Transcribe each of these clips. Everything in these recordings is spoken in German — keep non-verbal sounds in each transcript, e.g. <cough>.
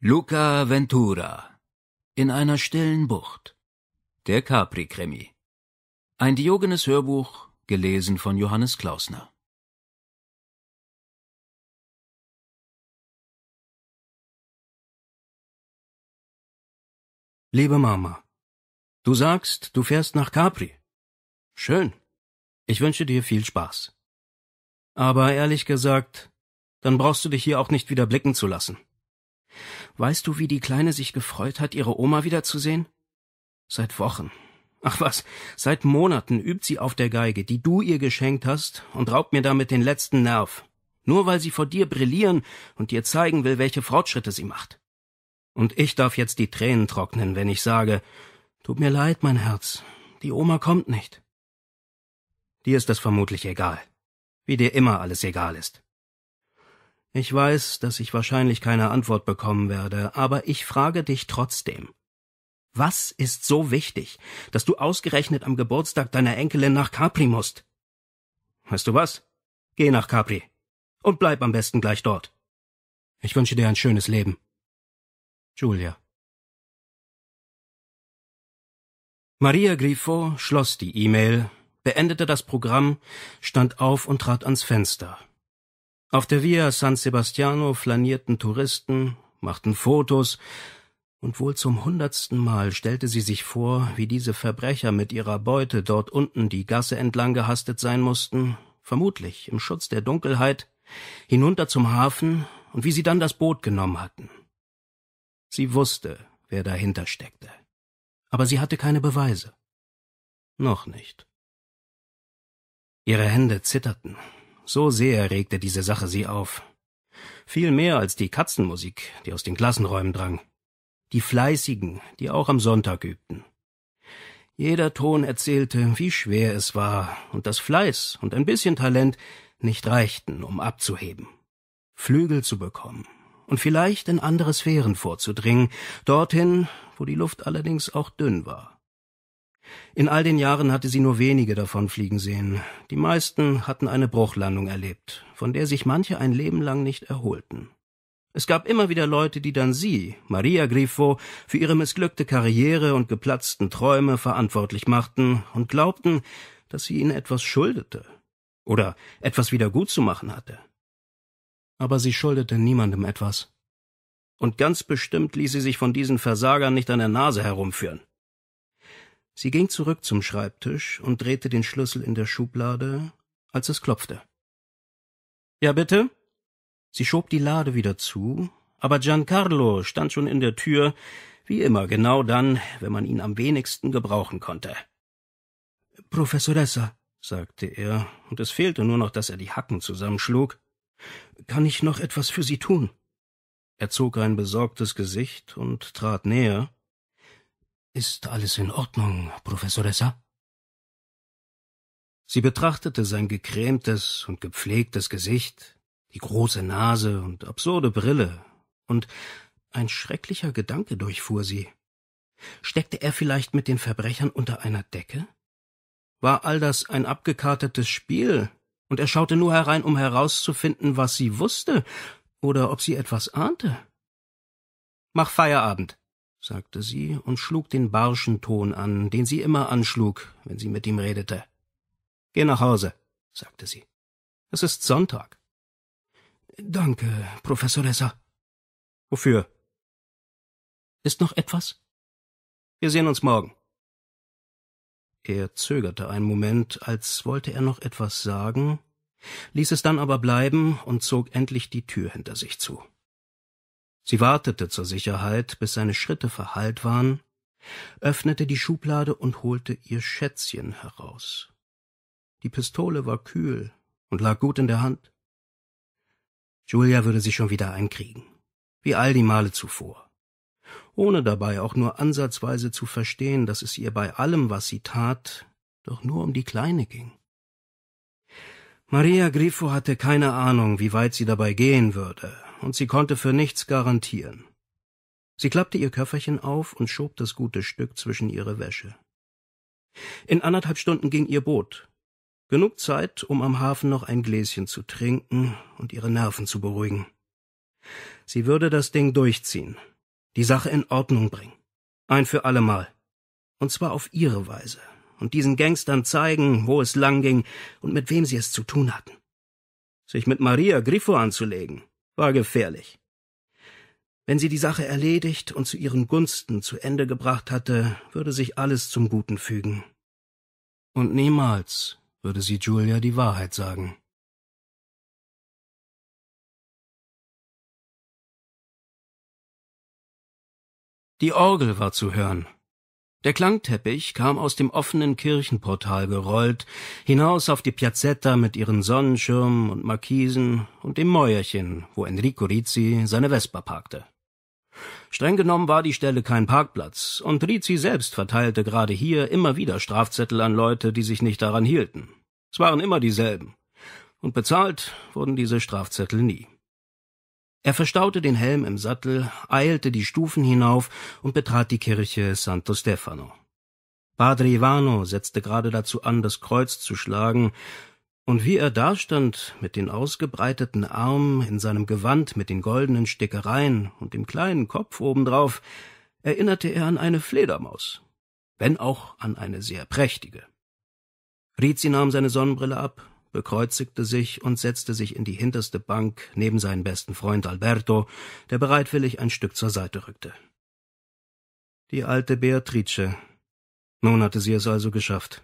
Luca Ventura. In einer stillen Bucht. Der Capri-Krimi. Ein Diogenes-Hörbuch, gelesen von Johannes Klausner. Liebe Mama, du sagst, du fährst nach Capri. Schön. Ich wünsche dir viel Spaß. Aber ehrlich gesagt, dann brauchst du dich hier auch nicht wieder blicken zu lassen. Weißt du, wie die Kleine sich gefreut hat, ihre Oma wiederzusehen? Seit Wochen. Ach was, seit Monaten übt sie auf der Geige, die du ihr geschenkt hast, und raubt mir damit den letzten Nerv. Nur weil sie vor dir brillieren und dir zeigen will, welche Fortschritte sie macht. Und ich darf jetzt die Tränen trocknen, wenn ich sage, tut mir leid, mein Herz, die Oma kommt nicht. Dir ist das vermutlich egal. Wie dir immer alles egal ist. Ich weiß, dass ich wahrscheinlich keine Antwort bekommen werde, aber ich frage dich trotzdem. Was ist so wichtig, dass du ausgerechnet am Geburtstag deiner Enkelin nach Capri musst? Weißt du was? Geh nach Capri. Und bleib am besten gleich dort. Ich wünsche dir ein schönes Leben. Julia. Maria Griffo schloss die E-Mail, beendete das Programm, stand auf und trat ans Fenster. Auf der Via San Sebastiano flanierten Touristen, machten Fotos, und wohl zum hundertsten Mal stellte sie sich vor, wie diese Verbrecher mit ihrer Beute dort unten die Gasse entlang gehastet sein mussten, vermutlich im Schutz der Dunkelheit, hinunter zum Hafen und wie sie dann das Boot genommen hatten. Sie wusste, wer dahinter steckte, aber sie hatte keine Beweise. Noch nicht. Ihre Hände zitterten, so sehr regte diese Sache sie auf. Viel mehr als die Katzenmusik, die aus den Klassenräumen drang. Die Fleißigen, die auch am Sonntag übten. Jeder Ton erzählte, wie schwer es war und dass Fleiß und ein bisschen Talent nicht reichten, um abzuheben, Flügel zu bekommen und vielleicht in andere Sphären vorzudringen, dorthin, wo die Luft allerdings auch dünn war. In all den Jahren hatte sie nur wenige davon fliegen sehen. Die meisten hatten eine Bruchlandung erlebt, von der sich manche ein Leben lang nicht erholten. Es gab immer wieder Leute, die dann sie, Maria Grifo, für ihre missglückte Karriere und geplatzten Träume verantwortlich machten und glaubten, dass sie ihnen etwas schuldete oder etwas wieder gut zu machen hatte. Aber sie schuldete niemandem etwas. Und ganz bestimmt ließ sie sich von diesen Versagern nicht an der Nase herumführen. Sie ging zurück zum Schreibtisch und drehte den Schlüssel in der Schublade, als es klopfte. Ja, bitte? Sie schob die Lade wieder zu, aber Giancarlo stand schon in der Tür, wie immer genau dann, wenn man ihn am wenigsten gebrauchen konnte. Professoressa, sagte er, und es fehlte nur noch, dass er die Hacken zusammenschlug. Kann ich noch etwas für Sie tun? Er zog ein besorgtes Gesicht und trat näher. Ist alles in Ordnung, Professoressa? Sie betrachtete sein gecremtes und gepflegtes Gesicht, die große Nase und absurde Brille, und ein schrecklicher Gedanke durchfuhr sie. Steckte er vielleicht mit den Verbrechern unter einer Decke? War all das ein abgekartetes Spiel, und er schaute nur herein, um herauszufinden, was sie wusste oder ob sie etwas ahnte? Mach Feierabend, sagte sie und schlug den barschen Ton an, den sie immer anschlug, wenn sie mit ihm redete. Geh nach Hause, sagte sie. Es ist Sonntag. Danke, Professoressa. Wofür? Ist noch etwas? Wir sehen uns morgen. Er zögerte einen Moment, als wollte er noch etwas sagen, ließ es dann aber bleiben und zog endlich die Tür hinter sich zu. Sie wartete zur Sicherheit, bis seine Schritte verhallt waren, öffnete die Schublade und holte ihr Schätzchen heraus. Die Pistole war kühl und lag gut in der Hand. Julia würde sie schon wieder einkriegen, wie all die Male zuvor, ohne dabei auch nur ansatzweise zu verstehen, dass es ihr bei allem, was sie tat, doch nur um die Kleine ging. Maria Grifo hatte keine Ahnung, wie weit sie dabei gehen würde, und sie konnte für nichts garantieren. Sie klappte ihr Köfferchen auf und schob das gute Stück zwischen ihre Wäsche. In anderthalb Stunden ging ihr Boot. Genug Zeit, um am Hafen noch ein Gläschen zu trinken und ihre Nerven zu beruhigen. Sie würde das Ding durchziehen, die Sache in Ordnung bringen. Ein für allemal. Und zwar auf ihre Weise. Und diesen Gangstern zeigen, wo es lang ging und mit wem sie es zu tun hatten. Sich mit Maria Griffo anzulegen, war gefährlich. Wenn sie die Sache erledigt und zu ihren Gunsten zu Ende gebracht hatte, würde sich alles zum Guten fügen. Und niemals würde sie Julia die Wahrheit sagen. Die Orgel war zu hören, der Klangteppich kam aus dem offenen Kirchenportal gerollt, hinaus auf die Piazzetta mit ihren Sonnenschirmen und Markisen und dem Mäuerchen, wo Enrico Rizzi seine Vespa parkte. Streng genommen war die Stelle kein Parkplatz, und Rizzi selbst verteilte gerade hier immer wieder Strafzettel an Leute, die sich nicht daran hielten. Es waren immer dieselben. Und bezahlt wurden diese Strafzettel nie. Er verstaute den Helm im Sattel, eilte die Stufen hinauf und betrat die Kirche Santo Stefano. Padre Ivano setzte gerade dazu an, das Kreuz zu schlagen, und wie er dastand, mit den ausgebreiteten Armen, in seinem Gewand mit den goldenen Stickereien und dem kleinen Kopf obendrauf, erinnerte er an eine Fledermaus, wenn auch an eine sehr prächtige. Rizzi nahm seine Sonnenbrille ab, bekreuzigte sich und setzte sich in die hinterste Bank neben seinen besten Freund Alberto, der bereitwillig ein Stück zur Seite rückte. Die alte Beatrice. Nun hatte sie es also geschafft.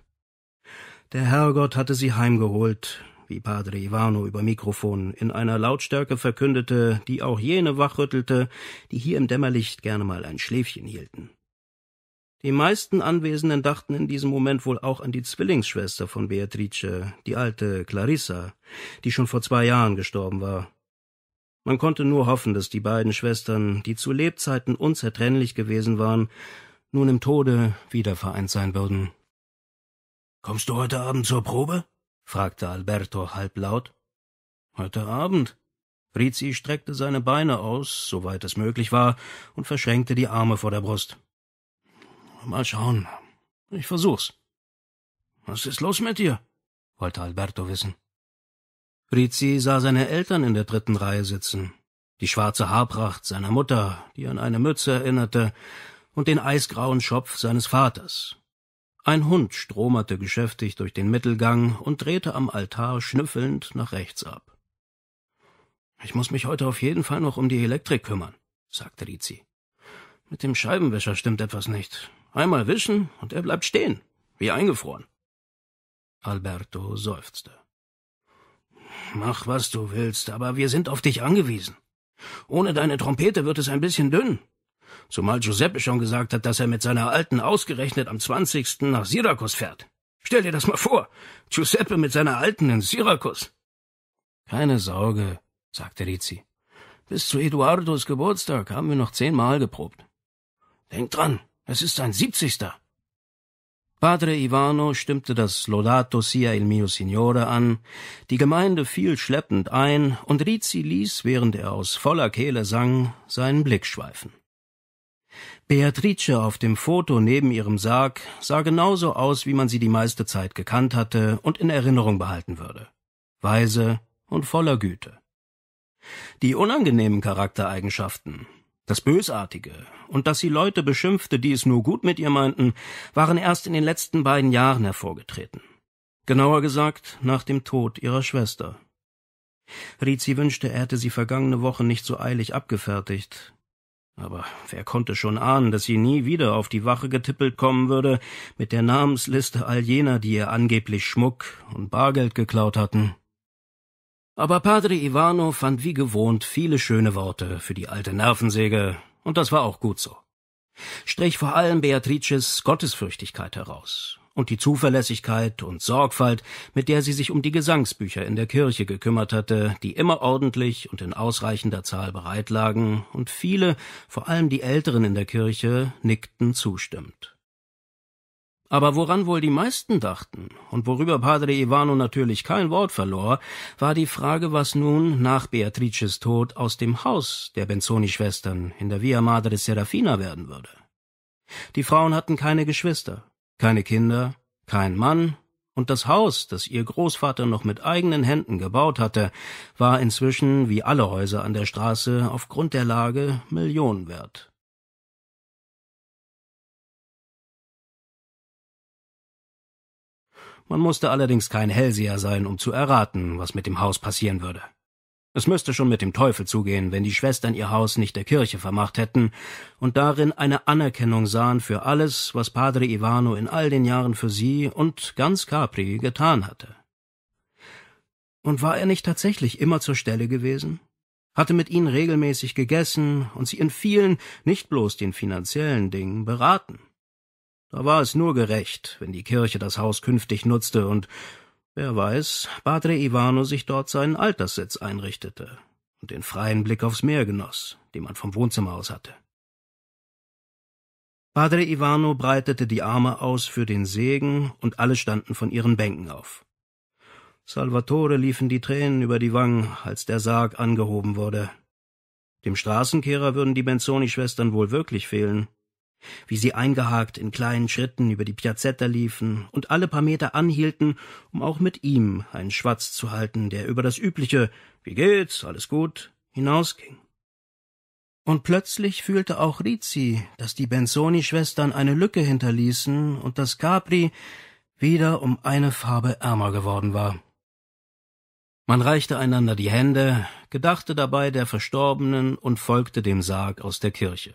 Der Herrgott hatte sie heimgeholt, wie Padre Ivano über Mikrofon in einer Lautstärke verkündete, die auch jene wachrüttelte, die hier im Dämmerlicht gerne mal ein Schläfchen hielten. Die meisten Anwesenden dachten in diesem Moment wohl auch an die Zwillingsschwester von Beatrice, die alte Clarissa, die schon vor zwei Jahren gestorben war. Man konnte nur hoffen, dass die beiden Schwestern, die zu Lebzeiten unzertrennlich gewesen waren, nun im Tode wieder vereint sein würden. Kommst du heute Abend zur Probe? fragte Alberto halblaut. Heute Abend? Rizzi streckte seine Beine aus, soweit es möglich war, und verschränkte die Arme vor der Brust. Mal schauen. Ich versuch's. Was ist los mit dir? wollte Alberto wissen. Rizzi sah seine Eltern in der dritten Reihe sitzen, die schwarze Haarpracht seiner Mutter, die an eine Mütze erinnerte, und den eisgrauen Schopf seines Vaters. Ein Hund stromerte geschäftig durch den Mittelgang und drehte am Altar schnüffelnd nach rechts ab. Ich muss mich heute auf jeden Fall noch um die Elektrik kümmern, sagte Rizzi. Mit dem Scheibenwäscher stimmt etwas nicht. Einmal wischen und er bleibt stehen, wie eingefroren. Alberto seufzte. Mach, was du willst, aber wir sind auf dich angewiesen. Ohne deine Trompete wird es ein bisschen dünn. Zumal Giuseppe schon gesagt hat, dass er mit seiner alten ausgerechnet am 20. nach Syrakus fährt. Stell dir das mal vor. Giuseppe mit seiner alten in Syrakus. Keine Sorge, sagte Rizzi. Bis zu Eduardos Geburtstag haben wir noch zehnmal geprobt. Denk dran, es ist sein siebzigster. Padre Ivano stimmte das Lodato sia il mio Signore an, die Gemeinde fiel schleppend ein und Rizzi ließ, während er aus voller Kehle sang, seinen Blick schweifen. Beatrice auf dem Foto neben ihrem Sarg sah genauso aus, wie man sie die meiste Zeit gekannt hatte und in Erinnerung behalten würde. Weise und voller Güte. Die unangenehmen Charaktereigenschaften, das Bösartige und dass sie Leute beschimpfte, die es nur gut mit ihr meinten, waren erst in den letzten beiden Jahren hervorgetreten. Genauer gesagt, nach dem Tod ihrer Schwester. Rizzi wünschte, er hätte sie vergangene Woche nicht so eilig abgefertigt. Aber wer konnte schon ahnen, dass sie nie wieder auf die Wache getippelt kommen würde mit der Namensliste all jener, die ihr angeblich Schmuck und Bargeld geklaut hatten? Aber Padre Ivano fand wie gewohnt viele schöne Worte für die alte Nervensäge, und das war auch gut so. Strich vor allem Beatrices Gottesfürchtigkeit heraus und die Zuverlässigkeit und Sorgfalt, mit der sie sich um die Gesangsbücher in der Kirche gekümmert hatte, die immer ordentlich und in ausreichender Zahl bereit lagen, und viele, vor allem die Älteren in der Kirche, nickten zustimmend. Aber woran wohl die meisten dachten und worüber Padre Ivano natürlich kein Wort verlor, war die Frage, was nun nach Beatrices Tod aus dem Haus der Benzoni-Schwestern in der Via Madre Serafina werden würde. Die Frauen hatten keine Geschwister, keine Kinder, kein Mann, und das Haus, das ihr Großvater noch mit eigenen Händen gebaut hatte, war inzwischen, wie alle Häuser an der Straße, aufgrund der Lage Millionenwert. Man musste allerdings kein Hellseher sein, um zu erraten, was mit dem Haus passieren würde. Es müsste schon mit dem Teufel zugehen, wenn die Schwestern ihr Haus nicht der Kirche vermacht hätten und darin eine Anerkennung sahen für alles, was Padre Ivano in all den Jahren für sie und ganz Capri getan hatte. Und war er nicht tatsächlich immer zur Stelle gewesen? Hatte mit ihnen regelmäßig gegessen und sie in vielen, nicht bloß den finanziellen Dingen, beraten? Da war es nur gerecht, wenn die Kirche das Haus künftig nutzte und, wer weiß, Padre Ivano sich dort seinen Alterssitz einrichtete und den freien Blick aufs Meer genoss, den man vom Wohnzimmer aus hatte. Padre Ivano breitete die Arme aus für den Segen und alle standen von ihren Bänken auf. Salvatore liefen die Tränen über die Wangen, als der Sarg angehoben wurde. Dem Straßenkehrer würden die Benzoni-Schwestern wohl wirklich fehlen, wie sie eingehakt in kleinen Schritten über die Piazzetta liefen und alle paar Meter anhielten, um auch mit ihm einen Schwatz zu halten, der über das übliche Wie geht's, alles gut hinausging. Und plötzlich fühlte auch Rizzi, dass die Benzoni-Schwestern eine Lücke hinterließen und dass Capri wieder um eine Farbe ärmer geworden war. Man reichte einander die Hände, gedachte dabei der Verstorbenen und folgte dem Sarg aus der Kirche.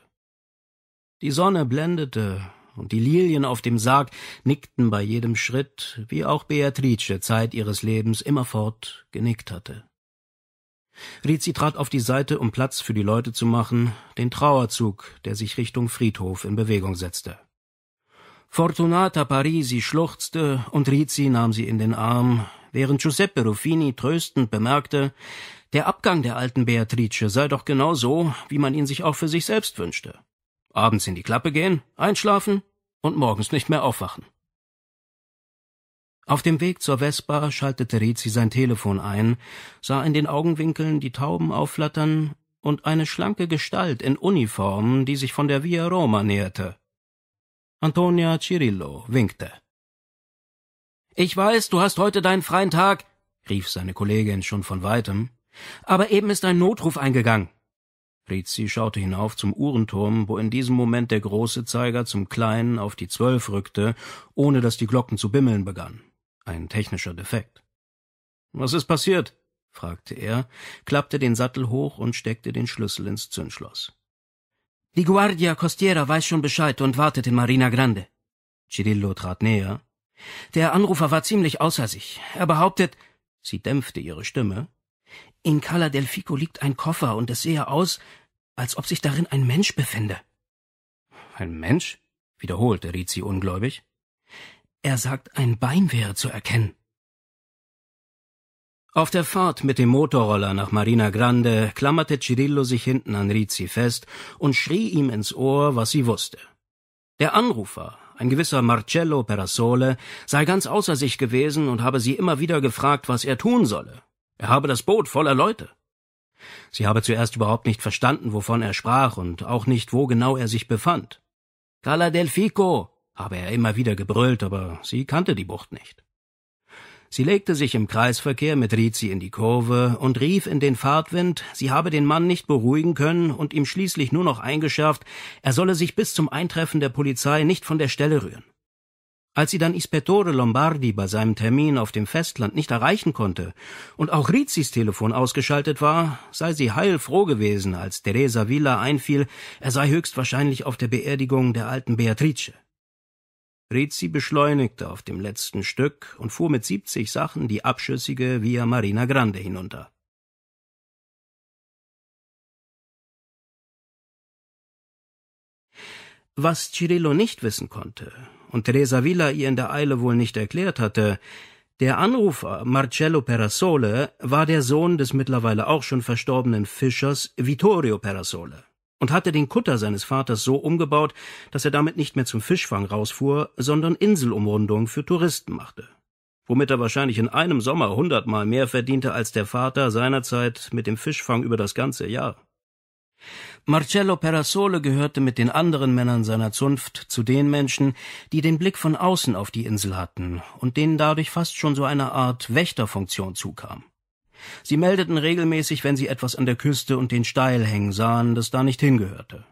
Die Sonne blendete, und die Lilien auf dem Sarg nickten bei jedem Schritt, wie auch Beatrice Zeit ihres Lebens immerfort genickt hatte. Rizzi trat auf die Seite, um Platz für die Leute zu machen, den Trauerzug, der sich Richtung Friedhof in Bewegung setzte. Fortunata Parisi schluchzte und Rizzi nahm sie in den Arm, während Giuseppe Ruffini tröstend bemerkte, der Abgang der alten Beatrice sei doch genau so, wie man ihn sich auch für sich selbst wünschte abends in die Klappe gehen, einschlafen und morgens nicht mehr aufwachen. Auf dem Weg zur Vespa schaltete Rizzi sein Telefon ein, sah in den Augenwinkeln die Tauben aufflattern und eine schlanke Gestalt in Uniform, die sich von der Via Roma näherte. Antonia Cirillo winkte. Ich weiß, du hast heute deinen freien Tag, rief seine Kollegin schon von weitem, aber eben ist ein Notruf eingegangen. Rizzi schaute hinauf zum Uhrenturm, wo in diesem Moment der große Zeiger zum kleinen auf die zwölf rückte, ohne dass die Glocken zu bimmeln begannen. Ein technischer Defekt. Was ist passiert? fragte er, klappte den Sattel hoch und steckte den Schlüssel ins Zündschloss. Die Guardia Costiera weiß schon Bescheid und wartet in Marina Grande. Cirillo trat näher. Der Anrufer war ziemlich außer sich. Er behauptet, sie dämpfte ihre Stimme, in Cala del Fico liegt ein Koffer und es sehe aus, als ob sich darin ein Mensch befände. Ein Mensch? wiederholte Rizzi ungläubig. Er sagt, ein Bein wäre zu erkennen. Auf der Fahrt mit dem Motorroller nach Marina Grande klammerte Cirillo sich hinten an Rizzi fest und schrie ihm ins Ohr, was sie wusste. Der Anrufer, ein gewisser Marcello Perasole, sei ganz außer sich gewesen und habe sie immer wieder gefragt, was er tun solle. Er habe das Boot voller Leute. Sie habe zuerst überhaupt nicht verstanden, wovon er sprach und auch nicht, wo genau er sich befand. Cala del Fico, habe er immer wieder gebrüllt, aber sie kannte die Bucht nicht. Sie legte sich im Kreisverkehr mit Rizzi in die Kurve und rief in den Fahrtwind, sie habe den Mann nicht beruhigen können und ihm schließlich nur noch eingeschärft, er solle sich bis zum Eintreffen der Polizei nicht von der Stelle rühren. Als sie dann Ispettore Lombardi bei seinem Termin auf dem Festland nicht erreichen konnte und auch Rizis Telefon ausgeschaltet war, sei sie heilfroh gewesen, als Teresa Villa einfiel, er sei höchstwahrscheinlich auf der Beerdigung der alten Beatrice. Rizzi beschleunigte auf dem letzten Stück und fuhr mit 70 Sachen die abschüssige Via Marina Grande hinunter. Was Cirillo nicht wissen konnte, und Teresa Villa ihr in der Eile wohl nicht erklärt hatte, der Anrufer Marcello Perasole war der Sohn des mittlerweile auch schon verstorbenen Fischers Vittorio Perasole und hatte den Kutter seines Vaters so umgebaut, dass er damit nicht mehr zum Fischfang rausfuhr, sondern Inselumrundung für Touristen machte, womit er wahrscheinlich in einem Sommer hundertmal mehr verdiente als der Vater seinerzeit mit dem Fischfang über das ganze Jahr. Marcello Perasole gehörte mit den anderen Männern seiner Zunft zu den Menschen, die den Blick von außen auf die Insel hatten und denen dadurch fast schon so eine Art Wächterfunktion zukam. Sie meldeten regelmäßig, wenn sie etwas an der Küste und den Steilhängen sahen, das da nicht hingehörte.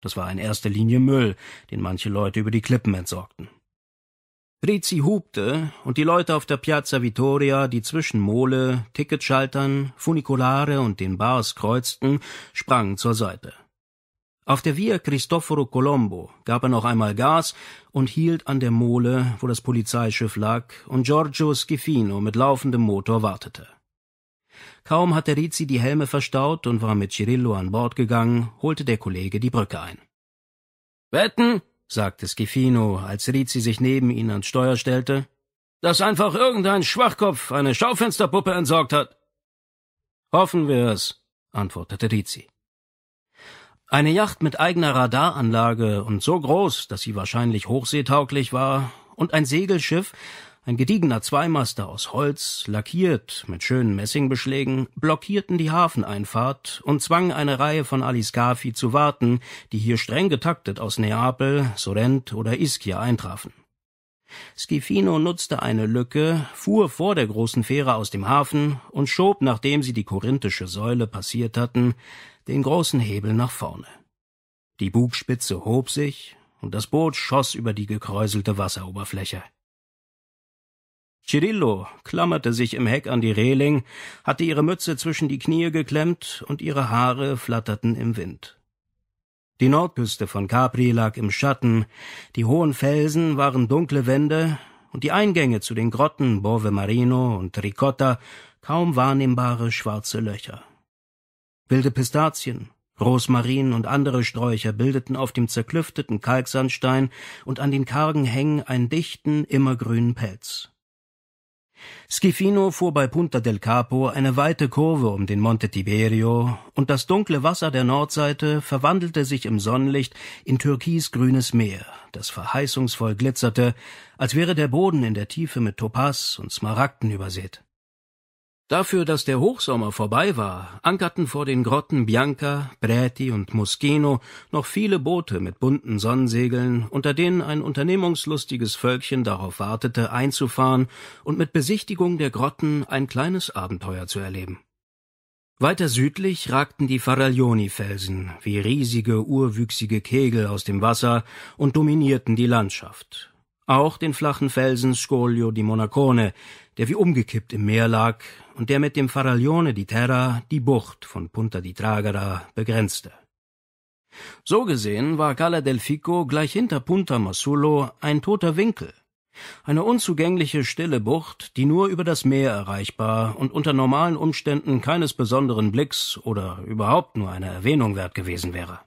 Das war in erster Linie Müll, den manche Leute über die Klippen entsorgten. Rizzi hubte, und die Leute auf der Piazza Vittoria, die zwischen Mole, Ticketschaltern, Funikulare und den Bars kreuzten, sprangen zur Seite. Auf der Via Cristoforo Colombo gab er noch einmal Gas und hielt an der Mole, wo das Polizeischiff lag, und Giorgio Schifino mit laufendem Motor wartete. Kaum hatte Rizzi die Helme verstaut und war mit Cirillo an Bord gegangen, holte der Kollege die Brücke ein. Wetten, sagte Schifino, als Rizzi sich neben ihn ans Steuer stellte, dass einfach irgendein Schwachkopf eine Schaufensterpuppe entsorgt hat. Hoffen wir es, antwortete Rizzi. Eine Yacht mit eigener Radaranlage und so groß, dass sie wahrscheinlich hochseetauglich war, und ein Segelschiff, ein gediegener Zweimaster aus Holz, lackiert mit schönen Messingbeschlägen, blockierten die Hafeneinfahrt und zwangen eine Reihe von Aliskafi zu warten, die hier streng getaktet aus Neapel, Sorrent oder Ischia eintrafen. Schifino nutzte eine Lücke, fuhr vor der großen Fähre aus dem Hafen und schob, nachdem sie die korinthische Säule passiert hatten, den großen Hebel nach vorne. Die Bugspitze hob sich und das Boot schoss über die gekräuselte Wasseroberfläche. Cirillo klammerte sich im Heck an die Reling, hatte ihre Mütze zwischen die Knie geklemmt und ihre Haare flatterten im Wind. Die Nordküste von Capri lag im Schatten, die hohen Felsen waren dunkle Wände und die Eingänge zu den Grotten Bove Marino und Ricotta kaum wahrnehmbare schwarze Löcher. Wilde Pistazien, Rosmarin und andere Sträucher bildeten auf dem zerklüfteten Kalksandstein und an den kargen Hängen einen dichten, immergrünen Pelz. Schifino fuhr bei Punta del Capo eine weite Kurve um den Monte Tiberio, und das dunkle Wasser der Nordseite verwandelte sich im Sonnenlicht in türkisgrünes Meer, das verheißungsvoll glitzerte, als wäre der Boden in der Tiefe mit Topas und Smaragden übersät. Dafür, dass der Hochsommer vorbei war, ankerten vor den Grotten Bianca, Breti und Moschino noch viele Boote mit bunten Sonnensegeln, unter denen ein unternehmungslustiges Völkchen darauf wartete, einzufahren und mit Besichtigung der Grotten ein kleines Abenteuer zu erleben. Weiter südlich ragten die Faraglioni-Felsen wie riesige, urwüchsige Kegel aus dem Wasser und dominierten die Landschaft, auch den flachen Felsen Scoglio di Monacone, der wie umgekippt im Meer lag und der mit dem Faraglione di Terra die Bucht von Punta di Tragara begrenzte. So gesehen war Cala del Fico gleich hinter Punta Massullo ein toter Winkel, eine unzugängliche stille Bucht, die nur über das Meer erreichbar und unter normalen Umständen keines besonderen Blicks oder überhaupt nur einer Erwähnung wert gewesen wäre.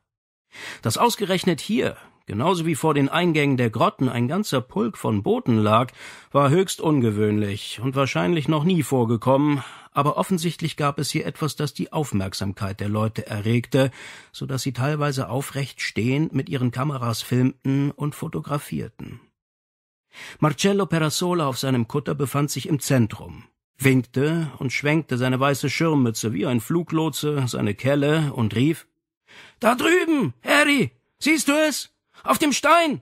Dass ausgerechnet hier Genauso wie vor den Eingängen der Grotten ein ganzer Pulk von Booten lag, war höchst ungewöhnlich und wahrscheinlich noch nie vorgekommen, aber offensichtlich gab es hier etwas, das die Aufmerksamkeit der Leute erregte, so dass sie teilweise aufrecht stehend mit ihren Kameras filmten und fotografierten. Marcello Perasola auf seinem Kutter befand sich im Zentrum, winkte und schwenkte seine weiße Schirmmütze wie ein Fluglotse, seine Kelle und rief Da drüben, Harry, siehst du es? Auf dem Stein!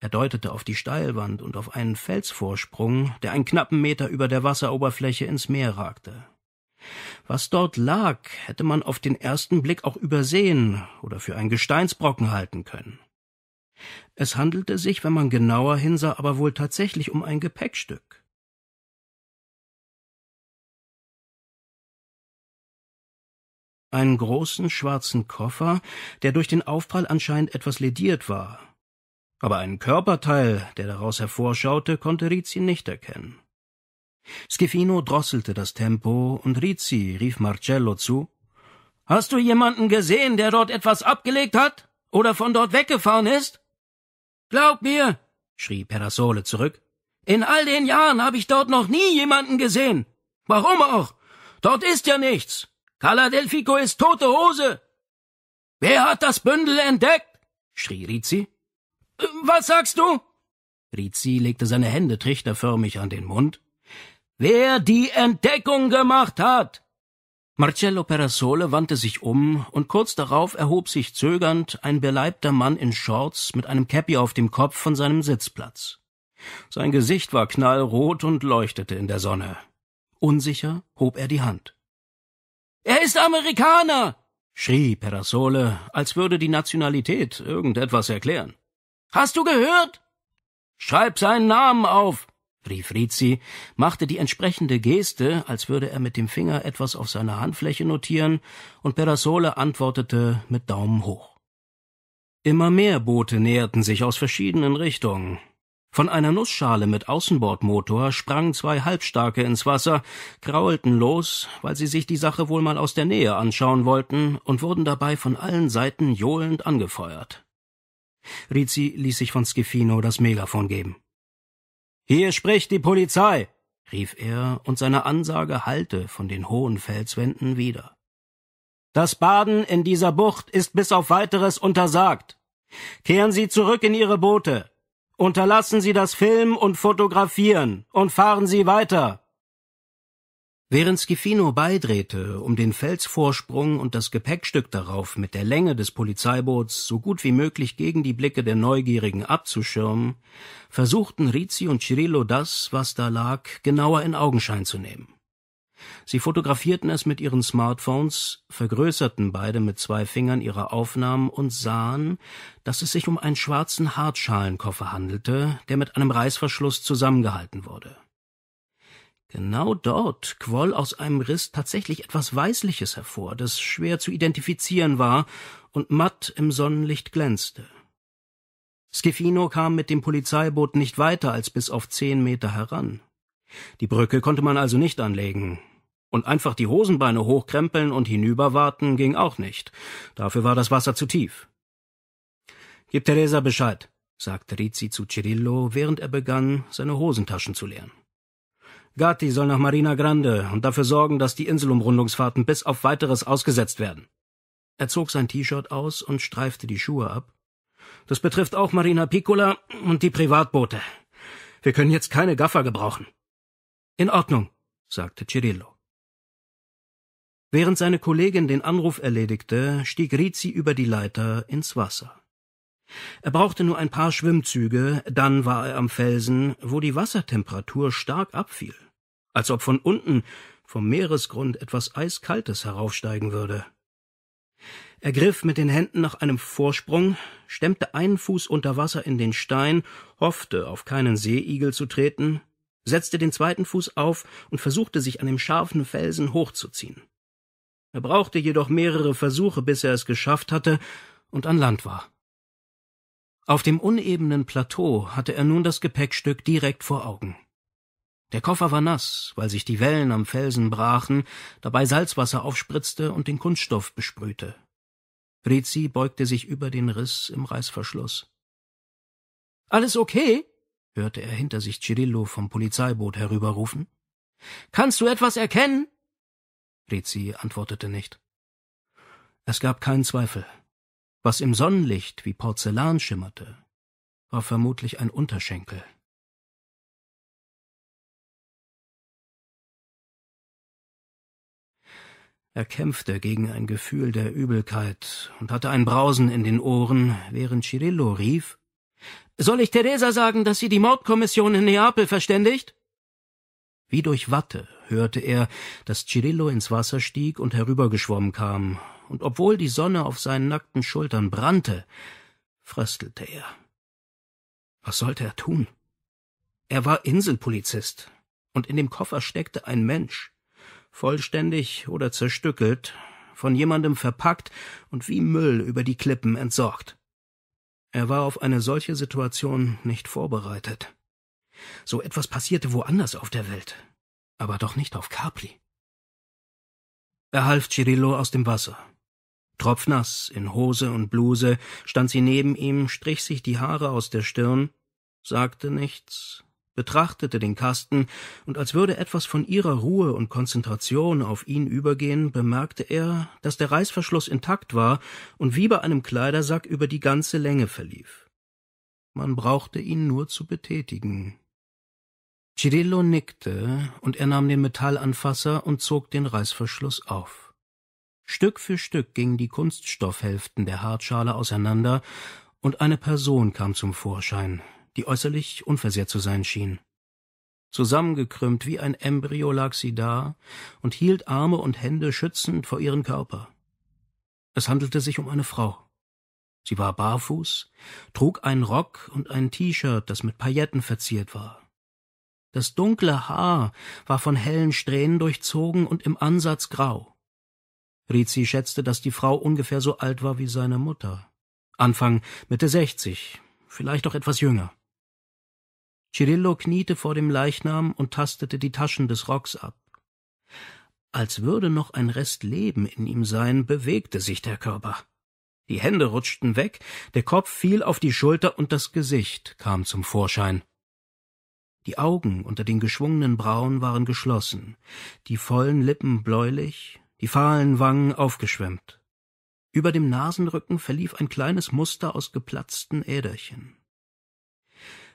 Er deutete auf die Steilwand und auf einen Felsvorsprung, der einen knappen Meter über der Wasseroberfläche ins Meer ragte. Was dort lag, hätte man auf den ersten Blick auch übersehen oder für einen Gesteinsbrocken halten können. Es handelte sich, wenn man genauer hinsah, aber wohl tatsächlich um ein Gepäckstück. einen großen schwarzen Koffer, der durch den Aufprall anscheinend etwas lediert war. Aber einen Körperteil, der daraus hervorschaute, konnte Rizzi nicht erkennen. Schifino drosselte das Tempo und Rizzi rief Marcello zu. Hast du jemanden gesehen, der dort etwas abgelegt hat? Oder von dort weggefahren ist? Glaub mir, schrie Perasole zurück. In all den Jahren habe ich dort noch nie jemanden gesehen. Warum auch? Dort ist ja nichts. Caladelfico ist tote Hose! Wer hat das Bündel entdeckt? schrie Rizzi. Was sagst du? Rizzi legte seine Hände trichterförmig an den Mund. Wer die Entdeckung gemacht hat! Marcello Perasole wandte sich um, und kurz darauf erhob sich zögernd ein beleibter Mann in Shorts mit einem Käppi auf dem Kopf von seinem Sitzplatz. Sein Gesicht war knallrot und leuchtete in der Sonne. Unsicher hob er die Hand. Er ist Amerikaner! schrie Perasole, als würde die Nationalität irgendetwas erklären. Hast du gehört? Schreib seinen Namen auf! rief Rizzi, machte die entsprechende Geste, als würde er mit dem Finger etwas auf seiner Handfläche notieren, und Perasole antwortete mit Daumen hoch. Immer mehr Boote näherten sich aus verschiedenen Richtungen, von einer Nussschale mit Außenbordmotor sprangen zwei Halbstarke ins Wasser, kraulten los, weil sie sich die Sache wohl mal aus der Nähe anschauen wollten und wurden dabei von allen Seiten johlend angefeuert. Rizzi ließ sich von Schifino das Megafon geben. Hier spricht die Polizei, rief er, und seine Ansage hallte von den hohen Felswänden wieder. Das Baden in dieser Bucht ist bis auf weiteres untersagt. Kehren Sie zurück in Ihre Boote. Unterlassen Sie das Filmen und Fotografieren und fahren Sie weiter. Während Schifino beidrehte, um den Felsvorsprung und das Gepäckstück darauf mit der Länge des Polizeiboots so gut wie möglich gegen die Blicke der Neugierigen abzuschirmen, versuchten Rizzi und Cirillo das, was da lag, genauer in Augenschein zu nehmen. Sie fotografierten es mit ihren Smartphones, vergrößerten beide mit zwei Fingern ihre Aufnahmen und sahen, dass es sich um einen schwarzen Hartschalenkoffer handelte, der mit einem Reißverschluss zusammengehalten wurde. Genau dort quoll aus einem Riss tatsächlich etwas Weißliches hervor, das schwer zu identifizieren war und matt im Sonnenlicht glänzte. Skeffino kam mit dem Polizeiboot nicht weiter als bis auf zehn Meter heran. Die Brücke konnte man also nicht anlegen, und einfach die Hosenbeine hochkrempeln und hinüberwarten ging auch nicht. Dafür war das Wasser zu tief. Gib Teresa Bescheid, sagte Rizzi zu Cirillo, während er begann, seine Hosentaschen zu leeren. Gatti soll nach Marina Grande und dafür sorgen, dass die Inselumrundungsfahrten bis auf weiteres ausgesetzt werden. Er zog sein T-Shirt aus und streifte die Schuhe ab. Das betrifft auch Marina Piccola und die Privatboote. Wir können jetzt keine Gaffer gebrauchen. In Ordnung, sagte Cirillo. Während seine Kollegin den Anruf erledigte, stieg Rizzi über die Leiter ins Wasser. Er brauchte nur ein paar Schwimmzüge, dann war er am Felsen, wo die Wassertemperatur stark abfiel, als ob von unten, vom Meeresgrund, etwas Eiskaltes heraufsteigen würde. Er griff mit den Händen nach einem Vorsprung, stemmte einen Fuß unter Wasser in den Stein, hoffte, auf keinen Seeigel zu treten, setzte den zweiten Fuß auf und versuchte, sich an dem scharfen Felsen hochzuziehen. Er brauchte jedoch mehrere Versuche, bis er es geschafft hatte und an Land war. Auf dem unebenen Plateau hatte er nun das Gepäckstück direkt vor Augen. Der Koffer war nass, weil sich die Wellen am Felsen brachen, dabei Salzwasser aufspritzte und den Kunststoff besprühte. Rizzi beugte sich über den Riss im Reißverschluss. Alles okay? hörte er hinter sich Cirillo vom Polizeiboot herüberrufen. Kannst du etwas erkennen? Rezi antwortete nicht. Es gab keinen Zweifel. Was im Sonnenlicht wie Porzellan schimmerte, war vermutlich ein Unterschenkel. Er kämpfte gegen ein Gefühl der Übelkeit und hatte ein Brausen in den Ohren, während Cirillo rief Soll ich Teresa sagen, dass sie die Mordkommission in Neapel verständigt? Wie durch Watte hörte er, dass Cirillo ins Wasser stieg und herübergeschwommen kam, und obwohl die Sonne auf seinen nackten Schultern brannte, fröstelte er. Was sollte er tun? Er war Inselpolizist, und in dem Koffer steckte ein Mensch, vollständig oder zerstückelt, von jemandem verpackt und wie Müll über die Klippen entsorgt. Er war auf eine solche Situation nicht vorbereitet. So etwas passierte woanders auf der Welt, aber doch nicht auf Capri. Er half Cirillo aus dem Wasser. Tropfnass, in Hose und Bluse, stand sie neben ihm, strich sich die Haare aus der Stirn, sagte nichts, betrachtete den Kasten, und als würde etwas von ihrer Ruhe und Konzentration auf ihn übergehen, bemerkte er, dass der Reißverschluss intakt war und wie bei einem Kleidersack über die ganze Länge verlief. Man brauchte ihn nur zu betätigen, Cirillo nickte, und er nahm den Metallanfasser und zog den Reißverschluss auf. Stück für Stück gingen die Kunststoffhälften der Hartschale auseinander, und eine Person kam zum Vorschein, die äußerlich unversehrt zu sein schien. Zusammengekrümmt wie ein Embryo lag sie da und hielt Arme und Hände schützend vor ihren Körper. Es handelte sich um eine Frau. Sie war barfuß, trug einen Rock und ein T-Shirt, das mit Pailletten verziert war. Das dunkle Haar war von hellen Strähnen durchzogen und im Ansatz grau. Rizzi schätzte, dass die Frau ungefähr so alt war wie seine Mutter. Anfang Mitte sechzig, vielleicht auch etwas jünger. Cirillo kniete vor dem Leichnam und tastete die Taschen des Rocks ab. Als würde noch ein Rest Leben in ihm sein, bewegte sich der Körper. Die Hände rutschten weg, der Kopf fiel auf die Schulter und das Gesicht kam zum Vorschein. Die Augen unter den geschwungenen Brauen waren geschlossen, die vollen Lippen bläulich, die fahlen Wangen aufgeschwemmt. Über dem Nasenrücken verlief ein kleines Muster aus geplatzten Äderchen.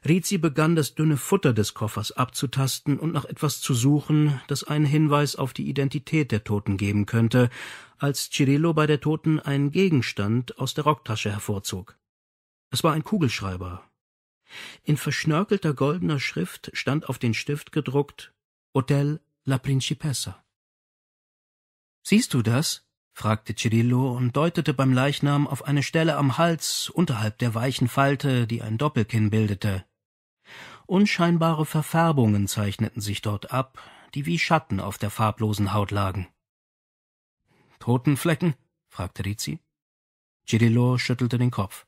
Rizi begann, das dünne Futter des Koffers abzutasten und nach etwas zu suchen, das einen Hinweis auf die Identität der Toten geben könnte, als Cirillo bei der Toten einen Gegenstand aus der Rocktasche hervorzog. Es war ein Kugelschreiber, in verschnörkelter goldener Schrift stand auf den Stift gedruckt Hotel La Principessa. Siehst du das? fragte Cirillo und deutete beim Leichnam auf eine Stelle am Hals unterhalb der weichen Falte, die ein Doppelkinn bildete. Unscheinbare Verfärbungen zeichneten sich dort ab, die wie Schatten auf der farblosen Haut lagen. Totenflecken? fragte Rizzi. Cirillo schüttelte den Kopf.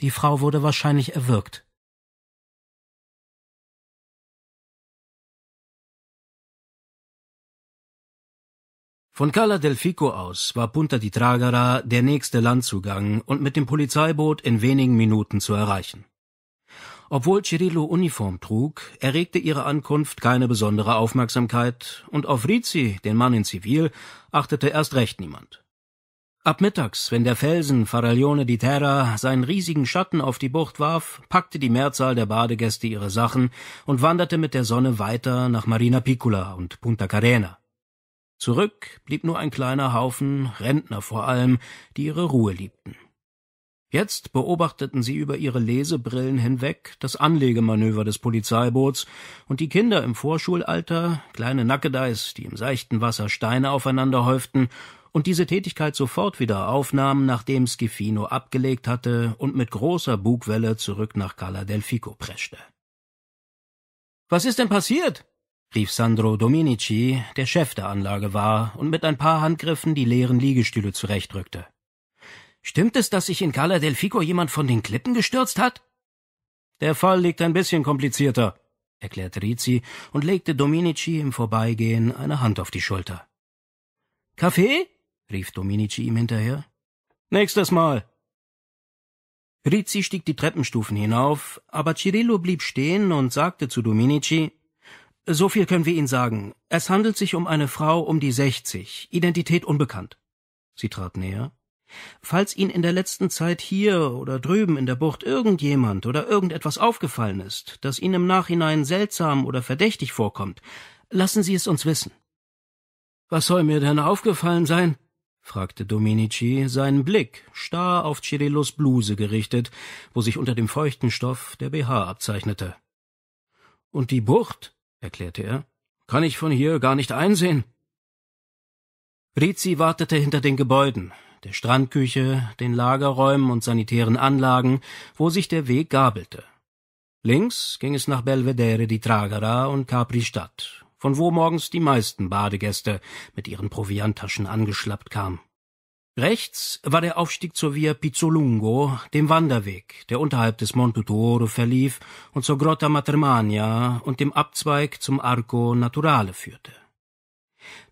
Die Frau wurde wahrscheinlich erwürgt. Von Cala del Fico aus war Punta di Tragara der nächste Landzugang und mit dem Polizeiboot in wenigen Minuten zu erreichen. Obwohl Cirillo Uniform trug, erregte ihre Ankunft keine besondere Aufmerksamkeit und auf Rizzi, den Mann in Zivil, achtete erst recht niemand. Ab mittags, wenn der Felsen Faraglione di Terra seinen riesigen Schatten auf die Bucht warf, packte die Mehrzahl der Badegäste ihre Sachen und wanderte mit der Sonne weiter nach Marina Piccola und Punta Carena. Zurück blieb nur ein kleiner Haufen, Rentner vor allem, die ihre Ruhe liebten. Jetzt beobachteten sie über ihre Lesebrillen hinweg das Anlegemanöver des Polizeiboots und die Kinder im Vorschulalter, kleine Nackedeis, die im seichten Wasser Steine aufeinander häuften und diese Tätigkeit sofort wieder aufnahm, nachdem Schifino abgelegt hatte und mit großer Bugwelle zurück nach Cala del Fico preschte. Was ist denn passiert? rief Sandro Dominici, der Chef der Anlage war und mit ein paar Handgriffen die leeren Liegestühle zurechtrückte. Stimmt es, dass sich in Cala del Fico jemand von den Klippen gestürzt hat? Der Fall liegt ein bisschen komplizierter, erklärte Rizzi und legte Dominici im Vorbeigehen eine Hand auf die Schulter. Kaffee? rief Dominici ihm hinterher. Nächstes Mal. Rizzi stieg die Treppenstufen hinauf, aber Cirillo blieb stehen und sagte zu Dominici So viel können wir Ihnen sagen. Es handelt sich um eine Frau um die sechzig, Identität unbekannt. Sie trat näher. Falls Ihnen in der letzten Zeit hier oder drüben in der Bucht irgendjemand oder irgendetwas aufgefallen ist, das Ihnen im Nachhinein seltsam oder verdächtig vorkommt, lassen Sie es uns wissen. Was soll mir denn aufgefallen sein? fragte Dominici, seinen Blick starr auf Cirillos Bluse gerichtet, wo sich unter dem feuchten Stoff der BH abzeichnete. Und die Bucht, erklärte er, kann ich von hier gar nicht einsehen. Rizzi wartete hinter den Gebäuden, der Strandküche, den Lagerräumen und sanitären Anlagen, wo sich der Weg gabelte. Links ging es nach Belvedere di Tragara und Capri Stadt, von wo morgens die meisten Badegäste mit ihren Provianttaschen angeschlappt kamen. Rechts war der Aufstieg zur Via Pizzolungo, dem Wanderweg, der unterhalb des Monte Tuoro verlief und zur Grotta Matermania und dem Abzweig zum Arco Naturale führte.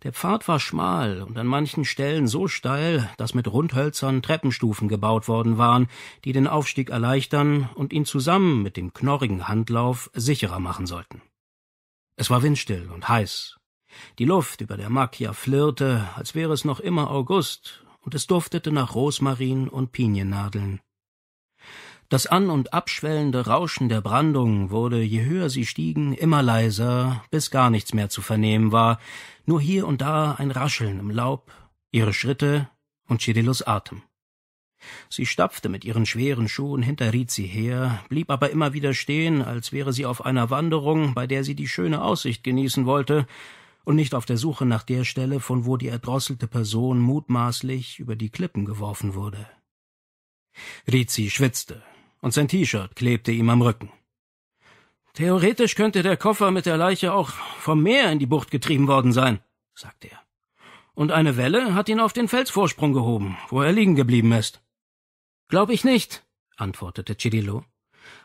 Der Pfad war schmal und an manchen Stellen so steil, dass mit Rundhölzern Treppenstufen gebaut worden waren, die den Aufstieg erleichtern und ihn zusammen mit dem knorrigen Handlauf sicherer machen sollten. Es war windstill und heiß. Die Luft über der Macchia flirrte, als wäre es noch immer August, und es duftete nach Rosmarin und Piniennadeln. Das an- und abschwellende Rauschen der Brandung wurde, je höher sie stiegen, immer leiser, bis gar nichts mehr zu vernehmen war, nur hier und da ein Rascheln im Laub, ihre Schritte und Chirilos Atem. Sie stapfte mit ihren schweren Schuhen hinter Rizi her, blieb aber immer wieder stehen, als wäre sie auf einer Wanderung, bei der sie die schöne Aussicht genießen wollte, und nicht auf der Suche nach der Stelle, von wo die erdrosselte Person mutmaßlich über die Klippen geworfen wurde. Rizi schwitzte, und sein T-Shirt klebte ihm am Rücken. Theoretisch könnte der Koffer mit der Leiche auch vom Meer in die Bucht getrieben worden sein, sagte er. Und eine Welle hat ihn auf den Felsvorsprung gehoben, wo er liegen geblieben ist. Glaub ich nicht, antwortete Chidillo.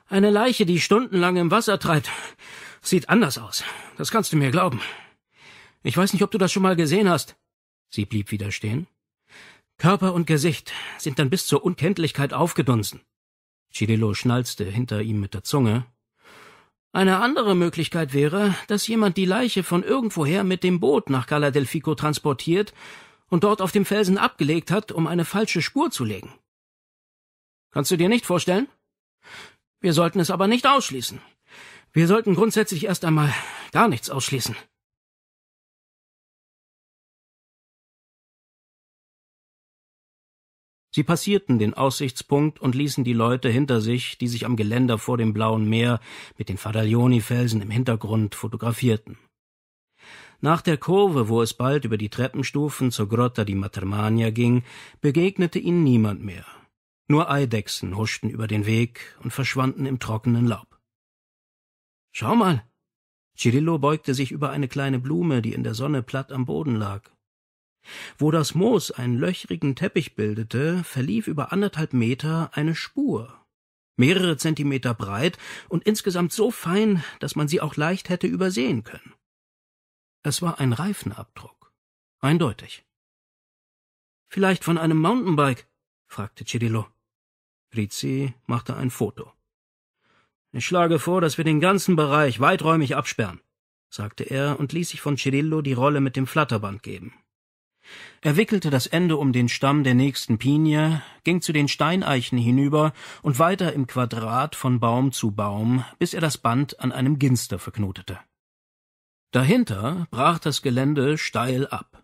Eine Leiche, die stundenlang im Wasser treibt, sieht anders aus. Das kannst du mir glauben. Ich weiß nicht, ob du das schon mal gesehen hast. Sie blieb wieder stehen. Körper und Gesicht sind dann bis zur Unkenntlichkeit aufgedunsen. Chidillo schnalzte hinter ihm mit der Zunge. Eine andere Möglichkeit wäre, dass jemand die Leiche von irgendwoher mit dem Boot nach Cala del Fico transportiert und dort auf dem Felsen abgelegt hat, um eine falsche Spur zu legen. Kannst du dir nicht vorstellen? Wir sollten es aber nicht ausschließen. Wir sollten grundsätzlich erst einmal gar nichts ausschließen. Sie passierten den Aussichtspunkt und ließen die Leute hinter sich, die sich am Geländer vor dem blauen Meer mit den Fadaglioni-Felsen im Hintergrund fotografierten. Nach der Kurve, wo es bald über die Treppenstufen zur Grotta di Matermania ging, begegnete ihnen niemand mehr. Nur Eidechsen huschten über den Weg und verschwanden im trockenen Laub. Schau mal! Cirillo beugte sich über eine kleine Blume, die in der Sonne platt am Boden lag. Wo das Moos einen löchrigen Teppich bildete, verlief über anderthalb Meter eine Spur, mehrere Zentimeter breit und insgesamt so fein, dass man sie auch leicht hätte übersehen können. Es war ein Reifenabdruck, eindeutig. Vielleicht von einem Mountainbike? fragte Cirillo. Lizzie machte ein Foto. Ich schlage vor, dass wir den ganzen Bereich weiträumig absperren, sagte er und ließ sich von Cirillo die Rolle mit dem Flatterband geben. Er wickelte das Ende um den Stamm der nächsten Pinie, ging zu den Steineichen hinüber und weiter im Quadrat von Baum zu Baum, bis er das Band an einem Ginster verknotete. Dahinter brach das Gelände steil ab.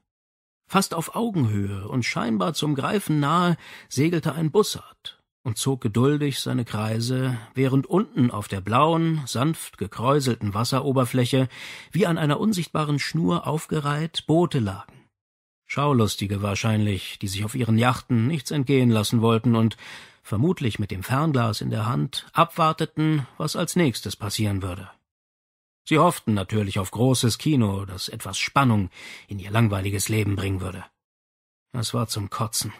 Fast auf Augenhöhe und scheinbar zum Greifen nahe segelte ein Bussard, und zog geduldig seine Kreise, während unten auf der blauen, sanft gekräuselten Wasseroberfläche, wie an einer unsichtbaren Schnur aufgereiht, Boote lagen. Schaulustige wahrscheinlich, die sich auf ihren Yachten nichts entgehen lassen wollten und, vermutlich mit dem Fernglas in der Hand, abwarteten, was als nächstes passieren würde. Sie hofften natürlich auf großes Kino, das etwas Spannung in ihr langweiliges Leben bringen würde. Es war zum Kotzen.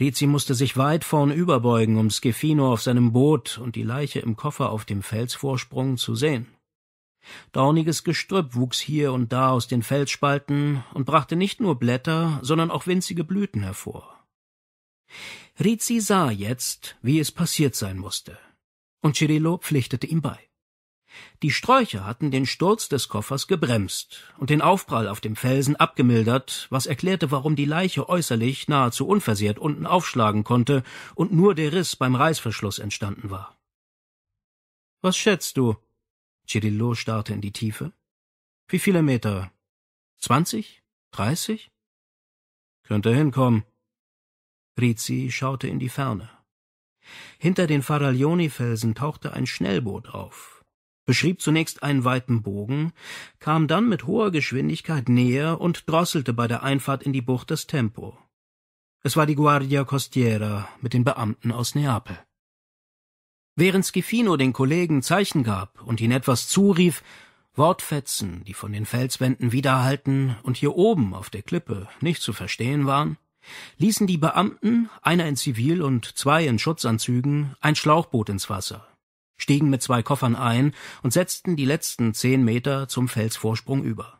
Rizzi musste sich weit vorn überbeugen, um Skefino auf seinem Boot und die Leiche im Koffer auf dem Felsvorsprung zu sehen. Dorniges Gestrüpp wuchs hier und da aus den Felsspalten und brachte nicht nur Blätter, sondern auch winzige Blüten hervor. Rizzi sah jetzt, wie es passiert sein musste, und Cirillo pflichtete ihm bei. Die Sträucher hatten den Sturz des Koffers gebremst und den Aufprall auf dem Felsen abgemildert, was erklärte, warum die Leiche äußerlich nahezu unversehrt unten aufschlagen konnte und nur der Riss beim Reißverschluss entstanden war. Was schätzt du? Cirillo starrte in die Tiefe. Wie viele Meter? Zwanzig? Dreißig? Könnte hinkommen. Rizzi schaute in die Ferne. Hinter den Faraglioni-Felsen tauchte ein Schnellboot auf, beschrieb zunächst einen weiten Bogen, kam dann mit hoher Geschwindigkeit näher und drosselte bei der Einfahrt in die Bucht das Tempo. Es war die Guardia Costiera mit den Beamten aus Neapel. Während Schifino den Kollegen Zeichen gab und ihnen etwas zurief, Wortfetzen, die von den Felswänden widerhallten und hier oben auf der Klippe nicht zu verstehen waren, ließen die Beamten, einer in Zivil und zwei in Schutzanzügen, ein Schlauchboot ins Wasser stiegen mit zwei Koffern ein und setzten die letzten zehn Meter zum Felsvorsprung über.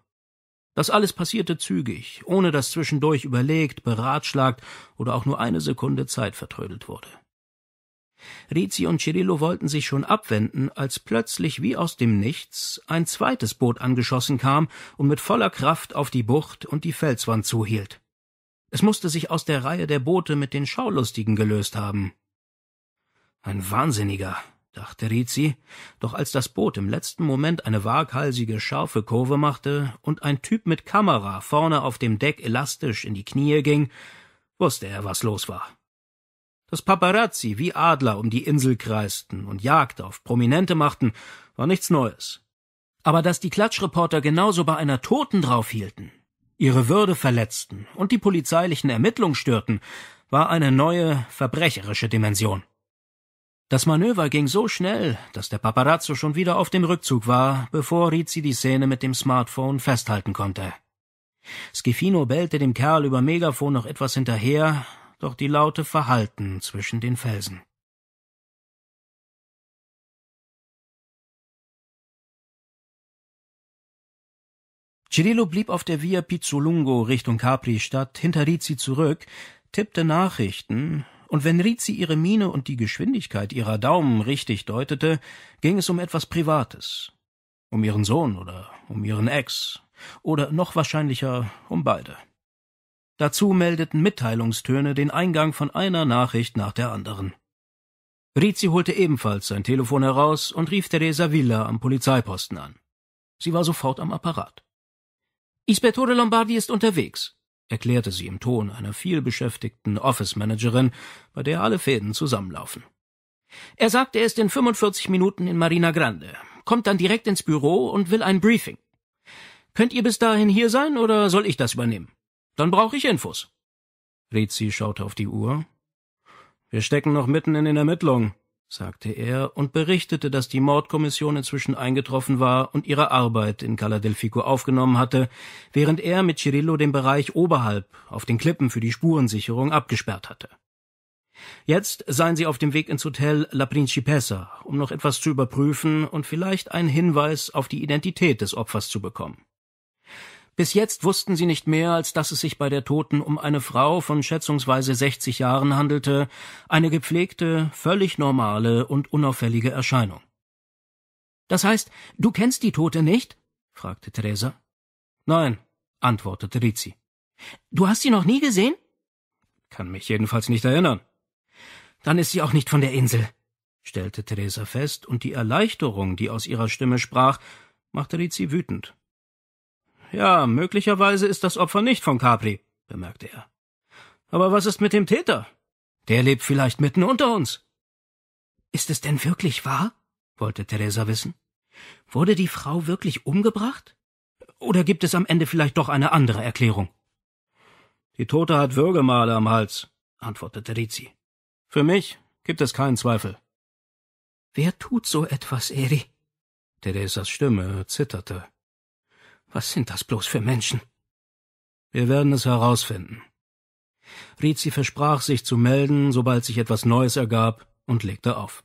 Das alles passierte zügig, ohne dass zwischendurch überlegt, beratschlagt oder auch nur eine Sekunde Zeit vertrödelt wurde. Rizzi und Cirillo wollten sich schon abwenden, als plötzlich wie aus dem Nichts ein zweites Boot angeschossen kam und mit voller Kraft auf die Bucht und die Felswand zuhielt. Es musste sich aus der Reihe der Boote mit den Schaulustigen gelöst haben. Ein Wahnsinniger, dachte Rizzi, doch als das Boot im letzten Moment eine waghalsige, scharfe Kurve machte und ein Typ mit Kamera vorne auf dem Deck elastisch in die Knie ging, wusste er, was los war. Dass Paparazzi wie Adler um die Insel kreisten und Jagd auf Prominente machten, war nichts Neues. Aber dass die Klatschreporter genauso bei einer Toten draufhielten, ihre Würde verletzten und die polizeilichen Ermittlungen störten, war eine neue, verbrecherische Dimension. Das Manöver ging so schnell, dass der Paparazzo schon wieder auf dem Rückzug war, bevor Rizzi die Szene mit dem Smartphone festhalten konnte. Schifino bellte dem Kerl über Megafon noch etwas hinterher, doch die Laute verhallten zwischen den Felsen. Cirillo blieb auf der Via Pizzolungo Richtung Capri-Stadt hinter Rizzi zurück, tippte Nachrichten, und wenn Rizzi ihre Miene und die Geschwindigkeit ihrer Daumen richtig deutete, ging es um etwas Privates. Um ihren Sohn oder um ihren Ex. Oder noch wahrscheinlicher um beide. Dazu meldeten Mitteilungstöne den Eingang von einer Nachricht nach der anderen. Rizzi holte ebenfalls sein Telefon heraus und rief Teresa Villa am Polizeiposten an. Sie war sofort am Apparat. Ispettore Lombardi ist unterwegs, erklärte sie im Ton einer vielbeschäftigten Office-Managerin, bei der alle Fäden zusammenlaufen. Er sagt, er ist in 45 Minuten in Marina Grande, kommt dann direkt ins Büro und will ein Briefing. Könnt ihr bis dahin hier sein oder soll ich das übernehmen? Dann brauche ich Infos. Rezi schaute auf die Uhr. Wir stecken noch mitten in den Ermittlungen, sagte er und berichtete, dass die Mordkommission inzwischen eingetroffen war und ihre Arbeit in Cala del Fico aufgenommen hatte, während er mit Cirillo den Bereich oberhalb auf den Klippen für die Spurensicherung abgesperrt hatte. Jetzt seien sie auf dem Weg ins Hotel La Principessa, um noch etwas zu überprüfen und vielleicht einen Hinweis auf die Identität des Opfers zu bekommen. Bis jetzt wussten sie nicht mehr, als dass es sich bei der Toten um eine Frau von schätzungsweise 60 Jahren handelte, eine gepflegte, völlig normale und unauffällige Erscheinung. Das heißt, du kennst die Tote nicht? fragte Teresa. Nein, antwortete Rizzi. Du hast sie noch nie gesehen? Kann mich jedenfalls nicht erinnern. Dann ist sie auch nicht von der Insel, stellte Teresa fest, und die Erleichterung, die aus ihrer Stimme sprach, machte Rizzi wütend. Ja, möglicherweise ist das Opfer nicht von Capri, bemerkte er. Aber was ist mit dem Täter? Der lebt vielleicht mitten unter uns. Ist es denn wirklich wahr? wollte Theresa wissen. Wurde die Frau wirklich umgebracht? Oder gibt es am Ende vielleicht doch eine andere Erklärung? Die Tote hat Würgemale am Hals, antwortete Rizzi. Für mich gibt es keinen Zweifel. Wer tut so etwas, Eri? Theresas Stimme zitterte. Was sind das bloß für Menschen? Wir werden es herausfinden. Rizzi versprach, sich zu melden, sobald sich etwas Neues ergab, und legte auf.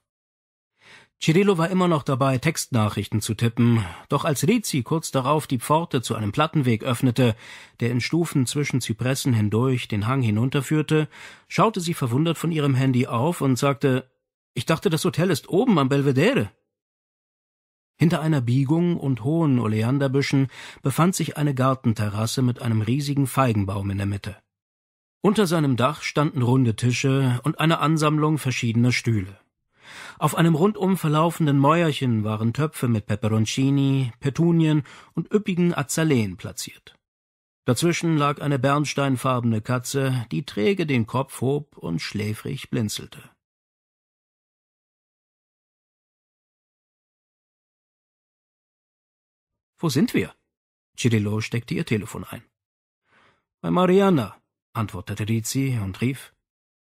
Cirillo war immer noch dabei, Textnachrichten zu tippen, doch als Rizzi kurz darauf die Pforte zu einem Plattenweg öffnete, der in Stufen zwischen Zypressen hindurch den Hang hinunterführte, schaute sie verwundert von ihrem Handy auf und sagte, »Ich dachte, das Hotel ist oben am Belvedere.« hinter einer Biegung und hohen Oleanderbüschen befand sich eine Gartenterrasse mit einem riesigen Feigenbaum in der Mitte. Unter seinem Dach standen runde Tische und eine Ansammlung verschiedener Stühle. Auf einem rundum verlaufenden Mäuerchen waren Töpfe mit Peperoncini, Petunien und üppigen Azaleen platziert. Dazwischen lag eine bernsteinfarbene Katze, die träge den Kopf hob und schläfrig blinzelte. Wo sind wir? Cirillo steckte ihr Telefon ein. Bei Mariana, antwortete Rizzi und rief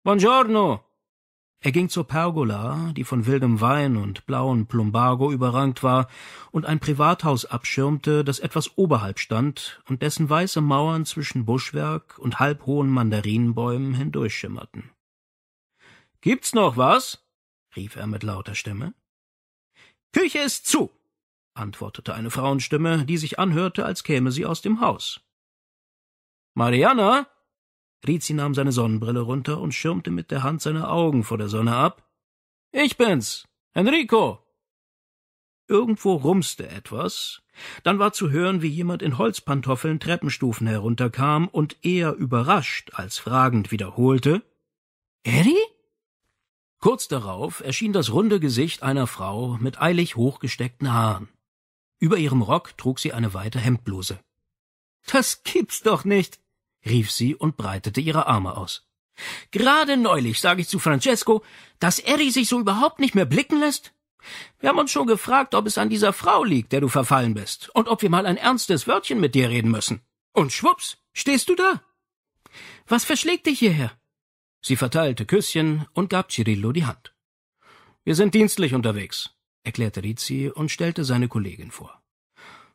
Buongiorno. Er ging zur Pergola, die von wildem Wein und blauen Plumbago überrankt war und ein Privathaus abschirmte, das etwas oberhalb stand und dessen weiße Mauern zwischen Buschwerk und halbhohen Mandarinenbäumen hindurchschimmerten. Gibt's noch was? rief er mit lauter Stimme. Küche ist zu, antwortete eine Frauenstimme, die sich anhörte, als käme sie aus dem Haus. Mariana! Rizzi nahm seine Sonnenbrille runter und schirmte mit der Hand seine Augen vor der Sonne ab. Ich bin's, Enrico! Irgendwo rumste etwas. Dann war zu hören, wie jemand in Holzpantoffeln Treppenstufen herunterkam und eher überrascht als fragend wiederholte: Eddie? Kurz darauf erschien das runde Gesicht einer Frau mit eilig hochgesteckten Haaren. Über ihrem Rock trug sie eine weite Hemdbluse. Das gibt's doch nicht, rief sie und breitete ihre Arme aus. Gerade neulich sage ich zu Francesco, dass Eri sich so überhaupt nicht mehr blicken lässt. Wir haben uns schon gefragt, ob es an dieser Frau liegt, der du verfallen bist, und ob wir mal ein ernstes Wörtchen mit dir reden müssen. Und schwupps, stehst du da. Was verschlägt dich hierher? Sie verteilte Küsschen und gab Cirillo die Hand. Wir sind dienstlich unterwegs, erklärte Rizzi und stellte seine Kollegin vor.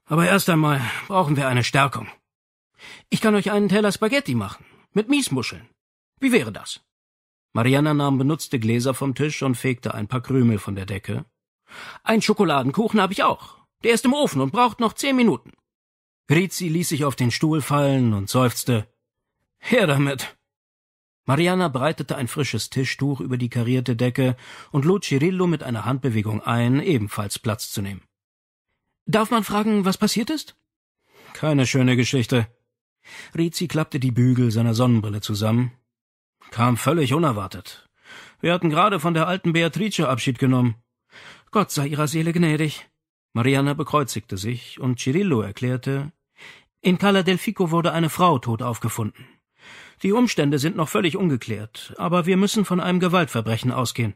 Aber erst einmal brauchen wir eine Stärkung. Ich kann euch einen Teller Spaghetti machen, mit Miesmuscheln. Wie wäre das? Mariana nahm benutzte Gläser vom Tisch und fegte ein paar Krümel von der Decke. Ein Schokoladenkuchen habe ich auch. Der ist im Ofen und braucht noch zehn Minuten. Rizzi ließ sich auf den Stuhl fallen und seufzte. Her damit. Mariana breitete ein frisches Tischtuch über die karierte Decke und lud Cirillo mit einer Handbewegung ein, ebenfalls Platz zu nehmen. Darf man fragen, was passiert ist? Keine schöne Geschichte. Rizzi klappte die Bügel seiner Sonnenbrille zusammen. Kam völlig unerwartet. Wir hatten gerade von der alten Beatrice Abschied genommen. Gott sei ihrer Seele gnädig. Mariana bekreuzigte sich und Cirillo erklärte, in Cala del Fico wurde eine Frau tot aufgefunden. Die Umstände sind noch völlig ungeklärt, aber wir müssen von einem Gewaltverbrechen ausgehen.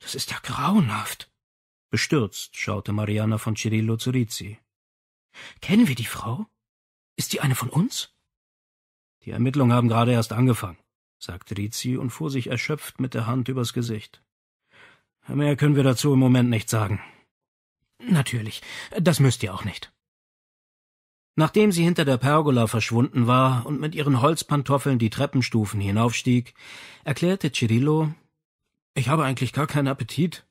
Das ist ja grauenhaft. Bestürzt schaute Mariana von Cirillo zu Rizzi. Kennen wir die Frau? Ist sie eine von uns? Die Ermittlungen haben gerade erst angefangen, sagte Rizzi und fuhr sich erschöpft mit der Hand übers Gesicht. Mehr können wir dazu im Moment nicht sagen. Natürlich, das müsst ihr auch nicht. Nachdem sie hinter der Pergola verschwunden war und mit ihren Holzpantoffeln die Treppenstufen hinaufstieg, erklärte Cirillo, ich habe eigentlich gar keinen Appetit.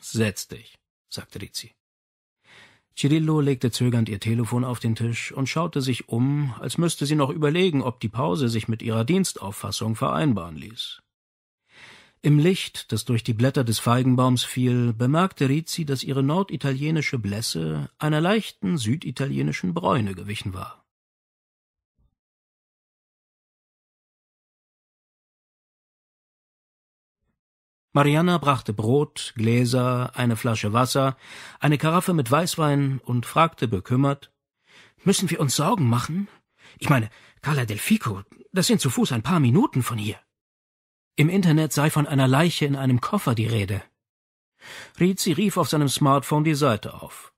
Setz dich, sagte Rizzi. Cirillo legte zögernd ihr Telefon auf den Tisch und schaute sich um, als müsste sie noch überlegen, ob die Pause sich mit ihrer Dienstauffassung vereinbaren ließ. Im Licht, das durch die Blätter des Feigenbaums fiel, bemerkte Rizzi, dass ihre norditalienische Blässe einer leichten süditalienischen Bräune gewichen war. Mariana brachte Brot, Gläser, eine Flasche Wasser, eine Karaffe mit Weißwein und fragte bekümmert Müssen wir uns Sorgen machen? Ich meine, Carla del Fico, das sind zu Fuß ein paar Minuten von hier. Im Internet sei von einer Leiche in einem Koffer die Rede. Rizzi rief auf seinem Smartphone die Seite auf.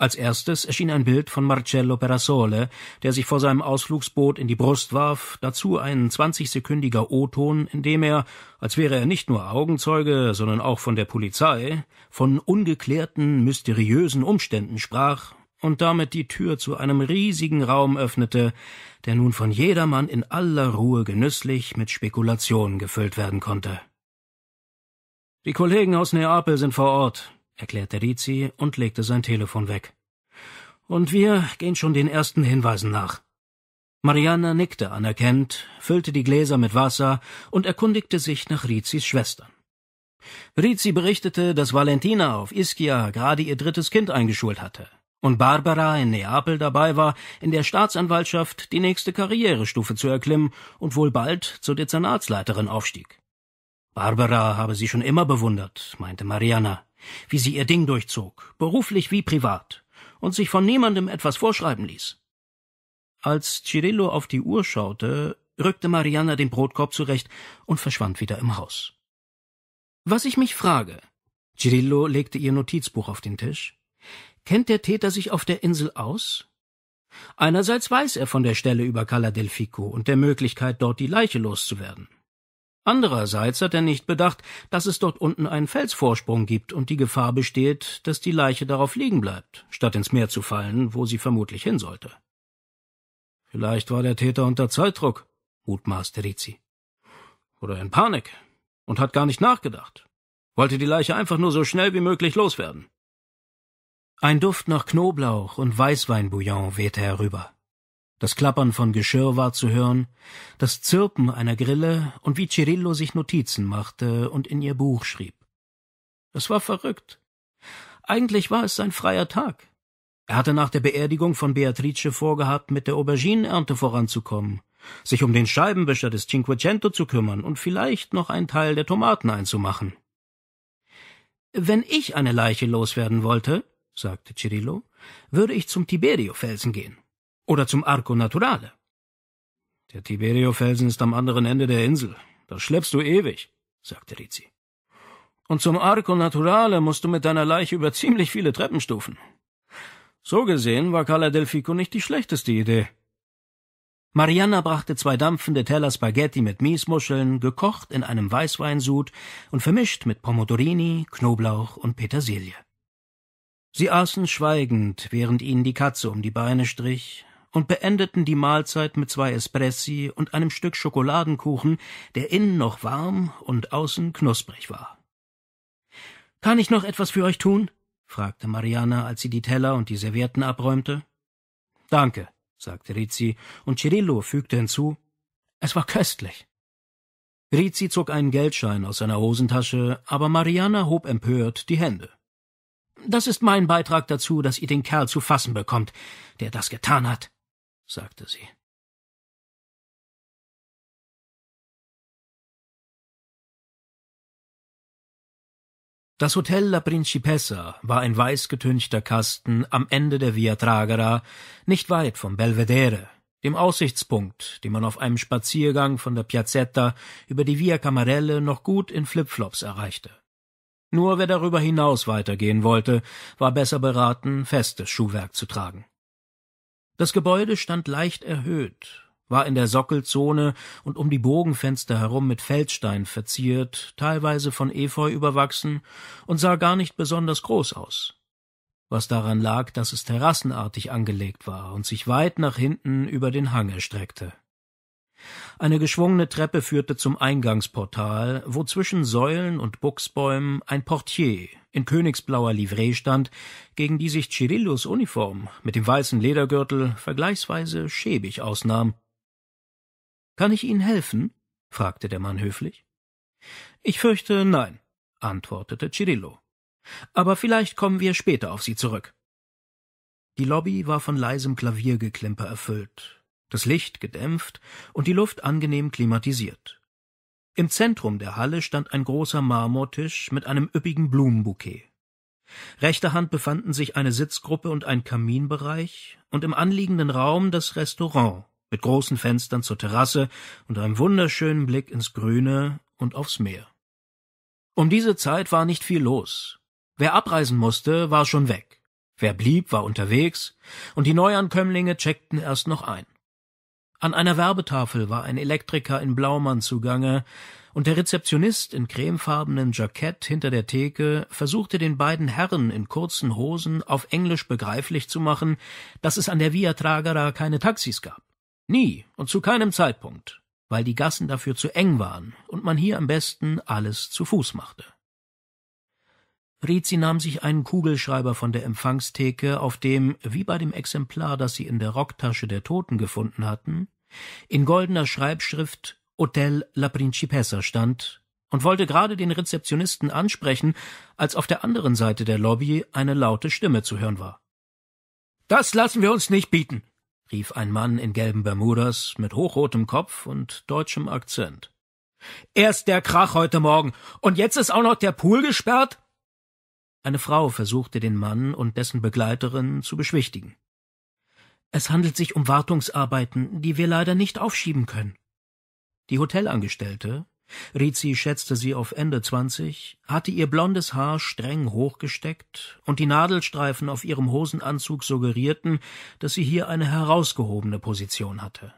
Als erstes erschien ein Bild von Marcello Perasole, der sich vor seinem Ausflugsboot in die Brust warf, dazu ein 20-sekündiger O-Ton, in dem er, als wäre er nicht nur Augenzeuge, sondern auch von der Polizei, von ungeklärten, mysteriösen Umständen sprach und damit die Tür zu einem riesigen Raum öffnete, der nun von jedermann in aller Ruhe genüsslich mit Spekulationen gefüllt werden konnte. Die Kollegen aus Neapel sind vor Ort, erklärte Rizzi und legte sein Telefon weg. Und wir gehen schon den ersten Hinweisen nach. Mariana nickte anerkennt, füllte die Gläser mit Wasser und erkundigte sich nach Rizis Schwestern. Rizzi berichtete, dass Valentina auf Ischia gerade ihr drittes Kind eingeschult hatte und Barbara in Neapel dabei war, in der Staatsanwaltschaft die nächste Karrierestufe zu erklimmen und wohl bald zur Dezernatsleiterin aufstieg. Barbara habe sie schon immer bewundert, meinte Mariana, wie sie ihr Ding durchzog, beruflich wie privat, und sich von niemandem etwas vorschreiben ließ. Als Cirillo auf die Uhr schaute, rückte Mariana den Brotkorb zurecht und verschwand wieder im Haus. Was ich mich frage, Cirillo legte ihr Notizbuch auf den Tisch, Kennt der Täter sich auf der Insel aus? Einerseits weiß er von der Stelle über Cala del Fico und der Möglichkeit, dort die Leiche loszuwerden. Andererseits hat er nicht bedacht, dass es dort unten einen Felsvorsprung gibt und die Gefahr besteht, dass die Leiche darauf liegen bleibt, statt ins Meer zu fallen, wo sie vermutlich hin sollte. Vielleicht war der Täter unter Zeitdruck, mutmaßte Rizzi. Oder in Panik und hat gar nicht nachgedacht. Wollte die Leiche einfach nur so schnell wie möglich loswerden. Ein Duft nach Knoblauch und Weißweinbouillon wehte herüber. Das Klappern von Geschirr war zu hören, das Zirpen einer Grille und wie Cirillo sich Notizen machte und in ihr Buch schrieb. Es war verrückt. Eigentlich war es sein freier Tag. Er hatte nach der Beerdigung von Beatrice vorgehabt, mit der Auberginenernte voranzukommen, sich um den Scheibenwischer des Cinquecento zu kümmern und vielleicht noch einen Teil der Tomaten einzumachen. Wenn ich eine Leiche loswerden wollte, sagte Cirillo, würde ich zum Tiberio-Felsen gehen. Oder zum Arco Naturale. Der Tiberio-Felsen ist am anderen Ende der Insel. Da schleppst du ewig, sagte Rizzi. Und zum Arco Naturale musst du mit deiner Leiche über ziemlich viele Treppenstufen. So gesehen war Cala del Fico nicht die schlechteste Idee. Marianna brachte zwei dampfende Teller Spaghetti mit Miesmuscheln, gekocht in einem Weißweinsud und vermischt mit Pomodorini, Knoblauch und Petersilie. Sie aßen schweigend, während ihnen die Katze um die Beine strich, und beendeten die Mahlzeit mit zwei Espressi und einem Stück Schokoladenkuchen, der innen noch warm und außen knusprig war. Kann ich noch etwas für euch tun? fragte Mariana, als sie die Teller und die Servietten abräumte. Danke, sagte Rizzi, und Cirillo fügte hinzu, es war köstlich. Rizzi zog einen Geldschein aus seiner Hosentasche, aber Mariana hob empört die Hände. Das ist mein Beitrag dazu, dass ihr den Kerl zu fassen bekommt, der das getan hat, sagte sie. Das Hotel La Principessa war ein weiß getünchter Kasten am Ende der Via Tragera, nicht weit vom Belvedere, dem Aussichtspunkt, den man auf einem Spaziergang von der Piazzetta über die Via Camarelle noch gut in Flipflops erreichte. Nur wer darüber hinaus weitergehen wollte, war besser beraten, festes Schuhwerk zu tragen. Das Gebäude stand leicht erhöht, war in der Sockelzone und um die Bogenfenster herum mit Feldstein verziert, teilweise von Efeu überwachsen und sah gar nicht besonders groß aus. Was daran lag, dass es terrassenartig angelegt war und sich weit nach hinten über den Hang erstreckte. Eine geschwungene Treppe führte zum Eingangsportal, wo zwischen Säulen und Buchsbäumen ein Portier in königsblauer Livree stand, gegen die sich Cirillos Uniform mit dem weißen Ledergürtel vergleichsweise schäbig ausnahm. Kann ich Ihnen helfen? fragte der Mann höflich. Ich fürchte nein, antwortete Cirillo. Aber vielleicht kommen wir später auf Sie zurück. Die Lobby war von leisem Klaviergeklimper erfüllt, das Licht gedämpft und die Luft angenehm klimatisiert. Im Zentrum der Halle stand ein großer Marmortisch mit einem üppigen Blumenbouquet. Rechter Hand befanden sich eine Sitzgruppe und ein Kaminbereich und im anliegenden Raum das Restaurant mit großen Fenstern zur Terrasse und einem wunderschönen Blick ins Grüne und aufs Meer. Um diese Zeit war nicht viel los. Wer abreisen musste, war schon weg. Wer blieb, war unterwegs und die Neuankömmlinge checkten erst noch ein. An einer Werbetafel war ein Elektriker in Blaumann zugange, und der Rezeptionist in cremefarbenem Jackett hinter der Theke versuchte den beiden Herren in kurzen Hosen auf Englisch begreiflich zu machen, dass es an der Via Tragara keine Taxis gab. Nie und zu keinem Zeitpunkt, weil die Gassen dafür zu eng waren und man hier am besten alles zu Fuß machte. Rezi nahm sich einen Kugelschreiber von der Empfangstheke, auf dem, wie bei dem Exemplar, das sie in der Rocktasche der Toten gefunden hatten, in goldener Schreibschrift Hotel La Principessa stand und wollte gerade den Rezeptionisten ansprechen, als auf der anderen Seite der Lobby eine laute Stimme zu hören war. Das lassen wir uns nicht bieten, rief ein Mann in gelben Bermudas mit hochrotem Kopf und deutschem Akzent. Erst der Krach heute Morgen und jetzt ist auch noch der Pool gesperrt? Eine Frau versuchte den Mann und dessen Begleiterin zu beschwichtigen. Es handelt sich um Wartungsarbeiten, die wir leider nicht aufschieben können. Die Hotelangestellte, Rizzi schätzte sie auf Ende zwanzig, hatte ihr blondes Haar streng hochgesteckt, und die Nadelstreifen auf ihrem Hosenanzug suggerierten, dass sie hier eine herausgehobene Position hatte.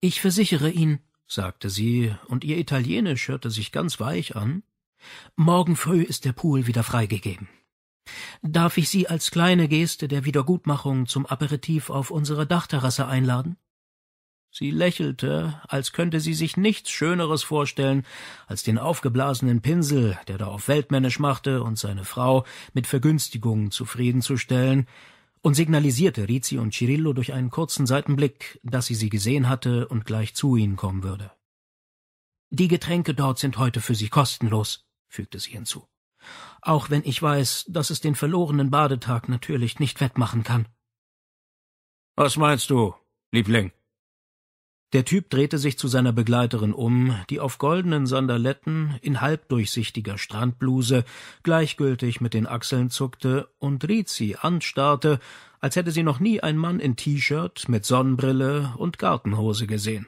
Ich versichere ihn, sagte sie, und ihr Italienisch hörte sich ganz weich an, Morgen früh ist der Pool wieder freigegeben. Darf ich Sie als kleine Geste der Wiedergutmachung zum Aperitif auf unsere Dachterrasse einladen? Sie lächelte, als könnte sie sich nichts Schöneres vorstellen, als den aufgeblasenen Pinsel, der da auf weltmännisch machte, und seine Frau mit Vergünstigungen zufriedenzustellen, und signalisierte Rizzi und Cirillo durch einen kurzen Seitenblick, dass sie sie gesehen hatte und gleich zu ihnen kommen würde. Die Getränke dort sind heute für Sie kostenlos, fügte sie hinzu. Auch wenn ich weiß, dass es den verlorenen Badetag natürlich nicht wettmachen kann. Was meinst du, Liebling? Der Typ drehte sich zu seiner Begleiterin um, die auf goldenen Sandaletten in halbdurchsichtiger Strandbluse gleichgültig mit den Achseln zuckte und Rizi anstarrte, als hätte sie noch nie einen Mann in T-Shirt mit Sonnenbrille und Gartenhose gesehen.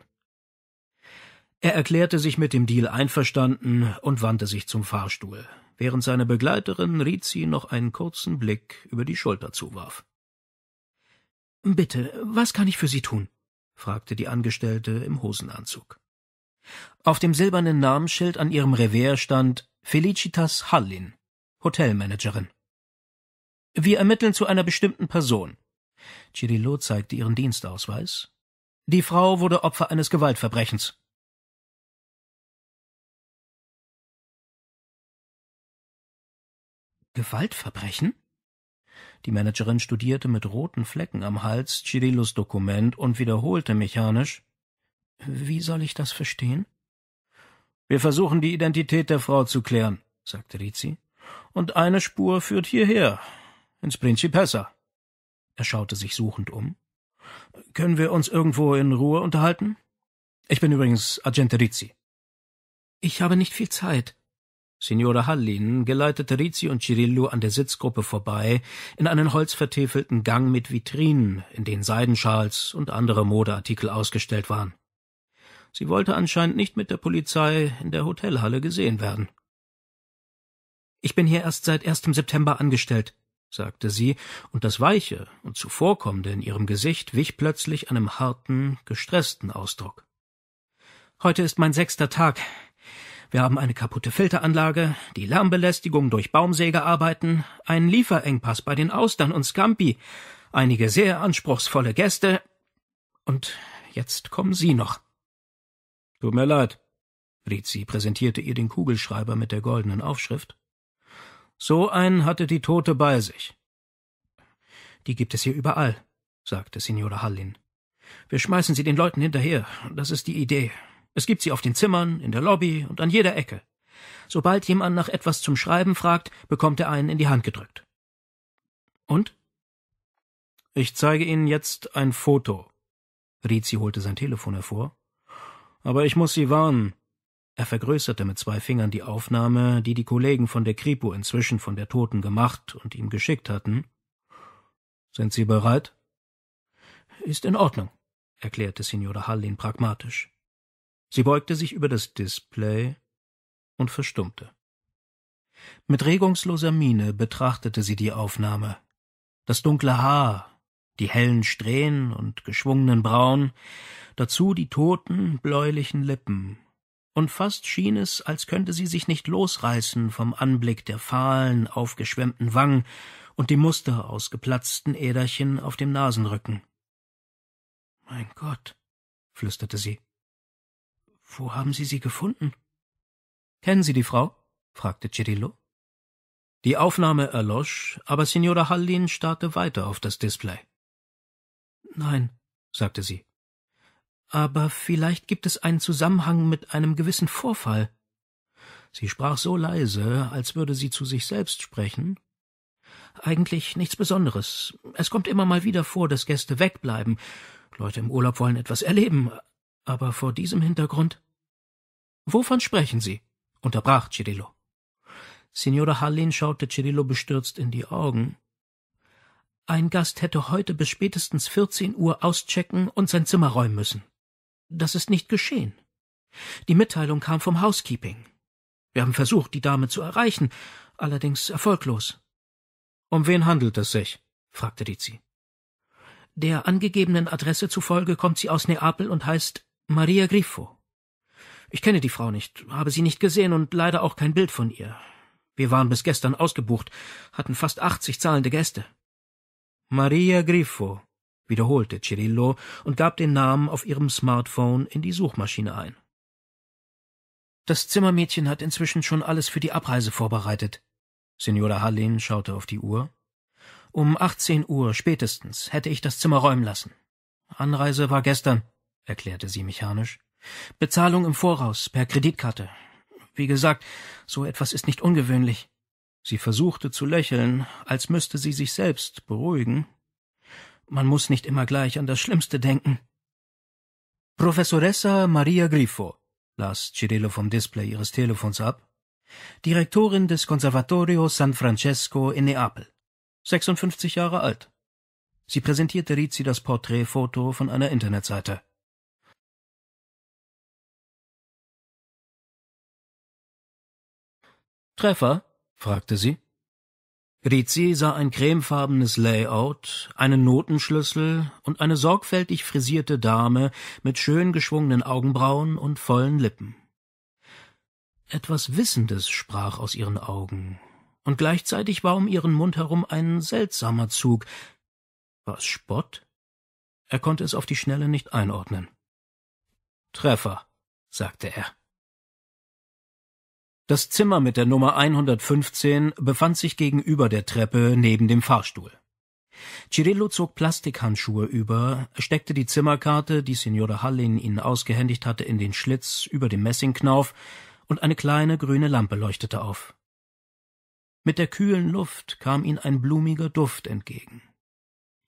Er erklärte sich mit dem Deal einverstanden und wandte sich zum Fahrstuhl, während seine Begleiterin Rizzi noch einen kurzen Blick über die Schulter zuwarf. Bitte, was kann ich für Sie tun? fragte die Angestellte im Hosenanzug. Auf dem silbernen Namensschild an ihrem Revers stand Felicitas Hallin, Hotelmanagerin. Wir ermitteln zu einer bestimmten Person. Cirillo zeigte ihren Dienstausweis. Die Frau wurde Opfer eines Gewaltverbrechens. Gewaltverbrechen? Die Managerin studierte mit roten Flecken am Hals Cirillos Dokument und wiederholte mechanisch Wie soll ich das verstehen? Wir versuchen die Identität der Frau zu klären, sagte Rizzi, und eine Spur führt hierher, ins Principessa. Er schaute sich suchend um. Können wir uns irgendwo in Ruhe unterhalten? Ich bin übrigens Agente Rizzi. Ich habe nicht viel Zeit, Signora Hallin geleitete Rizzi und Cirillo an der Sitzgruppe vorbei in einen holzvertäfelten Gang mit Vitrinen, in denen Seidenschals und andere Modeartikel ausgestellt waren. Sie wollte anscheinend nicht mit der Polizei in der Hotelhalle gesehen werden. Ich bin hier erst seit 1. September angestellt, sagte sie, und das Weiche und Zuvorkommende in ihrem Gesicht wich plötzlich einem harten, gestressten Ausdruck. Heute ist mein sechster Tag, wir haben eine kaputte Filteranlage, die Lärmbelästigung durch Baumsägearbeiten, einen Lieferengpass bei den Austern und Scampi, einige sehr anspruchsvolle Gäste. Und jetzt kommen Sie noch. Tut mir leid. Rizzi präsentierte ihr den Kugelschreiber mit der goldenen Aufschrift. So einen hatte die Tote bei sich. Die gibt es hier überall, sagte Signora Hallin. Wir schmeißen sie den Leuten hinterher. Das ist die Idee. Es gibt sie auf den Zimmern, in der Lobby und an jeder Ecke. Sobald jemand nach etwas zum Schreiben fragt, bekommt er einen in die Hand gedrückt. Und? Ich zeige Ihnen jetzt ein Foto. Rizzi holte sein Telefon hervor. Aber ich muss Sie warnen. Er vergrößerte mit zwei Fingern die Aufnahme, die die Kollegen von der Kripo inzwischen von der Toten gemacht und ihm geschickt hatten. Sind Sie bereit? Ist in Ordnung, erklärte Signora Hallin pragmatisch. Sie beugte sich über das Display und verstummte. Mit regungsloser Miene betrachtete sie die Aufnahme. Das dunkle Haar, die hellen Strähnen und geschwungenen Brauen, dazu die toten, bläulichen Lippen. Und fast schien es, als könnte sie sich nicht losreißen vom Anblick der fahlen, aufgeschwemmten Wangen und dem Muster aus geplatzten Äderchen auf dem Nasenrücken. Mein Gott, flüsterte sie. Wo haben Sie sie gefunden? Kennen Sie die Frau? fragte Cirillo. Die Aufnahme erlosch, aber Signora Hallin starrte weiter auf das Display. Nein, sagte sie. Aber vielleicht gibt es einen Zusammenhang mit einem gewissen Vorfall. Sie sprach so leise, als würde sie zu sich selbst sprechen. Eigentlich nichts Besonderes. Es kommt immer mal wieder vor, dass Gäste wegbleiben. Leute im Urlaub wollen etwas erleben, aber vor diesem Hintergrund. Wovon sprechen Sie? unterbrach Cirillo. Signora Hallin schaute Cirillo bestürzt in die Augen. Ein Gast hätte heute bis spätestens 14 Uhr auschecken und sein Zimmer räumen müssen. Das ist nicht geschehen. Die Mitteilung kam vom Housekeeping. Wir haben versucht, die Dame zu erreichen, allerdings erfolglos. Um wen handelt es sich? fragte Dizi. Der angegebenen Adresse zufolge kommt sie aus Neapel und heißt Maria Griffo. Ich kenne die Frau nicht, habe sie nicht gesehen und leider auch kein Bild von ihr. Wir waren bis gestern ausgebucht, hatten fast 80 zahlende Gäste. Maria Griffo, wiederholte Cirillo und gab den Namen auf ihrem Smartphone in die Suchmaschine ein. Das Zimmermädchen hat inzwischen schon alles für die Abreise vorbereitet. Signora Hallin schaute auf die Uhr. Um 18 Uhr spätestens hätte ich das Zimmer räumen lassen. Anreise war gestern erklärte sie mechanisch. Bezahlung im Voraus, per Kreditkarte. Wie gesagt, so etwas ist nicht ungewöhnlich. Sie versuchte zu lächeln, als müsste sie sich selbst beruhigen. Man muss nicht immer gleich an das Schlimmste denken. Professoressa Maria Grifo, las Cirillo vom Display ihres Telefons ab, Direktorin des Conservatorio San Francesco in Neapel, 56 Jahre alt. Sie präsentierte Rizzi das Porträtfoto von einer Internetseite. Treffer? fragte sie. Rizzi sah ein cremefarbenes Layout, einen Notenschlüssel und eine sorgfältig frisierte Dame mit schön geschwungenen Augenbrauen und vollen Lippen. Etwas Wissendes sprach aus ihren Augen, und gleichzeitig war um ihren Mund herum ein seltsamer Zug. War es Spott? Er konnte es auf die Schnelle nicht einordnen. Treffer, sagte er. Das Zimmer mit der Nummer 115 befand sich gegenüber der Treppe neben dem Fahrstuhl. Cirillo zog Plastikhandschuhe über, steckte die Zimmerkarte, die Signora Hallin ihnen ausgehändigt hatte, in den Schlitz über dem Messingknauf, und eine kleine grüne Lampe leuchtete auf. Mit der kühlen Luft kam ihm ein blumiger Duft entgegen.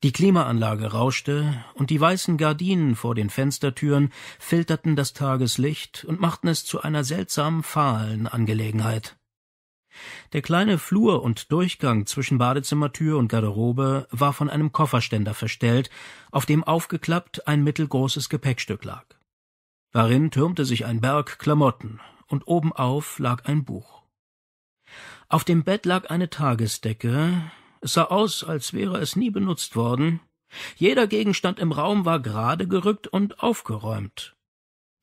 Die Klimaanlage rauschte, und die weißen Gardinen vor den Fenstertüren filterten das Tageslicht und machten es zu einer seltsamen fahlen Angelegenheit. Der kleine Flur und Durchgang zwischen Badezimmertür und Garderobe war von einem Kofferständer verstellt, auf dem aufgeklappt ein mittelgroßes Gepäckstück lag. Darin türmte sich ein Berg Klamotten, und obenauf lag ein Buch. Auf dem Bett lag eine Tagesdecke, es sah aus, als wäre es nie benutzt worden. Jeder Gegenstand im Raum war gerade gerückt und aufgeräumt.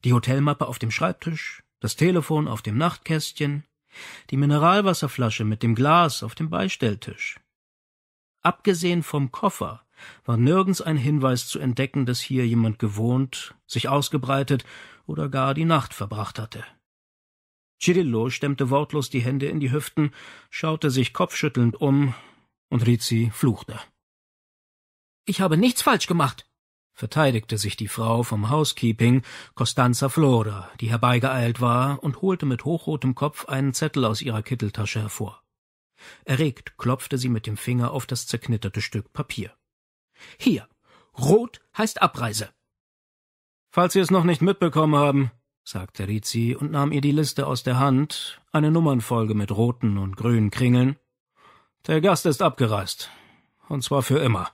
Die Hotelmappe auf dem Schreibtisch, das Telefon auf dem Nachtkästchen, die Mineralwasserflasche mit dem Glas auf dem Beistelltisch. Abgesehen vom Koffer war nirgends ein Hinweis zu entdecken, dass hier jemand gewohnt, sich ausgebreitet oder gar die Nacht verbracht hatte. Cirillo stemmte wortlos die Hände in die Hüften, schaute sich kopfschüttelnd um und Rizzi fluchte. Ich habe nichts falsch gemacht, verteidigte sich die Frau vom Housekeeping, Costanza Flora, die herbeigeeilt war und holte mit hochrotem Kopf einen Zettel aus ihrer Kitteltasche hervor. Erregt klopfte sie mit dem Finger auf das zerknitterte Stück Papier. Hier, rot heißt Abreise. Falls Sie es noch nicht mitbekommen haben, sagte Rizzi und nahm ihr die Liste aus der Hand, eine Nummernfolge mit roten und grünen Kringeln, der Gast ist abgereist. Und zwar für immer.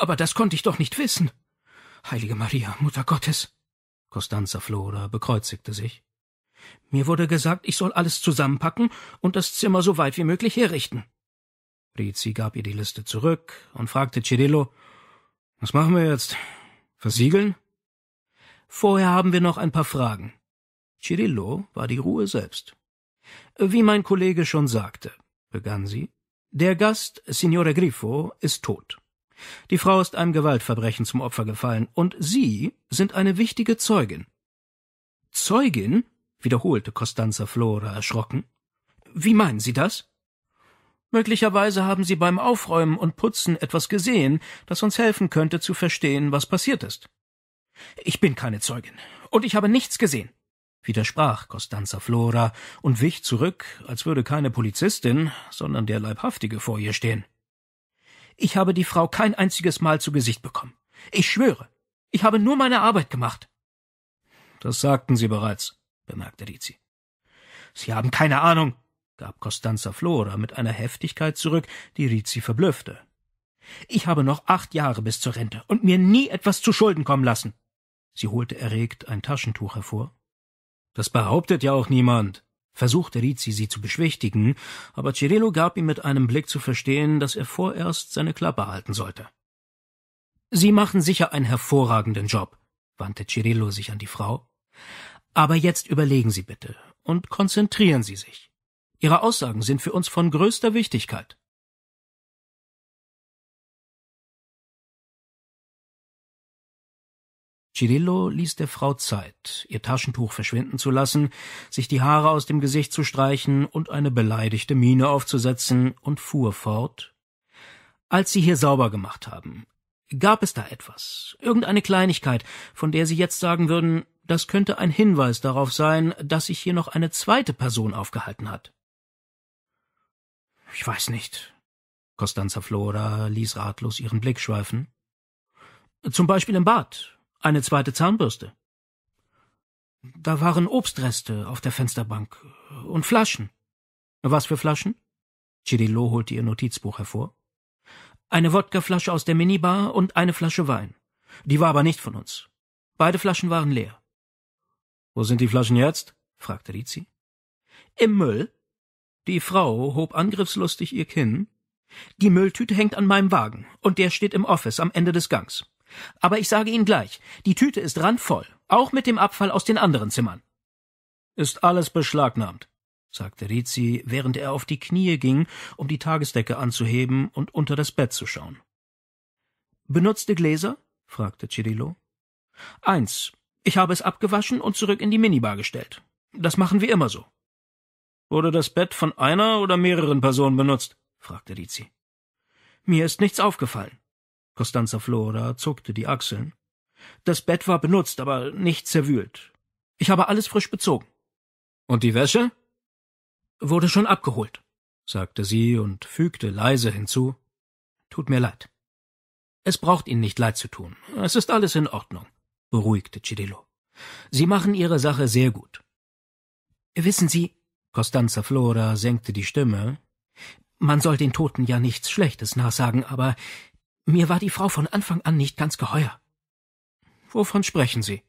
Aber das konnte ich doch nicht wissen. Heilige Maria, Mutter Gottes. Costanza Flora bekreuzigte sich. Mir wurde gesagt, ich soll alles zusammenpacken und das Zimmer so weit wie möglich herrichten. Rizzi gab ihr die Liste zurück und fragte Cirillo, was machen wir jetzt? Versiegeln? Vorher haben wir noch ein paar Fragen. Cirillo war die Ruhe selbst. Wie mein Kollege schon sagte, begann sie, der Gast, Signore Grifo, ist tot. Die Frau ist einem Gewaltverbrechen zum Opfer gefallen, und Sie sind eine wichtige Zeugin. Zeugin? wiederholte Costanza Flora erschrocken. Wie meinen Sie das? Möglicherweise haben Sie beim Aufräumen und Putzen etwas gesehen, das uns helfen könnte zu verstehen, was passiert ist. Ich bin keine Zeugin, und ich habe nichts gesehen widersprach Costanza Flora und wich zurück, als würde keine Polizistin, sondern der Leibhaftige vor ihr stehen. Ich habe die Frau kein einziges Mal zu Gesicht bekommen. Ich schwöre, ich habe nur meine Arbeit gemacht. Das sagten Sie bereits, bemerkte Rizzi. Sie haben keine Ahnung, gab Costanza Flora mit einer Heftigkeit zurück, die Rizzi verblüffte. Ich habe noch acht Jahre bis zur Rente und mir nie etwas zu Schulden kommen lassen. Sie holte erregt ein Taschentuch hervor das behauptet ja auch niemand. Versuchte Rizzi, sie zu beschwichtigen, aber Cirillo gab ihm mit einem Blick zu verstehen, dass er vorerst seine Klappe halten sollte. Sie machen sicher einen hervorragenden Job, wandte Cirillo sich an die Frau. Aber jetzt überlegen Sie bitte und konzentrieren Sie sich. Ihre Aussagen sind für uns von größter Wichtigkeit. Cirillo ließ der Frau Zeit, ihr Taschentuch verschwinden zu lassen, sich die Haare aus dem Gesicht zu streichen und eine beleidigte Miene aufzusetzen, und fuhr fort. Als Sie hier sauber gemacht haben, gab es da etwas, irgendeine Kleinigkeit, von der Sie jetzt sagen würden, das könnte ein Hinweis darauf sein, dass sich hier noch eine zweite Person aufgehalten hat. Ich weiß nicht. Costanza Flora ließ ratlos ihren Blick schweifen. Zum Beispiel im Bad, eine zweite Zahnbürste. Da waren Obstreste auf der Fensterbank äh, und Flaschen. Was für Flaschen? Cirillo holte ihr Notizbuch hervor. Eine Wodkaflasche aus der Minibar und eine Flasche Wein. Die war aber nicht von uns. Beide Flaschen waren leer. Wo sind die Flaschen jetzt? fragte Rizzi. Im Müll. Die Frau hob angriffslustig ihr Kinn. Die Mülltüte hängt an meinem Wagen, und der steht im Office am Ende des Gangs. Aber ich sage Ihnen gleich, die Tüte ist randvoll, auch mit dem Abfall aus den anderen Zimmern. Ist alles beschlagnahmt, sagte Rizzi, während er auf die Knie ging, um die Tagesdecke anzuheben und unter das Bett zu schauen. Benutzte Gläser? fragte Cirillo. Eins. Ich habe es abgewaschen und zurück in die Minibar gestellt. Das machen wir immer so. Wurde das Bett von einer oder mehreren Personen benutzt? fragte Rizzi. Mir ist nichts aufgefallen. Costanza Flora zuckte die Achseln. Das Bett war benutzt, aber nicht zerwühlt. Ich habe alles frisch bezogen. Und die Wäsche? Wurde schon abgeholt, sagte sie und fügte leise hinzu. Tut mir leid. Es braucht Ihnen nicht leid zu tun. Es ist alles in Ordnung, beruhigte Cirillo. Sie machen Ihre Sache sehr gut. Wissen Sie, Costanza Flora senkte die Stimme, man soll den Toten ja nichts Schlechtes nachsagen, aber mir war die Frau von Anfang an nicht ganz geheuer. Wovon sprechen Sie?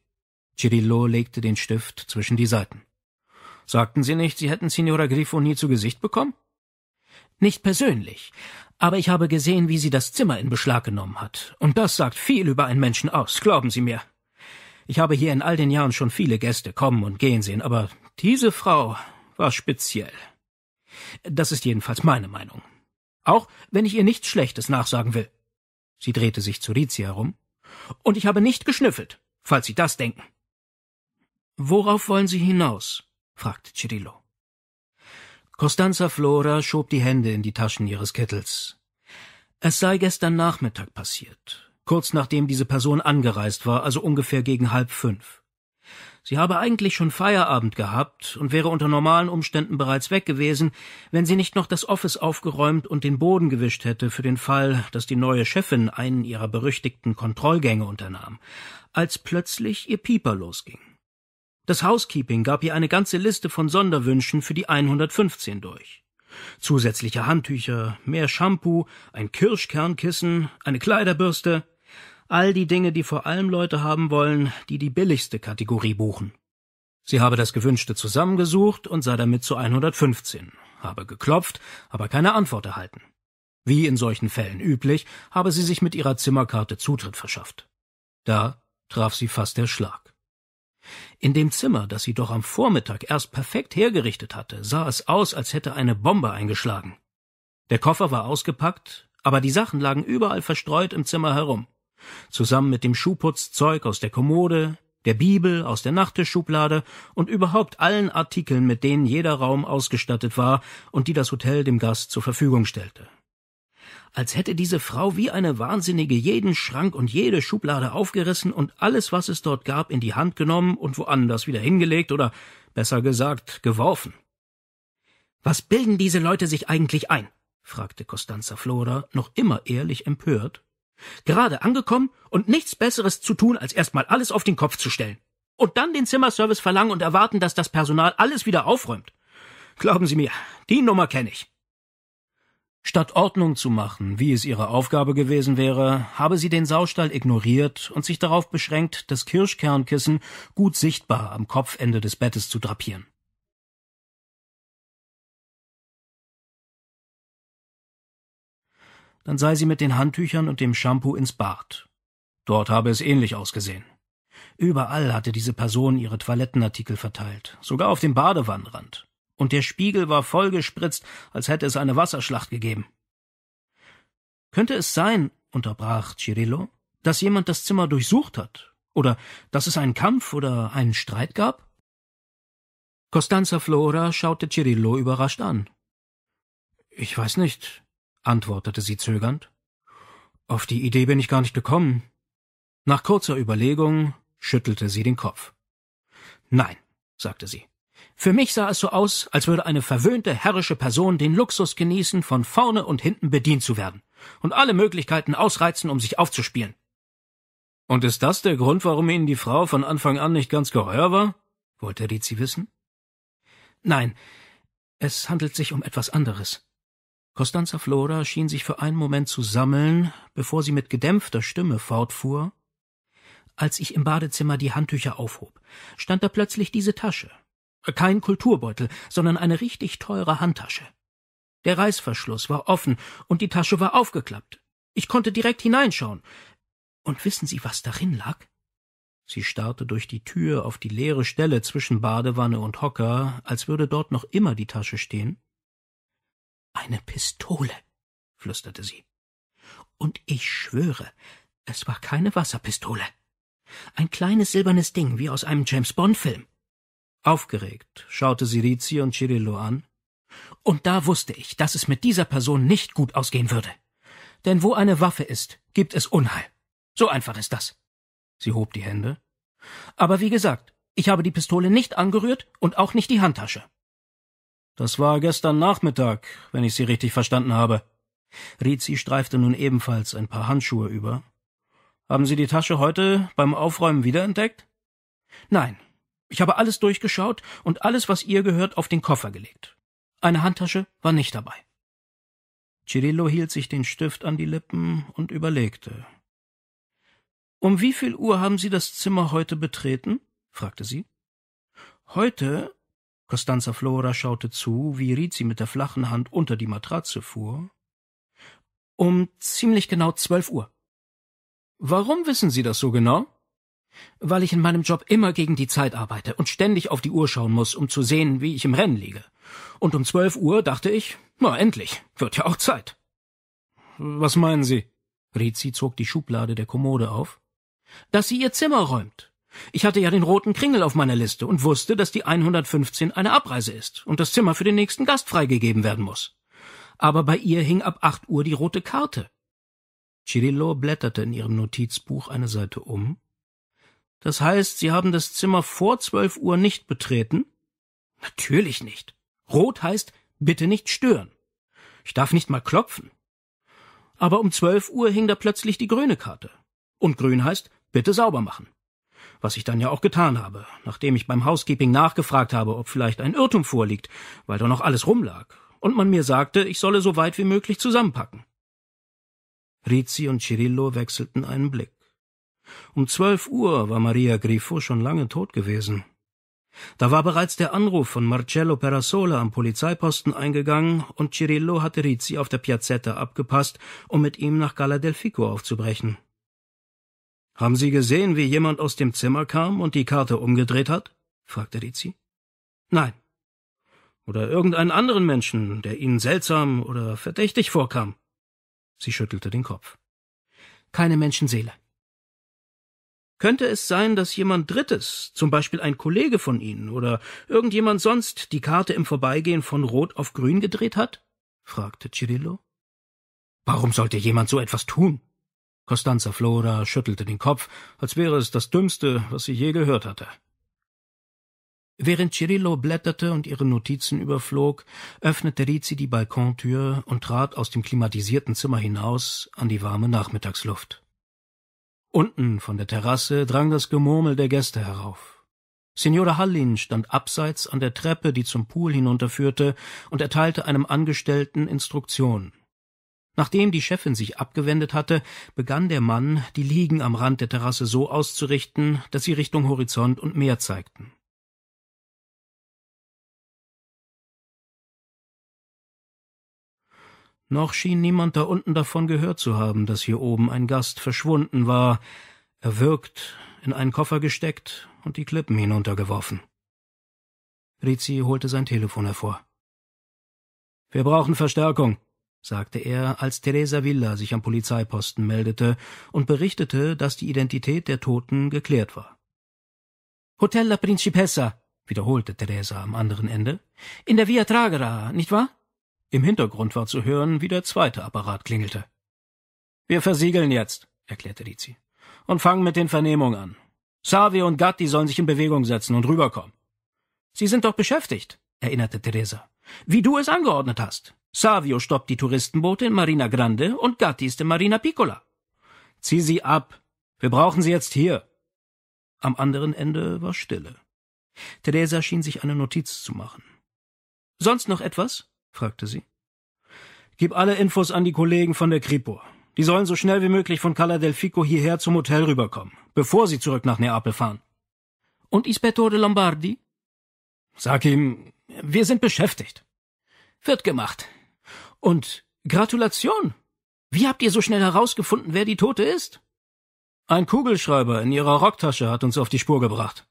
Cirillo legte den Stift zwischen die Seiten. Sagten Sie nicht, Sie hätten Signora Grifo nie zu Gesicht bekommen? Nicht persönlich, aber ich habe gesehen, wie sie das Zimmer in Beschlag genommen hat. Und das sagt viel über einen Menschen aus, glauben Sie mir. Ich habe hier in all den Jahren schon viele Gäste kommen und gehen sehen, aber diese Frau war speziell. Das ist jedenfalls meine Meinung. Auch wenn ich ihr nichts Schlechtes nachsagen will. Sie drehte sich zu Rizi herum. Und ich habe nicht geschnüffelt, falls Sie das denken. Worauf wollen Sie hinaus? fragte Cirillo. Costanza Flora schob die Hände in die Taschen ihres Kittels. Es sei gestern Nachmittag passiert, kurz nachdem diese Person angereist war, also ungefähr gegen halb fünf. Sie habe eigentlich schon Feierabend gehabt und wäre unter normalen Umständen bereits weg gewesen, wenn sie nicht noch das Office aufgeräumt und den Boden gewischt hätte für den Fall, dass die neue Chefin einen ihrer berüchtigten Kontrollgänge unternahm, als plötzlich ihr Pieper losging. Das Housekeeping gab ihr eine ganze Liste von Sonderwünschen für die 115 durch. Zusätzliche Handtücher, mehr Shampoo, ein Kirschkernkissen, eine Kleiderbürste, all die Dinge, die vor allem Leute haben wollen, die die billigste Kategorie buchen. Sie habe das Gewünschte zusammengesucht und sei damit zu 115, habe geklopft, aber keine Antwort erhalten. Wie in solchen Fällen üblich, habe sie sich mit ihrer Zimmerkarte Zutritt verschafft. Da traf sie fast der Schlag. In dem Zimmer, das sie doch am Vormittag erst perfekt hergerichtet hatte, sah es aus, als hätte eine Bombe eingeschlagen. Der Koffer war ausgepackt, aber die Sachen lagen überall verstreut im Zimmer herum. Zusammen mit dem Schuhputzzeug aus der Kommode, der Bibel aus der Nachttischschublade und überhaupt allen Artikeln, mit denen jeder Raum ausgestattet war und die das Hotel dem Gast zur Verfügung stellte. Als hätte diese Frau wie eine Wahnsinnige jeden Schrank und jede Schublade aufgerissen und alles, was es dort gab, in die Hand genommen und woanders wieder hingelegt oder, besser gesagt, geworfen. Was bilden diese Leute sich eigentlich ein? fragte Costanza Flora, noch immer ehrlich empört Gerade angekommen und nichts Besseres zu tun, als erstmal alles auf den Kopf zu stellen. Und dann den Zimmerservice verlangen und erwarten, dass das Personal alles wieder aufräumt. Glauben Sie mir, die Nummer kenne ich. Statt Ordnung zu machen, wie es ihre Aufgabe gewesen wäre, habe sie den Saustall ignoriert und sich darauf beschränkt, das Kirschkernkissen gut sichtbar am Kopfende des Bettes zu drapieren. dann sei sie mit den Handtüchern und dem Shampoo ins Bad. Dort habe es ähnlich ausgesehen. Überall hatte diese Person ihre Toilettenartikel verteilt, sogar auf dem Badewannenrand. Und der Spiegel war vollgespritzt, als hätte es eine Wasserschlacht gegeben. Könnte es sein, unterbrach Cirillo, dass jemand das Zimmer durchsucht hat? Oder dass es einen Kampf oder einen Streit gab? Costanza Flora schaute Cirillo überrascht an. Ich weiß nicht, antwortete sie zögernd. Auf die Idee bin ich gar nicht gekommen. Nach kurzer Überlegung schüttelte sie den Kopf. Nein, sagte sie. Für mich sah es so aus, als würde eine verwöhnte herrische Person den Luxus genießen, von vorne und hinten bedient zu werden und alle Möglichkeiten ausreizen, um sich aufzuspielen. Und ist das der Grund, warum Ihnen die Frau von Anfang an nicht ganz geheuer war? wollte Rizzi wissen. Nein, es handelt sich um etwas anderes. Costanza Flora schien sich für einen Moment zu sammeln, bevor sie mit gedämpfter Stimme fortfuhr. Als ich im Badezimmer die Handtücher aufhob, stand da plötzlich diese Tasche. Kein Kulturbeutel, sondern eine richtig teure Handtasche. Der Reißverschluss war offen und die Tasche war aufgeklappt. Ich konnte direkt hineinschauen. Und wissen Sie, was darin lag? Sie starrte durch die Tür auf die leere Stelle zwischen Badewanne und Hocker, als würde dort noch immer die Tasche stehen eine Pistole, flüsterte sie. Und ich schwöre, es war keine Wasserpistole. Ein kleines silbernes Ding, wie aus einem James Bond Film. Aufgeregt schaute sie Rizzi und Cirillo an. Und da wusste ich, dass es mit dieser Person nicht gut ausgehen würde. Denn wo eine Waffe ist, gibt es Unheil. So einfach ist das. Sie hob die Hände. Aber wie gesagt, ich habe die Pistole nicht angerührt und auch nicht die Handtasche. Das war gestern Nachmittag, wenn ich Sie richtig verstanden habe. Rizzi streifte nun ebenfalls ein paar Handschuhe über. Haben Sie die Tasche heute beim Aufräumen wiederentdeckt? Nein. Ich habe alles durchgeschaut und alles, was ihr gehört, auf den Koffer gelegt. Eine Handtasche war nicht dabei. Cirillo hielt sich den Stift an die Lippen und überlegte. Um wie viel Uhr haben Sie das Zimmer heute betreten? fragte sie. Heute Costanza Flora schaute zu, wie Rizzi mit der flachen Hand unter die Matratze fuhr. Um ziemlich genau zwölf Uhr. Warum wissen Sie das so genau? Weil ich in meinem Job immer gegen die Zeit arbeite und ständig auf die Uhr schauen muss, um zu sehen, wie ich im Rennen liege. Und um zwölf Uhr dachte ich, na endlich, wird ja auch Zeit. Was meinen Sie? Rizzi zog die Schublade der Kommode auf. Dass sie ihr Zimmer räumt. Ich hatte ja den roten Kringel auf meiner Liste und wusste, dass die 115 eine Abreise ist und das Zimmer für den nächsten Gast freigegeben werden muss. Aber bei ihr hing ab 8 Uhr die rote Karte. Cirillo blätterte in ihrem Notizbuch eine Seite um. Das heißt, Sie haben das Zimmer vor 12 Uhr nicht betreten? Natürlich nicht. Rot heißt, bitte nicht stören. Ich darf nicht mal klopfen. Aber um 12 Uhr hing da plötzlich die grüne Karte. Und grün heißt, bitte sauber machen was ich dann ja auch getan habe, nachdem ich beim Housekeeping nachgefragt habe, ob vielleicht ein Irrtum vorliegt, weil da noch alles rumlag, und man mir sagte, ich solle so weit wie möglich zusammenpacken. Rizzi und Cirillo wechselten einen Blick. Um zwölf Uhr war Maria Grifo schon lange tot gewesen. Da war bereits der Anruf von Marcello Perasola am Polizeiposten eingegangen und Cirillo hatte Rizzi auf der Piazzetta abgepasst, um mit ihm nach Gala del Fico aufzubrechen. Haben Sie gesehen, wie jemand aus dem Zimmer kam und die Karte umgedreht hat? fragte Rizzi. Nein. Oder irgendeinen anderen Menschen, der Ihnen seltsam oder verdächtig vorkam? Sie schüttelte den Kopf. Keine Menschenseele. Könnte es sein, dass jemand Drittes, zum Beispiel ein Kollege von Ihnen oder irgendjemand sonst, die Karte im Vorbeigehen von Rot auf Grün gedreht hat? fragte Cirillo. Warum sollte jemand so etwas tun? Costanza Flora schüttelte den Kopf, als wäre es das Dümmste, was sie je gehört hatte. Während Cirillo blätterte und ihre Notizen überflog, öffnete Rizzi die Balkontür und trat aus dem klimatisierten Zimmer hinaus an die warme Nachmittagsluft. Unten von der Terrasse drang das Gemurmel der Gäste herauf. Signora Hallin stand abseits an der Treppe, die zum Pool hinunterführte, und erteilte einem Angestellten Instruktionen. Nachdem die Chefin sich abgewendet hatte, begann der Mann, die Liegen am Rand der Terrasse so auszurichten, dass sie Richtung Horizont und Meer zeigten. Noch schien niemand da unten davon gehört zu haben, dass hier oben ein Gast verschwunden war, erwürgt, in einen Koffer gesteckt und die Klippen hinuntergeworfen. Rizzi holte sein Telefon hervor. Wir brauchen Verstärkung, sagte er, als Teresa Villa sich am Polizeiposten meldete und berichtete, dass die Identität der Toten geklärt war. Hotel La Principessa, wiederholte Teresa am anderen Ende. In der Via Tragera, nicht wahr? Im Hintergrund war zu hören, wie der zweite Apparat klingelte. Wir versiegeln jetzt, erklärte Rizzi, und fangen mit den Vernehmungen an. Savi und Gatti sollen sich in Bewegung setzen und rüberkommen. Sie sind doch beschäftigt, erinnerte Teresa, wie du es angeordnet hast. Savio stoppt die Touristenboote in Marina Grande und Gatti ist in Marina Piccola. Zieh sie ab. Wir brauchen sie jetzt hier. Am anderen Ende war Stille. Teresa schien sich eine Notiz zu machen. Sonst noch etwas? fragte sie. Gib alle Infos an die Kollegen von der Kripo. Die sollen so schnell wie möglich von Cala del Fico hierher zum Hotel rüberkommen, bevor sie zurück nach Neapel fahren. Und Ispettore Lombardi? Sag ihm, wir sind beschäftigt. Wird gemacht. Und Gratulation! Wie habt ihr so schnell herausgefunden, wer die Tote ist? Ein Kugelschreiber in ihrer Rocktasche hat uns auf die Spur gebracht.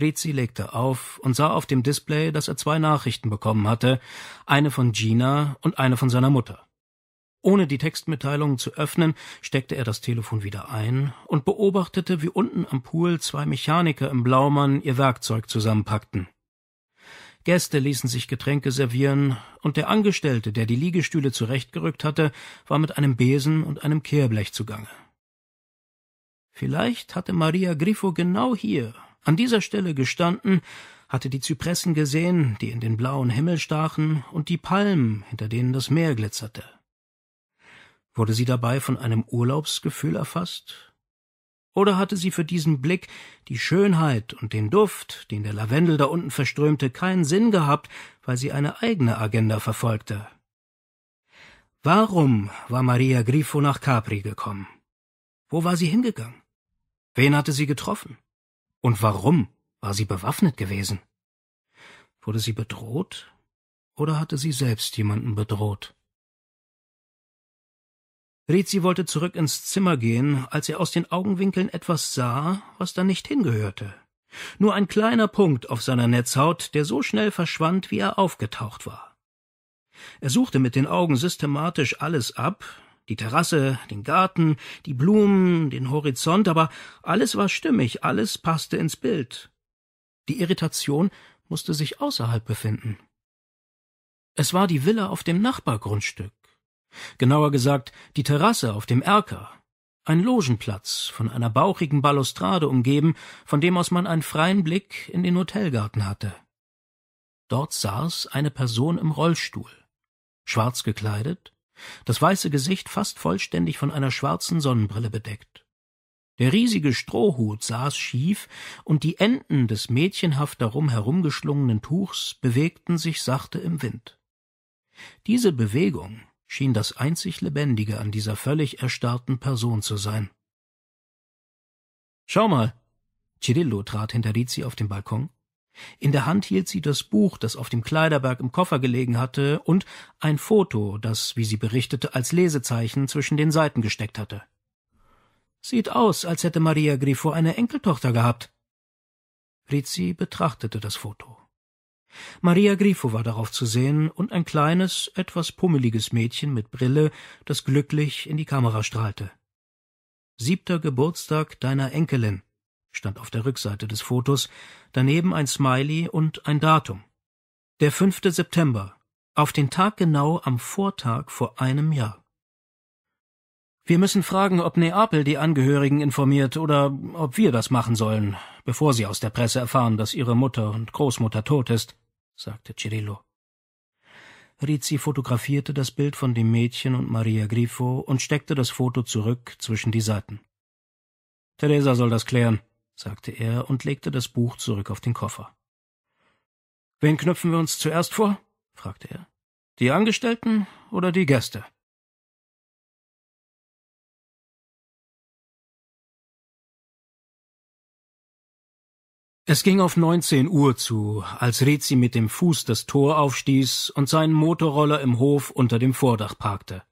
Rizzi legte auf und sah auf dem Display, dass er zwei Nachrichten bekommen hatte, eine von Gina und eine von seiner Mutter. Ohne die Textmitteilungen zu öffnen, steckte er das Telefon wieder ein und beobachtete, wie unten am Pool zwei Mechaniker im Blaumann ihr Werkzeug zusammenpackten. Gäste ließen sich Getränke servieren, und der Angestellte, der die Liegestühle zurechtgerückt hatte, war mit einem Besen und einem Kehrblech zugange. Vielleicht hatte Maria Griffo genau hier, an dieser Stelle gestanden, hatte die Zypressen gesehen, die in den blauen Himmel stachen, und die Palmen, hinter denen das Meer glitzerte. Wurde sie dabei von einem Urlaubsgefühl erfasst, oder hatte sie für diesen Blick, die Schönheit und den Duft, den der Lavendel da unten verströmte, keinen Sinn gehabt, weil sie eine eigene Agenda verfolgte? Warum war Maria Grifo nach Capri gekommen? Wo war sie hingegangen? Wen hatte sie getroffen? Und warum war sie bewaffnet gewesen? Wurde sie bedroht? Oder hatte sie selbst jemanden bedroht? Rizzi wollte zurück ins Zimmer gehen, als er aus den Augenwinkeln etwas sah, was da nicht hingehörte. Nur ein kleiner Punkt auf seiner Netzhaut, der so schnell verschwand, wie er aufgetaucht war. Er suchte mit den Augen systematisch alles ab, die Terrasse, den Garten, die Blumen, den Horizont, aber alles war stimmig, alles passte ins Bild. Die Irritation musste sich außerhalb befinden. Es war die Villa auf dem Nachbargrundstück genauer gesagt die Terrasse auf dem Erker, ein Logenplatz, von einer bauchigen Balustrade umgeben, von dem aus man einen freien Blick in den Hotelgarten hatte. Dort saß eine Person im Rollstuhl, schwarz gekleidet, das weiße Gesicht fast vollständig von einer schwarzen Sonnenbrille bedeckt. Der riesige Strohhut saß schief, und die Enden des mädchenhaft darum herumgeschlungenen Tuchs bewegten sich sachte im Wind. Diese Bewegung schien das einzig Lebendige an dieser völlig erstarrten Person zu sein. Schau mal! Cirillo trat hinter Rizzi auf den Balkon. In der Hand hielt sie das Buch, das auf dem Kleiderberg im Koffer gelegen hatte, und ein Foto, das, wie sie berichtete, als Lesezeichen zwischen den Seiten gesteckt hatte. Sieht aus, als hätte Maria Grifo eine Enkeltochter gehabt. Rizzi betrachtete das Foto. Maria Grifo war darauf zu sehen und ein kleines, etwas pummeliges Mädchen mit Brille, das glücklich in die Kamera strahlte. Siebter Geburtstag deiner Enkelin stand auf der Rückseite des Fotos, daneben ein Smiley und ein Datum. Der fünfte September, auf den Tag genau am Vortag vor einem Jahr. Wir müssen fragen, ob Neapel die Angehörigen informiert oder ob wir das machen sollen, bevor sie aus der Presse erfahren, dass ihre Mutter und Großmutter tot ist, sagte Cirillo. Rizzi fotografierte das Bild von dem Mädchen und Maria Grifo und steckte das Foto zurück zwischen die Seiten. Teresa soll das klären, sagte er und legte das Buch zurück auf den Koffer. Wen knüpfen wir uns zuerst vor? fragte er. Die Angestellten oder die Gäste? Es ging auf 19 Uhr zu, als Rizzi mit dem Fuß das Tor aufstieß und seinen Motorroller im Hof unter dem Vordach parkte.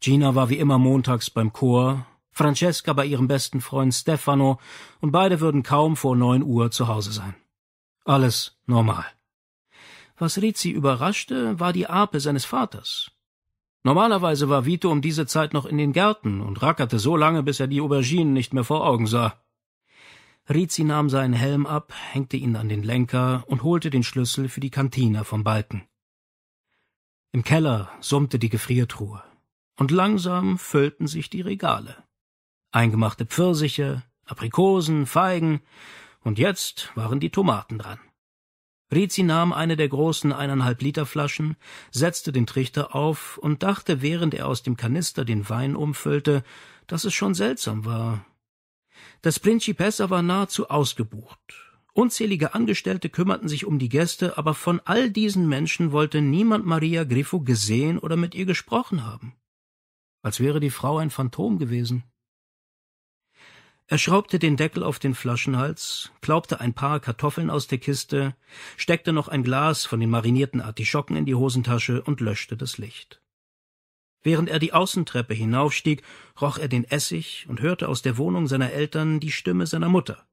Gina war wie immer montags beim Chor, Francesca bei ihrem besten Freund Stefano, und beide würden kaum vor 9 Uhr zu Hause sein. Alles normal. Was Rizzi überraschte, war die Ape seines Vaters. Normalerweise war Vito um diese Zeit noch in den Gärten und rackerte so lange, bis er die Auberginen nicht mehr vor Augen sah. Rizzi nahm seinen Helm ab, hängte ihn an den Lenker und holte den Schlüssel für die Kantine vom Balken. Im Keller summte die Gefriertruhe, und langsam füllten sich die Regale. Eingemachte Pfirsiche, Aprikosen, Feigen, und jetzt waren die Tomaten dran. Rizzi nahm eine der großen eineinhalb Liter Flaschen, setzte den Trichter auf und dachte, während er aus dem Kanister den Wein umfüllte, dass es schon seltsam war, das Principessa war nahezu ausgebucht. Unzählige Angestellte kümmerten sich um die Gäste, aber von all diesen Menschen wollte niemand Maria Griffo gesehen oder mit ihr gesprochen haben. Als wäre die Frau ein Phantom gewesen. Er schraubte den Deckel auf den Flaschenhals, klaubte ein paar Kartoffeln aus der Kiste, steckte noch ein Glas von den marinierten Artischocken in die Hosentasche und löschte das Licht. Während er die Außentreppe hinaufstieg, roch er den Essig und hörte aus der Wohnung seiner Eltern die Stimme seiner Mutter.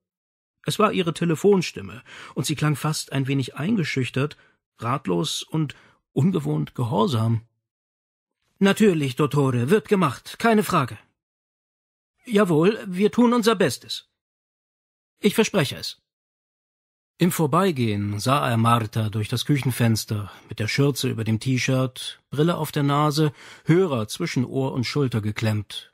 Es war ihre Telefonstimme, und sie klang fast ein wenig eingeschüchtert, ratlos und ungewohnt gehorsam. Natürlich, Dottore, wird gemacht, keine Frage. Jawohl, wir tun unser Bestes. Ich verspreche es. Im Vorbeigehen sah er Martha durch das Küchenfenster, mit der Schürze über dem T-Shirt, Brille auf der Nase, Hörer zwischen Ohr und Schulter geklemmt.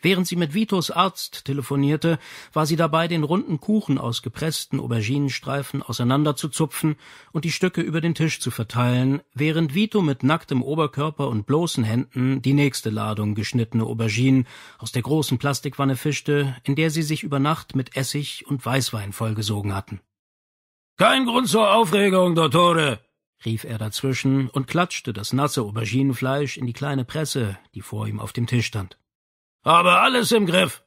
Während sie mit Vitos Arzt telefonierte, war sie dabei, den runden Kuchen aus gepressten Auberginenstreifen auseinanderzuzupfen und die Stücke über den Tisch zu verteilen, während Vito mit nacktem Oberkörper und bloßen Händen die nächste Ladung geschnittene Auberginen aus der großen Plastikwanne fischte, in der sie sich über Nacht mit Essig und Weißwein vollgesogen hatten. Kein Grund zur Aufregung, Dottore, rief er dazwischen und klatschte das nasse Auberginenfleisch in die kleine Presse, die vor ihm auf dem Tisch stand. Aber alles im Griff.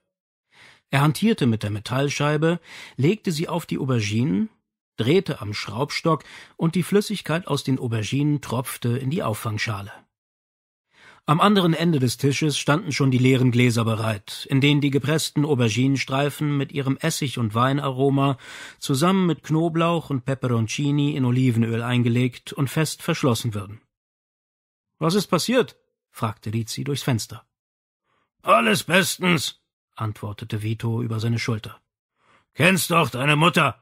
Er hantierte mit der Metallscheibe, legte sie auf die Auberginen, drehte am Schraubstock und die Flüssigkeit aus den Auberginen tropfte in die Auffangschale. Am anderen Ende des Tisches standen schon die leeren Gläser bereit, in denen die gepressten Auberginenstreifen mit ihrem Essig- und Weinaroma zusammen mit Knoblauch und Peperoncini in Olivenöl eingelegt und fest verschlossen würden. Was ist passiert? fragte Rizzi durchs Fenster. Alles bestens, antwortete Vito über seine Schulter. Kennst doch deine Mutter.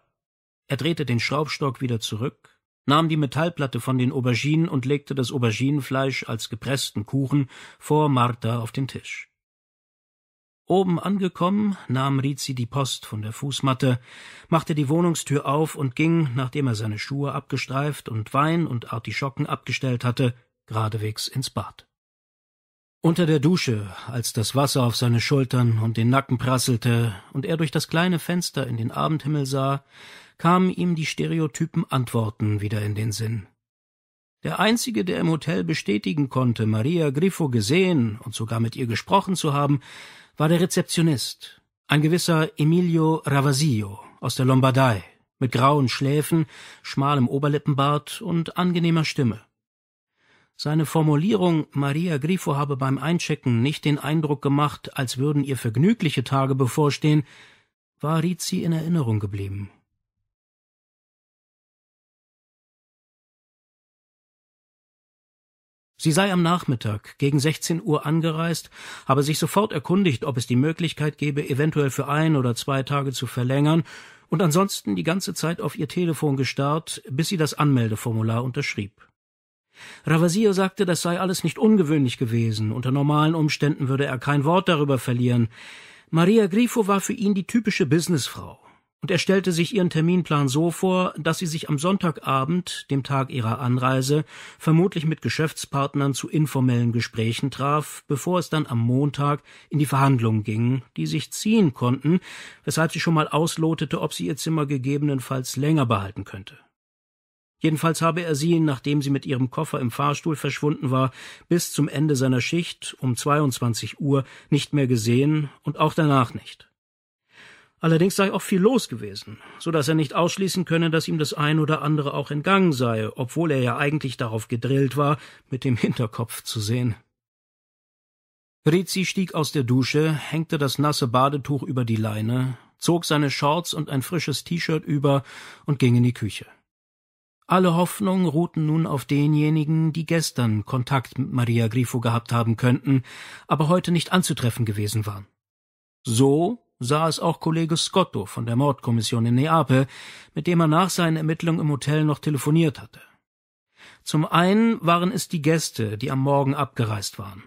Er drehte den Schraubstock wieder zurück, nahm die Metallplatte von den Auberginen und legte das Auberginenfleisch als gepressten Kuchen vor Martha auf den Tisch. Oben angekommen, nahm Rizi die Post von der Fußmatte, machte die Wohnungstür auf und ging, nachdem er seine Schuhe abgestreift und Wein und Artischocken abgestellt hatte, geradewegs ins Bad. Unter der Dusche, als das Wasser auf seine Schultern und den Nacken prasselte und er durch das kleine Fenster in den Abendhimmel sah, kamen ihm die stereotypen Antworten wieder in den Sinn. Der Einzige, der im Hotel bestätigen konnte, Maria Griffo gesehen und sogar mit ihr gesprochen zu haben, war der Rezeptionist, ein gewisser Emilio Ravasillo aus der Lombardei, mit grauen Schläfen, schmalem Oberlippenbart und angenehmer Stimme. Seine Formulierung, Maria Grifo habe beim Einchecken nicht den Eindruck gemacht, als würden ihr vergnügliche Tage bevorstehen, war Rizzi in Erinnerung geblieben. Sie sei am Nachmittag gegen 16 Uhr angereist, habe sich sofort erkundigt, ob es die Möglichkeit gebe, eventuell für ein oder zwei Tage zu verlängern, und ansonsten die ganze Zeit auf ihr Telefon gestarrt, bis sie das Anmeldeformular unterschrieb. Ravasio sagte, das sei alles nicht ungewöhnlich gewesen, unter normalen Umständen würde er kein Wort darüber verlieren. Maria Grifo war für ihn die typische Businessfrau, und er stellte sich ihren Terminplan so vor, dass sie sich am Sonntagabend, dem Tag ihrer Anreise, vermutlich mit Geschäftspartnern zu informellen Gesprächen traf, bevor es dann am Montag in die Verhandlungen ging, die sich ziehen konnten, weshalb sie schon mal auslotete, ob sie ihr Zimmer gegebenenfalls länger behalten könnte. Jedenfalls habe er sie, nachdem sie mit ihrem Koffer im Fahrstuhl verschwunden war, bis zum Ende seiner Schicht um 22 Uhr nicht mehr gesehen und auch danach nicht. Allerdings sei auch viel los gewesen, so dass er nicht ausschließen könne, dass ihm das ein oder andere auch entgangen sei, obwohl er ja eigentlich darauf gedrillt war, mit dem <laughs> Hinterkopf zu sehen. Rizzi stieg aus der Dusche, hängte das nasse Badetuch über die Leine, zog seine Shorts und ein frisches T-Shirt über und ging in die Küche. Alle Hoffnungen ruhten nun auf denjenigen, die gestern Kontakt mit Maria Grifo gehabt haben könnten, aber heute nicht anzutreffen gewesen waren. So sah es auch Kollege Scotto von der Mordkommission in Neapel, mit dem er nach seinen Ermittlungen im Hotel noch telefoniert hatte. Zum einen waren es die Gäste, die am Morgen abgereist waren.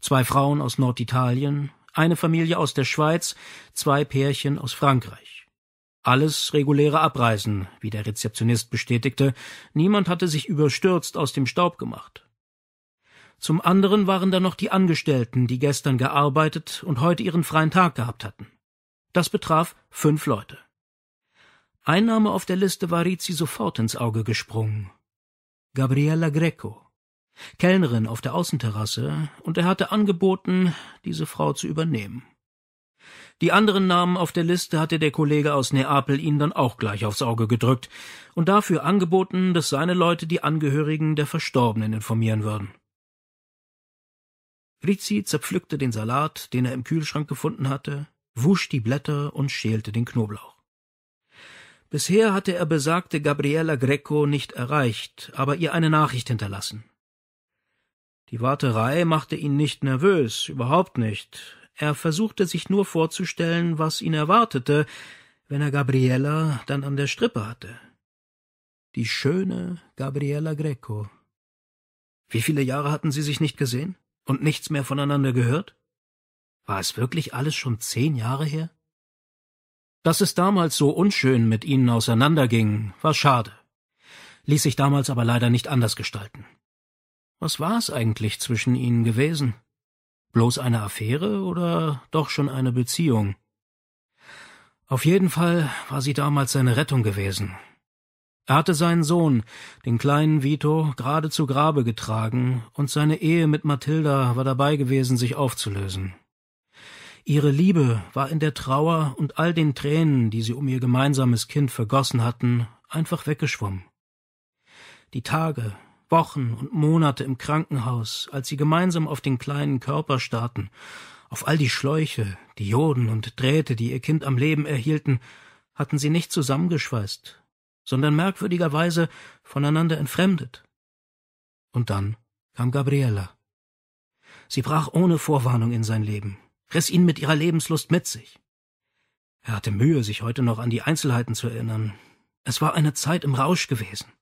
Zwei Frauen aus Norditalien, eine Familie aus der Schweiz, zwei Pärchen aus Frankreich. Alles reguläre Abreisen, wie der Rezeptionist bestätigte, niemand hatte sich überstürzt aus dem Staub gemacht. Zum anderen waren da noch die Angestellten, die gestern gearbeitet und heute ihren freien Tag gehabt hatten. Das betraf fünf Leute. Ein Name auf der Liste war Rizzi sofort ins Auge gesprungen. Gabriella Greco, Kellnerin auf der Außenterrasse, und er hatte angeboten, diese Frau zu übernehmen. Die anderen Namen auf der Liste hatte der Kollege aus Neapel ihnen dann auch gleich aufs Auge gedrückt und dafür angeboten, dass seine Leute die Angehörigen der Verstorbenen informieren würden. Rizzi zerpflückte den Salat, den er im Kühlschrank gefunden hatte, wusch die Blätter und schälte den Knoblauch. Bisher hatte er besagte Gabriella Greco nicht erreicht, aber ihr eine Nachricht hinterlassen. Die Warterei machte ihn nicht nervös, überhaupt nicht. Er versuchte sich nur vorzustellen, was ihn erwartete, wenn er Gabriella dann an der Strippe hatte. Die schöne Gabriella Greco. Wie viele Jahre hatten sie sich nicht gesehen und nichts mehr voneinander gehört? War es wirklich alles schon zehn Jahre her? Dass es damals so unschön mit ihnen auseinanderging, war schade, ließ sich damals aber leider nicht anders gestalten. Was war es eigentlich zwischen ihnen gewesen? Bloß eine Affäre oder doch schon eine Beziehung? Auf jeden Fall war sie damals seine Rettung gewesen. Er hatte seinen Sohn, den kleinen Vito, gerade zu Grabe getragen, und seine Ehe mit Mathilda war dabei gewesen, sich aufzulösen. Ihre Liebe war in der Trauer und all den Tränen, die sie um ihr gemeinsames Kind vergossen hatten, einfach weggeschwommen. Die Tage, Wochen und Monate im Krankenhaus, als sie gemeinsam auf den kleinen Körper starrten, auf all die Schläuche, Dioden und Drähte, die ihr Kind am Leben erhielten, hatten sie nicht zusammengeschweißt, sondern merkwürdigerweise voneinander entfremdet. Und dann kam Gabriella. Sie brach ohne Vorwarnung in sein Leben, riss ihn mit ihrer Lebenslust mit sich. Er hatte Mühe, sich heute noch an die Einzelheiten zu erinnern. Es war eine Zeit im Rausch gewesen.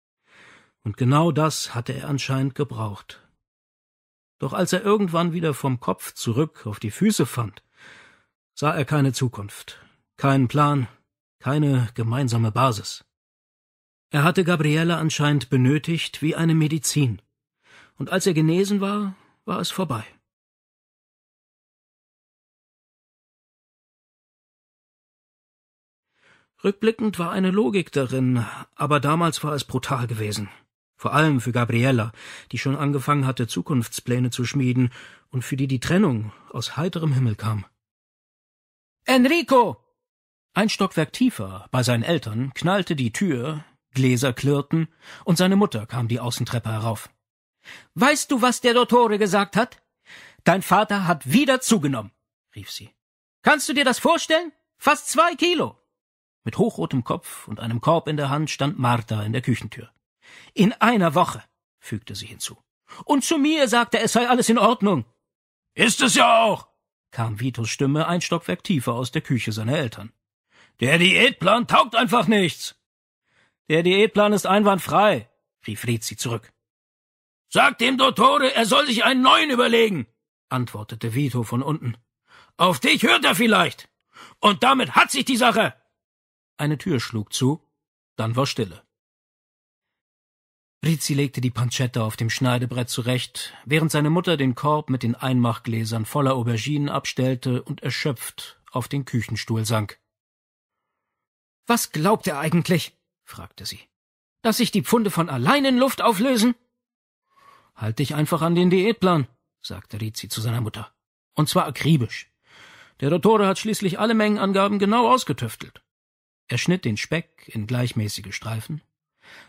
Und genau das hatte er anscheinend gebraucht. Doch als er irgendwann wieder vom Kopf zurück auf die Füße fand, sah er keine Zukunft, keinen Plan, keine gemeinsame Basis. Er hatte Gabriele anscheinend benötigt wie eine Medizin, und als er genesen war, war es vorbei. Rückblickend war eine Logik darin, aber damals war es brutal gewesen. Vor allem für Gabriella, die schon angefangen hatte, Zukunftspläne zu schmieden und für die die Trennung aus heiterem Himmel kam. Enrico! Ein Stockwerk tiefer, bei seinen Eltern, knallte die Tür, Gläser klirrten und seine Mutter kam die Außentreppe herauf. Weißt du, was der Dottore gesagt hat? Dein Vater hat wieder zugenommen, rief sie. Kannst du dir das vorstellen? Fast zwei Kilo. Mit hochrotem Kopf und einem Korb in der Hand stand Martha in der Küchentür. In einer Woche, fügte sie hinzu. Und zu mir sagte, es sei alles in Ordnung. Ist es ja auch, kam Vitos Stimme ein Stockwerk tiefer aus der Küche seiner Eltern. Der Diätplan taugt einfach nichts. Der Diätplan ist einwandfrei, rief Rizzi zurück. Sag dem Dottore, er soll sich einen neuen überlegen, antwortete Vito von unten. Auf dich hört er vielleicht. Und damit hat sich die Sache. Eine Tür schlug zu, dann war Stille. Rizzi legte die Pancetta auf dem Schneidebrett zurecht, während seine Mutter den Korb mit den Einmachgläsern voller Auberginen abstellte und erschöpft auf den Küchenstuhl sank. Was glaubt er eigentlich? fragte sie. Dass sich die Pfunde von allein in Luft auflösen? Halt dich einfach an den Diätplan, sagte Rizzi zu seiner Mutter. Und zwar akribisch. Der Dottore hat schließlich alle Mengenangaben genau ausgetüftelt. Er schnitt den Speck in gleichmäßige Streifen.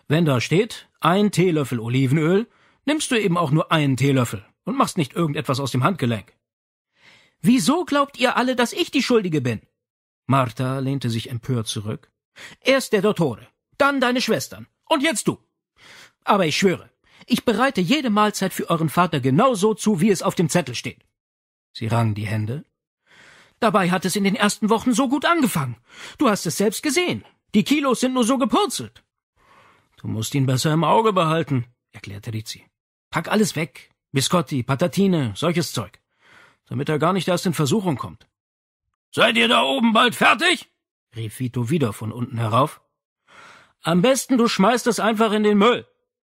Wenn da steht, ein Teelöffel Olivenöl, nimmst du eben auch nur einen Teelöffel und machst nicht irgendetwas aus dem Handgelenk. Wieso glaubt ihr alle, dass ich die Schuldige bin? Martha lehnte sich empört zurück. Erst der Dottore, dann deine Schwestern und jetzt du. Aber ich schwöre, ich bereite jede Mahlzeit für euren Vater genauso zu, wie es auf dem Zettel steht. Sie rang die Hände Dabei hat es in den ersten Wochen so gut angefangen. Du hast es selbst gesehen. Die Kilos sind nur so gepurzelt. Du musst ihn besser im Auge behalten, erklärte Rizzi. Pack alles weg. Biscotti, Patatine, solches Zeug. Damit er gar nicht erst in Versuchung kommt. Seid ihr da oben bald fertig? rief Vito wieder von unten herauf. Am besten du schmeißt es einfach in den Müll,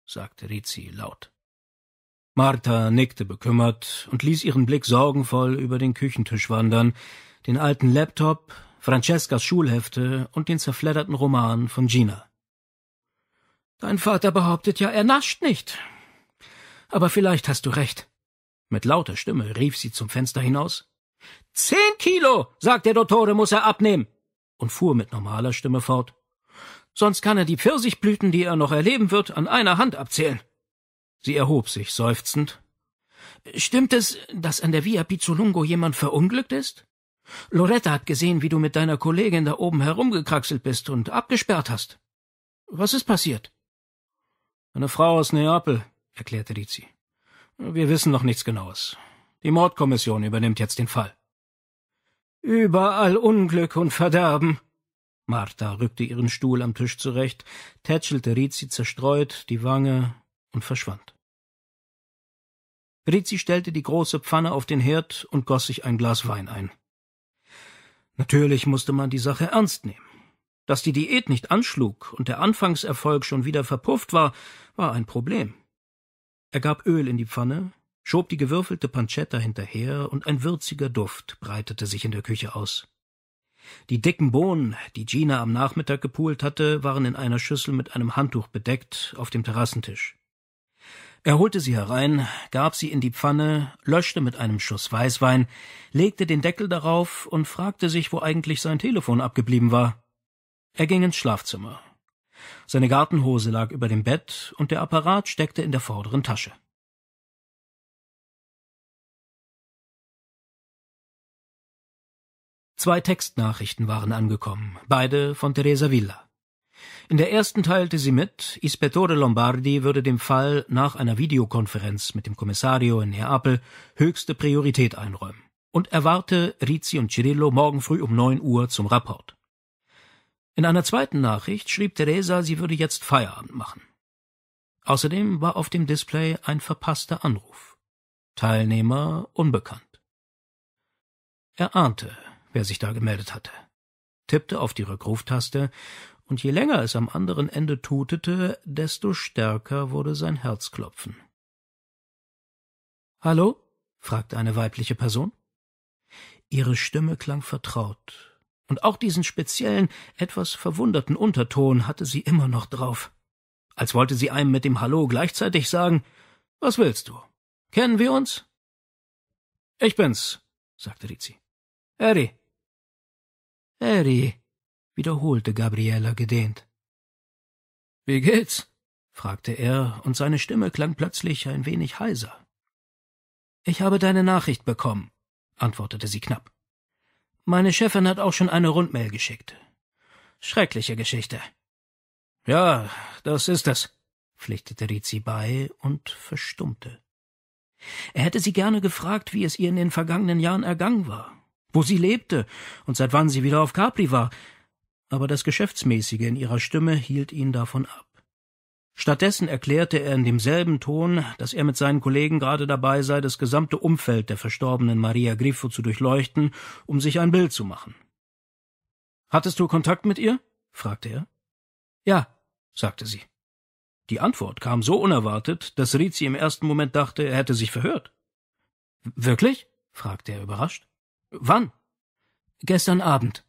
sagte Rizzi laut. Martha nickte bekümmert und ließ ihren Blick sorgenvoll über den Küchentisch wandern, den alten Laptop, Francescas Schulhefte und den zerfledderten Roman von Gina. Dein Vater behauptet ja, er nascht nicht. Aber vielleicht hast du recht. Mit lauter Stimme rief sie zum Fenster hinaus. Zehn Kilo, sagt der Dottore, muss er abnehmen. Und fuhr mit normaler Stimme fort. Sonst kann er die Pfirsichblüten, die er noch erleben wird, an einer Hand abzählen. Sie erhob sich seufzend. Stimmt es, dass an der Via Pizzolungo jemand verunglückt ist? Loretta hat gesehen, wie du mit deiner Kollegin da oben herumgekraxelt bist und abgesperrt hast. Was ist passiert? Eine Frau aus Neapel, erklärte Rizzi. Wir wissen noch nichts Genaues. Die Mordkommission übernimmt jetzt den Fall. Überall Unglück und Verderben. Martha rückte ihren Stuhl am Tisch zurecht, tätschelte Rizzi zerstreut die Wange, und verschwand. Rizzi stellte die große Pfanne auf den Herd und goss sich ein Glas Wein ein. Natürlich musste man die Sache ernst nehmen. Dass die Diät nicht anschlug und der Anfangserfolg schon wieder verpufft war, war ein Problem. Er gab Öl in die Pfanne, schob die gewürfelte Pancetta hinterher und ein würziger Duft breitete sich in der Küche aus. Die dicken Bohnen, die Gina am Nachmittag gepult hatte, waren in einer Schüssel mit einem Handtuch bedeckt auf dem Terrassentisch. Er holte sie herein, gab sie in die Pfanne, löschte mit einem Schuss Weißwein, legte den Deckel darauf und fragte sich, wo eigentlich sein Telefon abgeblieben war. Er ging ins Schlafzimmer. Seine Gartenhose lag über dem Bett und der Apparat steckte in der vorderen Tasche. Zwei Textnachrichten waren angekommen, beide von Teresa Villa. In der ersten teilte sie mit, Ispettore Lombardi würde dem Fall nach einer Videokonferenz mit dem Kommissario in Neapel höchste Priorität einräumen und erwarte Rizzi und Cirillo morgen früh um neun Uhr zum Rapport. In einer zweiten Nachricht schrieb Teresa, sie würde jetzt Feierabend machen. Außerdem war auf dem Display ein verpasster Anruf. Teilnehmer unbekannt. Er ahnte, wer sich da gemeldet hatte, tippte auf die Rückruftaste und je länger es am anderen Ende tutete, desto stärker wurde sein Herzklopfen. Hallo? fragte eine weibliche Person. Ihre Stimme klang vertraut, und auch diesen speziellen, etwas verwunderten Unterton hatte sie immer noch drauf, als wollte sie einem mit dem Hallo gleichzeitig sagen Was willst du? Kennen wir uns? Ich bin's, sagte Rizzi. Harry. Harry, wiederholte Gabriela gedehnt. Wie geht's? fragte er, und seine Stimme klang plötzlich ein wenig heiser. Ich habe deine Nachricht bekommen, antwortete sie knapp. Meine Chefin hat auch schon eine Rundmail geschickt. Schreckliche Geschichte. Ja, das ist es, pflichtete Rizzi bei und verstummte. Er hätte sie gerne gefragt, wie es ihr in den vergangenen Jahren ergangen war, wo sie lebte und seit wann sie wieder auf Capri war, aber das Geschäftsmäßige in ihrer Stimme hielt ihn davon ab. Stattdessen erklärte er in demselben Ton, dass er mit seinen Kollegen gerade dabei sei, das gesamte Umfeld der verstorbenen Maria Griffo zu durchleuchten, um sich ein Bild zu machen. Hattest du Kontakt mit ihr? fragte er. Ja, sagte sie. Die Antwort kam so unerwartet, dass Rizzi im ersten Moment dachte, er hätte sich verhört. Wirklich? fragte er überrascht. Wann? Gestern Abend,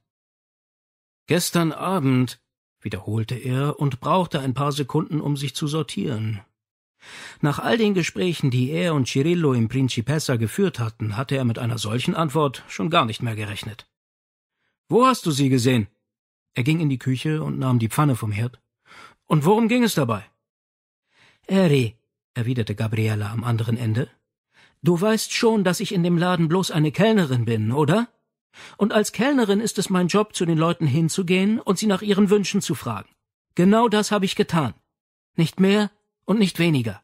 Gestern Abend, wiederholte er und brauchte ein paar Sekunden, um sich zu sortieren. Nach all den Gesprächen, die er und Cirillo im Principessa geführt hatten, hatte er mit einer solchen Antwort schon gar nicht mehr gerechnet. Wo hast du sie gesehen? Er ging in die Küche und nahm die Pfanne vom Herd. Und worum ging es dabei? Harry, erwiderte Gabriela am anderen Ende, du weißt schon, dass ich in dem Laden bloß eine Kellnerin bin, oder? Und als Kellnerin ist es mein Job, zu den Leuten hinzugehen und sie nach ihren Wünschen zu fragen. Genau das habe ich getan. Nicht mehr und nicht weniger.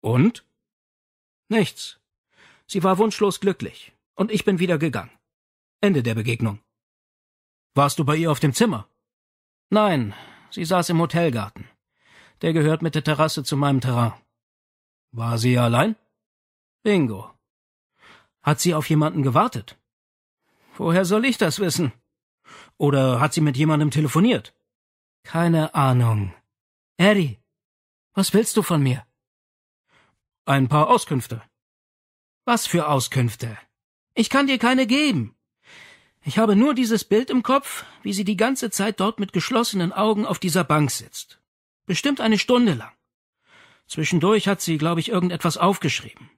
Und? Nichts. Sie war wunschlos glücklich, und ich bin wieder gegangen. Ende der Begegnung. Warst du bei ihr auf dem Zimmer? Nein, sie saß im Hotelgarten. Der gehört mit der Terrasse zu meinem Terrain. War sie allein? Bingo. Hat sie auf jemanden gewartet? Woher soll ich das wissen? Oder hat sie mit jemandem telefoniert? Keine Ahnung. Eddie, was willst du von mir? Ein paar Auskünfte. Was für Auskünfte? Ich kann dir keine geben. Ich habe nur dieses Bild im Kopf, wie sie die ganze Zeit dort mit geschlossenen Augen auf dieser Bank sitzt. Bestimmt eine Stunde lang. Zwischendurch hat sie, glaube ich, irgendetwas aufgeschrieben.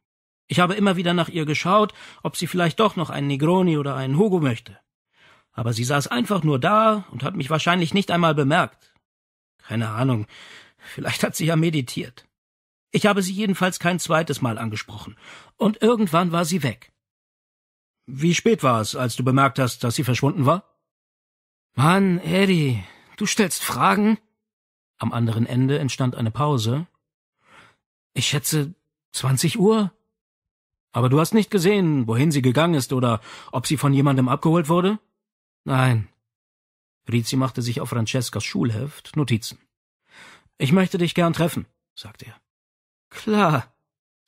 Ich habe immer wieder nach ihr geschaut, ob sie vielleicht doch noch einen Negroni oder einen Hugo möchte. Aber sie saß einfach nur da und hat mich wahrscheinlich nicht einmal bemerkt. Keine Ahnung, vielleicht hat sie ja meditiert. Ich habe sie jedenfalls kein zweites Mal angesprochen, und irgendwann war sie weg. Wie spät war es, als du bemerkt hast, dass sie verschwunden war? Mann, Eddie, du stellst Fragen? Am anderen Ende entstand eine Pause. Ich schätze zwanzig Uhr? Aber du hast nicht gesehen, wohin sie gegangen ist oder ob sie von jemandem abgeholt wurde? Nein. Rizzi machte sich auf Francescas Schulheft Notizen. Ich möchte dich gern treffen, sagte er. Klar.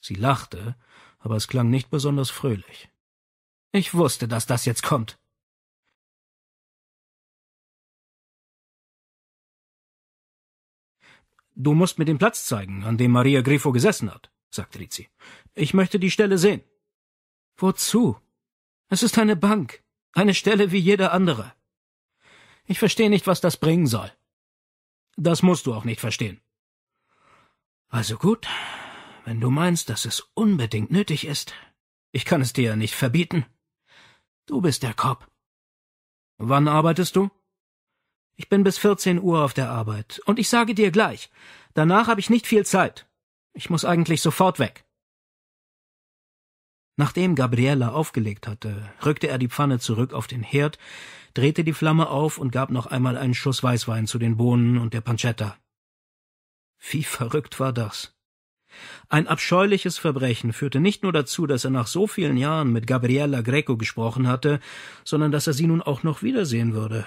Sie lachte, aber es klang nicht besonders fröhlich. Ich wusste, dass das jetzt kommt. Du musst mir den Platz zeigen, an dem Maria Grifo gesessen hat, sagte Rizzi. Ich möchte die Stelle sehen. Wozu? Es ist eine Bank, eine Stelle wie jede andere. Ich verstehe nicht, was das bringen soll. Das musst du auch nicht verstehen. Also gut, wenn du meinst, dass es unbedingt nötig ist. Ich kann es dir ja nicht verbieten. Du bist der Cop. Wann arbeitest du? Ich bin bis 14 Uhr auf der Arbeit. Und ich sage dir gleich, danach habe ich nicht viel Zeit. Ich muss eigentlich sofort weg. Nachdem Gabriella aufgelegt hatte, rückte er die Pfanne zurück auf den Herd, drehte die Flamme auf und gab noch einmal einen Schuss Weißwein zu den Bohnen und der Pancetta. Wie verrückt war das? Ein abscheuliches Verbrechen führte nicht nur dazu, dass er nach so vielen Jahren mit Gabriella Greco gesprochen hatte, sondern dass er sie nun auch noch wiedersehen würde.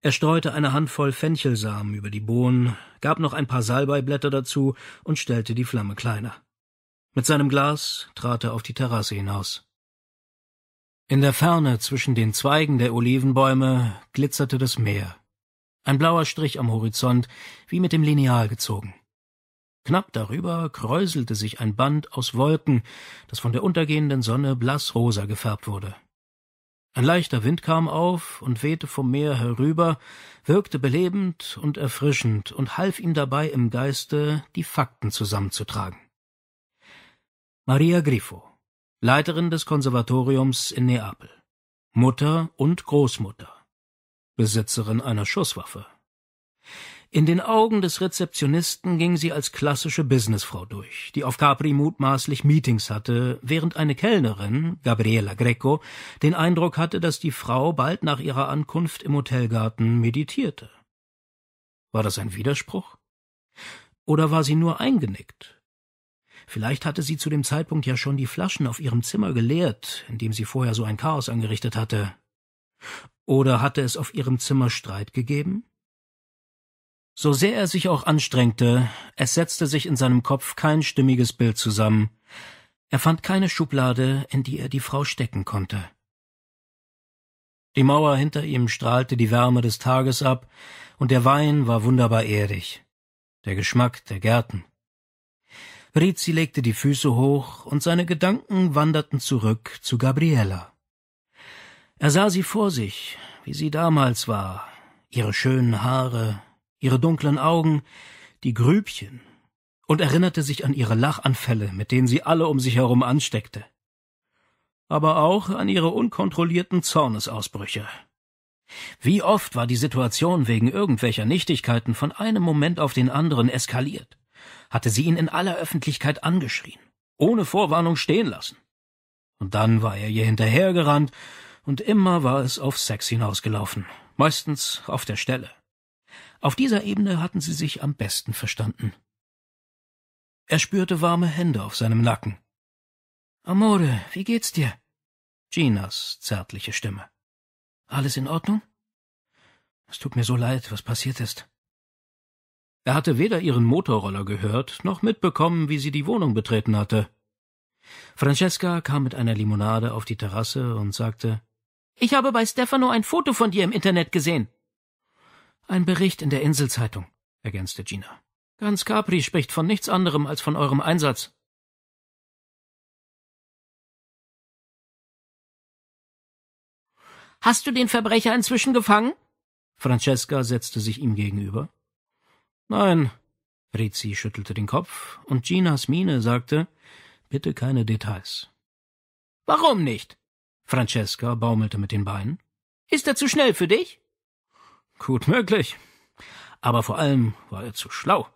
Er streute eine Handvoll Fenchelsamen über die Bohnen, gab noch ein paar Salbeiblätter dazu und stellte die Flamme kleiner. Mit seinem Glas trat er auf die Terrasse hinaus. In der Ferne zwischen den Zweigen der Olivenbäume glitzerte das Meer. Ein blauer Strich am Horizont, wie mit dem Lineal gezogen. Knapp darüber kräuselte sich ein Band aus Wolken, das von der untergehenden Sonne blassrosa gefärbt wurde. Ein leichter Wind kam auf und wehte vom Meer herüber, wirkte belebend und erfrischend und half ihm dabei im Geiste, die Fakten zusammenzutragen. Maria Griffo, Leiterin des Konservatoriums in Neapel, Mutter und Großmutter, Besitzerin einer Schusswaffe. In den Augen des Rezeptionisten ging sie als klassische Businessfrau durch, die auf Capri mutmaßlich Meetings hatte, während eine Kellnerin, Gabriela Greco, den Eindruck hatte, dass die Frau bald nach ihrer Ankunft im Hotelgarten meditierte. War das ein Widerspruch? Oder war sie nur eingenickt? Vielleicht hatte sie zu dem Zeitpunkt ja schon die Flaschen auf ihrem Zimmer geleert, in dem sie vorher so ein Chaos angerichtet hatte. Oder hatte es auf ihrem Zimmer Streit gegeben? So sehr er sich auch anstrengte, es setzte sich in seinem Kopf kein stimmiges Bild zusammen. Er fand keine Schublade, in die er die Frau stecken konnte. Die Mauer hinter ihm strahlte die Wärme des Tages ab, und der Wein war wunderbar erdig. Der Geschmack der Gärten. Rizzi legte die Füße hoch und seine Gedanken wanderten zurück zu Gabriella. Er sah sie vor sich, wie sie damals war, ihre schönen Haare, ihre dunklen Augen, die Grübchen, und erinnerte sich an ihre Lachanfälle, mit denen sie alle um sich herum ansteckte, aber auch an ihre unkontrollierten Zornesausbrüche. Wie oft war die Situation wegen irgendwelcher Nichtigkeiten von einem Moment auf den anderen eskaliert hatte sie ihn in aller Öffentlichkeit angeschrien, ohne Vorwarnung stehen lassen. Und dann war er ihr hinterhergerannt, und immer war es auf Sex hinausgelaufen, meistens auf der Stelle. Auf dieser Ebene hatten sie sich am besten verstanden. Er spürte warme Hände auf seinem Nacken. Amore, wie geht's dir? Ginas zärtliche Stimme. Alles in Ordnung? Es tut mir so leid, was passiert ist. Er hatte weder ihren Motorroller gehört, noch mitbekommen, wie sie die Wohnung betreten hatte. Francesca kam mit einer Limonade auf die Terrasse und sagte Ich habe bei Stefano ein Foto von dir im Internet gesehen. Ein Bericht in der Inselzeitung, ergänzte Gina. Ganz Capri spricht von nichts anderem als von eurem Einsatz. Hast du den Verbrecher inzwischen gefangen? Francesca setzte sich ihm gegenüber. Nein. Rizzi schüttelte den Kopf und Ginas Miene sagte, bitte keine Details. Warum nicht? Francesca baumelte mit den Beinen. Ist er zu schnell für dich? Gut möglich. Aber vor allem war er zu schlau.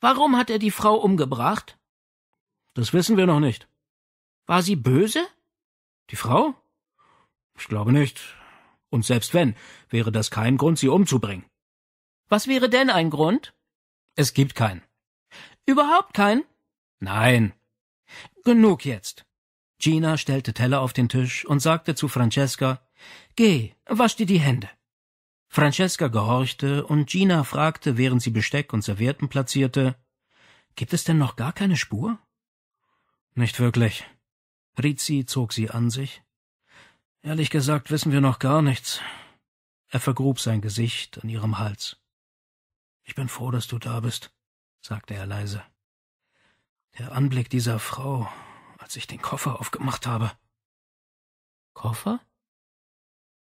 Warum hat er die Frau umgebracht? Das wissen wir noch nicht. War sie böse? Die Frau? Ich glaube nicht. Und selbst wenn, wäre das kein Grund, sie umzubringen. Was wäre denn ein Grund? Es gibt keinen. Überhaupt keinen? Nein. Genug jetzt. Gina stellte Teller auf den Tisch und sagte zu Francesca Geh, wasch dir die Hände. Francesca gehorchte, und Gina fragte, während sie Besteck und Servietten platzierte Gibt es denn noch gar keine Spur? Nicht wirklich. Rizzi zog sie an sich. Ehrlich gesagt wissen wir noch gar nichts. Er vergrub sein Gesicht an ihrem Hals. Ich bin froh, dass du da bist, sagte er leise. Der Anblick dieser Frau, als ich den Koffer aufgemacht habe. Koffer?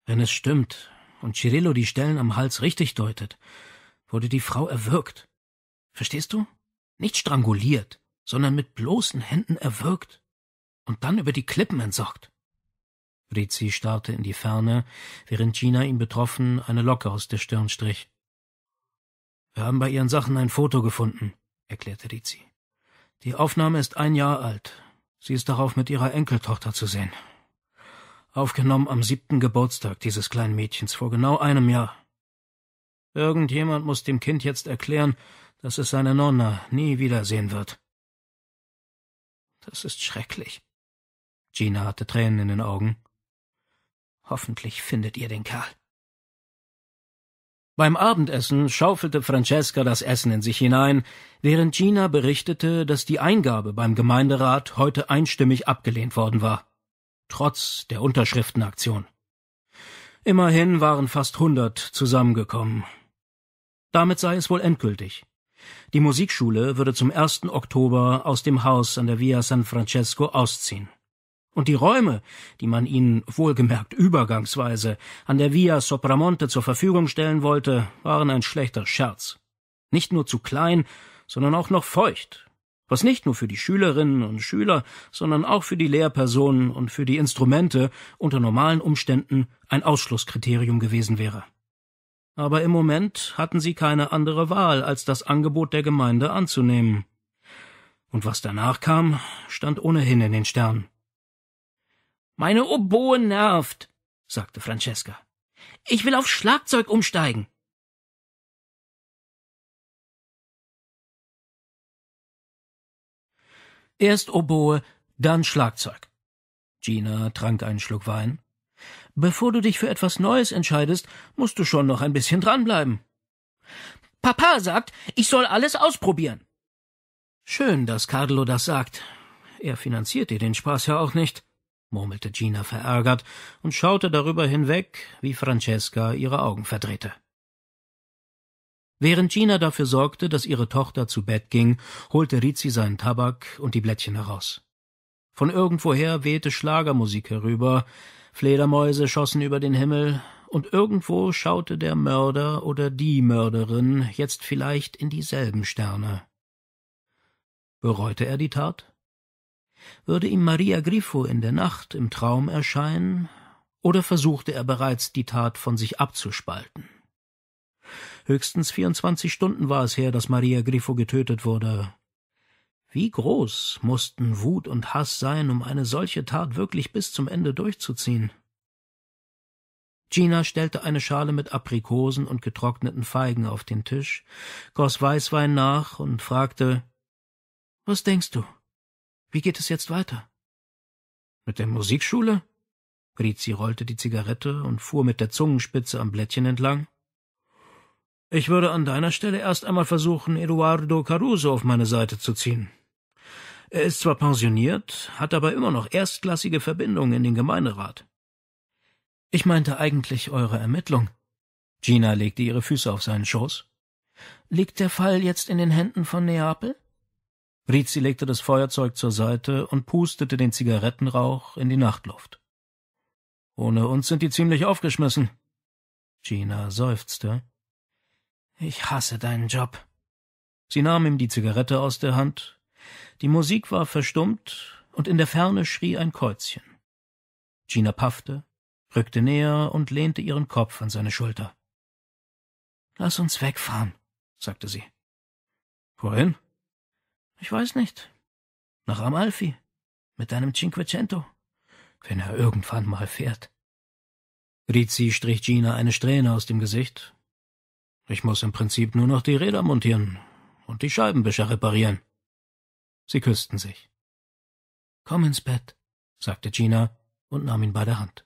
Wenn es stimmt und Cirillo die Stellen am Hals richtig deutet, wurde die Frau erwürgt. Verstehst du? Nicht stranguliert, sondern mit bloßen Händen erwürgt und dann über die Klippen entsorgt. Rizzi starrte in die Ferne, während Gina ihm betroffen eine Locke aus der Stirn strich. Wir haben bei Ihren Sachen ein Foto gefunden, erklärte Rizzi. Die Aufnahme ist ein Jahr alt. Sie ist darauf mit Ihrer Enkeltochter zu sehen. Aufgenommen am siebten Geburtstag dieses kleinen Mädchens vor genau einem Jahr. Irgendjemand muss dem Kind jetzt erklären, dass es seine Nonna nie wiedersehen wird. Das ist schrecklich. Gina hatte Tränen in den Augen. Hoffentlich findet ihr den Kerl. Beim Abendessen schaufelte Francesca das Essen in sich hinein, während Gina berichtete, dass die Eingabe beim Gemeinderat heute einstimmig abgelehnt worden war. Trotz der Unterschriftenaktion. Immerhin waren fast hundert zusammengekommen. Damit sei es wohl endgültig. Die Musikschule würde zum 1. Oktober aus dem Haus an der Via San Francesco ausziehen. Und die Räume, die man ihnen wohlgemerkt übergangsweise an der Via Sopramonte zur Verfügung stellen wollte, waren ein schlechter Scherz. Nicht nur zu klein, sondern auch noch feucht, was nicht nur für die Schülerinnen und Schüler, sondern auch für die Lehrpersonen und für die Instrumente unter normalen Umständen ein Ausschlusskriterium gewesen wäre. Aber im Moment hatten sie keine andere Wahl, als das Angebot der Gemeinde anzunehmen. Und was danach kam, stand ohnehin in den Sternen. Meine Oboe nervt, sagte Francesca. Ich will auf Schlagzeug umsteigen. Erst Oboe, dann Schlagzeug. Gina trank einen Schluck Wein. Bevor du dich für etwas Neues entscheidest, musst du schon noch ein bisschen dranbleiben. Papa sagt, ich soll alles ausprobieren. Schön, dass Carlo das sagt. Er finanziert dir den Spaß ja auch nicht murmelte Gina verärgert und schaute darüber hinweg, wie Francesca ihre Augen verdrehte. Während Gina dafür sorgte, dass ihre Tochter zu Bett ging, holte Rizzi seinen Tabak und die Blättchen heraus. Von irgendwoher wehte Schlagermusik herüber, Fledermäuse schossen über den Himmel, und irgendwo schaute der Mörder oder die Mörderin jetzt vielleicht in dieselben Sterne. Bereute er die Tat? würde ihm Maria Griffo in der Nacht im Traum erscheinen, oder versuchte er bereits, die Tat von sich abzuspalten. Höchstens 24 Stunden war es her, dass Maria Griffo getötet wurde. Wie groß mussten Wut und Hass sein, um eine solche Tat wirklich bis zum Ende durchzuziehen? Gina stellte eine Schale mit Aprikosen und getrockneten Feigen auf den Tisch, goss Weißwein nach und fragte, was denkst du? Wie geht es jetzt weiter? Mit der Musikschule? Grizi rollte die Zigarette und fuhr mit der Zungenspitze am Blättchen entlang. Ich würde an deiner Stelle erst einmal versuchen, Eduardo Caruso auf meine Seite zu ziehen. Er ist zwar pensioniert, hat aber immer noch erstklassige Verbindungen in den Gemeinderat. Ich meinte eigentlich eure Ermittlung. Gina legte ihre Füße auf seinen Schoß. Liegt der Fall jetzt in den Händen von Neapel? Rizzi legte das Feuerzeug zur Seite und pustete den Zigarettenrauch in die Nachtluft. Ohne uns sind die ziemlich aufgeschmissen. Gina seufzte. Ich hasse deinen Job. Sie nahm ihm die Zigarette aus der Hand. Die Musik war verstummt und in der Ferne schrie ein Käuzchen. Gina paffte, rückte näher und lehnte ihren Kopf an seine Schulter. Lass uns wegfahren, sagte sie. Wohin? Ich weiß nicht. Nach Amalfi. Mit deinem Cinquecento. Wenn er irgendwann mal fährt. Rizzi strich Gina eine Strähne aus dem Gesicht. Ich muss im Prinzip nur noch die Räder montieren und die Scheibenwischer reparieren. Sie küssten sich. Komm ins Bett, sagte Gina und nahm ihn bei der Hand.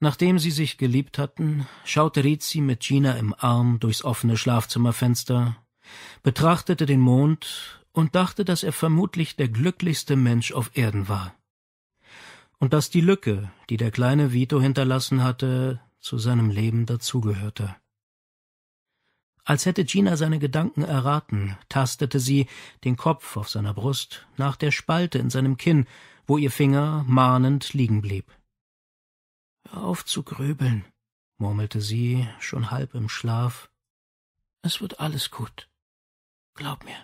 Nachdem sie sich geliebt hatten, schaute Rizzi mit Gina im Arm durchs offene Schlafzimmerfenster betrachtete den Mond und dachte, dass er vermutlich der glücklichste Mensch auf Erden war. Und dass die Lücke, die der kleine Vito hinterlassen hatte, zu seinem Leben dazugehörte. Als hätte Gina seine Gedanken erraten, tastete sie, den Kopf auf seiner Brust, nach der Spalte in seinem Kinn, wo ihr Finger mahnend liegen blieb. Hör auf zu grübeln, murmelte sie, schon halb im Schlaf. Es wird alles gut. Glaub mir.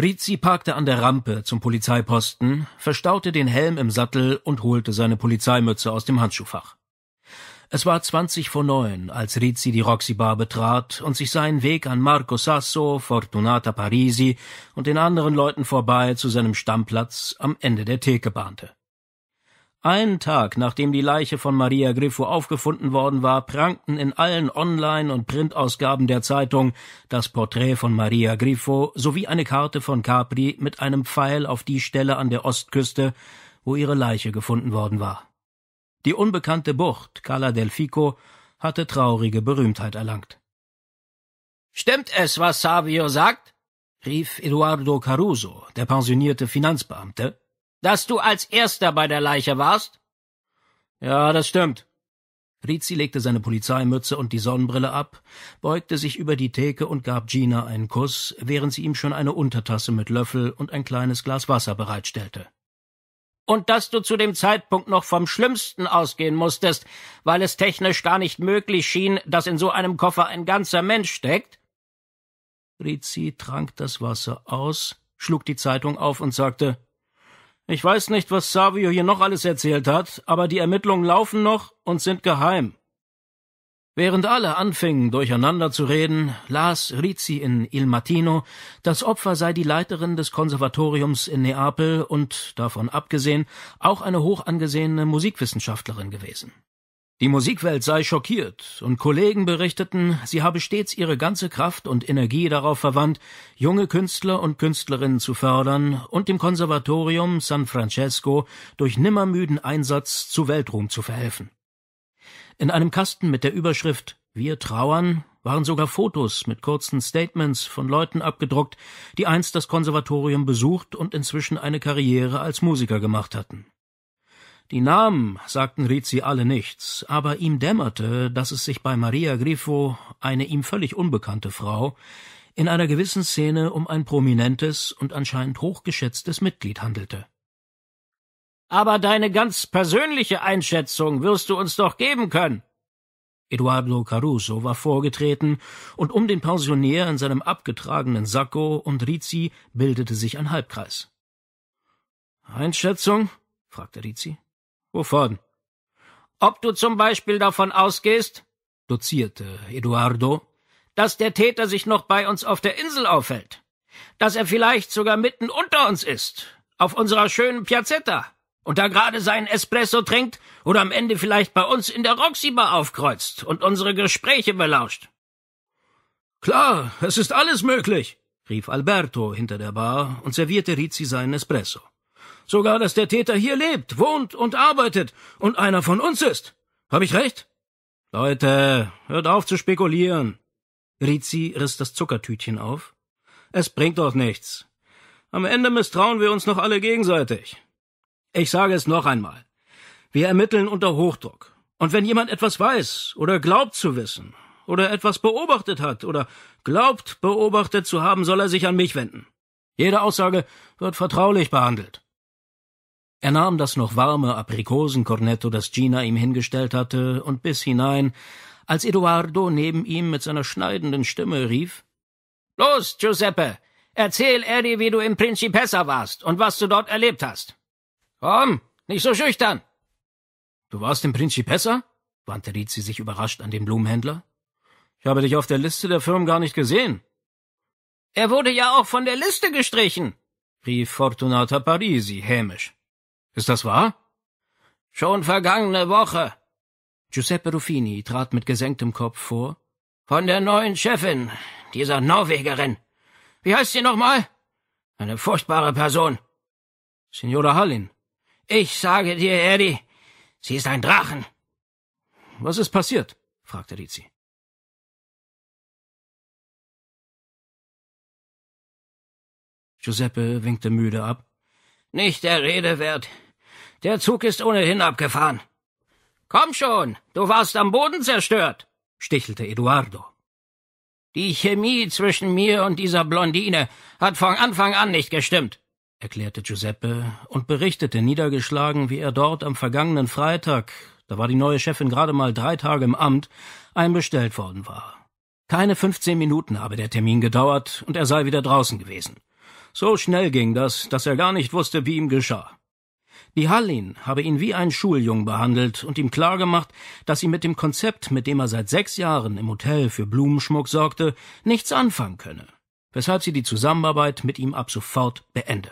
Rizzi parkte an der Rampe zum Polizeiposten, verstaute den Helm im Sattel und holte seine Polizeimütze aus dem Handschuhfach. Es war zwanzig vor neun, als Rizzi die Roxy-Bar betrat und sich seinen Weg an Marco Sasso, Fortunata Parisi und den anderen Leuten vorbei zu seinem Stammplatz am Ende der Theke bahnte. Einen Tag nachdem die Leiche von Maria Griffo aufgefunden worden war, prangten in allen Online- und Printausgaben der Zeitung das Porträt von Maria Griffo sowie eine Karte von Capri mit einem Pfeil auf die Stelle an der Ostküste, wo ihre Leiche gefunden worden war. Die unbekannte Bucht Cala del Fico hatte traurige Berühmtheit erlangt. Stimmt es, was Savio sagt? rief Eduardo Caruso, der pensionierte Finanzbeamte, dass du als Erster bei der Leiche warst? Ja, das stimmt. Rizzi legte seine Polizeimütze und die Sonnenbrille ab, beugte sich über die Theke und gab Gina einen Kuss, während sie ihm schon eine Untertasse mit Löffel und ein kleines Glas Wasser bereitstellte. Und dass du zu dem Zeitpunkt noch vom Schlimmsten ausgehen musstest, weil es technisch gar nicht möglich schien, dass in so einem Koffer ein ganzer Mensch steckt? Rizzi trank das Wasser aus, schlug die Zeitung auf und sagte, ich weiß nicht, was Savio hier noch alles erzählt hat, aber die Ermittlungen laufen noch und sind geheim. Während alle anfingen, durcheinander zu reden, las Rizzi in Il Matino, das Opfer sei die Leiterin des Konservatoriums in Neapel und, davon abgesehen, auch eine hoch angesehene Musikwissenschaftlerin gewesen. Die Musikwelt sei schockiert, und Kollegen berichteten, sie habe stets ihre ganze Kraft und Energie darauf verwandt, junge Künstler und Künstlerinnen zu fördern und dem Konservatorium San Francesco durch nimmermüden Einsatz zu Weltruhm zu verhelfen. In einem Kasten mit der Überschrift Wir trauern waren sogar Fotos mit kurzen Statements von Leuten abgedruckt, die einst das Konservatorium besucht und inzwischen eine Karriere als Musiker gemacht hatten. Die Namen sagten Rizzi alle nichts, aber ihm dämmerte, dass es sich bei Maria Grifo, eine ihm völlig unbekannte Frau, in einer gewissen Szene um ein prominentes und anscheinend hochgeschätztes Mitglied handelte. Aber deine ganz persönliche Einschätzung wirst du uns doch geben können. Eduardo Caruso war vorgetreten, und um den Pensionär in seinem abgetragenen Sacco und Rizzi bildete sich ein Halbkreis. Einschätzung? fragte Rizzi. Wovon? Ob du zum Beispiel davon ausgehst, dozierte Eduardo, dass der Täter sich noch bei uns auf der Insel aufhält, dass er vielleicht sogar mitten unter uns ist, auf unserer schönen Piazzetta, und da gerade seinen Espresso trinkt oder am Ende vielleicht bei uns in der Roxy-Bar aufkreuzt und unsere Gespräche belauscht. Klar, es ist alles möglich, rief Alberto hinter der Bar und servierte Rizzi seinen Espresso. Sogar, dass der Täter hier lebt, wohnt und arbeitet und einer von uns ist. Hab ich recht? Leute, hört auf zu spekulieren. Rizzi riss das Zuckertütchen auf. Es bringt doch nichts. Am Ende misstrauen wir uns noch alle gegenseitig. Ich sage es noch einmal. Wir ermitteln unter Hochdruck. Und wenn jemand etwas weiß oder glaubt zu wissen oder etwas beobachtet hat oder glaubt beobachtet zu haben, soll er sich an mich wenden. Jede Aussage wird vertraulich behandelt. Er nahm das noch warme Aprikosenkornetto, das Gina ihm hingestellt hatte, und biss hinein, als Eduardo neben ihm mit seiner schneidenden Stimme rief Los, Giuseppe, erzähl Eddie, wie du im Principessa warst und was du dort erlebt hast. Komm, nicht so schüchtern. Du warst im Principessa? wandte Rizzi sich überrascht an den Blumenhändler. Ich habe dich auf der Liste der Firmen gar nicht gesehen. Er wurde ja auch von der Liste gestrichen, rief Fortunata Parisi hämisch. Ist das wahr? Schon vergangene Woche. Giuseppe Ruffini trat mit gesenktem Kopf vor. Von der neuen Chefin, dieser Norwegerin. Wie heißt sie nochmal? Eine furchtbare Person. Signora Hallin. Ich sage dir, Eddie, sie ist ein Drachen. Was ist passiert? fragte Rizzi. Giuseppe winkte müde ab nicht der Rede wert. Der Zug ist ohnehin abgefahren. Komm schon, du warst am Boden zerstört, stichelte Eduardo. Die Chemie zwischen mir und dieser Blondine hat von Anfang an nicht gestimmt, erklärte Giuseppe und berichtete niedergeschlagen, wie er dort am vergangenen Freitag, da war die neue Chefin gerade mal drei Tage im Amt, einbestellt worden war. Keine fünfzehn Minuten habe der Termin gedauert und er sei wieder draußen gewesen. So schnell ging das, dass er gar nicht wusste, wie ihm geschah. Die Hallin habe ihn wie ein Schuljung behandelt und ihm klargemacht, dass sie mit dem Konzept, mit dem er seit sechs Jahren im Hotel für Blumenschmuck sorgte, nichts anfangen könne, weshalb sie die Zusammenarbeit mit ihm ab sofort beende.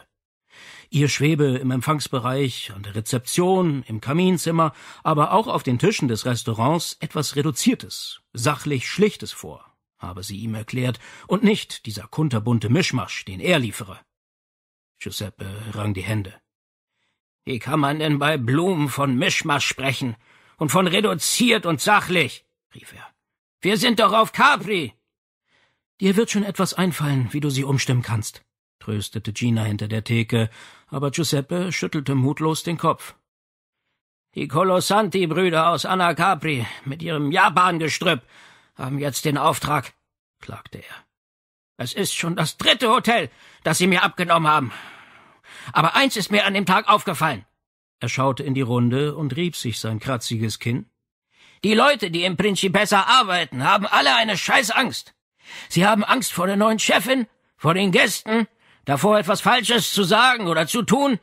Ihr schwebe im Empfangsbereich, an der Rezeption, im Kaminzimmer, aber auch auf den Tischen des Restaurants etwas Reduziertes, sachlich Schlichtes vor habe sie ihm erklärt, und nicht dieser kunterbunte Mischmasch, den er liefere. Giuseppe rang die Hände. Wie kann man denn bei Blumen von Mischmasch sprechen und von reduziert und sachlich? rief er. Wir sind doch auf Capri. Dir wird schon etwas einfallen, wie du sie umstimmen kannst, tröstete Gina hinter der Theke, aber Giuseppe schüttelte mutlos den Kopf. Die Colossanti-Brüder aus Anacapri mit ihrem Japan-Gestrüpp haben jetzt den Auftrag, klagte er. Es ist schon das dritte Hotel, das Sie mir abgenommen haben. Aber eins ist mir an dem Tag aufgefallen. Er schaute in die Runde und rieb sich sein kratziges Kinn. Die Leute, die im Principessa arbeiten, haben alle eine Scheißangst. Sie haben Angst vor der neuen Chefin, vor den Gästen, davor etwas Falsches zu sagen oder zu tun.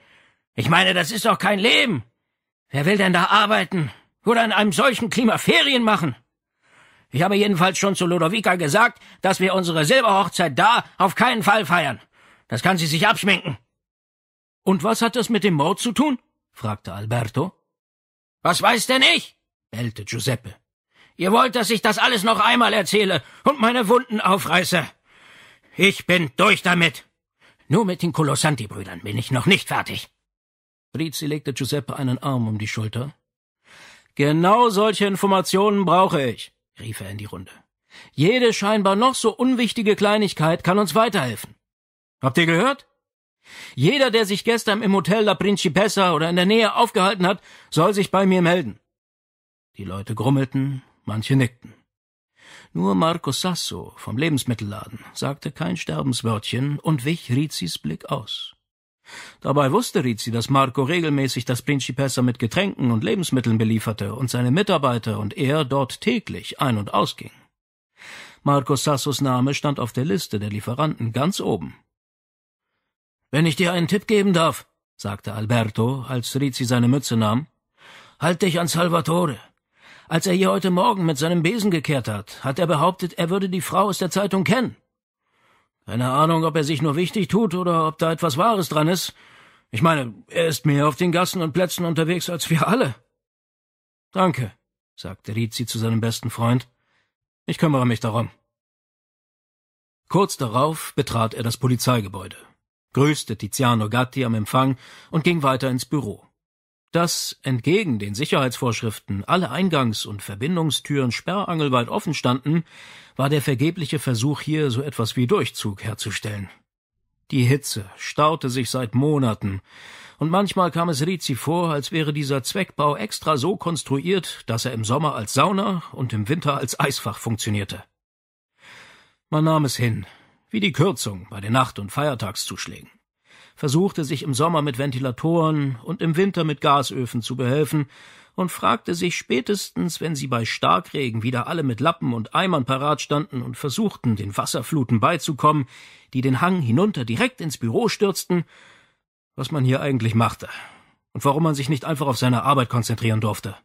Ich meine, das ist doch kein Leben. Wer will denn da arbeiten oder in einem solchen Klima Ferien machen? Ich habe jedenfalls schon zu Ludovica gesagt, dass wir unsere Silberhochzeit da auf keinen Fall feiern. Das kann sie sich abschminken. Und was hat das mit dem Mord zu tun? fragte Alberto. Was weiß denn ich? bellte Giuseppe. Ihr wollt, dass ich das alles noch einmal erzähle und meine Wunden aufreiße. Ich bin durch damit. Nur mit den Colossanti-Brüdern bin ich noch nicht fertig. Brizi legte Giuseppe einen Arm um die Schulter. Genau solche Informationen brauche ich rief er in die Runde. Jede scheinbar noch so unwichtige Kleinigkeit kann uns weiterhelfen. Habt ihr gehört? Jeder, der sich gestern im Hotel La Principessa oder in der Nähe aufgehalten hat, soll sich bei mir melden. Die Leute grummelten, manche nickten. Nur Marco Sasso vom Lebensmittelladen sagte kein Sterbenswörtchen und wich Rizis Blick aus. Dabei wusste Rizzi, dass Marco regelmäßig das Principessa mit Getränken und Lebensmitteln belieferte und seine Mitarbeiter und er dort täglich ein- und ausging. Marco Sassos Name stand auf der Liste der Lieferanten ganz oben. Wenn ich dir einen Tipp geben darf, sagte Alberto, als Rizzi seine Mütze nahm, halt dich an Salvatore. Als er hier heute Morgen mit seinem Besen gekehrt hat, hat er behauptet, er würde die Frau aus der Zeitung kennen. Keine Ahnung, ob er sich nur wichtig tut oder ob da etwas Wahres dran ist. Ich meine, er ist mehr auf den Gassen und Plätzen unterwegs als wir alle. Danke, sagte Rizzi zu seinem besten Freund. Ich kümmere mich darum. Kurz darauf betrat er das Polizeigebäude, grüßte Tiziano Gatti am Empfang und ging weiter ins Büro dass entgegen den Sicherheitsvorschriften alle Eingangs- und Verbindungstüren sperrangelweit offen standen, war der vergebliche Versuch hier so etwas wie Durchzug herzustellen. Die Hitze staute sich seit Monaten, und manchmal kam es Rizzi vor, als wäre dieser Zweckbau extra so konstruiert, dass er im Sommer als Sauna und im Winter als Eisfach funktionierte. Man nahm es hin, wie die Kürzung bei den Nacht- und Feiertagszuschlägen versuchte sich im Sommer mit Ventilatoren und im Winter mit Gasöfen zu behelfen und fragte sich spätestens, wenn sie bei Starkregen wieder alle mit Lappen und Eimern parat standen und versuchten, den Wasserfluten beizukommen, die den Hang hinunter direkt ins Büro stürzten, was man hier eigentlich machte und warum man sich nicht einfach auf seine Arbeit konzentrieren durfte.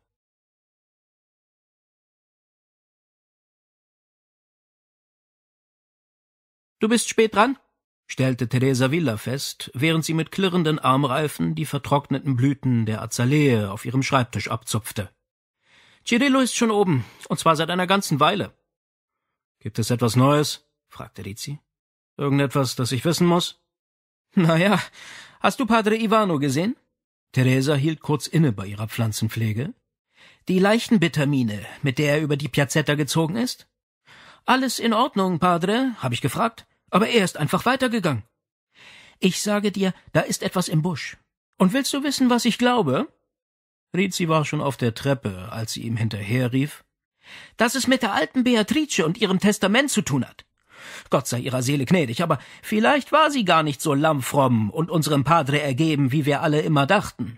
Du bist spät dran? stellte Teresa Villa fest, während sie mit klirrenden Armreifen die vertrockneten Blüten der Azalee auf ihrem Schreibtisch abzupfte. Cirillo ist schon oben, und zwar seit einer ganzen Weile. Gibt es etwas Neues? fragte Rizzi. Irgendetwas, das ich wissen muss? Na ja, hast du Padre Ivano gesehen? Teresa hielt kurz inne bei ihrer Pflanzenpflege. Die Leichenbittermine, mit der er über die Piazzetta gezogen ist? Alles in Ordnung, Padre, habe ich gefragt. Aber er ist einfach weitergegangen. Ich sage dir, da ist etwas im Busch. Und willst du wissen, was ich glaube? Rizzi war schon auf der Treppe, als sie ihm hinterherrief, dass es mit der alten Beatrice und ihrem Testament zu tun hat. Gott sei ihrer Seele gnädig, aber vielleicht war sie gar nicht so lammfromm und unserem Padre ergeben, wie wir alle immer dachten.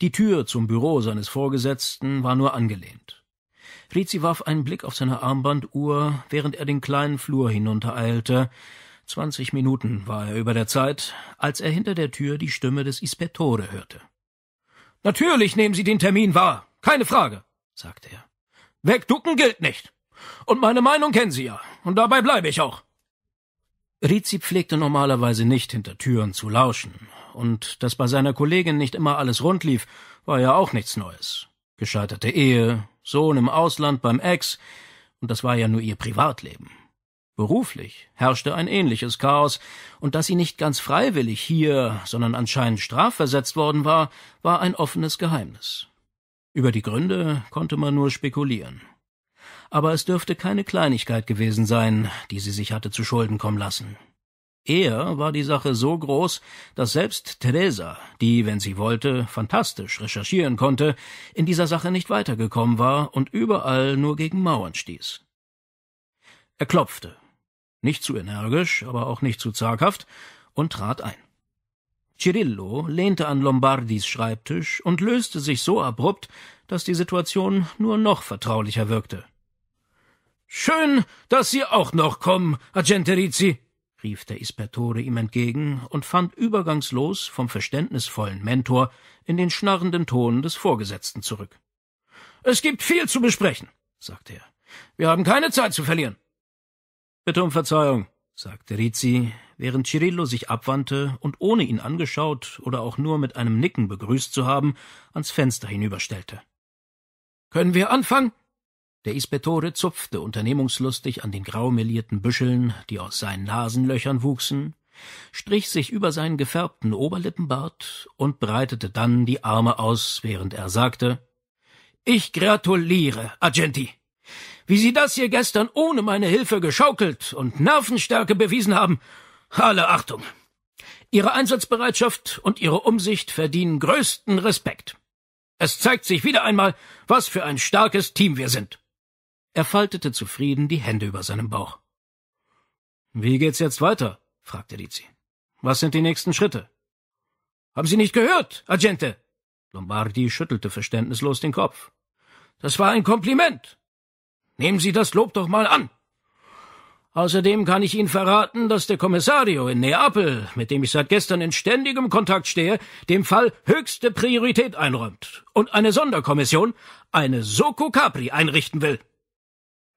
Die Tür zum Büro seines Vorgesetzten war nur angelehnt. Rizzi warf einen Blick auf seine Armbanduhr, während er den kleinen Flur hinuntereilte. Zwanzig Minuten war er über der Zeit, als er hinter der Tür die Stimme des Ispettore hörte. Natürlich nehmen Sie den Termin wahr, keine Frage, sagte er. Wegducken gilt nicht. Und meine Meinung kennen Sie ja, und dabei bleibe ich auch. Rizzi pflegte normalerweise nicht hinter Türen zu lauschen, und dass bei seiner Kollegin nicht immer alles rund lief, war ja auch nichts Neues. Gescheiterte Ehe, Sohn im Ausland beim Ex, und das war ja nur ihr Privatleben. Beruflich herrschte ein ähnliches Chaos, und dass sie nicht ganz freiwillig hier, sondern anscheinend strafversetzt worden war, war ein offenes Geheimnis. Über die Gründe konnte man nur spekulieren. Aber es dürfte keine Kleinigkeit gewesen sein, die sie sich hatte zu Schulden kommen lassen. Eher war die Sache so groß, dass selbst Teresa, die, wenn sie wollte, fantastisch recherchieren konnte, in dieser Sache nicht weitergekommen war und überall nur gegen Mauern stieß. Er klopfte, nicht zu energisch, aber auch nicht zu zaghaft, und trat ein. Cirillo lehnte an Lombardis Schreibtisch und löste sich so abrupt, dass die Situation nur noch vertraulicher wirkte. Schön, dass Sie auch noch kommen, Agente Rizzi, rief der Ispertore ihm entgegen und fand übergangslos vom verständnisvollen Mentor in den schnarrenden Ton des Vorgesetzten zurück. Es gibt viel zu besprechen, sagte er. Wir haben keine Zeit zu verlieren. Bitte um Verzeihung, sagte Rizzi, während Cirillo sich abwandte und ohne ihn angeschaut oder auch nur mit einem Nicken begrüßt zu haben, ans Fenster hinüberstellte. Können wir anfangen? Der Inspektore zupfte unternehmungslustig an den graumelierten Büscheln, die aus seinen Nasenlöchern wuchsen, strich sich über seinen gefärbten Oberlippenbart und breitete dann die Arme aus, während er sagte Ich gratuliere, Agenti. Wie Sie das hier gestern ohne meine Hilfe geschaukelt und Nervenstärke bewiesen haben, alle Achtung. Ihre Einsatzbereitschaft und Ihre Umsicht verdienen größten Respekt. Es zeigt sich wieder einmal, was für ein starkes Team wir sind. Er faltete zufrieden die Hände über seinem Bauch. Wie geht's jetzt weiter? fragte Lizzi. Was sind die nächsten Schritte? Haben Sie nicht gehört, Agente? Lombardi schüttelte verständnislos den Kopf. Das war ein Kompliment. Nehmen Sie das Lob doch mal an. Außerdem kann ich Ihnen verraten, dass der Kommissario in Neapel, mit dem ich seit gestern in ständigem Kontakt stehe, dem Fall höchste Priorität einräumt und eine Sonderkommission, eine Soko Capri, einrichten will.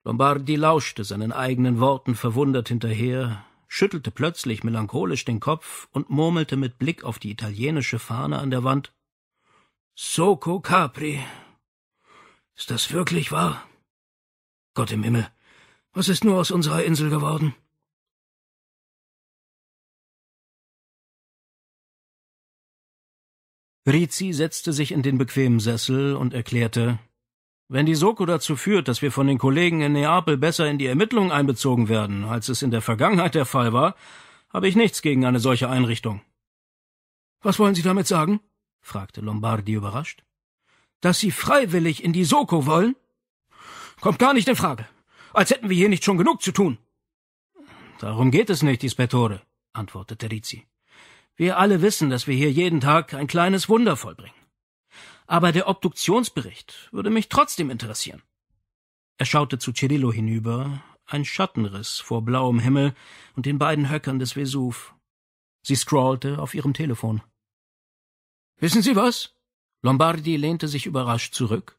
Lombardi lauschte seinen eigenen Worten verwundert hinterher, schüttelte plötzlich melancholisch den Kopf und murmelte mit Blick auf die italienische Fahne an der Wand Soco Capri. Ist das wirklich wahr? Gott im Himmel, was ist nur aus unserer Insel geworden? Rizzi setzte sich in den bequemen Sessel und erklärte wenn die Soko dazu führt, dass wir von den Kollegen in Neapel besser in die Ermittlungen einbezogen werden, als es in der Vergangenheit der Fall war, habe ich nichts gegen eine solche Einrichtung. Was wollen Sie damit sagen? fragte Lombardi überrascht. Dass Sie freiwillig in die Soko wollen? Kommt gar nicht in Frage. Als hätten wir hier nicht schon genug zu tun. Darum geht es nicht, Ispettore, antwortete Rizzi. Wir alle wissen, dass wir hier jeden Tag ein kleines Wunder vollbringen aber der Obduktionsbericht würde mich trotzdem interessieren. Er schaute zu Cirillo hinüber, ein Schattenriss vor blauem Himmel und den beiden Höckern des Vesuv. Sie scrollte auf ihrem Telefon. Wissen Sie was? Lombardi lehnte sich überrascht zurück.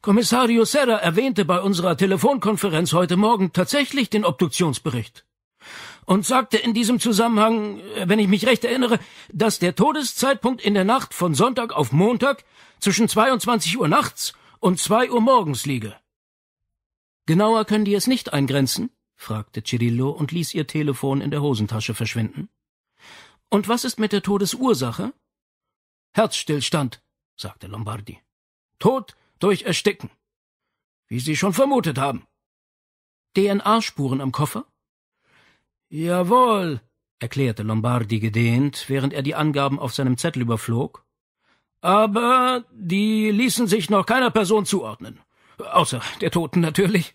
Kommissario Serra erwähnte bei unserer Telefonkonferenz heute Morgen tatsächlich den Obduktionsbericht und sagte in diesem Zusammenhang, äh, wenn ich mich recht erinnere, dass der Todeszeitpunkt in der Nacht von Sonntag auf Montag zwischen 22 Uhr nachts und 2 Uhr morgens liege. Genauer können die es nicht eingrenzen? fragte Cirillo und ließ ihr Telefon in der Hosentasche verschwinden. Und was ist mit der Todesursache? Herzstillstand, sagte Lombardi. Tod durch Ersticken. Wie Sie schon vermutet haben. DNA-Spuren am Koffer? Jawohl, erklärte Lombardi gedehnt, während er die Angaben auf seinem Zettel überflog aber die ließen sich noch keiner Person zuordnen. Außer der Toten natürlich.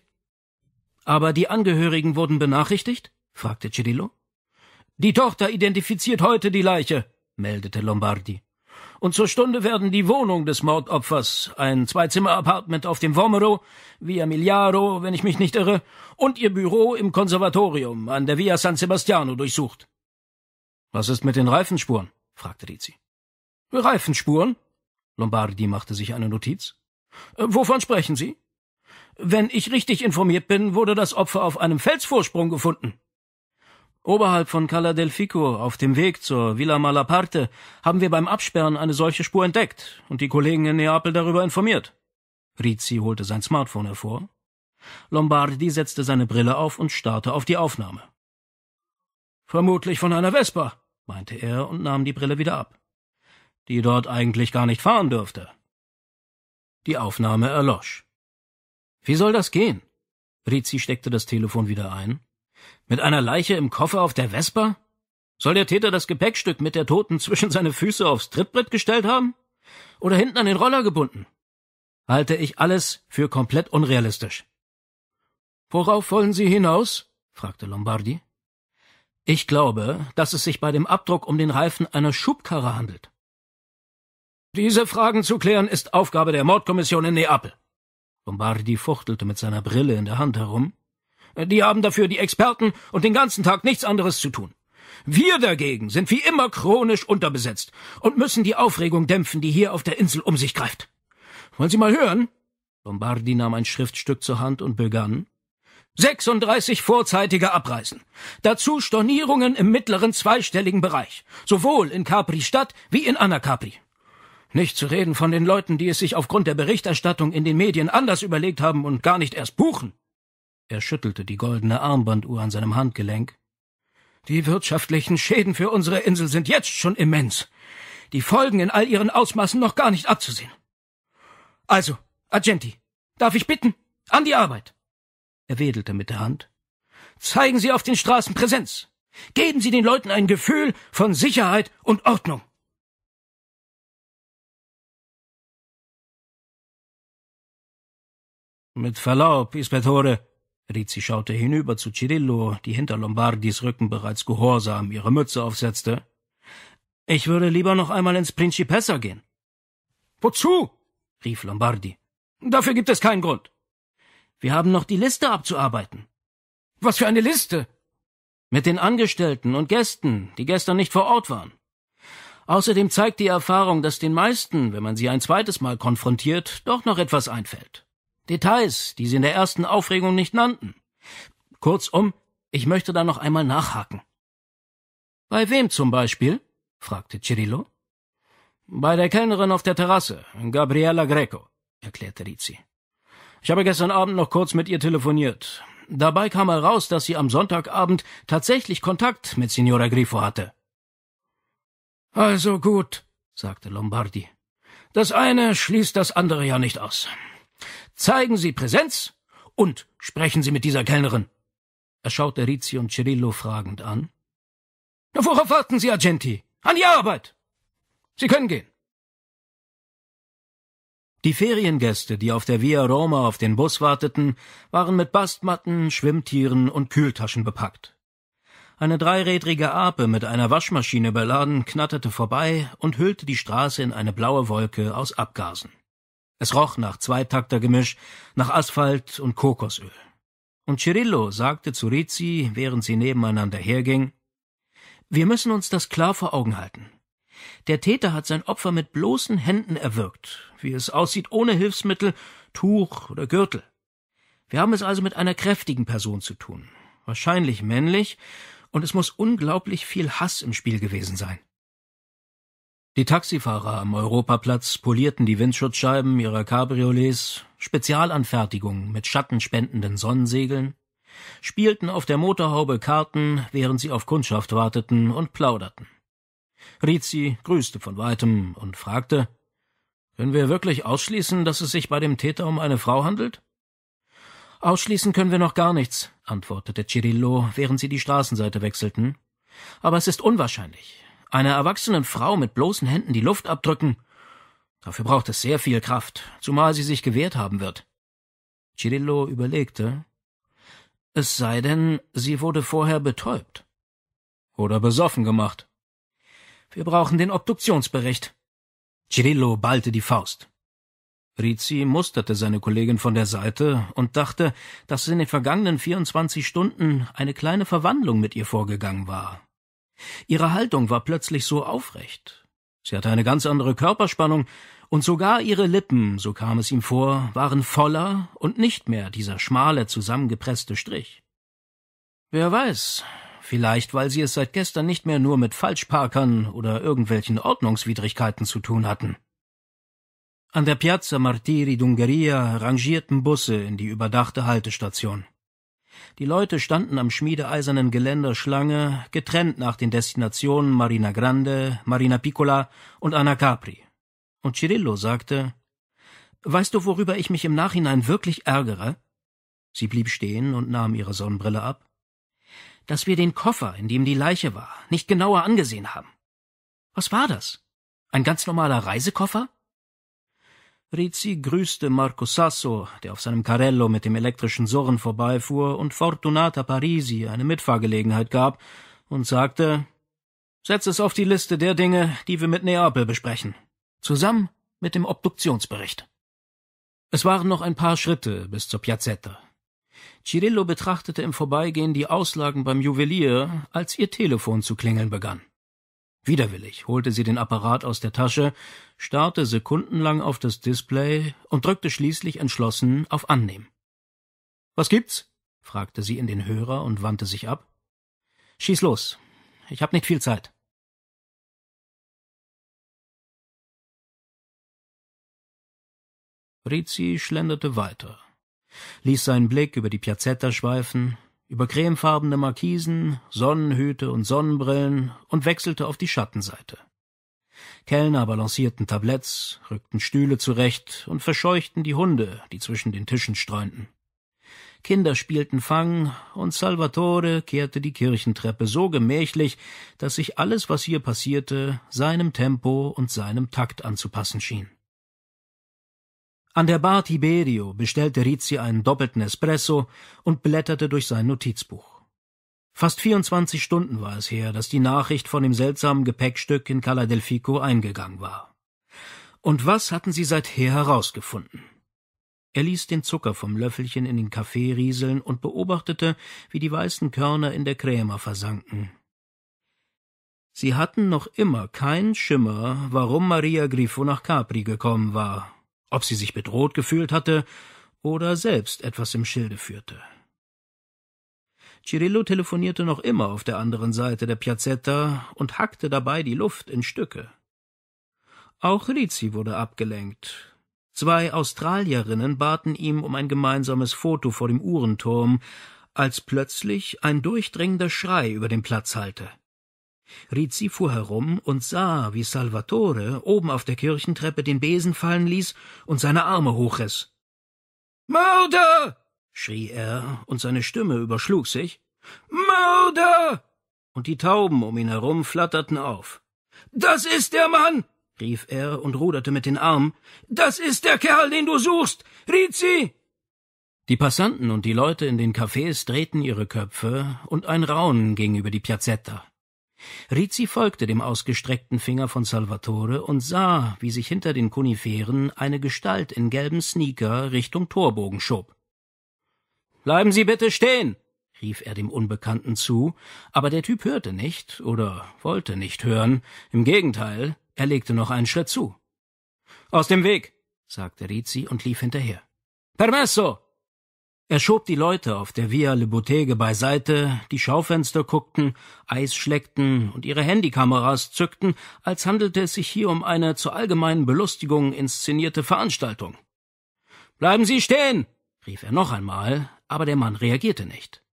Aber die Angehörigen wurden benachrichtigt? fragte Cirillo. Die Tochter identifiziert heute die Leiche, meldete Lombardi. Und zur Stunde werden die Wohnung des Mordopfers, ein Zweizimmer-Apartment auf dem Vomero, Via Miliaro, wenn ich mich nicht irre, und ihr Büro im Konservatorium an der Via San Sebastiano durchsucht. Was ist mit den Reifenspuren? fragte Rizzi. Reifenspuren? Lombardi machte sich eine Notiz. Äh, wovon sprechen Sie? Wenn ich richtig informiert bin, wurde das Opfer auf einem Felsvorsprung gefunden. Oberhalb von Cala del Fico, auf dem Weg zur Villa Malaparte, haben wir beim Absperren eine solche Spur entdeckt und die Kollegen in Neapel darüber informiert. Rizzi holte sein Smartphone hervor. Lombardi setzte seine Brille auf und starrte auf die Aufnahme. Vermutlich von einer Vespa, meinte er und nahm die Brille wieder ab die dort eigentlich gar nicht fahren dürfte. Die Aufnahme erlosch. Wie soll das gehen? Rizzi steckte das Telefon wieder ein. Mit einer Leiche im Koffer auf der Vespa? Soll der Täter das Gepäckstück mit der Toten zwischen seine Füße aufs Trittbrett gestellt haben? Oder hinten an den Roller gebunden? Halte ich alles für komplett unrealistisch. Worauf wollen Sie hinaus? fragte Lombardi. Ich glaube, dass es sich bei dem Abdruck um den Reifen einer Schubkarre handelt. Diese Fragen zu klären ist Aufgabe der Mordkommission in Neapel. Bombardi fuchtelte mit seiner Brille in der Hand herum. Die haben dafür die Experten und den ganzen Tag nichts anderes zu tun. Wir dagegen sind wie immer chronisch unterbesetzt und müssen die Aufregung dämpfen, die hier auf der Insel um sich greift. Wollen Sie mal hören? Bombardi nahm ein Schriftstück zur Hand und begann. 36 vorzeitige Abreisen. Dazu Stornierungen im mittleren zweistelligen Bereich, sowohl in Capri Stadt wie in Anacapri. Nicht zu reden von den Leuten, die es sich aufgrund der Berichterstattung in den Medien anders überlegt haben und gar nicht erst buchen. Er schüttelte die goldene Armbanduhr an seinem Handgelenk. Die wirtschaftlichen Schäden für unsere Insel sind jetzt schon immens. Die Folgen in all ihren Ausmaßen noch gar nicht abzusehen. Also, Agenti, darf ich bitten? An die Arbeit! Er wedelte mit der Hand. Zeigen Sie auf den Straßen Präsenz! Geben Sie den Leuten ein Gefühl von Sicherheit und Ordnung. Mit Verlaub, Ispettore, Rizzi schaute hinüber zu Cirillo, die hinter Lombardis Rücken bereits gehorsam ihre Mütze aufsetzte. Ich würde lieber noch einmal ins Principessa gehen. Wozu? rief Lombardi. Dafür gibt es keinen Grund. Wir haben noch die Liste abzuarbeiten. Was für eine Liste? Mit den Angestellten und Gästen, die gestern nicht vor Ort waren. Außerdem zeigt die Erfahrung, dass den meisten, wenn man sie ein zweites Mal konfrontiert, doch noch etwas einfällt. Details, die Sie in der ersten Aufregung nicht nannten. Kurzum, ich möchte da noch einmal nachhaken. Bei wem zum Beispiel? fragte Cirillo. Bei der Kellnerin auf der Terrasse, Gabriella Greco, erklärte Rizzi. Ich habe gestern Abend noch kurz mit ihr telefoniert. Dabei kam heraus, dass sie am Sonntagabend tatsächlich Kontakt mit Signora Grifo hatte. Also gut, sagte Lombardi. Das eine schließt das andere ja nicht aus. Zeigen Sie Präsenz und sprechen Sie mit dieser Kellnerin. Er schaute Rizzi und Cirillo fragend an. Na, worauf warten Sie, Argenti? An die Arbeit! Sie können gehen. Die Feriengäste, die auf der Via Roma auf den Bus warteten, waren mit Bastmatten, Schwimmtieren und Kühltaschen bepackt. Eine dreirädrige Ape mit einer Waschmaschine beladen knatterte vorbei und hüllte die Straße in eine blaue Wolke aus Abgasen. Es roch nach Zweitaktergemisch, nach Asphalt und Kokosöl. Und Cirillo sagte zu Rizzi, während sie nebeneinander herging, wir müssen uns das klar vor Augen halten. Der Täter hat sein Opfer mit bloßen Händen erwürgt, wie es aussieht, ohne Hilfsmittel, Tuch oder Gürtel. Wir haben es also mit einer kräftigen Person zu tun, wahrscheinlich männlich, und es muss unglaublich viel Hass im Spiel gewesen sein. Die Taxifahrer am Europaplatz polierten die Windschutzscheiben ihrer Cabriolets, Spezialanfertigungen mit schattenspendenden Sonnensegeln, spielten auf der Motorhaube Karten, während sie auf Kundschaft warteten und plauderten. Rizzi grüßte von weitem und fragte, können wir wirklich ausschließen, dass es sich bei dem Täter um eine Frau handelt? Ausschließen können wir noch gar nichts, antwortete Cirillo, während sie die Straßenseite wechselten. Aber es ist unwahrscheinlich einer erwachsenen Frau mit bloßen Händen die Luft abdrücken. Dafür braucht es sehr viel Kraft, zumal sie sich gewehrt haben wird. Cirillo überlegte. Es sei denn, sie wurde vorher betäubt. Oder besoffen gemacht. Wir brauchen den Obduktionsbericht. Cirillo ballte die Faust. Rizzi musterte seine Kollegin von der Seite und dachte, dass in den vergangenen 24 Stunden eine kleine Verwandlung mit ihr vorgegangen war. Ihre Haltung war plötzlich so aufrecht. Sie hatte eine ganz andere Körperspannung, und sogar ihre Lippen, so kam es ihm vor, waren voller und nicht mehr dieser schmale, zusammengepresste Strich. Wer weiß, vielleicht weil sie es seit gestern nicht mehr nur mit Falschparkern oder irgendwelchen Ordnungswidrigkeiten zu tun hatten. An der Piazza Martiri d'Ungheria rangierten Busse in die überdachte Haltestation. Die Leute standen am schmiedeeisernen Geländer Schlange, getrennt nach den Destinationen Marina Grande, Marina Piccola und Anacapri. Und Cirillo sagte, Weißt du, worüber ich mich im Nachhinein wirklich ärgere? Sie blieb stehen und nahm ihre Sonnenbrille ab. Dass wir den Koffer, in dem die Leiche war, nicht genauer angesehen haben. Was war das? Ein ganz normaler Reisekoffer? Rizzi grüßte Marco Sasso, der auf seinem Carello mit dem elektrischen Surren vorbeifuhr, und Fortunata Parisi eine Mitfahrgelegenheit gab, und sagte Setz es auf die Liste der Dinge, die wir mit Neapel besprechen, zusammen mit dem Obduktionsbericht. Es waren noch ein paar Schritte bis zur Piazzetta. Cirillo betrachtete im Vorbeigehen die Auslagen beim Juwelier, als ihr Telefon zu klingeln begann. Widerwillig holte sie den Apparat aus der Tasche, starrte sekundenlang auf das Display und drückte schließlich entschlossen auf Annehmen. Was gibt's? fragte sie in den Hörer und wandte sich ab. Schieß los. Ich hab nicht viel Zeit. Rizzi schlenderte weiter, ließ seinen Blick über die Piazzetta schweifen, über cremefarbene Markisen, Sonnenhüte und Sonnenbrillen und wechselte auf die Schattenseite. Kellner balancierten Tabletts, rückten Stühle zurecht und verscheuchten die Hunde, die zwischen den Tischen streunten. Kinder spielten Fang, und Salvatore kehrte die Kirchentreppe so gemächlich, dass sich alles, was hier passierte, seinem Tempo und seinem Takt anzupassen schien. An der Bar Tiberio bestellte Rizzi einen doppelten Espresso und blätterte durch sein Notizbuch. Fast 24 Stunden war es her, dass die Nachricht von dem seltsamen Gepäckstück in Cala del Fico eingegangen war. Und was hatten sie seither herausgefunden? Er ließ den Zucker vom Löffelchen in den Kaffee rieseln und beobachtete, wie die weißen Körner in der Krämer versanken. Sie hatten noch immer keinen Schimmer, warum Maria Grifo nach Capri gekommen war ob sie sich bedroht gefühlt hatte oder selbst etwas im Schilde führte. Cirillo telefonierte noch immer auf der anderen Seite der Piazzetta und hackte dabei die Luft in Stücke. Auch Rizzi wurde abgelenkt. Zwei Australierinnen baten ihm um ein gemeinsames Foto vor dem Uhrenturm, als plötzlich ein durchdringender Schrei über den Platz hallte. Rizzi fuhr herum und sah, wie Salvatore oben auf der Kirchentreppe den Besen fallen ließ und seine Arme hochriss. Mörder! schrie er, und seine Stimme überschlug sich. Mörder! Und die Tauben um ihn herum flatterten auf. Das ist der Mann! rief er und ruderte mit den Armen. Das ist der Kerl, den du suchst! Rizzi! Die Passanten und die Leute in den Cafés drehten ihre Köpfe, und ein Raunen ging über die Piazzetta. Rizzi folgte dem ausgestreckten Finger von Salvatore und sah, wie sich hinter den Koniferen eine Gestalt in gelben Sneaker Richtung Torbogen schob. Bleiben Sie bitte stehen! rief er dem Unbekannten zu, aber der Typ hörte nicht oder wollte nicht hören, im Gegenteil, er legte noch einen Schritt zu. Aus dem Weg, sagte Rizzi und lief hinterher. Permesso! Er schob die Leute auf der Via Le Botege beiseite, die Schaufenster guckten, Eis schleckten und ihre Handykameras zückten, als handelte es sich hier um eine zur allgemeinen Belustigung inszenierte Veranstaltung. Bleiben Sie stehen! rief er noch einmal, aber der Mann reagierte nicht.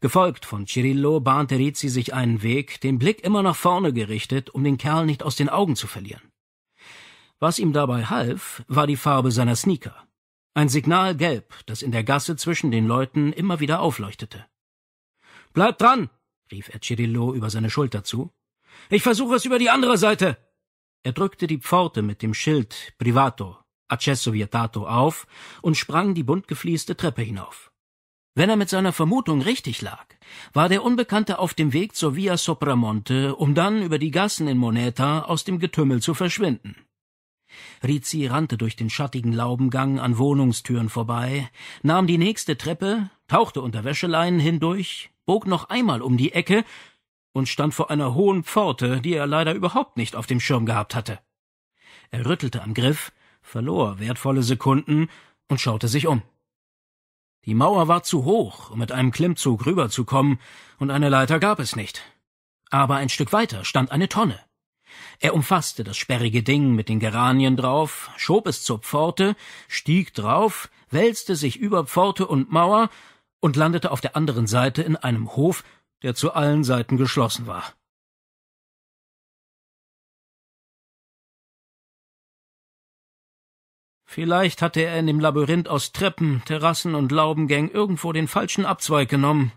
Gefolgt von Cirillo bahnte Rizzi sich einen Weg, den Blick immer nach vorne gerichtet, um den Kerl nicht aus den Augen zu verlieren. Was ihm dabei half, war die Farbe seiner Sneaker. Ein Signal gelb, das in der Gasse zwischen den Leuten immer wieder aufleuchtete. Bleib dran, rief er Cirillo über seine Schulter zu. Ich versuche es über die andere Seite. Er drückte die Pforte mit dem Schild Privato, Accesso Vietato auf und sprang die bunt geflieste Treppe hinauf. Wenn er mit seiner Vermutung richtig lag, war der Unbekannte auf dem Weg zur Via Sopramonte, um dann über die Gassen in Moneta aus dem Getümmel zu verschwinden. Rizzi rannte durch den schattigen Laubengang an Wohnungstüren vorbei, nahm die nächste Treppe, tauchte unter Wäscheleinen hindurch, bog noch einmal um die Ecke und stand vor einer hohen Pforte, die er leider überhaupt nicht auf dem Schirm gehabt hatte. Er rüttelte am Griff, verlor wertvolle Sekunden und schaute sich um. Die Mauer war zu hoch, um mit einem Klimmzug rüberzukommen, und eine Leiter gab es nicht. Aber ein Stück weiter stand eine Tonne, er umfasste das sperrige Ding mit den Geranien drauf, schob es zur Pforte, stieg drauf, wälzte sich über Pforte und Mauer und landete auf der anderen Seite in einem Hof, der zu allen Seiten geschlossen war. Vielleicht hatte er in dem Labyrinth aus Treppen, Terrassen und Laubengängen irgendwo den falschen Abzweig genommen.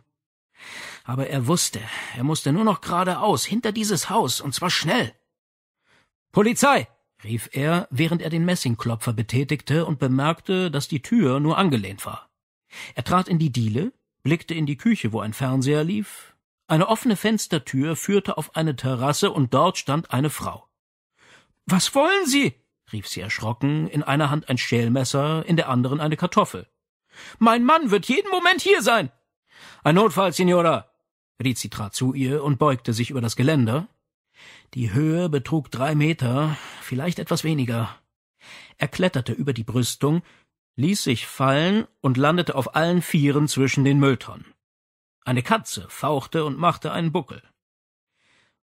Aber er wusste, er musste nur noch geradeaus, hinter dieses Haus, und zwar schnell. Polizei! rief er, während er den Messingklopfer betätigte und bemerkte, dass die Tür nur angelehnt war. Er trat in die Diele, blickte in die Küche, wo ein Fernseher lief. Eine offene Fenstertür führte auf eine Terrasse und dort stand eine Frau. Was wollen Sie? rief sie erschrocken, in einer Hand ein Schälmesser, in der anderen eine Kartoffel. Mein Mann wird jeden Moment hier sein. Ein Notfall, Signora. Rizzi trat zu ihr und beugte sich über das Geländer. Die Höhe betrug drei Meter, vielleicht etwas weniger. Er kletterte über die Brüstung, ließ sich fallen und landete auf allen Vieren zwischen den Mülltonnen. Eine Katze fauchte und machte einen Buckel.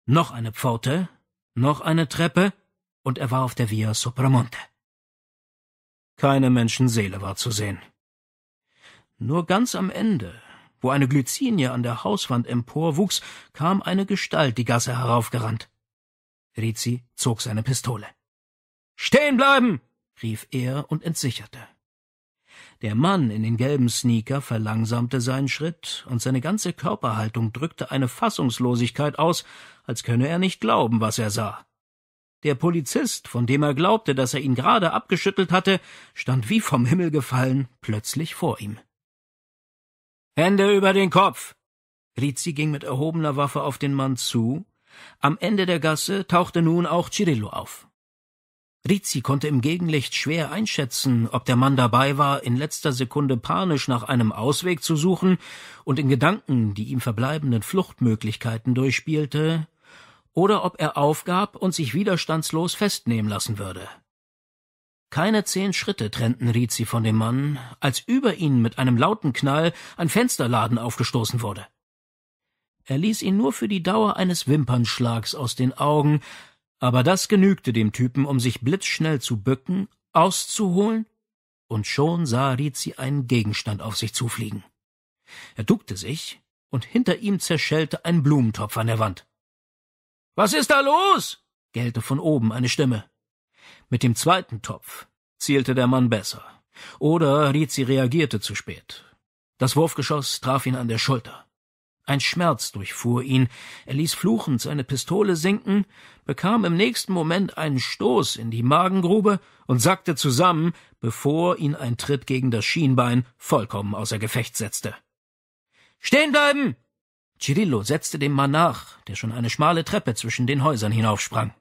Noch eine Pforte, noch eine Treppe, und er war auf der Via Sopramonte. Keine Menschenseele war zu sehen. Nur ganz am Ende, wo eine Glycinie an der Hauswand emporwuchs, kam eine Gestalt die Gasse heraufgerannt. Rizzi zog seine Pistole. Stehen bleiben! rief er und entsicherte. Der Mann in den gelben Sneaker verlangsamte seinen Schritt, und seine ganze Körperhaltung drückte eine Fassungslosigkeit aus, als könne er nicht glauben, was er sah. Der Polizist, von dem er glaubte, dass er ihn gerade abgeschüttelt hatte, stand wie vom Himmel gefallen plötzlich vor ihm. Hände über den Kopf! Rizzi ging mit erhobener Waffe auf den Mann zu. Am Ende der Gasse tauchte nun auch Cirillo auf. Rizzi konnte im Gegenlicht schwer einschätzen, ob der Mann dabei war, in letzter Sekunde panisch nach einem Ausweg zu suchen und in Gedanken die ihm verbleibenden Fluchtmöglichkeiten durchspielte, oder ob er aufgab und sich widerstandslos festnehmen lassen würde. Keine zehn Schritte trennten Rizzi von dem Mann, als über ihn mit einem lauten Knall ein Fensterladen aufgestoßen wurde. Er ließ ihn nur für die Dauer eines Wimpernschlags aus den Augen, aber das genügte dem Typen, um sich blitzschnell zu bücken, auszuholen, und schon sah Rizzi einen Gegenstand auf sich zufliegen. Er duckte sich, und hinter ihm zerschellte ein Blumentopf an der Wand. Was ist da los? gellte von oben eine Stimme. Mit dem zweiten Topf zielte der Mann besser. Oder Rizzi reagierte zu spät. Das Wurfgeschoss traf ihn an der Schulter. Ein Schmerz durchfuhr ihn, er ließ fluchend seine Pistole sinken, bekam im nächsten Moment einen Stoß in die Magengrube und sackte zusammen, bevor ihn ein Tritt gegen das Schienbein vollkommen außer Gefecht setzte. Stehen bleiben! Cirillo setzte dem Mann nach, der schon eine schmale Treppe zwischen den Häusern hinaufsprang.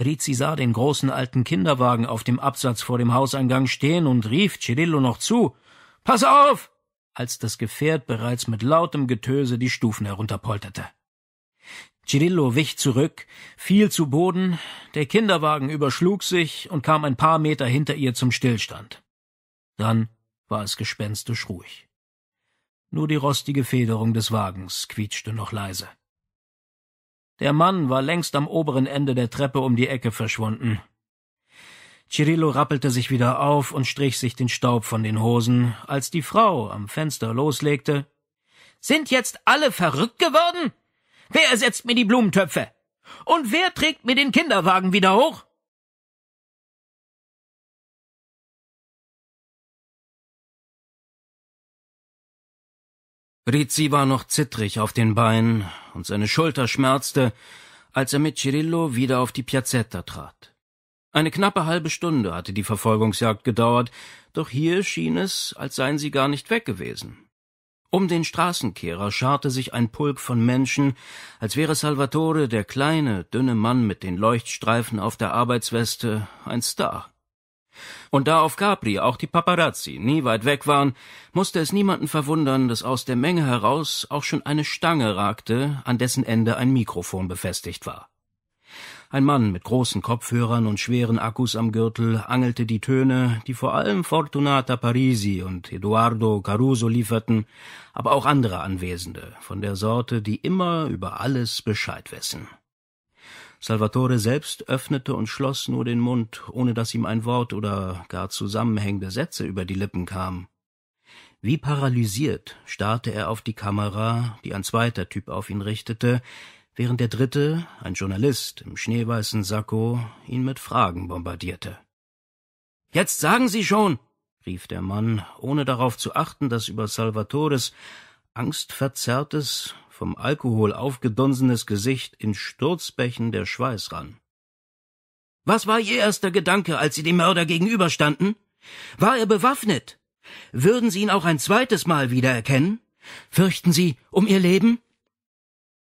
Rizzi sah den großen alten Kinderwagen auf dem Absatz vor dem Hauseingang stehen und rief Cirillo noch zu Pass auf. als das Gefährt bereits mit lautem Getöse die Stufen herunterpolterte. Cirillo wich zurück, fiel zu Boden, der Kinderwagen überschlug sich und kam ein paar Meter hinter ihr zum Stillstand. Dann war es gespenstisch ruhig. Nur die rostige Federung des Wagens quietschte noch leise. Der Mann war längst am oberen Ende der Treppe um die Ecke verschwunden. Cirillo rappelte sich wieder auf und strich sich den Staub von den Hosen, als die Frau am Fenster loslegte. Sind jetzt alle verrückt geworden? Wer ersetzt mir die Blumentöpfe? Und wer trägt mir den Kinderwagen wieder hoch? Rizzi war noch zittrig auf den Beinen und seine Schulter schmerzte, als er mit Cirillo wieder auf die Piazzetta trat. Eine knappe halbe Stunde hatte die Verfolgungsjagd gedauert, doch hier schien es, als seien sie gar nicht weg gewesen. Um den Straßenkehrer scharte sich ein Pulk von Menschen, als wäre Salvatore, der kleine, dünne Mann mit den Leuchtstreifen auf der Arbeitsweste, ein Star. Und da auf Capri auch die Paparazzi nie weit weg waren, musste es niemanden verwundern, dass aus der Menge heraus auch schon eine Stange ragte, an dessen Ende ein Mikrofon befestigt war. Ein Mann mit großen Kopfhörern und schweren Akkus am Gürtel angelte die Töne, die vor allem Fortunata Parisi und Eduardo Caruso lieferten, aber auch andere Anwesende, von der Sorte, die immer über alles Bescheid wissen. Salvatore selbst öffnete und schloss nur den Mund, ohne dass ihm ein Wort oder gar zusammenhängende Sätze über die Lippen kamen. Wie paralysiert starrte er auf die Kamera, die ein zweiter Typ auf ihn richtete, während der dritte, ein Journalist im schneeweißen Sakko, ihn mit Fragen bombardierte. Jetzt sagen Sie schon, rief der Mann, ohne darauf zu achten, dass über Salvatores angstverzerrtes, vom Alkohol aufgedunsenes Gesicht in Sturzbächen der Schweiß rann. Was war Ihr erster Gedanke, als Sie dem Mörder gegenüberstanden? War er bewaffnet? Würden Sie ihn auch ein zweites Mal wiedererkennen? Fürchten Sie um Ihr Leben?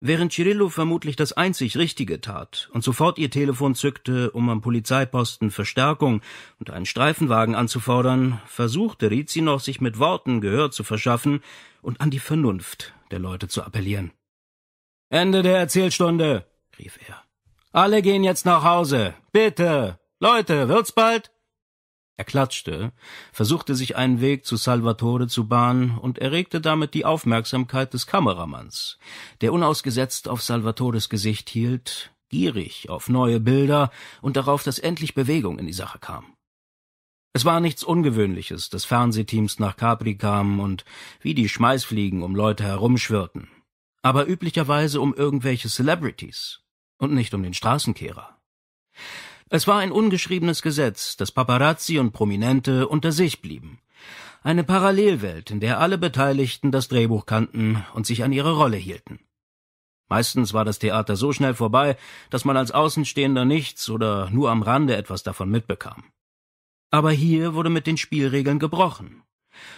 Während Cirillo vermutlich das einzig Richtige tat und sofort ihr Telefon zückte, um am Polizeiposten Verstärkung und einen Streifenwagen anzufordern, versuchte Rizzi noch, sich mit Worten Gehör zu verschaffen und an die Vernunft der Leute zu appellieren. Ende der Erzählstunde, rief er. Alle gehen jetzt nach Hause. Bitte. Leute, wird's bald? Er klatschte, versuchte sich einen Weg zu Salvatore zu bahnen und erregte damit die Aufmerksamkeit des Kameramanns, der unausgesetzt auf Salvatores Gesicht hielt, gierig auf neue Bilder und darauf, dass endlich Bewegung in die Sache kam. Es war nichts Ungewöhnliches, dass Fernsehteams nach Capri kamen und wie die Schmeißfliegen um Leute herumschwirrten, aber üblicherweise um irgendwelche Celebrities und nicht um den Straßenkehrer. Es war ein ungeschriebenes Gesetz, dass Paparazzi und Prominente unter sich blieben. Eine Parallelwelt, in der alle Beteiligten das Drehbuch kannten und sich an ihre Rolle hielten. Meistens war das Theater so schnell vorbei, dass man als Außenstehender nichts oder nur am Rande etwas davon mitbekam. Aber hier wurde mit den Spielregeln gebrochen.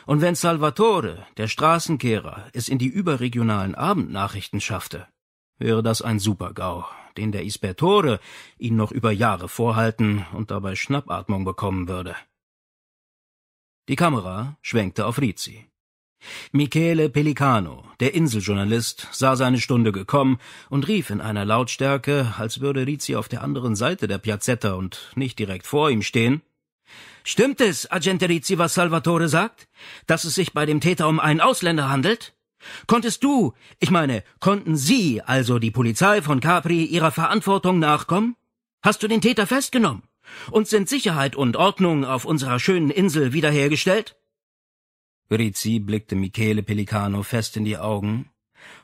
Und wenn Salvatore, der Straßenkehrer, es in die überregionalen Abendnachrichten schaffte, wäre das ein Supergau den der Ispertore ihn noch über Jahre vorhalten und dabei Schnappatmung bekommen würde. Die Kamera schwenkte auf Rizzi. Michele Pelicano, der Inseljournalist, sah seine Stunde gekommen und rief in einer Lautstärke, als würde Rizzi auf der anderen Seite der Piazzetta und nicht direkt vor ihm stehen. Stimmt es, Agente Rizzi, was Salvatore sagt? Dass es sich bei dem Täter um einen Ausländer handelt? Konntest du, ich meine, konnten Sie, also die Polizei von Capri, ihrer Verantwortung nachkommen? Hast du den Täter festgenommen? Und sind Sicherheit und Ordnung auf unserer schönen Insel wiederhergestellt? Rizzi blickte Michele Pelicano fest in die Augen,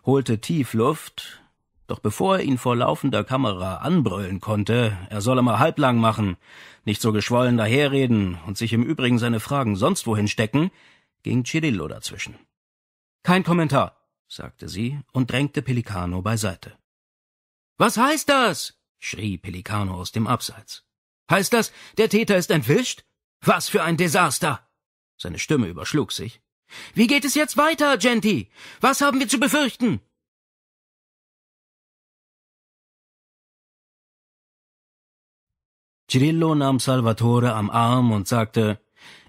holte tief Luft, doch bevor er ihn vor laufender Kamera anbrüllen konnte, er solle mal halblang machen, nicht so geschwollen daherreden und sich im Übrigen seine Fragen sonst wohin stecken, ging Cirillo dazwischen. Kein Kommentar, sagte sie und drängte Pelicano beiseite. Was heißt das? schrie Pelicano aus dem Abseits. Heißt das, der Täter ist entwischt? Was für ein Desaster! Seine Stimme überschlug sich. Wie geht es jetzt weiter, Genti? Was haben wir zu befürchten? Cirillo nahm Salvatore am Arm und sagte,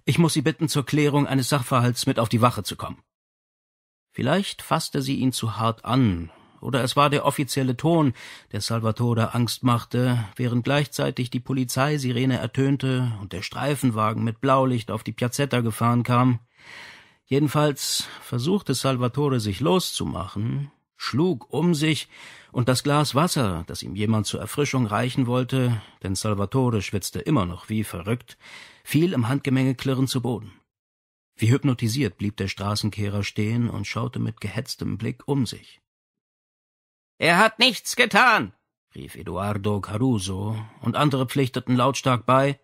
ich muss Sie bitten, zur Klärung eines Sachverhalts mit auf die Wache zu kommen. Vielleicht fasste sie ihn zu hart an, oder es war der offizielle Ton, der Salvatore Angst machte, während gleichzeitig die Polizeisirene ertönte und der Streifenwagen mit Blaulicht auf die Piazzetta gefahren kam. Jedenfalls versuchte Salvatore sich loszumachen, schlug um sich, und das Glas Wasser, das ihm jemand zur Erfrischung reichen wollte, denn Salvatore schwitzte immer noch wie verrückt, fiel im Handgemenge klirrend zu Boden. Wie hypnotisiert blieb der Straßenkehrer stehen und schaute mit gehetztem Blick um sich. Er hat nichts getan, rief Eduardo Caruso, und andere pflichteten lautstark bei.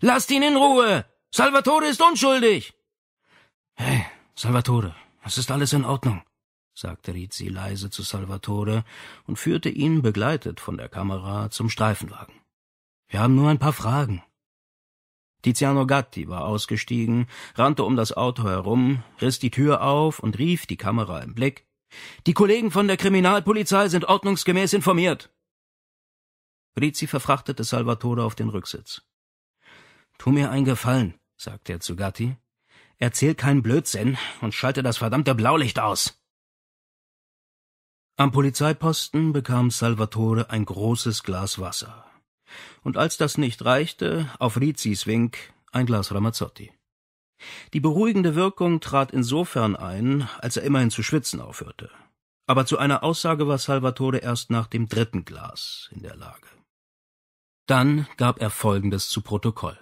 Lasst ihn in Ruhe! Salvatore ist unschuldig! Hey, Salvatore, es ist alles in Ordnung, sagte Rizzi leise zu Salvatore und führte ihn, begleitet von der Kamera, zum Streifenwagen. Wir haben nur ein paar Fragen. Tiziano Gatti war ausgestiegen, rannte um das Auto herum, riss die Tür auf und rief, die Kamera im Blick Die Kollegen von der Kriminalpolizei sind ordnungsgemäß informiert. Rizzi verfrachtete Salvatore auf den Rücksitz. Tu mir einen Gefallen, sagte er zu Gatti. Erzähl keinen Blödsinn und schalte das verdammte Blaulicht aus. Am Polizeiposten bekam Salvatore ein großes Glas Wasser und als das nicht reichte, auf Rizis Wink ein Glas Ramazzotti. Die beruhigende Wirkung trat insofern ein, als er immerhin zu schwitzen aufhörte. Aber zu einer Aussage war Salvatore erst nach dem dritten Glas in der Lage. Dann gab er Folgendes zu Protokoll.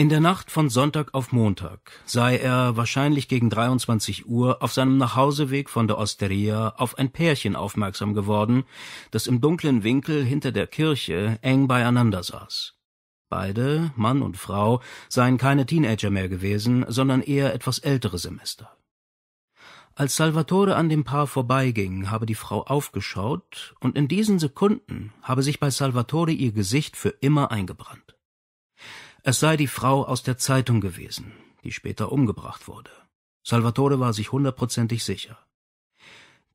In der Nacht von Sonntag auf Montag sei er wahrscheinlich gegen 23 Uhr auf seinem Nachhauseweg von der Osteria auf ein Pärchen aufmerksam geworden, das im dunklen Winkel hinter der Kirche eng beieinander saß. Beide, Mann und Frau, seien keine Teenager mehr gewesen, sondern eher etwas ältere Semester. Als Salvatore an dem Paar vorbeiging, habe die Frau aufgeschaut, und in diesen Sekunden habe sich bei Salvatore ihr Gesicht für immer eingebrannt. Es sei die Frau aus der Zeitung gewesen, die später umgebracht wurde. Salvatore war sich hundertprozentig sicher.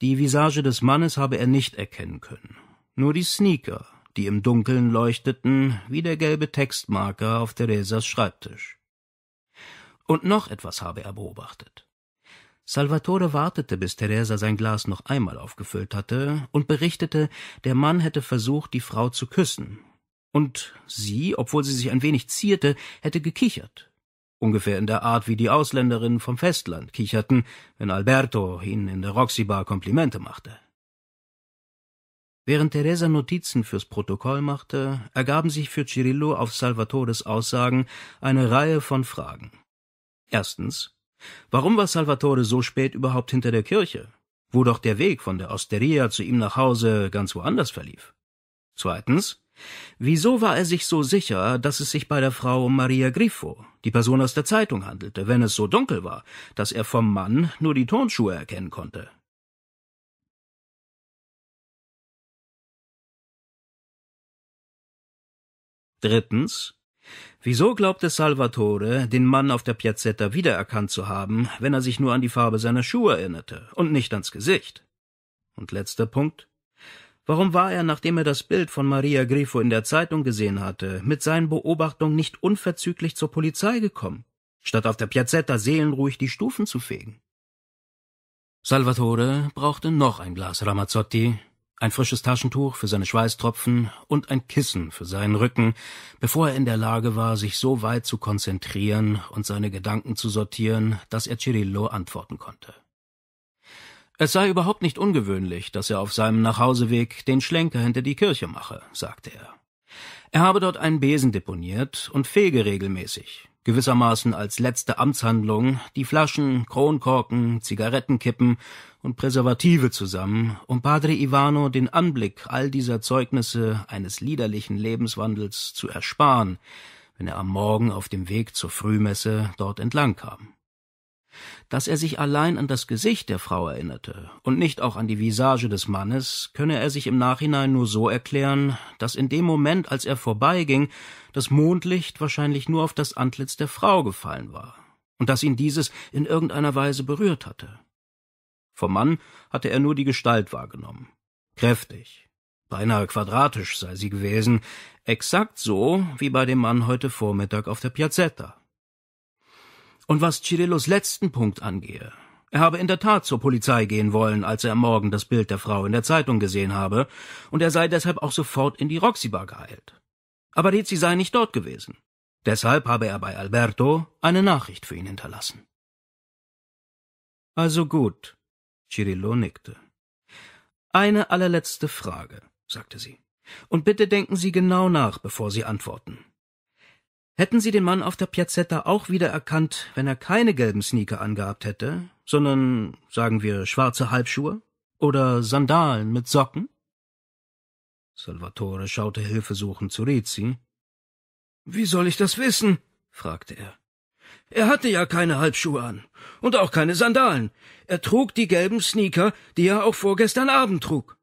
Die Visage des Mannes habe er nicht erkennen können. Nur die Sneaker, die im Dunkeln leuchteten, wie der gelbe Textmarker auf Teresas Schreibtisch. Und noch etwas habe er beobachtet. Salvatore wartete, bis Teresa sein Glas noch einmal aufgefüllt hatte und berichtete, der Mann hätte versucht, die Frau zu küssen, und sie, obwohl sie sich ein wenig zierte, hätte gekichert. Ungefähr in der Art, wie die Ausländerinnen vom Festland kicherten, wenn Alberto ihnen in der Roxy-Bar Komplimente machte. Während Teresa Notizen fürs Protokoll machte, ergaben sich für Cirillo auf Salvatores Aussagen eine Reihe von Fragen. Erstens, warum war Salvatore so spät überhaupt hinter der Kirche, wo doch der Weg von der Osteria zu ihm nach Hause ganz woanders verlief? Zweitens, Wieso war er sich so sicher, dass es sich bei der Frau Maria Griffo, die Person aus der Zeitung, handelte, wenn es so dunkel war, dass er vom Mann nur die Turnschuhe erkennen konnte? Drittens. Wieso glaubte Salvatore, den Mann auf der Piazzetta wiedererkannt zu haben, wenn er sich nur an die Farbe seiner Schuhe erinnerte und nicht ans Gesicht? Und letzter Punkt. Warum war er, nachdem er das Bild von Maria Grifo in der Zeitung gesehen hatte, mit seinen Beobachtungen nicht unverzüglich zur Polizei gekommen, statt auf der Piazzetta seelenruhig die Stufen zu fegen? Salvatore brauchte noch ein Glas Ramazzotti, ein frisches Taschentuch für seine Schweißtropfen und ein Kissen für seinen Rücken, bevor er in der Lage war, sich so weit zu konzentrieren und seine Gedanken zu sortieren, dass er Cirillo antworten konnte. Es sei überhaupt nicht ungewöhnlich, dass er auf seinem Nachhauseweg den Schlenker hinter die Kirche mache, sagte er. Er habe dort einen Besen deponiert und fege regelmäßig, gewissermaßen als letzte Amtshandlung, die Flaschen, Kronkorken, Zigarettenkippen und Präservative zusammen, um Padre Ivano den Anblick all dieser Zeugnisse eines liederlichen Lebenswandels zu ersparen, wenn er am Morgen auf dem Weg zur Frühmesse dort entlang kam. Dass er sich allein an das Gesicht der Frau erinnerte und nicht auch an die Visage des Mannes, könne er sich im Nachhinein nur so erklären, dass in dem Moment, als er vorbeiging, das Mondlicht wahrscheinlich nur auf das Antlitz der Frau gefallen war und dass ihn dieses in irgendeiner Weise berührt hatte. Vom Mann hatte er nur die Gestalt wahrgenommen. Kräftig, beinahe quadratisch sei sie gewesen, exakt so wie bei dem Mann heute Vormittag auf der Piazzetta. Und was Cirillos letzten Punkt angehe, er habe in der Tat zur Polizei gehen wollen, als er am Morgen das Bild der Frau in der Zeitung gesehen habe, und er sei deshalb auch sofort in die Roxy-Bar geeilt. Aber Rizzi sei nicht dort gewesen. Deshalb habe er bei Alberto eine Nachricht für ihn hinterlassen. Also gut, Cirillo nickte. Eine allerletzte Frage, sagte sie. Und bitte denken Sie genau nach, bevor Sie antworten. Hätten Sie den Mann auf der Piazzetta auch wieder erkannt, wenn er keine gelben Sneaker angehabt hätte, sondern, sagen wir, schwarze Halbschuhe? Oder Sandalen mit Socken? Salvatore schaute hilfesuchend zu Rizzi. Wie soll ich das wissen? fragte er. Er hatte ja keine Halbschuhe an und auch keine Sandalen. Er trug die gelben Sneaker, die er auch vorgestern Abend trug.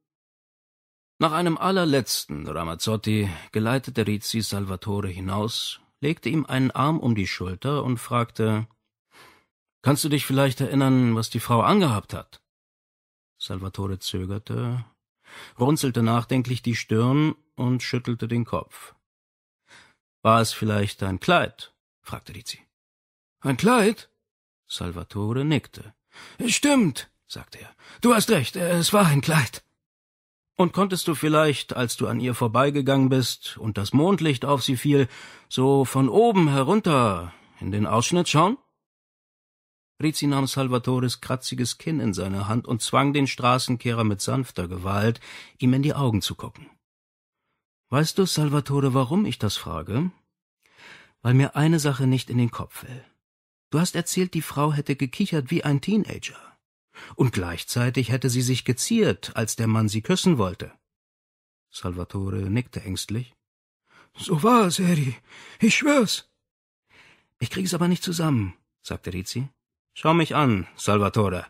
Nach einem allerletzten Ramazzotti geleitete Rizzi Salvatore hinaus legte ihm einen Arm um die Schulter und fragte Kannst du dich vielleicht erinnern, was die Frau angehabt hat? Salvatore zögerte, runzelte nachdenklich die Stirn und schüttelte den Kopf. War es vielleicht ein Kleid? fragte Rizzi. Ein Kleid? Salvatore nickte. Stimmt, sagte er. Du hast recht, es war ein Kleid. Und konntest du vielleicht, als du an ihr vorbeigegangen bist und das Mondlicht auf sie fiel, so von oben herunter in den Ausschnitt schauen? Rizzi nahm Salvatores kratziges Kinn in seine Hand und zwang den Straßenkehrer mit sanfter Gewalt, ihm in die Augen zu gucken. Weißt du, Salvatore, warum ich das frage? Weil mir eine Sache nicht in den Kopf will. Du hast erzählt, die Frau hätte gekichert wie ein Teenager und gleichzeitig hätte sie sich geziert, als der Mann sie küssen wollte. Salvatore nickte ängstlich. So war es, Eri. Ich schwör's. Ich krieg's aber nicht zusammen, sagte Rizzi. Schau mich an, Salvatore.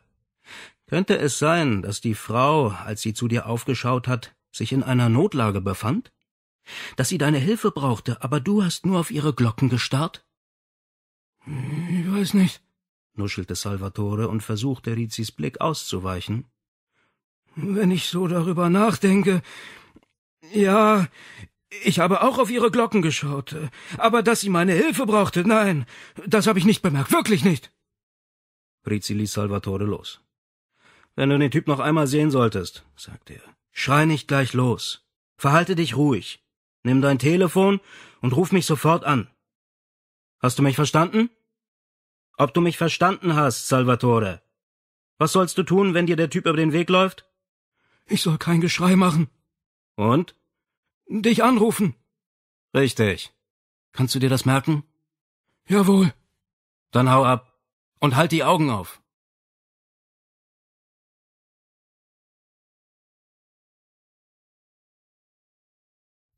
Könnte es sein, dass die Frau, als sie zu dir aufgeschaut hat, sich in einer Notlage befand? Dass sie deine Hilfe brauchte, aber du hast nur auf ihre Glocken gestarrt? Hm, ich weiß nicht nuschelte Salvatore und versuchte, Rizis Blick auszuweichen. Wenn ich so darüber nachdenke. Ja, ich habe auch auf ihre Glocken geschaut. Aber dass sie meine Hilfe brauchte, nein, das habe ich nicht bemerkt, wirklich nicht. Rizzi ließ Salvatore los. Wenn du den Typ noch einmal sehen solltest, sagte er, schrei nicht gleich los. Verhalte dich ruhig. Nimm dein Telefon und ruf mich sofort an. Hast du mich verstanden? Ob du mich verstanden hast, Salvatore? Was sollst du tun, wenn dir der Typ über den Weg läuft? Ich soll kein Geschrei machen. Und? Dich anrufen. Richtig. Kannst du dir das merken? Jawohl. Dann hau ab und halt die Augen auf.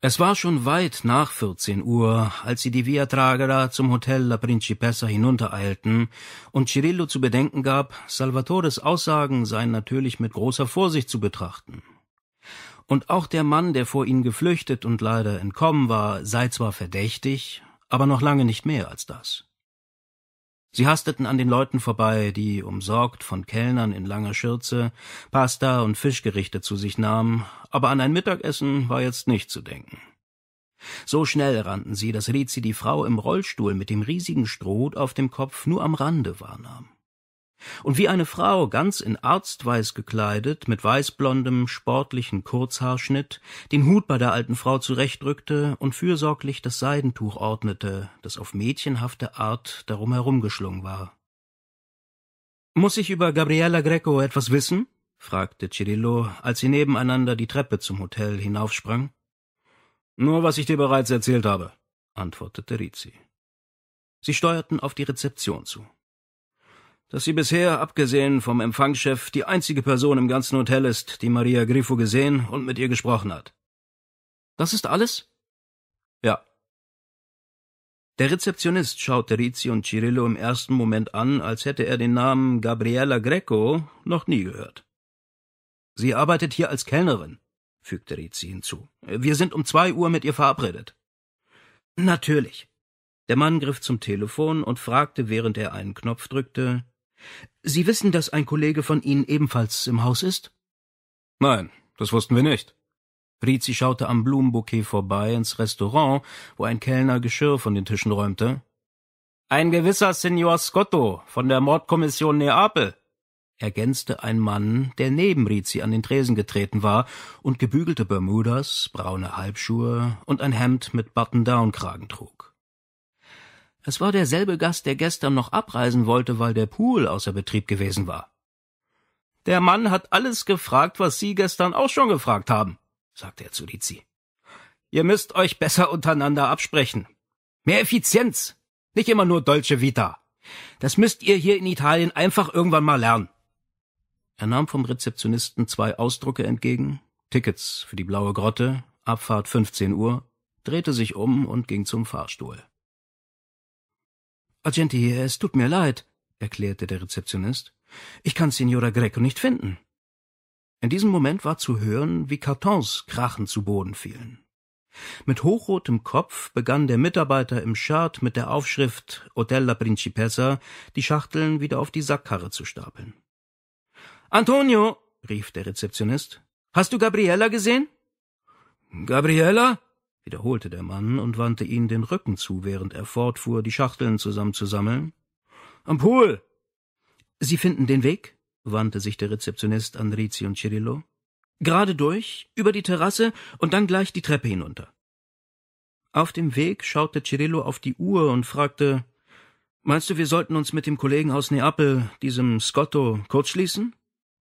Es war schon weit nach 14 Uhr, als sie die Via Tragera zum Hotel La Principessa hinuntereilten und Cirillo zu bedenken gab, Salvatores Aussagen seien natürlich mit großer Vorsicht zu betrachten. Und auch der Mann, der vor ihnen geflüchtet und leider entkommen war, sei zwar verdächtig, aber noch lange nicht mehr als das. Sie hasteten an den Leuten vorbei, die, umsorgt von Kellnern in langer Schürze, Pasta und Fischgerichte zu sich nahmen, aber an ein Mittagessen war jetzt nicht zu denken. So schnell rannten sie, dass Rizi die Frau im Rollstuhl mit dem riesigen Strot auf dem Kopf nur am Rande wahrnahm. Und wie eine Frau, ganz in Arztweiß gekleidet, mit weißblondem, sportlichen Kurzhaarschnitt, den Hut bei der alten Frau zurechtrückte und fürsorglich das Seidentuch ordnete, das auf mädchenhafte Art darum herumgeschlungen war. Muss ich über Gabriella Greco etwas wissen? fragte Cirillo, als sie nebeneinander die Treppe zum Hotel hinaufsprang. Nur, was ich dir bereits erzählt habe, antwortete Rizzi. Sie steuerten auf die Rezeption zu dass sie bisher, abgesehen vom Empfangschef, die einzige Person im ganzen Hotel ist, die Maria Griffo gesehen und mit ihr gesprochen hat. Das ist alles? Ja. Der Rezeptionist schaute Rizzi und Cirillo im ersten Moment an, als hätte er den Namen Gabriella Greco noch nie gehört. Sie arbeitet hier als Kellnerin, fügte Rizzi hinzu. Wir sind um zwei Uhr mit ihr verabredet. Natürlich. Der Mann griff zum Telefon und fragte, während er einen Knopf drückte, Sie wissen, dass ein Kollege von Ihnen ebenfalls im Haus ist? Nein, das wussten wir nicht. Rizzi schaute am Blumenbouquet vorbei ins Restaurant, wo ein Kellner Geschirr von den Tischen räumte. Ein gewisser Signor Scotto von der Mordkommission Neapel, ergänzte ein Mann, der neben Rizzi an den Tresen getreten war und gebügelte Bermudas, braune Halbschuhe und ein Hemd mit Button-Down-Kragen trug. Es war derselbe Gast, der gestern noch abreisen wollte, weil der Pool außer Betrieb gewesen war. Der Mann hat alles gefragt, was Sie gestern auch schon gefragt haben, sagte er zu Lizzi. Ihr müsst euch besser untereinander absprechen. Mehr Effizienz, nicht immer nur Dolce Vita. Das müsst ihr hier in Italien einfach irgendwann mal lernen. Er nahm vom Rezeptionisten zwei Ausdrucke entgegen, Tickets für die blaue Grotte, Abfahrt 15 Uhr, drehte sich um und ging zum Fahrstuhl. Agenti, es tut mir leid, erklärte der Rezeptionist. Ich kann Signora Greco nicht finden. In diesem Moment war zu hören, wie Kartons krachend zu Boden fielen. Mit hochrotem Kopf begann der Mitarbeiter im Shirt mit der Aufschrift Hotel La Principessa die Schachteln wieder auf die Sackkarre zu stapeln. Antonio, rief der Rezeptionist, hast du Gabriella gesehen? Gabriella? wiederholte der Mann und wandte ihn den Rücken zu, während er fortfuhr, die Schachteln zusammenzusammeln. Am Pool! Sie finden den Weg? wandte sich der Rezeptionist an Rizzi und Cirillo. Gerade durch, über die Terrasse und dann gleich die Treppe hinunter. Auf dem Weg schaute Cirillo auf die Uhr und fragte, Meinst du, wir sollten uns mit dem Kollegen aus Neapel, diesem Scotto, kurzschließen?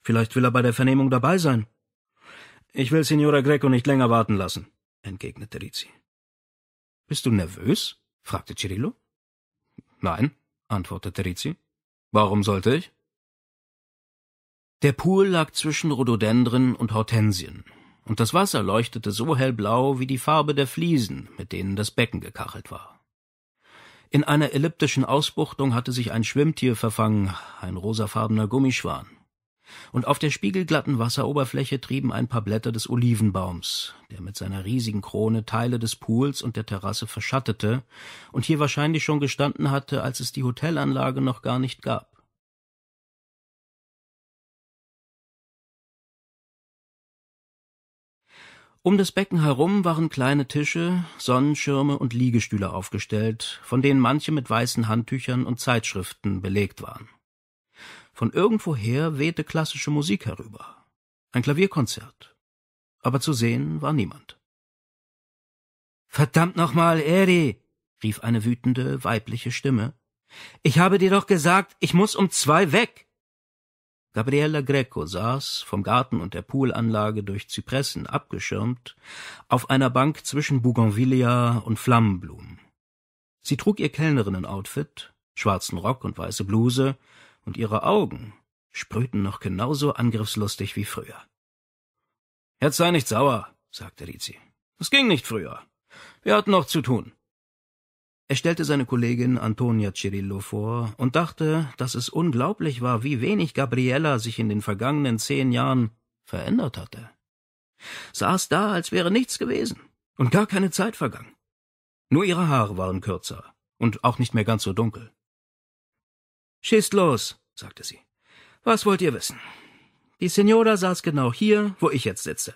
Vielleicht will er bei der Vernehmung dabei sein. Ich will Signora Greco nicht länger warten lassen entgegnete Rizzi. Bist du nervös? fragte Cirillo. Nein, antwortete Rizzi. Warum sollte ich? Der Pool lag zwischen Rhododendren und Hortensien, und das Wasser leuchtete so hellblau wie die Farbe der Fliesen, mit denen das Becken gekachelt war. In einer elliptischen Ausbuchtung hatte sich ein Schwimmtier verfangen, ein rosafarbener Gummischwan, und auf der spiegelglatten Wasseroberfläche trieben ein paar Blätter des Olivenbaums, der mit seiner riesigen Krone Teile des Pools und der Terrasse verschattete und hier wahrscheinlich schon gestanden hatte, als es die Hotelanlage noch gar nicht gab. Um das Becken herum waren kleine Tische, Sonnenschirme und Liegestühle aufgestellt, von denen manche mit weißen Handtüchern und Zeitschriften belegt waren. Von irgendwoher wehte klassische Musik herüber. Ein Klavierkonzert. Aber zu sehen war niemand. Verdammt nochmal, Eri! rief eine wütende weibliche Stimme. Ich habe dir doch gesagt, ich muss um zwei weg! Gabriella Greco saß, vom Garten und der Poolanlage durch Zypressen abgeschirmt, auf einer Bank zwischen Bougainvillea und Flammenblumen. Sie trug ihr Kellnerinnen-Outfit, schwarzen Rock und weiße Bluse, und ihre Augen sprühten noch genauso angriffslustig wie früher. Jetzt sei nicht sauer, sagte Rizzi. Es ging nicht früher. Wir hatten noch zu tun. Er stellte seine Kollegin Antonia Cirillo vor und dachte, dass es unglaublich war, wie wenig Gabriella sich in den vergangenen zehn Jahren verändert hatte. Saß da, als wäre nichts gewesen und gar keine Zeit vergangen. Nur ihre Haare waren kürzer und auch nicht mehr ganz so dunkel. Schießt los, sagte sie. Was wollt ihr wissen? Die Signora saß genau hier, wo ich jetzt sitze.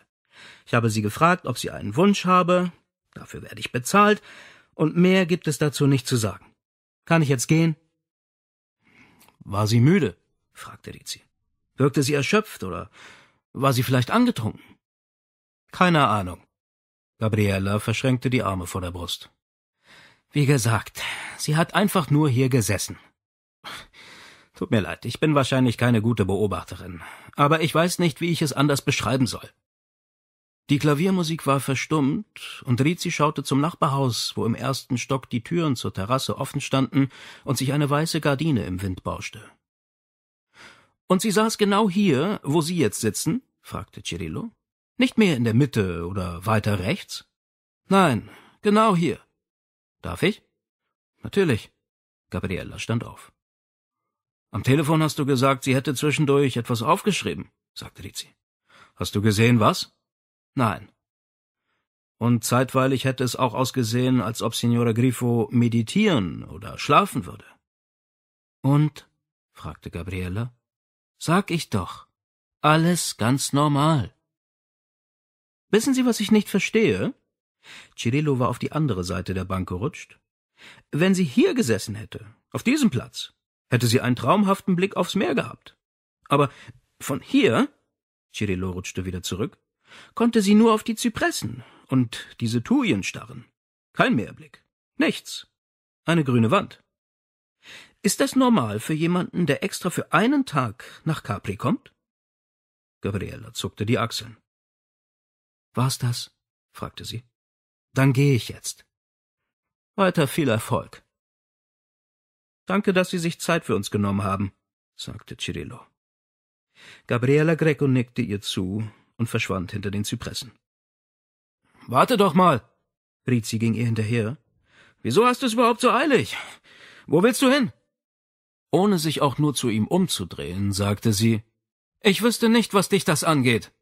Ich habe sie gefragt, ob sie einen Wunsch habe, dafür werde ich bezahlt, und mehr gibt es dazu nicht zu sagen. Kann ich jetzt gehen? War sie müde? fragte Rizzi. Wirkte sie erschöpft oder war sie vielleicht angetrunken? Keine Ahnung. Gabriella verschränkte die Arme vor der Brust. Wie gesagt, sie hat einfach nur hier gesessen. Tut mir leid, ich bin wahrscheinlich keine gute Beobachterin, aber ich weiß nicht, wie ich es anders beschreiben soll. Die Klaviermusik war verstummt, und Rizzi schaute zum Nachbarhaus, wo im ersten Stock die Türen zur Terrasse offen standen und sich eine weiße Gardine im Wind bauschte. Und sie saß genau hier, wo Sie jetzt sitzen? fragte Cirillo. Nicht mehr in der Mitte oder weiter rechts? Nein, genau hier. Darf ich? Natürlich. Gabriella stand auf. Am Telefon hast du gesagt, sie hätte zwischendurch etwas aufgeschrieben, sagte Rizzi. Hast du gesehen, was? Nein. Und zeitweilig hätte es auch ausgesehen, als ob Signora Grifo meditieren oder schlafen würde. Und? fragte Gabriella. Sag ich doch. Alles ganz normal. Wissen Sie, was ich nicht verstehe? Cirillo war auf die andere Seite der Bank gerutscht. Wenn sie hier gesessen hätte, auf diesem Platz, hätte sie einen traumhaften Blick aufs Meer gehabt. Aber von hier, Cirillo rutschte wieder zurück, konnte sie nur auf die Zypressen und diese Thujen starren. Kein Meerblick. Nichts. Eine grüne Wand. Ist das normal für jemanden, der extra für einen Tag nach Capri kommt? Gabriella zuckte die Achseln. War's das? fragte sie. Dann gehe ich jetzt. Weiter viel Erfolg. Danke, dass Sie sich Zeit für uns genommen haben, sagte Cirillo. Gabriela Greco nickte ihr zu und verschwand hinter den Zypressen. Warte doch mal, Rizzi ging ihr hinterher. Wieso hast du es überhaupt so eilig? Wo willst du hin? Ohne sich auch nur zu ihm umzudrehen, sagte sie, ich wüsste nicht, was dich das angeht.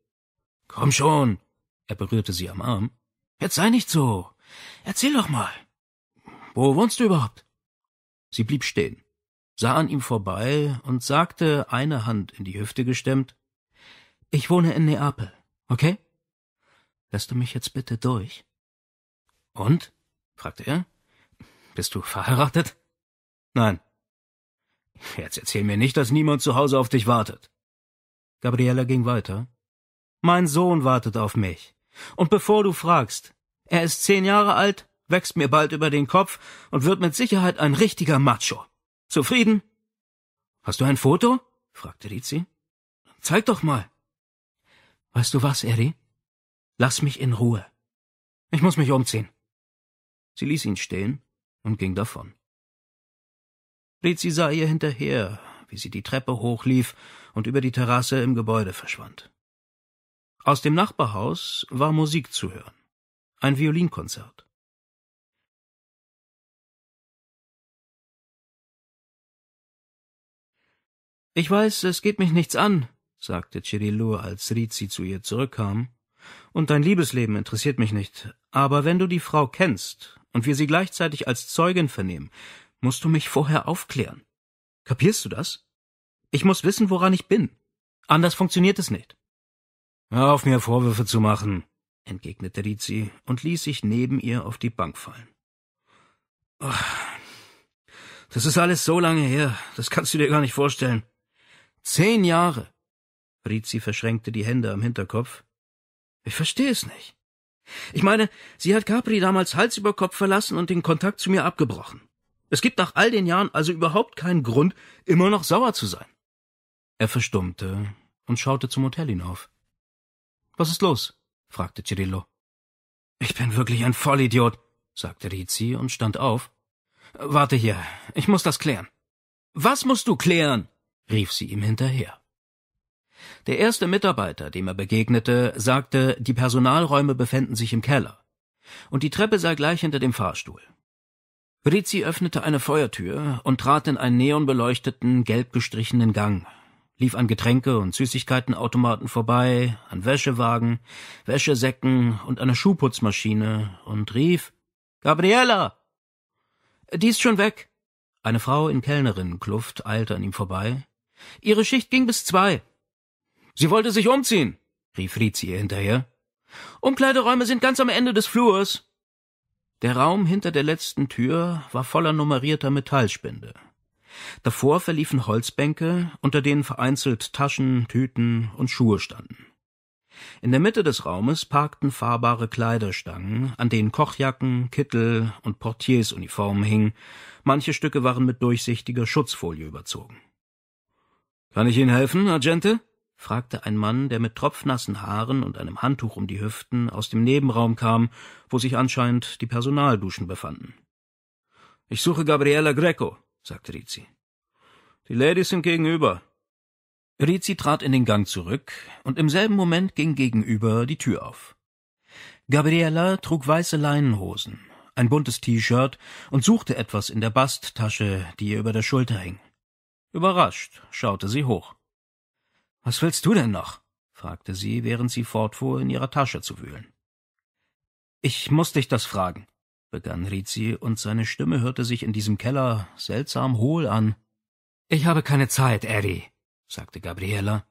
Komm schon, er berührte sie am Arm. Jetzt sei nicht so. Erzähl doch mal. Wo wohnst du überhaupt? Sie blieb stehen, sah an ihm vorbei und sagte, eine Hand in die Hüfte gestemmt, ich wohne in Neapel, okay? Lässt du mich jetzt bitte durch? Und? fragte er. Bist du verheiratet? Nein. Jetzt erzähl mir nicht, dass niemand zu Hause auf dich wartet. Gabriella ging weiter. Mein Sohn wartet auf mich. Und bevor du fragst, er ist zehn Jahre alt wächst mir bald über den Kopf und wird mit Sicherheit ein richtiger Macho. Zufrieden? Hast du ein Foto? fragte Rizzi. Zeig doch mal. Weißt du was, Eri? Lass mich in Ruhe. Ich muss mich umziehen. Sie ließ ihn stehen und ging davon. Rizzi sah ihr hinterher, wie sie die Treppe hochlief und über die Terrasse im Gebäude verschwand. Aus dem Nachbarhaus war Musik zu hören. Ein Violinkonzert. Ich weiß, es geht mich nichts an, sagte Cirillo, als Rizi zu ihr zurückkam. Und dein Liebesleben interessiert mich nicht. Aber wenn du die Frau kennst und wir sie gleichzeitig als Zeugin vernehmen, musst du mich vorher aufklären. Kapierst du das? Ich muss wissen, woran ich bin. Anders funktioniert es nicht. Hör auf mir Vorwürfe zu machen, entgegnete Rizi und ließ sich neben ihr auf die Bank fallen. das ist alles so lange her, das kannst du dir gar nicht vorstellen. Zehn Jahre. Rizzi verschränkte die Hände am Hinterkopf. Ich verstehe es nicht. Ich meine, sie hat Capri damals Hals über Kopf verlassen und den Kontakt zu mir abgebrochen. Es gibt nach all den Jahren also überhaupt keinen Grund, immer noch sauer zu sein. Er verstummte und schaute zum Hotel hinauf. Was ist los? fragte Cirillo. Ich bin wirklich ein Vollidiot, sagte Rizzi und stand auf. Warte hier, ich muss das klären. Was musst du klären? rief sie ihm hinterher. Der erste Mitarbeiter, dem er begegnete, sagte, die Personalräume befänden sich im Keller, und die Treppe sei gleich hinter dem Fahrstuhl. Rizzi öffnete eine Feuertür und trat in einen neonbeleuchteten, gelb gestrichenen Gang, lief an Getränke- und Süßigkeitenautomaten vorbei, an Wäschewagen, Wäschesäcken und einer Schuhputzmaschine und rief Gabriella. Die ist schon weg. Eine Frau in Kellnerinnenkluft eilte an ihm vorbei, Ihre Schicht ging bis zwei. Sie wollte sich umziehen, rief Fritz hinterher. Umkleideräume sind ganz am Ende des Flurs. Der Raum hinter der letzten Tür war voller nummerierter Metallspinde. Davor verliefen Holzbänke, unter denen vereinzelt Taschen, Tüten und Schuhe standen. In der Mitte des Raumes parkten fahrbare Kleiderstangen, an denen Kochjacken, Kittel und Portiersuniformen hingen, manche Stücke waren mit durchsichtiger Schutzfolie überzogen. Kann ich Ihnen helfen, Agente? fragte ein Mann, der mit tropfnassen Haaren und einem Handtuch um die Hüften aus dem Nebenraum kam, wo sich anscheinend die Personalduschen befanden. Ich suche Gabriela Greco, sagte Rizzi. Die Ladies sind gegenüber. Rizzi trat in den Gang zurück, und im selben Moment ging gegenüber die Tür auf. Gabriela trug weiße Leinenhosen, ein buntes T-Shirt und suchte etwas in der Basttasche, die ihr über der Schulter hing. Überrascht schaute sie hoch. Was willst du denn noch? fragte sie, während sie fortfuhr, in ihrer Tasche zu wühlen. Ich muss dich das fragen, begann Rizzi, und seine Stimme hörte sich in diesem Keller seltsam hohl an. Ich habe keine Zeit, Eddie, sagte Gabriela.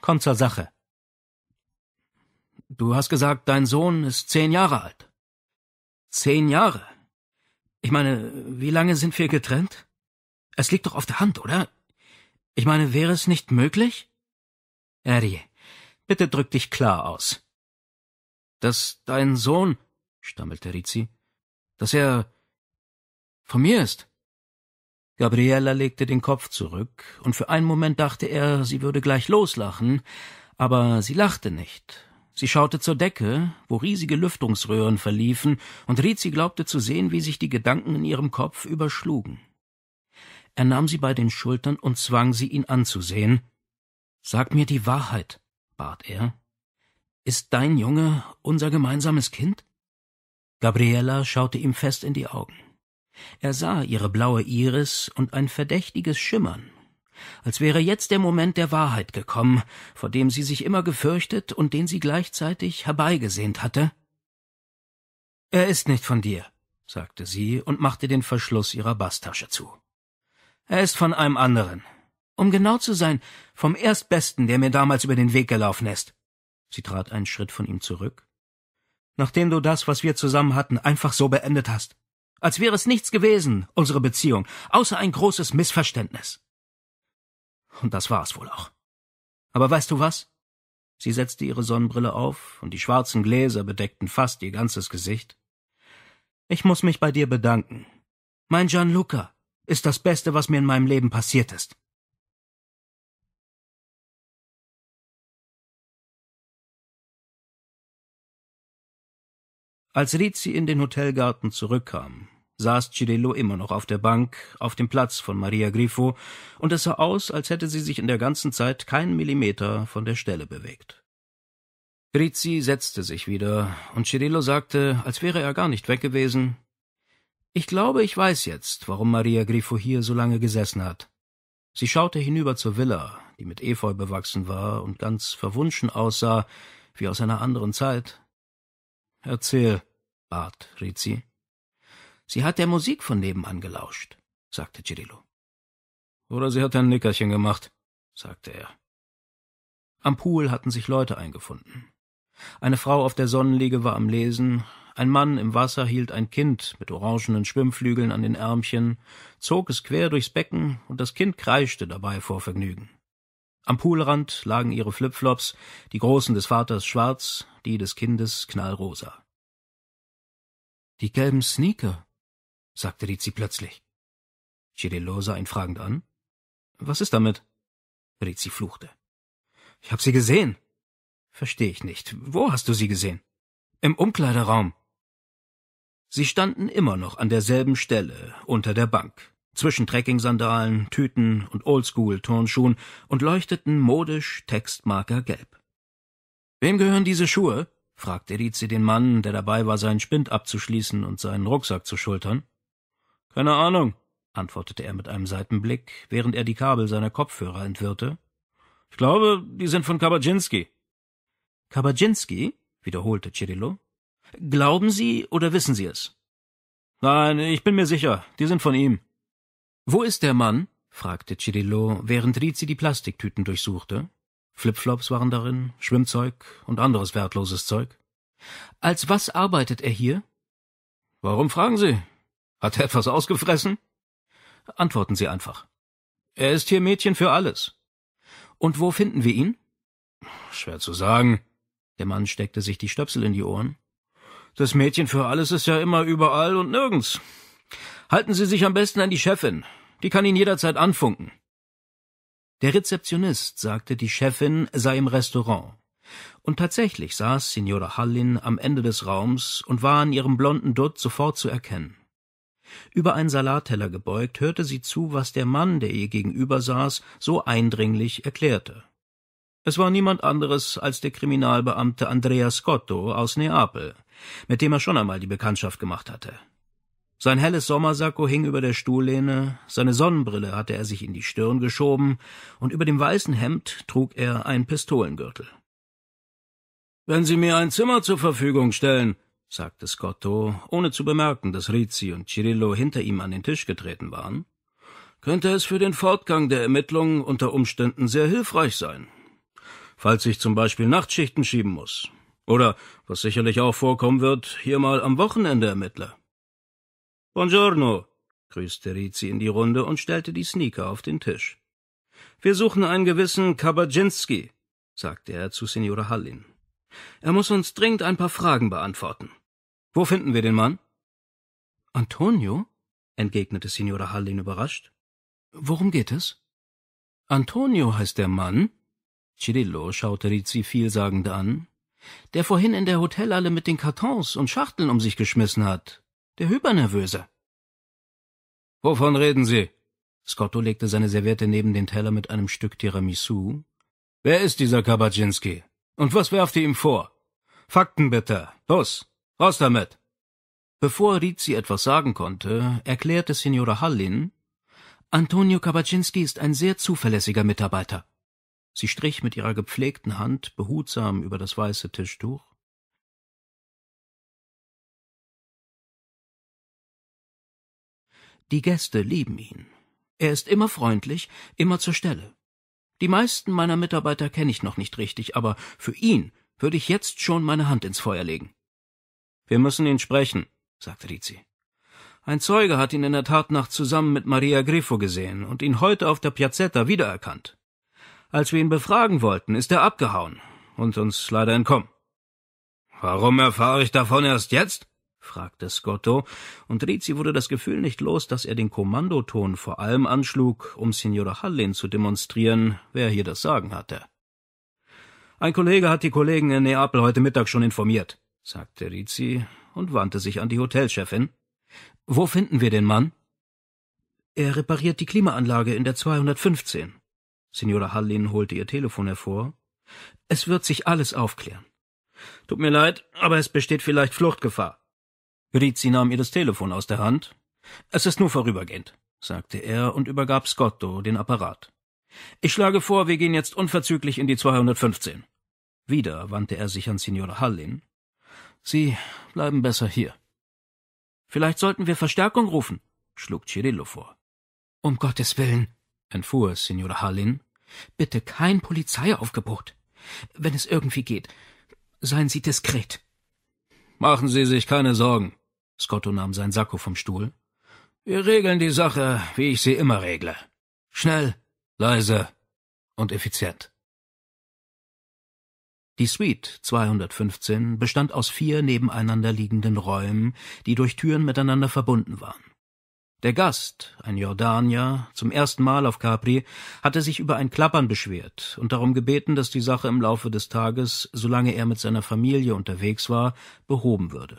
Komm zur Sache. Du hast gesagt, dein Sohn ist zehn Jahre alt. Zehn Jahre? Ich meine, wie lange sind wir getrennt? Es liegt doch auf der Hand, oder? Ich meine, wäre es nicht möglich? Erie, bitte drück dich klar aus. Dass dein Sohn, stammelte Rizzi, dass er von mir ist. Gabriella legte den Kopf zurück, und für einen Moment dachte er, sie würde gleich loslachen, aber sie lachte nicht. Sie schaute zur Decke, wo riesige Lüftungsröhren verliefen, und Rizzi glaubte zu sehen, wie sich die Gedanken in ihrem Kopf überschlugen. Er nahm sie bei den Schultern und zwang sie, ihn anzusehen. Sag mir die Wahrheit, bat er. Ist dein Junge unser gemeinsames Kind? Gabriela schaute ihm fest in die Augen. Er sah ihre blaue Iris und ein verdächtiges Schimmern, als wäre jetzt der Moment der Wahrheit gekommen, vor dem sie sich immer gefürchtet und den sie gleichzeitig herbeigesehnt hatte. Er ist nicht von dir, sagte sie und machte den Verschluss ihrer Basstasche zu. Er ist von einem anderen. Um genau zu sein, vom Erstbesten, der mir damals über den Weg gelaufen ist. Sie trat einen Schritt von ihm zurück. Nachdem du das, was wir zusammen hatten, einfach so beendet hast. Als wäre es nichts gewesen, unsere Beziehung, außer ein großes Missverständnis. Und das war es wohl auch. Aber weißt du was? Sie setzte ihre Sonnenbrille auf, und die schwarzen Gläser bedeckten fast ihr ganzes Gesicht. Ich muss mich bei dir bedanken. Mein Gianluca, ist das Beste, was mir in meinem Leben passiert ist. Als Rizzi in den Hotelgarten zurückkam, saß Cirillo immer noch auf der Bank, auf dem Platz von Maria Grifo, und es sah aus, als hätte sie sich in der ganzen Zeit keinen Millimeter von der Stelle bewegt. Rizzi setzte sich wieder, und Cirillo sagte, als wäre er gar nicht weg gewesen, ich glaube, ich weiß jetzt, warum Maria Grifo hier so lange gesessen hat. Sie schaute hinüber zur Villa, die mit Efeu bewachsen war und ganz verwunschen aussah, wie aus einer anderen Zeit. Erzähl, bat Rizzi. Sie hat der Musik von nebenan gelauscht, sagte Cirillo. Oder sie hat ein Nickerchen gemacht, sagte er. Am Pool hatten sich Leute eingefunden. Eine Frau auf der Sonnenliege war am Lesen, ein Mann im Wasser hielt ein Kind mit orangenen Schwimmflügeln an den Ärmchen, zog es quer durchs Becken, und das Kind kreischte dabei vor Vergnügen. Am Poolrand lagen ihre Flipflops, die großen des Vaters schwarz, die des Kindes knallrosa. Die gelben Sneaker, sagte Rizzi plötzlich. Cirillo sah ihn fragend an. Was ist damit? Rizzi fluchte. Ich hab sie gesehen. Verstehe ich nicht. Wo hast du sie gesehen? Im Umkleideraum. Sie standen immer noch an derselben Stelle, unter der Bank, zwischen Trekking-Sandalen, Tüten und Oldschool-Turnschuhen und leuchteten modisch Textmarker gelb. Wem gehören diese Schuhe? fragte Rizi den Mann, der dabei war, seinen Spind abzuschließen und seinen Rucksack zu schultern. Keine Ahnung, antwortete er mit einem Seitenblick, während er die Kabel seiner Kopfhörer entwirrte. Ich glaube, die sind von Kabaczynski. Kabaczynski? wiederholte Cirillo. Glauben Sie oder wissen Sie es? Nein, ich bin mir sicher, die sind von ihm. Wo ist der Mann? fragte Cirillo, während Rizzi die Plastiktüten durchsuchte. Flipflops waren darin, Schwimmzeug und anderes wertloses Zeug. Als was arbeitet er hier? Warum fragen Sie? Hat er etwas ausgefressen? Antworten Sie einfach. Er ist hier Mädchen für alles. Und wo finden wir ihn? Schwer zu sagen. Der Mann steckte sich die Stöpsel in die Ohren. Das Mädchen für alles ist ja immer überall und nirgends. Halten Sie sich am besten an die Chefin. Die kann ihn jederzeit anfunken. Der Rezeptionist sagte, die Chefin sei im Restaurant. Und tatsächlich saß Signora Hallin am Ende des Raums und war an ihrem blonden Dutt sofort zu erkennen. Über einen Salatteller gebeugt, hörte sie zu, was der Mann, der ihr gegenüber saß, so eindringlich erklärte. Es war niemand anderes als der Kriminalbeamte Andrea Scotto aus Neapel, mit dem er schon einmal die Bekanntschaft gemacht hatte. Sein helles Sommersacko hing über der Stuhllehne, seine Sonnenbrille hatte er sich in die Stirn geschoben, und über dem weißen Hemd trug er einen Pistolengürtel. Wenn Sie mir ein Zimmer zur Verfügung stellen, sagte Scotto, ohne zu bemerken, dass Rizzi und Cirillo hinter ihm an den Tisch getreten waren, könnte es für den Fortgang der Ermittlungen unter Umständen sehr hilfreich sein falls ich zum Beispiel Nachtschichten schieben muss. Oder, was sicherlich auch vorkommen wird, hier mal am Wochenende Ermittler. Buongiorno, grüßte Rizzi in die Runde und stellte die Sneaker auf den Tisch. Wir suchen einen gewissen Kabajinski, sagte er zu Signora Hallin. Er muss uns dringend ein paar Fragen beantworten. Wo finden wir den Mann? Antonio? entgegnete Signora Hallin überrascht. Worum geht es? Antonio heißt der Mann, Cirillo schaute Rizzi vielsagend an. Der vorhin in der Hotelhalle mit den Kartons und Schachteln um sich geschmissen hat. Der Hypernervöse. Wovon reden Sie? Scotto legte seine Serviette neben den Teller mit einem Stück Tiramisu. Wer ist dieser Kabatschinski? Und was werft ihr ihm vor? Fakten bitte. Los, raus damit. Bevor Rizzi etwas sagen konnte, erklärte Signora Hallin, Antonio Kabatschinski ist ein sehr zuverlässiger Mitarbeiter. Sie strich mit ihrer gepflegten Hand behutsam über das weiße Tischtuch. Die Gäste lieben ihn. Er ist immer freundlich, immer zur Stelle. Die meisten meiner Mitarbeiter kenne ich noch nicht richtig, aber für ihn würde ich jetzt schon meine Hand ins Feuer legen. Wir müssen ihn sprechen, sagte Rizzi. Ein Zeuge hat ihn in der Tatnacht zusammen mit Maria Griffo gesehen und ihn heute auf der Piazzetta wiedererkannt. Als wir ihn befragen wollten, ist er abgehauen und uns leider entkommen. Warum erfahre ich davon erst jetzt? fragte Scotto, und Rizzi wurde das Gefühl nicht los, dass er den Kommandoton vor allem anschlug, um Signora Hallin zu demonstrieren, wer hier das Sagen hatte. Ein Kollege hat die Kollegen in Neapel heute Mittag schon informiert, sagte Rizzi und wandte sich an die Hotelchefin. Wo finden wir den Mann? Er repariert die Klimaanlage in der 215. Signora Hallin holte ihr Telefon hervor. Es wird sich alles aufklären. Tut mir leid, aber es besteht vielleicht Fluchtgefahr. Rizzi nahm ihr das Telefon aus der Hand. Es ist nur vorübergehend, sagte er und übergab Scotto den Apparat. Ich schlage vor, wir gehen jetzt unverzüglich in die 215. Wieder wandte er sich an Signora Hallin. Sie bleiben besser hier. Vielleicht sollten wir Verstärkung rufen, schlug Cirillo vor. Um Gottes Willen, entfuhr Signora Harlin. Bitte kein Polizeiaufgebot. Wenn es irgendwie geht, seien Sie diskret. Machen Sie sich keine Sorgen. Scotto nahm sein Sakko vom Stuhl. Wir regeln die Sache, wie ich sie immer regle. Schnell, leise und effizient. Die Suite 215 bestand aus vier nebeneinander liegenden Räumen, die durch Türen miteinander verbunden waren. Der Gast, ein Jordanier, zum ersten Mal auf Capri, hatte sich über ein Klappern beschwert und darum gebeten, dass die Sache im Laufe des Tages, solange er mit seiner Familie unterwegs war, behoben würde.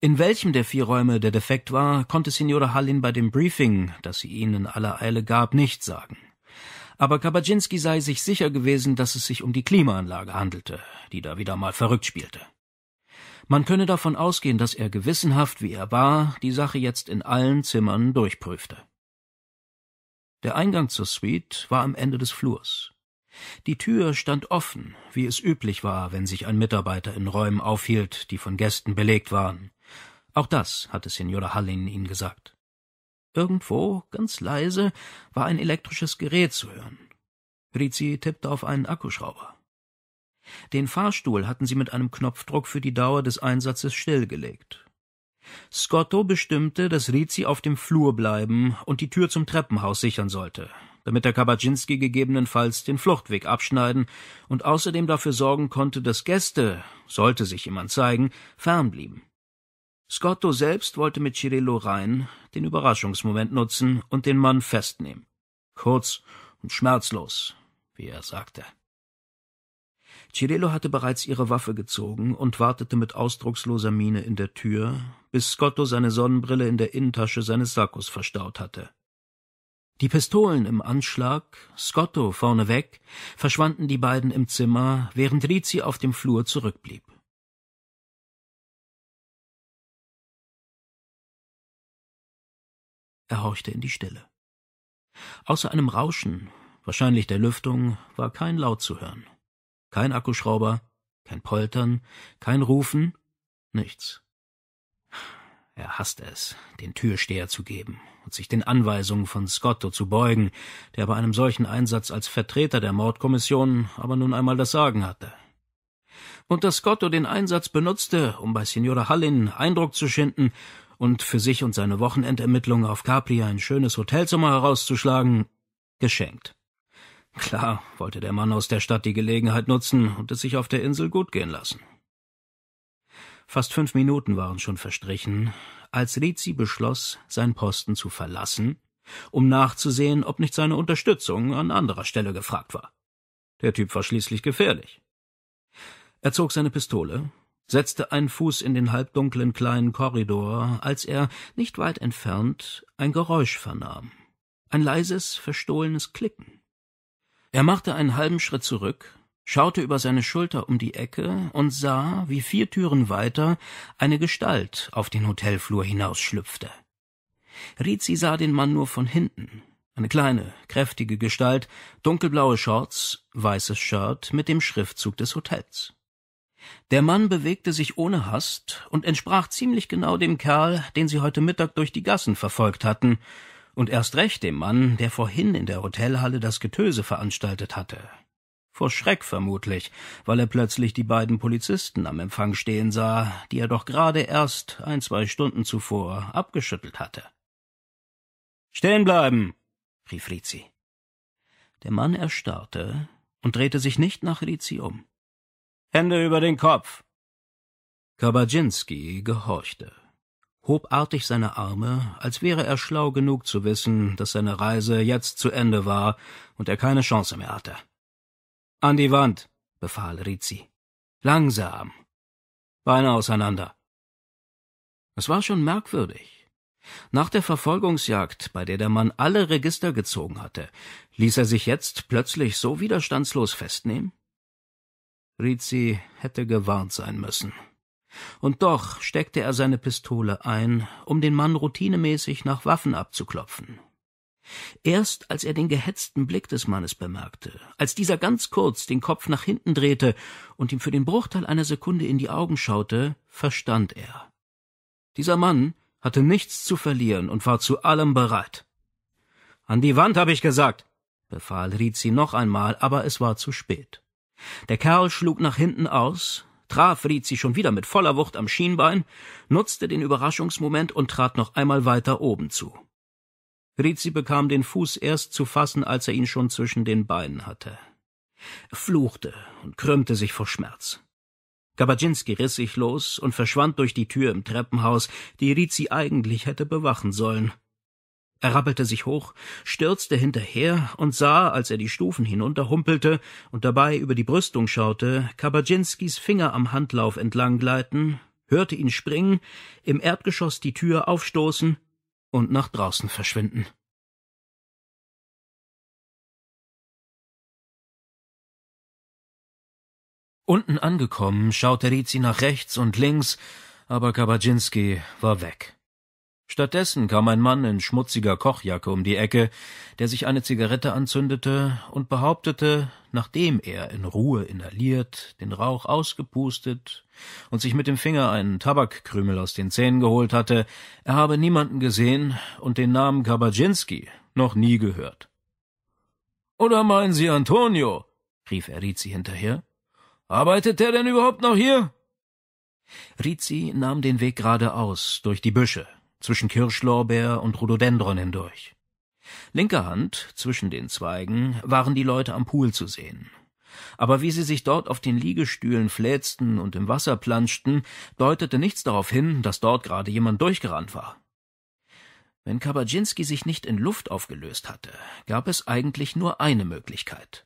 In welchem der vier Räume der defekt war, konnte Signora Hallin bei dem Briefing, das sie ihnen in aller Eile gab, nicht sagen. Aber Kabaczynski sei sich sicher gewesen, dass es sich um die Klimaanlage handelte, die da wieder mal verrückt spielte. Man könne davon ausgehen, dass er gewissenhaft, wie er war, die Sache jetzt in allen Zimmern durchprüfte. Der Eingang zur Suite war am Ende des Flurs. Die Tür stand offen, wie es üblich war, wenn sich ein Mitarbeiter in Räumen aufhielt, die von Gästen belegt waren. Auch das hatte Signora Hallin ihnen gesagt. Irgendwo, ganz leise, war ein elektrisches Gerät zu hören. Rizzi tippte auf einen Akkuschrauber. Den Fahrstuhl hatten sie mit einem Knopfdruck für die Dauer des Einsatzes stillgelegt. Scotto bestimmte, dass Rizzi auf dem Flur bleiben und die Tür zum Treppenhaus sichern sollte, damit der Kabaczynski gegebenenfalls den Fluchtweg abschneiden und außerdem dafür sorgen konnte, dass Gäste, sollte sich jemand zeigen, fernblieben. Scotto selbst wollte mit Cirillo rein, den Überraschungsmoment nutzen und den Mann festnehmen. Kurz und schmerzlos, wie er sagte. Cirillo hatte bereits ihre Waffe gezogen und wartete mit ausdrucksloser Miene in der Tür, bis Scotto seine Sonnenbrille in der Innentasche seines Sackos verstaut hatte. Die Pistolen im Anschlag, Scotto vorneweg, verschwanden die beiden im Zimmer, während Rizzi auf dem Flur zurückblieb. Er horchte in die Stille. Außer einem Rauschen, wahrscheinlich der Lüftung, war kein Laut zu hören. Kein Akkuschrauber, kein Poltern, kein Rufen, nichts. Er hasste es, den Türsteher zu geben und sich den Anweisungen von Scotto zu beugen, der bei einem solchen Einsatz als Vertreter der Mordkommission aber nun einmal das Sagen hatte. Und dass Scotto den Einsatz benutzte, um bei Signora Hallin Eindruck zu schinden und für sich und seine Wochenendermittlungen auf Capri ein schönes Hotelzimmer herauszuschlagen, geschenkt. Klar wollte der Mann aus der Stadt die Gelegenheit nutzen und es sich auf der Insel gut gehen lassen. Fast fünf Minuten waren schon verstrichen, als Rizzi beschloss, seinen Posten zu verlassen, um nachzusehen, ob nicht seine Unterstützung an anderer Stelle gefragt war. Der Typ war schließlich gefährlich. Er zog seine Pistole, setzte einen Fuß in den halbdunklen kleinen Korridor, als er, nicht weit entfernt, ein Geräusch vernahm. Ein leises, verstohlenes Klicken. Er machte einen halben Schritt zurück, schaute über seine Schulter um die Ecke und sah, wie vier Türen weiter eine Gestalt auf den Hotelflur hinausschlüpfte. Rizzi sah den Mann nur von hinten. Eine kleine, kräftige Gestalt, dunkelblaue Shorts, weißes Shirt mit dem Schriftzug des Hotels. Der Mann bewegte sich ohne Hast und entsprach ziemlich genau dem Kerl, den sie heute Mittag durch die Gassen verfolgt hatten, und erst recht dem Mann, der vorhin in der Hotelhalle das Getöse veranstaltet hatte. Vor Schreck vermutlich, weil er plötzlich die beiden Polizisten am Empfang stehen sah, die er doch gerade erst ein, zwei Stunden zuvor abgeschüttelt hatte. Stehen bleiben! rief Rizzi. Der Mann erstarrte und drehte sich nicht nach Rizzi um. Hände über den Kopf! Kabajinski gehorchte hob artig seine Arme, als wäre er schlau genug zu wissen, dass seine Reise jetzt zu Ende war und er keine Chance mehr hatte. An die Wand, befahl Rizzi. Langsam. Beine auseinander. Es war schon merkwürdig. Nach der Verfolgungsjagd, bei der der Mann alle Register gezogen hatte, ließ er sich jetzt plötzlich so widerstandslos festnehmen? Rizzi hätte gewarnt sein müssen. Und doch steckte er seine Pistole ein, um den Mann routinemäßig nach Waffen abzuklopfen. Erst als er den gehetzten Blick des Mannes bemerkte, als dieser ganz kurz den Kopf nach hinten drehte und ihm für den Bruchteil einer Sekunde in die Augen schaute, verstand er. Dieser Mann hatte nichts zu verlieren und war zu allem bereit. An die Wand, habe ich gesagt, befahl Rizzi noch einmal, aber es war zu spät. Der Kerl schlug nach hinten aus, traf Rizzi schon wieder mit voller Wucht am Schienbein, nutzte den Überraschungsmoment und trat noch einmal weiter oben zu. Rizzi bekam den Fuß erst zu fassen, als er ihn schon zwischen den Beinen hatte. Er fluchte und krümmte sich vor Schmerz. Kabaczynski riss sich los und verschwand durch die Tür im Treppenhaus, die Rizzi eigentlich hätte bewachen sollen. Er rappelte sich hoch, stürzte hinterher und sah, als er die Stufen hinunterhumpelte und dabei über die Brüstung schaute, Kabaczynskis Finger am Handlauf entlang gleiten, hörte ihn springen, im Erdgeschoss die Tür aufstoßen und nach draußen verschwinden. Unten angekommen, schaute Rizzi nach rechts und links, aber Kabaczynski war weg. Stattdessen kam ein Mann in schmutziger Kochjacke um die Ecke, der sich eine Zigarette anzündete und behauptete, nachdem er in Ruhe inhaliert, den Rauch ausgepustet und sich mit dem Finger einen Tabakkrümel aus den Zähnen geholt hatte, er habe niemanden gesehen und den Namen Kabajinski noch nie gehört. Oder meinen Sie Antonio? rief er Rizzi hinterher. Arbeitet der denn überhaupt noch hier? Rizzi nahm den Weg geradeaus durch die Büsche zwischen Kirschlorbeer und Rhododendron hindurch. Linker Hand, zwischen den Zweigen, waren die Leute am Pool zu sehen. Aber wie sie sich dort auf den Liegestühlen fläzten und im Wasser planschten, deutete nichts darauf hin, dass dort gerade jemand durchgerannt war. Wenn Kabajinski sich nicht in Luft aufgelöst hatte, gab es eigentlich nur eine Möglichkeit.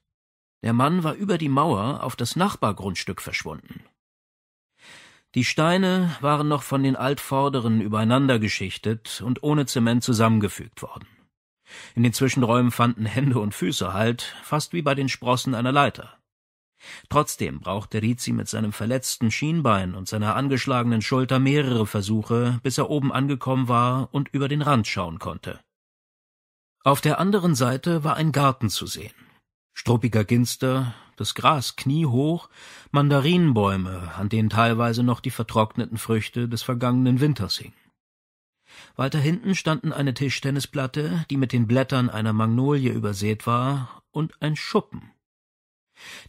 Der Mann war über die Mauer auf das Nachbargrundstück verschwunden. Die Steine waren noch von den Altvorderen übereinander geschichtet und ohne Zement zusammengefügt worden. In den Zwischenräumen fanden Hände und Füße Halt, fast wie bei den Sprossen einer Leiter. Trotzdem brauchte Rizzi mit seinem verletzten Schienbein und seiner angeschlagenen Schulter mehrere Versuche, bis er oben angekommen war und über den Rand schauen konnte. Auf der anderen Seite war ein Garten zu sehen struppiger Ginster, das Gras kniehoch, Mandarinenbäume, an denen teilweise noch die vertrockneten Früchte des vergangenen Winters hingen. Weiter hinten standen eine Tischtennisplatte, die mit den Blättern einer Magnolie übersät war, und ein Schuppen.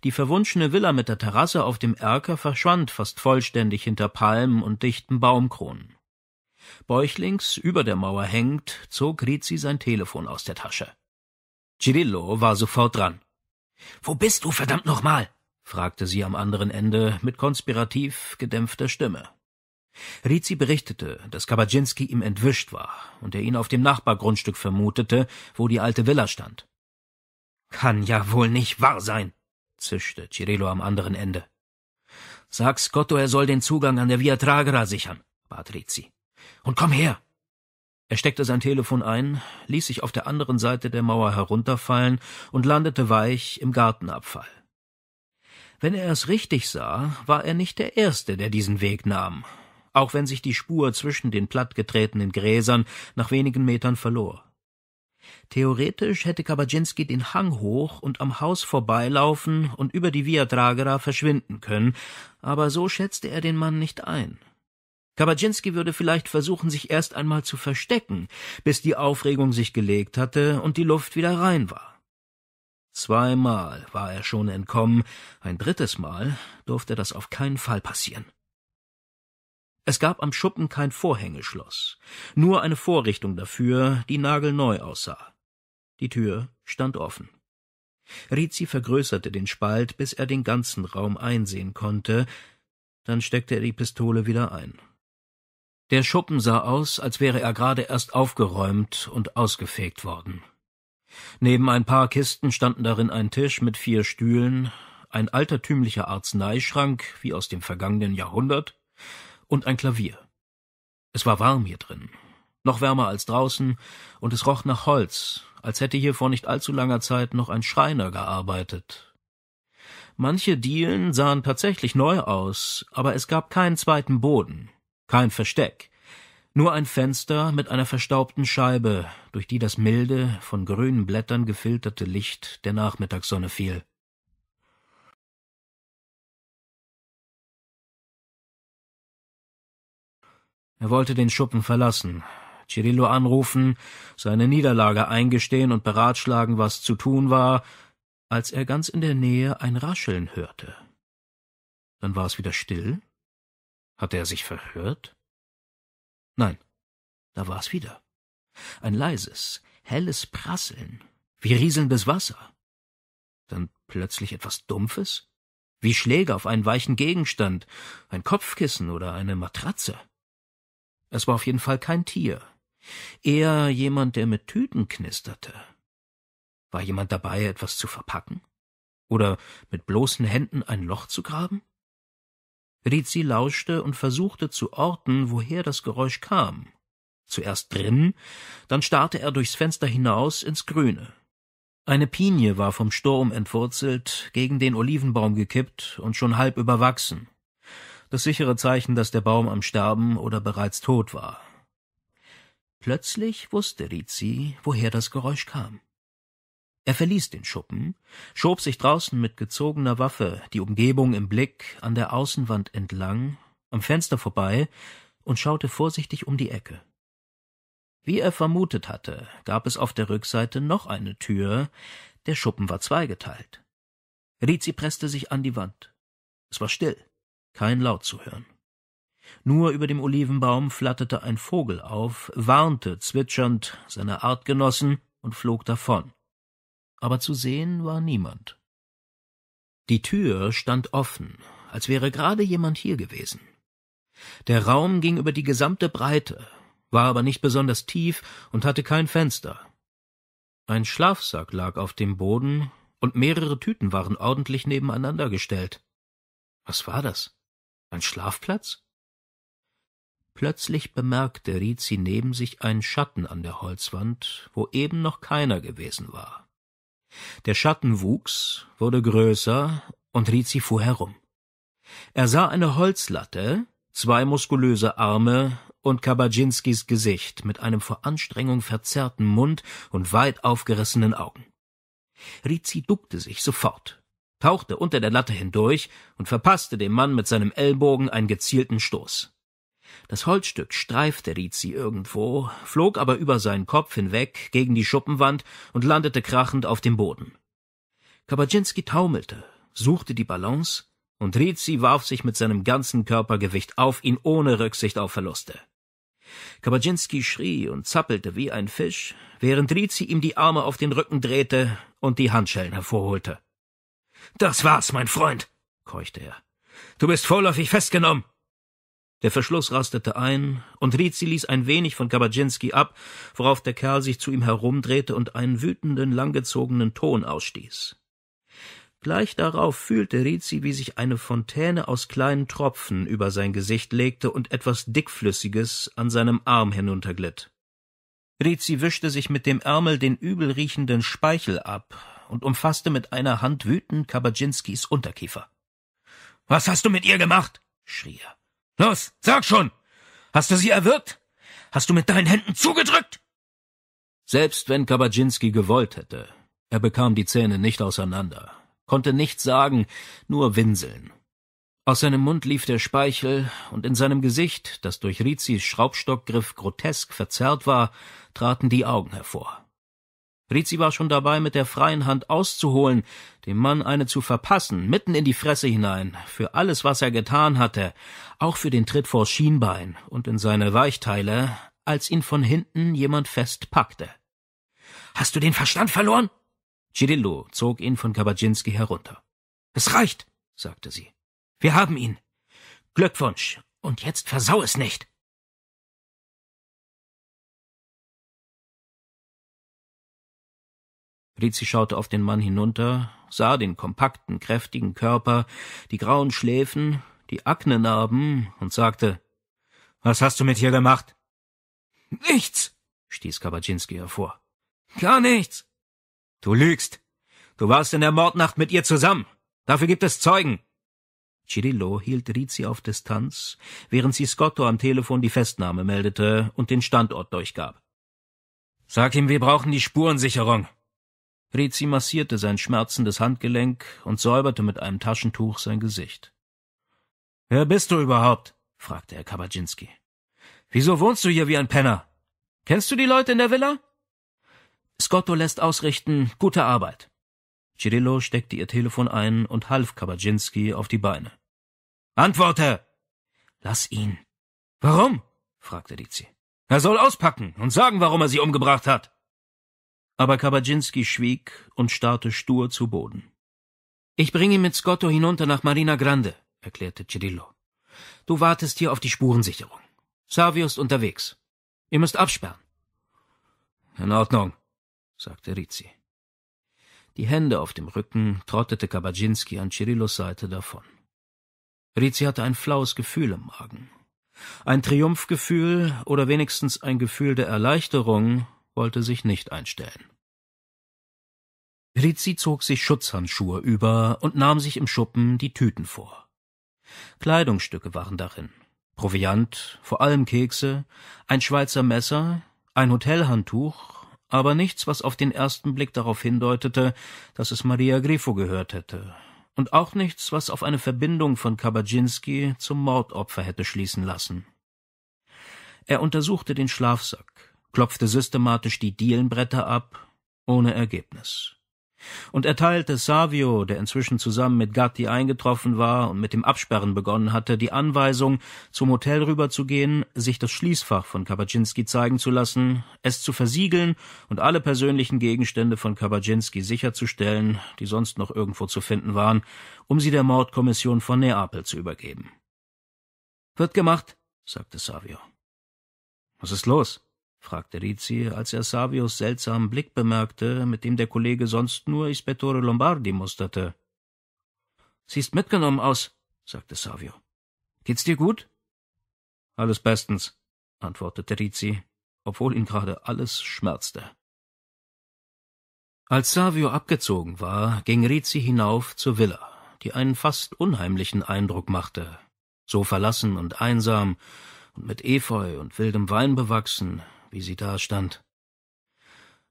Die verwunschene Villa mit der Terrasse auf dem Erker verschwand fast vollständig hinter Palmen und dichten Baumkronen. Bäuchlings, über der Mauer hängt, zog Rizzi sein Telefon aus der Tasche. Cirillo war sofort dran. Wo bist du, verdammt nochmal? fragte sie am anderen Ende mit konspirativ gedämpfter Stimme. Rizzi berichtete, dass Kabaczynski ihm entwischt war und er ihn auf dem Nachbargrundstück vermutete, wo die alte Villa stand. Kann ja wohl nicht wahr sein, zischte Cirillo am anderen Ende. Sag Scotto, er soll den Zugang an der Via Tragra sichern, bat Rizzi. Und komm her! Er steckte sein Telefon ein, ließ sich auf der anderen Seite der Mauer herunterfallen und landete weich im Gartenabfall. Wenn er es richtig sah, war er nicht der Erste, der diesen Weg nahm, auch wenn sich die Spur zwischen den plattgetretenen Gräsern nach wenigen Metern verlor. Theoretisch hätte Kabajinski den Hang hoch und am Haus vorbeilaufen und über die Via Tragera verschwinden können, aber so schätzte er den Mann nicht ein. Kabaczynski würde vielleicht versuchen, sich erst einmal zu verstecken, bis die Aufregung sich gelegt hatte und die Luft wieder rein war. Zweimal war er schon entkommen, ein drittes Mal durfte das auf keinen Fall passieren. Es gab am Schuppen kein Vorhängeschloss, nur eine Vorrichtung dafür, die nagelneu aussah. Die Tür stand offen. Rizzi vergrößerte den Spalt, bis er den ganzen Raum einsehen konnte, dann steckte er die Pistole wieder ein. Der Schuppen sah aus, als wäre er gerade erst aufgeräumt und ausgefegt worden. Neben ein paar Kisten standen darin ein Tisch mit vier Stühlen, ein altertümlicher Arzneischrank wie aus dem vergangenen Jahrhundert und ein Klavier. Es war warm hier drin, noch wärmer als draußen, und es roch nach Holz, als hätte hier vor nicht allzu langer Zeit noch ein Schreiner gearbeitet. Manche Dielen sahen tatsächlich neu aus, aber es gab keinen zweiten Boden. Kein Versteck. Nur ein Fenster mit einer verstaubten Scheibe, durch die das milde, von grünen Blättern gefilterte Licht der Nachmittagssonne fiel. Er wollte den Schuppen verlassen, Cirillo anrufen, seine Niederlage eingestehen und beratschlagen, was zu tun war, als er ganz in der Nähe ein Rascheln hörte. Dann war es wieder still, hatte er sich verhört? Nein, da war es wieder. Ein leises, helles Prasseln, wie rieselndes Wasser. Dann plötzlich etwas Dumpfes, wie Schläge auf einen weichen Gegenstand, ein Kopfkissen oder eine Matratze. Es war auf jeden Fall kein Tier, eher jemand, der mit Tüten knisterte. War jemand dabei, etwas zu verpacken? Oder mit bloßen Händen ein Loch zu graben? Rizzi lauschte und versuchte zu orten, woher das Geräusch kam. Zuerst drin, dann starrte er durchs Fenster hinaus ins Grüne. Eine Pinie war vom Sturm entwurzelt, gegen den Olivenbaum gekippt und schon halb überwachsen. Das sichere Zeichen, dass der Baum am Sterben oder bereits tot war. Plötzlich wusste Rizzi, woher das Geräusch kam. Er verließ den Schuppen, schob sich draußen mit gezogener Waffe, die Umgebung im Blick, an der Außenwand entlang, am Fenster vorbei und schaute vorsichtig um die Ecke. Wie er vermutet hatte, gab es auf der Rückseite noch eine Tür, der Schuppen war zweigeteilt. Rizzi presste sich an die Wand. Es war still, kein Laut zu hören. Nur über dem Olivenbaum flatterte ein Vogel auf, warnte zwitschernd seine Artgenossen und flog davon aber zu sehen war niemand. Die Tür stand offen, als wäre gerade jemand hier gewesen. Der Raum ging über die gesamte Breite, war aber nicht besonders tief und hatte kein Fenster. Ein Schlafsack lag auf dem Boden und mehrere Tüten waren ordentlich nebeneinander gestellt. Was war das? Ein Schlafplatz? Plötzlich bemerkte Rizi neben sich einen Schatten an der Holzwand, wo eben noch keiner gewesen war. Der Schatten wuchs, wurde größer und Rizi fuhr herum. Er sah eine Holzlatte, zwei muskulöse Arme und Kabajinskis Gesicht mit einem vor Anstrengung verzerrten Mund und weit aufgerissenen Augen. Rizzi duckte sich sofort, tauchte unter der Latte hindurch und verpasste dem Mann mit seinem Ellbogen einen gezielten Stoß. Das Holzstück streifte Rizzi irgendwo, flog aber über seinen Kopf hinweg gegen die Schuppenwand und landete krachend auf dem Boden. Kabaczynski taumelte, suchte die Balance, und Rizzi warf sich mit seinem ganzen Körpergewicht auf ihn ohne Rücksicht auf Verluste. Kabaczynski schrie und zappelte wie ein Fisch, während Rizzi ihm die Arme auf den Rücken drehte und die Handschellen hervorholte. Das war's, mein Freund, keuchte er. Du bist vorläufig festgenommen. Der Verschluss rastete ein, und Rizzi ließ ein wenig von Kabaczynski ab, worauf der Kerl sich zu ihm herumdrehte und einen wütenden, langgezogenen Ton ausstieß. Gleich darauf fühlte Rizzi, wie sich eine Fontäne aus kleinen Tropfen über sein Gesicht legte und etwas Dickflüssiges an seinem Arm hinunterglitt. Rizzi wischte sich mit dem Ärmel den übel riechenden Speichel ab und umfasste mit einer Hand wütend Kabaczynskis Unterkiefer. Was hast du mit ihr gemacht? schrie er. Los, sag schon! Hast du sie erwürgt? Hast du mit deinen Händen zugedrückt? Selbst wenn Kabajinski gewollt hätte, er bekam die Zähne nicht auseinander, konnte nichts sagen, nur winseln. Aus seinem Mund lief der Speichel, und in seinem Gesicht, das durch Rizis Schraubstockgriff grotesk verzerrt war, traten die Augen hervor. Rizzi war schon dabei, mit der freien Hand auszuholen, dem Mann eine zu verpassen, mitten in die Fresse hinein, für alles, was er getan hatte, auch für den Tritt vor Schienbein und in seine Weichteile, als ihn von hinten jemand fest packte. Hast du den Verstand verloren? Cirillo zog ihn von Kabaczynski herunter. Es reicht, sagte sie. Wir haben ihn. Glückwunsch. Und jetzt versau es nicht. Rizzi schaute auf den Mann hinunter, sah den kompakten, kräftigen Körper, die grauen Schläfen, die Aknenarben und sagte, »Was hast du mit hier gemacht?« »Nichts«, stieß Kabaczynski hervor. »Gar nichts.« »Du lügst. Du warst in der Mordnacht mit ihr zusammen. Dafür gibt es Zeugen.« Cirillo hielt Rizzi auf Distanz, während sie Scotto am Telefon die Festnahme meldete und den Standort durchgab. »Sag ihm, wir brauchen die Spurensicherung«, Rizzi massierte sein schmerzendes Handgelenk und säuberte mit einem Taschentuch sein Gesicht. Wer bist du überhaupt? fragte er Kabaczynski. Wieso wohnst du hier wie ein Penner? Kennst du die Leute in der Villa? Scotto lässt ausrichten, gute Arbeit. Cirillo steckte ihr Telefon ein und half Kabaczynski auf die Beine. Antworte! Lass ihn. Warum? fragte Rizzi. Er soll auspacken und sagen, warum er sie umgebracht hat. Aber Kabaczynski schwieg und starrte stur zu Boden. Ich bringe ihn mit Scotto hinunter nach Marina Grande, erklärte Cirillo. Du wartest hier auf die Spurensicherung. Savio ist unterwegs. Ihr müsst absperren. In Ordnung, sagte Rizzi. Die Hände auf dem Rücken trottete Kabaczynski an Cirillos Seite davon. Rizzi hatte ein flaues Gefühl im Magen. Ein Triumphgefühl oder wenigstens ein Gefühl der Erleichterung, wollte sich nicht einstellen. Rizzi zog sich Schutzhandschuhe über und nahm sich im Schuppen die Tüten vor. Kleidungsstücke waren darin, Proviant, vor allem Kekse, ein Schweizer Messer, ein Hotelhandtuch, aber nichts, was auf den ersten Blick darauf hindeutete, dass es Maria Grifo gehört hätte, und auch nichts, was auf eine Verbindung von Kabaczynski zum Mordopfer hätte schließen lassen. Er untersuchte den Schlafsack, klopfte systematisch die Dielenbretter ab, ohne Ergebnis. Und erteilte Savio, der inzwischen zusammen mit Gatti eingetroffen war und mit dem Absperren begonnen hatte, die Anweisung, zum Hotel rüberzugehen, sich das Schließfach von Kabajinski zeigen zu lassen, es zu versiegeln und alle persönlichen Gegenstände von Kabajinski sicherzustellen, die sonst noch irgendwo zu finden waren, um sie der Mordkommission von Neapel zu übergeben. Wird gemacht, sagte Savio. Was ist los? fragte Rizzi, als er Savios seltsamen Blick bemerkte, mit dem der Kollege sonst nur Ispettore Lombardi musterte. Siehst mitgenommen aus, sagte Savio. Geht's dir gut? Alles bestens, antwortete Rizzi, obwohl ihn gerade alles schmerzte. Als Savio abgezogen war, ging Rizzi hinauf zur Villa, die einen fast unheimlichen Eindruck machte, so verlassen und einsam und mit Efeu und wildem Wein bewachsen, wie sie dastand.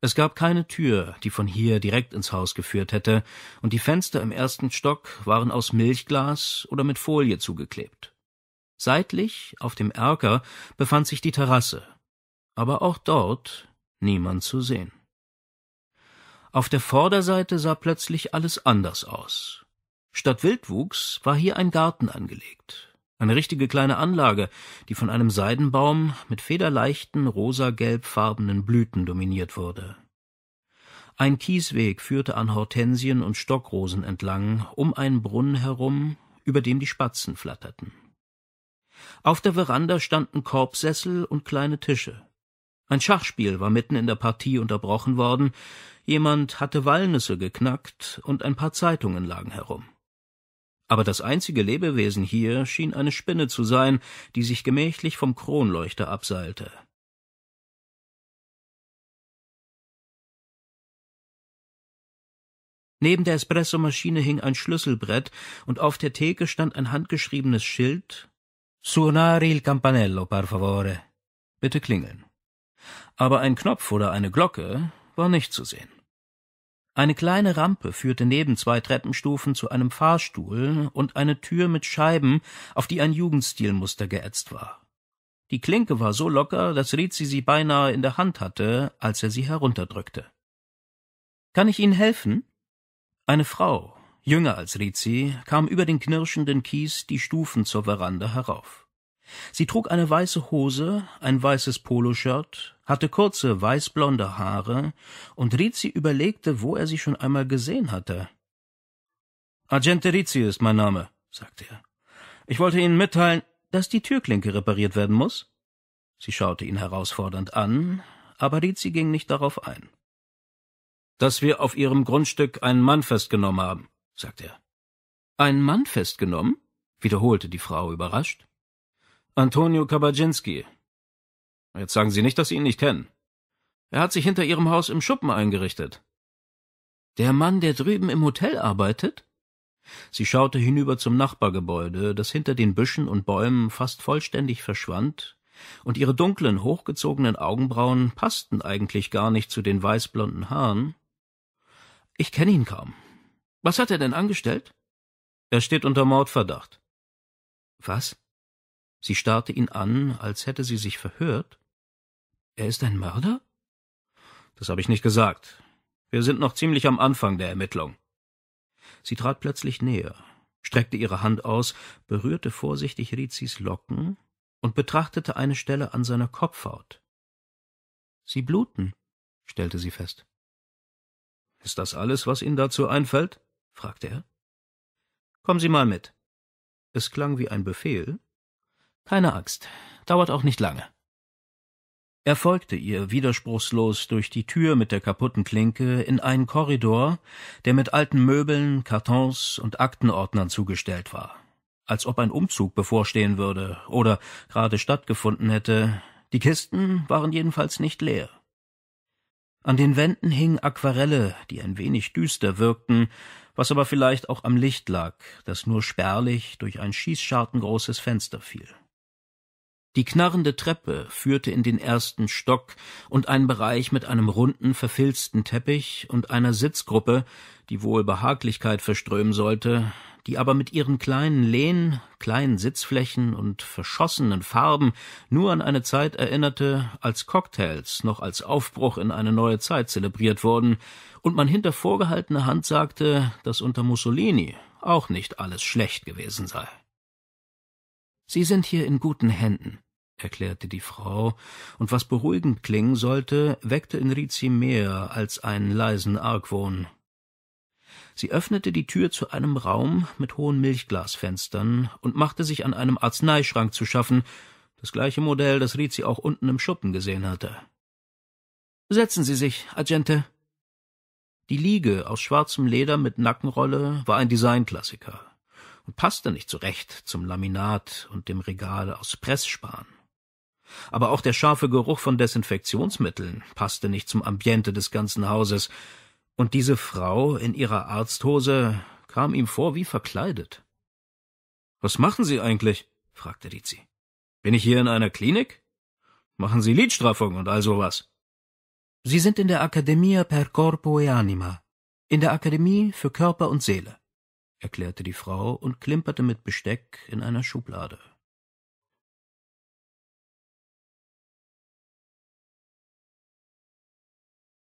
Es gab keine Tür, die von hier direkt ins Haus geführt hätte, und die Fenster im ersten Stock waren aus Milchglas oder mit Folie zugeklebt. Seitlich, auf dem Erker, befand sich die Terrasse, aber auch dort niemand zu sehen. Auf der Vorderseite sah plötzlich alles anders aus. Statt Wildwuchs war hier ein Garten angelegt, eine richtige kleine Anlage, die von einem Seidenbaum mit federleichten rosagelbfarbenen Blüten dominiert wurde. Ein Kiesweg führte an Hortensien und Stockrosen entlang, um einen Brunnen herum, über dem die Spatzen flatterten. Auf der Veranda standen Korbsessel und kleine Tische. Ein Schachspiel war mitten in der Partie unterbrochen worden, jemand hatte Walnüsse geknackt und ein paar Zeitungen lagen herum aber das einzige Lebewesen hier schien eine Spinne zu sein, die sich gemächlich vom Kronleuchter abseilte. Neben der Espressomaschine hing ein Schlüsselbrett und auf der Theke stand ein handgeschriebenes Schild Suonare il campanello, per favore. Bitte klingeln. Aber ein Knopf oder eine Glocke war nicht zu sehen. Eine kleine Rampe führte neben zwei Treppenstufen zu einem Fahrstuhl und eine Tür mit Scheiben, auf die ein Jugendstilmuster geätzt war. Die Klinke war so locker, dass Rizzi sie beinahe in der Hand hatte, als er sie herunterdrückte. Kann ich Ihnen helfen? Eine Frau, jünger als Rizzi, kam über den knirschenden Kies die Stufen zur Veranda herauf. Sie trug eine weiße Hose, ein weißes Poloshirt, hatte kurze weißblonde Haare, und Rizzi überlegte, wo er sie schon einmal gesehen hatte. Agente Rizzi ist mein Name, sagte er. Ich wollte Ihnen mitteilen, dass die Türklinke repariert werden muss. Sie schaute ihn herausfordernd an, aber Rizzi ging nicht darauf ein. Dass wir auf Ihrem Grundstück einen Mann festgenommen haben, sagte er. Einen Mann festgenommen? wiederholte die Frau überrascht. Antonio Kabaczynski. Jetzt sagen Sie nicht, dass Sie ihn nicht kennen. Er hat sich hinter Ihrem Haus im Schuppen eingerichtet. Der Mann, der drüben im Hotel arbeitet? Sie schaute hinüber zum Nachbargebäude, das hinter den Büschen und Bäumen fast vollständig verschwand, und ihre dunklen, hochgezogenen Augenbrauen passten eigentlich gar nicht zu den weißblonden Haaren. Ich kenne ihn kaum. Was hat er denn angestellt? Er steht unter Mordverdacht. Was? Sie starrte ihn an, als hätte sie sich verhört. Er ist ein Mörder? Das habe ich nicht gesagt. Wir sind noch ziemlich am Anfang der Ermittlung. Sie trat plötzlich näher, streckte ihre Hand aus, berührte vorsichtig Rizis Locken und betrachtete eine Stelle an seiner Kopfhaut. Sie bluten, stellte sie fest. Ist das alles, was Ihnen dazu einfällt? fragte er. Kommen Sie mal mit. Es klang wie ein Befehl, keine Angst, dauert auch nicht lange. Er folgte ihr widerspruchslos durch die Tür mit der kaputten Klinke in einen Korridor, der mit alten Möbeln, Kartons und Aktenordnern zugestellt war, als ob ein Umzug bevorstehen würde oder gerade stattgefunden hätte. Die Kisten waren jedenfalls nicht leer. An den Wänden hingen Aquarelle, die ein wenig düster wirkten, was aber vielleicht auch am Licht lag, das nur spärlich durch ein schießschartengroßes Fenster fiel. Die knarrende Treppe führte in den ersten Stock und einen Bereich mit einem runden, verfilzten Teppich und einer Sitzgruppe, die wohl Behaglichkeit verströmen sollte, die aber mit ihren kleinen Lehnen, kleinen Sitzflächen und verschossenen Farben nur an eine Zeit erinnerte, als Cocktails noch als Aufbruch in eine neue Zeit zelebriert wurden, und man hinter vorgehaltener Hand sagte, dass unter Mussolini auch nicht alles schlecht gewesen sei. Sie sind hier in guten Händen, erklärte die Frau, und was beruhigend klingen sollte, weckte in Rizzi mehr als einen leisen Argwohn. Sie öffnete die Tür zu einem Raum mit hohen Milchglasfenstern und machte sich an einem Arzneischrank zu schaffen, das gleiche Modell, das Rizzi auch unten im Schuppen gesehen hatte. Setzen Sie sich, Agente. Die Liege aus schwarzem Leder mit Nackenrolle war ein Designklassiker und passte nicht zurecht so zum Laminat und dem Regal aus Pressspan. Aber auch der scharfe Geruch von Desinfektionsmitteln passte nicht zum Ambiente des ganzen Hauses, und diese Frau in ihrer Arzthose kam ihm vor wie verkleidet. Was machen Sie eigentlich? fragte Dizi. Bin ich hier in einer Klinik? Machen Sie Liedstraffung und all sowas? Sie sind in der Accademia per Corpo e Anima, in der Akademie für Körper und Seele, erklärte die Frau und klimperte mit Besteck in einer Schublade.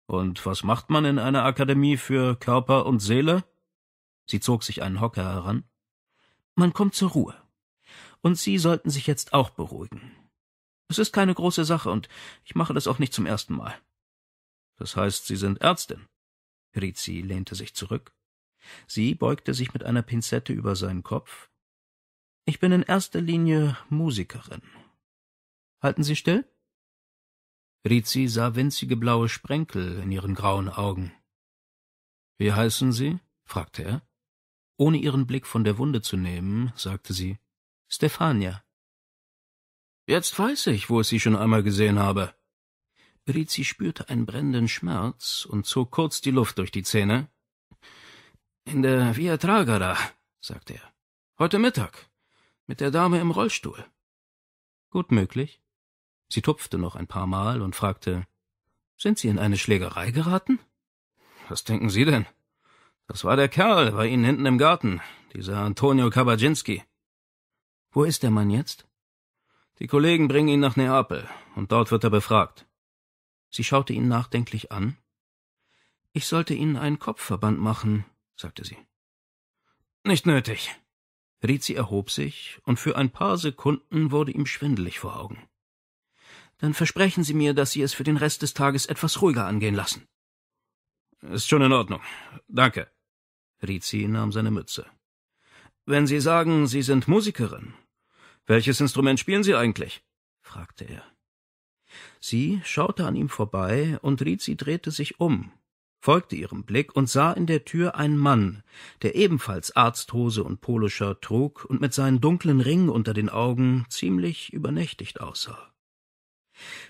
Und was macht man in einer Akademie für Körper und Seele? Sie zog sich einen Hocker heran. Man kommt zur Ruhe. Und Sie sollten sich jetzt auch beruhigen. Es ist keine große Sache und ich mache das auch nicht zum ersten Mal. Das heißt, Sie sind Ärztin. Rizzi lehnte sich zurück. Sie beugte sich mit einer Pinzette über seinen Kopf. Ich bin in erster Linie Musikerin. Halten Sie still? Rizzi sah winzige blaue Sprenkel in ihren grauen Augen. »Wie heißen Sie?« fragte er. Ohne ihren Blick von der Wunde zu nehmen, sagte sie, »Stefania.« »Jetzt weiß ich, wo ich Sie schon einmal gesehen habe.« Rizzi spürte einen brennenden Schmerz und zog kurz die Luft durch die Zähne. »In der Via Tragara«, sagte er. »Heute Mittag. Mit der Dame im Rollstuhl.« »Gut möglich.« Sie tupfte noch ein paar Mal und fragte, sind Sie in eine Schlägerei geraten? Was denken Sie denn? Das war der Kerl bei Ihnen hinten im Garten, dieser Antonio Kabajinski.« Wo ist der Mann jetzt? Die Kollegen bringen ihn nach Neapel, und dort wird er befragt. Sie schaute ihn nachdenklich an. Ich sollte Ihnen einen Kopfverband machen, sagte sie. Nicht nötig. Rizzi erhob sich, und für ein paar Sekunden wurde ihm schwindelig vor Augen dann versprechen Sie mir, dass Sie es für den Rest des Tages etwas ruhiger angehen lassen. Ist schon in Ordnung. Danke. Rizzi nahm seine Mütze. Wenn Sie sagen, Sie sind Musikerin, welches Instrument spielen Sie eigentlich? fragte er. Sie schaute an ihm vorbei, und Rizzi drehte sich um, folgte ihrem Blick und sah in der Tür einen Mann, der ebenfalls Arzthose und Poloshirt trug und mit seinen dunklen Ringen unter den Augen ziemlich übernächtigt aussah.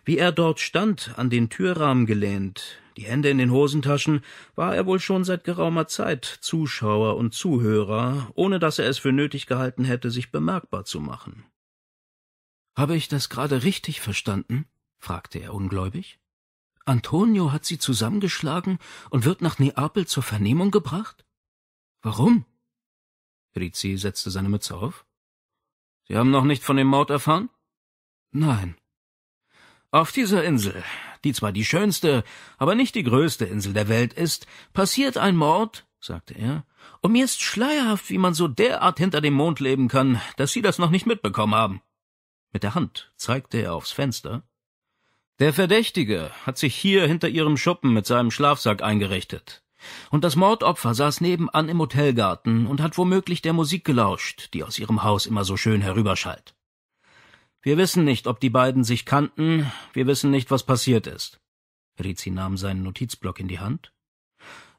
Wie er dort stand, an den Türrahmen gelehnt, die Hände in den Hosentaschen, war er wohl schon seit geraumer Zeit Zuschauer und Zuhörer, ohne dass er es für nötig gehalten hätte, sich bemerkbar zu machen. Habe ich das gerade richtig verstanden? fragte er ungläubig. Antonio hat sie zusammengeschlagen und wird nach Neapel zur Vernehmung gebracht? Warum? Rizzi setzte seine Mütze auf. Sie haben noch nicht von dem Mord erfahren? Nein. Auf dieser Insel, die zwar die schönste, aber nicht die größte Insel der Welt ist, passiert ein Mord, sagte er, und mir ist schleierhaft, wie man so derart hinter dem Mond leben kann, dass Sie das noch nicht mitbekommen haben. Mit der Hand zeigte er aufs Fenster. Der Verdächtige hat sich hier hinter Ihrem Schuppen mit seinem Schlafsack eingerichtet. Und das Mordopfer saß nebenan im Hotelgarten und hat womöglich der Musik gelauscht, die aus ihrem Haus immer so schön herüberschallt. Wir wissen nicht, ob die beiden sich kannten, wir wissen nicht, was passiert ist. Rizzi nahm seinen Notizblock in die Hand.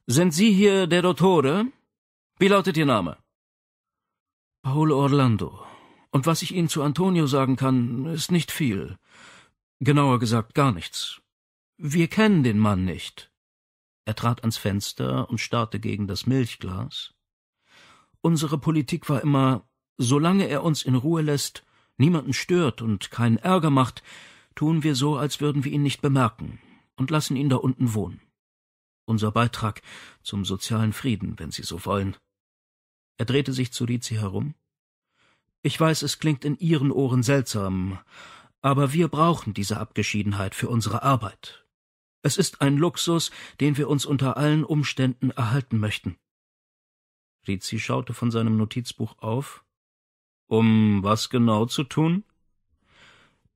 Sind Sie hier der Dottore? Wie lautet Ihr Name? Paolo Orlando. Und was ich Ihnen zu Antonio sagen kann, ist nicht viel. Genauer gesagt gar nichts. Wir kennen den Mann nicht. Er trat ans Fenster und starrte gegen das Milchglas. Unsere Politik war immer, solange er uns in Ruhe lässt, niemanden stört und keinen Ärger macht, tun wir so, als würden wir ihn nicht bemerken und lassen ihn da unten wohnen. Unser Beitrag zum sozialen Frieden, wenn Sie so wollen. Er drehte sich zu Lizi herum. Ich weiß, es klingt in Ihren Ohren seltsam, aber wir brauchen diese Abgeschiedenheit für unsere Arbeit. Es ist ein Luxus, den wir uns unter allen Umständen erhalten möchten. Rizi schaute von seinem Notizbuch auf um was genau zu tun?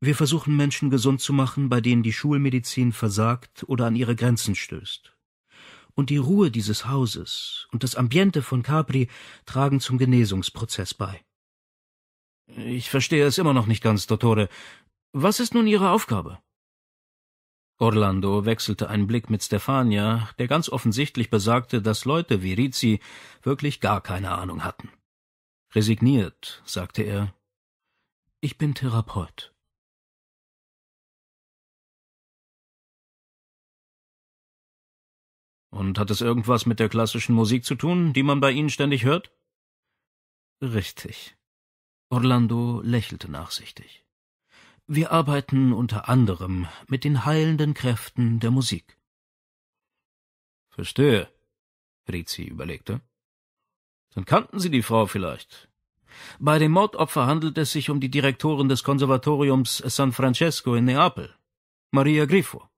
Wir versuchen Menschen gesund zu machen, bei denen die Schulmedizin versagt oder an ihre Grenzen stößt. Und die Ruhe dieses Hauses und das Ambiente von Capri tragen zum Genesungsprozess bei. Ich verstehe es immer noch nicht ganz, Dottore. Was ist nun Ihre Aufgabe? Orlando wechselte einen Blick mit Stefania, der ganz offensichtlich besagte, dass Leute wie Rizzi wirklich gar keine Ahnung hatten. Resigniert sagte er Ich bin Therapeut. Und hat es irgendwas mit der klassischen Musik zu tun, die man bei Ihnen ständig hört? Richtig. Orlando lächelte nachsichtig. Wir arbeiten unter anderem mit den heilenden Kräften der Musik. Verstehe, Rizzi überlegte. Dann kannten Sie die Frau vielleicht. Bei dem Mordopfer handelt es sich um die Direktorin des Konservatoriums San Francesco in Neapel, Maria Grifo.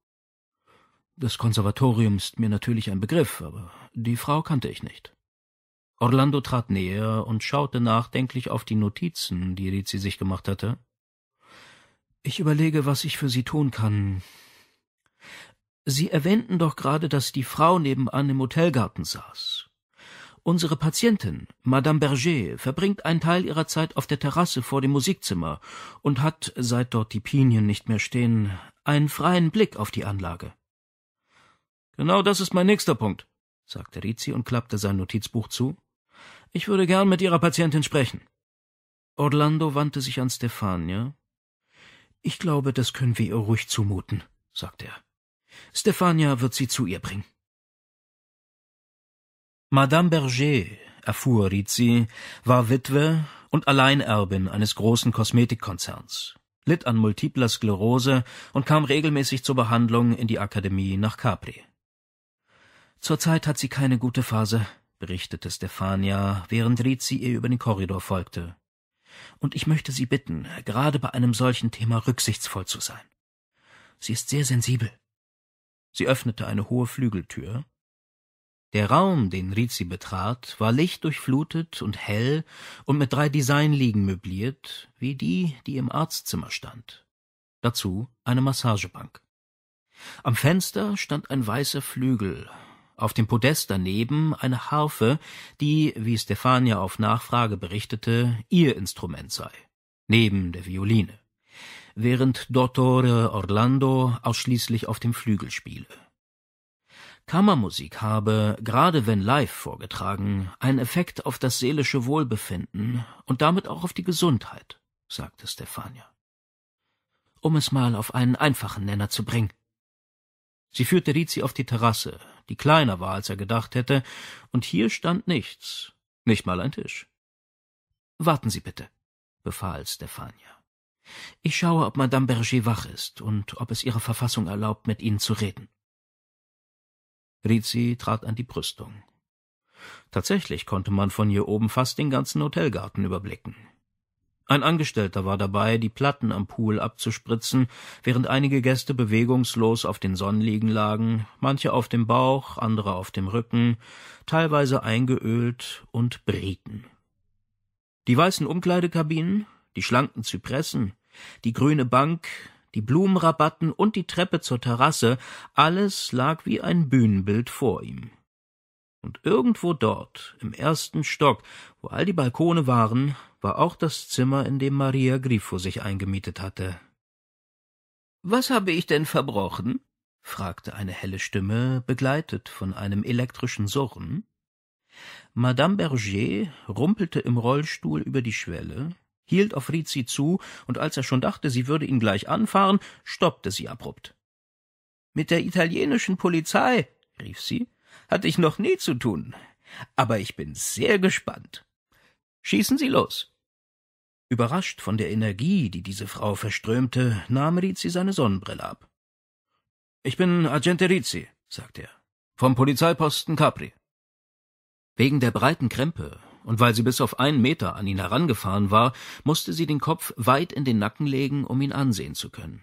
Das Konservatorium ist mir natürlich ein Begriff, aber die Frau kannte ich nicht. Orlando trat näher und schaute nachdenklich auf die Notizen, die Rizzi sich gemacht hatte. Ich überlege, was ich für Sie tun kann. Sie erwähnten doch gerade, dass die Frau nebenan im Hotelgarten saß. Unsere Patientin, Madame Berger, verbringt einen Teil ihrer Zeit auf der Terrasse vor dem Musikzimmer und hat, seit dort die Pinien nicht mehr stehen, einen freien Blick auf die Anlage. Genau das ist mein nächster Punkt, sagte Rizzi und klappte sein Notizbuch zu. Ich würde gern mit Ihrer Patientin sprechen. Orlando wandte sich an Stefania. Ich glaube, das können wir ihr ruhig zumuten, sagte er. Stefania wird sie zu ihr bringen. Madame Berger, erfuhr Rizzi, war Witwe und Alleinerbin eines großen Kosmetikkonzerns, litt an multipler Sklerose und kam regelmäßig zur Behandlung in die Akademie nach Capri. Zurzeit hat sie keine gute Phase, berichtete Stefania, während Rizzi ihr über den Korridor folgte. Und ich möchte Sie bitten, gerade bei einem solchen Thema rücksichtsvoll zu sein. Sie ist sehr sensibel. Sie öffnete eine hohe Flügeltür der Raum, den Rizzi betrat, war lichtdurchflutet und hell und mit drei Designliegen möbliert, wie die, die im Arztzimmer stand. Dazu eine Massagebank. Am Fenster stand ein weißer Flügel, auf dem Podest daneben eine Harfe, die, wie Stefania auf Nachfrage berichtete, ihr Instrument sei, neben der Violine, während Dottore Orlando ausschließlich auf dem Flügel spiele. Kammermusik habe, gerade wenn live vorgetragen, einen Effekt auf das seelische Wohlbefinden und damit auch auf die Gesundheit, sagte Stefania. Um es mal auf einen einfachen Nenner zu bringen. Sie führte Rizzi auf die Terrasse, die kleiner war, als er gedacht hätte, und hier stand nichts, nicht mal ein Tisch. Warten Sie bitte, befahl Stefania. Ich schaue, ob Madame Berger wach ist und ob es ihre Verfassung erlaubt, mit Ihnen zu reden. Rizzi trat an die Brüstung. Tatsächlich konnte man von hier oben fast den ganzen Hotelgarten überblicken. Ein Angestellter war dabei, die Platten am Pool abzuspritzen, während einige Gäste bewegungslos auf den Sonnenliegen lagen, manche auf dem Bauch, andere auf dem Rücken, teilweise eingeölt und brieten. Die weißen Umkleidekabinen, die schlanken Zypressen, die grüne Bank, die Blumenrabatten und die Treppe zur Terrasse, alles lag wie ein Bühnenbild vor ihm. Und irgendwo dort, im ersten Stock, wo all die Balkone waren, war auch das Zimmer, in dem Maria Grifo sich eingemietet hatte. Was habe ich denn verbrochen? fragte eine helle Stimme, begleitet von einem elektrischen Surren. Madame Berger rumpelte im Rollstuhl über die Schwelle, hielt auf Rizzi zu, und als er schon dachte, sie würde ihn gleich anfahren, stoppte sie abrupt. Mit der italienischen Polizei, rief sie, hatte ich noch nie zu tun. Aber ich bin sehr gespannt. Schießen Sie los. Überrascht von der Energie, die diese Frau verströmte, nahm Rizzi seine Sonnenbrille ab. Ich bin Agente Rizzi, sagte er, vom Polizeiposten Capri. Wegen der breiten Krempe und weil sie bis auf einen Meter an ihn herangefahren war, musste sie den Kopf weit in den Nacken legen, um ihn ansehen zu können.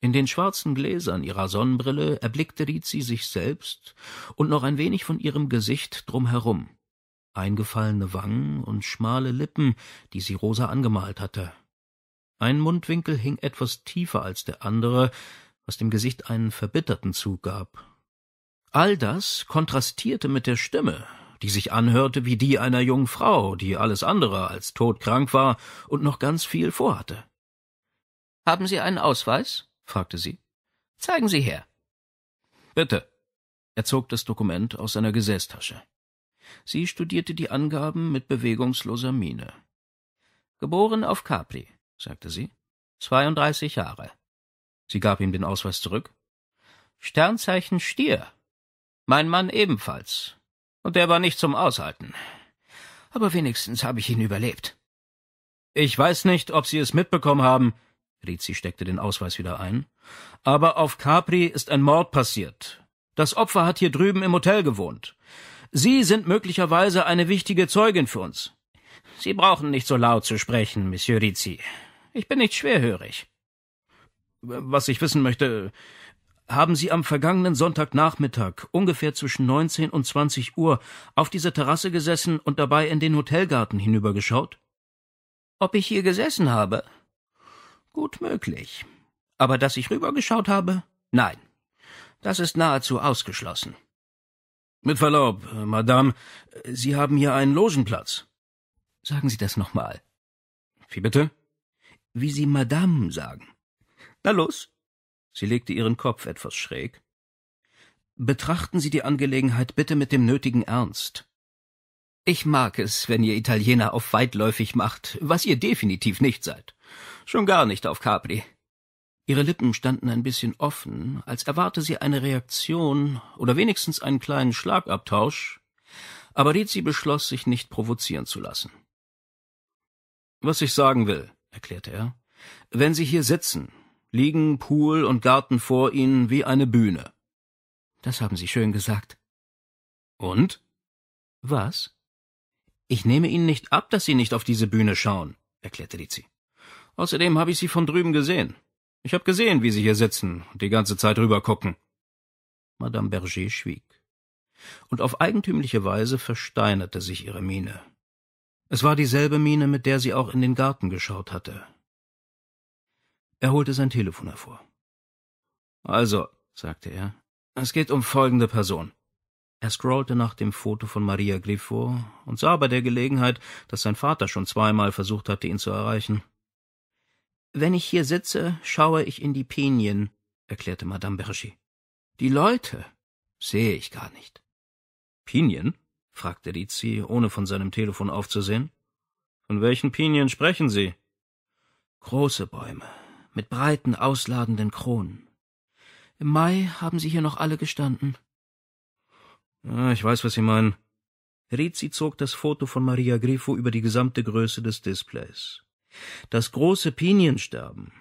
In den schwarzen Gläsern ihrer Sonnenbrille erblickte Rizzi sich selbst und noch ein wenig von ihrem Gesicht drumherum. Eingefallene Wangen und schmale Lippen, die sie rosa angemalt hatte. Ein Mundwinkel hing etwas tiefer als der andere, was dem Gesicht einen verbitterten Zug gab. All das kontrastierte mit der Stimme, die sich anhörte wie die einer jungen Frau, die alles andere als todkrank war und noch ganz viel vorhatte. Haben Sie einen Ausweis? fragte sie. Zeigen Sie her. Bitte. Er zog das Dokument aus seiner Gesäßtasche. Sie studierte die Angaben mit bewegungsloser Miene. Geboren auf Capri, sagte sie. 32 Jahre. Sie gab ihm den Ausweis zurück. Sternzeichen Stier. Mein Mann ebenfalls. Und der war nicht zum Aushalten. Aber wenigstens habe ich ihn überlebt. Ich weiß nicht, ob Sie es mitbekommen haben, Rizzi steckte den Ausweis wieder ein, aber auf Capri ist ein Mord passiert. Das Opfer hat hier drüben im Hotel gewohnt. Sie sind möglicherweise eine wichtige Zeugin für uns. Sie brauchen nicht so laut zu sprechen, Monsieur Rizzi. Ich bin nicht schwerhörig was ich wissen möchte, haben Sie am vergangenen Sonntagnachmittag ungefähr zwischen 19 und 20 Uhr auf dieser Terrasse gesessen und dabei in den Hotelgarten hinübergeschaut? Ob ich hier gesessen habe? Gut möglich. Aber dass ich rübergeschaut habe? Nein. Das ist nahezu ausgeschlossen. Mit Verlaub, Madame, Sie haben hier einen Logenplatz. Sagen Sie das nochmal. Wie bitte? Wie Sie Madame sagen. Na los. Sie legte ihren Kopf etwas schräg. Betrachten Sie die Angelegenheit bitte mit dem nötigen Ernst. Ich mag es, wenn ihr Italiener auf weitläufig macht, was ihr definitiv nicht seid. Schon gar nicht auf Capri. Ihre Lippen standen ein bisschen offen, als erwarte sie eine Reaktion oder wenigstens einen kleinen Schlagabtausch, aber Rizzi beschloss, sich nicht provozieren zu lassen. Was ich sagen will, erklärte er, wenn Sie hier sitzen liegen Pool und Garten vor ihnen wie eine Bühne. Das haben Sie schön gesagt. Und? Was? Ich nehme Ihnen nicht ab, dass Sie nicht auf diese Bühne schauen, erklärte Rizzi. Außerdem habe ich Sie von drüben gesehen. Ich habe gesehen, wie Sie hier sitzen und die ganze Zeit rübergucken. Madame Berger schwieg. Und auf eigentümliche Weise versteinerte sich ihre Miene. Es war dieselbe Miene, mit der sie auch in den Garten geschaut hatte, er holte sein Telefon hervor. Also, sagte er, es geht um folgende Person. Er scrollte nach dem Foto von Maria Griffo und sah bei der Gelegenheit, dass sein Vater schon zweimal versucht hatte, ihn zu erreichen. Wenn ich hier sitze, schaue ich in die Pinien, erklärte Madame Bergy. Die Leute sehe ich gar nicht. Pinien? fragte Rizzi, ohne von seinem Telefon aufzusehen. Von welchen Pinien sprechen Sie? Große Bäume, mit breiten, ausladenden Kronen. Im Mai haben sie hier noch alle gestanden. Ja, ah, ich weiß, was Sie meinen. Rizzi zog das Foto von Maria Grifo über die gesamte Größe des Displays. Das große Piniensterben.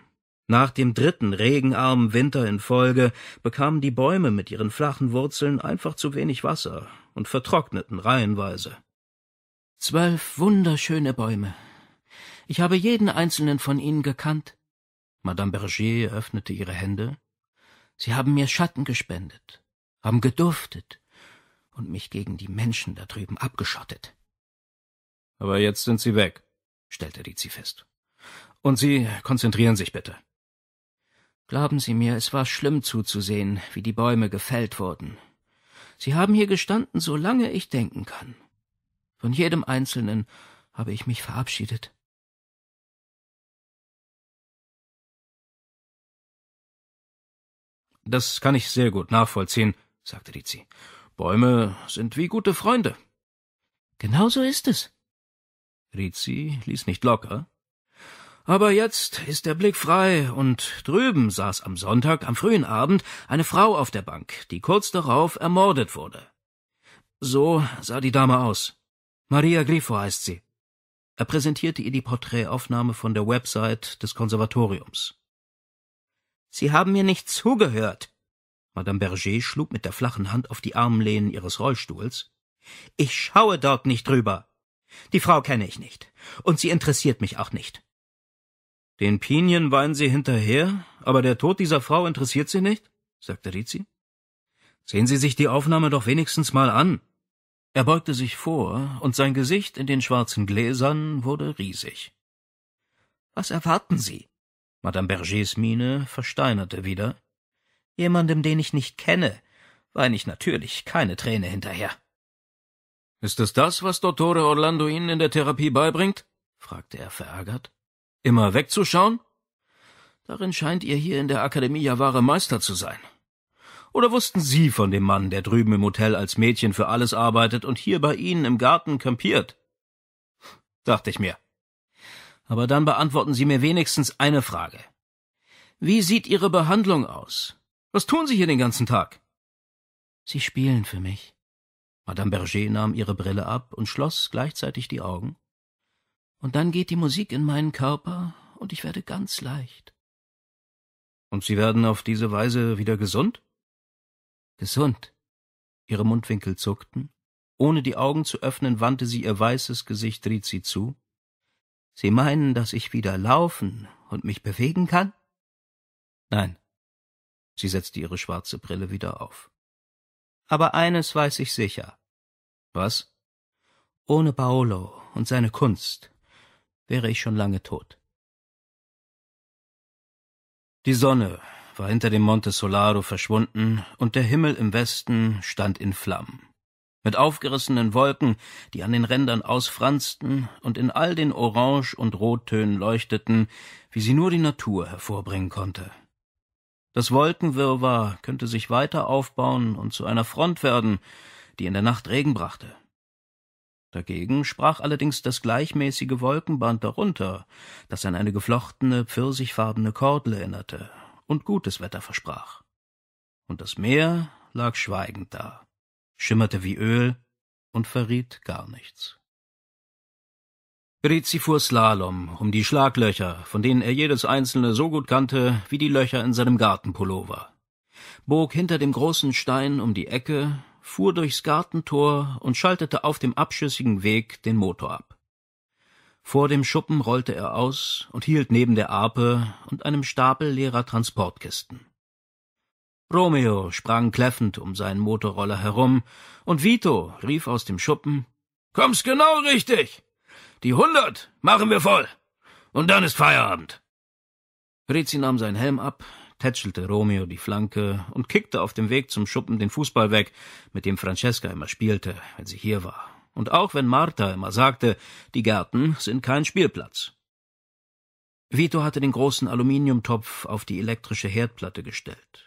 Nach dem dritten regenarmen Winter in Folge bekamen die Bäume mit ihren flachen Wurzeln einfach zu wenig Wasser und vertrockneten reihenweise. Zwölf wunderschöne Bäume. Ich habe jeden einzelnen von ihnen gekannt. Madame Berger öffnete ihre Hände. Sie haben mir Schatten gespendet, haben geduftet und mich gegen die Menschen da drüben abgeschottet. Aber jetzt sind sie weg, stellte Rizzi fest. Und Sie konzentrieren sich bitte. Glauben Sie mir, es war schlimm zuzusehen, wie die Bäume gefällt wurden. Sie haben hier gestanden, solange ich denken kann. Von jedem Einzelnen habe ich mich verabschiedet. Das kann ich sehr gut nachvollziehen, sagte Rizzi. Bäume sind wie gute Freunde. Genau so ist es. Rizzi ließ nicht locker. Aber jetzt ist der Blick frei, und drüben saß am Sonntag, am frühen Abend, eine Frau auf der Bank, die kurz darauf ermordet wurde. So sah die Dame aus. Maria Grifo heißt sie. Er präsentierte ihr die Porträtaufnahme von der Website des Konservatoriums. Sie haben mir nicht zugehört. Madame Berger schlug mit der flachen Hand auf die Armlehnen ihres Rollstuhls. Ich schaue dort nicht drüber. Die Frau kenne ich nicht, und sie interessiert mich auch nicht. Den Pinien weinen Sie hinterher, aber der Tod dieser Frau interessiert Sie nicht? sagte Rizzi. Sehen Sie sich die Aufnahme doch wenigstens mal an. Er beugte sich vor, und sein Gesicht in den schwarzen Gläsern wurde riesig. Was erwarten Sie? Madame Bergers Miene versteinerte wieder. Jemandem, den ich nicht kenne, weine ich natürlich keine Träne hinterher. Ist es das, was Dottore Orlando Ihnen in der Therapie beibringt? fragte er verärgert. Immer wegzuschauen? Darin scheint ihr hier in der Akademie ja wahre Meister zu sein. Oder wussten Sie von dem Mann, der drüben im Hotel als Mädchen für alles arbeitet und hier bei Ihnen im Garten kampiert? Dachte ich mir aber dann beantworten Sie mir wenigstens eine Frage. Wie sieht Ihre Behandlung aus? Was tun Sie hier den ganzen Tag? Sie spielen für mich. Madame Berger nahm ihre Brille ab und schloss gleichzeitig die Augen. Und dann geht die Musik in meinen Körper und ich werde ganz leicht. Und Sie werden auf diese Weise wieder gesund? Gesund. Ihre Mundwinkel zuckten. Ohne die Augen zu öffnen, wandte sie ihr weißes Gesicht Rizzi zu Sie meinen, dass ich wieder laufen und mich bewegen kann? Nein. Sie setzte ihre schwarze Brille wieder auf. Aber eines weiß ich sicher. Was? Ohne Paolo und seine Kunst wäre ich schon lange tot. Die Sonne war hinter dem Monte Solaro verschwunden und der Himmel im Westen stand in Flammen mit aufgerissenen Wolken, die an den Rändern ausfransten und in all den Orange- und Rottönen leuchteten, wie sie nur die Natur hervorbringen konnte. Das Wolkenwirrwarr könnte sich weiter aufbauen und zu einer Front werden, die in der Nacht Regen brachte. Dagegen sprach allerdings das gleichmäßige Wolkenband darunter, das an eine geflochtene, pfirsichfarbene Kordel erinnerte und gutes Wetter versprach. Und das Meer lag schweigend da schimmerte wie Öl und verriet gar nichts. Rizzi fuhr Slalom um die Schlaglöcher, von denen er jedes einzelne so gut kannte wie die Löcher in seinem Gartenpullover, bog hinter dem großen Stein um die Ecke, fuhr durchs Gartentor und schaltete auf dem abschüssigen Weg den Motor ab. Vor dem Schuppen rollte er aus und hielt neben der Ape und einem Stapel leerer Transportkisten. Romeo sprang kläffend um seinen Motorroller herum, und Vito rief aus dem Schuppen Komm's genau richtig. Die hundert machen wir voll. Und dann ist Feierabend. Rizzi nahm seinen Helm ab, tätschelte Romeo die Flanke und kickte auf dem Weg zum Schuppen den Fußball weg, mit dem Francesca immer spielte, wenn sie hier war. Und auch wenn Martha immer sagte, die Gärten sind kein Spielplatz. Vito hatte den großen Aluminiumtopf auf die elektrische Herdplatte gestellt.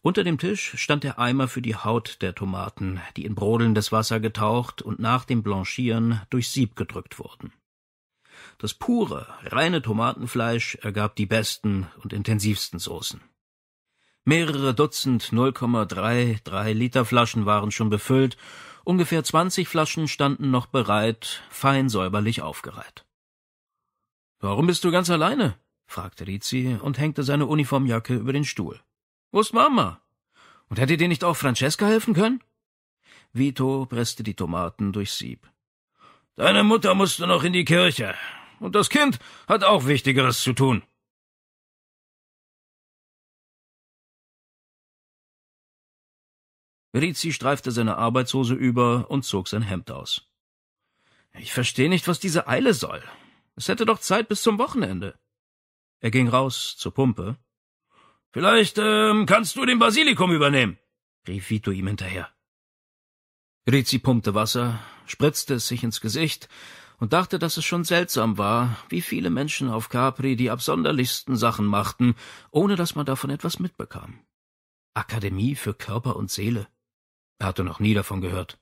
Unter dem Tisch stand der Eimer für die Haut der Tomaten, die in brodelndes Wasser getaucht und nach dem Blanchieren durch Sieb gedrückt wurden. Das pure, reine Tomatenfleisch ergab die besten und intensivsten Soßen. Mehrere Dutzend 0,33 Liter Flaschen waren schon befüllt, ungefähr 20 Flaschen standen noch bereit, fein säuberlich aufgereiht. Warum bist du ganz alleine? fragte Rizzi und hängte seine Uniformjacke über den Stuhl. Wo ist Mama? Und hätte dir nicht auch Francesca helfen können? Vito presste die Tomaten durchs Sieb. Deine Mutter musste noch in die Kirche. Und das Kind hat auch Wichtigeres zu tun. Rizzi streifte seine Arbeitshose über und zog sein Hemd aus. Ich verstehe nicht, was diese Eile soll. Es hätte doch Zeit bis zum Wochenende. Er ging raus zur Pumpe, Vielleicht ähm, kannst du den Basilikum übernehmen, rief Vito ihm hinterher. Rizzi pumpte Wasser, spritzte es sich ins Gesicht und dachte, dass es schon seltsam war, wie viele Menschen auf Capri die absonderlichsten Sachen machten, ohne dass man davon etwas mitbekam. Akademie für Körper und Seele. Er hatte noch nie davon gehört.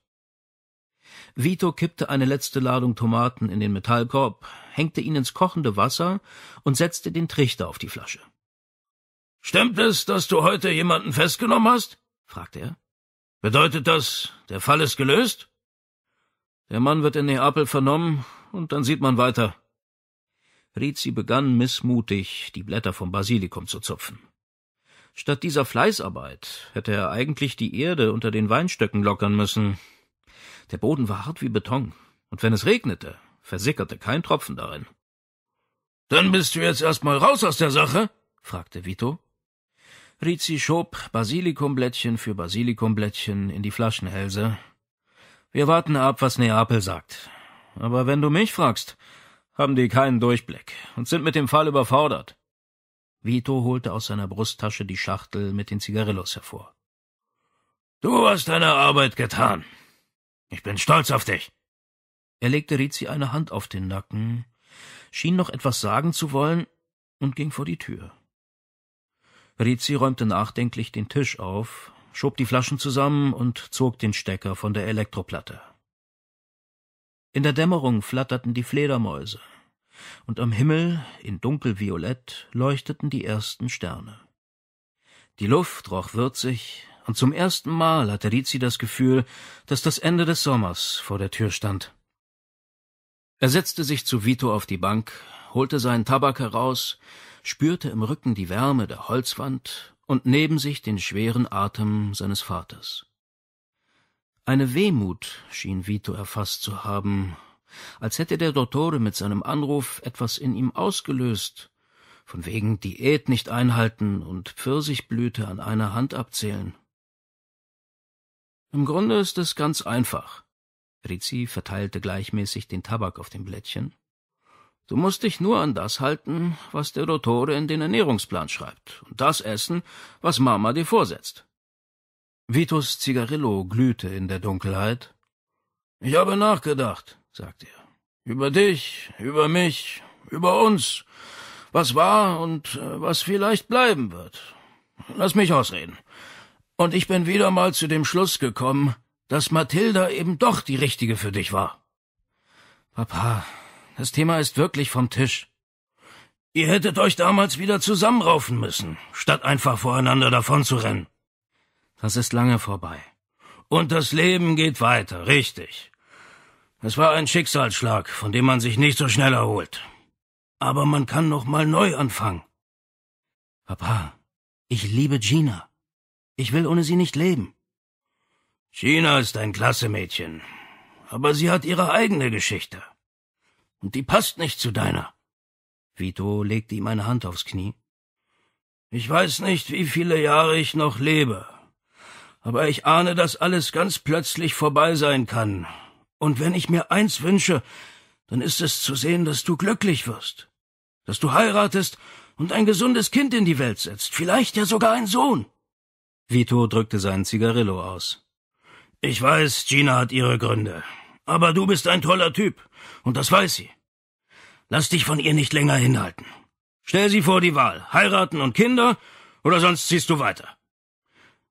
Vito kippte eine letzte Ladung Tomaten in den Metallkorb, hängte ihn ins kochende Wasser und setzte den Trichter auf die Flasche. Stimmt es, dass du heute jemanden festgenommen hast? fragte er. Bedeutet das, der Fall ist gelöst? Der Mann wird in Neapel vernommen, und dann sieht man weiter. Rizzi begann missmutig, die Blätter vom Basilikum zu zupfen. Statt dieser Fleißarbeit hätte er eigentlich die Erde unter den Weinstöcken lockern müssen. Der Boden war hart wie Beton, und wenn es regnete, versickerte kein Tropfen darin. Dann bist du jetzt erstmal raus aus der Sache? fragte Vito. Rizzi schob Basilikumblättchen für Basilikumblättchen in die Flaschenhälse. Wir warten ab, was Neapel sagt. Aber wenn du mich fragst, haben die keinen Durchblick und sind mit dem Fall überfordert. Vito holte aus seiner Brusttasche die Schachtel mit den Zigarillos hervor. Du hast deine Arbeit getan. Ich bin stolz auf dich. Er legte Rizzi eine Hand auf den Nacken, schien noch etwas sagen zu wollen und ging vor die Tür. Rizzi räumte nachdenklich den Tisch auf, schob die Flaschen zusammen und zog den Stecker von der Elektroplatte. In der Dämmerung flatterten die Fledermäuse, und am Himmel, in dunkelviolett, leuchteten die ersten Sterne. Die Luft roch würzig, und zum ersten Mal hatte Rizzi das Gefühl, dass das Ende des Sommers vor der Tür stand. Er setzte sich zu Vito auf die Bank, holte seinen Tabak heraus, spürte im Rücken die Wärme der Holzwand und neben sich den schweren Atem seines Vaters. Eine Wehmut schien Vito erfasst zu haben, als hätte der Dottore mit seinem Anruf etwas in ihm ausgelöst, von wegen Diät nicht einhalten und Pfirsichblüte an einer Hand abzählen. Im Grunde ist es ganz einfach. Rizzi verteilte gleichmäßig den Tabak auf dem Blättchen Du musst dich nur an das halten, was der Dottore in den Ernährungsplan schreibt, und das essen, was Mama dir vorsetzt. Vitus Zigarillo glühte in der Dunkelheit. Ich habe nachgedacht, sagte er. Über dich, über mich, über uns, was war und äh, was vielleicht bleiben wird. Lass mich ausreden. Und ich bin wieder mal zu dem Schluss gekommen, dass Mathilda eben doch die richtige für dich war. Papa, das Thema ist wirklich vom Tisch. Ihr hättet euch damals wieder zusammenraufen müssen, statt einfach voreinander davonzurennen. Das ist lange vorbei. Und das Leben geht weiter, richtig. Es war ein Schicksalsschlag, von dem man sich nicht so schnell erholt. Aber man kann noch mal neu anfangen. Papa, ich liebe Gina. Ich will ohne sie nicht leben. Gina ist ein klasse Mädchen, aber sie hat ihre eigene Geschichte und Die passt nicht zu deiner. Vito legte ihm eine Hand aufs Knie. Ich weiß nicht, wie viele Jahre ich noch lebe, aber ich ahne, dass alles ganz plötzlich vorbei sein kann. Und wenn ich mir eins wünsche, dann ist es zu sehen, dass du glücklich wirst, dass du heiratest und ein gesundes Kind in die Welt setzt, vielleicht ja sogar ein Sohn. Vito drückte seinen Zigarillo aus. Ich weiß, Gina hat ihre Gründe, aber du bist ein toller Typ, und das weiß sie. Lass dich von ihr nicht länger hinhalten. Stell sie vor die Wahl, heiraten und Kinder, oder sonst ziehst du weiter.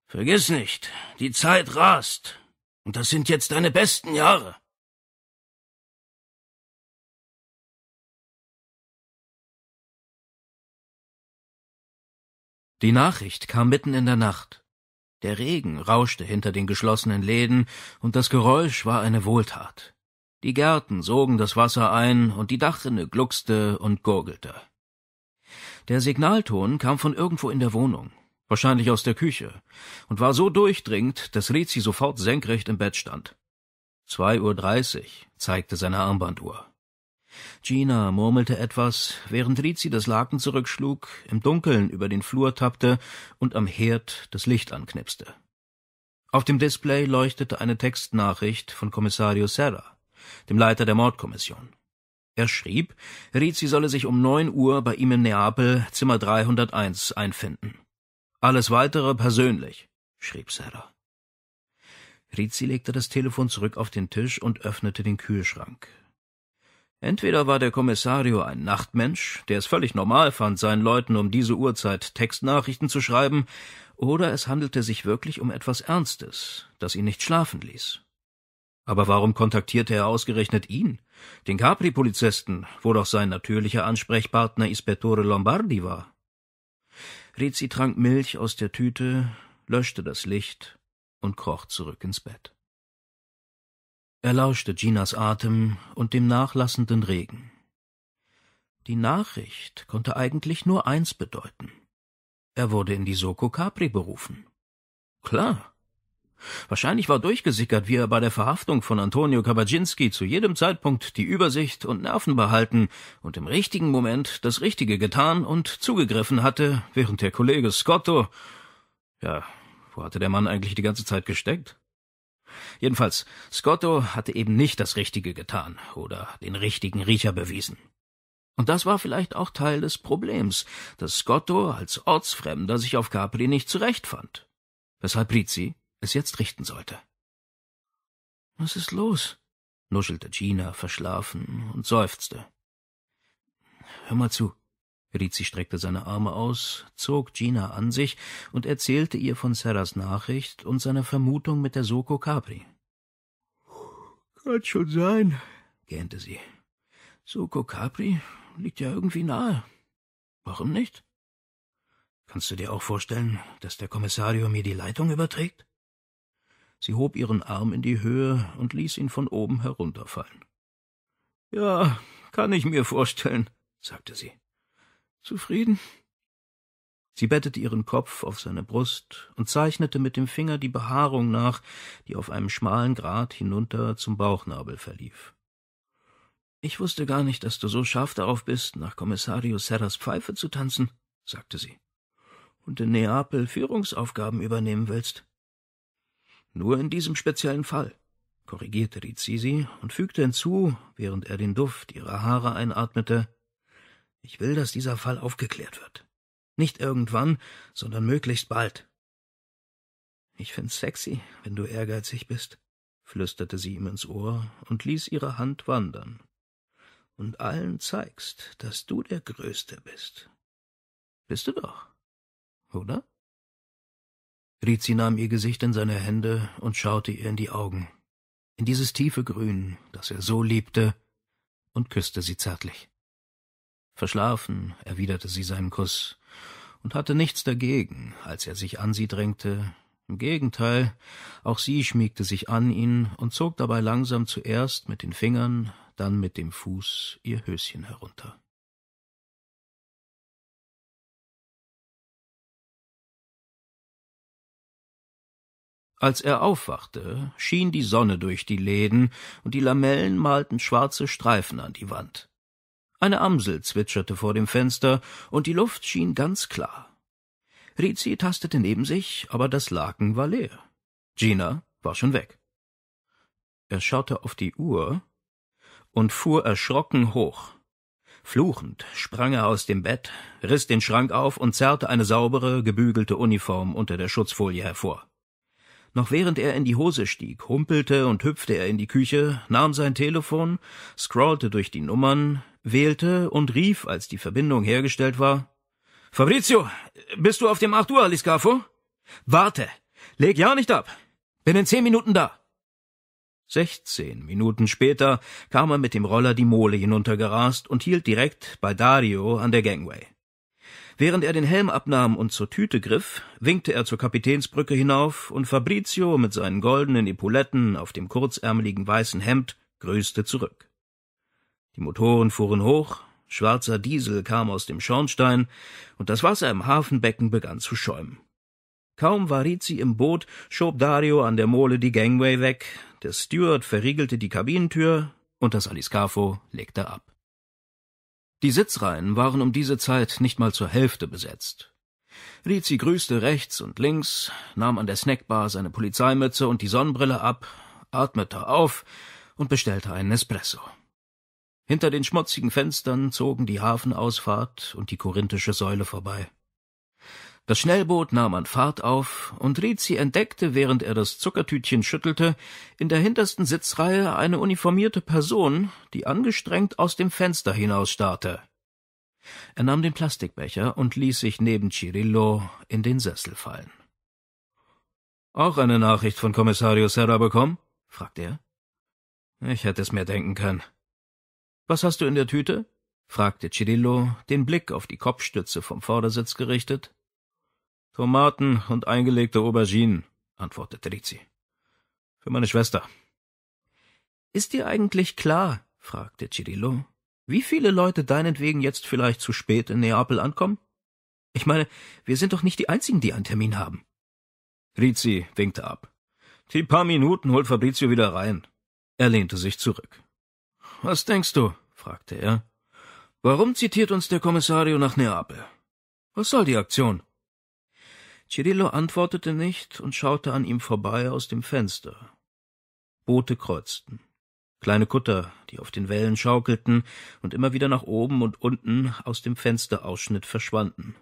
Vergiss nicht, die Zeit rast, und das sind jetzt deine besten Jahre. Die Nachricht kam mitten in der Nacht. Der Regen rauschte hinter den geschlossenen Läden, und das Geräusch war eine Wohltat. Die Gärten sogen das Wasser ein und die Dachrinne gluckste und gurgelte. Der Signalton kam von irgendwo in der Wohnung, wahrscheinlich aus der Küche, und war so durchdringend, dass Rizzi sofort senkrecht im Bett stand. Zwei Uhr dreißig, zeigte seine Armbanduhr. Gina murmelte etwas, während Rizzi das Laken zurückschlug, im Dunkeln über den Flur tappte und am Herd das Licht anknipste. Auf dem Display leuchtete eine Textnachricht von Kommissario Serra dem Leiter der Mordkommission. Er schrieb, Rizzi solle sich um neun Uhr bei ihm in Neapel, Zimmer 301, einfinden. Alles weitere persönlich, schrieb Serra. Rizzi legte das Telefon zurück auf den Tisch und öffnete den Kühlschrank. Entweder war der Kommissario ein Nachtmensch, der es völlig normal fand, seinen Leuten um diese Uhrzeit Textnachrichten zu schreiben, oder es handelte sich wirklich um etwas Ernstes, das ihn nicht schlafen ließ. Aber warum kontaktierte er ausgerechnet ihn, den Capri-Polizisten, wo doch sein natürlicher Ansprechpartner Ispettore Lombardi war? Rizzi trank Milch aus der Tüte, löschte das Licht und kroch zurück ins Bett. Er lauschte Ginas Atem und dem nachlassenden Regen. Die Nachricht konnte eigentlich nur eins bedeuten. Er wurde in die Soko Capri berufen. Klar, Wahrscheinlich war durchgesickert, wie er bei der Verhaftung von Antonio Kabaczynski zu jedem Zeitpunkt die Übersicht und Nerven behalten und im richtigen Moment das Richtige getan und zugegriffen hatte, während der Kollege Scotto. Ja, wo hatte der Mann eigentlich die ganze Zeit gesteckt? Jedenfalls, Scotto hatte eben nicht das Richtige getan oder den richtigen Riecher bewiesen. Und das war vielleicht auch Teil des Problems, dass Scotto als Ortsfremder sich auf Capri nicht zurechtfand. Weshalb Rizzi es jetzt richten sollte. Was ist los? nuschelte Gina verschlafen und seufzte. Hör mal zu. Rizzi streckte seine Arme aus, zog Gina an sich und erzählte ihr von Serras Nachricht und seiner Vermutung mit der Soko Capri. Kann schon sein, gähnte sie. Soko Capri liegt ja irgendwie nahe. Warum nicht? Kannst du dir auch vorstellen, dass der Kommissario mir die Leitung überträgt? Sie hob ihren Arm in die Höhe und ließ ihn von oben herunterfallen. Ja, kann ich mir vorstellen, sagte sie. Zufrieden? Sie bettete ihren Kopf auf seine Brust und zeichnete mit dem Finger die Behaarung nach, die auf einem schmalen Grat hinunter zum Bauchnabel verlief. Ich wusste gar nicht, dass du so scharf darauf bist, nach Kommissario Serras Pfeife zu tanzen, sagte sie, und in Neapel Führungsaufgaben übernehmen willst. Nur in diesem speziellen Fall, korrigierte Rizisi und fügte hinzu, während er den Duft ihrer Haare einatmete, ich will, dass dieser Fall aufgeklärt wird. Nicht irgendwann, sondern möglichst bald. Ich find's sexy, wenn du ehrgeizig bist, flüsterte sie ihm ins Ohr und ließ ihre Hand wandern. Und allen zeigst, dass du der Größte bist. Bist du doch, oder? Rizzi nahm ihr Gesicht in seine Hände und schaute ihr in die Augen, in dieses tiefe Grün, das er so liebte, und küßte sie zärtlich. Verschlafen erwiderte sie seinen Kuss und hatte nichts dagegen, als er sich an sie drängte. Im Gegenteil, auch sie schmiegte sich an ihn und zog dabei langsam zuerst mit den Fingern, dann mit dem Fuß ihr Höschen herunter. Als er aufwachte, schien die Sonne durch die Läden, und die Lamellen malten schwarze Streifen an die Wand. Eine Amsel zwitscherte vor dem Fenster, und die Luft schien ganz klar. Rizzi tastete neben sich, aber das Laken war leer. Gina war schon weg. Er schaute auf die Uhr und fuhr erschrocken hoch. Fluchend sprang er aus dem Bett, riss den Schrank auf und zerrte eine saubere, gebügelte Uniform unter der Schutzfolie hervor. Noch während er in die Hose stieg, humpelte und hüpfte er in die Küche, nahm sein Telefon, scrollte durch die Nummern, wählte und rief, als die Verbindung hergestellt war, Fabrizio, bist du auf dem 8 Uhr, Aliscafo? Warte, leg ja nicht ab. Bin in zehn Minuten da. 16 Minuten später kam er mit dem Roller die Mole hinuntergerast und hielt direkt bei Dario an der Gangway. Während er den Helm abnahm und zur Tüte griff, winkte er zur Kapitänsbrücke hinauf und Fabrizio mit seinen goldenen Epauletten auf dem kurzärmeligen weißen Hemd grüßte zurück. Die Motoren fuhren hoch, schwarzer Diesel kam aus dem Schornstein und das Wasser im Hafenbecken begann zu schäumen. Kaum war Rizzi im Boot, schob Dario an der Mole die Gangway weg, der Steward verriegelte die Kabinentür und das Aliscafo legte ab. Die Sitzreihen waren um diese Zeit nicht mal zur Hälfte besetzt. Rizzi grüßte rechts und links, nahm an der Snackbar seine Polizeimütze und die Sonnenbrille ab, atmete auf und bestellte einen Espresso. Hinter den schmutzigen Fenstern zogen die Hafenausfahrt und die korinthische Säule vorbei. Das Schnellboot nahm an Fahrt auf, und Rizzi entdeckte, während er das Zuckertütchen schüttelte, in der hintersten Sitzreihe eine uniformierte Person, die angestrengt aus dem Fenster hinausstarrte. Er nahm den Plastikbecher und ließ sich neben Cirillo in den Sessel fallen. Auch eine Nachricht von Kommissario Serra bekommen? fragte er. Ich hätte es mir denken können. Was hast du in der Tüte? fragte Cirillo, den Blick auf die Kopfstütze vom Vordersitz gerichtet. Tomaten und eingelegte Auberginen, antwortete Rizzi. Für meine Schwester. Ist dir eigentlich klar, fragte Cirillo, wie viele Leute deinetwegen jetzt vielleicht zu spät in Neapel ankommen? Ich meine, wir sind doch nicht die Einzigen, die einen Termin haben. Rizzi winkte ab. Die paar Minuten holt Fabrizio wieder rein. Er lehnte sich zurück. Was denkst du? fragte er. Warum zitiert uns der Kommissario nach Neapel? Was soll die Aktion? Cirillo antwortete nicht und schaute an ihm vorbei aus dem Fenster. Boote kreuzten. Kleine Kutter, die auf den Wellen schaukelten und immer wieder nach oben und unten aus dem Fensterausschnitt verschwanden.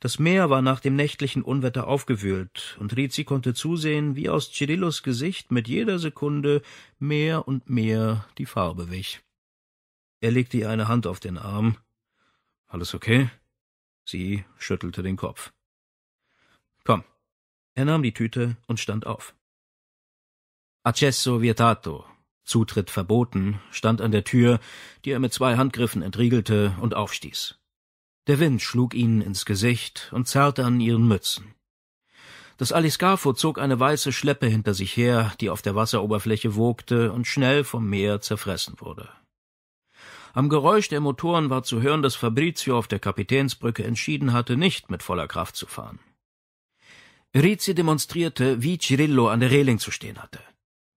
Das Meer war nach dem nächtlichen Unwetter aufgewühlt, und Rizzi konnte zusehen, wie aus Cirillos Gesicht mit jeder Sekunde mehr und mehr die Farbe wich. Er legte ihr eine Hand auf den Arm. Alles okay? Sie schüttelte den Kopf. Komm. Er nahm die Tüte und stand auf. Accesso vietato, Zutritt verboten, stand an der Tür, die er mit zwei Handgriffen entriegelte und aufstieß. Der Wind schlug ihnen ins Gesicht und zerrte an ihren Mützen. Das Aliscafo zog eine weiße Schleppe hinter sich her, die auf der Wasseroberfläche wogte und schnell vom Meer zerfressen wurde. Am Geräusch der Motoren war zu hören, dass Fabrizio auf der Kapitänsbrücke entschieden hatte, nicht mit voller Kraft zu fahren. Rizzi demonstrierte, wie Cirillo an der Reling zu stehen hatte.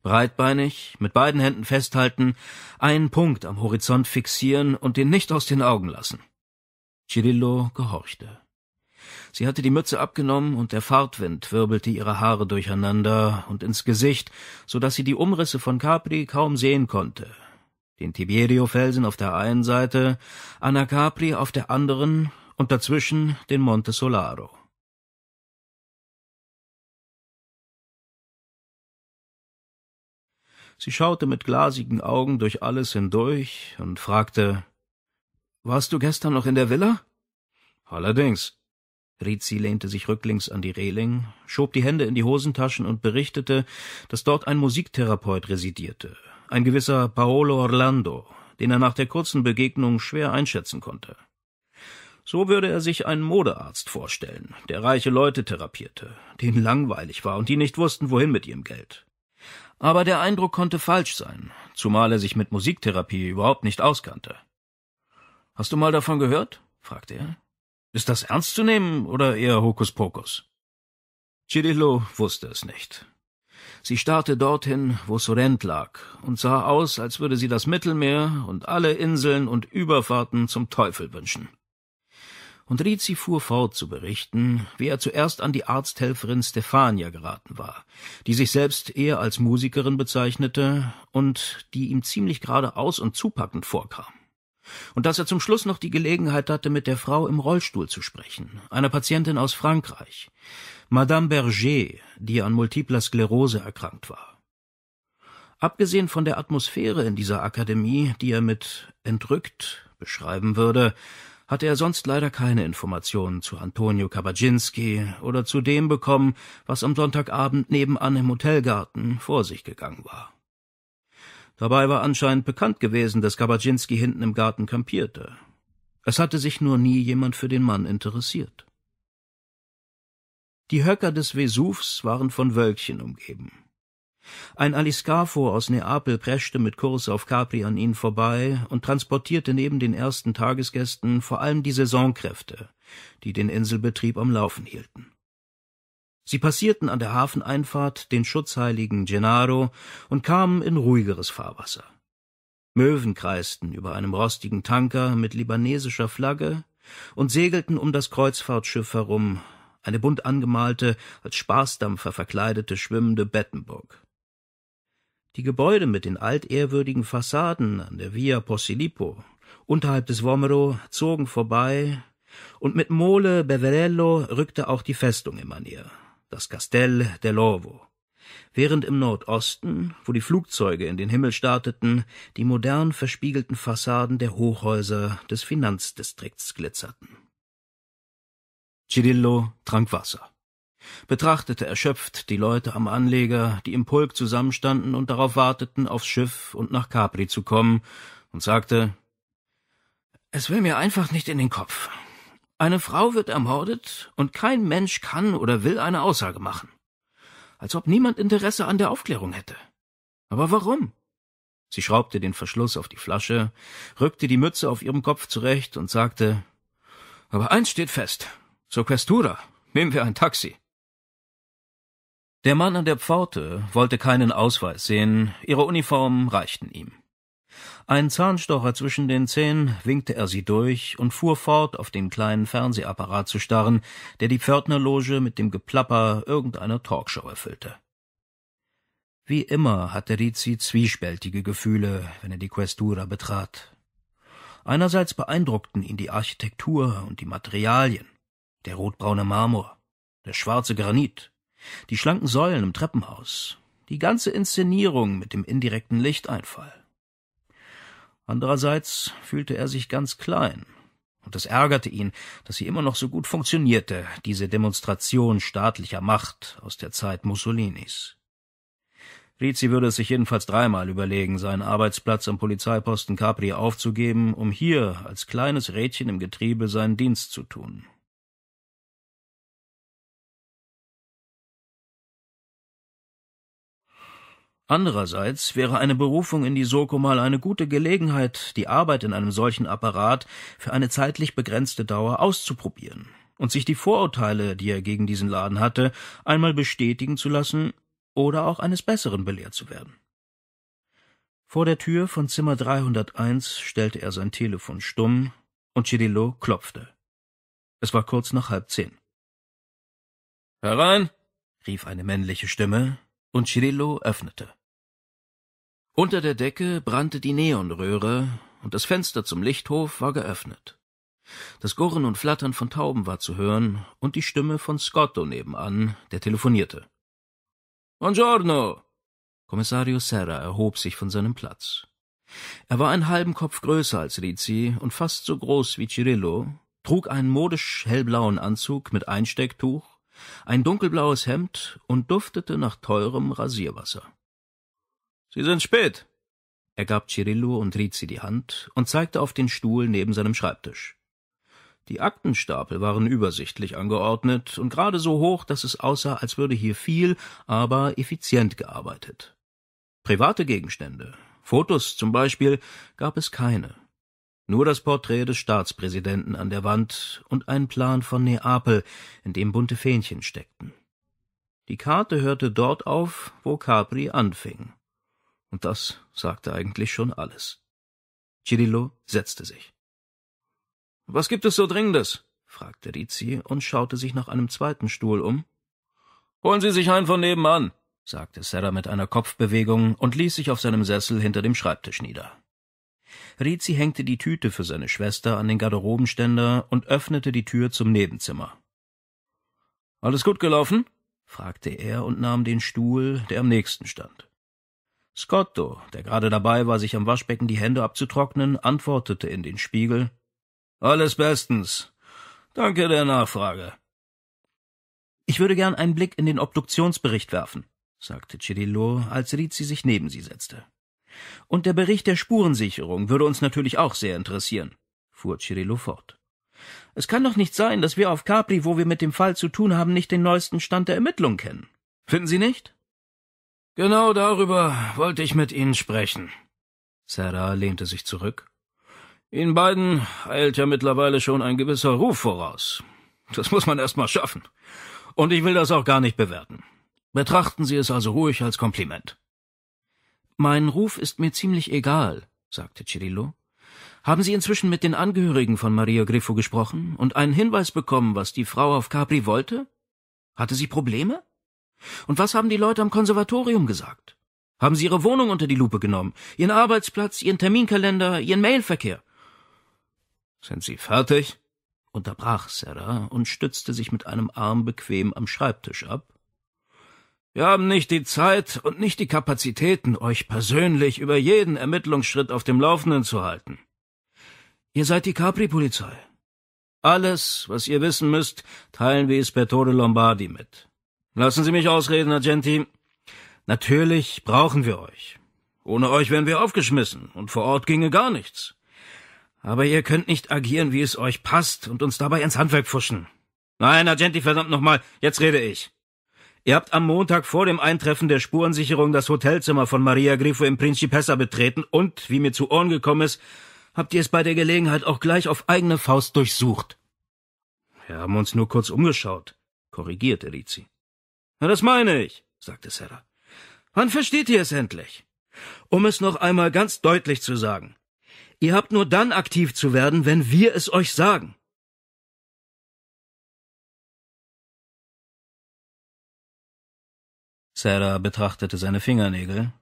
Breitbeinig, mit beiden Händen festhalten, einen Punkt am Horizont fixieren und den nicht aus den Augen lassen. Cirillo gehorchte. Sie hatte die Mütze abgenommen und der Fahrtwind wirbelte ihre Haare durcheinander und ins Gesicht, so dass sie die Umrisse von Capri kaum sehen konnte. Den Tiberio-Felsen auf der einen Seite, Anna Capri auf der anderen und dazwischen den Monte Solaro. Sie schaute mit glasigen Augen durch alles hindurch und fragte Warst du gestern noch in der Villa? Allerdings. Rizzi lehnte sich rücklings an die Reling, schob die Hände in die Hosentaschen und berichtete, dass dort ein Musiktherapeut residierte, ein gewisser Paolo Orlando, den er nach der kurzen Begegnung schwer einschätzen konnte. So würde er sich einen Modearzt vorstellen, der reiche Leute therapierte, denen langweilig war und die nicht wussten, wohin mit ihrem Geld. Aber der Eindruck konnte falsch sein, zumal er sich mit Musiktherapie überhaupt nicht auskannte. Hast du mal davon gehört? fragte er. Ist das ernst zu nehmen oder eher Hokuspokus? Cirillo wusste es nicht. Sie starrte dorthin, wo Sorrent lag, und sah aus, als würde sie das Mittelmeer und alle Inseln und Überfahrten zum Teufel wünschen und Rizzi fuhr fort zu berichten, wie er zuerst an die Arzthelferin Stefania geraten war, die sich selbst eher als Musikerin bezeichnete und die ihm ziemlich geradeaus und zupackend vorkam. Und dass er zum Schluss noch die Gelegenheit hatte, mit der Frau im Rollstuhl zu sprechen, einer Patientin aus Frankreich, Madame Berger, die an multipler Sklerose erkrankt war. Abgesehen von der Atmosphäre in dieser Akademie, die er mit entrückt beschreiben würde, hatte er sonst leider keine Informationen zu Antonio Kabaczynski oder zu dem bekommen, was am Sonntagabend nebenan im Hotelgarten vor sich gegangen war. Dabei war anscheinend bekannt gewesen, dass Kabaczynski hinten im Garten kampierte. Es hatte sich nur nie jemand für den Mann interessiert. Die Höcker des Vesuvs waren von Wölkchen umgeben. Ein Aliscafo aus Neapel preschte mit Kurs auf Capri an ihnen vorbei und transportierte neben den ersten Tagesgästen vor allem die Saisonkräfte, die den Inselbetrieb am Laufen hielten. Sie passierten an der Hafeneinfahrt den schutzheiligen Gennaro und kamen in ruhigeres Fahrwasser. Möwen kreisten über einem rostigen Tanker mit libanesischer Flagge und segelten um das Kreuzfahrtschiff herum, eine bunt angemalte, als Spaßdampfer verkleidete schwimmende Bettenburg. Die Gebäude mit den altehrwürdigen Fassaden an der Via Posillipo unterhalb des Vomero zogen vorbei, und mit Mole Beverello rückte auch die Festung immer näher, das Castel dell'Ovo, während im Nordosten, wo die Flugzeuge in den Himmel starteten, die modern verspiegelten Fassaden der Hochhäuser des Finanzdistrikts glitzerten. Cirillo trank Wasser betrachtete erschöpft die Leute am Anleger, die im Pulk zusammenstanden und darauf warteten, aufs Schiff und nach Capri zu kommen, und sagte Es will mir einfach nicht in den Kopf. Eine Frau wird ermordet, und kein Mensch kann oder will eine Aussage machen. Als ob niemand Interesse an der Aufklärung hätte. Aber warum? Sie schraubte den Verschluss auf die Flasche, rückte die Mütze auf ihrem Kopf zurecht und sagte Aber eins steht fest, zur Questura nehmen wir ein Taxi. Der Mann an der Pforte wollte keinen Ausweis sehen, ihre Uniformen reichten ihm. Ein Zahnstocher zwischen den Zähnen winkte er sie durch und fuhr fort, auf den kleinen Fernsehapparat zu starren, der die Pförtnerloge mit dem Geplapper irgendeiner Talkshow erfüllte. Wie immer hatte Rizzi zwiespältige Gefühle, wenn er die Questura betrat. Einerseits beeindruckten ihn die Architektur und die Materialien, der rotbraune Marmor, der schwarze Granit, die schlanken Säulen im Treppenhaus, die ganze Inszenierung mit dem indirekten Lichteinfall. Andererseits fühlte er sich ganz klein, und es ärgerte ihn, dass sie immer noch so gut funktionierte, diese Demonstration staatlicher Macht aus der Zeit Mussolinis. Rizzi würde es sich jedenfalls dreimal überlegen, seinen Arbeitsplatz am Polizeiposten Capri aufzugeben, um hier als kleines Rädchen im Getriebe seinen Dienst zu tun. Andererseits wäre eine Berufung in die Soko mal eine gute Gelegenheit, die Arbeit in einem solchen Apparat für eine zeitlich begrenzte Dauer auszuprobieren und sich die Vorurteile, die er gegen diesen Laden hatte, einmal bestätigen zu lassen oder auch eines Besseren belehrt zu werden. Vor der Tür von Zimmer 301 stellte er sein Telefon stumm und Chidillo klopfte. Es war kurz nach halb zehn. Herein, rief eine männliche Stimme, und Cirillo öffnete. Unter der Decke brannte die Neonröhre und das Fenster zum Lichthof war geöffnet. Das Gurren und Flattern von Tauben war zu hören und die Stimme von Scotto nebenan, der telefonierte. Buongiorno! Kommissario Serra erhob sich von seinem Platz. Er war einen halben Kopf größer als Rizzi und fast so groß wie Cirillo, trug einen modisch hellblauen Anzug mit Einstecktuch, ein dunkelblaues Hemd und duftete nach teurem Rasierwasser. Sie sind spät. Er gab Cirillo und Rizzi die Hand und zeigte auf den Stuhl neben seinem Schreibtisch. Die Aktenstapel waren übersichtlich angeordnet und gerade so hoch, dass es aussah, als würde hier viel, aber effizient gearbeitet. Private Gegenstände, Fotos zum Beispiel, gab es keine. Nur das Porträt des Staatspräsidenten an der Wand und ein Plan von Neapel, in dem bunte Fähnchen steckten. Die Karte hörte dort auf, wo Capri anfing. Und das sagte eigentlich schon alles. Cirillo setzte sich. Was gibt es so Dringendes? fragte Rizzi und schaute sich nach einem zweiten Stuhl um. Holen Sie sich einen von nebenan, sagte Serra mit einer Kopfbewegung und ließ sich auf seinem Sessel hinter dem Schreibtisch nieder. Rizzi hängte die Tüte für seine Schwester an den Garderobenständer und öffnete die Tür zum Nebenzimmer. Alles gut gelaufen? fragte er und nahm den Stuhl, der am nächsten stand. Scotto, oh, der gerade dabei war, sich am Waschbecken die Hände abzutrocknen, antwortete in den Spiegel Alles bestens. Danke der Nachfrage. Ich würde gern einen Blick in den Obduktionsbericht werfen, sagte Cirillo, als Rizzi sich neben sie setzte. Und der Bericht der Spurensicherung würde uns natürlich auch sehr interessieren, fuhr Cirillo fort. Es kann doch nicht sein, dass wir auf Capri, wo wir mit dem Fall zu tun haben, nicht den neuesten Stand der Ermittlung kennen. Finden Sie nicht? Genau darüber wollte ich mit Ihnen sprechen. Sarah lehnte sich zurück. Ihnen beiden eilt ja mittlerweile schon ein gewisser Ruf voraus. Das muss man erst mal schaffen. Und ich will das auch gar nicht bewerten. Betrachten Sie es also ruhig als Kompliment. Mein Ruf ist mir ziemlich egal, sagte Cirillo. Haben Sie inzwischen mit den Angehörigen von Maria Griffo gesprochen und einen Hinweis bekommen, was die Frau auf Capri wollte? Hatte sie Probleme? Und was haben die Leute am Konservatorium gesagt? Haben sie ihre Wohnung unter die Lupe genommen, ihren Arbeitsplatz, ihren Terminkalender, ihren Mailverkehr? Sind Sie fertig? unterbrach Sarah und stützte sich mit einem Arm bequem am Schreibtisch ab. Wir haben nicht die Zeit und nicht die Kapazitäten, euch persönlich über jeden Ermittlungsschritt auf dem Laufenden zu halten. Ihr seid die Capri-Polizei. Alles, was ihr wissen müsst, teilen wir Ispertore Lombardi mit. Lassen Sie mich ausreden, Argenti. Natürlich brauchen wir euch. Ohne euch wären wir aufgeschmissen und vor Ort ginge gar nichts. Aber ihr könnt nicht agieren, wie es euch passt und uns dabei ins Handwerk pfuschen. Nein, Argenti, verdammt nochmal, jetzt rede ich. Ihr habt am Montag vor dem Eintreffen der Spurensicherung das Hotelzimmer von Maria Grifo im Principessa betreten und, wie mir zu Ohren gekommen ist, habt ihr es bei der Gelegenheit auch gleich auf eigene Faust durchsucht. Wir haben uns nur kurz umgeschaut, korrigierte Rizzi. Na, das meine ich, sagte Sarah. Wann versteht ihr es endlich? Um es noch einmal ganz deutlich zu sagen. Ihr habt nur dann aktiv zu werden, wenn wir es euch sagen. Sarah betrachtete seine Fingernägel.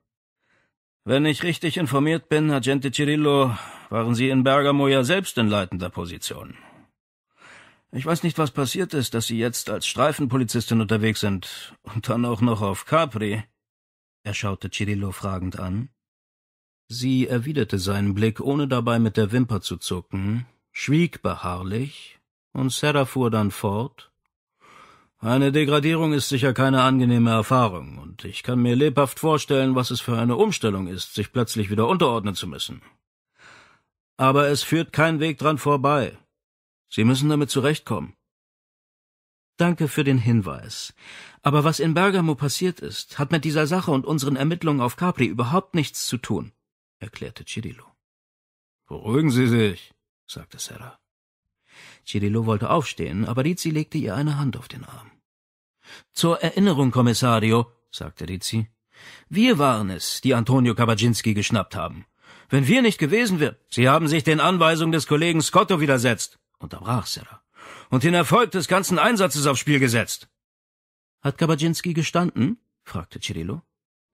Wenn ich richtig informiert bin, Agente Cirillo, waren Sie in Bergamo ja selbst in leitender Position. Ich weiß nicht, was passiert ist, dass Sie jetzt als Streifenpolizistin unterwegs sind und dann auch noch auf Capri. Er schaute Cirillo fragend an. Sie erwiderte seinen Blick, ohne dabei mit der Wimper zu zucken, schwieg beharrlich, und Sarah fuhr dann fort. Eine Degradierung ist sicher keine angenehme Erfahrung, und ich kann mir lebhaft vorstellen, was es für eine Umstellung ist, sich plötzlich wieder unterordnen zu müssen. Aber es führt kein Weg dran vorbei. Sie müssen damit zurechtkommen. Danke für den Hinweis. Aber was in Bergamo passiert ist, hat mit dieser Sache und unseren Ermittlungen auf Capri überhaupt nichts zu tun, erklärte Cirillo. Beruhigen Sie sich, sagte Serra. Cirillo wollte aufstehen, aber Rizzi legte ihr eine Hand auf den Arm. Zur Erinnerung, Kommissario, sagte Rizzi. Wir waren es, die Antonio Kabajinski geschnappt haben. Wenn wir nicht gewesen wären, Sie haben sich den Anweisungen des Kollegen Scotto widersetzt, unterbrach Serra, und den Erfolg des ganzen Einsatzes aufs Spiel gesetzt. Hat Kabaczynski gestanden? fragte Cirillo.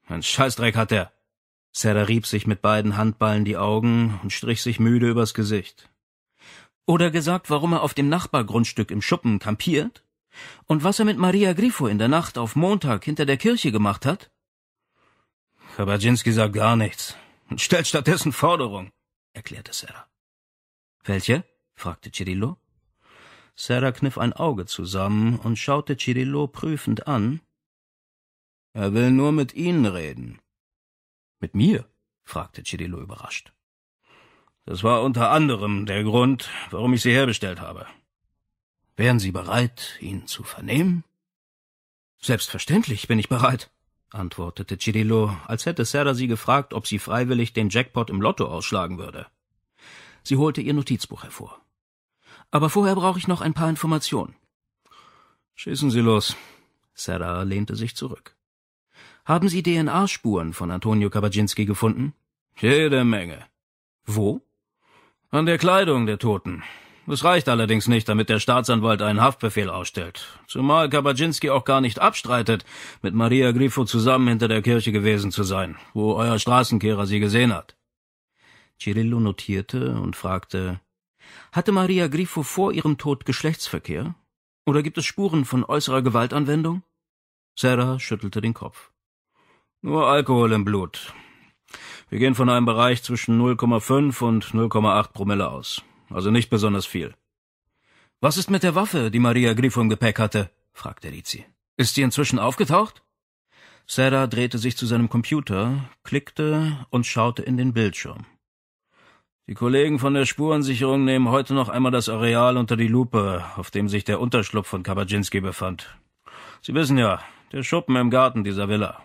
Ein Scheißdreck hat er. Serra rieb sich mit beiden Handballen die Augen und strich sich müde übers Gesicht. Oder gesagt, warum er auf dem Nachbargrundstück im Schuppen kampiert? Und was er mit Maria Grifo in der Nacht auf Montag hinter der Kirche gemacht hat? Kabaczynski sagt gar nichts und stellt stattdessen Forderungen, erklärte Serra. Welche? fragte Cirillo. Sarah kniff ein Auge zusammen und schaute Cirillo prüfend an. Er will nur mit Ihnen reden. Mit mir? fragte Cirillo überrascht. Das war unter anderem der Grund, warum ich Sie herbestellt habe. Wären Sie bereit, ihn zu vernehmen? Selbstverständlich bin ich bereit, antwortete Cirillo, als hätte Sarah sie gefragt, ob sie freiwillig den Jackpot im Lotto ausschlagen würde. Sie holte ihr Notizbuch hervor. Aber vorher brauche ich noch ein paar Informationen. Schießen Sie los. Sarah lehnte sich zurück. Haben Sie DNA-Spuren von Antonio Kabaczynski gefunden? Jede Menge. Wo? An der Kleidung der Toten. Es reicht allerdings nicht, damit der Staatsanwalt einen Haftbefehl ausstellt. Zumal Kabaczynski auch gar nicht abstreitet, mit Maria Grifo zusammen hinter der Kirche gewesen zu sein, wo euer Straßenkehrer sie gesehen hat. Cirillo notierte und fragte, hatte Maria Grifo vor ihrem Tod Geschlechtsverkehr? Oder gibt es Spuren von äußerer Gewaltanwendung? Sarah schüttelte den Kopf. Nur Alkohol im Blut. Wir gehen von einem Bereich zwischen 0,5 und 0,8 Promille aus. Also nicht besonders viel. Was ist mit der Waffe, die Maria Grifo im Gepäck hatte? fragte Rizzi. Ist sie inzwischen aufgetaucht? Sarah drehte sich zu seinem Computer, klickte und schaute in den Bildschirm. Die Kollegen von der Spurensicherung nehmen heute noch einmal das Areal unter die Lupe, auf dem sich der Unterschlupf von Kabajinski befand. Sie wissen ja, der Schuppen im Garten dieser Villa.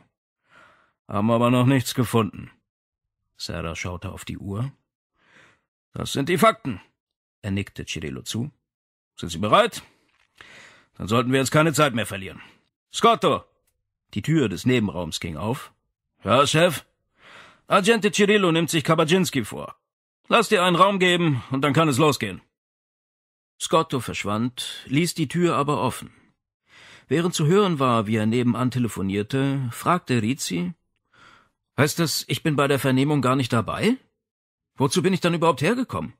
Haben aber noch nichts gefunden. Sarah schaute auf die Uhr. Das sind die Fakten, er nickte Cirillo zu. Sind Sie bereit? Dann sollten wir jetzt keine Zeit mehr verlieren. Scotto! Die Tür des Nebenraums ging auf. Ja, Chef? Agente Cirillo nimmt sich Kabajinski vor. Lass dir einen Raum geben, und dann kann es losgehen. Scotto verschwand, ließ die Tür aber offen. Während zu hören war, wie er nebenan telefonierte, fragte Rizzi, Heißt das, ich bin bei der Vernehmung gar nicht dabei? Wozu bin ich dann überhaupt hergekommen?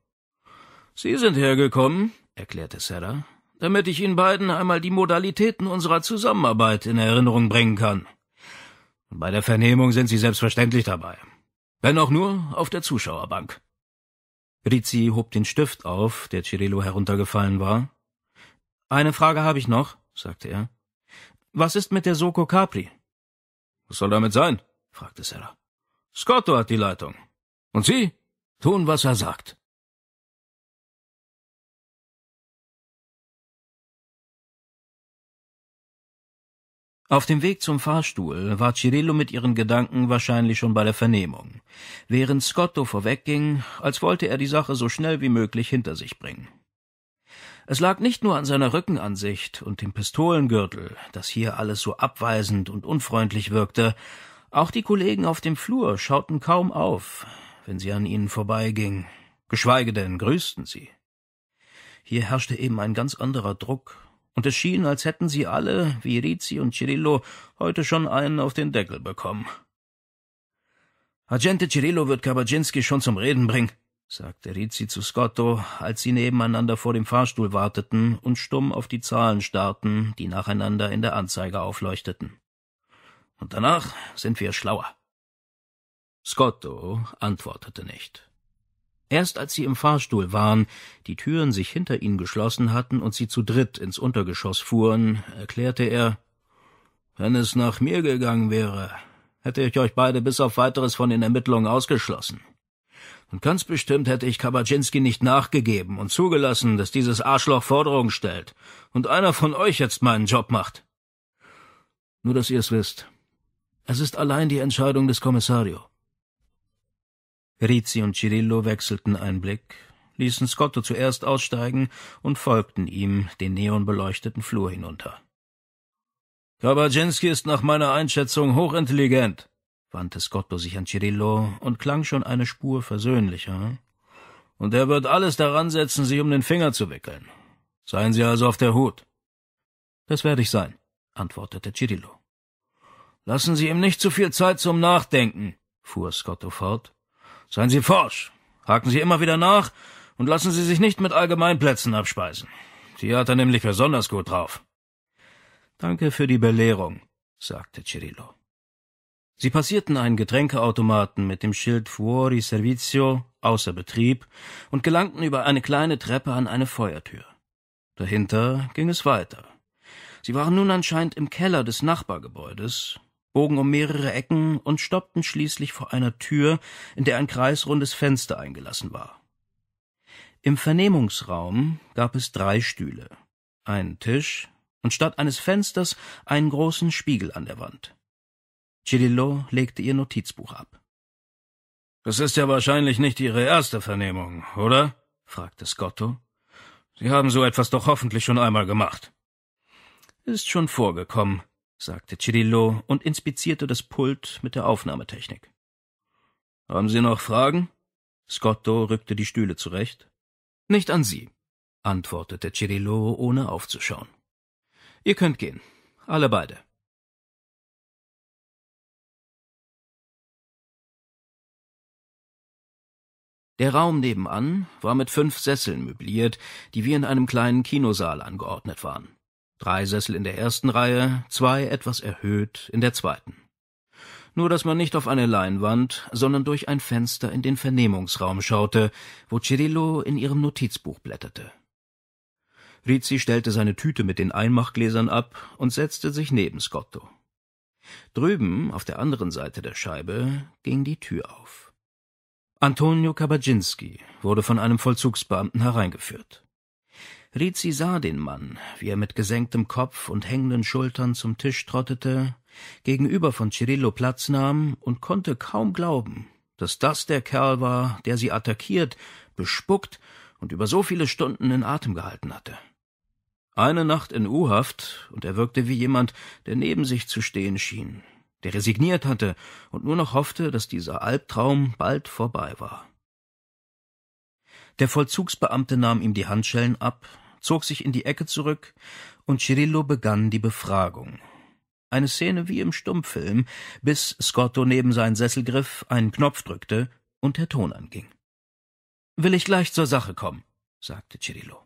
Sie sind hergekommen, erklärte Sarah, damit ich Ihnen beiden einmal die Modalitäten unserer Zusammenarbeit in Erinnerung bringen kann. Und Bei der Vernehmung sind Sie selbstverständlich dabei. Wenn auch nur auf der Zuschauerbank. Rizzi hob den Stift auf, der Cirillo heruntergefallen war. Eine Frage habe ich noch, sagte er. Was ist mit der Soko Capri? Was soll damit sein? fragte Serra. Scotto hat die Leitung. Und Sie tun, was er sagt. Auf dem Weg zum Fahrstuhl war Cirillo mit ihren Gedanken wahrscheinlich schon bei der Vernehmung, während Scotto vorwegging, als wollte er die Sache so schnell wie möglich hinter sich bringen. Es lag nicht nur an seiner Rückenansicht und dem Pistolengürtel, dass hier alles so abweisend und unfreundlich wirkte, auch die Kollegen auf dem Flur schauten kaum auf, wenn sie an ihnen vorbeigingen, geschweige denn grüßten sie. Hier herrschte eben ein ganz anderer Druck und es schien, als hätten sie alle, wie Rizzi und Cirillo, heute schon einen auf den Deckel bekommen. Agente Cirillo wird Kabaczynski schon zum Reden bringen, sagte Rizzi zu Scotto, als sie nebeneinander vor dem Fahrstuhl warteten und stumm auf die Zahlen starrten, die nacheinander in der Anzeige aufleuchteten. Und danach sind wir schlauer. Scotto antwortete nicht. Erst als sie im Fahrstuhl waren, die Türen sich hinter ihnen geschlossen hatten und sie zu dritt ins Untergeschoss fuhren, erklärte er Wenn es nach mir gegangen wäre, hätte ich euch beide bis auf weiteres von den Ermittlungen ausgeschlossen. Und ganz bestimmt hätte ich Kabaczynski nicht nachgegeben und zugelassen, dass dieses Arschloch Forderungen stellt und einer von euch jetzt meinen Job macht. Nur, dass ihr es wisst. Es ist allein die Entscheidung des Kommissario. Rizzi und Cirillo wechselten einen Blick, ließen Scotto zuerst aussteigen und folgten ihm den neonbeleuchteten Flur hinunter. Kabajinski ist nach meiner Einschätzung hochintelligent, wandte Scotto sich an Cirillo und klang schon eine Spur versöhnlicher. Und er wird alles daran setzen, Sie um den Finger zu wickeln. Seien Sie also auf der Hut. Das werde ich sein, antwortete Cirillo. Lassen Sie ihm nicht zu viel Zeit zum Nachdenken, fuhr Scotto fort Seien Sie forsch, haken Sie immer wieder nach und lassen Sie sich nicht mit Allgemeinplätzen abspeisen. Die hat er nämlich besonders gut drauf. Danke für die Belehrung, sagte Cirillo. Sie passierten einen Getränkeautomaten mit dem Schild Fuori Servizio, außer Betrieb, und gelangten über eine kleine Treppe an eine Feuertür. Dahinter ging es weiter. Sie waren nun anscheinend im Keller des Nachbargebäudes, bogen um mehrere Ecken und stoppten schließlich vor einer Tür, in der ein kreisrundes Fenster eingelassen war. Im Vernehmungsraum gab es drei Stühle, einen Tisch und statt eines Fensters einen großen Spiegel an der Wand. Gilillo legte ihr Notizbuch ab. Das ist ja wahrscheinlich nicht Ihre erste Vernehmung, oder? fragte Scotto. Sie haben so etwas doch hoffentlich schon einmal gemacht. Ist schon vorgekommen, sagte Cirillo und inspizierte das Pult mit der Aufnahmetechnik. Haben Sie noch Fragen? Scotto rückte die Stühle zurecht. Nicht an Sie, antwortete Cirillo, ohne aufzuschauen. Ihr könnt gehen, alle beide. Der Raum nebenan war mit fünf Sesseln möbliert, die wie in einem kleinen Kinosaal angeordnet waren. Drei Sessel in der ersten Reihe, zwei etwas erhöht in der zweiten. Nur dass man nicht auf eine Leinwand, sondern durch ein Fenster in den Vernehmungsraum schaute, wo Cirillo in ihrem Notizbuch blätterte. Rizzi stellte seine Tüte mit den Einmachgläsern ab und setzte sich neben Scotto. Drüben, auf der anderen Seite der Scheibe, ging die Tür auf. Antonio Kabaczynski wurde von einem Vollzugsbeamten hereingeführt. Rizi sah den Mann, wie er mit gesenktem Kopf und hängenden Schultern zum Tisch trottete, gegenüber von Cirillo Platz nahm und konnte kaum glauben, dass das der Kerl war, der sie attackiert, bespuckt und über so viele Stunden in Atem gehalten hatte. Eine Nacht in U-Haft, und er wirkte wie jemand, der neben sich zu stehen schien, der resigniert hatte und nur noch hoffte, dass dieser Albtraum bald vorbei war. Der Vollzugsbeamte nahm ihm die Handschellen ab, zog sich in die Ecke zurück, und Cirillo begann die Befragung. Eine Szene wie im Stummfilm, bis Scotto neben seinen Sessel griff, einen Knopf drückte und der Ton anging. Will ich gleich zur Sache kommen, sagte Cirillo.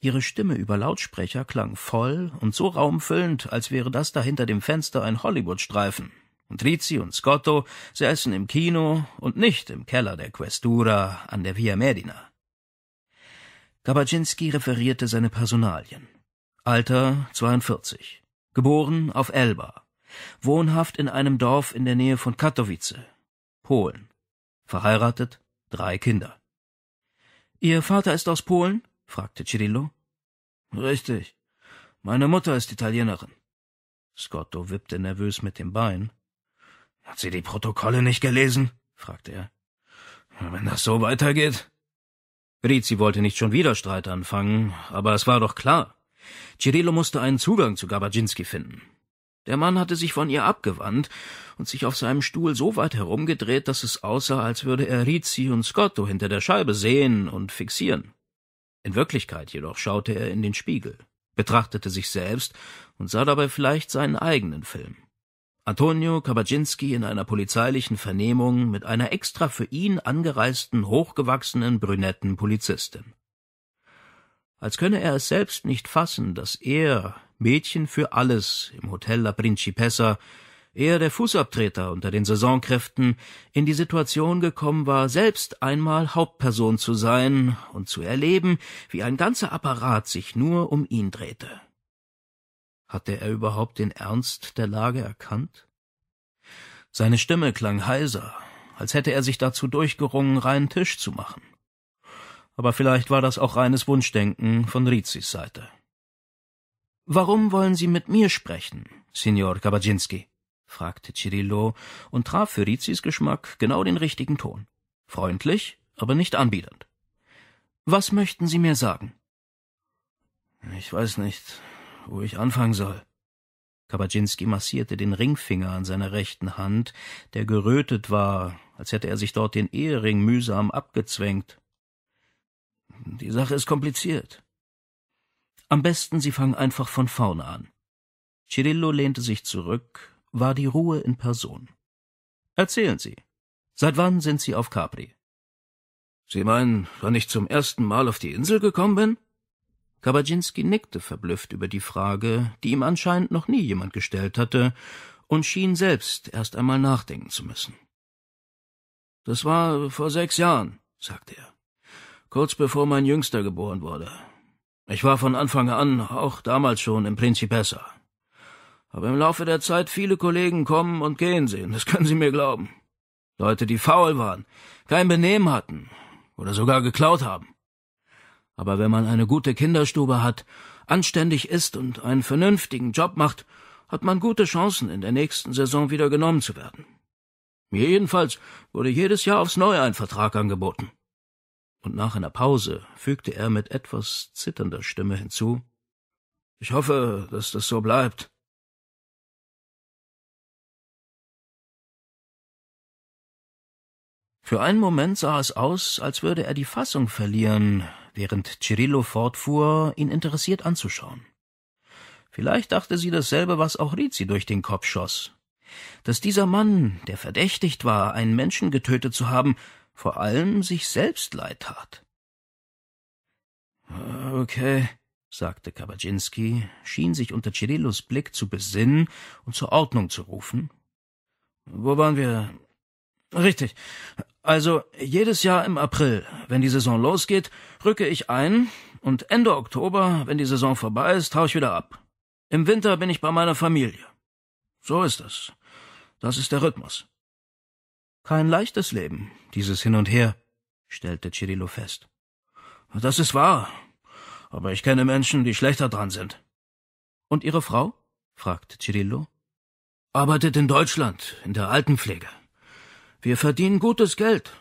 Ihre Stimme über Lautsprecher klang voll und so raumfüllend, als wäre das da hinter dem Fenster ein Hollywood-Streifen, und Rizzi und Scotto säßen im Kino und nicht im Keller der Questura an der Via Medina. Gabaczynski referierte seine Personalien. Alter 42. Geboren auf Elba. Wohnhaft in einem Dorf in der Nähe von Katowice. Polen. Verheiratet, drei Kinder. Ihr Vater ist aus Polen? fragte Cirillo. Richtig. Meine Mutter ist Italienerin. Scotto wippte nervös mit dem Bein. Hat sie die Protokolle nicht gelesen? fragte er. Wenn das so weitergeht. Rizzi wollte nicht schon wieder Streit anfangen, aber es war doch klar. Cirillo musste einen Zugang zu Gabajinski finden. Der Mann hatte sich von ihr abgewandt und sich auf seinem Stuhl so weit herumgedreht, dass es aussah, als würde er Rizzi und Scotto hinter der Scheibe sehen und fixieren. In Wirklichkeit jedoch schaute er in den Spiegel, betrachtete sich selbst und sah dabei vielleicht seinen eigenen Film. Antonio Kabaczynski in einer polizeilichen Vernehmung mit einer extra für ihn angereisten, hochgewachsenen, brünetten Polizistin. Als könne er es selbst nicht fassen, dass er, Mädchen für alles im Hotel La Principessa, er der Fußabtreter unter den Saisonkräften, in die Situation gekommen war, selbst einmal Hauptperson zu sein und zu erleben, wie ein ganzer Apparat sich nur um ihn drehte. Hatte er überhaupt den Ernst der Lage erkannt? Seine Stimme klang heiser, als hätte er sich dazu durchgerungen, reinen Tisch zu machen. Aber vielleicht war das auch reines Wunschdenken von Rizis Seite. Warum wollen Sie mit mir sprechen, Signor Kabaczynski? fragte Cirillo und traf für Rizis Geschmack genau den richtigen Ton. Freundlich, aber nicht anbietend. Was möchten Sie mir sagen? Ich weiß nicht, wo ich anfangen soll. Kabaczynski massierte den Ringfinger an seiner rechten Hand, der gerötet war, als hätte er sich dort den Ehering mühsam abgezwängt. Die Sache ist kompliziert. Am besten, Sie fangen einfach von vorne an. Cirillo lehnte sich zurück, war die Ruhe in Person. Erzählen Sie, seit wann sind Sie auf Capri? Sie meinen, wann ich zum ersten Mal auf die Insel gekommen bin? Kabajinski nickte verblüfft über die Frage, die ihm anscheinend noch nie jemand gestellt hatte, und schien selbst erst einmal nachdenken zu müssen. Das war vor sechs Jahren, sagte er, kurz bevor mein Jüngster geboren wurde. Ich war von Anfang an, auch damals schon, im Principessa. Aber im Laufe der Zeit viele Kollegen kommen und gehen sehen, das können Sie mir glauben. Leute, die faul waren, kein Benehmen hatten oder sogar geklaut haben. Aber wenn man eine gute Kinderstube hat, anständig ist und einen vernünftigen Job macht, hat man gute Chancen, in der nächsten Saison wieder genommen zu werden. Mir jedenfalls wurde jedes Jahr aufs Neue ein Vertrag angeboten. Und nach einer Pause fügte er mit etwas zitternder Stimme hinzu Ich hoffe, dass das so bleibt. Für einen Moment sah es aus, als würde er die Fassung verlieren, während Cirillo fortfuhr, ihn interessiert anzuschauen. Vielleicht dachte sie dasselbe, was auch Rizzi durch den Kopf schoss. Dass dieser Mann, der verdächtigt war, einen Menschen getötet zu haben, vor allem sich selbst leid tat. Okay, sagte Kabajinski, schien sich unter Cirillos Blick zu besinnen und zur Ordnung zu rufen. Wo waren wir? Richtig. Also jedes Jahr im April, wenn die Saison losgeht, rücke ich ein und Ende Oktober, wenn die Saison vorbei ist, tauche ich wieder ab. Im Winter bin ich bei meiner Familie. So ist es. Das ist der Rhythmus. Kein leichtes Leben, dieses Hin und Her, stellte Cirillo fest. Das ist wahr. Aber ich kenne Menschen, die schlechter dran sind. Und Ihre Frau? fragte Cirillo. Arbeitet in Deutschland, in der Altenpflege. Wir verdienen gutes Geld.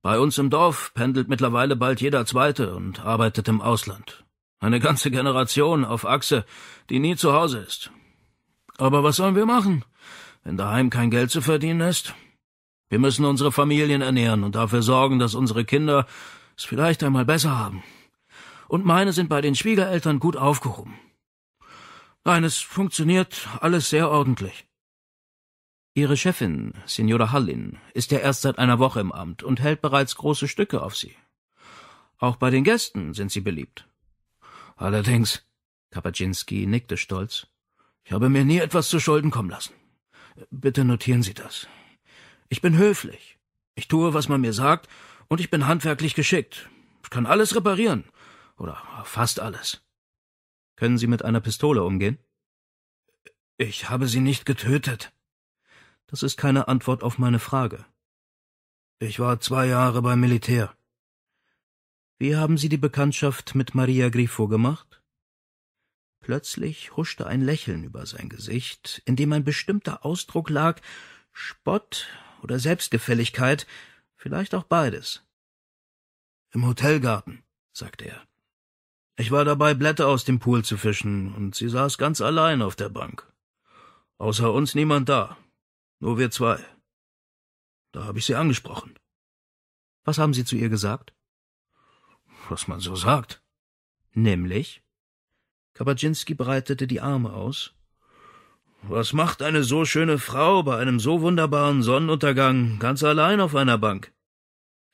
Bei uns im Dorf pendelt mittlerweile bald jeder Zweite und arbeitet im Ausland. Eine ganze Generation auf Achse, die nie zu Hause ist. Aber was sollen wir machen, wenn daheim kein Geld zu verdienen ist? Wir müssen unsere Familien ernähren und dafür sorgen, dass unsere Kinder es vielleicht einmal besser haben. Und meine sind bei den Schwiegereltern gut aufgehoben. Nein, es funktioniert alles sehr ordentlich. Ihre Chefin, Signora Hallin, ist ja erst seit einer Woche im Amt und hält bereits große Stücke auf Sie. Auch bei den Gästen sind Sie beliebt. Allerdings, Kapaczynski nickte stolz, ich habe mir nie etwas zu Schulden kommen lassen. Bitte notieren Sie das. Ich bin höflich. Ich tue, was man mir sagt, und ich bin handwerklich geschickt. Ich kann alles reparieren. Oder fast alles. Können Sie mit einer Pistole umgehen? Ich habe sie nicht getötet, das ist keine Antwort auf meine Frage. Ich war zwei Jahre beim Militär. Wie haben Sie die Bekanntschaft mit Maria Grifo gemacht? Plötzlich huschte ein Lächeln über sein Gesicht, in dem ein bestimmter Ausdruck lag, Spott oder Selbstgefälligkeit, vielleicht auch beides. Im Hotelgarten, sagte er. Ich war dabei, Blätter aus dem Pool zu fischen, und sie saß ganz allein auf der Bank. Außer uns niemand da. Nur wir zwei. Da habe ich sie angesprochen. Was haben Sie zu ihr gesagt? Was man so sagt. Nämlich? Kabatschinski breitete die Arme aus. Was macht eine so schöne Frau bei einem so wunderbaren Sonnenuntergang ganz allein auf einer Bank?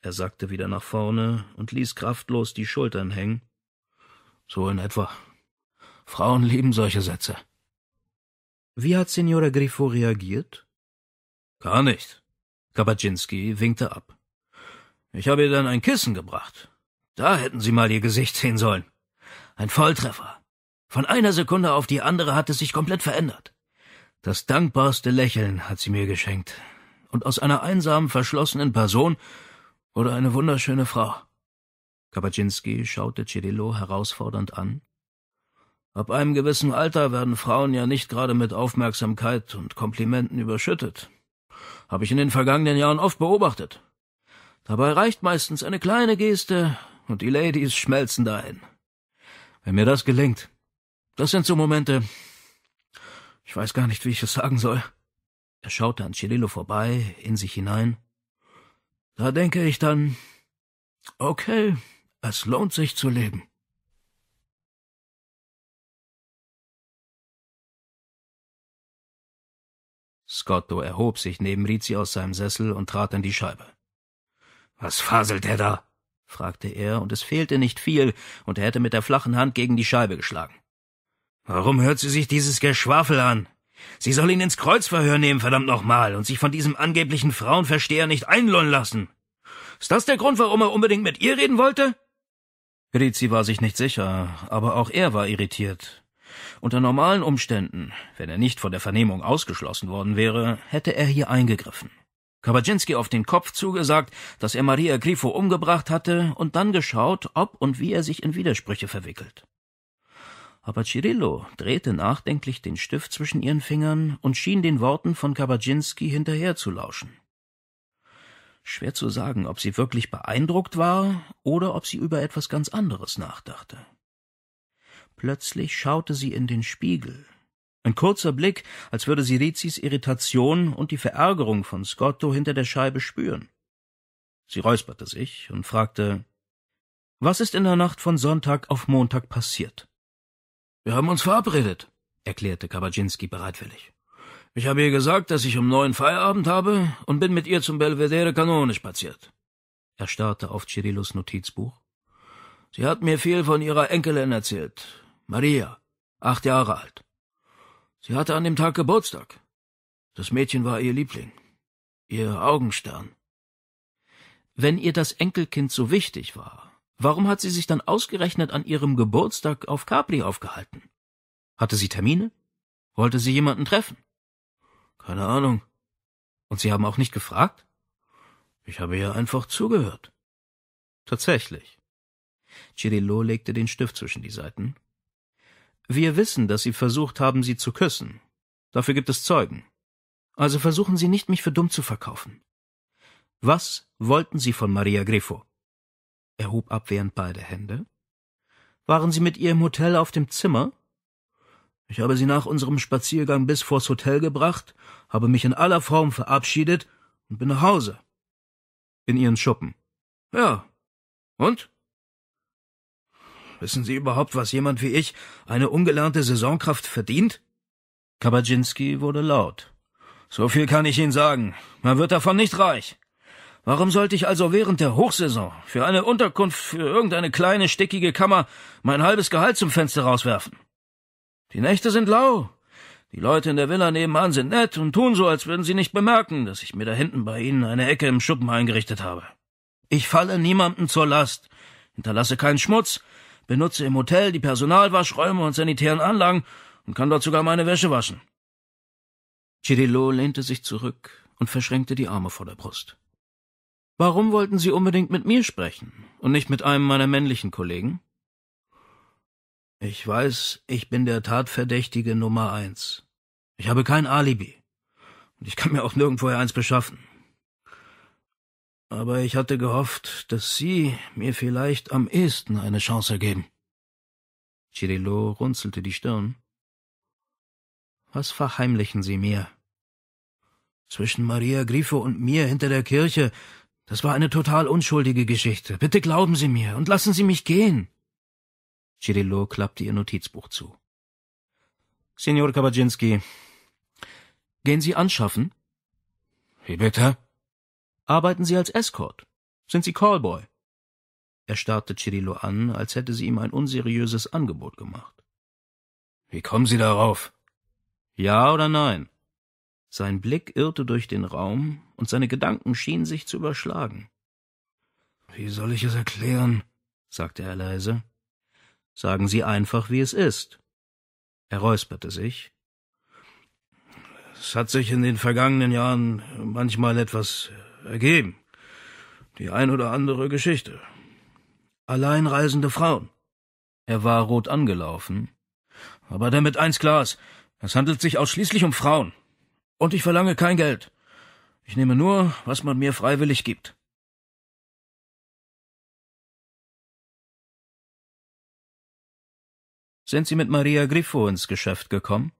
Er sagte wieder nach vorne und ließ kraftlos die Schultern hängen. So in etwa. Frauen lieben solche Sätze. Wie hat Signora Griffo reagiert? Gar nicht. Kabaczynski winkte ab. Ich habe ihr dann ein Kissen gebracht. Da hätten Sie mal Ihr Gesicht sehen sollen. Ein Volltreffer. Von einer Sekunde auf die andere hat es sich komplett verändert. Das dankbarste Lächeln hat sie mir geschenkt. Und aus einer einsamen, verschlossenen Person wurde eine wunderschöne Frau. Kabaczynski schaute Cedillo herausfordernd an. Ab einem gewissen Alter werden Frauen ja nicht gerade mit Aufmerksamkeit und Komplimenten überschüttet habe ich in den vergangenen Jahren oft beobachtet. Dabei reicht meistens eine kleine Geste und die Ladies schmelzen dahin. Wenn mir das gelingt, das sind so Momente, ich weiß gar nicht, wie ich es sagen soll. Er schaute an Cirillo vorbei, in sich hinein. Da denke ich dann, okay, es lohnt sich zu leben. Scotto erhob sich neben Rizzi aus seinem Sessel und trat an die Scheibe. Was faselt er da? fragte er, und es fehlte nicht viel, und er hätte mit der flachen Hand gegen die Scheibe geschlagen. Warum hört sie sich dieses Geschwafel an? Sie soll ihn ins Kreuzverhör nehmen, verdammt nochmal, und sich von diesem angeblichen Frauenversteher nicht einlullen lassen. Ist das der Grund, warum er unbedingt mit ihr reden wollte? Rizzi war sich nicht sicher, aber auch er war irritiert. Unter normalen Umständen, wenn er nicht von der Vernehmung ausgeschlossen worden wäre, hätte er hier eingegriffen. Kabaczynski auf den Kopf zugesagt, dass er Maria Grifo umgebracht hatte und dann geschaut, ob und wie er sich in Widersprüche verwickelt. Aber Cirillo drehte nachdenklich den Stift zwischen ihren Fingern und schien den Worten von Kabaczynski hinterher zu lauschen. Schwer zu sagen, ob sie wirklich beeindruckt war oder ob sie über etwas ganz anderes nachdachte. Plötzlich schaute sie in den Spiegel. Ein kurzer Blick, als würde sie Rizis Irritation und die Verärgerung von Scotto hinter der Scheibe spüren. Sie räusperte sich und fragte, was ist in der Nacht von Sonntag auf Montag passiert? Wir haben uns verabredet, erklärte Kabajinski bereitwillig. Ich habe ihr gesagt, dass ich um neun Feierabend habe und bin mit ihr zum Belvedere Kanone spaziert. Er starrte auf Cirillos Notizbuch. Sie hat mir viel von ihrer Enkelin erzählt, Maria, acht Jahre alt. Sie hatte an dem Tag Geburtstag. Das Mädchen war ihr Liebling, ihr Augenstern. Wenn ihr das Enkelkind so wichtig war, warum hat sie sich dann ausgerechnet an ihrem Geburtstag auf Capri aufgehalten? Hatte sie Termine? Wollte sie jemanden treffen? Keine Ahnung. Und Sie haben auch nicht gefragt? Ich habe ihr einfach zugehört. Tatsächlich. Cirillo legte den Stift zwischen die Seiten wir wissen, dass Sie versucht haben, sie zu küssen. Dafür gibt es Zeugen. Also versuchen Sie nicht, mich für dumm zu verkaufen. Was wollten Sie von Maria Griffo? Er hob abwehrend beide Hände. Waren Sie mit ihr im Hotel auf dem Zimmer? Ich habe sie nach unserem Spaziergang bis vors Hotel gebracht, habe mich in aller Form verabschiedet und bin nach Hause. In Ihren Schuppen. Ja. Und? Wissen Sie überhaupt, was jemand wie ich, eine ungelernte Saisonkraft, verdient? Kabaczynski wurde laut. So viel kann ich Ihnen sagen. Man wird davon nicht reich. Warum sollte ich also während der Hochsaison für eine Unterkunft für irgendeine kleine, stickige Kammer mein halbes Gehalt zum Fenster rauswerfen? Die Nächte sind lau. Die Leute in der Villa nebenan sind nett und tun so, als würden sie nicht bemerken, dass ich mir da hinten bei ihnen eine Ecke im Schuppen eingerichtet habe. Ich falle niemandem zur Last, hinterlasse keinen Schmutz, benutze im Hotel die Personalwaschräume und sanitären Anlagen und kann dort sogar meine Wäsche waschen. Cirillo lehnte sich zurück und verschränkte die Arme vor der Brust. Warum wollten Sie unbedingt mit mir sprechen und nicht mit einem meiner männlichen Kollegen? Ich weiß, ich bin der Tatverdächtige Nummer eins. Ich habe kein Alibi. Und ich kann mir auch nirgendwoher eins beschaffen aber ich hatte gehofft, dass Sie mir vielleicht am ehesten eine Chance geben. Cirillo runzelte die Stirn. Was verheimlichen Sie mir? Zwischen Maria Grifo und mir hinter der Kirche, das war eine total unschuldige Geschichte. Bitte glauben Sie mir und lassen Sie mich gehen. Cirillo klappte ihr Notizbuch zu. Signor Kabaczynski, gehen Sie anschaffen? Wie bitte? Arbeiten Sie als Escort? Sind Sie Callboy? Er starrte Cirillo an, als hätte sie ihm ein unseriöses Angebot gemacht. Wie kommen Sie darauf? Ja oder nein? Sein Blick irrte durch den Raum, und seine Gedanken schienen sich zu überschlagen. Wie soll ich es erklären? sagte er leise. Sagen Sie einfach, wie es ist. Er räusperte sich. Es hat sich in den vergangenen Jahren manchmal etwas ergeben. Die ein oder andere Geschichte. Alleinreisende Frauen. Er war rot angelaufen. Aber damit eins klar ist, es handelt sich ausschließlich um Frauen. Und ich verlange kein Geld. Ich nehme nur, was man mir freiwillig gibt. Sind Sie mit Maria Griffo ins Geschäft gekommen?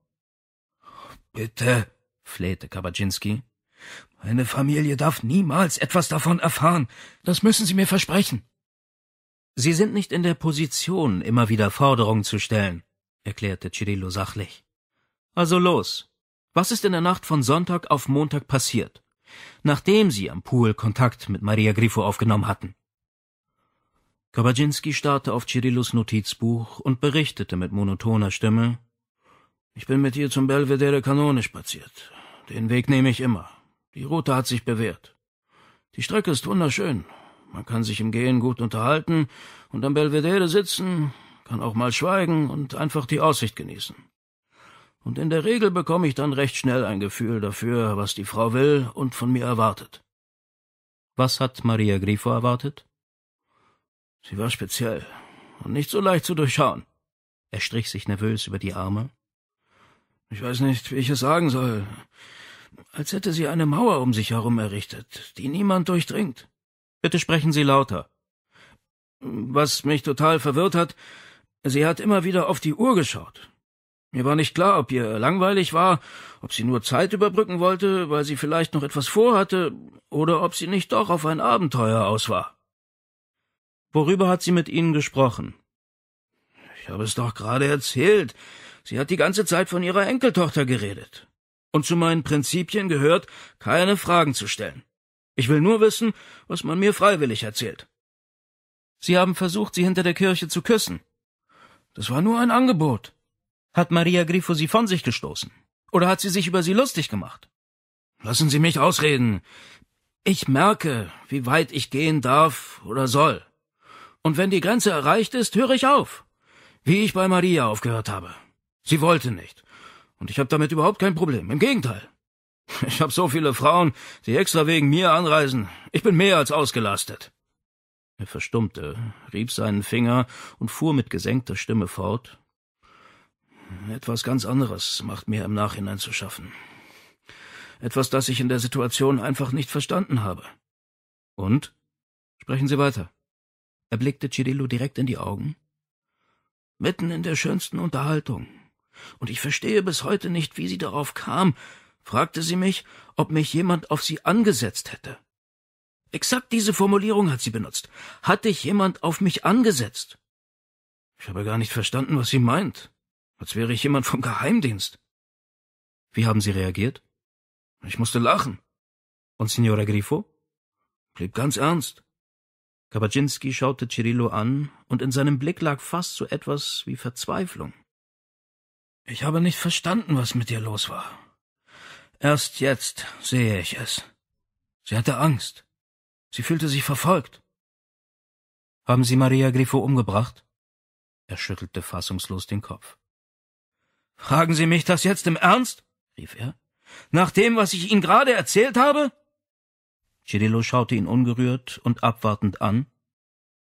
Bitte, flehte Kabaczynski. Eine Familie darf niemals etwas davon erfahren. Das müssen Sie mir versprechen. Sie sind nicht in der Position, immer wieder Forderungen zu stellen, erklärte Cirillo sachlich. Also los. Was ist in der Nacht von Sonntag auf Montag passiert, nachdem Sie am Pool Kontakt mit Maria Grifo aufgenommen hatten? Kabajinski starrte auf Cirillos Notizbuch und berichtete mit monotoner Stimme Ich bin mit ihr zum Belvedere Kanone spaziert. Den Weg nehme ich immer. Die Route hat sich bewährt. Die Strecke ist wunderschön. Man kann sich im Gehen gut unterhalten und am Belvedere sitzen, kann auch mal schweigen und einfach die Aussicht genießen. Und in der Regel bekomme ich dann recht schnell ein Gefühl dafür, was die Frau will und von mir erwartet. Was hat Maria Grifo erwartet? Sie war speziell und nicht so leicht zu durchschauen. Er strich sich nervös über die Arme. Ich weiß nicht, wie ich es sagen soll als hätte sie eine Mauer um sich herum errichtet, die niemand durchdringt. Bitte sprechen Sie lauter. Was mich total verwirrt hat, sie hat immer wieder auf die Uhr geschaut. Mir war nicht klar, ob ihr langweilig war, ob sie nur Zeit überbrücken wollte, weil sie vielleicht noch etwas vorhatte, oder ob sie nicht doch auf ein Abenteuer aus war. Worüber hat sie mit Ihnen gesprochen? Ich habe es doch gerade erzählt. Sie hat die ganze Zeit von ihrer Enkeltochter geredet. Und zu meinen Prinzipien gehört, keine Fragen zu stellen. Ich will nur wissen, was man mir freiwillig erzählt. Sie haben versucht, sie hinter der Kirche zu küssen. Das war nur ein Angebot. Hat Maria Grifo sie von sich gestoßen? Oder hat sie sich über sie lustig gemacht? Lassen Sie mich ausreden. Ich merke, wie weit ich gehen darf oder soll. Und wenn die Grenze erreicht ist, höre ich auf. Wie ich bei Maria aufgehört habe. Sie wollte nicht. Und ich habe damit überhaupt kein Problem. Im Gegenteil. <laughs> Ich habe so viele Frauen, die extra wegen mir anreisen. Ich bin mehr als ausgelastet. Er verstummte, rieb seinen Finger und fuhr mit gesenkter Stimme fort. Etwas ganz anderes macht mir im Nachhinein zu schaffen. Etwas, das ich in der Situation einfach nicht verstanden habe. Und? Sprechen Sie weiter. Er blickte Cirillo direkt in die Augen. Mitten in der schönsten Unterhaltung, und ich verstehe bis heute nicht, wie sie darauf kam, fragte sie mich, ob mich jemand auf sie angesetzt hätte. Exakt diese Formulierung hat sie benutzt. Hat dich jemand auf mich angesetzt? Ich habe gar nicht verstanden, was sie meint. Als wäre ich jemand vom Geheimdienst. Wie haben Sie reagiert? Ich musste lachen. Und Signora Grifo? Blieb ganz ernst. Kabatschinski schaute Cirillo an, und in seinem Blick lag fast so etwas wie Verzweiflung. Ich habe nicht verstanden, was mit dir los war. Erst jetzt sehe ich es. Sie hatte Angst. Sie fühlte sich verfolgt. Haben Sie Maria Grifo umgebracht? Er schüttelte fassungslos den Kopf. Fragen Sie mich das jetzt im Ernst? rief er. Nach dem, was ich Ihnen gerade erzählt habe? Cirillo schaute ihn ungerührt und abwartend an.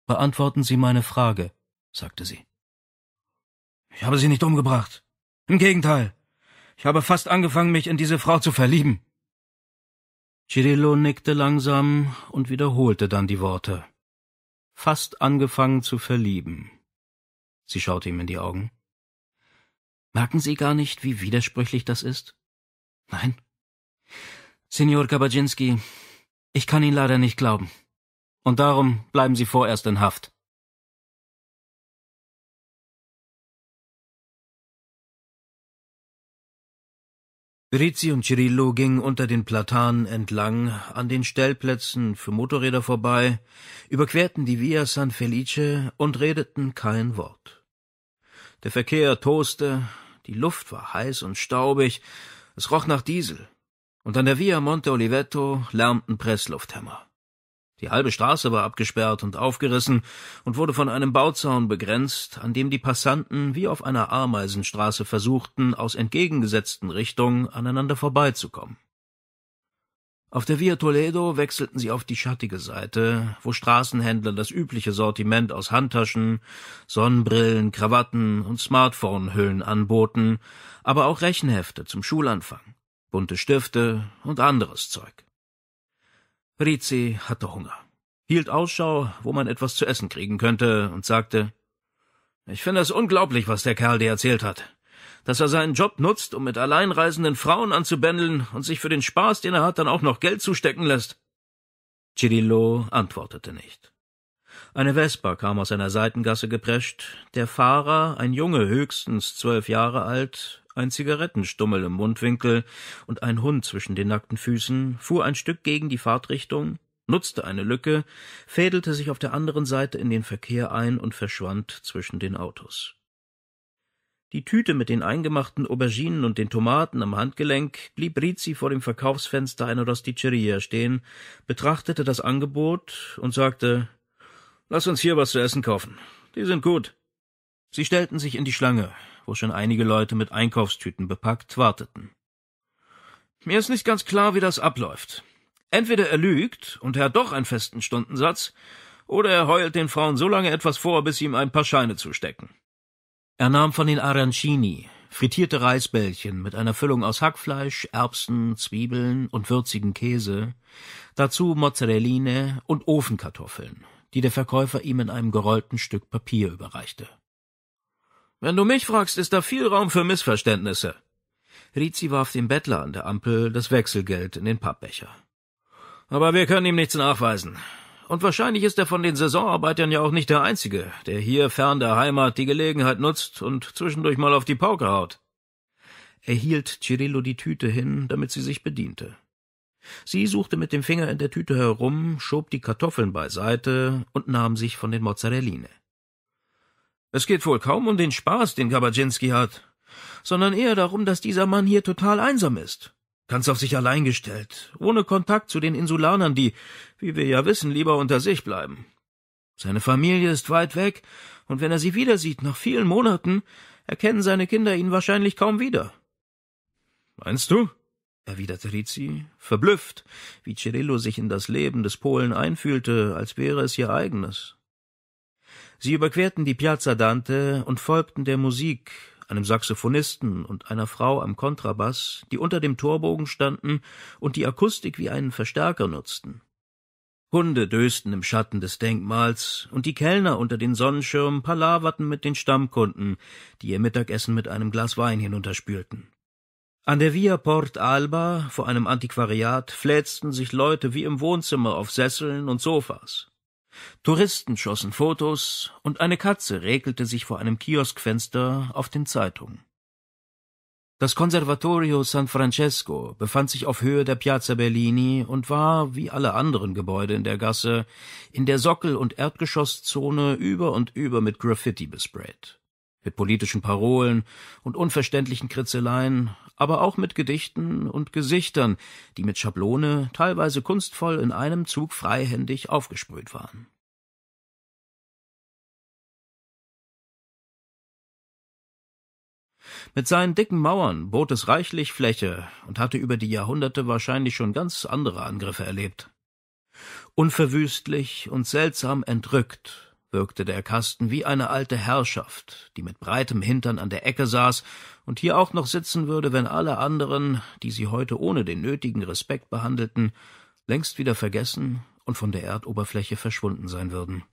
Beantworten Sie meine Frage, sagte sie. Ich habe sie nicht umgebracht. Im Gegenteil. Ich habe fast angefangen, mich in diese Frau zu verlieben. Cirillo nickte langsam und wiederholte dann die Worte. Fast angefangen zu verlieben. Sie schaute ihm in die Augen. Merken Sie gar nicht, wie widersprüchlich das ist? Nein. Signor Kabaczynski, ich kann Ihnen leider nicht glauben. Und darum bleiben Sie vorerst in Haft. Rizzi und Cirillo gingen unter den Platanen entlang, an den Stellplätzen für Motorräder vorbei, überquerten die Via San Felice und redeten kein Wort. Der Verkehr toste, die Luft war heiß und staubig, es roch nach Diesel, und an der Via Monte Oliveto lärmten Presslufthämmer. Die halbe Straße war abgesperrt und aufgerissen und wurde von einem Bauzaun begrenzt, an dem die Passanten wie auf einer Ameisenstraße versuchten, aus entgegengesetzten Richtungen aneinander vorbeizukommen. Auf der Via Toledo wechselten sie auf die schattige Seite, wo Straßenhändler das übliche Sortiment aus Handtaschen, Sonnenbrillen, Krawatten und smartphone anboten, aber auch Rechenhefte zum Schulanfang, bunte Stifte und anderes Zeug. Rizzi hatte Hunger, hielt Ausschau, wo man etwas zu essen kriegen könnte, und sagte Ich finde es unglaublich, was der Kerl dir erzählt hat. Dass er seinen Job nutzt, um mit alleinreisenden Frauen anzubändeln und sich für den Spaß, den er hat, dann auch noch Geld zustecken lässt. Cirillo antwortete nicht. Eine Vespa kam aus einer Seitengasse geprescht. Der Fahrer, ein Junge höchstens zwölf Jahre alt, ein Zigarettenstummel im Mundwinkel und ein Hund zwischen den nackten Füßen, fuhr ein Stück gegen die Fahrtrichtung, nutzte eine Lücke, fädelte sich auf der anderen Seite in den Verkehr ein und verschwand zwischen den Autos. Die Tüte mit den eingemachten Auberginen und den Tomaten am Handgelenk blieb Rizzi vor dem Verkaufsfenster einer Rosticceria stehen, betrachtete das Angebot und sagte, Lass uns hier was zu essen kaufen. Die sind gut. Sie stellten sich in die Schlange wo schon einige Leute mit Einkaufstüten bepackt warteten. Mir ist nicht ganz klar, wie das abläuft. Entweder er lügt und er hat doch einen festen Stundensatz, oder er heult den Frauen so lange etwas vor, bis sie ihm ein paar Scheine zustecken. Er nahm von den Arancini, frittierte Reisbällchen mit einer Füllung aus Hackfleisch, Erbsen, Zwiebeln und würzigen Käse, dazu Mozzarelline und Ofenkartoffeln, die der Verkäufer ihm in einem gerollten Stück Papier überreichte. Wenn du mich fragst, ist da viel Raum für Missverständnisse. Rizzi warf dem Bettler an der Ampel das Wechselgeld in den Pappbecher. Aber wir können ihm nichts nachweisen. Und wahrscheinlich ist er von den Saisonarbeitern ja auch nicht der Einzige, der hier fern der Heimat die Gelegenheit nutzt und zwischendurch mal auf die Pauke haut. Er hielt Cirillo die Tüte hin, damit sie sich bediente. Sie suchte mit dem Finger in der Tüte herum, schob die Kartoffeln beiseite und nahm sich von den Mozzarelline. Es geht wohl kaum um den Spaß, den Gabajinski hat, sondern eher darum, dass dieser Mann hier total einsam ist. Ganz auf sich allein gestellt, ohne Kontakt zu den Insulanern, die, wie wir ja wissen, lieber unter sich bleiben. Seine Familie ist weit weg, und wenn er sie wieder sieht, nach vielen Monaten, erkennen seine Kinder ihn wahrscheinlich kaum wieder. Meinst du? erwiderte Rizzi, verblüfft, wie Cirillo sich in das Leben des Polen einfühlte, als wäre es ihr eigenes. Sie überquerten die Piazza Dante und folgten der Musik, einem Saxophonisten und einer Frau am Kontrabass, die unter dem Torbogen standen und die Akustik wie einen Verstärker nutzten. Hunde dösten im Schatten des Denkmals, und die Kellner unter den Sonnenschirmen palaverten mit den Stammkunden, die ihr Mittagessen mit einem Glas Wein hinunterspülten. An der Via Port Alba, vor einem Antiquariat, fläzten sich Leute wie im Wohnzimmer auf Sesseln und Sofas. Touristen schossen Fotos und eine Katze räkelte sich vor einem Kioskfenster auf den Zeitungen. Das Conservatorio San Francesco befand sich auf Höhe der Piazza Bellini und war, wie alle anderen Gebäude in der Gasse, in der Sockel- und Erdgeschosszone über und über mit Graffiti besprayt mit politischen Parolen und unverständlichen Kritzeleien, aber auch mit Gedichten und Gesichtern, die mit Schablone teilweise kunstvoll in einem Zug freihändig aufgesprüht waren. Mit seinen dicken Mauern bot es reichlich Fläche und hatte über die Jahrhunderte wahrscheinlich schon ganz andere Angriffe erlebt. Unverwüstlich und seltsam entrückt wirkte der Kasten wie eine alte Herrschaft, die mit breitem Hintern an der Ecke saß und hier auch noch sitzen würde, wenn alle anderen, die sie heute ohne den nötigen Respekt behandelten, längst wieder vergessen und von der Erdoberfläche verschwunden sein würden.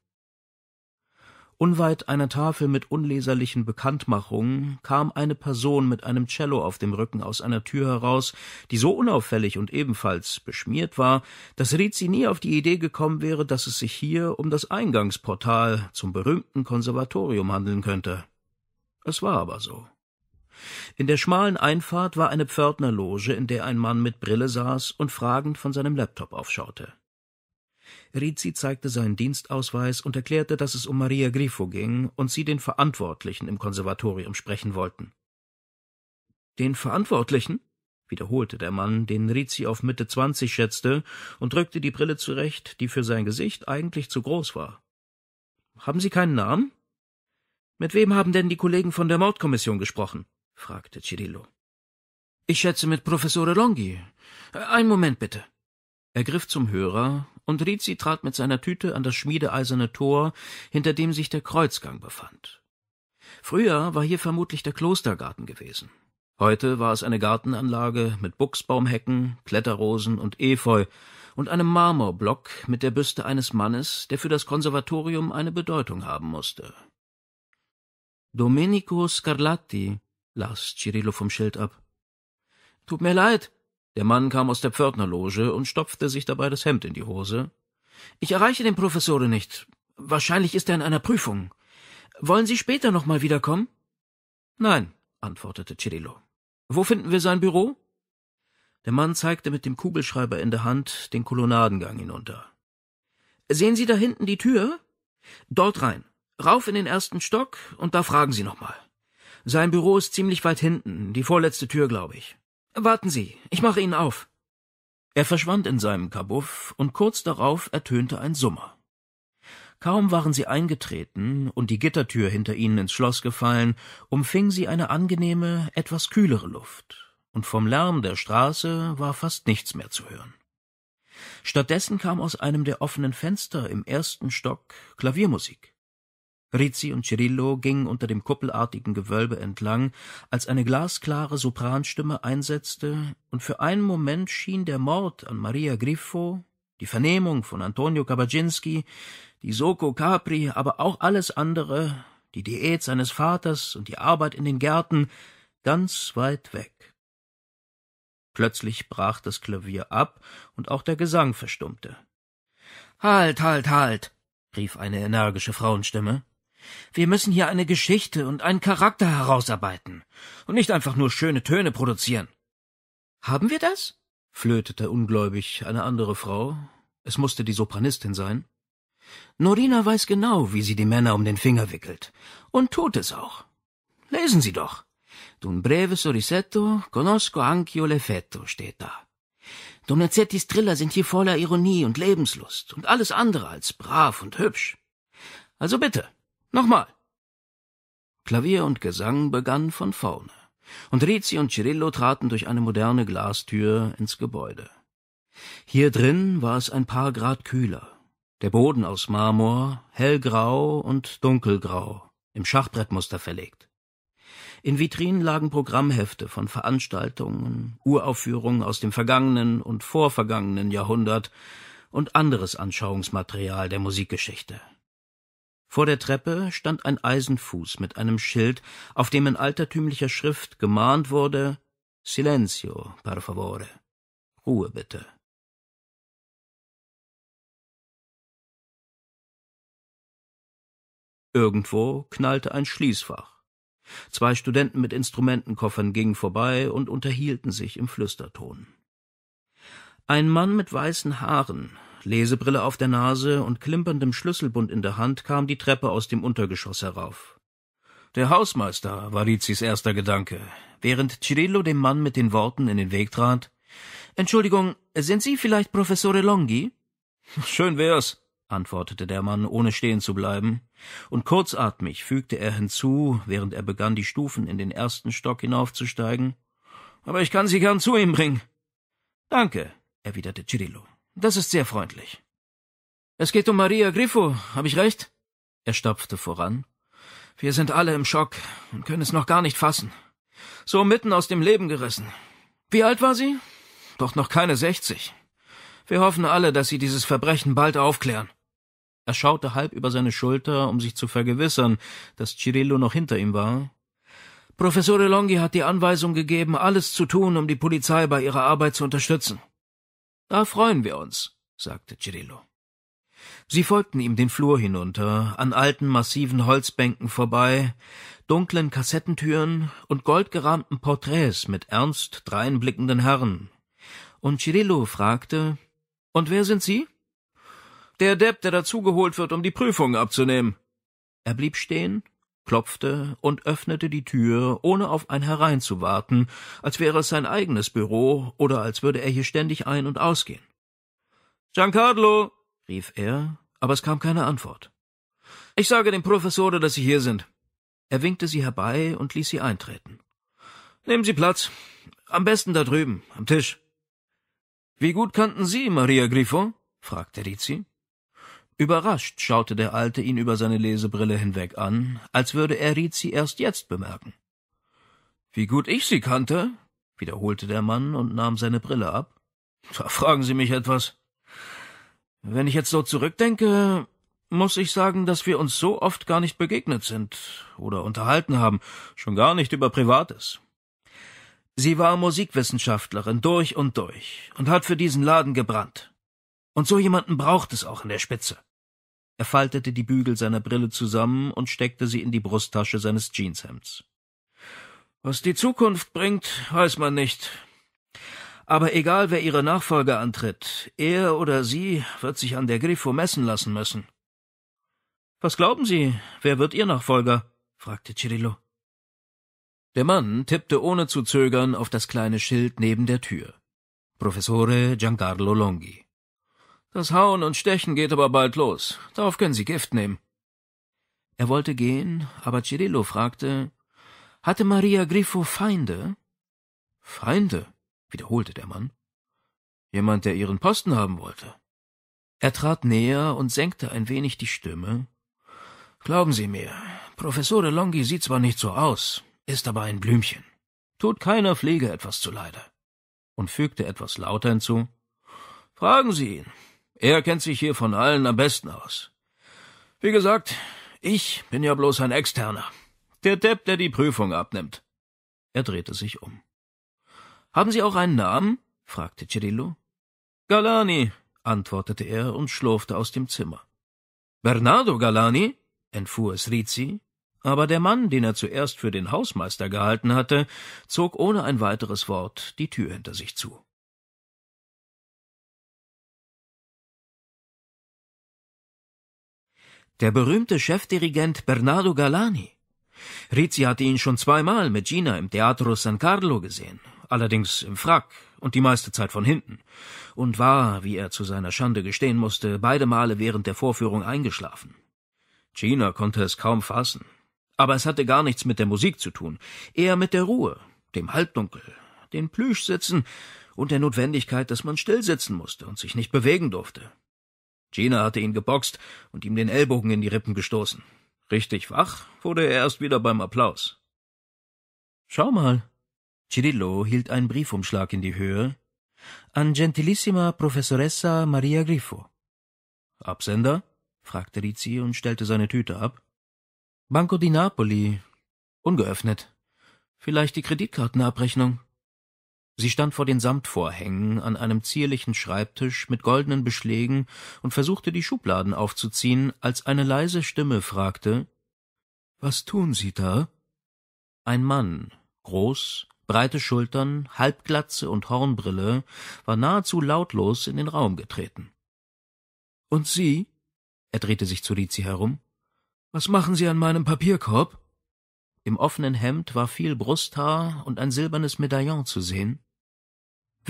Unweit einer Tafel mit unleserlichen Bekanntmachungen kam eine Person mit einem Cello auf dem Rücken aus einer Tür heraus, die so unauffällig und ebenfalls beschmiert war, dass Rizzi nie auf die Idee gekommen wäre, dass es sich hier um das Eingangsportal zum berühmten Konservatorium handeln könnte. Es war aber so. In der schmalen Einfahrt war eine Pförtnerloge, in der ein Mann mit Brille saß und fragend von seinem Laptop aufschaute. Rizzi zeigte seinen Dienstausweis und erklärte, dass es um Maria Grifo ging und sie den Verantwortlichen im Konservatorium sprechen wollten. Den Verantwortlichen? wiederholte der Mann, den Rizzi auf Mitte zwanzig schätzte, und drückte die Brille zurecht, die für sein Gesicht eigentlich zu groß war. Haben Sie keinen Namen? Mit wem haben denn die Kollegen von der Mordkommission gesprochen? fragte Cirillo. Ich schätze mit Professore Longhi. Äh, Ein Moment bitte. Er griff zum Hörer und Rizzi trat mit seiner Tüte an das schmiedeeiserne Tor, hinter dem sich der Kreuzgang befand. Früher war hier vermutlich der Klostergarten gewesen. Heute war es eine Gartenanlage mit Buchsbaumhecken, Kletterrosen und Efeu und einem Marmorblock mit der Büste eines Mannes, der für das Konservatorium eine Bedeutung haben musste. Domenico Scarlatti, las Cirillo vom Schild ab. Tut mir leid, der Mann kam aus der Pförtnerloge und stopfte sich dabei das Hemd in die Hose. Ich erreiche den Professor nicht. Wahrscheinlich ist er in einer Prüfung. Wollen Sie später nochmal wiederkommen? Nein, antwortete Cirillo. Wo finden wir sein Büro? Der Mann zeigte mit dem Kugelschreiber in der Hand den Kolonnadengang hinunter. Sehen Sie da hinten die Tür? Dort rein. Rauf in den ersten Stock und da fragen Sie nochmal. Sein Büro ist ziemlich weit hinten, die vorletzte Tür, glaube ich. Warten Sie, ich mache ihn auf. Er verschwand in seinem Kabuff, und kurz darauf ertönte ein Summer. Kaum waren sie eingetreten und die Gittertür hinter ihnen ins Schloss gefallen, umfing sie eine angenehme, etwas kühlere Luft, und vom Lärm der Straße war fast nichts mehr zu hören. Stattdessen kam aus einem der offenen Fenster im ersten Stock Klaviermusik. Rizzi und Cirillo gingen unter dem kuppelartigen Gewölbe entlang, als eine glasklare Sopranstimme einsetzte, und für einen Moment schien der Mord an Maria Griffo, die Vernehmung von Antonio Kabajinski, die Soko Capri, aber auch alles andere, die Diät seines Vaters und die Arbeit in den Gärten, ganz weit weg. Plötzlich brach das Klavier ab und auch der Gesang verstummte. Halt, halt, halt, rief eine energische Frauenstimme. Wir müssen hier eine Geschichte und einen Charakter herausarbeiten und nicht einfach nur schöne Töne produzieren. Haben wir das? flötete ungläubig eine andere Frau. Es musste die Sopranistin sein. Norina weiß genau, wie sie die Männer um den Finger wickelt. Und tut es auch. Lesen Sie doch. D'un breve sorrisetto conosco anch'io l'effetto steht da. Donizettis Triller sind hier voller Ironie und Lebenslust und alles andere als brav und hübsch. Also bitte, Nochmal. Klavier und Gesang begann von vorne, und Rizzi und Cirillo traten durch eine moderne Glastür ins Gebäude. Hier drin war es ein paar Grad kühler. Der Boden aus Marmor, hellgrau und dunkelgrau, im Schachbrettmuster verlegt. In Vitrinen lagen Programmhefte von Veranstaltungen, Uraufführungen aus dem vergangenen und vorvergangenen Jahrhundert und anderes Anschauungsmaterial der Musikgeschichte. Vor der Treppe stand ein Eisenfuß mit einem Schild, auf dem in altertümlicher Schrift gemahnt wurde Silenzio, per favore. Ruhe bitte. Irgendwo knallte ein Schließfach. Zwei Studenten mit Instrumentenkoffern gingen vorbei und unterhielten sich im Flüsterton. Ein Mann mit weißen Haaren, Lesebrille auf der Nase und klimperndem Schlüsselbund in der Hand kam die Treppe aus dem Untergeschoss herauf. Der Hausmeister war Rizis erster Gedanke, während Cirillo dem Mann mit den Worten in den Weg trat. Entschuldigung, sind Sie vielleicht Professore Longhi? <laughs> Schön wär's, antwortete der Mann, ohne stehen zu bleiben, und kurzatmig fügte er hinzu, während er begann, die Stufen in den ersten Stock hinaufzusteigen. Aber ich kann Sie gern zu ihm bringen. Danke, erwiderte Cirillo. Das ist sehr freundlich. Es geht um Maria Griffo, habe ich recht? Er stapfte voran. Wir sind alle im Schock und können es noch gar nicht fassen. So mitten aus dem Leben gerissen. Wie alt war sie? Doch noch keine sechzig. Wir hoffen alle, dass sie dieses Verbrechen bald aufklären. Er schaute halb über seine Schulter, um sich zu vergewissern, dass Cirillo noch hinter ihm war. Professor Longhi hat die Anweisung gegeben, alles zu tun, um die Polizei bei ihrer Arbeit zu unterstützen. Da freuen wir uns, sagte Cirillo. Sie folgten ihm den Flur hinunter, an alten massiven Holzbänken vorbei, dunklen Kassettentüren und goldgerahmten Porträts mit ernst dreinblickenden Herren. Und Cirillo fragte, und wer sind Sie? Der Depp, der dazugeholt wird, um die Prüfungen abzunehmen. Er blieb stehen klopfte und öffnete die Tür, ohne auf ein hereinzuwarten, als wäre es sein eigenes Büro oder als würde er hier ständig ein- und ausgehen. Giancarlo, rief er, aber es kam keine Antwort. Ich sage dem Professor, dass Sie hier sind. Er winkte sie herbei und ließ sie eintreten. Nehmen Sie Platz. Am besten da drüben, am Tisch. Wie gut kannten Sie Maria Griffon? fragte Rizzi. Überrascht schaute der Alte ihn über seine Lesebrille hinweg an, als würde er Rizzi erst jetzt bemerken. Wie gut ich Sie kannte, wiederholte der Mann und nahm seine Brille ab. Da fragen Sie mich etwas. Wenn ich jetzt so zurückdenke, muss ich sagen, dass wir uns so oft gar nicht begegnet sind oder unterhalten haben, schon gar nicht über Privates. Sie war Musikwissenschaftlerin durch und durch und hat für diesen Laden gebrannt. Und so jemanden braucht es auch in der Spitze. Er faltete die Bügel seiner Brille zusammen und steckte sie in die Brusttasche seines Jeanshemds. Was die Zukunft bringt, weiß man nicht. Aber egal, wer ihre Nachfolger antritt, er oder sie wird sich an der Griffo messen lassen müssen. Was glauben Sie, wer wird Ihr Nachfolger? fragte Cirillo. Der Mann tippte ohne zu zögern auf das kleine Schild neben der Tür. Professore Giancarlo Longhi. Das Hauen und Stechen geht aber bald los. Darauf können Sie Gift nehmen. Er wollte gehen, aber Cirillo fragte, hatte Maria Griffo Feinde? Feinde? wiederholte der Mann. Jemand, der ihren Posten haben wollte. Er trat näher und senkte ein wenig die Stimme. Glauben Sie mir, Professore Longhi sieht zwar nicht so aus, ist aber ein Blümchen. Tut keiner Pflege etwas zuleide. Und fügte etwas lauter hinzu. Fragen Sie ihn, er kennt sich hier von allen am besten aus. Wie gesagt, ich bin ja bloß ein Externer. Der Depp, der die Prüfung abnimmt. Er drehte sich um. Haben Sie auch einen Namen? fragte Cirillo. Galani, antwortete er und schlurfte aus dem Zimmer. Bernardo Galani? entfuhr es Rizzi, aber der Mann, den er zuerst für den Hausmeister gehalten hatte, zog ohne ein weiteres Wort die Tür hinter sich zu. Der berühmte Chefdirigent Bernardo Galani. Rizzi hatte ihn schon zweimal mit Gina im Teatro San Carlo gesehen, allerdings im Frack und die meiste Zeit von hinten, und war, wie er zu seiner Schande gestehen musste, beide Male während der Vorführung eingeschlafen. Gina konnte es kaum fassen. Aber es hatte gar nichts mit der Musik zu tun, eher mit der Ruhe, dem Halbdunkel, den Plüschsitzen und der Notwendigkeit, dass man stillsitzen musste und sich nicht bewegen durfte. Gina hatte ihn geboxt und ihm den Ellbogen in die Rippen gestoßen. Richtig wach wurde er erst wieder beim Applaus. Schau mal. Cirillo hielt einen Briefumschlag in die Höhe. An Gentilissima Professoressa Maria Grifo. Absender? fragte Rizzi und stellte seine Tüte ab. Banco di Napoli. Ungeöffnet. Vielleicht die Kreditkartenabrechnung. Sie stand vor den Samtvorhängen an einem zierlichen Schreibtisch mit goldenen Beschlägen und versuchte, die Schubladen aufzuziehen, als eine leise Stimme fragte Was tun Sie da? Ein Mann, groß, breite Schultern, Halbglatze und Hornbrille, war nahezu lautlos in den Raum getreten. Und Sie? Er drehte sich zu Lizi herum. Was machen Sie an meinem Papierkorb? Im offenen Hemd war viel Brusthaar und ein silbernes Medaillon zu sehen.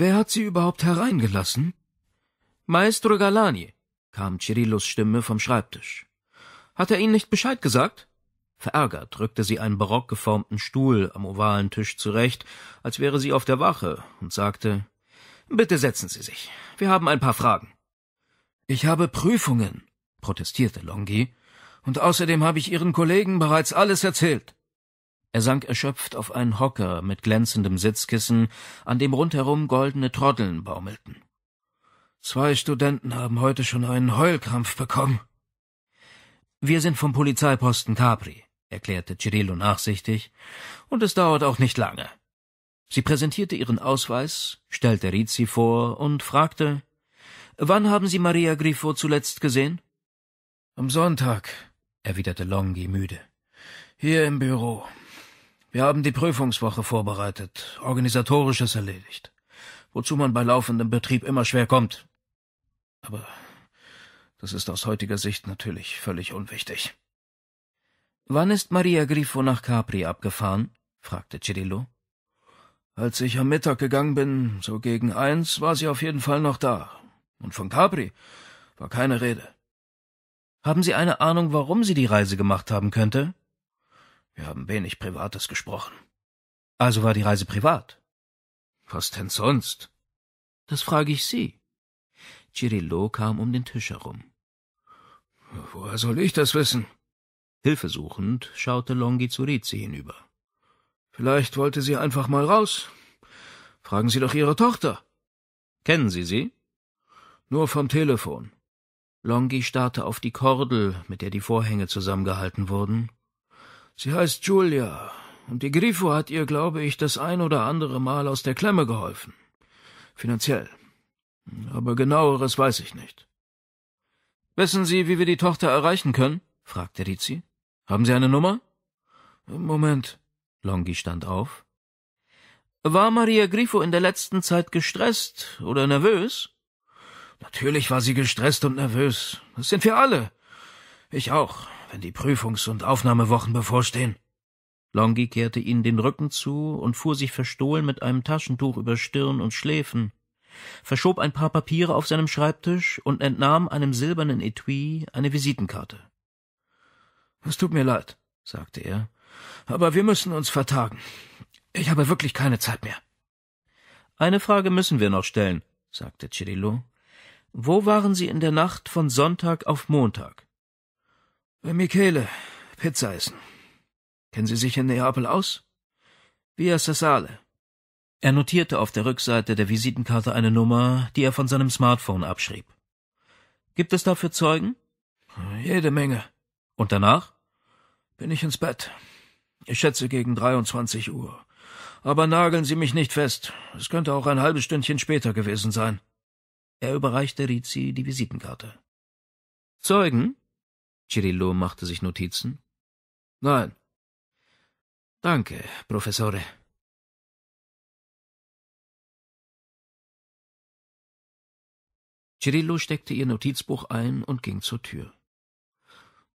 Wer hat sie überhaupt hereingelassen? Maestro Galani, kam Cirillos Stimme vom Schreibtisch. Hat er Ihnen nicht Bescheid gesagt? Verärgert rückte sie einen barock geformten Stuhl am ovalen Tisch zurecht, als wäre sie auf der Wache, und sagte Bitte setzen Sie sich. Wir haben ein paar Fragen. Ich habe Prüfungen, protestierte Longi, und außerdem habe ich Ihren Kollegen bereits alles erzählt. Er sank erschöpft auf einen Hocker mit glänzendem Sitzkissen, an dem rundherum goldene Troddeln baumelten. Zwei Studenten haben heute schon einen Heulkrampf bekommen. Wir sind vom Polizeiposten Capri, erklärte Cirillo nachsichtig, und es dauert auch nicht lange. Sie präsentierte ihren Ausweis, stellte Rizzi vor und fragte, Wann haben Sie Maria Grifo zuletzt gesehen? Am Sonntag, erwiderte Longhi müde. Hier im Büro. Wir haben die Prüfungswoche vorbereitet, organisatorisches erledigt, wozu man bei laufendem Betrieb immer schwer kommt. Aber das ist aus heutiger Sicht natürlich völlig unwichtig. Wann ist Maria Grifo nach Capri abgefahren? fragte Cirillo. Als ich am Mittag gegangen bin, so gegen eins, war sie auf jeden Fall noch da. Und von Capri war keine Rede. Haben Sie eine Ahnung, warum sie die Reise gemacht haben könnte? Wir haben wenig Privates gesprochen. Also war die Reise privat? Was denn sonst? Das frage ich Sie. Cirillo kam um den Tisch herum. Woher soll ich das wissen? Hilfesuchend schaute Longhi zu Rizzi hinüber. Vielleicht wollte sie einfach mal raus. Fragen Sie doch Ihre Tochter. Kennen Sie sie? Nur vom Telefon. Longhi starrte auf die Kordel, mit der die Vorhänge zusammengehalten wurden, Sie heißt Julia, und die Grifo hat ihr, glaube ich, das ein oder andere Mal aus der Klemme geholfen. Finanziell. Aber genaueres weiß ich nicht. Wissen Sie, wie wir die Tochter erreichen können? fragte Rizzi. Haben Sie eine Nummer? Moment. Longi stand auf. War Maria Grifo in der letzten Zeit gestresst oder nervös? Natürlich war sie gestresst und nervös. Das sind wir alle. Ich auch wenn die Prüfungs- und Aufnahmewochen bevorstehen. Longi kehrte ihnen den Rücken zu und fuhr sich verstohlen mit einem Taschentuch über Stirn und Schläfen, verschob ein paar Papiere auf seinem Schreibtisch und entnahm einem silbernen Etui eine Visitenkarte. Es tut mir leid, sagte er, aber wir müssen uns vertagen. Ich habe wirklich keine Zeit mehr. Eine Frage müssen wir noch stellen, sagte Cirillo. Wo waren Sie in der Nacht von Sonntag auf Montag? Äh, Michele, Pizza essen. Kennen Sie sich in Neapel aus? Via Sassale. Er notierte auf der Rückseite der Visitenkarte eine Nummer, die er von seinem Smartphone abschrieb. Gibt es dafür Zeugen? Jede Menge. Und danach? Bin ich ins Bett. Ich schätze gegen 23 Uhr. Aber nageln Sie mich nicht fest. Es könnte auch ein halbes Stündchen später gewesen sein. Er überreichte Rizzi die Visitenkarte. Zeugen? Cirillo machte sich Notizen. Nein. Danke, Professore. Cirillo steckte ihr Notizbuch ein und ging zur Tür.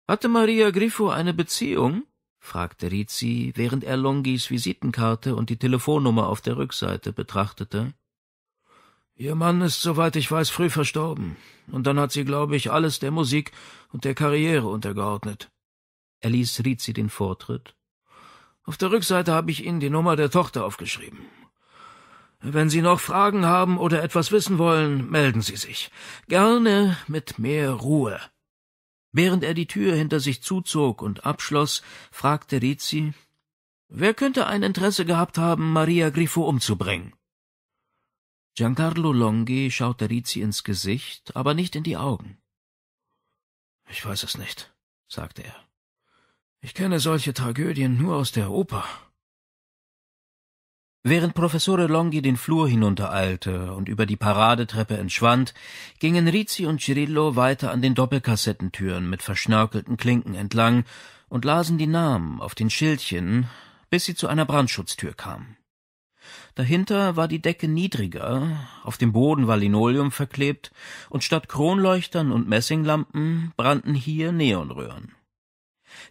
Hatte Maria Griffo eine Beziehung? fragte Rizzi, während er Longis Visitenkarte und die Telefonnummer auf der Rückseite betrachtete. Ihr Mann ist, soweit ich weiß, früh verstorben, und dann hat sie, glaube ich, alles der Musik und der Karriere untergeordnet. Er ließ Rizzi den Vortritt. Auf der Rückseite habe ich Ihnen die Nummer der Tochter aufgeschrieben. Wenn Sie noch Fragen haben oder etwas wissen wollen, melden Sie sich. Gerne mit mehr Ruhe. Während er die Tür hinter sich zuzog und abschloss, fragte Rizzi, wer könnte ein Interesse gehabt haben, Maria Griffo umzubringen? Giancarlo Longhi schaute Rizzi ins Gesicht, aber nicht in die Augen. Ich weiß es nicht, sagte er. Ich kenne solche Tragödien nur aus der Oper. Während Professore Longhi den Flur hinuntereilte und über die Paradetreppe entschwand, gingen Rizzi und Cirillo weiter an den Doppelkassettentüren mit verschnörkelten Klinken entlang und lasen die Namen auf den Schildchen, bis sie zu einer Brandschutztür kamen. Dahinter war die Decke niedriger, auf dem Boden war Linoleum verklebt, und statt Kronleuchtern und Messinglampen brannten hier Neonröhren.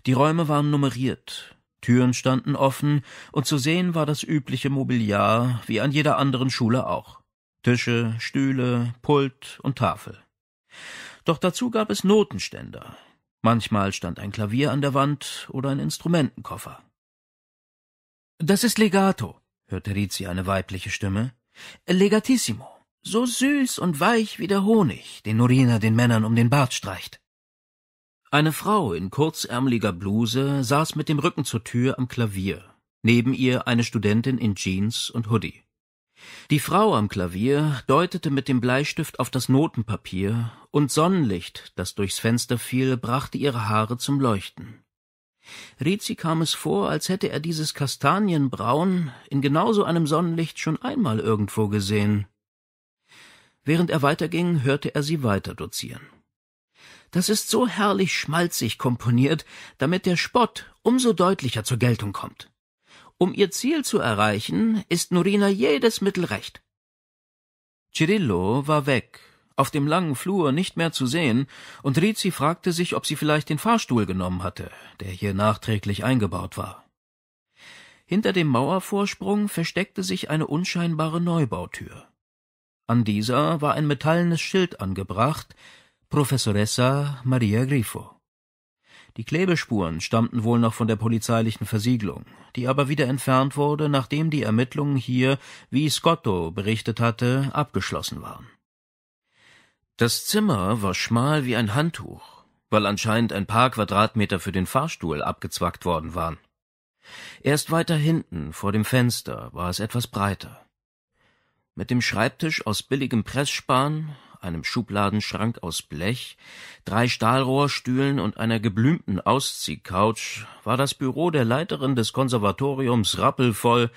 Die Räume waren nummeriert, Türen standen offen, und zu sehen war das übliche Mobiliar, wie an jeder anderen Schule auch. Tische, Stühle, Pult und Tafel. Doch dazu gab es Notenständer. Manchmal stand ein Klavier an der Wand oder ein Instrumentenkoffer. Das ist Legato, hörte Rizzi eine weibliche Stimme. Legatissimo, so süß und weich wie der Honig, den Norina den Männern um den Bart streicht. Eine Frau in kurzärmeliger Bluse saß mit dem Rücken zur Tür am Klavier, neben ihr eine Studentin in Jeans und Hoodie. Die Frau am Klavier deutete mit dem Bleistift auf das Notenpapier, und Sonnenlicht, das durchs Fenster fiel, brachte ihre Haare zum Leuchten. Rezi kam es vor, als hätte er dieses Kastanienbraun in genau so einem Sonnenlicht schon einmal irgendwo gesehen. Während er weiterging, hörte er sie weiter dozieren. Das ist so herrlich schmalzig komponiert, damit der Spott umso deutlicher zur Geltung kommt. Um ihr Ziel zu erreichen, ist Norina jedes Mittel recht. Cirillo war weg, auf dem langen Flur nicht mehr zu sehen, und Rizzi fragte sich, ob sie vielleicht den Fahrstuhl genommen hatte, der hier nachträglich eingebaut war. Hinter dem Mauervorsprung versteckte sich eine unscheinbare Neubautür. An dieser war ein metallenes Schild angebracht, Professoressa Maria Grifo. Die Klebespuren stammten wohl noch von der polizeilichen Versiegelung, die aber wieder entfernt wurde, nachdem die Ermittlungen hier, wie Scotto berichtet hatte, abgeschlossen waren. Das Zimmer war schmal wie ein Handtuch, weil anscheinend ein paar Quadratmeter für den Fahrstuhl abgezwackt worden waren. Erst weiter hinten, vor dem Fenster, war es etwas breiter. Mit dem Schreibtisch aus billigem Pressspan, einem Schubladenschrank aus Blech, drei Stahlrohrstühlen und einer geblümten Ausziehcouch war das Büro der Leiterin des Konservatoriums rappelvoll,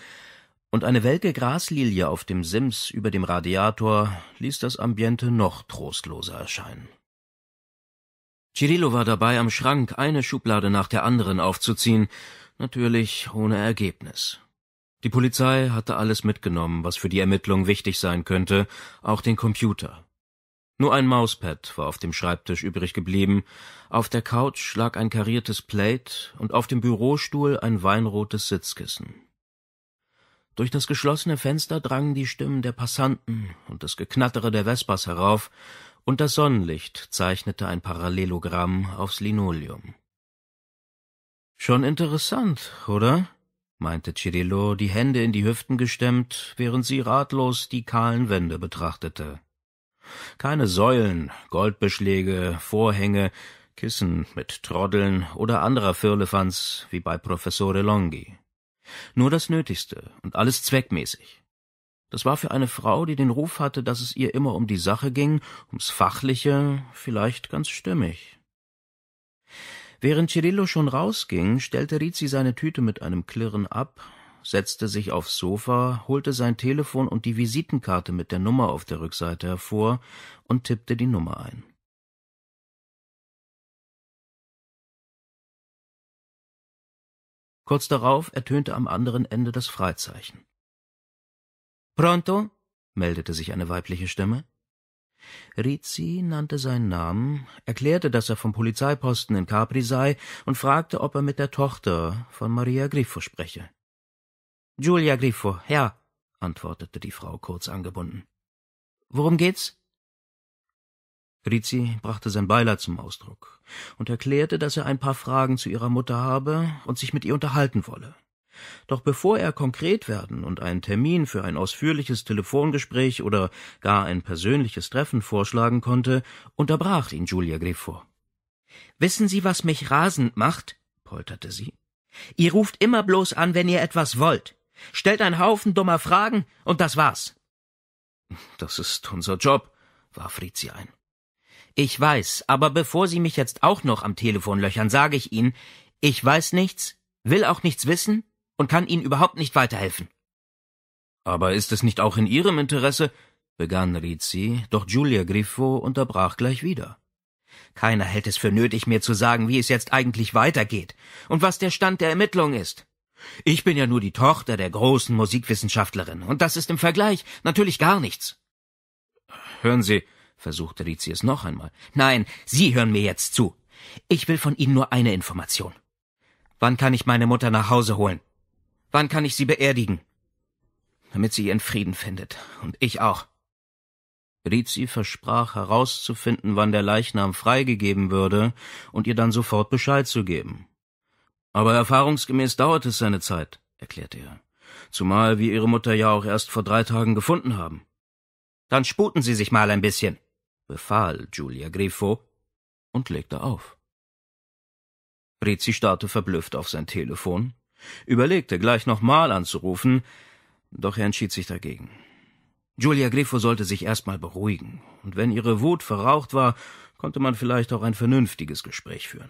und eine welke Graslilie auf dem Sims über dem Radiator ließ das Ambiente noch trostloser erscheinen. Cirillo war dabei, am Schrank eine Schublade nach der anderen aufzuziehen, natürlich ohne Ergebnis. Die Polizei hatte alles mitgenommen, was für die Ermittlung wichtig sein könnte, auch den Computer. Nur ein Mauspad war auf dem Schreibtisch übrig geblieben, auf der Couch lag ein kariertes Plate und auf dem Bürostuhl ein weinrotes Sitzkissen. Durch das geschlossene Fenster drangen die Stimmen der Passanten und das Geknattere der Vespas herauf, und das Sonnenlicht zeichnete ein Parallelogramm aufs Linoleum. Schon interessant, oder? meinte Cirillo, die Hände in die Hüften gestemmt, während sie ratlos die kahlen Wände betrachtete. Keine Säulen, Goldbeschläge, Vorhänge, Kissen mit Troddeln oder anderer Firlefanz wie bei Professore Longhi. Nur das Nötigste und alles zweckmäßig. Das war für eine Frau, die den Ruf hatte, dass es ihr immer um die Sache ging, ums Fachliche, vielleicht ganz stimmig. Während Cirillo schon rausging, stellte Rizzi seine Tüte mit einem Klirren ab, setzte sich aufs Sofa, holte sein Telefon und die Visitenkarte mit der Nummer auf der Rückseite hervor und tippte die Nummer ein. Kurz darauf ertönte am anderen Ende das Freizeichen. Pronto? meldete sich eine weibliche Stimme. Rizzi nannte seinen Namen, erklärte, dass er vom Polizeiposten in Capri sei und fragte, ob er mit der Tochter von Maria Griffo spreche. Giulia Griffo, Herr, antwortete die Frau kurz angebunden. Worum geht's? Rizzi brachte sein Beileid zum Ausdruck und erklärte, dass er ein paar Fragen zu ihrer Mutter habe und sich mit ihr unterhalten wolle. Doch bevor er konkret werden und einen Termin für ein ausführliches Telefongespräch oder gar ein persönliches Treffen vorschlagen konnte, unterbrach ihn Julia Griffo. Wissen Sie, was mich rasend macht? polterte sie. Ihr ruft immer bloß an, wenn ihr etwas wollt. Stellt einen Haufen dummer Fragen und das war's. Das ist unser Job, warf Rizzi ein. Ich weiß, aber bevor Sie mich jetzt auch noch am Telefon löchern, sage ich Ihnen, ich weiß nichts, will auch nichts wissen und kann Ihnen überhaupt nicht weiterhelfen. Aber ist es nicht auch in Ihrem Interesse, begann Rizzi, doch Giulia Griffo unterbrach gleich wieder. Keiner hält es für nötig, mir zu sagen, wie es jetzt eigentlich weitergeht und was der Stand der Ermittlungen ist. Ich bin ja nur die Tochter der großen Musikwissenschaftlerin, und das ist im Vergleich natürlich gar nichts. Hören Sie, versuchte Rizi es noch einmal. Nein, Sie hören mir jetzt zu. Ich will von Ihnen nur eine Information. Wann kann ich meine Mutter nach Hause holen? Wann kann ich sie beerdigen? Damit sie ihren Frieden findet. Und ich auch. Rizzi versprach herauszufinden, wann der Leichnam freigegeben würde und ihr dann sofort Bescheid zu geben. Aber erfahrungsgemäß dauert es seine Zeit, erklärte er. Zumal wir ihre Mutter ja auch erst vor drei Tagen gefunden haben. Dann sputen Sie sich mal ein bisschen, befahl Giulia Grifo und legte auf. Rizzi starrte verblüfft auf sein Telefon, überlegte gleich nochmal anzurufen, doch er entschied sich dagegen. Giulia Grifo sollte sich erstmal beruhigen, und wenn ihre Wut verraucht war, konnte man vielleicht auch ein vernünftiges Gespräch führen.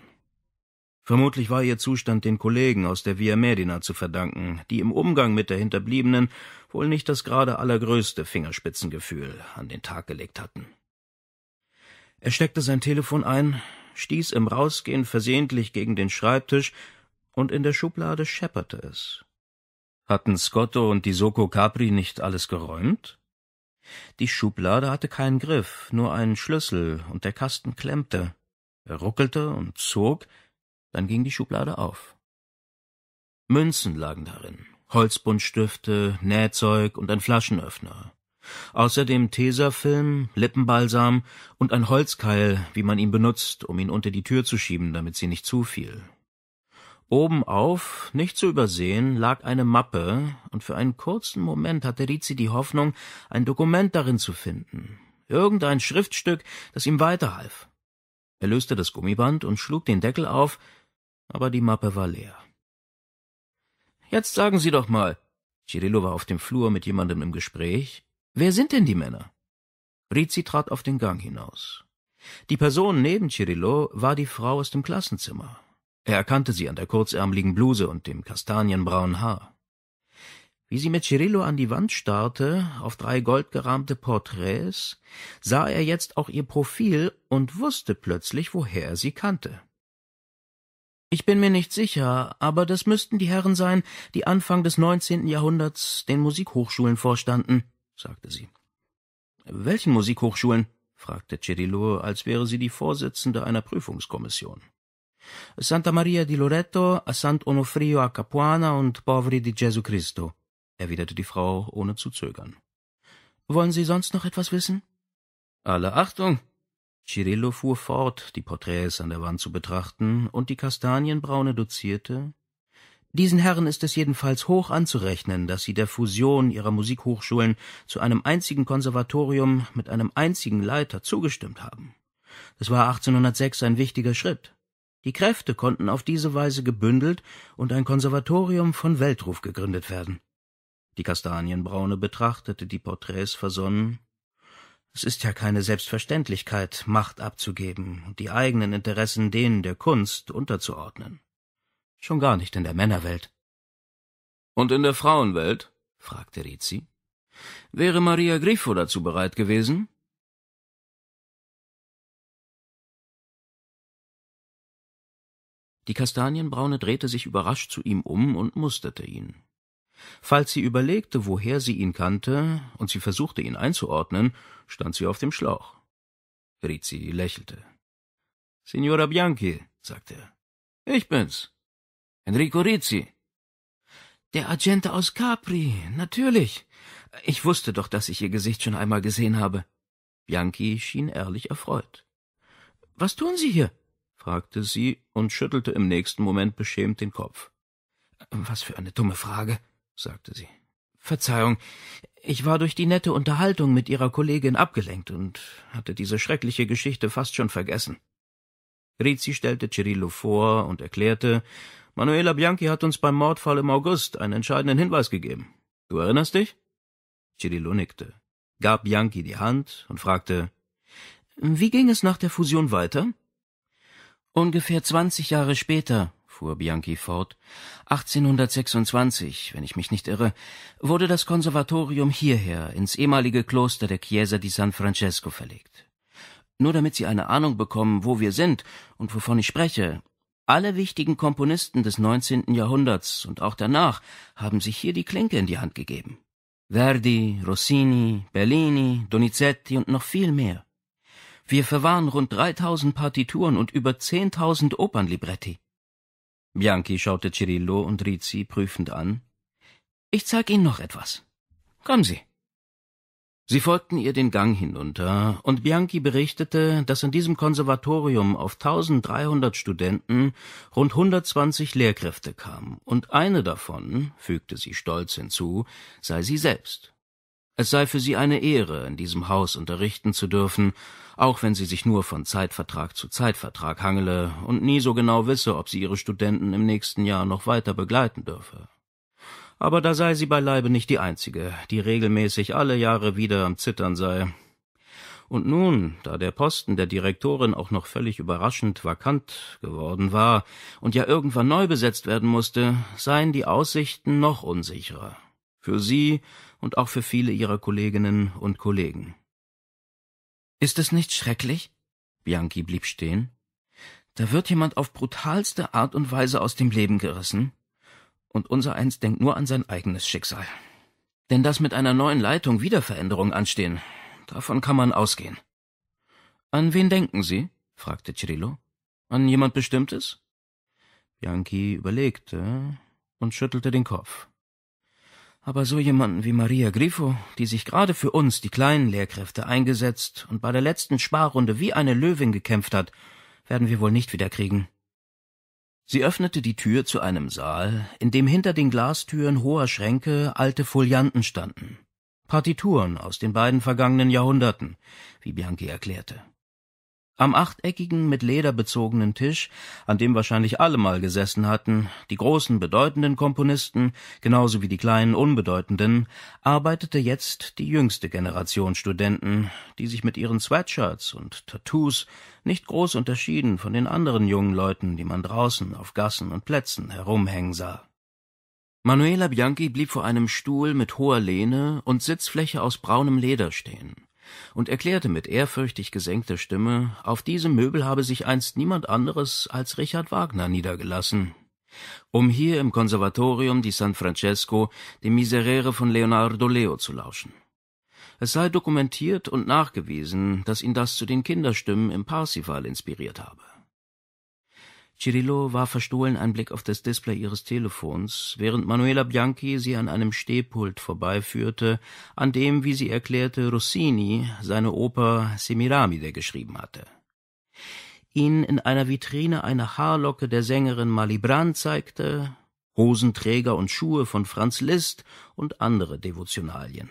Vermutlich war ihr Zustand den Kollegen aus der Via Medina zu verdanken, die im Umgang mit der Hinterbliebenen wohl nicht das gerade allergrößte Fingerspitzengefühl an den Tag gelegt hatten. Er steckte sein Telefon ein, stieß im Rausgehen versehentlich gegen den Schreibtisch und in der Schublade schepperte es. Hatten Scotto und die Soko Capri nicht alles geräumt? Die Schublade hatte keinen Griff, nur einen Schlüssel, und der Kasten klemmte. Er ruckelte und zog, dann ging die Schublade auf. Münzen lagen darin, Holzbuntstifte, Nähzeug und ein Flaschenöffner. Außerdem Tesafilm, Lippenbalsam und ein Holzkeil, wie man ihn benutzt, um ihn unter die Tür zu schieben, damit sie nicht zufiel. Obenauf, nicht zu übersehen, lag eine Mappe, und für einen kurzen Moment hatte Rizzi die Hoffnung, ein Dokument darin zu finden. Irgendein Schriftstück, das ihm weiterhalf. Er löste das Gummiband und schlug den Deckel auf, aber die Mappe war leer. Jetzt sagen Sie doch mal. Cirillo war auf dem Flur mit jemandem im Gespräch Wer sind denn die Männer? Rizzi trat auf den Gang hinaus. Die Person neben Cirillo war die Frau aus dem Klassenzimmer. Er erkannte sie an der kurzärmeligen Bluse und dem kastanienbraunen Haar. Wie sie mit Cirillo an die Wand starrte, auf drei goldgerahmte Porträts, sah er jetzt auch ihr Profil und wusste plötzlich, woher er sie kannte. Ich bin mir nicht sicher, aber das müssten die Herren sein, die Anfang des neunzehnten Jahrhunderts den Musikhochschulen vorstanden, sagte sie. Welchen Musikhochschulen? fragte Cirillo, als wäre sie die Vorsitzende einer Prüfungskommission. Santa Maria di Loreto, a Onofrio a Capuana und Poveri di Gesù Cristo, erwiderte die Frau, ohne zu zögern. Wollen Sie sonst noch etwas wissen? Alle Achtung! Cirillo fuhr fort, die Porträts an der Wand zu betrachten, und die kastanienbraune dozierte, diesen Herren ist es jedenfalls hoch anzurechnen, dass sie der Fusion ihrer Musikhochschulen zu einem einzigen Konservatorium mit einem einzigen Leiter zugestimmt haben. Das war 1806 ein wichtiger Schritt. Die Kräfte konnten auf diese Weise gebündelt und ein Konservatorium von Weltruf gegründet werden. Die Kastanienbraune betrachtete die Porträts versonnen. Es ist ja keine Selbstverständlichkeit, Macht abzugeben und die eigenen Interessen denen der Kunst unterzuordnen schon gar nicht in der Männerwelt. Und in der Frauenwelt? fragte Rizzi. Wäre Maria Grifo dazu bereit gewesen? Die Kastanienbraune drehte sich überrascht zu ihm um und musterte ihn. Falls sie überlegte, woher sie ihn kannte, und sie versuchte, ihn einzuordnen, stand sie auf dem Schlauch. Rizzi lächelte. Signora Bianchi, sagte er. Ich bin's. Enrico Rizzi. Der Agente aus Capri, natürlich. Ich wusste doch, dass ich ihr Gesicht schon einmal gesehen habe. Bianchi schien ehrlich erfreut. Was tun Sie hier? fragte sie und schüttelte im nächsten Moment beschämt den Kopf. Was für eine dumme Frage, sagte sie. Verzeihung, ich war durch die nette Unterhaltung mit Ihrer Kollegin abgelenkt und hatte diese schreckliche Geschichte fast schon vergessen. Rizzi stellte Cirillo vor und erklärte, Manuela Bianchi hat uns beim Mordfall im August einen entscheidenden Hinweis gegeben. Du erinnerst dich? Cirillo nickte, gab Bianchi die Hand und fragte, wie ging es nach der Fusion weiter? Ungefähr 20 Jahre später, fuhr Bianchi fort, 1826, wenn ich mich nicht irre, wurde das Konservatorium hierher ins ehemalige Kloster der Chiesa di San Francesco verlegt. Nur damit Sie eine Ahnung bekommen, wo wir sind und wovon ich spreche, alle wichtigen Komponisten des 19. Jahrhunderts und auch danach haben sich hier die Klinke in die Hand gegeben. Verdi, Rossini, Bellini, Donizetti und noch viel mehr. Wir verwahren rund 3000 Partituren und über 10.000 Opernlibretti. Bianchi schaute Cirillo und Rizzi prüfend an. Ich zeig Ihnen noch etwas. Kommen Sie. Sie folgten ihr den Gang hinunter, und Bianchi berichtete, dass in diesem Konservatorium auf 1300 Studenten rund 120 Lehrkräfte kamen, und eine davon, fügte sie stolz hinzu, sei sie selbst. Es sei für sie eine Ehre, in diesem Haus unterrichten zu dürfen, auch wenn sie sich nur von Zeitvertrag zu Zeitvertrag hangele und nie so genau wisse, ob sie ihre Studenten im nächsten Jahr noch weiter begleiten dürfe aber da sei sie beileibe nicht die einzige, die regelmäßig alle Jahre wieder am Zittern sei. Und nun, da der Posten der Direktorin auch noch völlig überraschend vakant geworden war und ja irgendwann neu besetzt werden musste, seien die Aussichten noch unsicherer. Für sie und auch für viele ihrer Kolleginnen und Kollegen. Ist es nicht schrecklich? Bianchi blieb stehen. Da wird jemand auf brutalste Art und Weise aus dem Leben gerissen und unser Eins denkt nur an sein eigenes Schicksal. Denn dass mit einer neuen Leitung Wiederveränderungen anstehen, davon kann man ausgehen. An wen denken Sie? fragte Cirillo. An jemand Bestimmtes? Bianchi überlegte und schüttelte den Kopf. Aber so jemanden wie Maria Grifo, die sich gerade für uns, die kleinen Lehrkräfte, eingesetzt und bei der letzten Sparrunde wie eine Löwin gekämpft hat, werden wir wohl nicht wiederkriegen. Sie öffnete die Tür zu einem Saal, in dem hinter den Glastüren hoher Schränke alte Folianten standen. Partituren aus den beiden vergangenen Jahrhunderten, wie Bianchi erklärte. Am achteckigen, mit Leder bezogenen Tisch, an dem wahrscheinlich alle mal gesessen hatten, die großen, bedeutenden Komponisten, genauso wie die kleinen, unbedeutenden, arbeitete jetzt die jüngste Generation Studenten, die sich mit ihren Sweatshirts und Tattoos nicht groß unterschieden von den anderen jungen Leuten, die man draußen auf Gassen und Plätzen herumhängen sah. Manuela Bianchi blieb vor einem Stuhl mit hoher Lehne und Sitzfläche aus braunem Leder stehen und erklärte mit ehrfürchtig gesenkter Stimme, auf diesem Möbel habe sich einst niemand anderes als Richard Wagner niedergelassen. Um hier im Konservatorium di San Francesco dem Miserere von Leonardo Leo zu lauschen. Es sei dokumentiert und nachgewiesen, dass ihn das zu den Kinderstimmen im Parsifal inspiriert habe. Cirillo war verstohlen ein Blick auf das Display ihres Telefons, während Manuela Bianchi sie an einem Stehpult vorbeiführte, an dem, wie sie erklärte, Rossini seine Oper Semiramide geschrieben hatte. Ihn in einer Vitrine eine Haarlocke der Sängerin Malibran zeigte, Hosenträger und Schuhe von Franz Liszt und andere Devotionalien.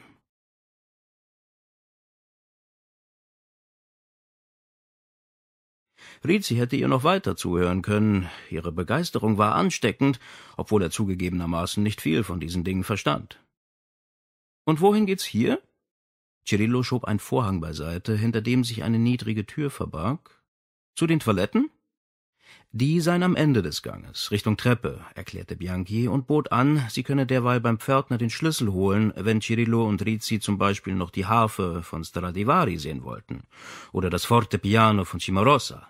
Rizzi hätte ihr noch weiter zuhören können. Ihre Begeisterung war ansteckend, obwohl er zugegebenermaßen nicht viel von diesen Dingen verstand. Und wohin geht's hier? Cirillo schob einen Vorhang beiseite, hinter dem sich eine niedrige Tür verbarg. Zu den Toiletten? Die seien am Ende des Ganges, Richtung Treppe, erklärte Bianchi und bot an, sie könne derweil beim Pförtner den Schlüssel holen, wenn Cirillo und Rizzi zum Beispiel noch die Harfe von Stradivari sehen wollten oder das Forte Piano von Cimarosa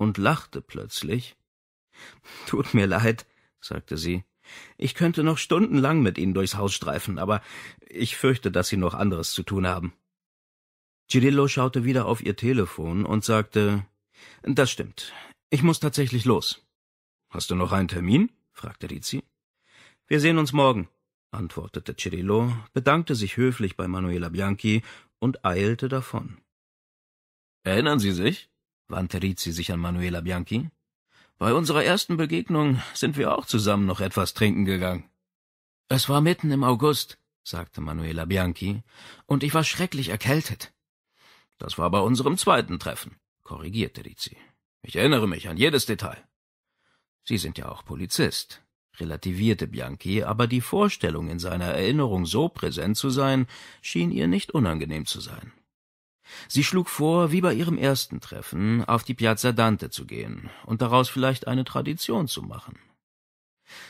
und lachte plötzlich. Tut mir leid, sagte sie. Ich könnte noch stundenlang mit Ihnen durchs Haus streifen, aber ich fürchte, dass Sie noch anderes zu tun haben. Cirillo schaute wieder auf ihr Telefon und sagte, das stimmt. Ich muss tatsächlich los. Hast du noch einen Termin? fragte Rizzi. Wir sehen uns morgen, antwortete Cirillo, bedankte sich höflich bei Manuela Bianchi und eilte davon. Erinnern Sie sich? wandte Rizzi sich an Manuela Bianchi. Bei unserer ersten Begegnung sind wir auch zusammen noch etwas trinken gegangen. Es war mitten im August, sagte Manuela Bianchi, und ich war schrecklich erkältet. Das war bei unserem zweiten Treffen, korrigierte Rizzi. Ich erinnere mich an jedes Detail. Sie sind ja auch Polizist, relativierte Bianchi, aber die Vorstellung, in seiner Erinnerung so präsent zu sein, schien ihr nicht unangenehm zu sein. Sie schlug vor, wie bei ihrem ersten Treffen auf die Piazza Dante zu gehen und daraus vielleicht eine Tradition zu machen.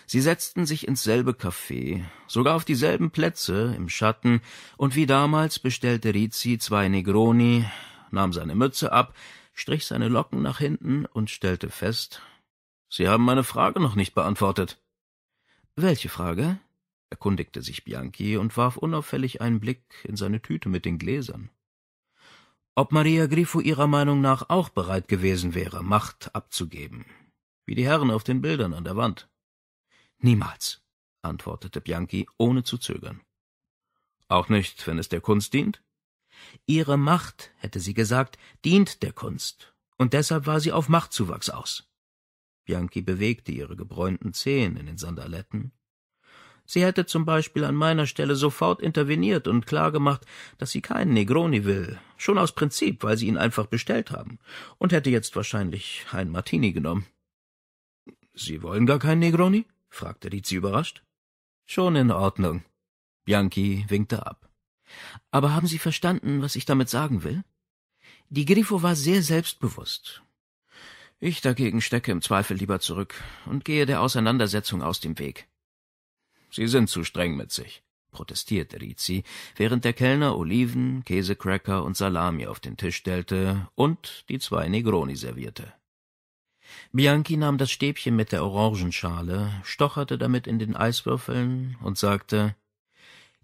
Sie setzten sich ins selbe Café, sogar auf dieselben Plätze im Schatten, und wie damals bestellte Rizzi zwei Negroni, nahm seine Mütze ab, strich seine Locken nach hinten und stellte fest, Sie haben meine Frage noch nicht beantwortet. Welche Frage? erkundigte sich Bianchi und warf unauffällig einen Blick in seine Tüte mit den Gläsern. Ob Maria Grifo ihrer Meinung nach auch bereit gewesen wäre, Macht abzugeben, wie die Herren auf den Bildern an der Wand? Niemals, antwortete Bianchi, ohne zu zögern. Auch nicht, wenn es der Kunst dient? Ihre Macht, hätte sie gesagt, dient der Kunst, und deshalb war sie auf Machtzuwachs aus. Bianchi bewegte ihre gebräunten Zehen in den Sandaletten Sie hätte zum Beispiel an meiner Stelle sofort interveniert und klargemacht, dass sie keinen Negroni will, schon aus Prinzip, weil sie ihn einfach bestellt haben, und hätte jetzt wahrscheinlich einen Martini genommen. Sie wollen gar keinen Negroni? fragte Rizzi überrascht. Schon in Ordnung. Bianchi winkte ab. Aber haben Sie verstanden, was ich damit sagen will? Die Grifo war sehr selbstbewusst. Ich dagegen stecke im Zweifel lieber zurück und gehe der Auseinandersetzung aus dem Weg. Sie sind zu streng mit sich, protestierte Rizzi, während der Kellner Oliven, Käsecracker und Salami auf den Tisch stellte und die zwei Negroni servierte. Bianchi nahm das Stäbchen mit der Orangenschale, stocherte damit in den Eiswürfeln und sagte,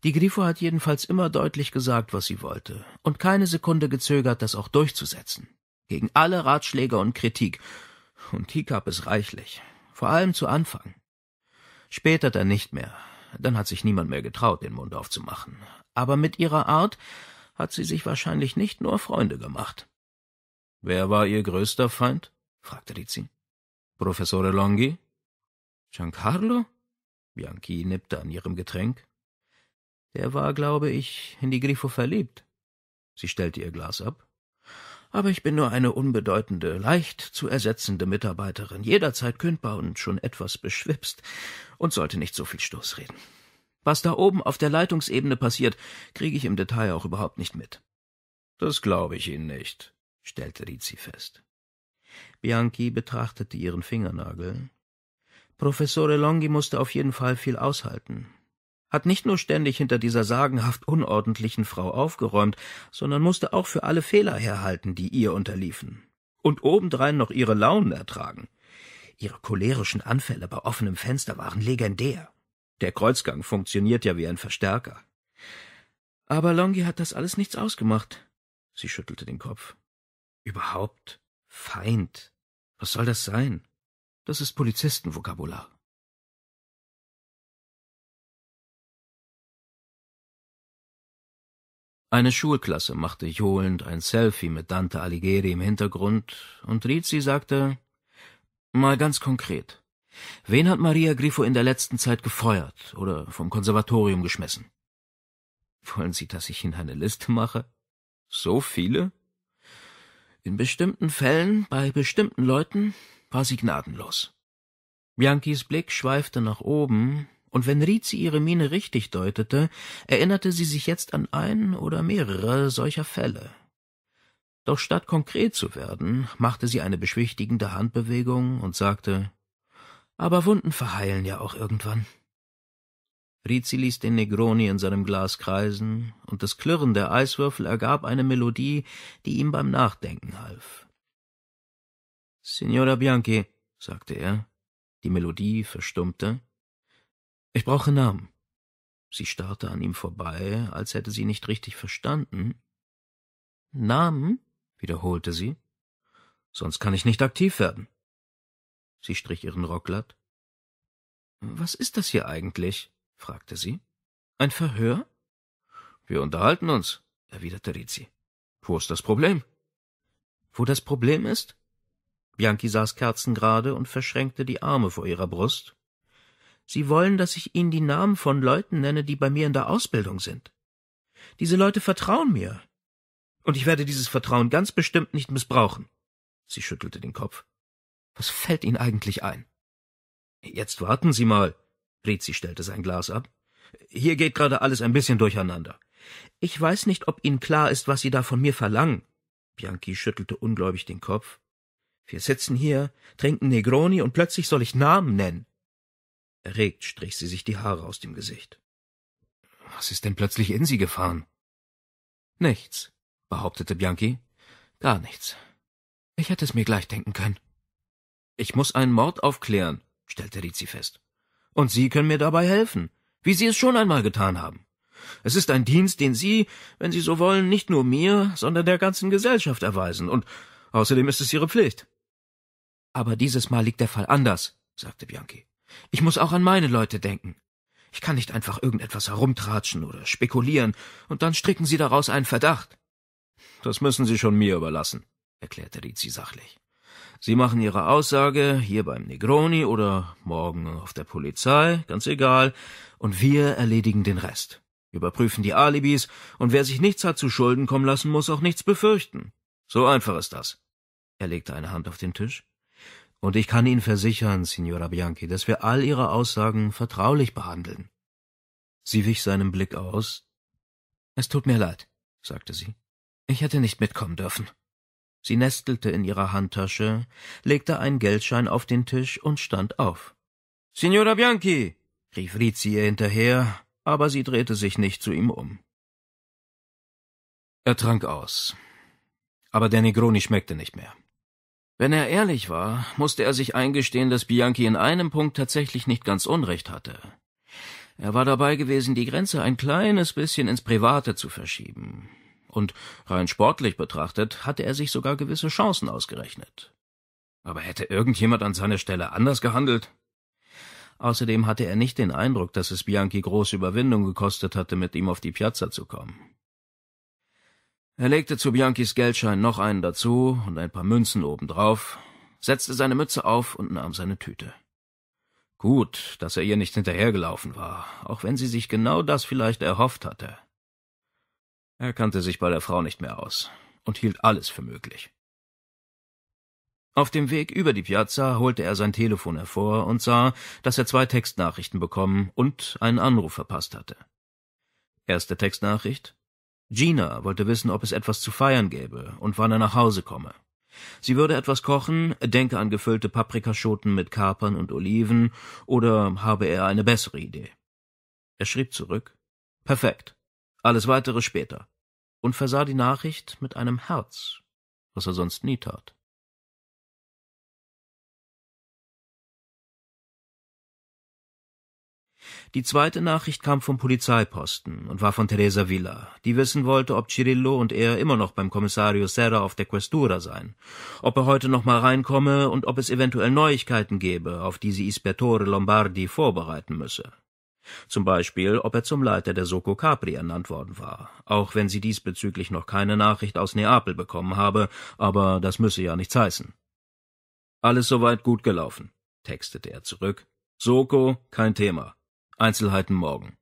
die Grifo hat jedenfalls immer deutlich gesagt, was sie wollte, und keine Sekunde gezögert, das auch durchzusetzen. Gegen alle Ratschläge und Kritik. Und die gab es reichlich. Vor allem zu Anfang. Später dann nicht mehr. Dann hat sich niemand mehr getraut, den Mund aufzumachen. Aber mit ihrer Art hat sie sich wahrscheinlich nicht nur Freunde gemacht. Wer war ihr größter Feind? fragte Rizzi. Professore Longhi? Giancarlo? Bianchi nippte an ihrem Getränk. Der war, glaube ich, in die Grifo verliebt. Sie stellte ihr Glas ab aber ich bin nur eine unbedeutende, leicht zu ersetzende Mitarbeiterin, jederzeit kündbar und schon etwas beschwipst und sollte nicht so viel Stoß reden. Was da oben auf der Leitungsebene passiert, kriege ich im Detail auch überhaupt nicht mit. Das glaube ich Ihnen nicht, stellte Rizzi fest. Bianchi betrachtete ihren Fingernagel. Professore Longhi musste auf jeden Fall viel aushalten hat nicht nur ständig hinter dieser sagenhaft unordentlichen Frau aufgeräumt, sondern musste auch für alle Fehler herhalten, die ihr unterliefen. Und obendrein noch ihre Launen ertragen. Ihre cholerischen Anfälle bei offenem Fenster waren legendär. Der Kreuzgang funktioniert ja wie ein Verstärker. Aber Longi hat das alles nichts ausgemacht. Sie schüttelte den Kopf. Überhaupt Feind. Was soll das sein? Das ist Polizistenvokabular. Eine Schulklasse machte johlend ein Selfie mit Dante Alighieri im Hintergrund und Rizzi sagte, mal ganz konkret, wen hat Maria Grifo in der letzten Zeit gefeuert oder vom Konservatorium geschmissen? Wollen Sie, dass ich Ihnen eine Liste mache? So viele? In bestimmten Fällen, bei bestimmten Leuten, war sie gnadenlos. Bianchis Blick schweifte nach oben, und wenn Rizi ihre Miene richtig deutete, erinnerte sie sich jetzt an ein oder mehrere solcher Fälle. Doch statt konkret zu werden, machte sie eine beschwichtigende Handbewegung und sagte, aber Wunden verheilen ja auch irgendwann. Rizzi ließ den Negroni in seinem Glas kreisen, und das Klirren der Eiswürfel ergab eine Melodie, die ihm beim Nachdenken half. Signora Bianchi, sagte er, die Melodie verstummte, ich brauche Namen. Sie starrte an ihm vorbei, als hätte sie nicht richtig verstanden. Namen? wiederholte sie. Sonst kann ich nicht aktiv werden. Sie strich ihren Rock glatt. Was ist das hier eigentlich? fragte sie. Ein Verhör? Wir unterhalten uns, erwiderte Rizzi. Wo ist das Problem? Wo das Problem ist? Bianchi saß kerzengerade und verschränkte die Arme vor ihrer Brust, Sie wollen, dass ich Ihnen die Namen von Leuten nenne, die bei mir in der Ausbildung sind. Diese Leute vertrauen mir. Und ich werde dieses Vertrauen ganz bestimmt nicht missbrauchen. Sie schüttelte den Kopf. Was fällt Ihnen eigentlich ein? Jetzt warten Sie mal. Rizzi stellte sein Glas ab. Hier geht gerade alles ein bisschen durcheinander. Ich weiß nicht, ob Ihnen klar ist, was Sie da von mir verlangen. Bianchi schüttelte ungläubig den Kopf. Wir sitzen hier, trinken Negroni und plötzlich soll ich Namen nennen. Erregt strich sie sich die Haare aus dem Gesicht. Was ist denn plötzlich in sie gefahren? Nichts, behauptete Bianchi. Gar nichts. Ich hätte es mir gleich denken können. Ich muss einen Mord aufklären, stellte Rizzi fest. Und Sie können mir dabei helfen, wie Sie es schon einmal getan haben. Es ist ein Dienst, den Sie, wenn Sie so wollen, nicht nur mir, sondern der ganzen Gesellschaft erweisen, und außerdem ist es Ihre Pflicht. Aber dieses Mal liegt der Fall anders, sagte Bianchi. Ich muss auch an meine Leute denken. Ich kann nicht einfach irgendetwas herumtratschen oder spekulieren, und dann stricken Sie daraus einen Verdacht. Das müssen Sie schon mir überlassen, erklärte Rizzi sachlich. Sie machen Ihre Aussage hier beim Negroni oder morgen auf der Polizei, ganz egal, und wir erledigen den Rest. Überprüfen die Alibis, und wer sich nichts hat zu Schulden kommen lassen, muss auch nichts befürchten. So einfach ist das. Er legte eine Hand auf den Tisch und ich kann Ihnen versichern, Signora Bianchi, dass wir all Ihre Aussagen vertraulich behandeln. Sie wich seinem Blick aus. Es tut mir leid, sagte sie. Ich hätte nicht mitkommen dürfen. Sie nestelte in ihrer Handtasche, legte einen Geldschein auf den Tisch und stand auf. Signora Bianchi! rief Rizzi ihr hinterher, aber sie drehte sich nicht zu ihm um. Er trank aus. Aber der Negroni schmeckte nicht mehr. Wenn er ehrlich war, musste er sich eingestehen, dass Bianchi in einem Punkt tatsächlich nicht ganz Unrecht hatte. Er war dabei gewesen, die Grenze ein kleines bisschen ins Private zu verschieben. Und rein sportlich betrachtet hatte er sich sogar gewisse Chancen ausgerechnet. Aber hätte irgendjemand an seiner Stelle anders gehandelt? Außerdem hatte er nicht den Eindruck, dass es Bianchi große Überwindung gekostet hatte, mit ihm auf die Piazza zu kommen. Er legte zu Bianchis Geldschein noch einen dazu und ein paar Münzen obendrauf, setzte seine Mütze auf und nahm seine Tüte. Gut, dass er ihr nicht hinterhergelaufen war, auch wenn sie sich genau das vielleicht erhofft hatte. Er kannte sich bei der Frau nicht mehr aus und hielt alles für möglich. Auf dem Weg über die Piazza holte er sein Telefon hervor und sah, dass er zwei Textnachrichten bekommen und einen Anruf verpasst hatte. Erste Textnachricht Gina wollte wissen, ob es etwas zu feiern gäbe und wann er nach Hause komme. Sie würde etwas kochen, denke an gefüllte Paprikaschoten mit Kapern und Oliven, oder habe er eine bessere Idee. Er schrieb zurück Perfekt. Alles weitere später. und versah die Nachricht mit einem Herz, was er sonst nie tat. Die zweite Nachricht kam vom Polizeiposten und war von Teresa Villa, die wissen wollte, ob Cirillo und er immer noch beim Kommissario Serra auf der Questura seien, ob er heute noch mal reinkomme und ob es eventuell Neuigkeiten gäbe, auf die sie Ispettore Lombardi vorbereiten müsse. Zum Beispiel, ob er zum Leiter der Soko Capri ernannt worden war, auch wenn sie diesbezüglich noch keine Nachricht aus Neapel bekommen habe, aber das müsse ja nichts heißen. Alles soweit gut gelaufen, textete er zurück. Soko, kein Thema. Einzelheiten morgen.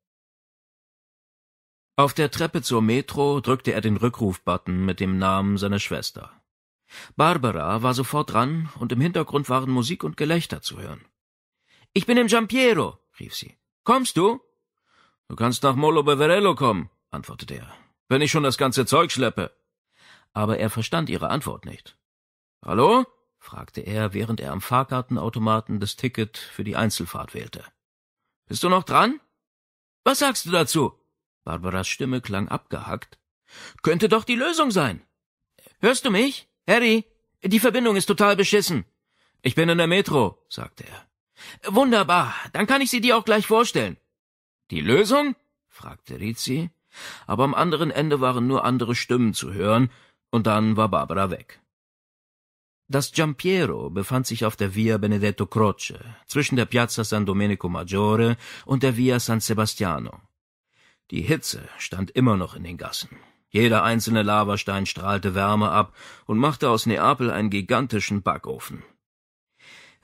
Auf der Treppe zur Metro drückte er den Rückrufbutton mit dem Namen seiner Schwester. Barbara war sofort dran und im Hintergrund waren Musik und Gelächter zu hören. Ich bin im Giampiero, rief sie. Kommst du? Du kannst nach Molo Beverello kommen, antwortete er, wenn ich schon das ganze Zeug schleppe. Aber er verstand ihre Antwort nicht. Hallo? fragte er, während er am Fahrkartenautomaten das Ticket für die Einzelfahrt wählte. Bist du noch dran? Was sagst du dazu? Barbaras Stimme klang abgehackt. Könnte doch die Lösung sein. Hörst du mich? Harry, die Verbindung ist total beschissen. Ich bin in der Metro, sagte er. Wunderbar, dann kann ich sie dir auch gleich vorstellen. Die Lösung? fragte Rizzi, aber am anderen Ende waren nur andere Stimmen zu hören, und dann war Barbara weg. Das Giampiero befand sich auf der Via Benedetto Croce, zwischen der Piazza San Domenico Maggiore und der Via San Sebastiano. Die Hitze stand immer noch in den Gassen. Jeder einzelne Lavastein strahlte Wärme ab und machte aus Neapel einen gigantischen Backofen.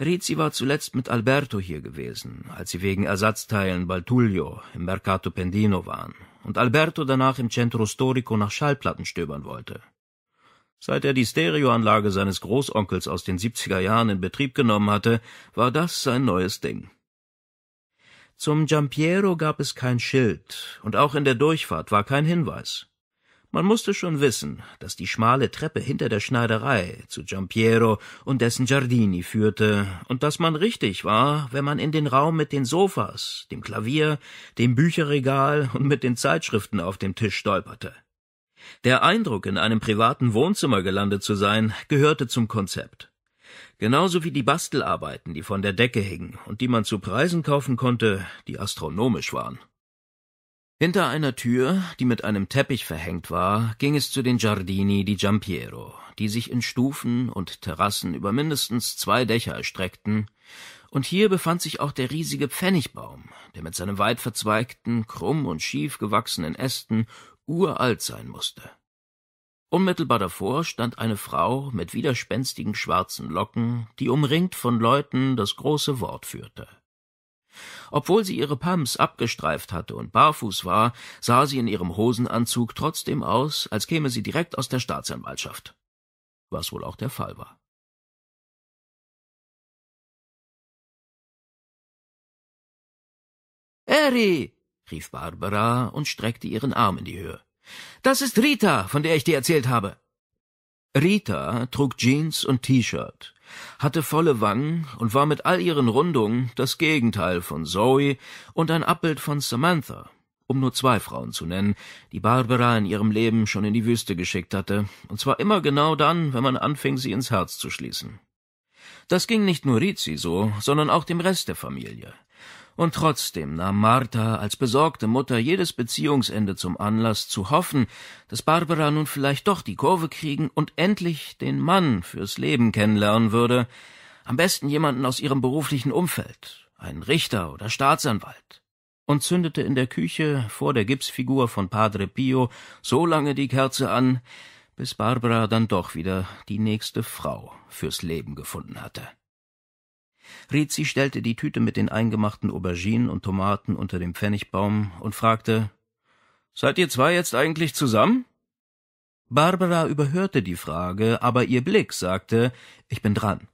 Rizzi war zuletzt mit Alberto hier gewesen, als sie wegen Ersatzteilen Baltuglio im Mercato Pendino waren und Alberto danach im Centro Storico nach Schallplatten stöbern wollte. Seit er die Stereoanlage seines Großonkels aus den 70er Jahren in Betrieb genommen hatte, war das sein neues Ding. Zum Giampiero gab es kein Schild und auch in der Durchfahrt war kein Hinweis. Man musste schon wissen, dass die schmale Treppe hinter der Schneiderei zu Giampiero und dessen Giardini führte und dass man richtig war, wenn man in den Raum mit den Sofas, dem Klavier, dem Bücherregal und mit den Zeitschriften auf dem Tisch stolperte. Der Eindruck, in einem privaten Wohnzimmer gelandet zu sein, gehörte zum Konzept. Genauso wie die Bastelarbeiten, die von der Decke hingen und die man zu Preisen kaufen konnte, die astronomisch waren. Hinter einer Tür, die mit einem Teppich verhängt war, ging es zu den Giardini di Giampiero, die sich in Stufen und Terrassen über mindestens zwei Dächer erstreckten, und hier befand sich auch der riesige Pfennigbaum, der mit seinen weit verzweigten, krumm und schief gewachsenen Ästen uralt sein musste. Unmittelbar davor stand eine Frau mit widerspenstigen schwarzen Locken, die umringt von Leuten das große Wort führte. Obwohl sie ihre Pumps abgestreift hatte und barfuß war, sah sie in ihrem Hosenanzug trotzdem aus, als käme sie direkt aus der Staatsanwaltschaft. Was wohl auch der Fall war. Harry, rief Barbara und streckte ihren Arm in die Höhe. Das ist Rita, von der ich dir erzählt habe. Rita trug Jeans und T-Shirt, hatte volle Wangen und war mit all ihren Rundungen das Gegenteil von Zoe und ein Abbild von Samantha, um nur zwei Frauen zu nennen, die Barbara in ihrem Leben schon in die Wüste geschickt hatte, und zwar immer genau dann, wenn man anfing, sie ins Herz zu schließen. Das ging nicht nur Rizzi so, sondern auch dem Rest der Familie. Und trotzdem nahm Martha als besorgte Mutter jedes Beziehungsende zum Anlass zu hoffen, dass Barbara nun vielleicht doch die Kurve kriegen und endlich den Mann fürs Leben kennenlernen würde, am besten jemanden aus ihrem beruflichen Umfeld, einen Richter oder Staatsanwalt, und zündete in der Küche vor der Gipsfigur von Padre Pio so lange die Kerze an, bis Barbara dann doch wieder die nächste Frau fürs Leben gefunden hatte. Rezi stellte die Tüte mit den eingemachten Auberginen und Tomaten unter dem Pfennigbaum und fragte, Seid ihr zwei jetzt eigentlich zusammen? Barbara überhörte die Frage, aber ihr Blick sagte, ich bin dran.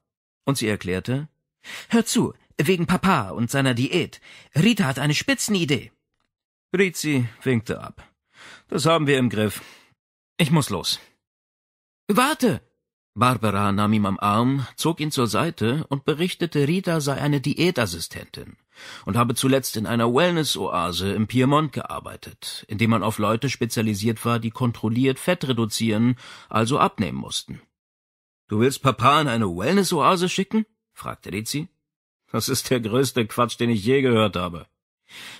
Und sie erklärte, Hör zu, wegen Papa und seiner Diät. Rita hat eine Spitzenidee. Rizi winkte ab. Das haben wir im Griff. Ich muss los. Warte, Barbara nahm ihm am Arm, zog ihn zur Seite und berichtete, Rita sei eine Diätassistentin und habe zuletzt in einer Wellness-Oase im Piemont gearbeitet, in dem man auf Leute spezialisiert war, die kontrolliert Fett reduzieren, also abnehmen mussten. Du willst Papa in eine Wellness-Oase schicken? fragte Rizzi. Das ist der größte Quatsch, den ich je gehört habe.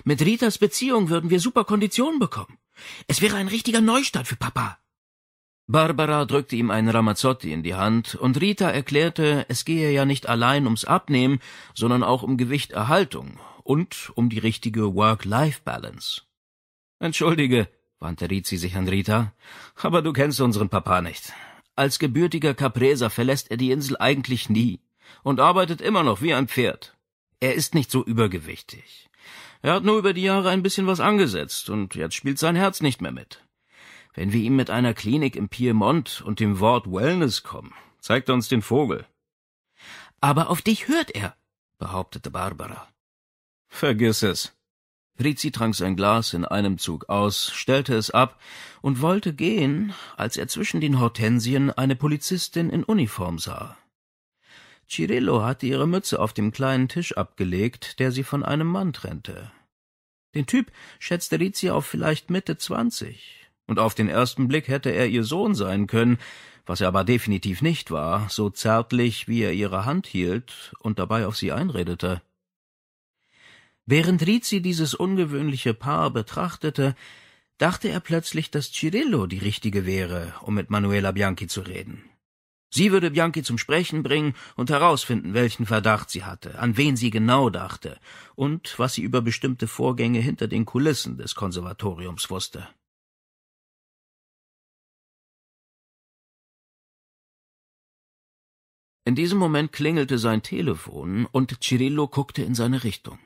Mit Ritas Beziehung würden wir super Konditionen bekommen. Es wäre ein richtiger Neustart für Papa, Barbara drückte ihm einen Ramazzotti in die Hand, und Rita erklärte, es gehe ja nicht allein ums Abnehmen, sondern auch um Gewichterhaltung und um die richtige Work-Life-Balance. Entschuldige, wandte Rizzi sich an Rita, aber du kennst unseren Papa nicht. Als gebürtiger Capreser verlässt er die Insel eigentlich nie und arbeitet immer noch wie ein Pferd. Er ist nicht so übergewichtig. Er hat nur über die Jahre ein bisschen was angesetzt, und jetzt spielt sein Herz nicht mehr mit. Wenn wir ihm mit einer Klinik im Piemont und dem Wort Wellness kommen, zeigt er uns den Vogel. Aber auf dich hört er, behauptete Barbara. Vergiss es. Rizzi trank sein Glas in einem Zug aus, stellte es ab und wollte gehen, als er zwischen den Hortensien eine Polizistin in Uniform sah. Cirillo hatte ihre Mütze auf dem kleinen Tisch abgelegt, der sie von einem Mann trennte. Den Typ schätzte Rizzi auf vielleicht Mitte zwanzig und auf den ersten Blick hätte er ihr Sohn sein können, was er aber definitiv nicht war, so zärtlich, wie er ihre Hand hielt und dabei auf sie einredete. Während Rizzi dieses ungewöhnliche Paar betrachtete, dachte er plötzlich, dass Cirillo die richtige wäre, um mit Manuela Bianchi zu reden. Sie würde Bianchi zum Sprechen bringen und herausfinden, welchen Verdacht sie hatte, an wen sie genau dachte und was sie über bestimmte Vorgänge hinter den Kulissen des Konservatoriums wusste. In diesem Moment klingelte sein Telefon und Cirillo guckte in seine Richtung.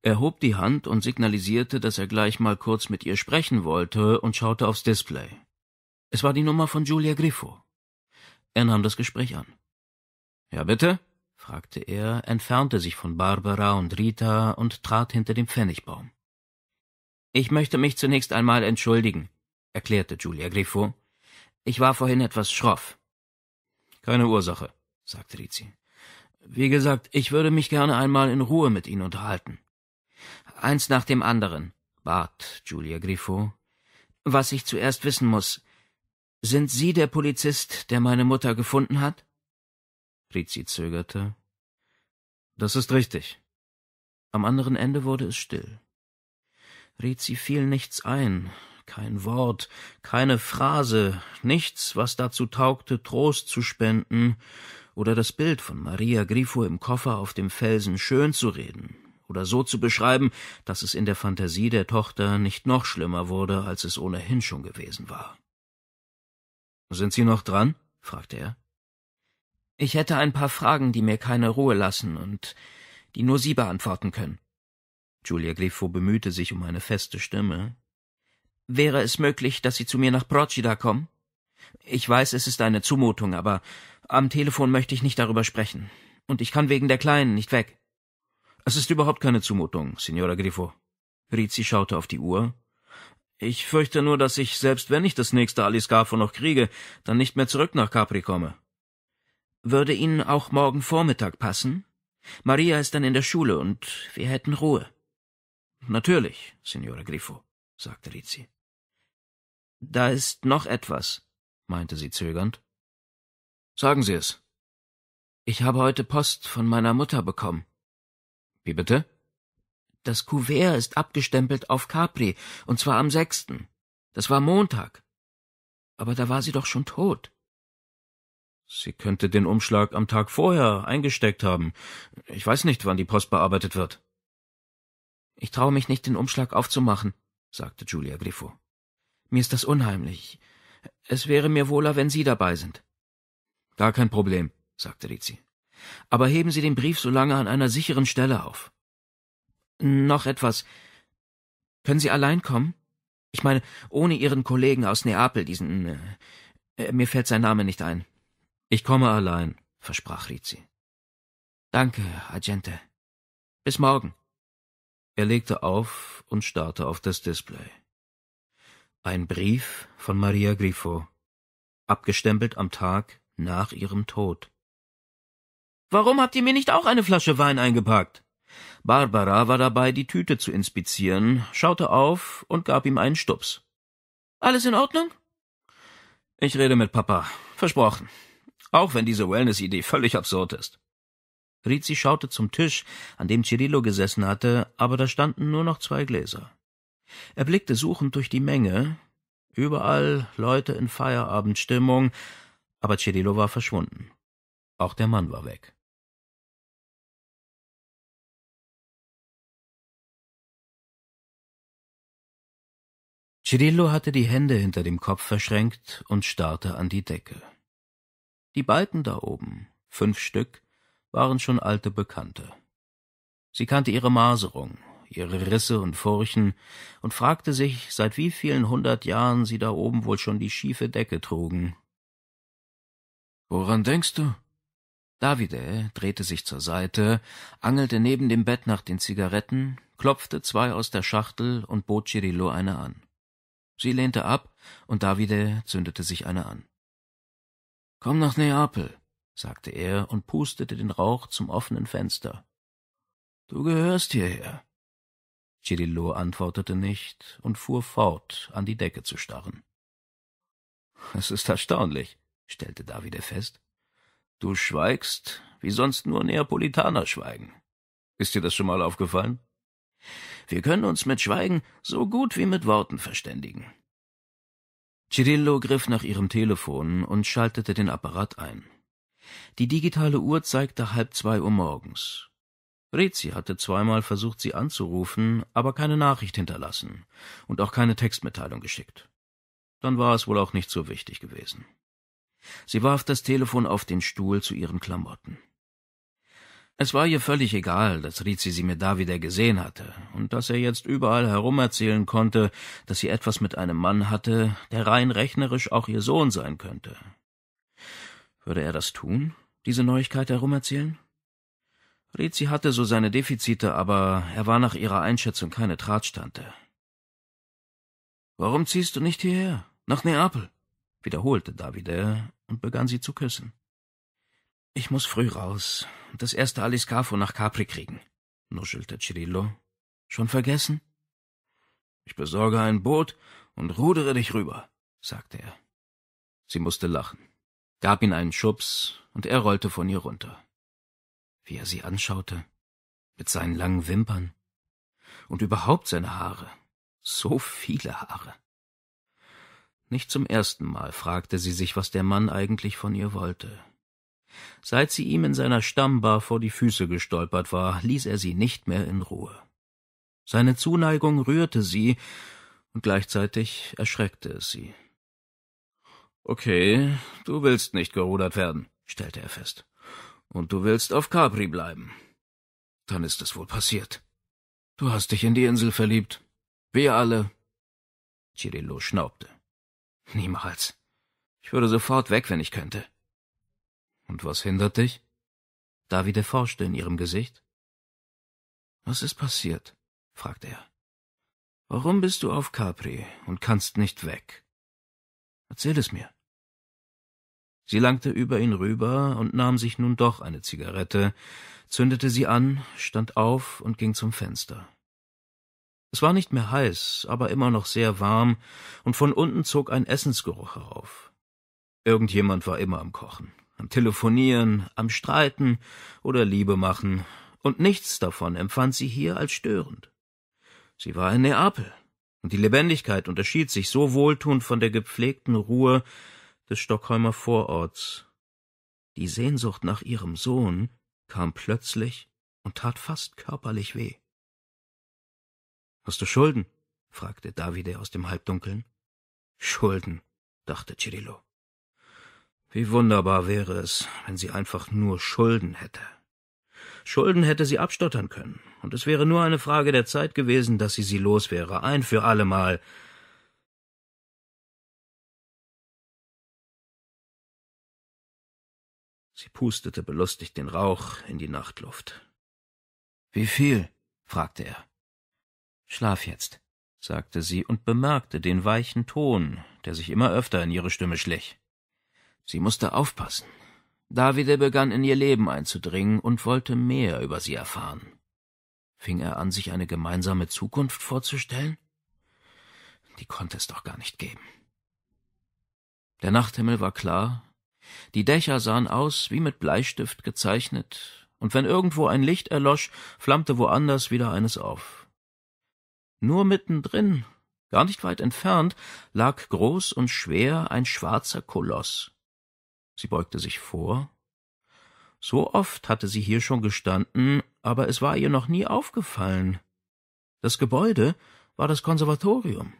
Er hob die Hand und signalisierte, dass er gleich mal kurz mit ihr sprechen wollte und schaute aufs Display. Es war die Nummer von Julia Griffo. Er nahm das Gespräch an. Ja, bitte? fragte er, entfernte sich von Barbara und Rita und trat hinter dem Pfennigbaum. Ich möchte mich zunächst einmal entschuldigen, erklärte Julia Griffo. Ich war vorhin etwas schroff. Keine Ursache sagte Rizzi. Wie gesagt, ich würde mich gerne einmal in Ruhe mit Ihnen unterhalten. Eins nach dem anderen, bat Julia Griffo. Was ich zuerst wissen muss, sind Sie der Polizist, der meine Mutter gefunden hat? Rizzi zögerte. Das ist richtig. Am anderen Ende wurde es still. Rizzi fiel nichts ein, kein Wort, keine Phrase, nichts, was dazu taugte, Trost zu spenden oder das Bild von Maria Grifo im Koffer auf dem Felsen schön zu reden oder so zu beschreiben, dass es in der Fantasie der Tochter nicht noch schlimmer wurde, als es ohnehin schon gewesen war. Sind Sie noch dran? fragte er. Ich hätte ein paar Fragen, die mir keine Ruhe lassen und die nur Sie beantworten können. Julia Grifo bemühte sich um eine feste Stimme. Wäre es möglich, dass Sie zu mir nach Procida kommen? Ich weiß, es ist eine Zumutung, aber am Telefon möchte ich nicht darüber sprechen. Und ich kann wegen der Kleinen nicht weg. Es ist überhaupt keine Zumutung, Signora Griffo. Rizzi schaute auf die Uhr. Ich fürchte nur, dass ich, selbst wenn ich das nächste Aliscafo noch kriege, dann nicht mehr zurück nach Capri komme. Würde Ihnen auch morgen Vormittag passen? Maria ist dann in der Schule und wir hätten Ruhe. Natürlich, Signora Griffo, sagte Rizzi. Da ist noch etwas, meinte sie zögernd. Sagen Sie es. Ich habe heute Post von meiner Mutter bekommen. Wie bitte? Das Kuvert ist abgestempelt auf Capri, und zwar am sechsten. Das war Montag. Aber da war sie doch schon tot. Sie könnte den Umschlag am Tag vorher eingesteckt haben. Ich weiß nicht, wann die Post bearbeitet wird. Ich traue mich nicht, den Umschlag aufzumachen, sagte Julia Griffo. Mir ist das unheimlich. Es wäre mir wohler, wenn Sie dabei sind. Gar kein Problem, sagte Rizzi. Aber heben Sie den Brief so lange an einer sicheren Stelle auf. Noch etwas. Können Sie allein kommen? Ich meine, ohne Ihren Kollegen aus Neapel, diesen. Äh, äh mir fällt sein Name nicht ein. Ich komme allein, versprach Rizzi. Danke, Agente. Bis morgen. Er legte auf und starrte auf das Display. Ein Brief von Maria Grifo, abgestempelt am Tag, nach ihrem Tod. Warum habt ihr mir nicht auch eine Flasche Wein eingepackt? Barbara war dabei, die Tüte zu inspizieren, schaute auf und gab ihm einen Stups. Alles in Ordnung? Ich rede mit Papa. Versprochen. Auch wenn diese Wellness-Idee völlig absurd ist. Rizzi schaute zum Tisch, an dem Cirillo gesessen hatte, aber da standen nur noch zwei Gläser. Er blickte suchend durch die Menge. Überall Leute in Feierabendstimmung, aber Cedillo war verschwunden. Auch der Mann war weg. Cedillo hatte die Hände hinter dem Kopf verschränkt und starrte an die Decke. Die Balken da oben, fünf Stück, waren schon alte Bekannte. Sie kannte ihre Maserung, ihre Risse und Furchen und fragte sich, seit wie vielen hundert Jahren sie da oben wohl schon die schiefe Decke trugen Woran denkst du? Davide drehte sich zur Seite, angelte neben dem Bett nach den Zigaretten, klopfte zwei aus der Schachtel und bot Cirillo eine an. Sie lehnte ab und Davide zündete sich eine an. Komm nach Neapel, sagte er und pustete den Rauch zum offenen Fenster. Du gehörst hierher. Cirillo antwortete nicht und fuhr fort, an die Decke zu starren. Es ist erstaunlich, stellte Davide fest. Du schweigst, wie sonst nur Neapolitaner schweigen. Ist dir das schon mal aufgefallen? Wir können uns mit Schweigen so gut wie mit Worten verständigen. Cirillo griff nach ihrem Telefon und schaltete den Apparat ein. Die digitale Uhr zeigte halb zwei Uhr morgens. Rezi hatte zweimal versucht, sie anzurufen, aber keine Nachricht hinterlassen und auch keine Textmitteilung geschickt. Dann war es wohl auch nicht so wichtig gewesen. Sie warf das Telefon auf den Stuhl zu ihren Klamotten. Es war ihr völlig egal, dass Rizi sie mir da wieder gesehen hatte und dass er jetzt überall herumerzählen konnte, dass sie etwas mit einem Mann hatte, der rein rechnerisch auch ihr Sohn sein könnte. Würde er das tun, diese Neuigkeit herumerzählen? Rizi hatte so seine Defizite, aber er war nach ihrer Einschätzung keine Tratstante. Warum ziehst du nicht hierher, nach Neapel? wiederholte Davide und begann sie zu küssen. Ich muss früh raus und das erste Aliscafo nach Capri kriegen, nuschelte Cirillo. Schon vergessen? Ich besorge ein Boot und rudere dich rüber, sagte er. Sie musste lachen, gab ihn einen Schubs und er rollte von ihr runter. Wie er sie anschaute, mit seinen langen Wimpern und überhaupt seine Haare, so viele Haare. Nicht zum ersten Mal fragte sie sich, was der Mann eigentlich von ihr wollte. Seit sie ihm in seiner Stammbar vor die Füße gestolpert war, ließ er sie nicht mehr in Ruhe. Seine Zuneigung rührte sie, und gleichzeitig erschreckte es sie. Okay, du willst nicht gerudert werden, stellte er fest. Und du willst auf Capri bleiben. Dann ist es wohl passiert. Du hast dich in die Insel verliebt. Wir alle. Cirillo schnaubte. Niemals. Ich würde sofort weg, wenn ich könnte. Und was hindert dich? Davide forschte in ihrem Gesicht. Was ist passiert? fragte er. Warum bist du auf Capri und kannst nicht weg? Erzähl es mir. Sie langte über ihn rüber und nahm sich nun doch eine Zigarette, zündete sie an, stand auf und ging zum Fenster. Es war nicht mehr heiß, aber immer noch sehr warm, und von unten zog ein Essensgeruch herauf. Irgendjemand war immer am Kochen, am Telefonieren, am Streiten oder Liebe machen, und nichts davon empfand sie hier als störend. Sie war in Neapel, und die Lebendigkeit unterschied sich so wohltuend von der gepflegten Ruhe des Stockholmer Vororts. Die Sehnsucht nach ihrem Sohn kam plötzlich und tat fast körperlich weh. Hast du Schulden? fragte Davide aus dem Halbdunkeln. Schulden, dachte Cirillo. Wie wunderbar wäre es, wenn sie einfach nur Schulden hätte. Schulden hätte sie abstottern können, und es wäre nur eine Frage der Zeit gewesen, dass sie sie los wäre, ein für allemal. Sie pustete belustigt den Rauch in die Nachtluft. Wie viel? fragte er. Schlaf jetzt, sagte sie und bemerkte den weichen Ton, der sich immer öfter in ihre Stimme schlich. Sie musste aufpassen. Davide begann in ihr Leben einzudringen und wollte mehr über sie erfahren. Fing er an, sich eine gemeinsame Zukunft vorzustellen? Die konnte es doch gar nicht geben. Der Nachthimmel war klar, die Dächer sahen aus wie mit Bleistift gezeichnet, und wenn irgendwo ein Licht erlosch, flammte woanders wieder eines auf. Nur mittendrin, gar nicht weit entfernt, lag groß und schwer ein schwarzer Koloss. Sie beugte sich vor. So oft hatte sie hier schon gestanden, aber es war ihr noch nie aufgefallen. Das Gebäude war das Konservatorium.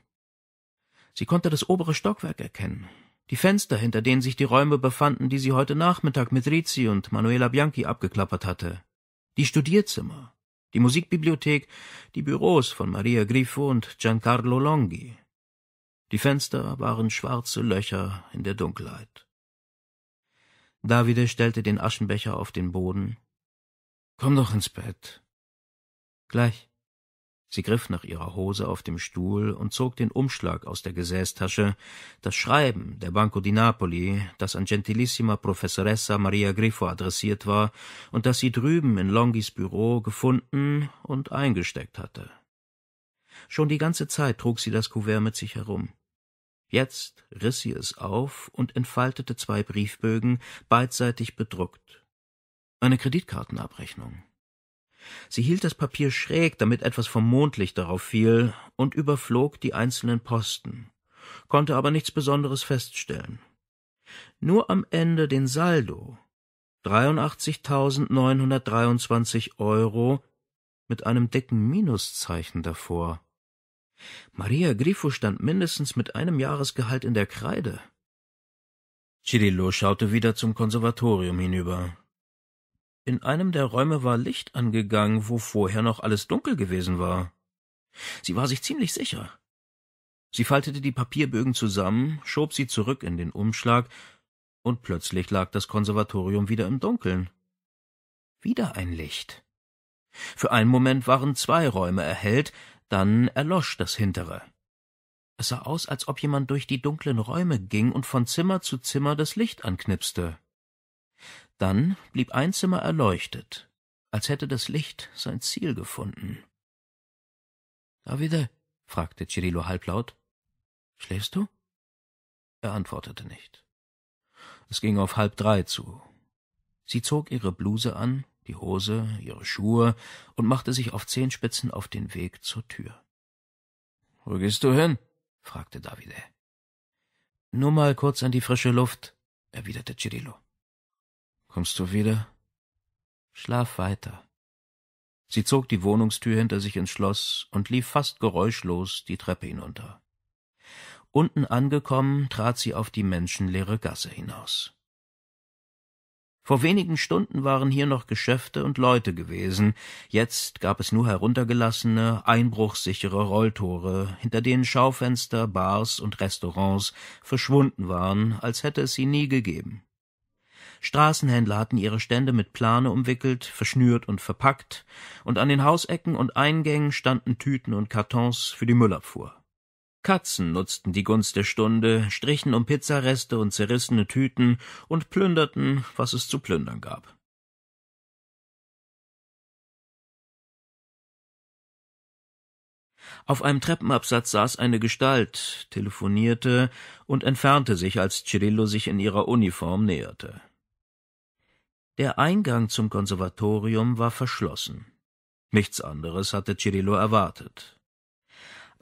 Sie konnte das obere Stockwerk erkennen, die Fenster, hinter denen sich die Räume befanden, die sie heute Nachmittag mit Rizzi und Manuela Bianchi abgeklappert hatte, die Studierzimmer, die Musikbibliothek, die Büros von Maria Grifo und Giancarlo Longhi. Die Fenster waren schwarze Löcher in der Dunkelheit. Davide stellte den Aschenbecher auf den Boden. Komm doch ins Bett. Gleich. Sie griff nach ihrer Hose auf dem Stuhl und zog den Umschlag aus der Gesäßtasche, das Schreiben der Banco di Napoli, das an Gentilissima Professoressa Maria Griffo adressiert war und das sie drüben in Longis Büro gefunden und eingesteckt hatte. Schon die ganze Zeit trug sie das Kuvert mit sich herum. Jetzt riss sie es auf und entfaltete zwei Briefbögen, beidseitig bedruckt. Eine Kreditkartenabrechnung. Sie hielt das Papier schräg, damit etwas vom Mondlicht darauf fiel, und überflog die einzelnen Posten, konnte aber nichts Besonderes feststellen. Nur am Ende den Saldo 83.923 Euro mit einem dicken Minuszeichen davor. Maria Grifo stand mindestens mit einem Jahresgehalt in der Kreide. Cirillo schaute wieder zum Konservatorium hinüber. In einem der Räume war Licht angegangen, wo vorher noch alles dunkel gewesen war. Sie war sich ziemlich sicher. Sie faltete die Papierbögen zusammen, schob sie zurück in den Umschlag, und plötzlich lag das Konservatorium wieder im Dunkeln. Wieder ein Licht. Für einen Moment waren zwei Räume erhellt, dann erlosch das hintere. Es sah aus, als ob jemand durch die dunklen Räume ging und von Zimmer zu Zimmer das Licht anknipste. Dann blieb ein Zimmer erleuchtet, als hätte das Licht sein Ziel gefunden. Davide, fragte Cirillo halblaut, schläfst du? Er antwortete nicht. Es ging auf halb drei zu. Sie zog ihre Bluse an, die Hose, ihre Schuhe und machte sich auf Zehenspitzen auf den Weg zur Tür. Wo gehst du hin? fragte Davide. Nur mal kurz an die frische Luft, erwiderte Cirillo. Kommst du wieder? Schlaf weiter. Sie zog die Wohnungstür hinter sich ins Schloss und lief fast geräuschlos die Treppe hinunter. Unten angekommen, trat sie auf die menschenleere Gasse hinaus. Vor wenigen Stunden waren hier noch Geschäfte und Leute gewesen, jetzt gab es nur heruntergelassene, einbruchsichere Rolltore, hinter denen Schaufenster, Bars und Restaurants verschwunden waren, als hätte es sie nie gegeben. Straßenhändler hatten ihre Stände mit Plane umwickelt, verschnürt und verpackt, und an den Hausecken und Eingängen standen Tüten und Kartons für die Müllabfuhr. Katzen nutzten die Gunst der Stunde, strichen um Pizzareste und zerrissene Tüten und plünderten, was es zu plündern gab. Auf einem Treppenabsatz saß eine Gestalt, telefonierte und entfernte sich, als Cirillo sich in ihrer Uniform näherte. Der Eingang zum Konservatorium war verschlossen. Nichts anderes hatte Cirillo erwartet.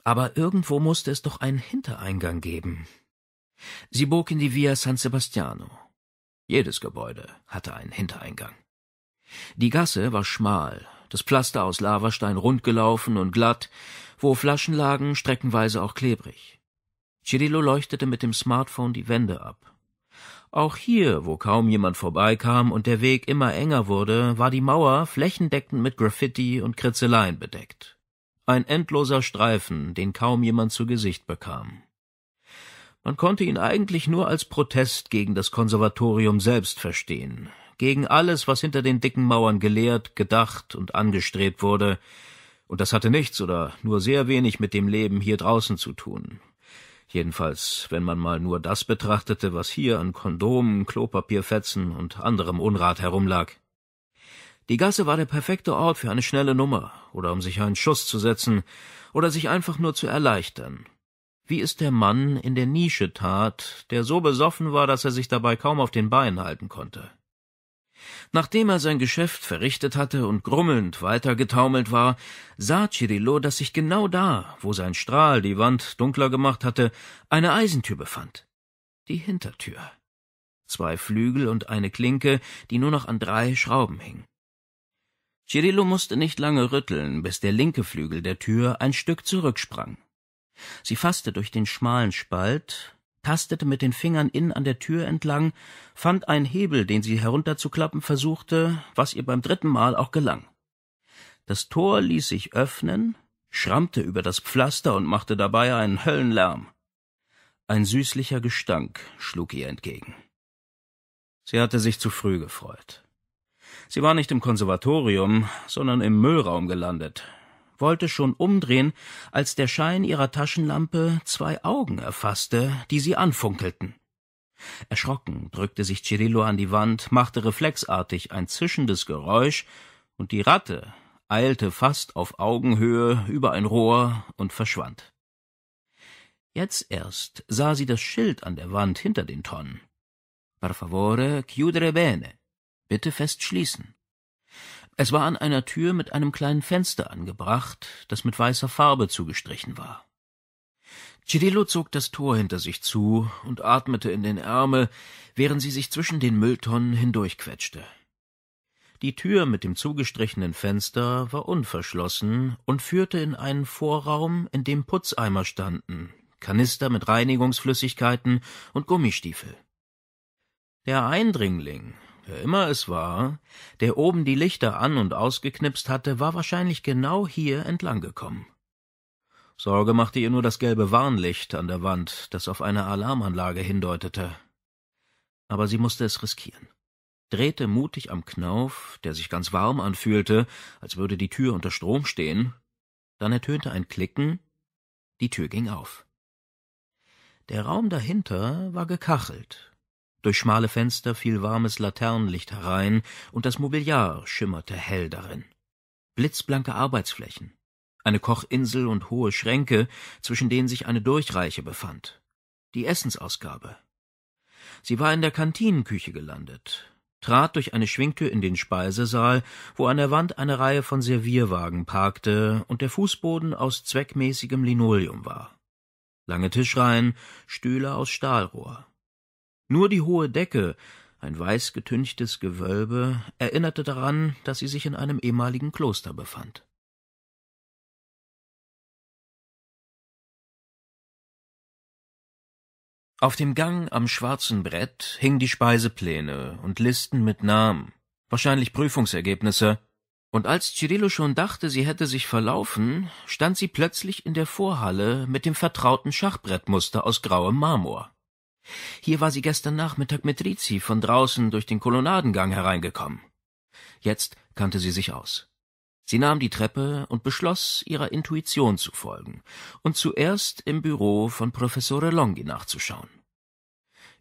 Aber irgendwo musste es doch einen Hintereingang geben. Sie bog in die Via San Sebastiano. Jedes Gebäude hatte einen Hintereingang. Die Gasse war schmal, das Pflaster aus Lavastein rundgelaufen und glatt, wo Flaschen lagen, streckenweise auch klebrig. Cirillo leuchtete mit dem Smartphone die Wände ab. Auch hier, wo kaum jemand vorbeikam und der Weg immer enger wurde, war die Mauer flächendeckend mit Graffiti und Kritzeleien bedeckt. Ein endloser Streifen, den kaum jemand zu Gesicht bekam. Man konnte ihn eigentlich nur als Protest gegen das Konservatorium selbst verstehen, gegen alles, was hinter den dicken Mauern gelehrt, gedacht und angestrebt wurde, und das hatte nichts oder nur sehr wenig mit dem Leben hier draußen zu tun, Jedenfalls, wenn man mal nur das betrachtete, was hier an Kondomen, Klopapierfetzen und anderem Unrat herumlag. Die Gasse war der perfekte Ort für eine schnelle Nummer oder um sich einen Schuss zu setzen oder sich einfach nur zu erleichtern. Wie es der Mann in der Nische tat, der so besoffen war, dass er sich dabei kaum auf den Beinen halten konnte. Nachdem er sein Geschäft verrichtet hatte und grummelnd weitergetaumelt war, sah Cirillo, dass sich genau da, wo sein Strahl die Wand dunkler gemacht hatte, eine Eisentür befand. Die Hintertür. Zwei Flügel und eine Klinke, die nur noch an drei Schrauben hing. Cirillo musste nicht lange rütteln, bis der linke Flügel der Tür ein Stück zurücksprang. Sie fasste durch den schmalen Spalt, tastete mit den Fingern innen an der Tür entlang, fand einen Hebel, den sie herunterzuklappen versuchte, was ihr beim dritten Mal auch gelang. Das Tor ließ sich öffnen, schrammte über das Pflaster und machte dabei einen Höllenlärm. Ein süßlicher Gestank schlug ihr entgegen. Sie hatte sich zu früh gefreut. Sie war nicht im Konservatorium, sondern im Müllraum gelandet, wollte schon umdrehen, als der Schein ihrer Taschenlampe zwei Augen erfasste, die sie anfunkelten. Erschrocken drückte sich Cirillo an die Wand, machte reflexartig ein zischendes Geräusch, und die Ratte eilte fast auf Augenhöhe über ein Rohr und verschwand. Jetzt erst sah sie das Schild an der Wand hinter den Tonnen. Per favore, chiudere bene. Bitte fest schließen. Es war an einer Tür mit einem kleinen Fenster angebracht, das mit weißer Farbe zugestrichen war. Cirillo zog das Tor hinter sich zu und atmete in den Ärmel, während sie sich zwischen den Mülltonnen hindurchquetschte. Die Tür mit dem zugestrichenen Fenster war unverschlossen und führte in einen Vorraum, in dem Putzeimer standen, Kanister mit Reinigungsflüssigkeiten und Gummistiefel. Der Eindringling Wer immer es war, der oben die Lichter an und ausgeknipst hatte, war wahrscheinlich genau hier entlang gekommen. Sorge machte ihr nur das gelbe Warnlicht an der Wand, das auf eine Alarmanlage hindeutete. Aber sie musste es riskieren drehte mutig am Knauf, der sich ganz warm anfühlte, als würde die Tür unter Strom stehen. Dann ertönte ein Klicken, die Tür ging auf. Der Raum dahinter war gekachelt durch schmale Fenster fiel warmes Laternenlicht herein, und das Mobiliar schimmerte hell darin. Blitzblanke Arbeitsflächen, eine Kochinsel und hohe Schränke, zwischen denen sich eine Durchreiche befand. Die Essensausgabe. Sie war in der Kantinenküche gelandet, trat durch eine Schwingtür in den Speisesaal, wo an der Wand eine Reihe von Servierwagen parkte und der Fußboden aus zweckmäßigem Linoleum war. Lange Tischreihen, Stühle aus Stahlrohr. Nur die hohe Decke, ein weiß getünchtes Gewölbe, erinnerte daran, dass sie sich in einem ehemaligen Kloster befand. Auf dem Gang am schwarzen Brett hingen die Speisepläne und Listen mit Namen, wahrscheinlich Prüfungsergebnisse, und als Cirillo schon dachte, sie hätte sich verlaufen, stand sie plötzlich in der Vorhalle mit dem vertrauten Schachbrettmuster aus grauem Marmor. Hier war sie gestern Nachmittag mit Rizzi von draußen durch den Kolonnadengang hereingekommen. Jetzt kannte sie sich aus. Sie nahm die Treppe und beschloss, ihrer Intuition zu folgen und zuerst im Büro von Professore Longhi nachzuschauen.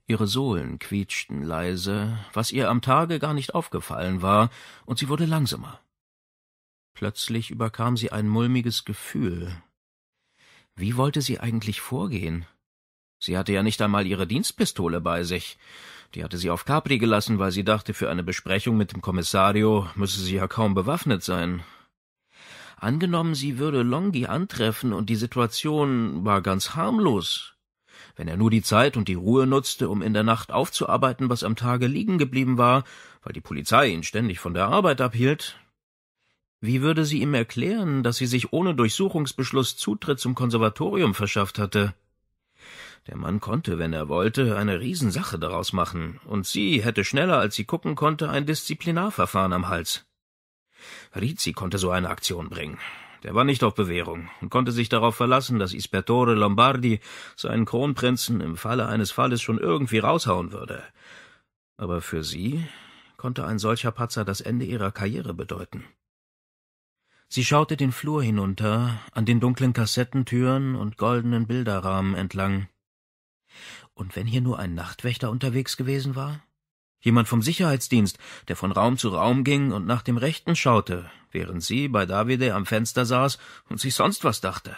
Ihre Sohlen quietschten leise, was ihr am Tage gar nicht aufgefallen war, und sie wurde langsamer. Plötzlich überkam sie ein mulmiges Gefühl. Wie wollte sie eigentlich vorgehen? Sie hatte ja nicht einmal ihre Dienstpistole bei sich. Die hatte sie auf Capri gelassen, weil sie dachte, für eine Besprechung mit dem Kommissario müsse sie ja kaum bewaffnet sein. Angenommen, sie würde Longhi antreffen und die Situation war ganz harmlos. Wenn er nur die Zeit und die Ruhe nutzte, um in der Nacht aufzuarbeiten, was am Tage liegen geblieben war, weil die Polizei ihn ständig von der Arbeit abhielt, wie würde sie ihm erklären, dass sie sich ohne Durchsuchungsbeschluss Zutritt zum Konservatorium verschafft hatte? Der Mann konnte, wenn er wollte, eine Riesensache daraus machen, und sie hätte schneller, als sie gucken konnte, ein Disziplinarverfahren am Hals. Rizzi konnte so eine Aktion bringen. Der war nicht auf Bewährung und konnte sich darauf verlassen, dass Ispertore Lombardi seinen Kronprinzen im Falle eines Falles schon irgendwie raushauen würde. Aber für sie konnte ein solcher Patzer das Ende ihrer Karriere bedeuten. Sie schaute den Flur hinunter, an den dunklen Kassettentüren und goldenen Bilderrahmen entlang. Und wenn hier nur ein Nachtwächter unterwegs gewesen war? Jemand vom Sicherheitsdienst, der von Raum zu Raum ging und nach dem Rechten schaute, während sie bei Davide am Fenster saß und sich sonst was dachte.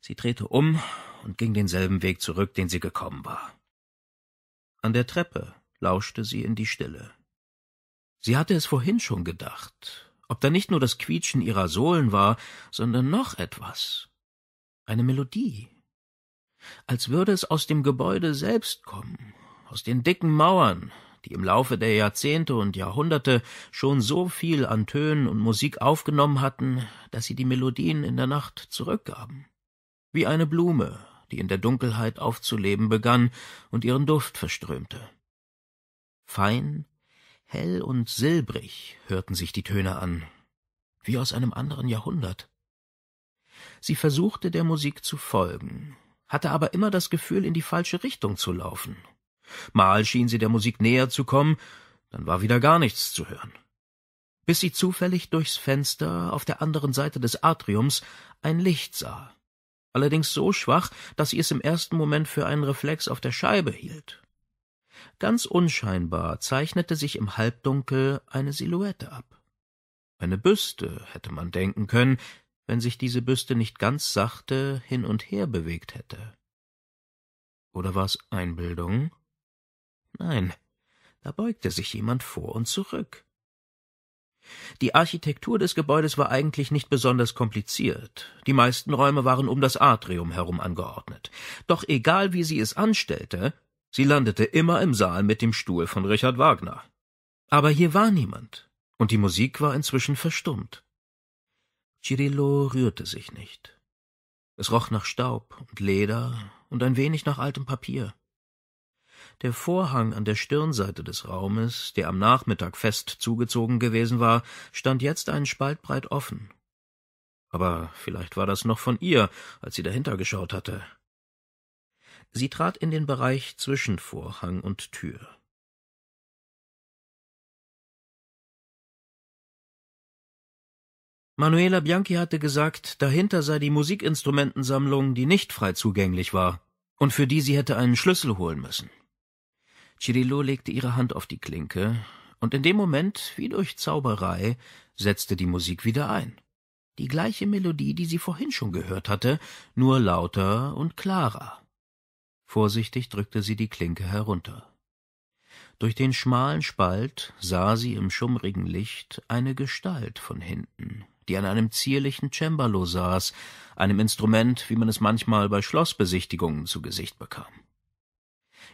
Sie drehte um und ging denselben Weg zurück, den sie gekommen war. An der Treppe lauschte sie in die Stille. Sie hatte es vorhin schon gedacht, ob da nicht nur das Quietschen ihrer Sohlen war, sondern noch etwas. Eine Melodie, als würde es aus dem Gebäude selbst kommen, aus den dicken Mauern, die im Laufe der Jahrzehnte und Jahrhunderte schon so viel an Tönen und Musik aufgenommen hatten, dass sie die Melodien in der Nacht zurückgaben. Wie eine Blume, die in der Dunkelheit aufzuleben begann und ihren Duft verströmte. Fein, hell und silbrig hörten sich die Töne an, wie aus einem anderen Jahrhundert. Sie versuchte der Musik zu folgen, hatte aber immer das Gefühl, in die falsche Richtung zu laufen. Mal schien sie der Musik näher zu kommen, dann war wieder gar nichts zu hören. Bis sie zufällig durchs Fenster auf der anderen Seite des Atriums ein Licht sah. Allerdings so schwach, dass sie es im ersten Moment für einen Reflex auf der Scheibe hielt. Ganz unscheinbar zeichnete sich im Halbdunkel eine Silhouette ab. Eine Büste, hätte man denken können, wenn sich diese Büste nicht ganz sachte hin und her bewegt hätte. Oder war es Einbildung? Nein, da beugte sich jemand vor und zurück. Die Architektur des Gebäudes war eigentlich nicht besonders kompliziert. Die meisten Räume waren um das Atrium herum angeordnet. Doch egal wie sie es anstellte, sie landete immer im Saal mit dem Stuhl von Richard Wagner. Aber hier war niemand, und die Musik war inzwischen verstummt. Cirillo rührte sich nicht. Es roch nach Staub und Leder und ein wenig nach altem Papier. Der Vorhang an der Stirnseite des Raumes, der am Nachmittag fest zugezogen gewesen war, stand jetzt einen Spalt breit offen. Aber vielleicht war das noch von ihr, als sie dahinter geschaut hatte. Sie trat in den Bereich zwischen Vorhang und Tür. Manuela Bianchi hatte gesagt, dahinter sei die Musikinstrumentensammlung, die nicht frei zugänglich war und für die sie hätte einen Schlüssel holen müssen. Cirillo legte ihre Hand auf die Klinke, und in dem Moment, wie durch Zauberei, setzte die Musik wieder ein. Die gleiche Melodie, die sie vorhin schon gehört hatte, nur lauter und klarer. Vorsichtig drückte sie die Klinke herunter. Durch den schmalen Spalt sah sie im schummrigen Licht eine Gestalt von hinten die an einem zierlichen Cembalo saß, einem Instrument, wie man es manchmal bei Schlossbesichtigungen zu Gesicht bekam.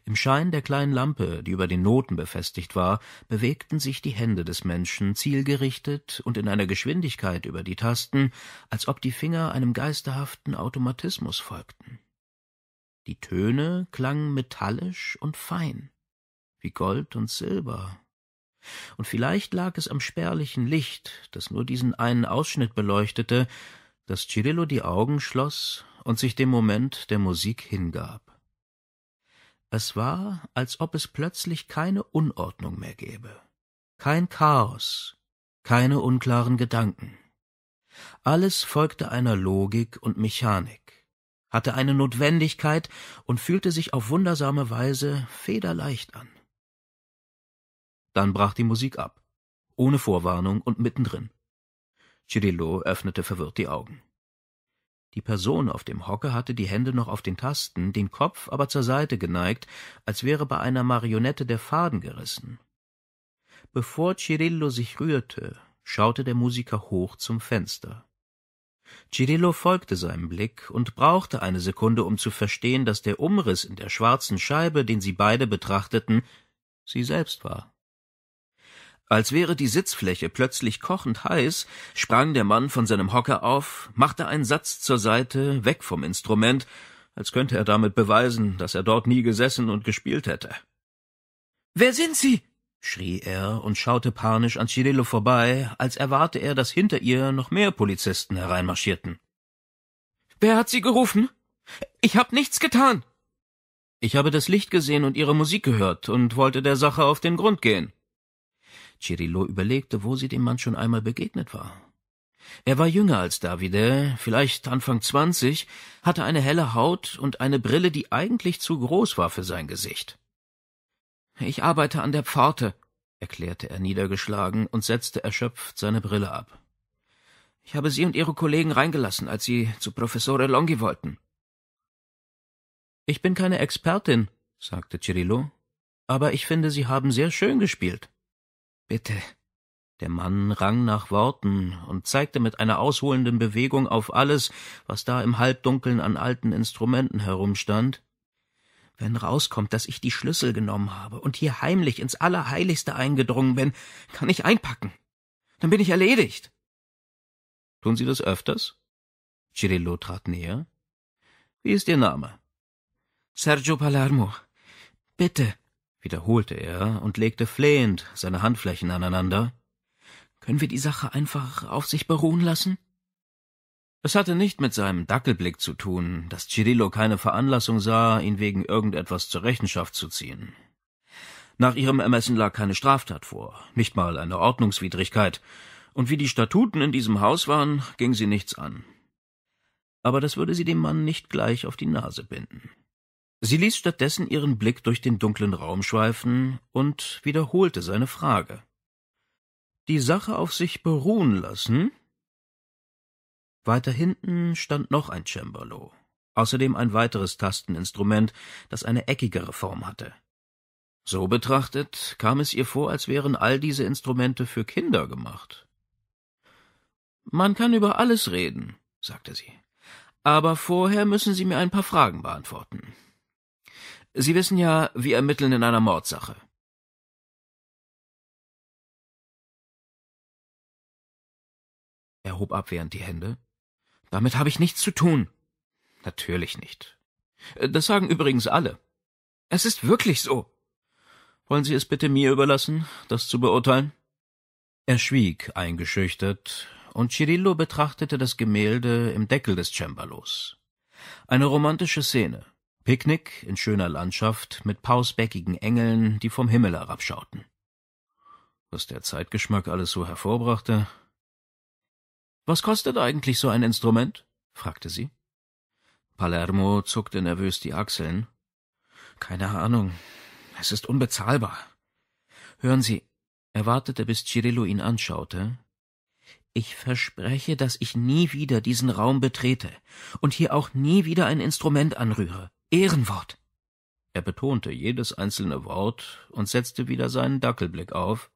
Im Schein der kleinen Lampe, die über den Noten befestigt war, bewegten sich die Hände des Menschen zielgerichtet und in einer Geschwindigkeit über die Tasten, als ob die Finger einem geisterhaften Automatismus folgten. Die Töne klangen metallisch und fein, wie Gold und Silber und vielleicht lag es am spärlichen Licht, das nur diesen einen Ausschnitt beleuchtete, dass Cirillo die Augen schloss und sich dem Moment der Musik hingab. Es war, als ob es plötzlich keine Unordnung mehr gäbe, kein Chaos, keine unklaren Gedanken. Alles folgte einer Logik und Mechanik, hatte eine Notwendigkeit und fühlte sich auf wundersame Weise federleicht an. Dann brach die Musik ab. Ohne Vorwarnung und mittendrin. Cirillo öffnete verwirrt die Augen. Die Person auf dem Hocker hatte die Hände noch auf den Tasten, den Kopf aber zur Seite geneigt, als wäre bei einer Marionette der Faden gerissen. Bevor Cirillo sich rührte, schaute der Musiker hoch zum Fenster. Cirillo folgte seinem Blick und brauchte eine Sekunde, um zu verstehen, dass der Umriss in der schwarzen Scheibe, den sie beide betrachteten, sie selbst war. Als wäre die Sitzfläche plötzlich kochend heiß, sprang der Mann von seinem Hocker auf, machte einen Satz zur Seite, weg vom Instrument, als könnte er damit beweisen, dass er dort nie gesessen und gespielt hätte. Wer sind Sie? schrie er und schaute panisch an Cirillo vorbei, als erwarte er, dass hinter ihr noch mehr Polizisten hereinmarschierten. Wer hat Sie gerufen? Ich hab nichts getan. Ich habe das Licht gesehen und Ihre Musik gehört und wollte der Sache auf den Grund gehen, Cirillo überlegte, wo sie dem Mann schon einmal begegnet war. Er war jünger als Davide, vielleicht Anfang zwanzig, hatte eine helle Haut und eine Brille, die eigentlich zu groß war für sein Gesicht. Ich arbeite an der Pforte, erklärte er niedergeschlagen und setzte erschöpft seine Brille ab. Ich habe Sie und Ihre Kollegen reingelassen, als Sie zu Professore Longhi wollten. Ich bin keine Expertin, sagte Cirillo, aber ich finde, Sie haben sehr schön gespielt. Bitte. Der Mann rang nach Worten und zeigte mit einer ausholenden Bewegung auf alles, was da im Halbdunkeln an alten Instrumenten herumstand. Wenn rauskommt, dass ich die Schlüssel genommen habe und hier heimlich ins Allerheiligste eingedrungen bin, kann ich einpacken. Dann bin ich erledigt. Tun Sie das öfters? Cirillo trat näher. Wie ist Ihr Name? Sergio Palermo. Bitte, wiederholte er und legte flehend seine Handflächen aneinander. Können wir die Sache einfach auf sich beruhen lassen? Es hatte nicht mit seinem Dackelblick zu tun, dass Cirillo keine Veranlassung sah, ihn wegen irgendetwas zur Rechenschaft zu ziehen. Nach ihrem Ermessen lag keine Straftat vor, nicht mal eine Ordnungswidrigkeit, und wie die Statuten in diesem Haus waren, ging sie nichts an. Aber das würde sie dem Mann nicht gleich auf die Nase binden. Sie ließ stattdessen ihren Blick durch den dunklen Raum schweifen und wiederholte seine Frage. Die Sache auf sich beruhen lassen? Weiter hinten stand noch ein Cembalo, außerdem ein weiteres Tasteninstrument, das eine eckigere Form hatte. So betrachtet kam es ihr vor, als wären all diese Instrumente für Kinder gemacht. Man kann über alles reden, sagte sie, aber vorher müssen Sie mir ein paar Fragen beantworten. Sie wissen ja, wir ermitteln in einer Mordsache. Er hob abwehrend die Hände. Damit habe ich nichts zu tun. Natürlich nicht. Das sagen übrigens alle. Es ist wirklich so. Wollen Sie es bitte mir überlassen, das zu beurteilen? Er schwieg, eingeschüchtert, und Cirillo betrachtete das Gemälde im Deckel des Cembalos. Eine romantische Szene. Picknick in schöner Landschaft mit pausbäckigen Engeln, die vom Himmel herabschauten. Was der Zeitgeschmack alles so hervorbrachte. Was kostet eigentlich so ein Instrument? fragte sie. Palermo zuckte nervös die Achseln. Keine Ahnung. Es ist unbezahlbar. Hören Sie, er wartete, bis Cirillo ihn anschaute. Ich verspreche, dass ich nie wieder diesen Raum betrete und hier auch nie wieder ein Instrument anrühre. Ehrenwort. Er betonte jedes einzelne Wort und setzte wieder seinen Dackelblick auf.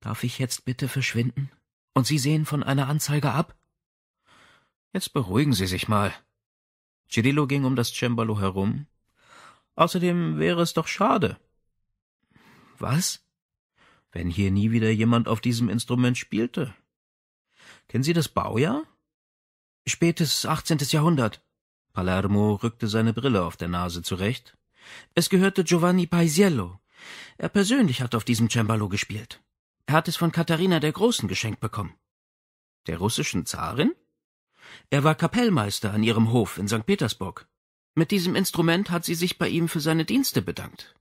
Darf ich jetzt bitte verschwinden? Und Sie sehen von einer Anzeige ab? Jetzt beruhigen Sie sich mal. Cirillo ging um das Cembalo herum. Außerdem wäre es doch schade. Was? Wenn hier nie wieder jemand auf diesem Instrument spielte. Kennen Sie das Baujahr? Spätes 18. Jahrhundert. Palermo rückte seine Brille auf der Nase zurecht. Es gehörte Giovanni Paisiello. Er persönlich hat auf diesem Cembalo gespielt. Er hat es von Katharina der Großen geschenkt bekommen. Der russischen Zarin? Er war Kapellmeister an ihrem Hof in St. Petersburg. Mit diesem Instrument hat sie sich bei ihm für seine Dienste bedankt.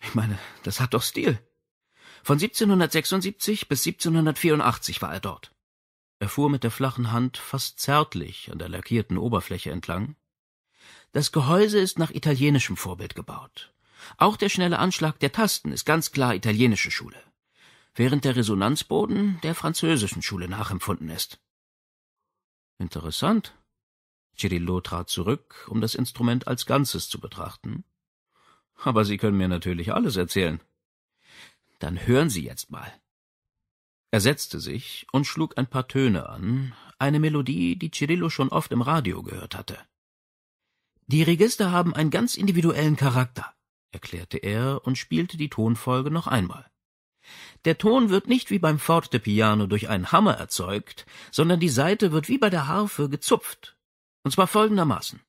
Ich meine, das hat doch Stil. Von 1776 bis 1784 war er dort. Er fuhr mit der flachen Hand fast zärtlich an der lackierten Oberfläche entlang, das Gehäuse ist nach italienischem Vorbild gebaut. Auch der schnelle Anschlag der Tasten ist ganz klar italienische Schule, während der Resonanzboden der französischen Schule nachempfunden ist. Interessant. Cirillo trat zurück, um das Instrument als Ganzes zu betrachten. Aber Sie können mir natürlich alles erzählen. Dann hören Sie jetzt mal. Er setzte sich und schlug ein paar Töne an, eine Melodie, die Cirillo schon oft im Radio gehört hatte. Die Register haben einen ganz individuellen Charakter, erklärte er und spielte die Tonfolge noch einmal. Der Ton wird nicht wie beim Forte Piano durch einen Hammer erzeugt, sondern die Saite wird wie bei der Harfe gezupft. Und zwar folgendermaßen.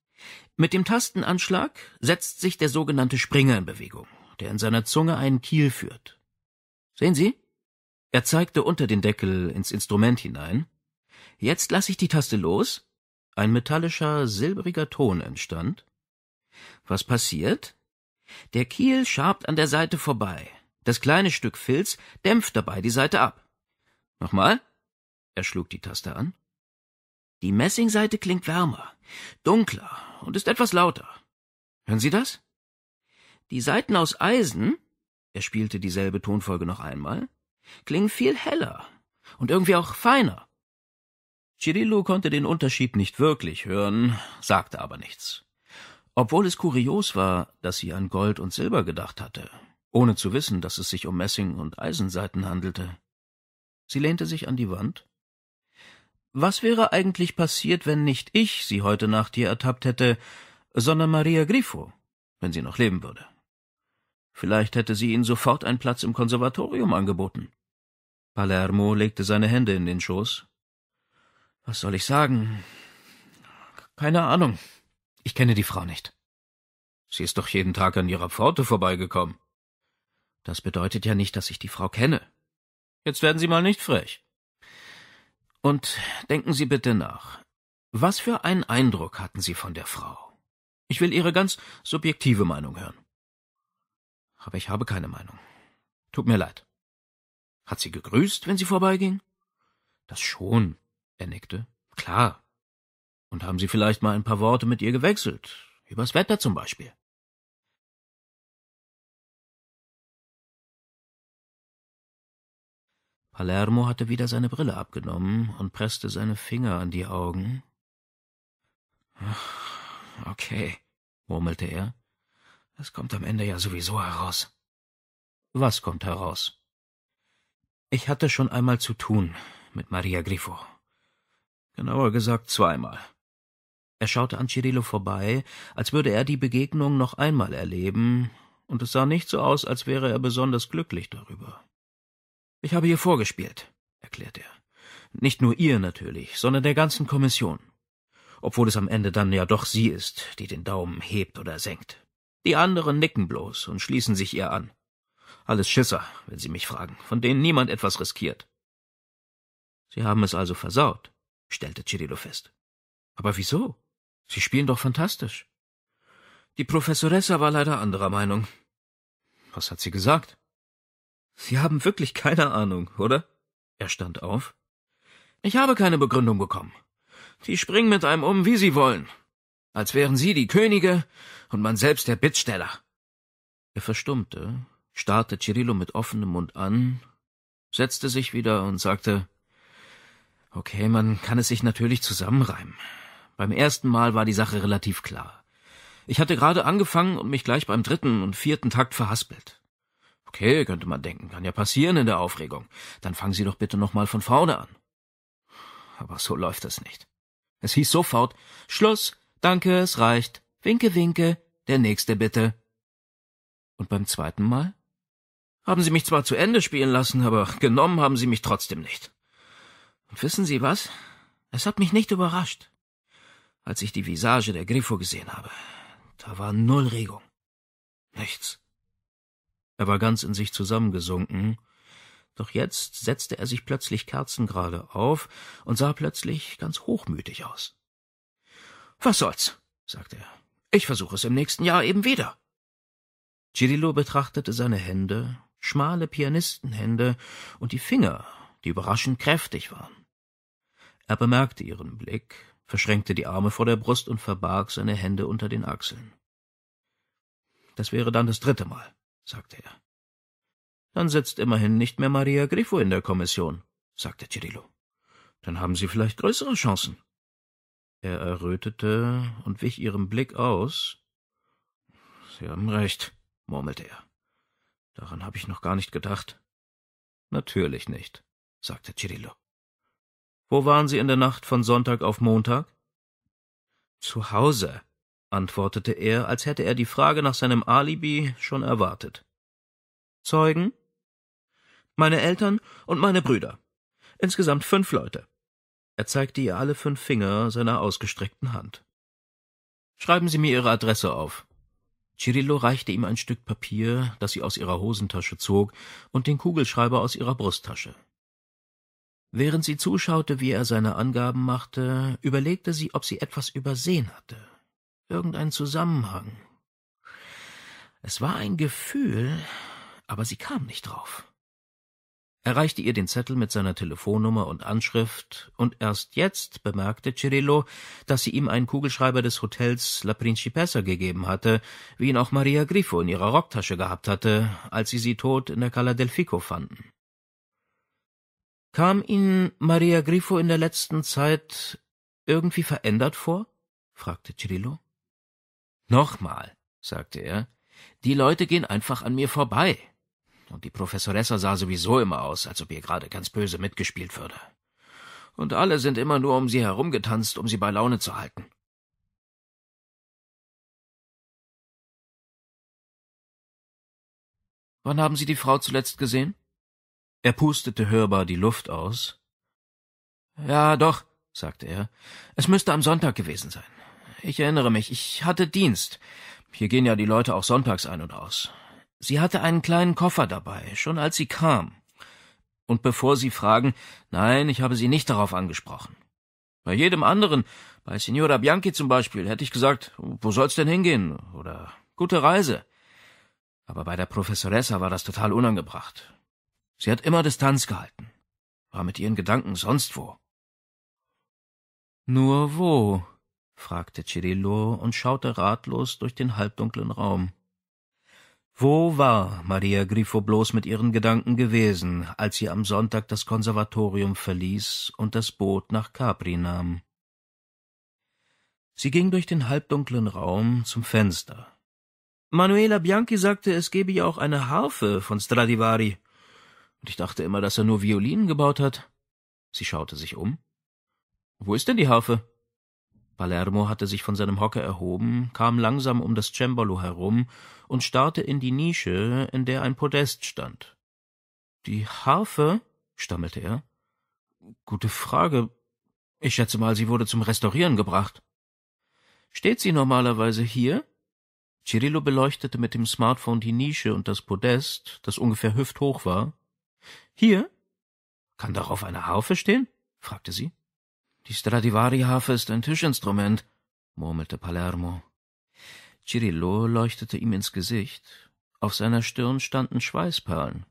Mit dem Tastenanschlag setzt sich der sogenannte Springer in Bewegung, der in seiner Zunge einen Kiel führt. Sehen Sie? Er zeigte unter den Deckel ins Instrument hinein. Jetzt lasse ich die Taste los ein metallischer, silbriger Ton entstand. Was passiert? Der Kiel schabt an der Seite vorbei. Das kleine Stück Filz dämpft dabei die Seite ab. Nochmal? Er schlug die Taste an. Die Messingseite klingt wärmer, dunkler und ist etwas lauter. Hören Sie das? Die Seiten aus Eisen, er spielte dieselbe Tonfolge noch einmal, klingen viel heller und irgendwie auch feiner. Cirillo konnte den Unterschied nicht wirklich hören, sagte aber nichts. Obwohl es kurios war, dass sie an Gold und Silber gedacht hatte, ohne zu wissen, dass es sich um Messing und Eisenseiten handelte. Sie lehnte sich an die Wand. Was wäre eigentlich passiert, wenn nicht ich sie heute Nacht hier ertappt hätte, sondern Maria Grifo, wenn sie noch leben würde? Vielleicht hätte sie ihnen sofort einen Platz im Konservatorium angeboten. Palermo legte seine Hände in den Schoß was soll ich sagen? Keine Ahnung. Ich kenne die Frau nicht. Sie ist doch jeden Tag an ihrer Pforte vorbeigekommen. Das bedeutet ja nicht, dass ich die Frau kenne. Jetzt werden Sie mal nicht frech. Und denken Sie bitte nach. Was für einen Eindruck hatten Sie von der Frau? Ich will Ihre ganz subjektive Meinung hören. Aber ich habe keine Meinung. Tut mir leid. Hat sie gegrüßt, wenn sie vorbeiging? Das schon. Er nickte. Klar. Und haben Sie vielleicht mal ein paar Worte mit ihr gewechselt? Übers Wetter zum Beispiel. Palermo hatte wieder seine Brille abgenommen und presste seine Finger an die Augen. Okay, murmelte er. Das kommt am Ende ja sowieso heraus. Was kommt heraus? Ich hatte schon einmal zu tun mit Maria Grifo genauer gesagt zweimal. Er schaute an Cirillo vorbei, als würde er die Begegnung noch einmal erleben, und es sah nicht so aus, als wäre er besonders glücklich darüber. Ich habe ihr vorgespielt, erklärte er. Nicht nur ihr natürlich, sondern der ganzen Kommission. Obwohl es am Ende dann ja doch sie ist, die den Daumen hebt oder senkt. Die anderen nicken bloß und schließen sich ihr an. Alles Schisser, wenn Sie mich fragen, von denen niemand etwas riskiert. Sie haben es also versaut stellte Cirillo fest. Aber wieso? Sie spielen doch fantastisch. Die Professoressa war leider anderer Meinung. Was hat sie gesagt? Sie haben wirklich keine Ahnung, oder? Er stand auf. Ich habe keine Begründung bekommen. Die springen mit einem um, wie sie wollen. Als wären sie die Könige und man selbst der Bittsteller. Er verstummte, starrte Cirillo mit offenem Mund an, setzte sich wieder und sagte, Okay, man kann es sich natürlich zusammenreimen. Beim ersten Mal war die Sache relativ klar. Ich hatte gerade angefangen und mich gleich beim dritten und vierten Takt verhaspelt. Okay, könnte man denken, kann ja passieren in der Aufregung. Dann fangen Sie doch bitte nochmal von vorne an. Aber so läuft das nicht. Es hieß sofort Schluss, danke, es reicht. Winke, winke, der nächste bitte. Und beim zweiten Mal? Haben Sie mich zwar zu Ende spielen lassen, aber genommen haben Sie mich trotzdem nicht. Und wissen Sie was? Es hat mich nicht überrascht, als ich die Visage der Griffo gesehen habe. Da war null Regung. Nichts. Er war ganz in sich zusammengesunken, doch jetzt setzte er sich plötzlich kerzengerade auf und sah plötzlich ganz hochmütig aus. Was soll's, sagte er. Ich versuche es im nächsten Jahr eben wieder. Cirillo betrachtete seine Hände, schmale Pianistenhände und die Finger, die überraschend kräftig waren. Er bemerkte ihren Blick, verschränkte die Arme vor der Brust und verbarg seine Hände unter den Achseln. Das wäre dann das dritte Mal, sagte er. Dann sitzt immerhin nicht mehr Maria Grifo in der Kommission, sagte Cirillo. Dann haben Sie vielleicht größere Chancen. Er errötete und wich ihrem Blick aus. Sie haben recht, murmelte er. Daran habe ich noch gar nicht gedacht. Natürlich nicht, sagte Cirillo. Wo waren Sie in der Nacht von Sonntag auf Montag? Zu Hause, antwortete er, als hätte er die Frage nach seinem Alibi schon erwartet. Zeugen? Meine Eltern und meine Brüder. Insgesamt fünf Leute. Er zeigte ihr alle fünf Finger seiner ausgestreckten Hand. Schreiben Sie mir Ihre Adresse auf. Cirillo reichte ihm ein Stück Papier, das sie aus ihrer Hosentasche zog, und den Kugelschreiber aus ihrer Brusttasche. Während sie zuschaute, wie er seine Angaben machte, überlegte sie, ob sie etwas übersehen hatte. Irgendein Zusammenhang. Es war ein Gefühl, aber sie kam nicht drauf. Er reichte ihr den Zettel mit seiner Telefonnummer und Anschrift, und erst jetzt bemerkte Cirillo, dass sie ihm einen Kugelschreiber des Hotels La Principessa gegeben hatte, wie ihn auch Maria Grifo in ihrer Rocktasche gehabt hatte, als sie sie tot in der Cala del Fico fanden. Kam Ihnen Maria Grifo in der letzten Zeit irgendwie verändert vor? fragte Cirillo. Nochmal, sagte er, die Leute gehen einfach an mir vorbei. Und die Professoressa sah sowieso immer aus, als ob ihr gerade ganz böse mitgespielt würde. Und alle sind immer nur um sie herumgetanzt, um sie bei Laune zu halten. Wann haben Sie die Frau zuletzt gesehen? Er pustete hörbar die Luft aus. Ja, doch, sagte er. Es müsste am Sonntag gewesen sein. Ich erinnere mich, ich hatte Dienst. Hier gehen ja die Leute auch sonntags ein und aus. Sie hatte einen kleinen Koffer dabei, schon als sie kam. Und bevor Sie fragen, nein, ich habe Sie nicht darauf angesprochen. Bei jedem anderen, bei Signora Bianchi zum Beispiel, hätte ich gesagt, wo soll's denn hingehen? Oder gute Reise. Aber bei der Professoressa war das total unangebracht. Sie hat immer Distanz gehalten, war mit ihren Gedanken sonst wo. Nur wo? fragte Cirillo und schaute ratlos durch den halbdunklen Raum. Wo war Maria Grifo bloß mit ihren Gedanken gewesen, als sie am Sonntag das Konservatorium verließ und das Boot nach Capri nahm? Sie ging durch den halbdunklen Raum zum Fenster. Manuela Bianchi sagte, es gebe ja auch eine Harfe von Stradivari. Und ich dachte immer, dass er nur Violinen gebaut hat. Sie schaute sich um. Wo ist denn die Harfe? Palermo hatte sich von seinem Hocker erhoben, kam langsam um das Cembalo herum und starrte in die Nische, in der ein Podest stand. Die Harfe? stammelte er. Gute Frage. Ich schätze mal, sie wurde zum Restaurieren gebracht. Steht sie normalerweise hier? Cirillo beleuchtete mit dem Smartphone die Nische und das Podest, das ungefähr hüfthoch war, hier? Kann doch auf einer Harfe stehen? fragte sie. Die Stradivari-Harfe ist ein Tischinstrument, murmelte Palermo. Cirillo leuchtete ihm ins Gesicht. Auf seiner Stirn standen Schweißperlen.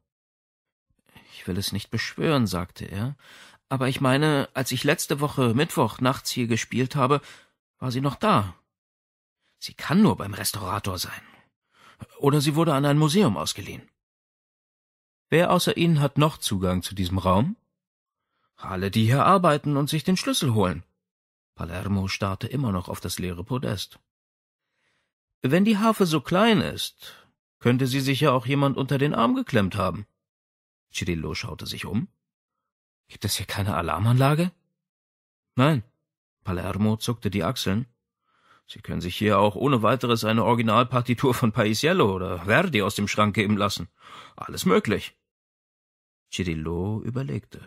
Ich will es nicht beschwören, sagte er, aber ich meine, als ich letzte Woche Mittwoch nachts hier gespielt habe, war sie noch da. Sie kann nur beim Restaurator sein. Oder sie wurde an ein Museum ausgeliehen. Wer außer Ihnen hat noch Zugang zu diesem Raum? Alle, die hier arbeiten und sich den Schlüssel holen. Palermo starrte immer noch auf das leere Podest. Wenn die Harfe so klein ist, könnte sie sich ja auch jemand unter den Arm geklemmt haben. Cirillo schaute sich um. Gibt es hier keine Alarmanlage? Nein. Palermo zuckte die Achseln. Sie können sich hier auch ohne weiteres eine Originalpartitur von Paisiello oder Verdi aus dem Schrank geben lassen. Alles möglich. Cirillo überlegte.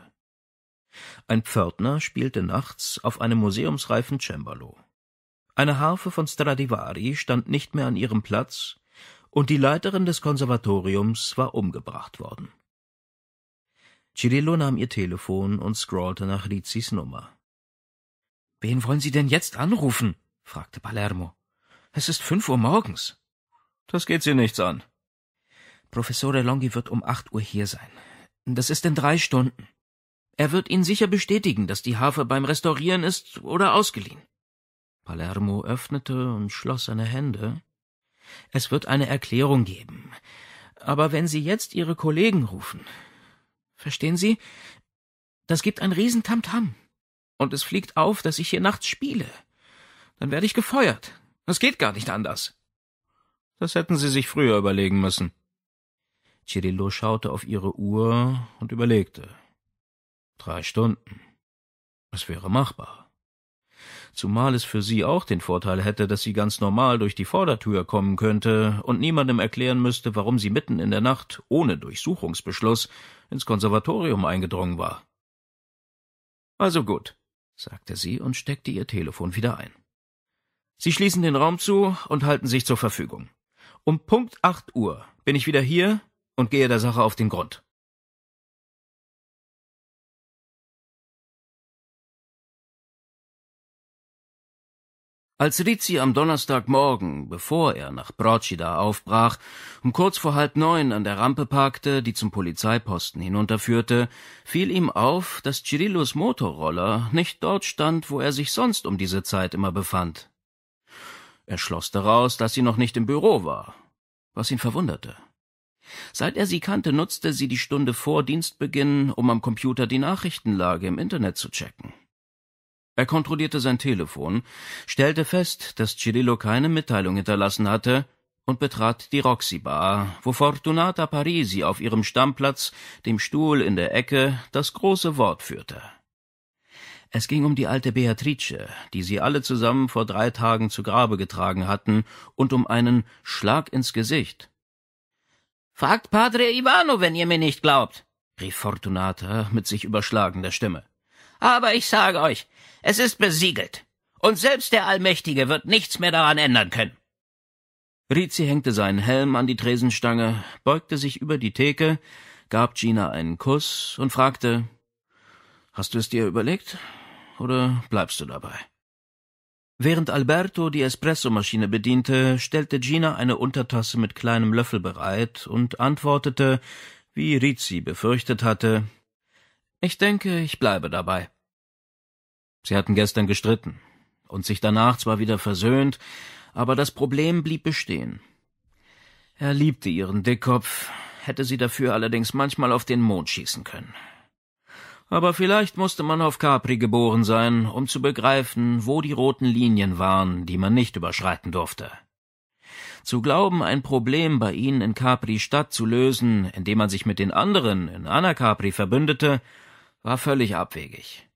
Ein Pförtner spielte nachts auf einem museumsreifen Cembalo. Eine Harfe von Stradivari stand nicht mehr an ihrem Platz, und die Leiterin des Konservatoriums war umgebracht worden. Cirillo nahm ihr Telefon und scrollte nach Rizis Nummer. Wen wollen Sie denn jetzt anrufen? fragte Palermo. Es ist fünf Uhr morgens. Das geht Sie nichts an. Professore Longhi wird um acht Uhr hier sein. Das ist in drei Stunden. Er wird Ihnen sicher bestätigen, dass die Harfe beim Restaurieren ist oder ausgeliehen. Palermo öffnete und schloss seine Hände. Es wird eine Erklärung geben. Aber wenn Sie jetzt Ihre Kollegen rufen, verstehen Sie, das gibt ein Riesentamtam. Und es fliegt auf, dass ich hier nachts spiele. Dann werde ich gefeuert. Das geht gar nicht anders. Das hätten Sie sich früher überlegen müssen. Cirillo schaute auf ihre Uhr und überlegte. Drei Stunden. Es wäre machbar. Zumal es für sie auch den Vorteil hätte, dass sie ganz normal durch die Vordertür kommen könnte und niemandem erklären müsste, warum sie mitten in der Nacht ohne Durchsuchungsbeschluss ins Konservatorium eingedrungen war. Also gut, sagte sie und steckte ihr Telefon wieder ein. Sie schließen den Raum zu und halten sich zur Verfügung. Um Punkt acht Uhr bin ich wieder hier und gehe der Sache auf den Grund. Als Rizzi am Donnerstagmorgen, bevor er nach Procida aufbrach, um kurz vor halb neun an der Rampe parkte, die zum Polizeiposten hinunterführte, fiel ihm auf, dass Cirillos Motorroller nicht dort stand, wo er sich sonst um diese Zeit immer befand. Er schloss daraus, dass sie noch nicht im Büro war, was ihn verwunderte. Seit er sie kannte, nutzte sie die Stunde vor Dienstbeginn, um am Computer die Nachrichtenlage im Internet zu checken. Er kontrollierte sein Telefon, stellte fest, dass Cirillo keine Mitteilung hinterlassen hatte und betrat die Roxy Bar, wo Fortunata Parisi auf ihrem Stammplatz, dem Stuhl in der Ecke, das große Wort führte. Es ging um die alte Beatrice, die sie alle zusammen vor drei Tagen zu Grabe getragen hatten, und um einen Schlag ins Gesicht, Fragt Padre Ivano, wenn ihr mir nicht glaubt, rief Fortunata mit sich überschlagender Stimme. Aber ich sage euch, es ist besiegelt, und selbst der Allmächtige wird nichts mehr daran ändern können. Rizzi hängte seinen Helm an die Tresenstange, beugte sich über die Theke, gab Gina einen Kuss und fragte Hast du es dir überlegt, oder bleibst du dabei? Während Alberto die Espressomaschine bediente, stellte Gina eine Untertasse mit kleinem Löffel bereit und antwortete, wie Rizzi befürchtet hatte, ich denke, ich bleibe dabei. Sie hatten gestern gestritten und sich danach zwar wieder versöhnt, aber das Problem blieb bestehen. Er liebte ihren Dickkopf, hätte sie dafür allerdings manchmal auf den Mond schießen können. Aber vielleicht musste man auf Capri geboren sein, um zu begreifen, wo die roten Linien waren, die man nicht überschreiten durfte. Zu glauben, ein Problem bei ihnen in Capri Stadt zu lösen, indem man sich mit den anderen in Anacapri verbündete, war völlig abwegig.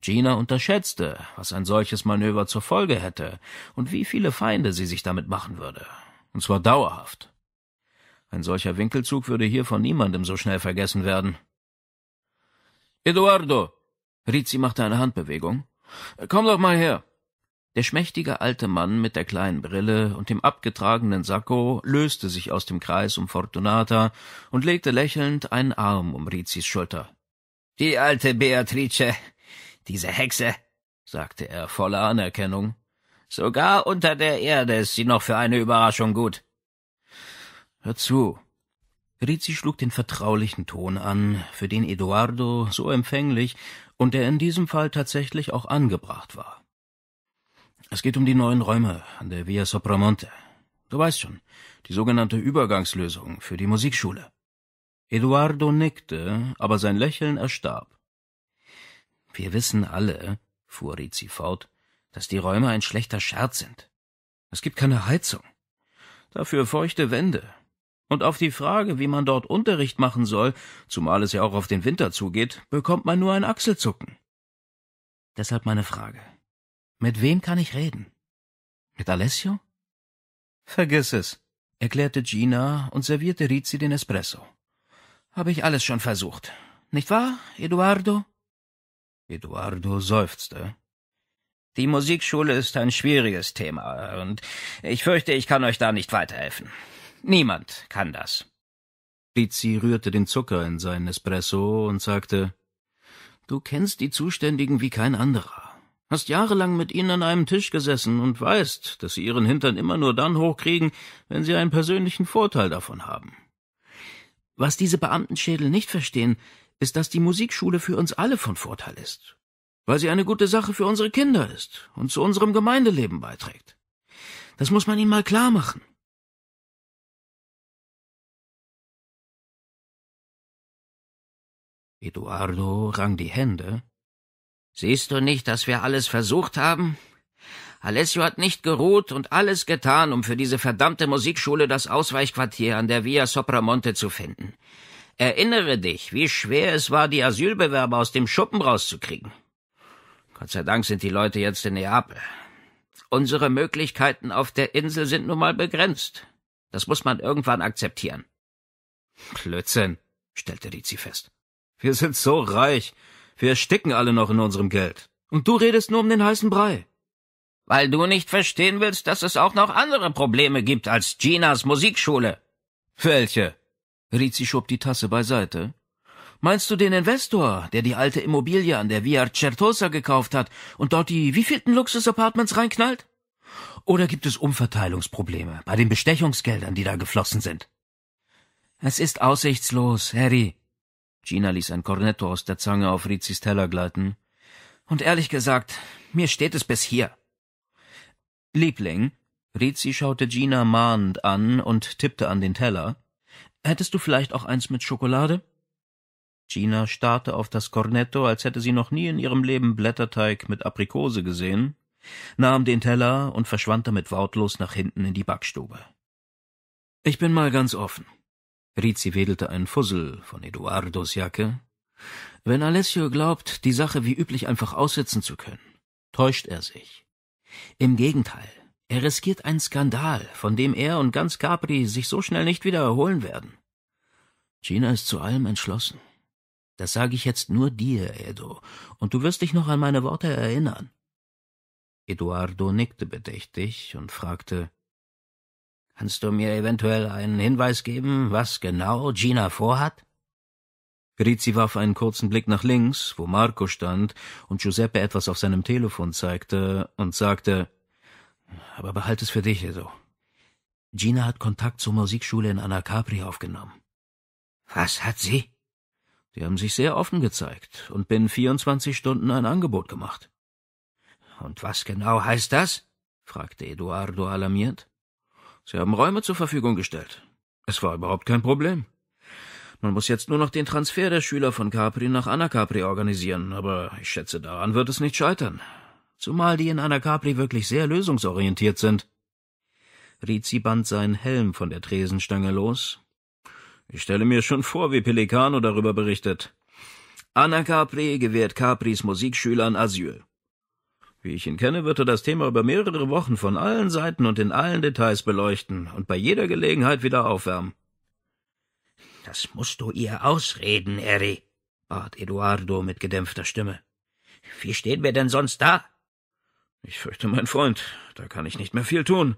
Gina unterschätzte, was ein solches Manöver zur Folge hätte und wie viele Feinde sie sich damit machen würde. Und zwar dauerhaft. Ein solcher Winkelzug würde hier von niemandem so schnell vergessen werden. Eduardo! Rizzi machte eine Handbewegung. Komm doch mal her! Der schmächtige alte Mann mit der kleinen Brille und dem abgetragenen Sakko löste sich aus dem Kreis um Fortunata und legte lächelnd einen Arm um Rizzis Schulter. Die alte Beatrice, diese Hexe, sagte er voller Anerkennung. Sogar unter der Erde ist sie noch für eine Überraschung gut. Hör zu, Rizzi schlug den vertraulichen Ton an, für den Eduardo so empfänglich und der in diesem Fall tatsächlich auch angebracht war. Es geht um die neuen Räume an der Via Sopramonte. Du weißt schon, die sogenannte Übergangslösung für die Musikschule. Eduardo nickte, aber sein Lächeln erstarb. Wir wissen alle, fuhr Rizzi fort, dass die Räume ein schlechter Scherz sind. Es gibt keine Heizung. Dafür feuchte Wände, und auf die Frage, wie man dort Unterricht machen soll, zumal es ja auch auf den Winter zugeht, bekommt man nur ein Achselzucken. Deshalb meine Frage. Mit wem kann ich reden? Mit Alessio? Vergiss es, erklärte Gina und servierte Rizzi den Espresso. Habe ich alles schon versucht. Nicht wahr, Eduardo? Eduardo seufzte. Die Musikschule ist ein schwieriges Thema, und ich fürchte, ich kann euch da nicht weiterhelfen. Niemand kann das. Blitzi rührte den Zucker in seinen Espresso und sagte, Du kennst die Zuständigen wie kein anderer. Hast jahrelang mit ihnen an einem Tisch gesessen und weißt, dass sie ihren Hintern immer nur dann hochkriegen, wenn sie einen persönlichen Vorteil davon haben. Was diese Beamtenschädel nicht verstehen, ist, dass die Musikschule für uns alle von Vorteil ist. Weil sie eine gute Sache für unsere Kinder ist und zu unserem Gemeindeleben beiträgt. Das muss man ihnen mal klar machen. Eduardo rang die Hände. Siehst du nicht, dass wir alles versucht haben? Alessio hat nicht geruht und alles getan, um für diese verdammte Musikschule das Ausweichquartier an der Via Sopramonte zu finden. Erinnere dich, wie schwer es war, die Asylbewerber aus dem Schuppen rauszukriegen. Gott sei Dank sind die Leute jetzt in Neapel. Unsere Möglichkeiten auf der Insel sind nun mal begrenzt. Das muss man irgendwann akzeptieren. Blödsinn, stellte Rizzi fest. Wir sind so reich. Wir ersticken alle noch in unserem Geld. Und du redest nur um den heißen Brei. Weil du nicht verstehen willst, dass es auch noch andere Probleme gibt als Ginas Musikschule. Welche? Rizzi schob die Tasse beiseite. Meinst du den Investor, der die alte Immobilie an der Via Certosa gekauft hat und dort die wievielten Luxus-Apartments reinknallt? Oder gibt es Umverteilungsprobleme bei den Bestechungsgeldern, die da geflossen sind? Es ist aussichtslos, Harry, Gina ließ ein Cornetto aus der Zange auf Rizis Teller gleiten. Und ehrlich gesagt, mir steht es bis hier. Liebling, Rizzi schaute Gina mahnend an und tippte an den Teller. Hättest du vielleicht auch eins mit Schokolade? Gina starrte auf das Cornetto, als hätte sie noch nie in ihrem Leben Blätterteig mit Aprikose gesehen, nahm den Teller und verschwand damit wortlos nach hinten in die Backstube. Ich bin mal ganz offen. Rizzi wedelte einen Fussel von Eduardos Jacke. Wenn Alessio glaubt, die Sache wie üblich einfach aussitzen zu können, täuscht er sich. Im Gegenteil, er riskiert einen Skandal, von dem er und ganz Capri sich so schnell nicht wieder erholen werden. Gina ist zu allem entschlossen. Das sage ich jetzt nur dir, Edo, und du wirst dich noch an meine Worte erinnern. Eduardo nickte bedächtig und fragte Kannst du mir eventuell einen Hinweis geben, was genau Gina vorhat? Grizi warf einen kurzen Blick nach links, wo Marco stand und Giuseppe etwas auf seinem Telefon zeigte und sagte, aber behalt es für dich, Edo. Also. Gina hat Kontakt zur Musikschule in Anacapri aufgenommen. Was hat sie? Die haben sich sehr offen gezeigt und binnen 24 Stunden ein Angebot gemacht. Und was genau heißt das? fragte Eduardo alarmiert. Sie haben Räume zur Verfügung gestellt. Es war überhaupt kein Problem. Man muss jetzt nur noch den Transfer der Schüler von Capri nach Anacapri organisieren, aber ich schätze, daran wird es nicht scheitern. Zumal die in Anacapri wirklich sehr lösungsorientiert sind. Rizzi band seinen Helm von der Tresenstange los. Ich stelle mir schon vor, wie Pelicano darüber berichtet. Anacapri gewährt Capris Musikschülern Asyl. Wie ich ihn kenne, wird er das Thema über mehrere Wochen von allen Seiten und in allen Details beleuchten und bei jeder Gelegenheit wieder aufwärmen. Das musst du ihr ausreden, Harry, bat Eduardo mit gedämpfter Stimme. Wie stehen wir denn sonst da? Ich fürchte, mein Freund, da kann ich nicht mehr viel tun.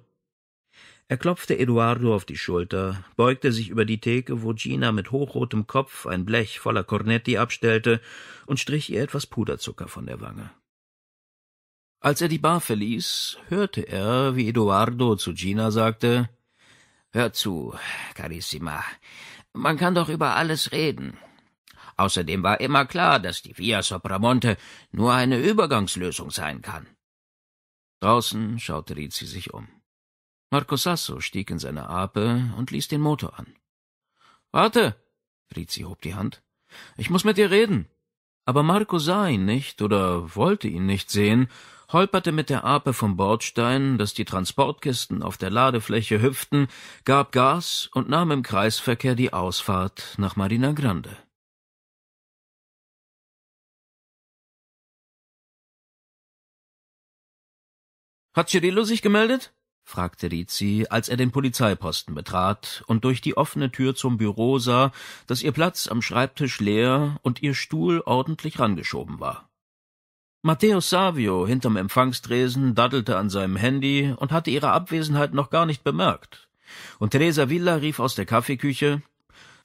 Er klopfte Eduardo auf die Schulter, beugte sich über die Theke, wo Gina mit hochrotem Kopf ein Blech voller Cornetti abstellte und strich ihr etwas Puderzucker von der Wange. Als er die Bar verließ, hörte er, wie Eduardo zu Gina sagte, Hör zu, Carissima, man kann doch über alles reden. Außerdem war immer klar, dass die Via Sopramonte nur eine Übergangslösung sein kann. Draußen schaute Rizzi sich um. Marco Sasso stieg in seine Ape und ließ den Motor an. Warte! Rizzi hob die Hand. Ich muss mit dir reden. Aber Marco sah ihn nicht oder wollte ihn nicht sehen holperte mit der Ape vom Bordstein, dass die Transportkisten auf der Ladefläche hüpften, gab Gas und nahm im Kreisverkehr die Ausfahrt nach Marina Grande. Hat Cirillo sich gemeldet? fragte Rizzi, als er den Polizeiposten betrat und durch die offene Tür zum Büro sah, dass ihr Platz am Schreibtisch leer und ihr Stuhl ordentlich rangeschoben war. Matteo Savio hinterm Empfangstresen daddelte an seinem Handy und hatte ihre Abwesenheit noch gar nicht bemerkt. Und Teresa Villa rief aus der Kaffeeküche,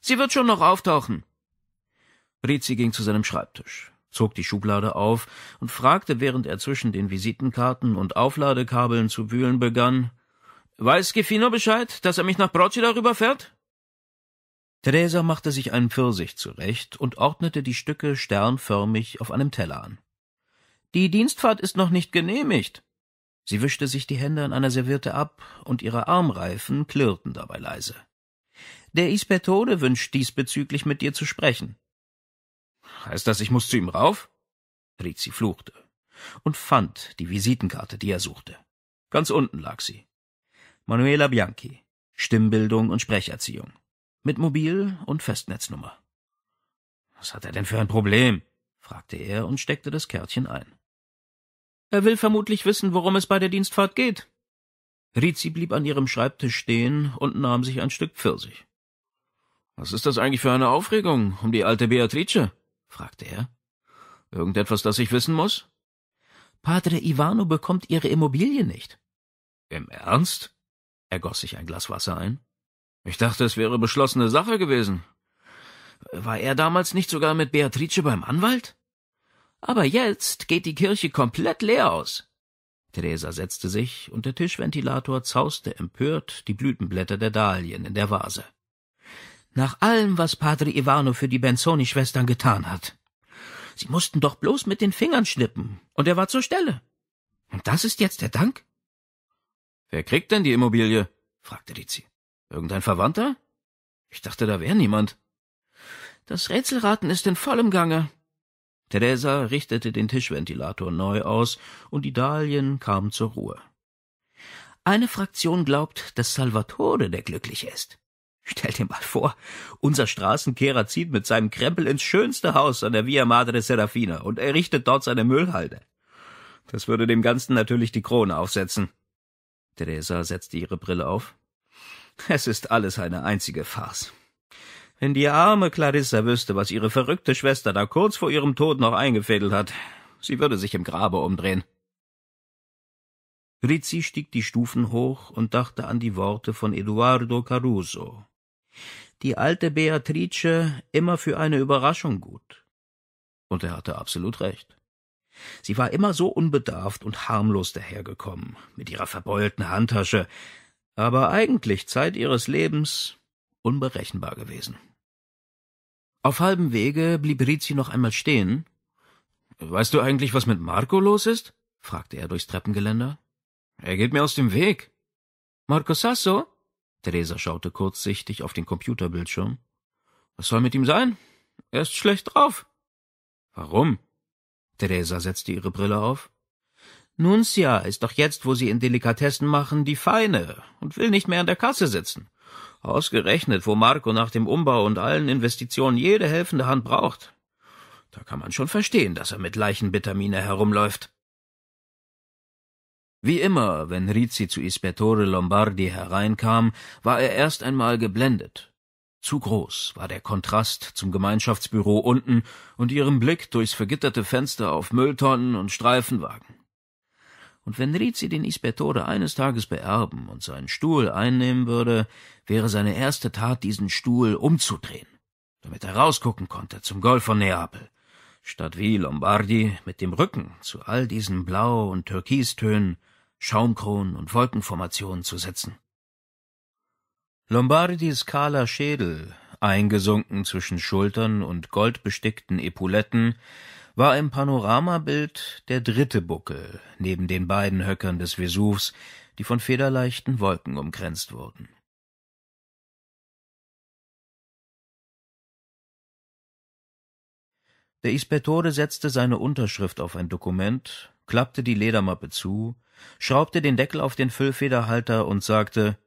»Sie wird schon noch auftauchen!« Rizzi ging zu seinem Schreibtisch, zog die Schublade auf und fragte, während er zwischen den Visitenkarten und Aufladekabeln zu wühlen begann, »Weiß Gefino Bescheid, dass er mich nach Brocci darüber fährt?« Teresa machte sich einen Pfirsich zurecht und ordnete die Stücke sternförmig auf einem Teller an. Die Dienstfahrt ist noch nicht genehmigt. Sie wischte sich die Hände an einer Serviette ab und ihre Armreifen klirrten dabei leise. Der Ispertode wünscht diesbezüglich mit dir zu sprechen. Heißt das, ich muss zu ihm rauf? Rizzi fluchte und fand die Visitenkarte, die er suchte. Ganz unten lag sie. Manuela Bianchi, Stimmbildung und Sprecherziehung. Mit Mobil- und Festnetznummer. Was hat er denn für ein Problem? fragte er und steckte das Kärtchen ein. Er will vermutlich wissen, worum es bei der Dienstfahrt geht. Rizi blieb an ihrem Schreibtisch stehen und nahm sich ein Stück Pfirsich. Was ist das eigentlich für eine Aufregung um die alte Beatrice? fragte er. Irgendetwas, das ich wissen muss? Padre Ivano bekommt ihre Immobilie nicht. Im Ernst? Er goss sich ein Glas Wasser ein. Ich dachte, es wäre beschlossene Sache gewesen. War er damals nicht sogar mit Beatrice beim Anwalt? Aber jetzt geht die Kirche komplett leer aus. Theresa setzte sich, und der Tischventilator zauste empört die Blütenblätter der Dahlien in der Vase. Nach allem, was Padre Ivano für die Benzoni-Schwestern getan hat. Sie mussten doch bloß mit den Fingern schnippen, und er war zur Stelle. Und das ist jetzt der Dank? Wer kriegt denn die Immobilie? fragte Rizzi. Irgendein Verwandter? Ich dachte, da wäre niemand. Das Rätselraten ist in vollem Gange. Teresa richtete den Tischventilator neu aus und die Dahlien kamen zur Ruhe. Eine Fraktion glaubt, dass Salvatore der Glückliche ist. Stell dir mal vor, unser Straßenkehrer zieht mit seinem Krempel ins schönste Haus an der Via Madre Serafina und errichtet dort seine Müllhalde. Das würde dem Ganzen natürlich die Krone aufsetzen. Teresa setzte ihre Brille auf. Es ist alles eine einzige Farce. Wenn die arme Clarissa wüsste, was ihre verrückte Schwester da kurz vor ihrem Tod noch eingefädelt hat, sie würde sich im Grabe umdrehen. Rizzi stieg die Stufen hoch und dachte an die Worte von Eduardo Caruso. Die alte Beatrice immer für eine Überraschung gut. Und er hatte absolut recht. Sie war immer so unbedarft und harmlos dahergekommen, mit ihrer verbeulten Handtasche, aber eigentlich Zeit ihres Lebens unberechenbar gewesen. Auf halbem Wege blieb Rizzi noch einmal stehen. Weißt du eigentlich, was mit Marco los ist? fragte er durchs Treppengeländer. Er geht mir aus dem Weg. Marco Sasso? Teresa schaute kurzsichtig auf den Computerbildschirm. Was soll mit ihm sein? Er ist schlecht drauf. Warum? Teresa setzte ihre Brille auf. Nunzia ist doch jetzt, wo sie in Delikatessen machen, die Feine und will nicht mehr an der Kasse sitzen. Ausgerechnet, wo Marco nach dem Umbau und allen Investitionen jede helfende Hand braucht. Da kann man schon verstehen, dass er mit Leichenbitamine herumläuft. Wie immer, wenn Rizzi zu Ispettore Lombardi hereinkam, war er erst einmal geblendet. Zu groß war der Kontrast zum Gemeinschaftsbüro unten und ihrem Blick durchs vergitterte Fenster auf Mülltonnen und Streifenwagen. Und wenn Rizzi den Ispettore eines Tages beerben und seinen Stuhl einnehmen würde, wäre seine erste Tat, diesen Stuhl umzudrehen, damit er rausgucken konnte zum Golf von Neapel, statt wie Lombardi mit dem Rücken zu all diesen Blau- und Türkistönen, Schaumkronen und Wolkenformationen zu sitzen. Lombardis kahler Schädel, eingesunken zwischen Schultern und goldbestickten Epauletten, war im Panoramabild der dritte Buckel neben den beiden Höckern des Vesuvs, die von federleichten Wolken umkränzt wurden. Der Ispettore setzte seine Unterschrift auf ein Dokument, klappte die Ledermappe zu, schraubte den Deckel auf den Füllfederhalter und sagte,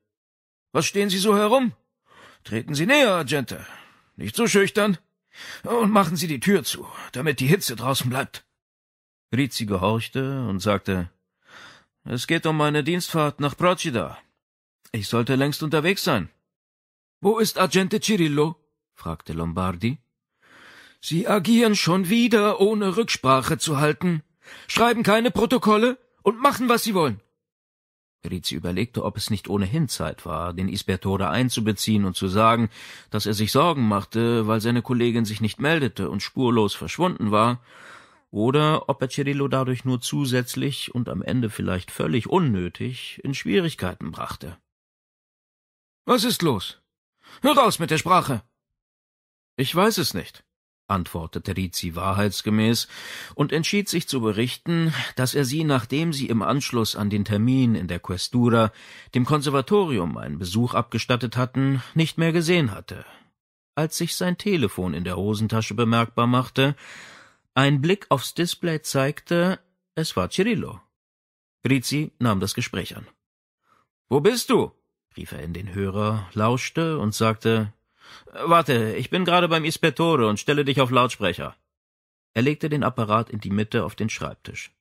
»Was stehen Sie so herum? Treten Sie näher, Agente. Nicht so schüchtern. Und machen Sie die Tür zu, damit die Hitze draußen bleibt.« Rizzi gehorchte und sagte, »Es geht um meine Dienstfahrt nach Procida. Ich sollte längst unterwegs sein.« »Wo ist Agente Cirillo?« fragte Lombardi. Sie agieren schon wieder, ohne Rücksprache zu halten, schreiben keine Protokolle und machen, was sie wollen. Rizzi überlegte, ob es nicht ohnehin Zeit war, den Isbertore einzubeziehen und zu sagen, dass er sich Sorgen machte, weil seine Kollegin sich nicht meldete und spurlos verschwunden war, oder ob er Cirillo dadurch nur zusätzlich und am Ende vielleicht völlig unnötig in Schwierigkeiten brachte. Was ist los? Hör raus mit der Sprache. Ich weiß es nicht antwortete Rizzi wahrheitsgemäß und entschied sich zu berichten, dass er sie, nachdem sie im Anschluss an den Termin in der Questura dem Konservatorium einen Besuch abgestattet hatten, nicht mehr gesehen hatte. Als sich sein Telefon in der Hosentasche bemerkbar machte, ein Blick aufs Display zeigte, es war Cirillo. Rizzi nahm das Gespräch an. Wo bist du? rief er in den Hörer, lauschte und sagte Warte, ich bin gerade beim Ispettore und stelle dich auf Lautsprecher. Er legte den Apparat in die Mitte auf den Schreibtisch.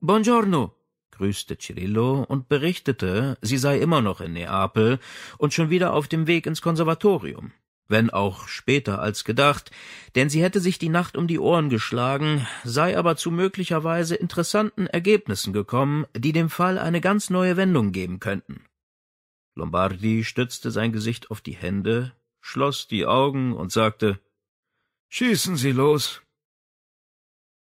Buongiorno, grüßte Cirillo und berichtete, sie sei immer noch in Neapel und schon wieder auf dem Weg ins Konservatorium, wenn auch später als gedacht, denn sie hätte sich die Nacht um die Ohren geschlagen, sei aber zu möglicherweise interessanten Ergebnissen gekommen, die dem Fall eine ganz neue Wendung geben könnten. Lombardi stützte sein Gesicht auf die Hände, schloss die Augen und sagte Schießen Sie los.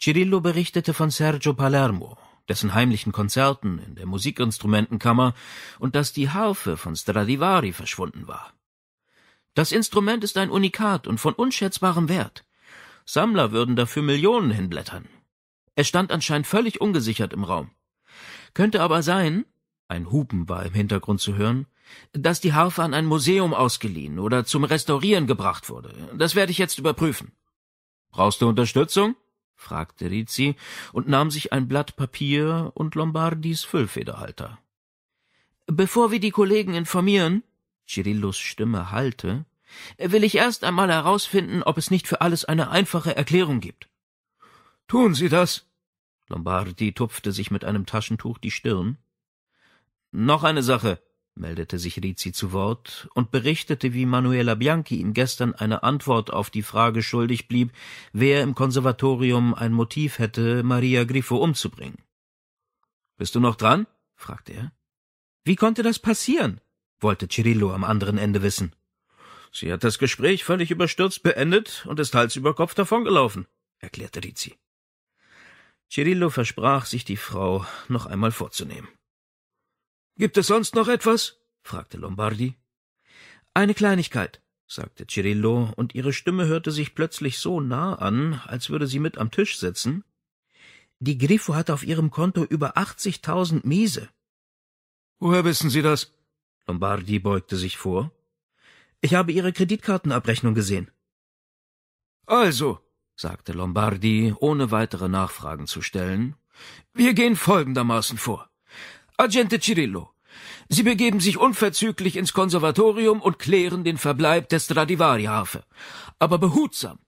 Cirillo berichtete von Sergio Palermo, dessen heimlichen Konzerten in der Musikinstrumentenkammer und dass die Harfe von Stradivari verschwunden war. Das Instrument ist ein Unikat und von unschätzbarem Wert. Sammler würden dafür Millionen hinblättern. Es stand anscheinend völlig ungesichert im Raum. Könnte aber sein, ein Hupen war im Hintergrund zu hören, dass die Harfe an ein Museum ausgeliehen oder zum Restaurieren gebracht wurde. Das werde ich jetzt überprüfen. Brauchst du Unterstützung? fragte Rizzi und nahm sich ein Blatt Papier und Lombardis Füllfederhalter. Bevor wir die Kollegen informieren, Cirillos Stimme hallte, will ich erst einmal herausfinden, ob es nicht für alles eine einfache Erklärung gibt. Tun Sie das. Lombardi tupfte sich mit einem Taschentuch die Stirn. Noch eine Sache, meldete sich Rizzi zu Wort und berichtete, wie Manuela Bianchi ihm gestern eine Antwort auf die Frage schuldig blieb, wer im Konservatorium ein Motiv hätte, Maria Griffo umzubringen. Bist du noch dran? fragte er. Wie konnte das passieren? wollte Cirillo am anderen Ende wissen. Sie hat das Gespräch völlig überstürzt beendet und ist Hals über Kopf davongelaufen, erklärte Rizzi. Cirillo versprach, sich die Frau noch einmal vorzunehmen. Gibt es sonst noch etwas? fragte Lombardi. Eine Kleinigkeit, sagte Cirillo, und ihre Stimme hörte sich plötzlich so nah an, als würde sie mit am Tisch sitzen. Die Griffo hat auf ihrem Konto über 80.000 Miese. Woher wissen Sie das? Lombardi beugte sich vor. Ich habe Ihre Kreditkartenabrechnung gesehen. Also, sagte Lombardi, ohne weitere Nachfragen zu stellen, wir gehen folgendermaßen vor. Agente Cirillo, Sie begeben sich unverzüglich ins Konservatorium und klären den Verbleib der Stradivari-Harfe. Aber behutsam.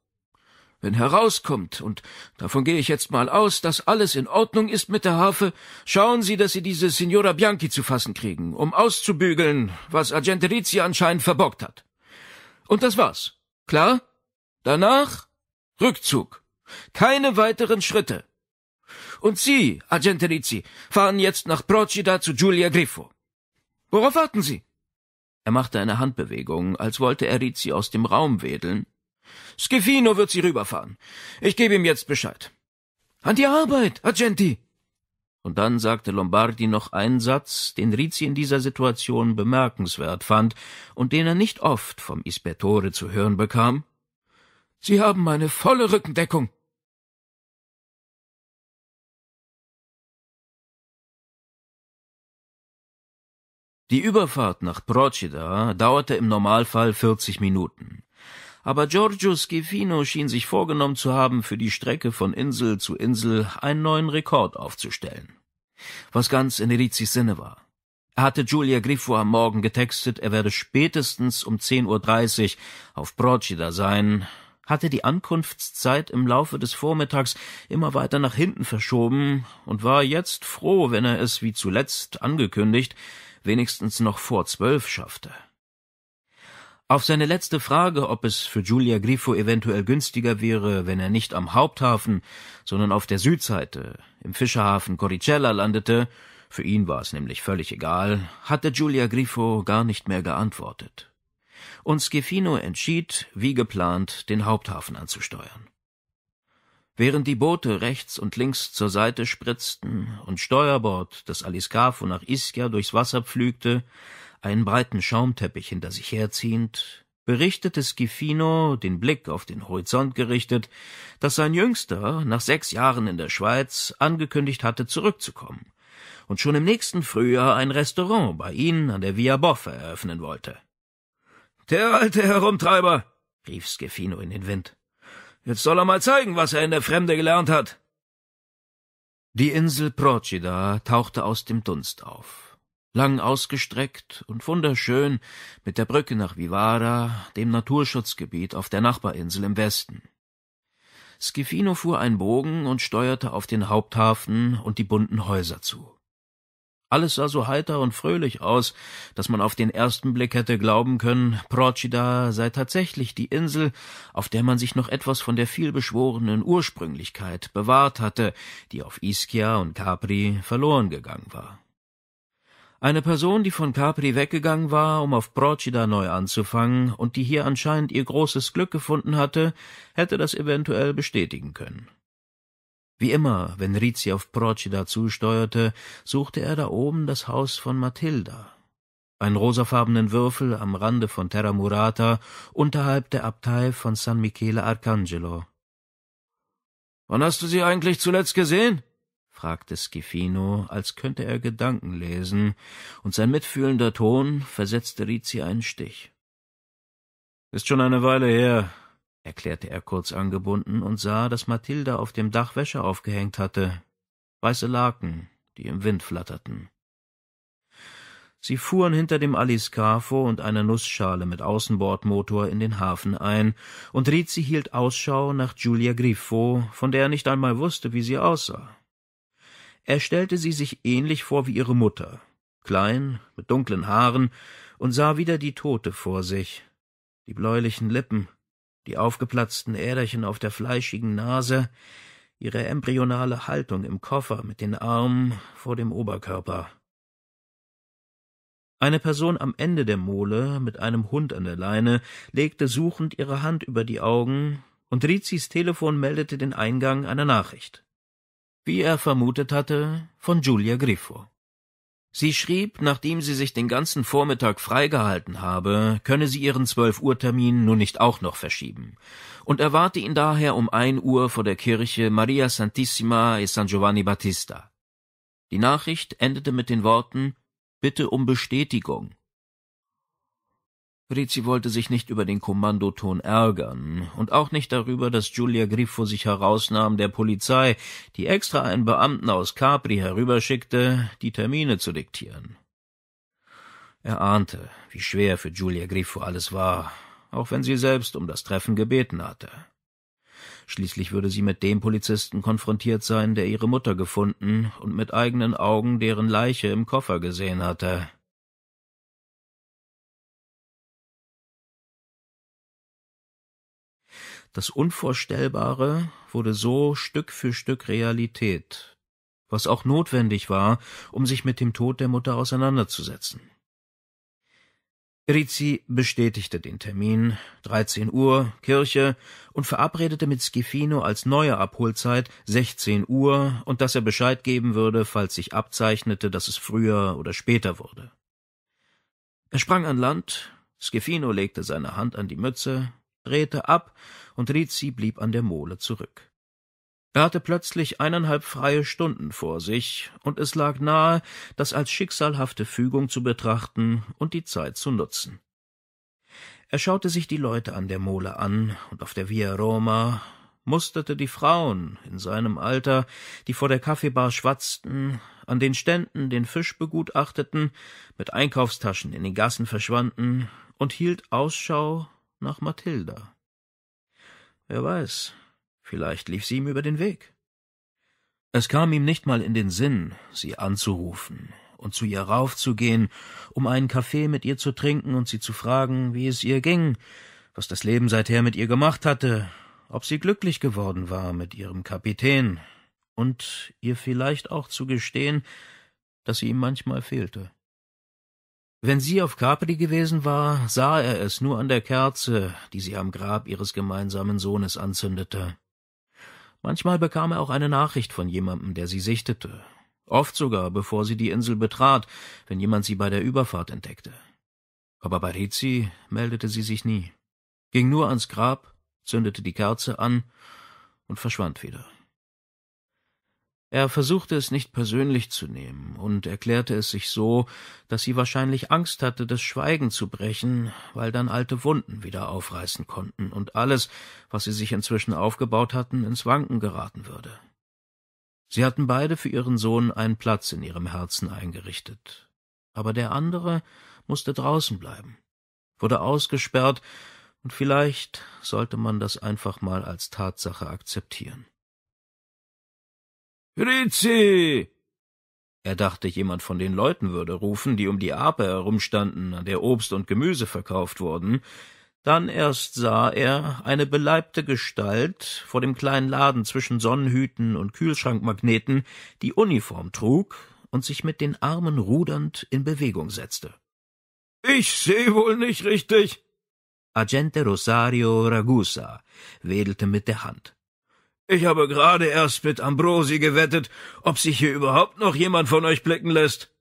Wenn herauskommt, und davon gehe ich jetzt mal aus, dass alles in Ordnung ist mit der Harfe, schauen Sie, dass Sie diese Signora Bianchi zu fassen kriegen, um auszubügeln, was Agente Rizzi anscheinend verbockt hat. Und das war's. Klar? Danach Rückzug. Keine weiteren Schritte. Und Sie, Agente Rizzi, fahren jetzt nach Procida zu Giulia Griffo. Worauf warten Sie? Er machte eine Handbewegung, als wollte er Rizzi aus dem Raum wedeln. Schifino wird Sie rüberfahren. Ich gebe ihm jetzt Bescheid. An die Arbeit, Agenti! Und dann sagte Lombardi noch einen Satz, den Rizzi in dieser Situation bemerkenswert fand und den er nicht oft vom Ispettore zu hören bekam. Sie haben meine volle Rückendeckung. Die Überfahrt nach Procida dauerte im Normalfall 40 Minuten. Aber Giorgio Schifino schien sich vorgenommen zu haben, für die Strecke von Insel zu Insel einen neuen Rekord aufzustellen. Was ganz in Rizis Sinne war. Er hatte Giulia Griffo am Morgen getextet, er werde spätestens um 10.30 Uhr auf Procida sein, hatte die Ankunftszeit im Laufe des Vormittags immer weiter nach hinten verschoben und war jetzt froh, wenn er es wie zuletzt angekündigt wenigstens noch vor zwölf schaffte. Auf seine letzte Frage, ob es für Giulia Grifo eventuell günstiger wäre, wenn er nicht am Haupthafen, sondern auf der Südseite, im Fischerhafen Coricella landete, für ihn war es nämlich völlig egal, hatte Giulia Grifo gar nicht mehr geantwortet. Und Schifino entschied, wie geplant, den Haupthafen anzusteuern. Während die Boote rechts und links zur Seite spritzten und Steuerbord das Aliscafo nach Ischia durchs Wasser pflügte, einen breiten Schaumteppich hinter sich herziehend, berichtete Schifino, den Blick auf den Horizont gerichtet, dass sein Jüngster nach sechs Jahren in der Schweiz angekündigt hatte, zurückzukommen und schon im nächsten Frühjahr ein Restaurant bei ihnen an der Via Boffa eröffnen wollte. Der alte Herumtreiber, rief Schifino in den Wind. Jetzt soll er mal zeigen, was er in der Fremde gelernt hat. Die Insel Procida tauchte aus dem Dunst auf. Lang ausgestreckt und wunderschön mit der Brücke nach Vivara, dem Naturschutzgebiet auf der Nachbarinsel im Westen. Schifino fuhr ein Bogen und steuerte auf den Haupthafen und die bunten Häuser zu. Alles sah so heiter und fröhlich aus, dass man auf den ersten Blick hätte glauben können, Procida sei tatsächlich die Insel, auf der man sich noch etwas von der vielbeschworenen Ursprünglichkeit bewahrt hatte, die auf Ischia und Capri verloren gegangen war. Eine Person, die von Capri weggegangen war, um auf Procida neu anzufangen und die hier anscheinend ihr großes Glück gefunden hatte, hätte das eventuell bestätigen können. Wie immer, wenn Rizzi auf Procida zusteuerte, suchte er da oben das Haus von Matilda. Einen rosafarbenen Würfel am Rande von Terra Murata, unterhalb der Abtei von San Michele Arcangelo. Wann hast du sie eigentlich zuletzt gesehen? fragte Schifino, als könnte er Gedanken lesen, und sein mitfühlender Ton versetzte Rizzi einen Stich. Ist schon eine Weile her, erklärte er kurz angebunden und sah, dass Mathilda auf dem Dach Wäsche aufgehängt hatte, weiße Laken, die im Wind flatterten. Sie fuhren hinter dem Aliscafo und einer Nussschale mit Außenbordmotor in den Hafen ein, und Rizzi hielt Ausschau nach Giulia Griffo, von der er nicht einmal wusste, wie sie aussah. Er stellte sie sich ähnlich vor wie ihre Mutter, klein, mit dunklen Haaren, und sah wieder die Tote vor sich, die bläulichen Lippen, die aufgeplatzten Äderchen auf der fleischigen Nase, ihre embryonale Haltung im Koffer mit den Armen vor dem Oberkörper. Eine Person am Ende der Mole mit einem Hund an der Leine legte suchend ihre Hand über die Augen und Rizis Telefon meldete den Eingang einer Nachricht. Wie er vermutet hatte, von Giulia Griffo. Sie schrieb, nachdem sie sich den ganzen Vormittag freigehalten habe, könne sie ihren zwölf Uhr Termin nun nicht auch noch verschieben und erwarte ihn daher um ein Uhr vor der Kirche Maria Santissima e San Giovanni Battista. Die Nachricht endete mit den Worten Bitte um Bestätigung. Rizzi wollte sich nicht über den Kommandoton ärgern und auch nicht darüber, dass Giulia Griffo sich herausnahm der Polizei, die extra einen Beamten aus Capri herüberschickte, die Termine zu diktieren. Er ahnte, wie schwer für Giulia Griffo alles war, auch wenn sie selbst um das Treffen gebeten hatte. Schließlich würde sie mit dem Polizisten konfrontiert sein, der ihre Mutter gefunden und mit eigenen Augen deren Leiche im Koffer gesehen hatte. Das Unvorstellbare wurde so Stück für Stück Realität, was auch notwendig war, um sich mit dem Tod der Mutter auseinanderzusetzen. Rizzi bestätigte den Termin, 13 Uhr, Kirche, und verabredete mit Schifino als neue Abholzeit 16 Uhr und dass er Bescheid geben würde, falls sich abzeichnete, dass es früher oder später wurde. Er sprang an Land, Schifino legte seine Hand an die Mütze, drehte ab und Rizzi blieb an der Mole zurück. Er hatte plötzlich eineinhalb freie Stunden vor sich, und es lag nahe, das als schicksalhafte Fügung zu betrachten und die Zeit zu nutzen. Er schaute sich die Leute an der Mole an und auf der Via Roma, musterte die Frauen in seinem Alter, die vor der Kaffeebar schwatzten, an den Ständen den Fisch begutachteten, mit Einkaufstaschen in den Gassen verschwanden und hielt Ausschau nach Mathilda. Wer weiß, vielleicht lief sie ihm über den Weg. Es kam ihm nicht mal in den Sinn, sie anzurufen und zu ihr raufzugehen, um einen Kaffee mit ihr zu trinken und sie zu fragen, wie es ihr ging, was das Leben seither mit ihr gemacht hatte, ob sie glücklich geworden war mit ihrem Kapitän und ihr vielleicht auch zu gestehen, dass sie ihm manchmal fehlte. Wenn sie auf Capri gewesen war, sah er es nur an der Kerze, die sie am Grab ihres gemeinsamen Sohnes anzündete. Manchmal bekam er auch eine Nachricht von jemandem, der sie sichtete, oft sogar, bevor sie die Insel betrat, wenn jemand sie bei der Überfahrt entdeckte. Aber bei Rizzi meldete sie sich nie, ging nur ans Grab, zündete die Kerze an und verschwand wieder. Er versuchte es nicht persönlich zu nehmen und erklärte es sich so, dass sie wahrscheinlich Angst hatte, das Schweigen zu brechen, weil dann alte Wunden wieder aufreißen konnten und alles, was sie sich inzwischen aufgebaut hatten, ins Wanken geraten würde. Sie hatten beide für ihren Sohn einen Platz in ihrem Herzen eingerichtet, aber der andere musste draußen bleiben, wurde ausgesperrt, und vielleicht sollte man das einfach mal als Tatsache akzeptieren. Rizzi! Er dachte, jemand von den Leuten würde rufen, die um die Ape herumstanden, an der Obst und Gemüse verkauft wurden. Dann erst sah er eine beleibte Gestalt vor dem kleinen Laden zwischen Sonnenhüten und Kühlschrankmagneten, die Uniform trug und sich mit den Armen rudernd in Bewegung setzte. Ich seh wohl nicht richtig. Agente Rosario Ragusa wedelte mit der Hand. Ich habe gerade erst mit Ambrosi gewettet, ob sich hier überhaupt noch jemand von euch blicken lässt.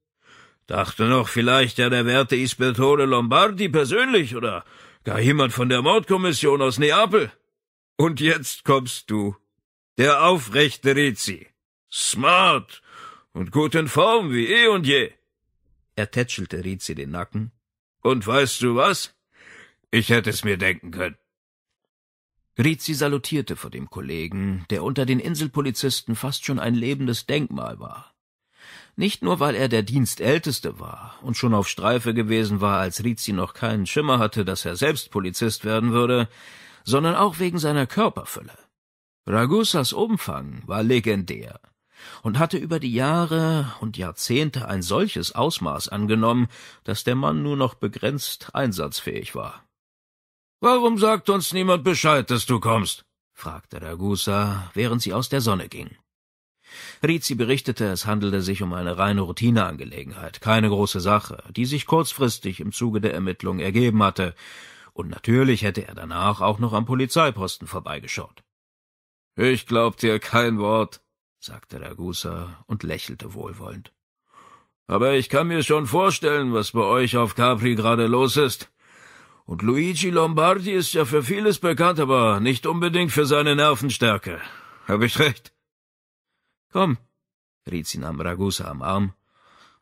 Dachte noch vielleicht ja der werte Isbertone Lombardi persönlich oder gar jemand von der Mordkommission aus Neapel. Und jetzt kommst du. Der aufrechte Rizzi. Smart und gut in Form wie eh und je. Er tätschelte Rizzi den Nacken. Und weißt du was? Ich hätte es mir denken können. Rizzi salutierte vor dem Kollegen, der unter den Inselpolizisten fast schon ein lebendes Denkmal war. Nicht nur, weil er der Dienstälteste war und schon auf Streife gewesen war, als Rizzi noch keinen Schimmer hatte, dass er selbst Polizist werden würde, sondern auch wegen seiner Körperfülle. Ragusas Umfang war legendär und hatte über die Jahre und Jahrzehnte ein solches Ausmaß angenommen, dass der Mann nur noch begrenzt einsatzfähig war. Warum sagt uns niemand Bescheid, dass du kommst? fragte Ragusa, während sie aus der Sonne ging. Rizzi berichtete, es handelte sich um eine reine Routineangelegenheit, keine große Sache, die sich kurzfristig im Zuge der Ermittlung ergeben hatte, und natürlich hätte er danach auch noch am Polizeiposten vorbeigeschaut. Ich glaub dir kein Wort, sagte Ragusa und lächelte wohlwollend. Aber ich kann mir schon vorstellen, was bei euch auf Capri gerade los ist. Und Luigi Lombardi ist ja für vieles bekannt, aber nicht unbedingt für seine Nervenstärke. Hab ich recht? Komm, Rizzi nahm Ragusa am Arm,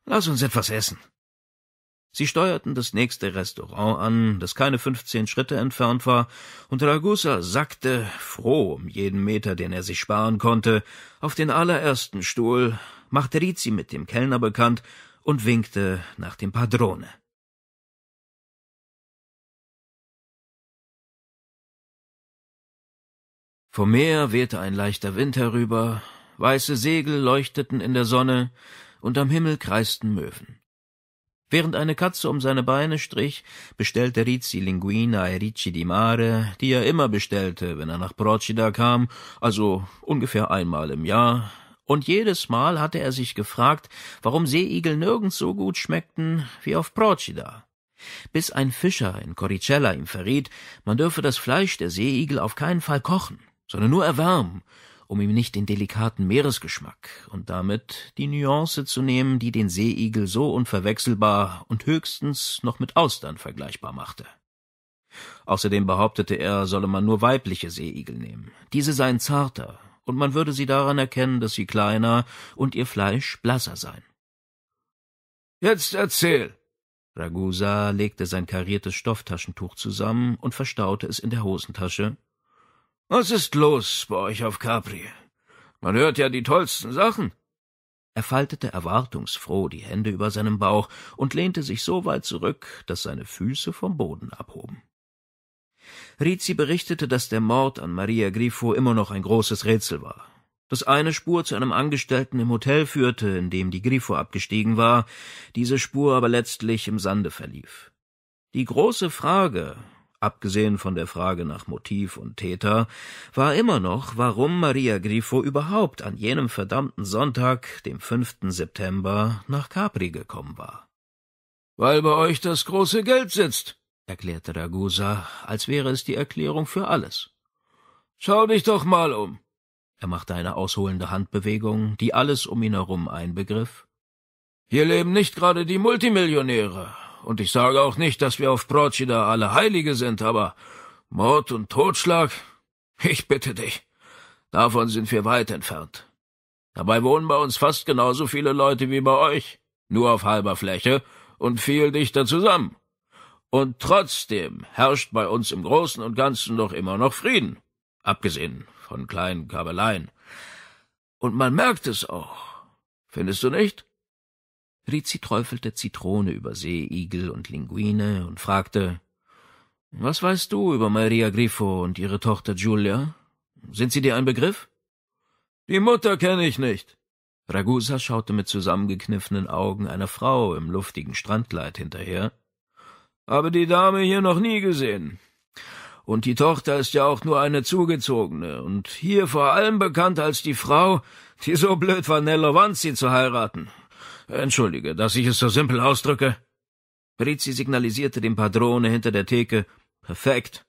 lass uns etwas essen. Sie steuerten das nächste Restaurant an, das keine fünfzehn Schritte entfernt war, und Ragusa sackte, froh um jeden Meter, den er sich sparen konnte, auf den allerersten Stuhl, machte Rizzi mit dem Kellner bekannt und winkte nach dem Padrone. Vom Meer wehte ein leichter Wind herüber, weiße Segel leuchteten in der Sonne und am Himmel kreisten Möwen. Während eine Katze um seine Beine strich, bestellte Rizzi Linguina e Ricci di Mare, die er immer bestellte, wenn er nach Procida kam, also ungefähr einmal im Jahr, und jedes Mal hatte er sich gefragt, warum Seeigel nirgends so gut schmeckten wie auf Procida. Bis ein Fischer in Coricella ihm verriet, man dürfe das Fleisch der Seeigel auf keinen Fall kochen sondern nur erwärmen, um ihm nicht den delikaten Meeresgeschmack und damit die Nuance zu nehmen, die den Seeigel so unverwechselbar und höchstens noch mit Austern vergleichbar machte. Außerdem behauptete er, solle man nur weibliche Seeigel nehmen. Diese seien zarter, und man würde sie daran erkennen, dass sie kleiner und ihr Fleisch blasser seien. Jetzt erzähl! Ragusa legte sein kariertes Stofftaschentuch zusammen und verstaute es in der Hosentasche, was ist los bei euch auf Capri? Man hört ja die tollsten Sachen. Er faltete erwartungsfroh die Hände über seinem Bauch und lehnte sich so weit zurück, dass seine Füße vom Boden abhoben. Rizzi berichtete, dass der Mord an Maria Grifo immer noch ein großes Rätsel war. Dass eine Spur zu einem Angestellten im Hotel führte, in dem die Grifo abgestiegen war, diese Spur aber letztlich im Sande verlief. Die große Frage, abgesehen von der Frage nach Motiv und Täter, war immer noch, warum Maria Grifo überhaupt an jenem verdammten Sonntag, dem 5. September, nach Capri gekommen war. Weil bei euch das große Geld sitzt, erklärte Ragusa, als wäre es die Erklärung für alles. Schau dich doch mal um. Er machte eine ausholende Handbewegung, die alles um ihn herum einbegriff. Hier leben nicht gerade die Multimillionäre, und ich sage auch nicht, dass wir auf Procida alle Heilige sind, aber Mord und Totschlag? Ich bitte dich. Davon sind wir weit entfernt. Dabei wohnen bei uns fast genauso viele Leute wie bei euch, nur auf halber Fläche und viel dichter zusammen. Und trotzdem herrscht bei uns im Großen und Ganzen doch immer noch Frieden, abgesehen von kleinen Kabeleien. Und man merkt es auch. Findest du nicht? Rizzi träufelte Zitrone über Seeigel und Linguine und fragte, »Was weißt du über Maria Grifo und ihre Tochter Giulia? Sind sie dir ein Begriff?« »Die Mutter kenne ich nicht.« Ragusa schaute mit zusammengekniffenen Augen einer Frau im luftigen Strandkleid hinterher. »Habe die Dame hier noch nie gesehen. Und die Tochter ist ja auch nur eine Zugezogene und hier vor allem bekannt als die Frau, die so blöd war, Nello Vanzi zu heiraten.« Entschuldige, dass ich es so simpel ausdrücke. Brizi signalisierte dem Padrone hinter der Theke perfekt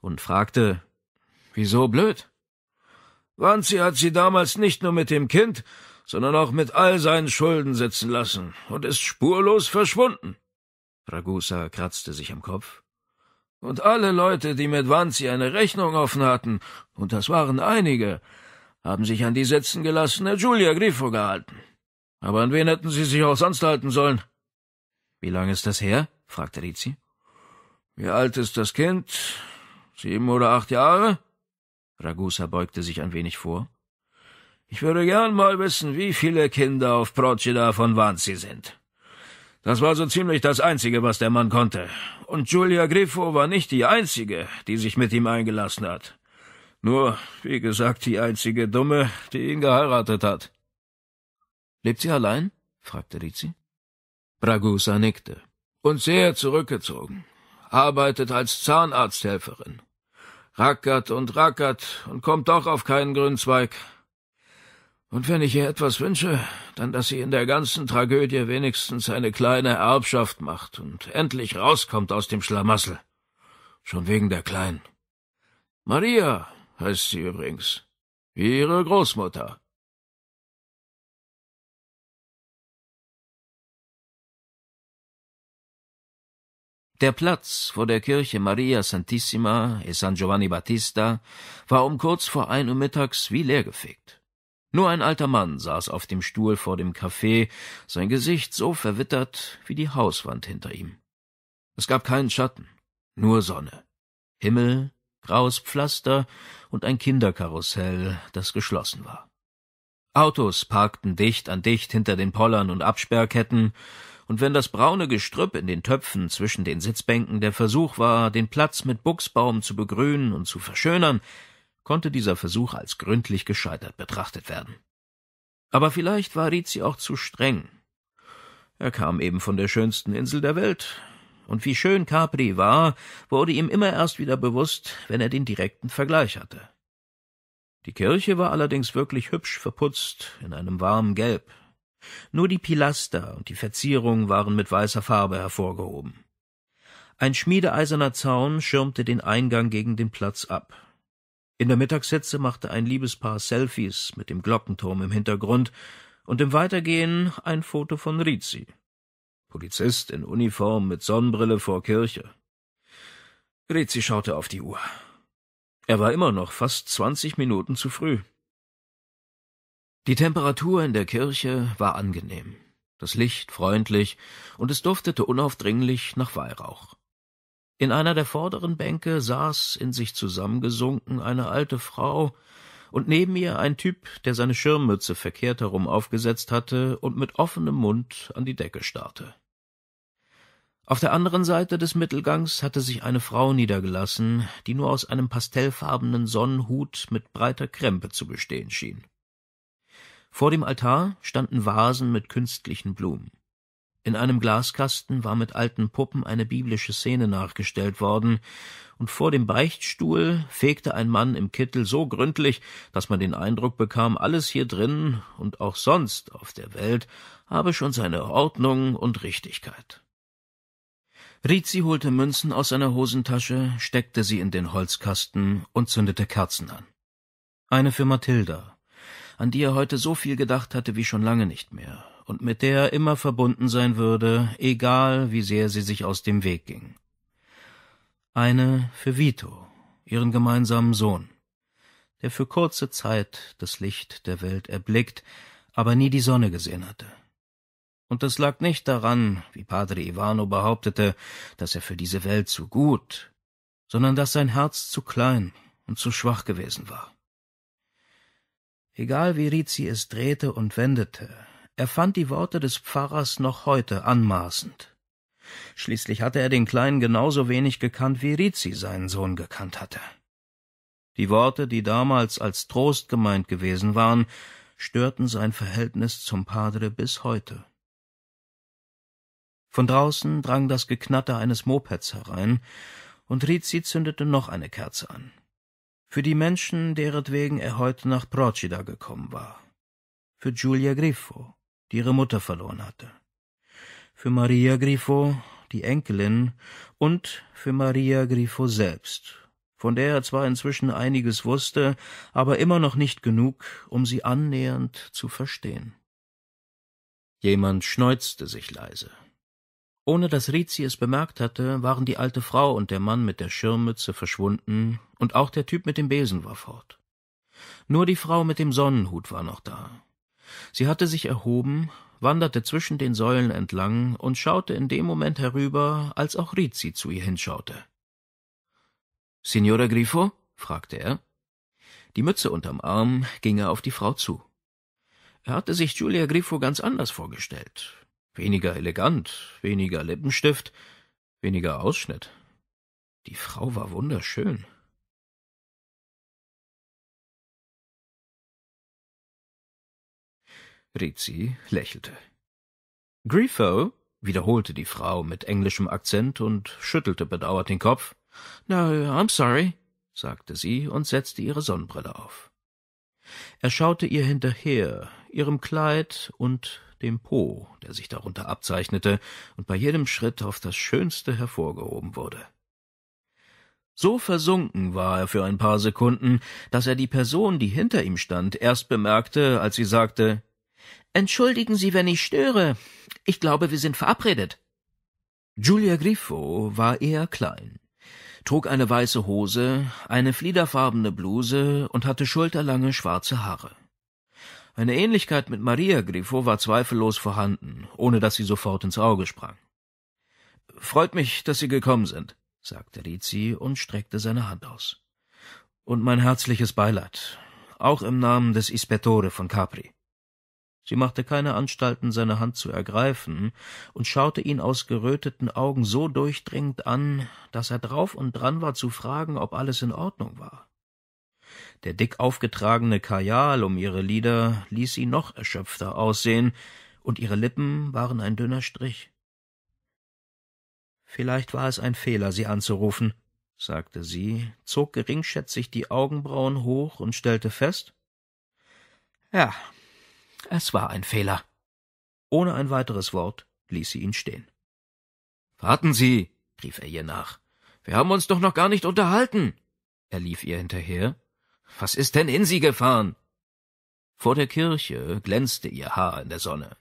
und fragte, wieso blöd? Wanzi hat sie damals nicht nur mit dem Kind, sondern auch mit all seinen Schulden sitzen lassen und ist spurlos verschwunden. Ragusa kratzte sich am Kopf. Und alle Leute, die mit Wanzi eine Rechnung offen hatten, und das waren einige, haben sich an die sitzen gelassene Giulia Grifo gehalten. Aber an wen hätten Sie sich auch sonst halten sollen? Wie lange ist das her? fragte Rizzi. Wie alt ist das Kind? Sieben oder acht Jahre? Ragusa beugte sich ein wenig vor. Ich würde gern mal wissen, wie viele Kinder auf Procida von Wanzi sind. Das war so ziemlich das Einzige, was der Mann konnte. Und Giulia Griffo war nicht die Einzige, die sich mit ihm eingelassen hat. Nur, wie gesagt, die einzige Dumme, die ihn geheiratet hat. Lebt sie allein? fragte Rizzi. Ragusa nickte. Und sehr zurückgezogen. Arbeitet als Zahnarzthelferin. Rackert und rackert und kommt doch auf keinen Grünzweig. Und wenn ich ihr etwas wünsche, dann dass sie in der ganzen Tragödie wenigstens eine kleine Erbschaft macht und endlich rauskommt aus dem Schlamassel. Schon wegen der Kleinen. Maria heißt sie übrigens. Wie ihre Großmutter. Der Platz vor der Kirche Maria Santissima e San Giovanni Battista war um kurz vor ein Uhr mittags wie leergefegt. Nur ein alter Mann saß auf dem Stuhl vor dem Café, sein Gesicht so verwittert wie die Hauswand hinter ihm. Es gab keinen Schatten, nur Sonne. Himmel, graues Pflaster und ein Kinderkarussell, das geschlossen war. Autos parkten dicht an dicht hinter den Pollern und Absperrketten, und wenn das braune Gestrüpp in den Töpfen zwischen den Sitzbänken der Versuch war, den Platz mit Buchsbaum zu begrünen und zu verschönern, konnte dieser Versuch als gründlich gescheitert betrachtet werden. Aber vielleicht war Rizzi auch zu streng. Er kam eben von der schönsten Insel der Welt, und wie schön Capri war, wurde ihm immer erst wieder bewusst, wenn er den direkten Vergleich hatte. Die Kirche war allerdings wirklich hübsch verputzt in einem warmen Gelb, nur die Pilaster und die Verzierung waren mit weißer Farbe hervorgehoben. Ein schmiedeeiserner Zaun schirmte den Eingang gegen den Platz ab. In der Mittagssetze machte ein Liebespaar Selfies mit dem Glockenturm im Hintergrund und im Weitergehen ein Foto von Rizzi. Polizist in Uniform mit Sonnenbrille vor Kirche. Rizzi schaute auf die Uhr. Er war immer noch fast zwanzig Minuten zu früh. Die Temperatur in der Kirche war angenehm, das Licht freundlich, und es duftete unaufdringlich nach Weihrauch. In einer der vorderen Bänke saß, in sich zusammengesunken, eine alte Frau, und neben ihr ein Typ, der seine Schirmmütze verkehrt herum aufgesetzt hatte und mit offenem Mund an die Decke starrte. Auf der anderen Seite des Mittelgangs hatte sich eine Frau niedergelassen, die nur aus einem pastellfarbenen Sonnenhut mit breiter Krempe zu bestehen schien. Vor dem Altar standen Vasen mit künstlichen Blumen. In einem Glaskasten war mit alten Puppen eine biblische Szene nachgestellt worden, und vor dem Beichtstuhl fegte ein Mann im Kittel so gründlich, dass man den Eindruck bekam, alles hier drin und auch sonst auf der Welt habe schon seine Ordnung und Richtigkeit. Rizzi holte Münzen aus seiner Hosentasche, steckte sie in den Holzkasten und zündete Kerzen an. Eine für Mathilda, an die er heute so viel gedacht hatte wie schon lange nicht mehr und mit der er immer verbunden sein würde, egal wie sehr sie sich aus dem Weg ging. Eine für Vito, ihren gemeinsamen Sohn, der für kurze Zeit das Licht der Welt erblickt, aber nie die Sonne gesehen hatte. Und das lag nicht daran, wie Padre Ivano behauptete, dass er für diese Welt zu gut, sondern dass sein Herz zu klein und zu schwach gewesen war. Egal wie Rizzi es drehte und wendete, er fand die Worte des Pfarrers noch heute anmaßend. Schließlich hatte er den Kleinen genauso wenig gekannt, wie Rizzi seinen Sohn gekannt hatte. Die Worte, die damals als Trost gemeint gewesen waren, störten sein Verhältnis zum Padre bis heute. Von draußen drang das Geknatter eines Mopeds herein, und Rizzi zündete noch eine Kerze an für die Menschen, deretwegen er heute nach Procida gekommen war, für Giulia Griffo, die ihre Mutter verloren hatte, für Maria Griffo, die Enkelin, und für Maria Griffo selbst, von der er zwar inzwischen einiges wusste, aber immer noch nicht genug, um sie annähernd zu verstehen. Jemand schneuzte sich leise. Ohne dass Rizi es bemerkt hatte, waren die alte Frau und der Mann mit der Schirmmütze verschwunden, und auch der Typ mit dem Besen war fort. Nur die Frau mit dem Sonnenhut war noch da. Sie hatte sich erhoben, wanderte zwischen den Säulen entlang und schaute in dem Moment herüber, als auch Rizi zu ihr hinschaute. Signora Grifo? fragte er. Die Mütze unterm Arm ging er auf die Frau zu. Er hatte sich Giulia Grifo ganz anders vorgestellt. Weniger elegant, weniger Lippenstift, weniger Ausschnitt. Die Frau war wunderschön. Rizzi lächelte. Grifo, wiederholte die Frau mit englischem Akzent und schüttelte bedauert den Kopf. No, I'm sorry, sagte sie und setzte ihre Sonnenbrille auf. Er schaute ihr hinterher, ihrem Kleid und dem Po, der sich darunter abzeichnete und bei jedem Schritt auf das Schönste hervorgehoben wurde. So versunken war er für ein paar Sekunden, dass er die Person, die hinter ihm stand, erst bemerkte, als sie sagte Entschuldigen Sie, wenn ich störe. Ich glaube, wir sind verabredet. Giulia Griffo war eher klein, trug eine weiße Hose, eine fliederfarbene Bluse und hatte schulterlange schwarze Haare. Eine Ähnlichkeit mit Maria Grifo war zweifellos vorhanden, ohne dass sie sofort ins Auge sprang. Freut mich, dass Sie gekommen sind, sagte Rizzi und streckte seine Hand aus. Und mein herzliches Beileid, auch im Namen des Ispettore von Capri. Sie machte keine Anstalten, seine Hand zu ergreifen, und schaute ihn aus geröteten Augen so durchdringend an, dass er drauf und dran war zu fragen, ob alles in Ordnung war. Der dick aufgetragene Kajal um ihre Lider ließ sie noch erschöpfter aussehen, und ihre Lippen waren ein dünner Strich. Vielleicht war es ein Fehler, sie anzurufen, sagte sie, zog geringschätzig die Augenbrauen hoch und stellte fest. Ja, es war ein Fehler. Ohne ein weiteres Wort ließ sie ihn stehen. Warten Sie, rief er ihr nach. Wir haben uns doch noch gar nicht unterhalten. Er lief ihr hinterher, was ist denn in sie gefahren? Vor der Kirche glänzte ihr Haar in der Sonne,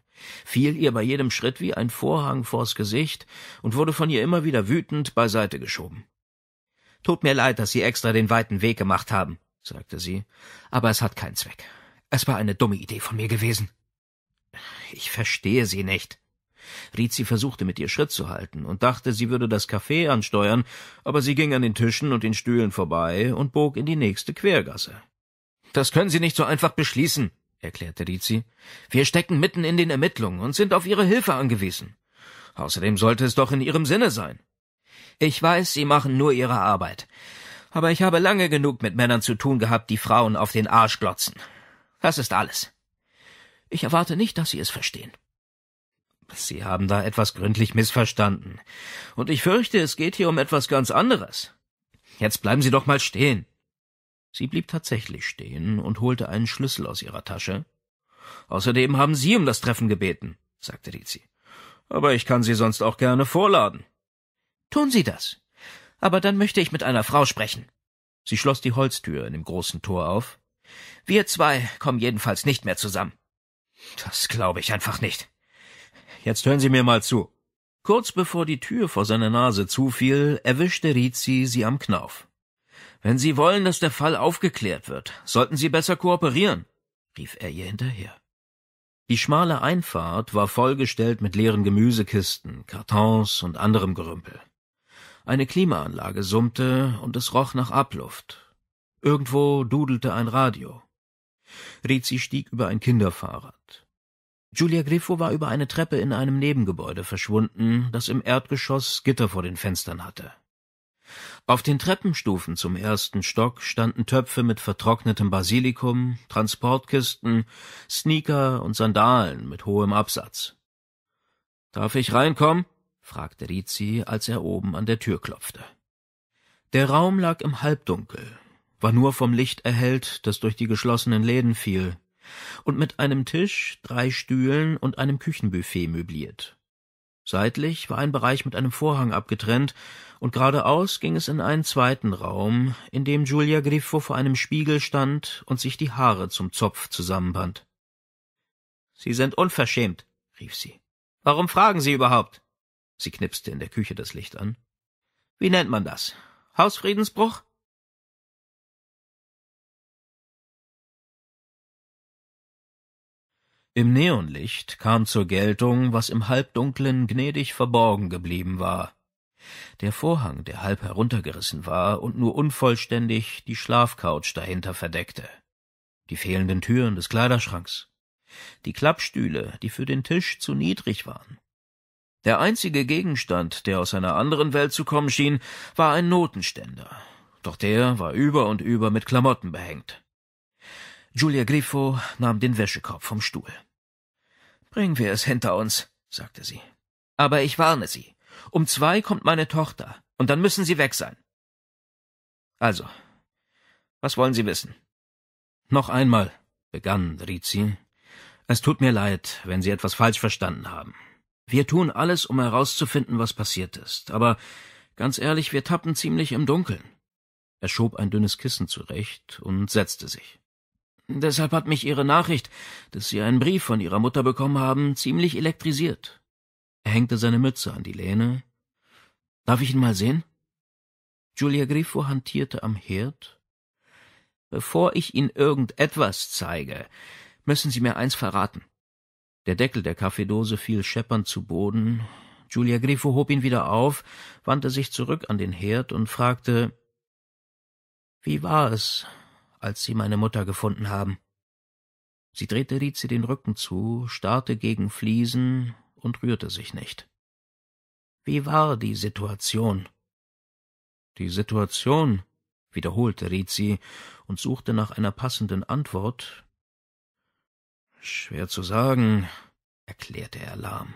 fiel ihr bei jedem Schritt wie ein Vorhang vors Gesicht und wurde von ihr immer wieder wütend beiseite geschoben. Tut mir leid, dass Sie extra den weiten Weg gemacht haben, sagte sie, aber es hat keinen Zweck. Es war eine dumme Idee von mir gewesen. Ich verstehe Sie nicht, Rizi versuchte mit ihr Schritt zu halten und dachte, sie würde das Café ansteuern, aber sie ging an den Tischen und den Stühlen vorbei und bog in die nächste Quergasse. Das können Sie nicht so einfach beschließen, erklärte Rizi. Wir stecken mitten in den Ermittlungen und sind auf Ihre Hilfe angewiesen. Außerdem sollte es doch in Ihrem Sinne sein. Ich weiß, Sie machen nur Ihre Arbeit. Aber ich habe lange genug mit Männern zu tun gehabt, die Frauen auf den Arsch glotzen. Das ist alles. Ich erwarte nicht, dass Sie es verstehen. Sie haben da etwas gründlich missverstanden. Und ich fürchte, es geht hier um etwas ganz anderes. Jetzt bleiben Sie doch mal stehen. Sie blieb tatsächlich stehen und holte einen Schlüssel aus ihrer Tasche. Außerdem haben Sie um das Treffen gebeten, sagte Rizi. Aber ich kann Sie sonst auch gerne vorladen. Tun Sie das. Aber dann möchte ich mit einer Frau sprechen. Sie schloss die Holztür in dem großen Tor auf. Wir zwei kommen jedenfalls nicht mehr zusammen. Das glaube ich einfach nicht jetzt hören Sie mir mal zu. Kurz bevor die Tür vor seiner Nase zufiel, erwischte Rizzi sie am Knauf. Wenn Sie wollen, dass der Fall aufgeklärt wird, sollten Sie besser kooperieren, rief er ihr hinterher. Die schmale Einfahrt war vollgestellt mit leeren Gemüsekisten, Kartons und anderem Gerümpel. Eine Klimaanlage summte und es roch nach Abluft. Irgendwo dudelte ein Radio. Rizzi stieg über ein Kinderfahrrad. Julia Griffo war über eine Treppe in einem Nebengebäude verschwunden, das im Erdgeschoss Gitter vor den Fenstern hatte. Auf den Treppenstufen zum ersten Stock standen Töpfe mit vertrocknetem Basilikum, Transportkisten, Sneaker und Sandalen mit hohem Absatz. Darf ich reinkommen? fragte Rizzi, als er oben an der Tür klopfte. Der Raum lag im Halbdunkel, war nur vom Licht erhellt, das durch die geschlossenen Läden fiel und mit einem Tisch, drei Stühlen und einem Küchenbuffet möbliert. Seitlich war ein Bereich mit einem Vorhang abgetrennt, und geradeaus ging es in einen zweiten Raum, in dem Giulia Griffo vor einem Spiegel stand und sich die Haare zum Zopf zusammenband. Sie sind unverschämt, rief sie. Warum fragen Sie überhaupt? Sie knipste in der Küche das Licht an. Wie nennt man das? Hausfriedensbruch? Im Neonlicht kam zur Geltung, was im Halbdunklen gnädig verborgen geblieben war. Der Vorhang, der halb heruntergerissen war und nur unvollständig die Schlafcouch dahinter verdeckte. Die fehlenden Türen des Kleiderschranks. Die Klappstühle, die für den Tisch zu niedrig waren. Der einzige Gegenstand, der aus einer anderen Welt zu kommen schien, war ein Notenständer. Doch der war über und über mit Klamotten behängt. Julia Griffo nahm den Wäschekorb vom Stuhl. Bringen wir es hinter uns, sagte sie. Aber ich warne Sie. Um zwei kommt meine Tochter, und dann müssen Sie weg sein. Also, was wollen Sie wissen? Noch einmal, begann Rizzi, es tut mir leid, wenn Sie etwas falsch verstanden haben. Wir tun alles, um herauszufinden, was passiert ist, aber ganz ehrlich, wir tappen ziemlich im Dunkeln. Er schob ein dünnes Kissen zurecht und setzte sich. Deshalb hat mich Ihre Nachricht, dass Sie einen Brief von Ihrer Mutter bekommen haben, ziemlich elektrisiert. Er hängte seine Mütze an die Lehne. Darf ich ihn mal sehen? Julia Griffo hantierte am Herd. Bevor ich Ihnen irgendetwas zeige, müssen Sie mir eins verraten. Der Deckel der Kaffeedose fiel scheppernd zu Boden. Julia Griffo hob ihn wieder auf, wandte sich zurück an den Herd und fragte, wie war es, als sie meine Mutter gefunden haben. Sie drehte Rizi den Rücken zu, starrte gegen Fliesen und rührte sich nicht. Wie war die Situation? Die Situation, wiederholte Rizi und suchte nach einer passenden Antwort. Schwer zu sagen, erklärte er lahm.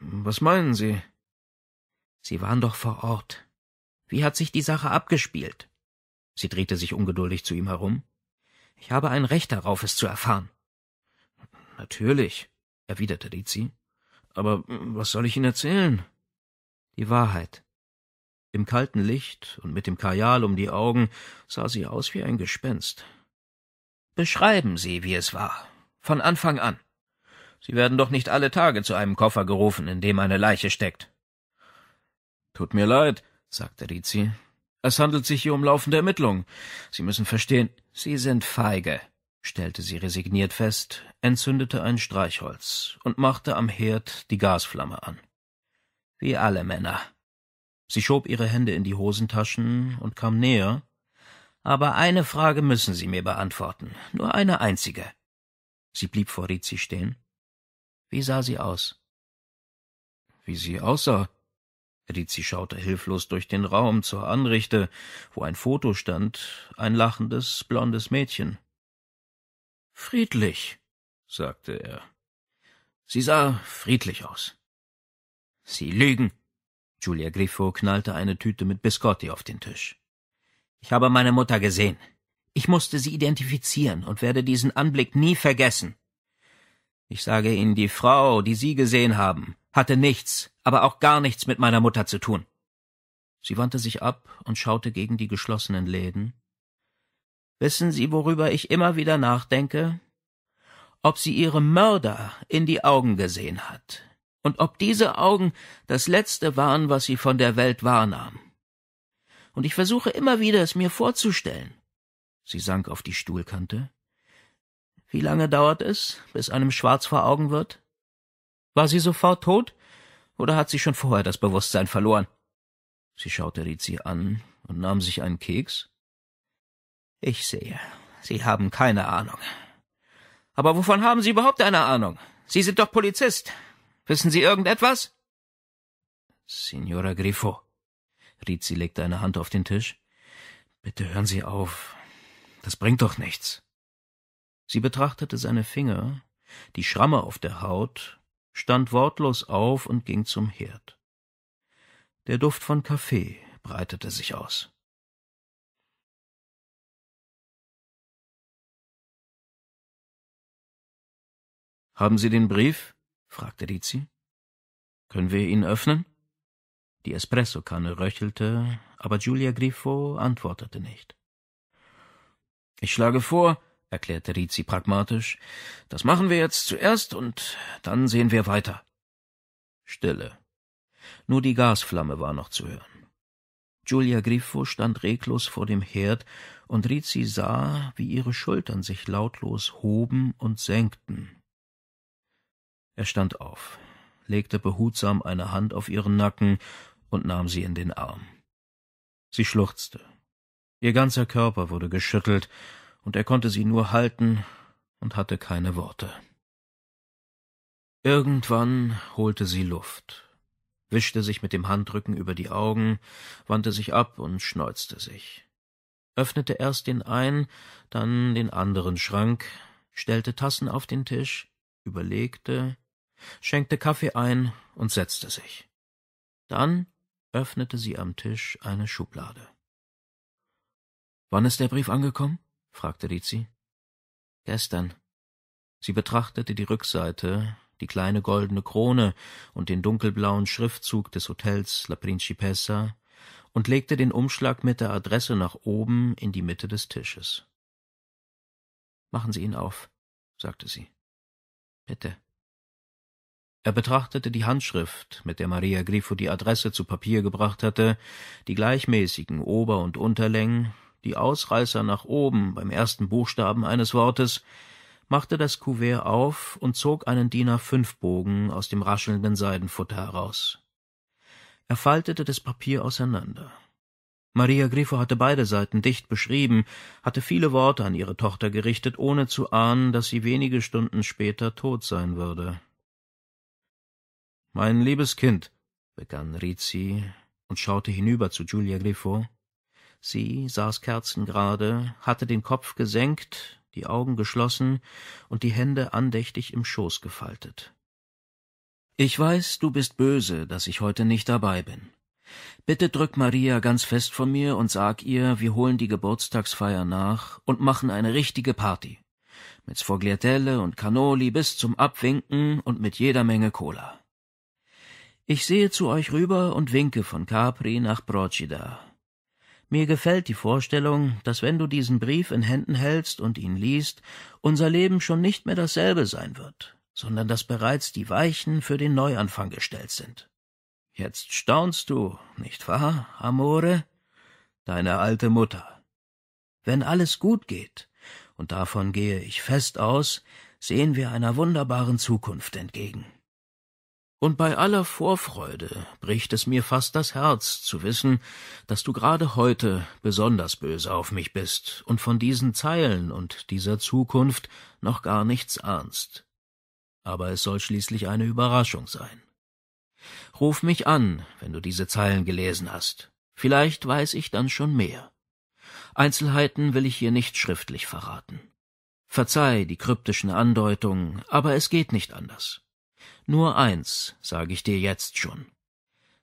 Was meinen Sie? Sie waren doch vor Ort. Wie hat sich die Sache abgespielt? Sie drehte sich ungeduldig zu ihm herum. Ich habe ein Recht darauf, es zu erfahren. Natürlich, erwiderte Rizzi. Aber was soll ich Ihnen erzählen? Die Wahrheit. Im kalten Licht und mit dem Kajal um die Augen sah sie aus wie ein Gespenst. Beschreiben Sie, wie es war. Von Anfang an. Sie werden doch nicht alle Tage zu einem Koffer gerufen, in dem eine Leiche steckt. Tut mir leid, sagte Rizzi, es handelt sich hier um laufende Ermittlungen. Sie müssen verstehen. Sie sind feige, stellte sie resigniert fest, entzündete ein Streichholz und machte am Herd die Gasflamme an. Wie alle Männer. Sie schob ihre Hände in die Hosentaschen und kam näher. Aber eine Frage müssen Sie mir beantworten, nur eine einzige. Sie blieb vor Rizzi stehen. Wie sah sie aus? Wie sie aussah? Edizi schaute hilflos durch den Raum zur Anrichte, wo ein Foto stand, ein lachendes, blondes Mädchen. Friedlich, sagte er. Sie sah friedlich aus. Sie lügen. Julia Griffo knallte eine Tüte mit Biscotti auf den Tisch. Ich habe meine Mutter gesehen. Ich musste sie identifizieren und werde diesen Anblick nie vergessen. Ich sage Ihnen, die Frau, die Sie gesehen haben, hatte nichts, aber auch gar nichts mit meiner Mutter zu tun. Sie wandte sich ab und schaute gegen die geschlossenen Läden. Wissen Sie, worüber ich immer wieder nachdenke? Ob sie ihrem Mörder in die Augen gesehen hat und ob diese Augen das Letzte waren, was sie von der Welt wahrnahm. Und ich versuche immer wieder, es mir vorzustellen. Sie sank auf die Stuhlkante wie lange dauert es, bis einem schwarz vor Augen wird? War sie sofort tot oder hat sie schon vorher das Bewusstsein verloren? Sie schaute Rizzi an und nahm sich einen Keks. Ich sehe, Sie haben keine Ahnung. Aber wovon haben Sie überhaupt eine Ahnung? Sie sind doch Polizist. Wissen Sie irgendetwas? Signora Griffo, Rizzi legte eine Hand auf den Tisch. Bitte hören Sie auf. Das bringt doch nichts. Sie betrachtete seine Finger, die Schramme auf der Haut, stand wortlos auf und ging zum Herd. Der Duft von Kaffee breitete sich aus. Haben Sie den Brief? fragte Rizzi. Können wir ihn öffnen? Die Espressokanne röchelte, aber Giulia Grifo antwortete nicht. Ich schlage vor, erklärte Rizzi pragmatisch. Das machen wir jetzt zuerst und dann sehen wir weiter. Stille. Nur die Gasflamme war noch zu hören. Giulia Griffo stand reglos vor dem Herd und Rizzi sah, wie ihre Schultern sich lautlos hoben und senkten. Er stand auf, legte behutsam eine Hand auf ihren Nacken und nahm sie in den Arm. Sie schluchzte. Ihr ganzer Körper wurde geschüttelt und er konnte sie nur halten und hatte keine Worte. Irgendwann holte sie Luft, wischte sich mit dem Handrücken über die Augen, wandte sich ab und schneuzte sich, öffnete erst den einen, dann den anderen Schrank, stellte Tassen auf den Tisch, überlegte, schenkte Kaffee ein und setzte sich. Dann öffnete sie am Tisch eine Schublade. Wann ist der Brief angekommen? fragte Lizzie. Gestern. Sie betrachtete die Rückseite, die kleine goldene Krone und den dunkelblauen Schriftzug des Hotels La Principessa und legte den Umschlag mit der Adresse nach oben in die Mitte des Tisches. Machen Sie ihn auf, sagte sie. Bitte. Er betrachtete die Handschrift, mit der Maria Grifo die Adresse zu Papier gebracht hatte, die gleichmäßigen Ober- und Unterlängen, die Ausreißer nach oben beim ersten Buchstaben eines Wortes, machte das Kuvert auf und zog einen Diener Fünfbogen aus dem raschelnden Seidenfutter heraus. Er faltete das Papier auseinander. Maria Griffo hatte beide Seiten dicht beschrieben, hatte viele Worte an ihre Tochter gerichtet, ohne zu ahnen, dass sie wenige Stunden später tot sein würde. Mein liebes Kind, begann Rizzi und schaute hinüber zu Giulia Griffo, Sie saß kerzengerade, hatte den Kopf gesenkt, die Augen geschlossen und die Hände andächtig im Schoß gefaltet. Ich weiß, du bist böse, dass ich heute nicht dabei bin. Bitte drück Maria ganz fest von mir und sag ihr, wir holen die Geburtstagsfeier nach und machen eine richtige Party. Mit Sfogliatelle und Cannoli bis zum Abwinken und mit jeder Menge Cola. Ich sehe zu euch rüber und winke von Capri nach Procida, mir gefällt die Vorstellung, dass wenn du diesen Brief in Händen hältst und ihn liest, unser Leben schon nicht mehr dasselbe sein wird, sondern dass bereits die Weichen für den Neuanfang gestellt sind. Jetzt staunst du, nicht wahr, Amore? Deine alte Mutter. Wenn alles gut geht, und davon gehe ich fest aus, sehen wir einer wunderbaren Zukunft entgegen. Und bei aller Vorfreude bricht es mir fast das Herz zu wissen, dass du gerade heute besonders böse auf mich bist und von diesen Zeilen und dieser Zukunft noch gar nichts ahnst. Aber es soll schließlich eine Überraschung sein. Ruf mich an, wenn du diese Zeilen gelesen hast. Vielleicht weiß ich dann schon mehr. Einzelheiten will ich hier nicht schriftlich verraten. Verzeih die kryptischen Andeutungen, aber es geht nicht anders. Nur eins sage ich dir jetzt schon.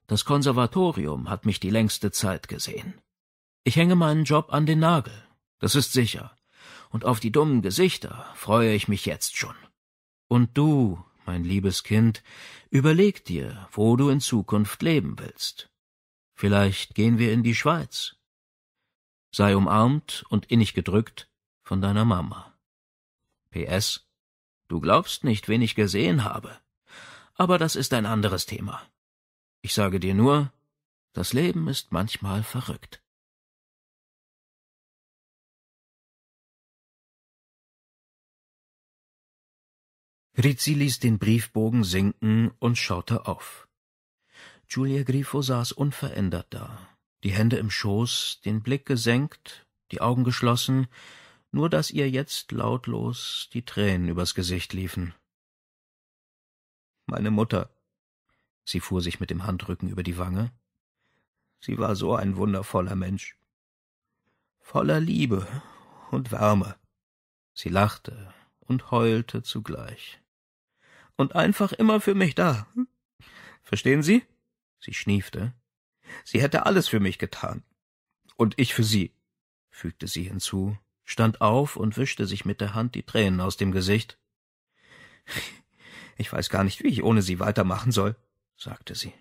Das Konservatorium hat mich die längste Zeit gesehen. Ich hänge meinen Job an den Nagel, das ist sicher, und auf die dummen Gesichter freue ich mich jetzt schon. Und du, mein liebes Kind, überleg dir, wo du in Zukunft leben willst. Vielleicht gehen wir in die Schweiz. Sei umarmt und innig gedrückt von deiner Mama. PS Du glaubst nicht, wen ich gesehen habe aber das ist ein anderes Thema. Ich sage dir nur, das Leben ist manchmal verrückt. Rizzi ließ den Briefbogen sinken und schaute auf. Giulia Grifo saß unverändert da, die Hände im Schoß, den Blick gesenkt, die Augen geschlossen, nur dass ihr jetzt lautlos die Tränen übers Gesicht liefen meine Mutter. Sie fuhr sich mit dem Handrücken über die Wange. Sie war so ein wundervoller Mensch. Voller Liebe und Wärme. Sie lachte und heulte zugleich. Und einfach immer für mich da. Verstehen Sie? Sie schniefte. Sie hätte alles für mich getan. Und ich für sie, fügte sie hinzu, stand auf und wischte sich mit der Hand die Tränen aus dem Gesicht. Ich weiß gar nicht, wie ich ohne Sie weitermachen soll, sagte sie.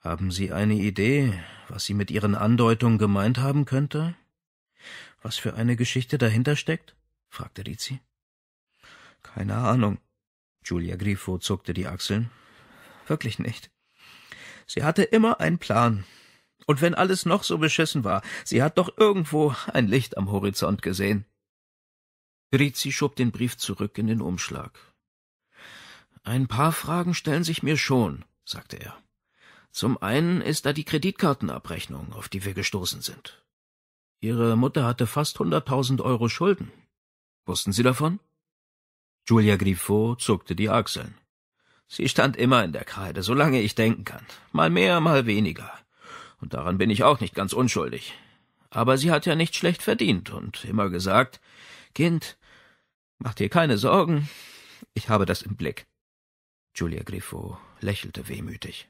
Haben Sie eine Idee, was sie mit Ihren Andeutungen gemeint haben könnte? Was für eine Geschichte dahinter steckt? fragte Rizzi. Keine Ahnung. Julia Grifo zuckte die Achseln. Wirklich nicht. Sie hatte immer einen Plan. Und wenn alles noch so beschissen war, sie hat doch irgendwo ein Licht am Horizont gesehen. Rizzi schob den Brief zurück in den Umschlag. Ein paar Fragen stellen sich mir schon, sagte er. Zum einen ist da die Kreditkartenabrechnung, auf die wir gestoßen sind. Ihre Mutter hatte fast hunderttausend Euro Schulden. Wussten Sie davon? Julia Griffo zuckte die Achseln. Sie stand immer in der Kreide, solange ich denken kann. Mal mehr, mal weniger. Und daran bin ich auch nicht ganz unschuldig. Aber sie hat ja nicht schlecht verdient und immer gesagt, Kind, mach dir keine Sorgen, ich habe das im Blick. Julia Griffo lächelte wehmütig.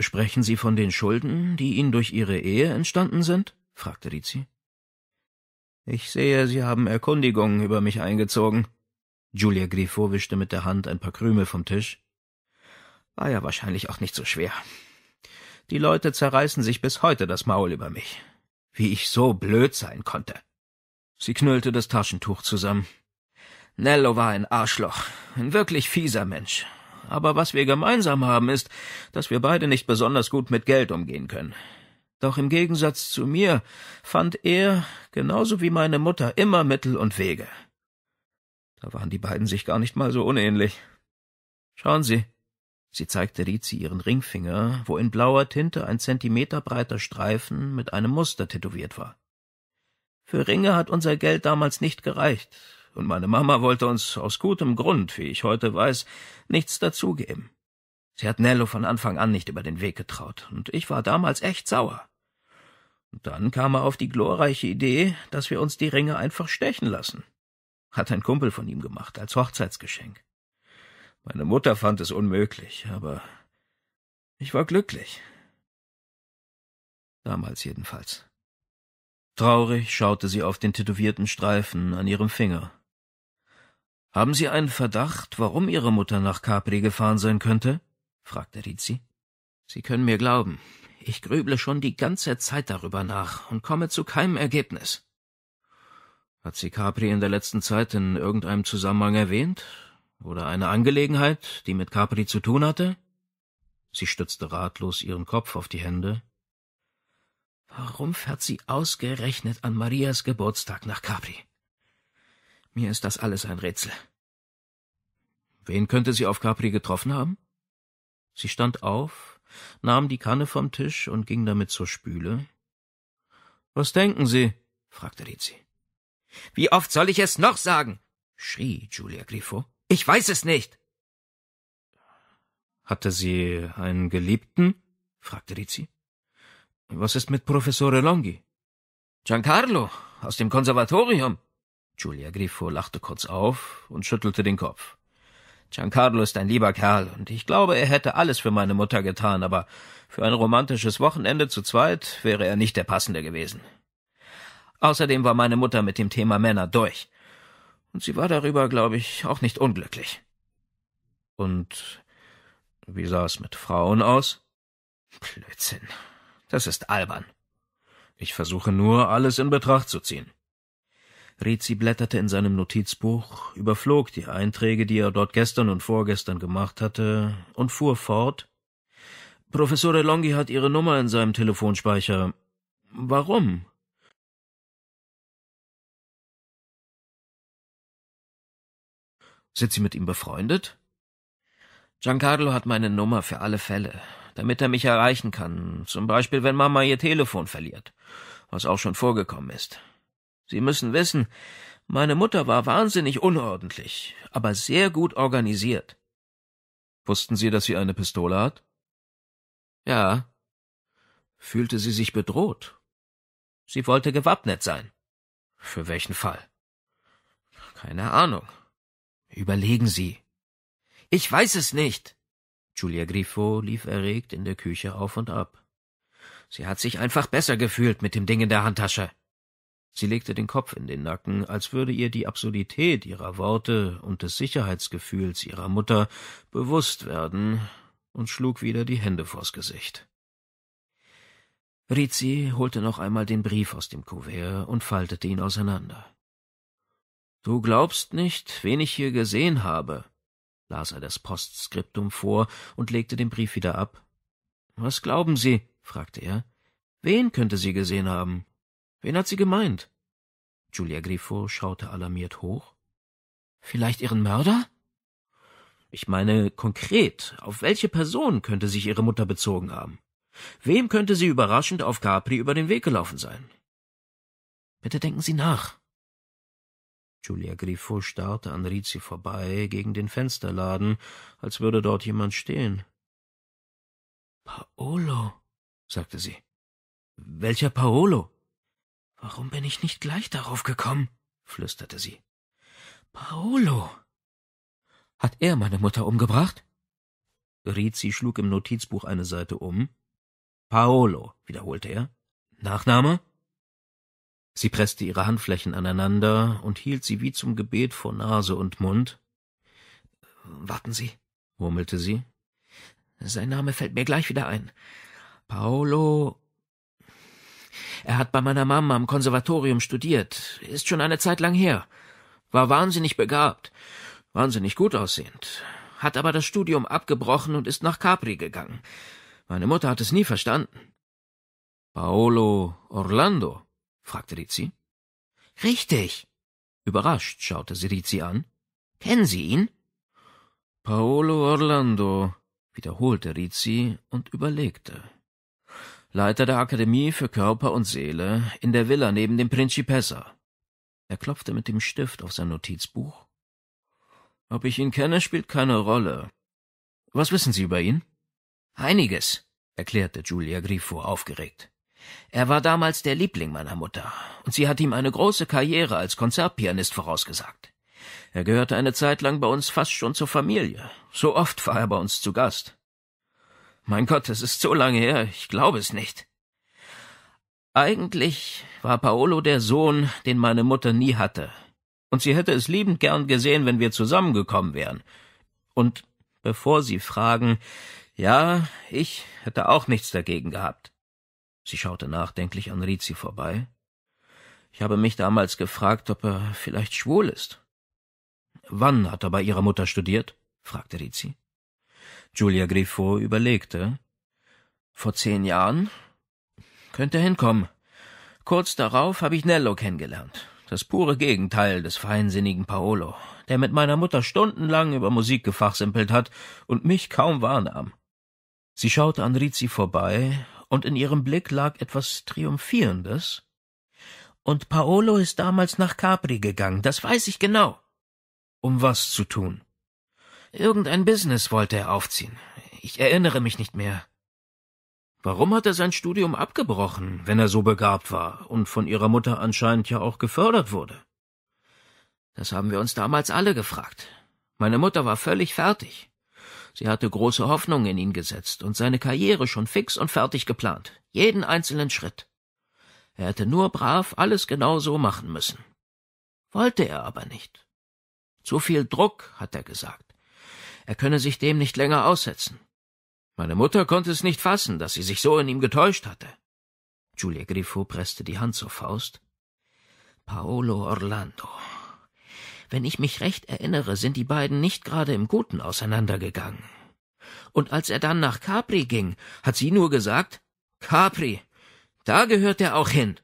Sprechen Sie von den Schulden, die Ihnen durch Ihre Ehe entstanden sind? fragte Rizzi. Ich sehe, Sie haben Erkundigungen über mich eingezogen. Julia Griffo wischte mit der Hand ein paar Krümel vom Tisch. War ja wahrscheinlich auch nicht so schwer. Die Leute zerreißen sich bis heute das Maul über mich. Wie ich so blöd sein konnte. Sie knüllte das Taschentuch zusammen. Nello war ein Arschloch, ein wirklich fieser Mensch. Aber was wir gemeinsam haben, ist, dass wir beide nicht besonders gut mit Geld umgehen können. Doch im Gegensatz zu mir fand er, genauso wie meine Mutter, immer Mittel und Wege. Da waren die beiden sich gar nicht mal so unähnlich. Schauen Sie. Sie zeigte Rizi ihren Ringfinger, wo in blauer Tinte ein Zentimeter breiter Streifen mit einem Muster tätowiert war. Für Ringe hat unser Geld damals nicht gereicht, und meine Mama wollte uns aus gutem Grund, wie ich heute weiß, nichts dazugeben. Sie hat Nello von Anfang an nicht über den Weg getraut, und ich war damals echt sauer. Und dann kam er auf die glorreiche Idee, dass wir uns die Ringe einfach stechen lassen. Hat ein Kumpel von ihm gemacht, als Hochzeitsgeschenk. Meine Mutter fand es unmöglich, aber ich war glücklich. Damals jedenfalls. Traurig schaute sie auf den tätowierten Streifen an ihrem Finger. Haben Sie einen Verdacht, warum Ihre Mutter nach Capri gefahren sein könnte? fragte Rizzi. Sie können mir glauben, ich grüble schon die ganze Zeit darüber nach und komme zu keinem Ergebnis. Hat sie Capri in der letzten Zeit in irgendeinem Zusammenhang erwähnt? Oder eine Angelegenheit, die mit Capri zu tun hatte? Sie stützte ratlos ihren Kopf auf die Hände. Warum fährt sie ausgerechnet an Marias Geburtstag nach Capri? Mir ist das alles ein Rätsel. Wen könnte sie auf Capri getroffen haben? Sie stand auf, nahm die Kanne vom Tisch und ging damit zur Spüle. Was denken Sie? fragte Rizzi. Wie oft soll ich es noch sagen? schrie Julia Grifo. Ich weiß es nicht. Hatte sie einen Geliebten? fragte Rizzi. Was ist mit Professore Longhi? Giancarlo aus dem Konservatorium. Giulia Griffo lachte kurz auf und schüttelte den Kopf. Giancarlo ist ein lieber Kerl, und ich glaube, er hätte alles für meine Mutter getan, aber für ein romantisches Wochenende zu zweit wäre er nicht der passende gewesen. Außerdem war meine Mutter mit dem Thema Männer durch. Und sie war darüber, glaube ich, auch nicht unglücklich. Und wie sah es mit Frauen aus? Blödsinn. Das ist albern. Ich versuche nur, alles in Betracht zu ziehen. Rizzi blätterte in seinem Notizbuch, überflog die Einträge, die er dort gestern und vorgestern gemacht hatte, und fuhr fort. Professor Longhi hat Ihre Nummer in seinem Telefonspeicher. Warum? Sind Sie mit ihm befreundet? Giancarlo hat meine Nummer für alle Fälle, damit er mich erreichen kann, zum Beispiel wenn Mama ihr Telefon verliert, was auch schon vorgekommen ist. Sie müssen wissen, meine Mutter war wahnsinnig unordentlich, aber sehr gut organisiert. Wussten Sie, dass sie eine Pistole hat? Ja. Fühlte sie sich bedroht? Sie wollte gewappnet sein. Für welchen Fall? Keine Ahnung. Überlegen Sie. Ich weiß es nicht. Julia Griffo lief erregt in der Küche auf und ab. Sie hat sich einfach besser gefühlt mit dem Ding in der Handtasche. Sie legte den Kopf in den Nacken, als würde ihr die Absurdität ihrer Worte und des Sicherheitsgefühls ihrer Mutter bewusst werden und schlug wieder die Hände vors Gesicht. Rizzi holte noch einmal den Brief aus dem Kuvert und faltete ihn auseinander. Du glaubst nicht, wen ich hier gesehen habe, las er das Postskriptum vor und legte den Brief wieder ab. Was glauben Sie? fragte er. Wen könnte sie gesehen haben? Wen hat sie gemeint? Julia Griffo schaute alarmiert hoch. Vielleicht ihren Mörder? Ich meine konkret, auf welche Person könnte sich ihre Mutter bezogen haben? Wem könnte sie überraschend auf Capri über den Weg gelaufen sein? Bitte denken Sie nach. Julia Griffo starrte an Rizzi vorbei gegen den Fensterladen, als würde dort jemand stehen. Paolo, sagte sie. Welcher Paolo? Warum bin ich nicht gleich darauf gekommen? flüsterte sie. Paolo. Hat er meine Mutter umgebracht? Rizzi schlug im Notizbuch eine Seite um. Paolo, wiederholte er. Nachname? Sie presste ihre Handflächen aneinander und hielt sie wie zum Gebet vor Nase und Mund. Warten Sie, murmelte sie. Sein Name fällt mir gleich wieder ein. Paolo er hat bei meiner Mama am Konservatorium studiert. Ist schon eine Zeit lang her. War wahnsinnig begabt. Wahnsinnig gut aussehend. Hat aber das Studium abgebrochen und ist nach Capri gegangen. Meine Mutter hat es nie verstanden. Paolo Orlando? fragte Rizzi. Richtig. Überrascht schaute sie Rizzi an. Kennen Sie ihn? Paolo Orlando, wiederholte Rizzi und überlegte. Leiter der Akademie für Körper und Seele in der Villa neben dem Principessa. Er klopfte mit dem Stift auf sein Notizbuch. Ob ich ihn kenne, spielt keine Rolle. Was wissen Sie über ihn? Einiges, erklärte Julia Grifo aufgeregt. Er war damals der Liebling meiner Mutter, und sie hat ihm eine große Karriere als Konzertpianist vorausgesagt. Er gehörte eine Zeit lang bei uns fast schon zur Familie. So oft war er bei uns zu Gast. Mein Gott, es ist so lange her, ich glaube es nicht. Eigentlich war Paolo der Sohn, den meine Mutter nie hatte. Und sie hätte es liebend gern gesehen, wenn wir zusammengekommen wären. Und bevor Sie fragen, ja, ich hätte auch nichts dagegen gehabt. Sie schaute nachdenklich an Rizi vorbei. Ich habe mich damals gefragt, ob er vielleicht schwul ist. Wann hat er bei Ihrer Mutter studiert? fragte Rizi. Julia Griffo überlegte. Vor zehn Jahren? Könnte hinkommen. Kurz darauf habe ich Nello kennengelernt. Das pure Gegenteil des feinsinnigen Paolo, der mit meiner Mutter stundenlang über Musik gefachsimpelt hat und mich kaum wahrnahm. Sie schaute an Rizzi vorbei, und in ihrem Blick lag etwas Triumphierendes. Und Paolo ist damals nach Capri gegangen, das weiß ich genau. Um was zu tun? Irgendein Business wollte er aufziehen. Ich erinnere mich nicht mehr. Warum hat er sein Studium abgebrochen, wenn er so begabt war und von ihrer Mutter anscheinend ja auch gefördert wurde? Das haben wir uns damals alle gefragt. Meine Mutter war völlig fertig. Sie hatte große Hoffnungen in ihn gesetzt und seine Karriere schon fix und fertig geplant, jeden einzelnen Schritt. Er hätte nur brav alles genau so machen müssen. Wollte er aber nicht. Zu viel Druck, hat er gesagt er könne sich dem nicht länger aussetzen. Meine Mutter konnte es nicht fassen, dass sie sich so in ihm getäuscht hatte. Giulia Griffo presste die Hand zur Faust. Paolo Orlando. Wenn ich mich recht erinnere, sind die beiden nicht gerade im Guten auseinandergegangen. Und als er dann nach Capri ging, hat sie nur gesagt, Capri, da gehört er auch hin.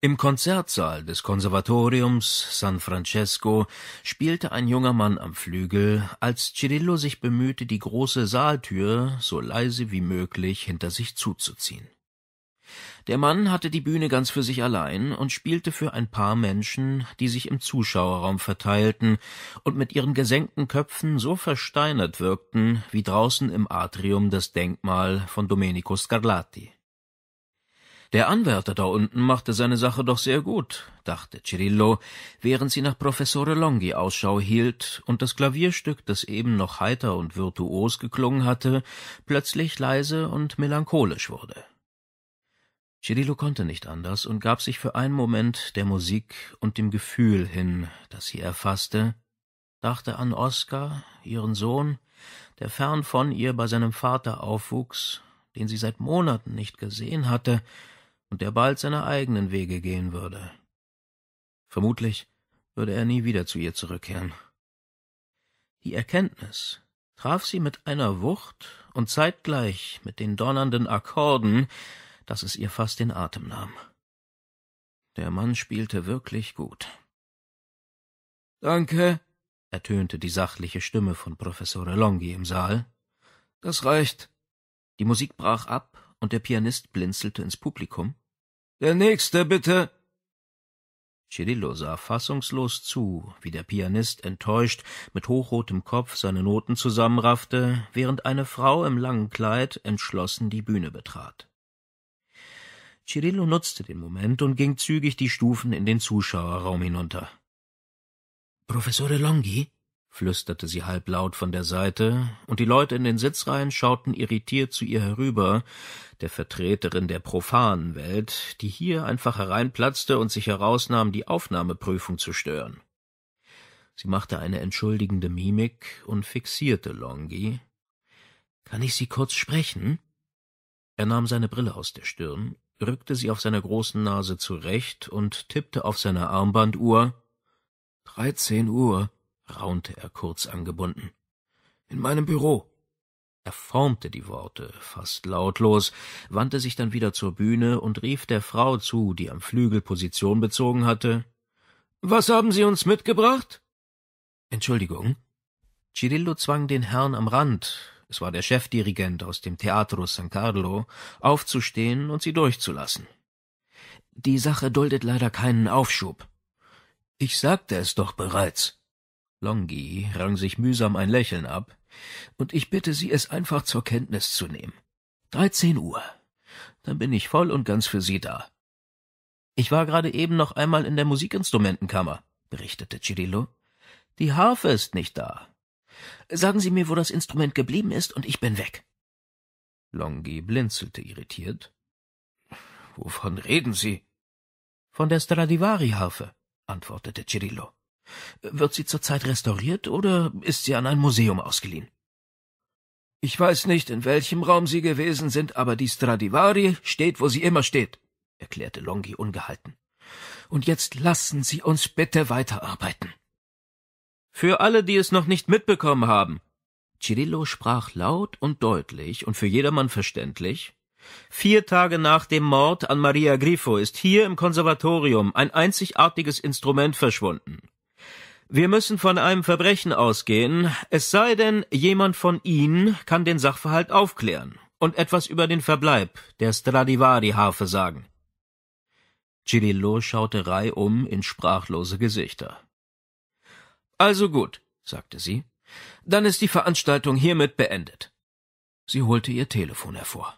Im Konzertsaal des Konservatoriums San Francesco spielte ein junger Mann am Flügel, als Cirillo sich bemühte, die große Saaltür so leise wie möglich hinter sich zuzuziehen. Der Mann hatte die Bühne ganz für sich allein und spielte für ein paar Menschen, die sich im Zuschauerraum verteilten und mit ihren gesenkten Köpfen so versteinert wirkten, wie draußen im Atrium das Denkmal von Domenico Scarlatti. Der Anwärter da unten machte seine Sache doch sehr gut, dachte Cirillo, während sie nach Professore Longhi Ausschau hielt und das Klavierstück, das eben noch heiter und virtuos geklungen hatte, plötzlich leise und melancholisch wurde. Cirillo konnte nicht anders und gab sich für einen Moment der Musik und dem Gefühl hin, das sie erfasste, dachte an Oskar, ihren Sohn, der fern von ihr bei seinem Vater aufwuchs, den sie seit Monaten nicht gesehen hatte und der bald seine eigenen Wege gehen würde. Vermutlich würde er nie wieder zu ihr zurückkehren. Die Erkenntnis traf sie mit einer Wucht und zeitgleich mit den donnernden Akkorden, dass es ihr fast den Atem nahm. Der Mann spielte wirklich gut. Danke, ertönte die sachliche Stimme von Professor Longhi im Saal. Das reicht. Die Musik brach ab und der Pianist blinzelte ins Publikum. Der nächste, bitte. Cirillo sah fassungslos zu, wie der Pianist enttäuscht mit hochrotem Kopf seine Noten zusammenraffte, während eine Frau im langen Kleid entschlossen die Bühne betrat. Cirillo nutzte den Moment und ging zügig die Stufen in den Zuschauerraum hinunter. Professore Longhi? flüsterte sie halblaut von der Seite, und die Leute in den Sitzreihen schauten irritiert zu ihr herüber, der Vertreterin der profanen Welt, die hier einfach hereinplatzte und sich herausnahm, die Aufnahmeprüfung zu stören. Sie machte eine entschuldigende Mimik und fixierte Longi. Kann ich Sie kurz sprechen? Er nahm seine Brille aus der Stirn, rückte sie auf seiner großen Nase zurecht und tippte auf seiner Armbanduhr. Dreizehn Uhr raunte er kurz angebunden. In meinem Büro. Er formte die Worte fast lautlos, wandte sich dann wieder zur Bühne und rief der Frau zu, die am Flügel Position bezogen hatte. Was haben Sie uns mitgebracht? Entschuldigung. Cirillo zwang den Herrn am Rand, es war der Chefdirigent aus dem Teatro San Carlo, aufzustehen und sie durchzulassen. Die Sache duldet leider keinen Aufschub. Ich sagte es doch bereits. Longi rang sich mühsam ein Lächeln ab, und ich bitte Sie, es einfach zur Kenntnis zu nehmen. Dreizehn Uhr. Dann bin ich voll und ganz für Sie da. Ich war gerade eben noch einmal in der Musikinstrumentenkammer, berichtete Cirillo. Die Harfe ist nicht da. Sagen Sie mir, wo das Instrument geblieben ist, und ich bin weg. Longi blinzelte irritiert. Wovon reden Sie? Von der Stradivari-Harfe, antwortete Cirillo. Wird sie zurzeit restauriert oder ist sie an ein Museum ausgeliehen? Ich weiß nicht, in welchem Raum Sie gewesen sind, aber die Stradivari steht, wo sie immer steht, erklärte Longhi ungehalten. Und jetzt lassen Sie uns bitte weiterarbeiten. Für alle, die es noch nicht mitbekommen haben. Cirillo sprach laut und deutlich und für jedermann verständlich. Vier Tage nach dem Mord an Maria Grifo ist hier im Konservatorium ein einzigartiges Instrument verschwunden. Wir müssen von einem Verbrechen ausgehen, es sei denn, jemand von Ihnen kann den Sachverhalt aufklären und etwas über den Verbleib der Stradivari-Harfe sagen. Cirillo schaute reihum in sprachlose Gesichter. Also gut, sagte sie, dann ist die Veranstaltung hiermit beendet. Sie holte ihr Telefon hervor.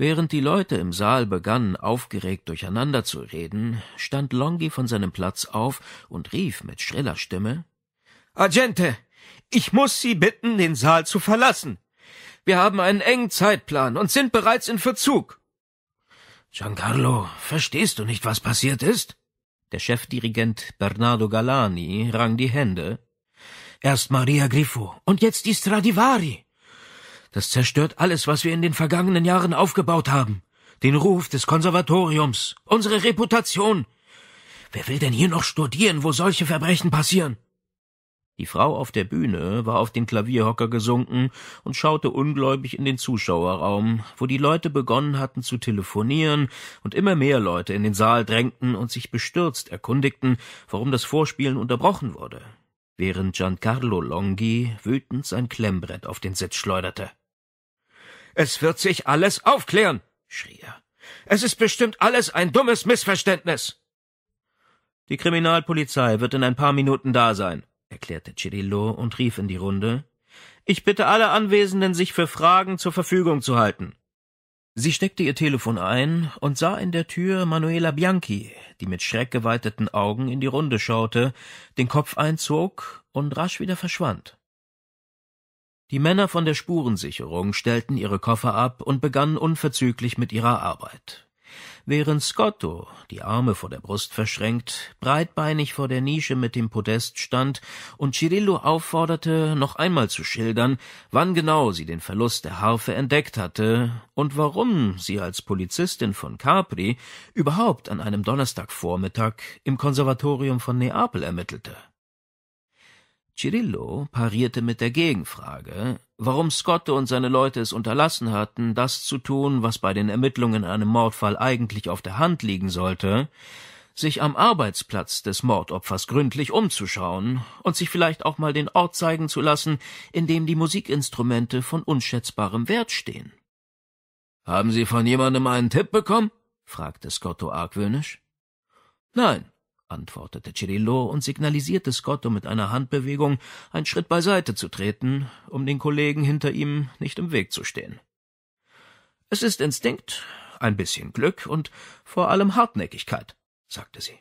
Während die Leute im Saal begannen, aufgeregt durcheinander zu reden, stand Longi von seinem Platz auf und rief mit schriller Stimme Agente, ich muss Sie bitten, den Saal zu verlassen. Wir haben einen engen Zeitplan und sind bereits in Verzug. Giancarlo, verstehst du nicht, was passiert ist? Der Chefdirigent Bernardo Galani rang die Hände. Erst Maria Griffo und jetzt die Stradivari. Das zerstört alles, was wir in den vergangenen Jahren aufgebaut haben. Den Ruf des Konservatoriums, unsere Reputation. Wer will denn hier noch studieren, wo solche Verbrechen passieren? Die Frau auf der Bühne war auf den Klavierhocker gesunken und schaute ungläubig in den Zuschauerraum, wo die Leute begonnen hatten zu telefonieren und immer mehr Leute in den Saal drängten und sich bestürzt erkundigten, warum das Vorspielen unterbrochen wurde, während Giancarlo Longhi wütend sein Klemmbrett auf den Sitz schleuderte. Es wird sich alles aufklären, schrie er. Es ist bestimmt alles ein dummes Missverständnis. Die Kriminalpolizei wird in ein paar Minuten da sein, erklärte Cirillo und rief in die Runde. Ich bitte alle Anwesenden, sich für Fragen zur Verfügung zu halten. Sie steckte ihr Telefon ein und sah in der Tür Manuela Bianchi, die mit schreckgeweiteten Augen in die Runde schaute, den Kopf einzog und rasch wieder verschwand. Die Männer von der Spurensicherung stellten ihre Koffer ab und begannen unverzüglich mit ihrer Arbeit. Während Scotto, die Arme vor der Brust verschränkt, breitbeinig vor der Nische mit dem Podest stand und Cirillo aufforderte, noch einmal zu schildern, wann genau sie den Verlust der Harfe entdeckt hatte und warum sie als Polizistin von Capri überhaupt an einem Donnerstagvormittag im Konservatorium von Neapel ermittelte. Cirillo parierte mit der Gegenfrage, warum Scotte und seine Leute es unterlassen hatten, das zu tun, was bei den Ermittlungen in einem Mordfall eigentlich auf der Hand liegen sollte, sich am Arbeitsplatz des Mordopfers gründlich umzuschauen und sich vielleicht auch mal den Ort zeigen zu lassen, in dem die Musikinstrumente von unschätzbarem Wert stehen. Haben Sie von jemandem einen Tipp bekommen? fragte Scotto argwöhnisch. Nein, antwortete Cirillo und signalisierte Scotto mit einer Handbewegung, einen Schritt beiseite zu treten, um den Kollegen hinter ihm nicht im Weg zu stehen. Es ist Instinkt, ein bisschen Glück und vor allem Hartnäckigkeit, sagte sie.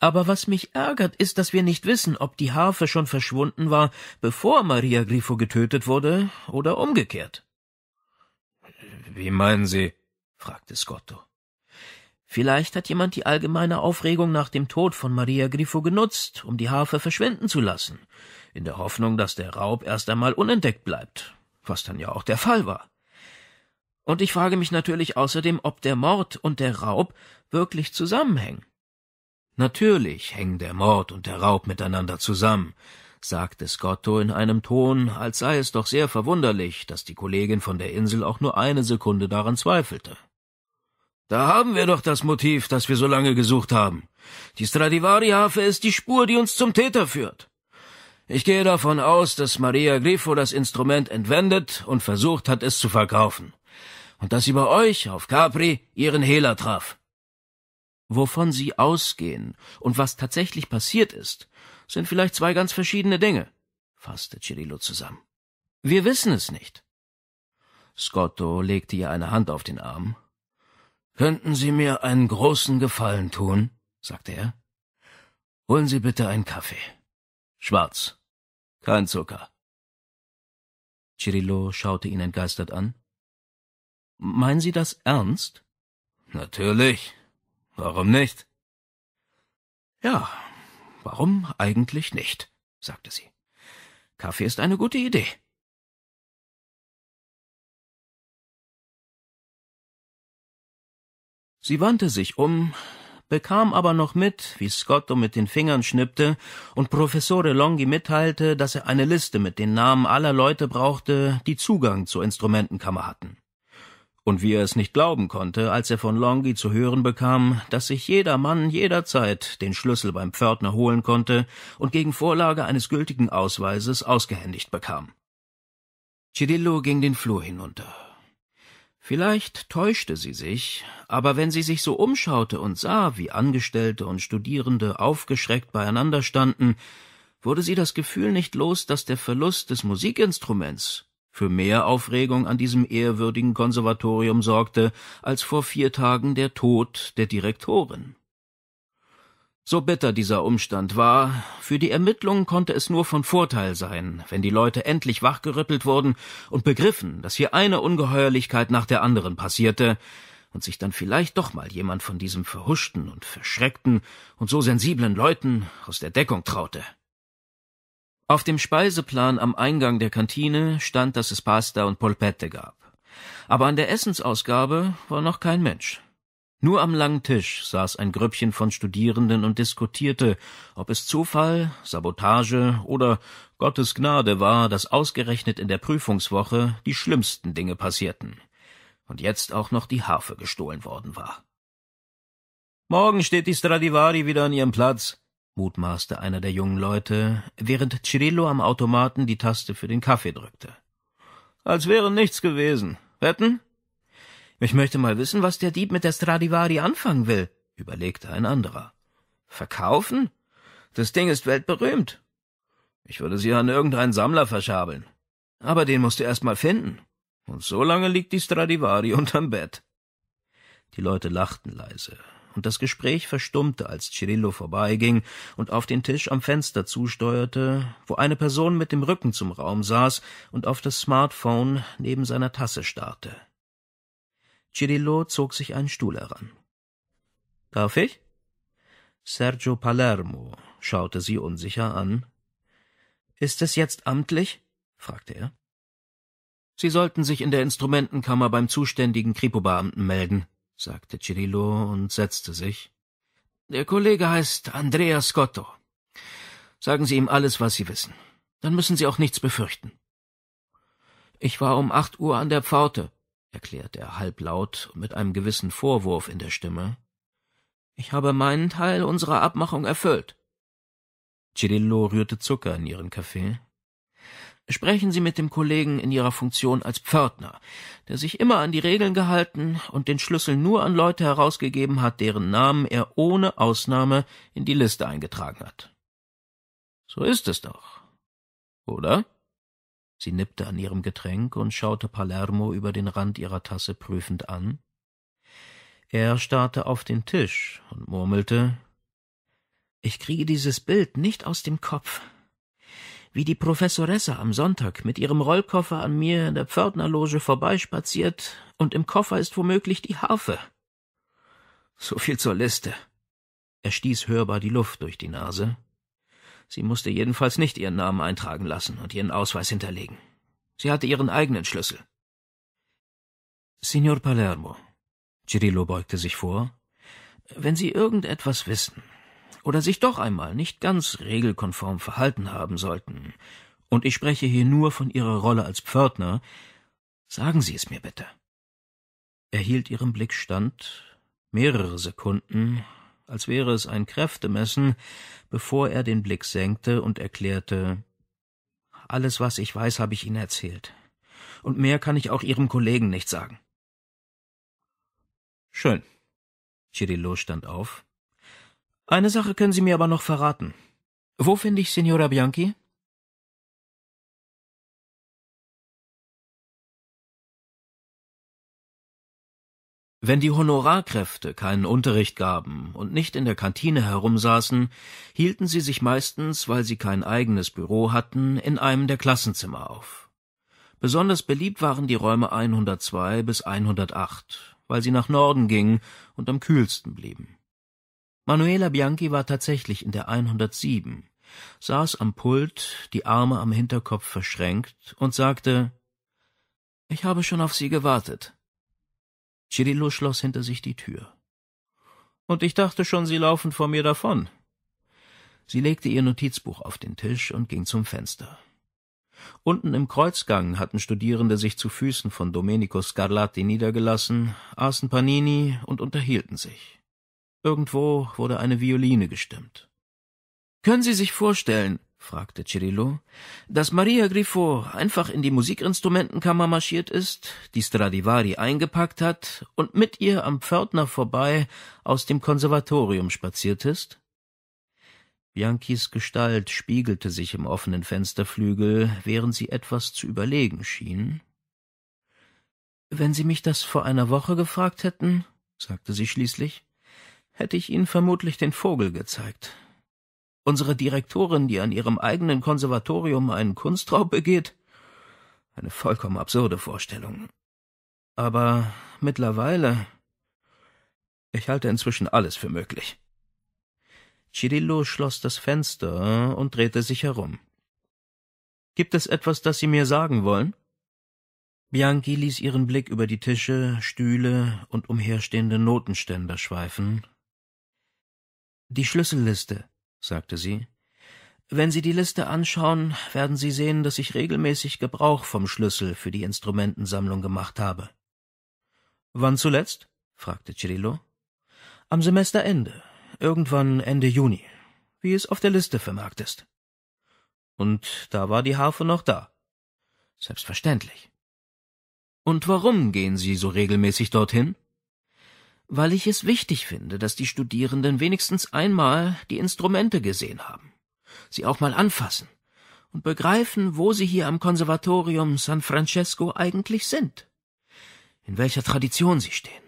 Aber was mich ärgert, ist, dass wir nicht wissen, ob die Harfe schon verschwunden war, bevor Maria Grifo getötet wurde, oder umgekehrt. Wie meinen Sie? fragte Scotto. Vielleicht hat jemand die allgemeine Aufregung nach dem Tod von Maria Griffo genutzt, um die Harfe verschwinden zu lassen, in der Hoffnung, dass der Raub erst einmal unentdeckt bleibt, was dann ja auch der Fall war. Und ich frage mich natürlich außerdem, ob der Mord und der Raub wirklich zusammenhängen. Natürlich hängen der Mord und der Raub miteinander zusammen, sagte Scotto in einem Ton, als sei es doch sehr verwunderlich, dass die Kollegin von der Insel auch nur eine Sekunde daran zweifelte. Da haben wir doch das Motiv, das wir so lange gesucht haben. Die Stradivari-Harfe ist die Spur, die uns zum Täter führt. Ich gehe davon aus, dass Maria Grifo das Instrument entwendet und versucht hat, es zu verkaufen. Und dass sie bei euch, auf Capri, ihren Hehler traf. Wovon sie ausgehen und was tatsächlich passiert ist, sind vielleicht zwei ganz verschiedene Dinge, fasste Cirillo zusammen. Wir wissen es nicht. Scotto legte ihr eine Hand auf den Arm Könnten Sie mir einen großen Gefallen tun, sagte er. Holen Sie bitte einen Kaffee. Schwarz. Kein Zucker. Cirillo schaute ihn entgeistert an. Meinen Sie das ernst? Natürlich. Warum nicht? Ja, warum eigentlich nicht? sagte sie. Kaffee ist eine gute Idee. Sie wandte sich um, bekam aber noch mit, wie Scotto mit den Fingern schnippte und Professore Longhi mitteilte, dass er eine Liste mit den Namen aller Leute brauchte, die Zugang zur Instrumentenkammer hatten. Und wie er es nicht glauben konnte, als er von Longhi zu hören bekam, dass sich jeder Mann jederzeit den Schlüssel beim Pförtner holen konnte und gegen Vorlage eines gültigen Ausweises ausgehändigt bekam. Cirillo ging den Flur hinunter Vielleicht täuschte sie sich, aber wenn sie sich so umschaute und sah, wie Angestellte und Studierende aufgeschreckt beieinander standen, wurde sie das Gefühl nicht los, dass der Verlust des Musikinstruments für mehr Aufregung an diesem ehrwürdigen Konservatorium sorgte als vor vier Tagen der Tod der Direktorin. So bitter dieser Umstand war, für die Ermittlungen konnte es nur von Vorteil sein, wenn die Leute endlich wachgerüttelt wurden und begriffen, dass hier eine Ungeheuerlichkeit nach der anderen passierte und sich dann vielleicht doch mal jemand von diesem verhuschten und verschreckten und so sensiblen Leuten aus der Deckung traute. Auf dem Speiseplan am Eingang der Kantine stand, dass es Pasta und Polpette gab. Aber an der Essensausgabe war noch kein Mensch. Nur am langen Tisch saß ein Grüppchen von Studierenden und diskutierte, ob es Zufall, Sabotage oder Gottes Gnade war, dass ausgerechnet in der Prüfungswoche die schlimmsten Dinge passierten. Und jetzt auch noch die Harfe gestohlen worden war. Morgen steht die Stradivari wieder an ihrem Platz, mutmaßte einer der jungen Leute, während Cirillo am Automaten die Taste für den Kaffee drückte. Als wäre nichts gewesen. Wetten? Ich möchte mal wissen, was der Dieb mit der Stradivari anfangen will, überlegte ein anderer. Verkaufen? Das Ding ist weltberühmt. Ich würde sie an irgendeinen Sammler verschabeln. Aber den musst du erst mal finden. Und so lange liegt die Stradivari <laughs> unterm Bett. Die Leute lachten leise, und das Gespräch verstummte, als Cirillo vorbeiging und auf den Tisch am Fenster zusteuerte, wo eine Person mit dem Rücken zum Raum saß und auf das Smartphone neben seiner Tasse starrte. Cirillo zog sich einen Stuhl heran. Darf ich? Sergio Palermo schaute sie unsicher an. Ist es jetzt amtlich? fragte er. Sie sollten sich in der Instrumentenkammer beim zuständigen Kripobeamten melden, sagte Cirillo und setzte sich. Der Kollege heißt Andrea Scotto. Sagen Sie ihm alles, was Sie wissen. Dann müssen Sie auch nichts befürchten. Ich war um acht Uhr an der Pforte, erklärte er halblaut und mit einem gewissen Vorwurf in der Stimme. Ich habe meinen Teil unserer Abmachung erfüllt. Cirillo rührte Zucker in ihren Kaffee. Sprechen Sie mit dem Kollegen in Ihrer Funktion als Pförtner, der sich immer an die Regeln gehalten und den Schlüssel nur an Leute herausgegeben hat, deren Namen er ohne Ausnahme in die Liste eingetragen hat. So ist es doch. Oder? Sie nippte an ihrem Getränk und schaute Palermo über den Rand ihrer Tasse prüfend an. Er starrte auf den Tisch und murmelte Ich kriege dieses Bild nicht aus dem Kopf. Wie die Professoressa am Sonntag mit ihrem Rollkoffer an mir in der Pförtnerloge vorbeispaziert und im Koffer ist womöglich die Harfe. So viel zur Liste. Er stieß hörbar die Luft durch die Nase Sie musste jedenfalls nicht ihren Namen eintragen lassen und ihren Ausweis hinterlegen. Sie hatte ihren eigenen Schlüssel. Signor Palermo, Cirillo beugte sich vor, wenn Sie irgendetwas wissen oder sich doch einmal nicht ganz regelkonform verhalten haben sollten, und ich spreche hier nur von Ihrer Rolle als Pförtner, sagen Sie es mir bitte. Er hielt ihrem Blick stand, mehrere Sekunden, als wäre es ein Kräftemessen, bevor er den Blick senkte und erklärte Alles, was ich weiß, habe ich Ihnen erzählt. Und mehr kann ich auch Ihrem Kollegen nicht sagen. Schön. Cirillo stand auf. Eine Sache können Sie mir aber noch verraten. Wo finde ich Signora Bianchi? Wenn die Honorarkräfte keinen Unterricht gaben und nicht in der Kantine herumsaßen, hielten sie sich meistens, weil sie kein eigenes Büro hatten, in einem der Klassenzimmer auf. Besonders beliebt waren die Räume 102 bis 108, weil sie nach Norden gingen und am kühlsten blieben. Manuela Bianchi war tatsächlich in der 107, saß am Pult, die Arme am Hinterkopf verschränkt und sagte, »Ich habe schon auf Sie gewartet.« Cirillo schloss hinter sich die Tür. Und ich dachte schon, Sie laufen vor mir davon. Sie legte ihr Notizbuch auf den Tisch und ging zum Fenster. Unten im Kreuzgang hatten Studierende sich zu Füßen von Domenico Scarlatti niedergelassen, aßen Panini und unterhielten sich. Irgendwo wurde eine Violine gestimmt. Können Sie sich vorstellen, fragte Cirillo, dass Maria Grifo einfach in die Musikinstrumentenkammer marschiert ist, die Stradivari eingepackt hat und mit ihr am Pförtner vorbei aus dem Konservatorium spaziert ist? Bianchis Gestalt spiegelte sich im offenen Fensterflügel, während sie etwas zu überlegen schien. Wenn Sie mich das vor einer Woche gefragt hätten, sagte sie schließlich, hätte ich Ihnen vermutlich den Vogel gezeigt. Unsere Direktorin, die an ihrem eigenen Konservatorium einen Kunstraub begeht? Eine vollkommen absurde Vorstellung. Aber mittlerweile. Ich halte inzwischen alles für möglich. Cirillo schloss das Fenster und drehte sich herum. Gibt es etwas, das Sie mir sagen wollen? Bianchi ließ ihren Blick über die Tische, Stühle und umherstehende Notenständer schweifen. Die Schlüsselliste, sagte sie. Wenn Sie die Liste anschauen, werden Sie sehen, dass ich regelmäßig Gebrauch vom Schlüssel für die Instrumentensammlung gemacht habe. Wann zuletzt? fragte Cirillo. Am Semesterende, irgendwann Ende Juni, wie es auf der Liste vermerkt ist. Und da war die Harfe noch da. Selbstverständlich. Und warum gehen Sie so regelmäßig dorthin? weil ich es wichtig finde, dass die Studierenden wenigstens einmal die Instrumente gesehen haben, sie auch mal anfassen und begreifen, wo sie hier am Konservatorium San Francesco eigentlich sind, in welcher Tradition sie stehen,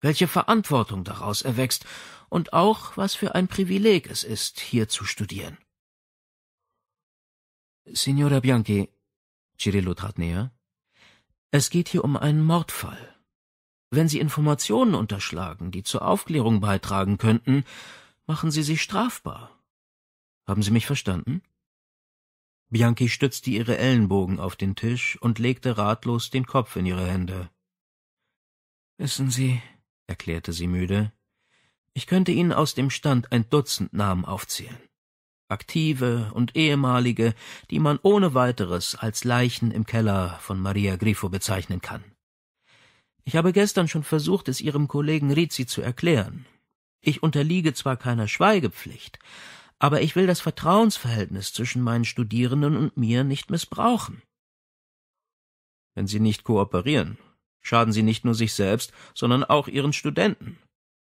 welche Verantwortung daraus erwächst und auch, was für ein Privileg es ist, hier zu studieren. Signora Bianchi, Cirillo trat näher, es geht hier um einen Mordfall wenn Sie Informationen unterschlagen, die zur Aufklärung beitragen könnten, machen Sie sich strafbar. Haben Sie mich verstanden? Bianchi stützte ihre Ellenbogen auf den Tisch und legte ratlos den Kopf in ihre Hände. Wissen Sie, erklärte sie müde, ich könnte Ihnen aus dem Stand ein Dutzend Namen aufzählen. Aktive und ehemalige, die man ohne weiteres als Leichen im Keller von Maria Grifo bezeichnen kann. Ich habe gestern schon versucht, es Ihrem Kollegen Rizzi zu erklären. Ich unterliege zwar keiner Schweigepflicht, aber ich will das Vertrauensverhältnis zwischen meinen Studierenden und mir nicht missbrauchen. Wenn Sie nicht kooperieren, schaden Sie nicht nur sich selbst, sondern auch Ihren Studenten.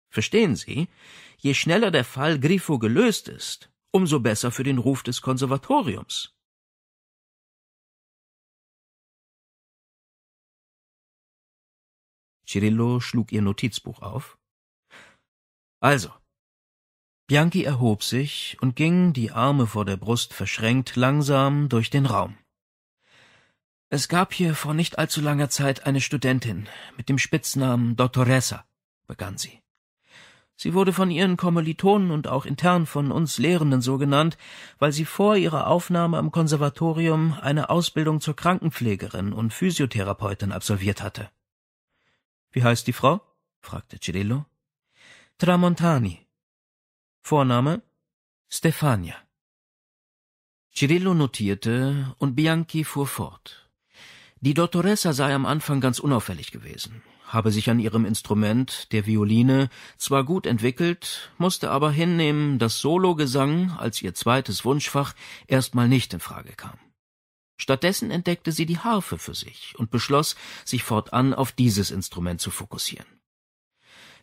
Verstehen Sie, je schneller der Fall Grifo gelöst ist, umso besser für den Ruf des Konservatoriums. Cirillo schlug ihr Notizbuch auf. Also. Bianchi erhob sich und ging, die Arme vor der Brust verschränkt, langsam durch den Raum. Es gab hier vor nicht allzu langer Zeit eine Studentin mit dem Spitznamen Dottoressa, begann sie. Sie wurde von ihren Kommilitonen und auch intern von uns Lehrenden so genannt, weil sie vor ihrer Aufnahme am Konservatorium eine Ausbildung zur Krankenpflegerin und Physiotherapeutin absolviert hatte. Wie heißt die Frau? fragte Cirillo. Tramontani. Vorname? Stefania. Cirillo notierte und Bianchi fuhr fort. Die Dottoressa sei am Anfang ganz unauffällig gewesen, habe sich an ihrem Instrument, der Violine, zwar gut entwickelt, musste aber hinnehmen, dass Sologesang als ihr zweites Wunschfach erstmal nicht in Frage kam. Stattdessen entdeckte sie die Harfe für sich und beschloss, sich fortan auf dieses Instrument zu fokussieren.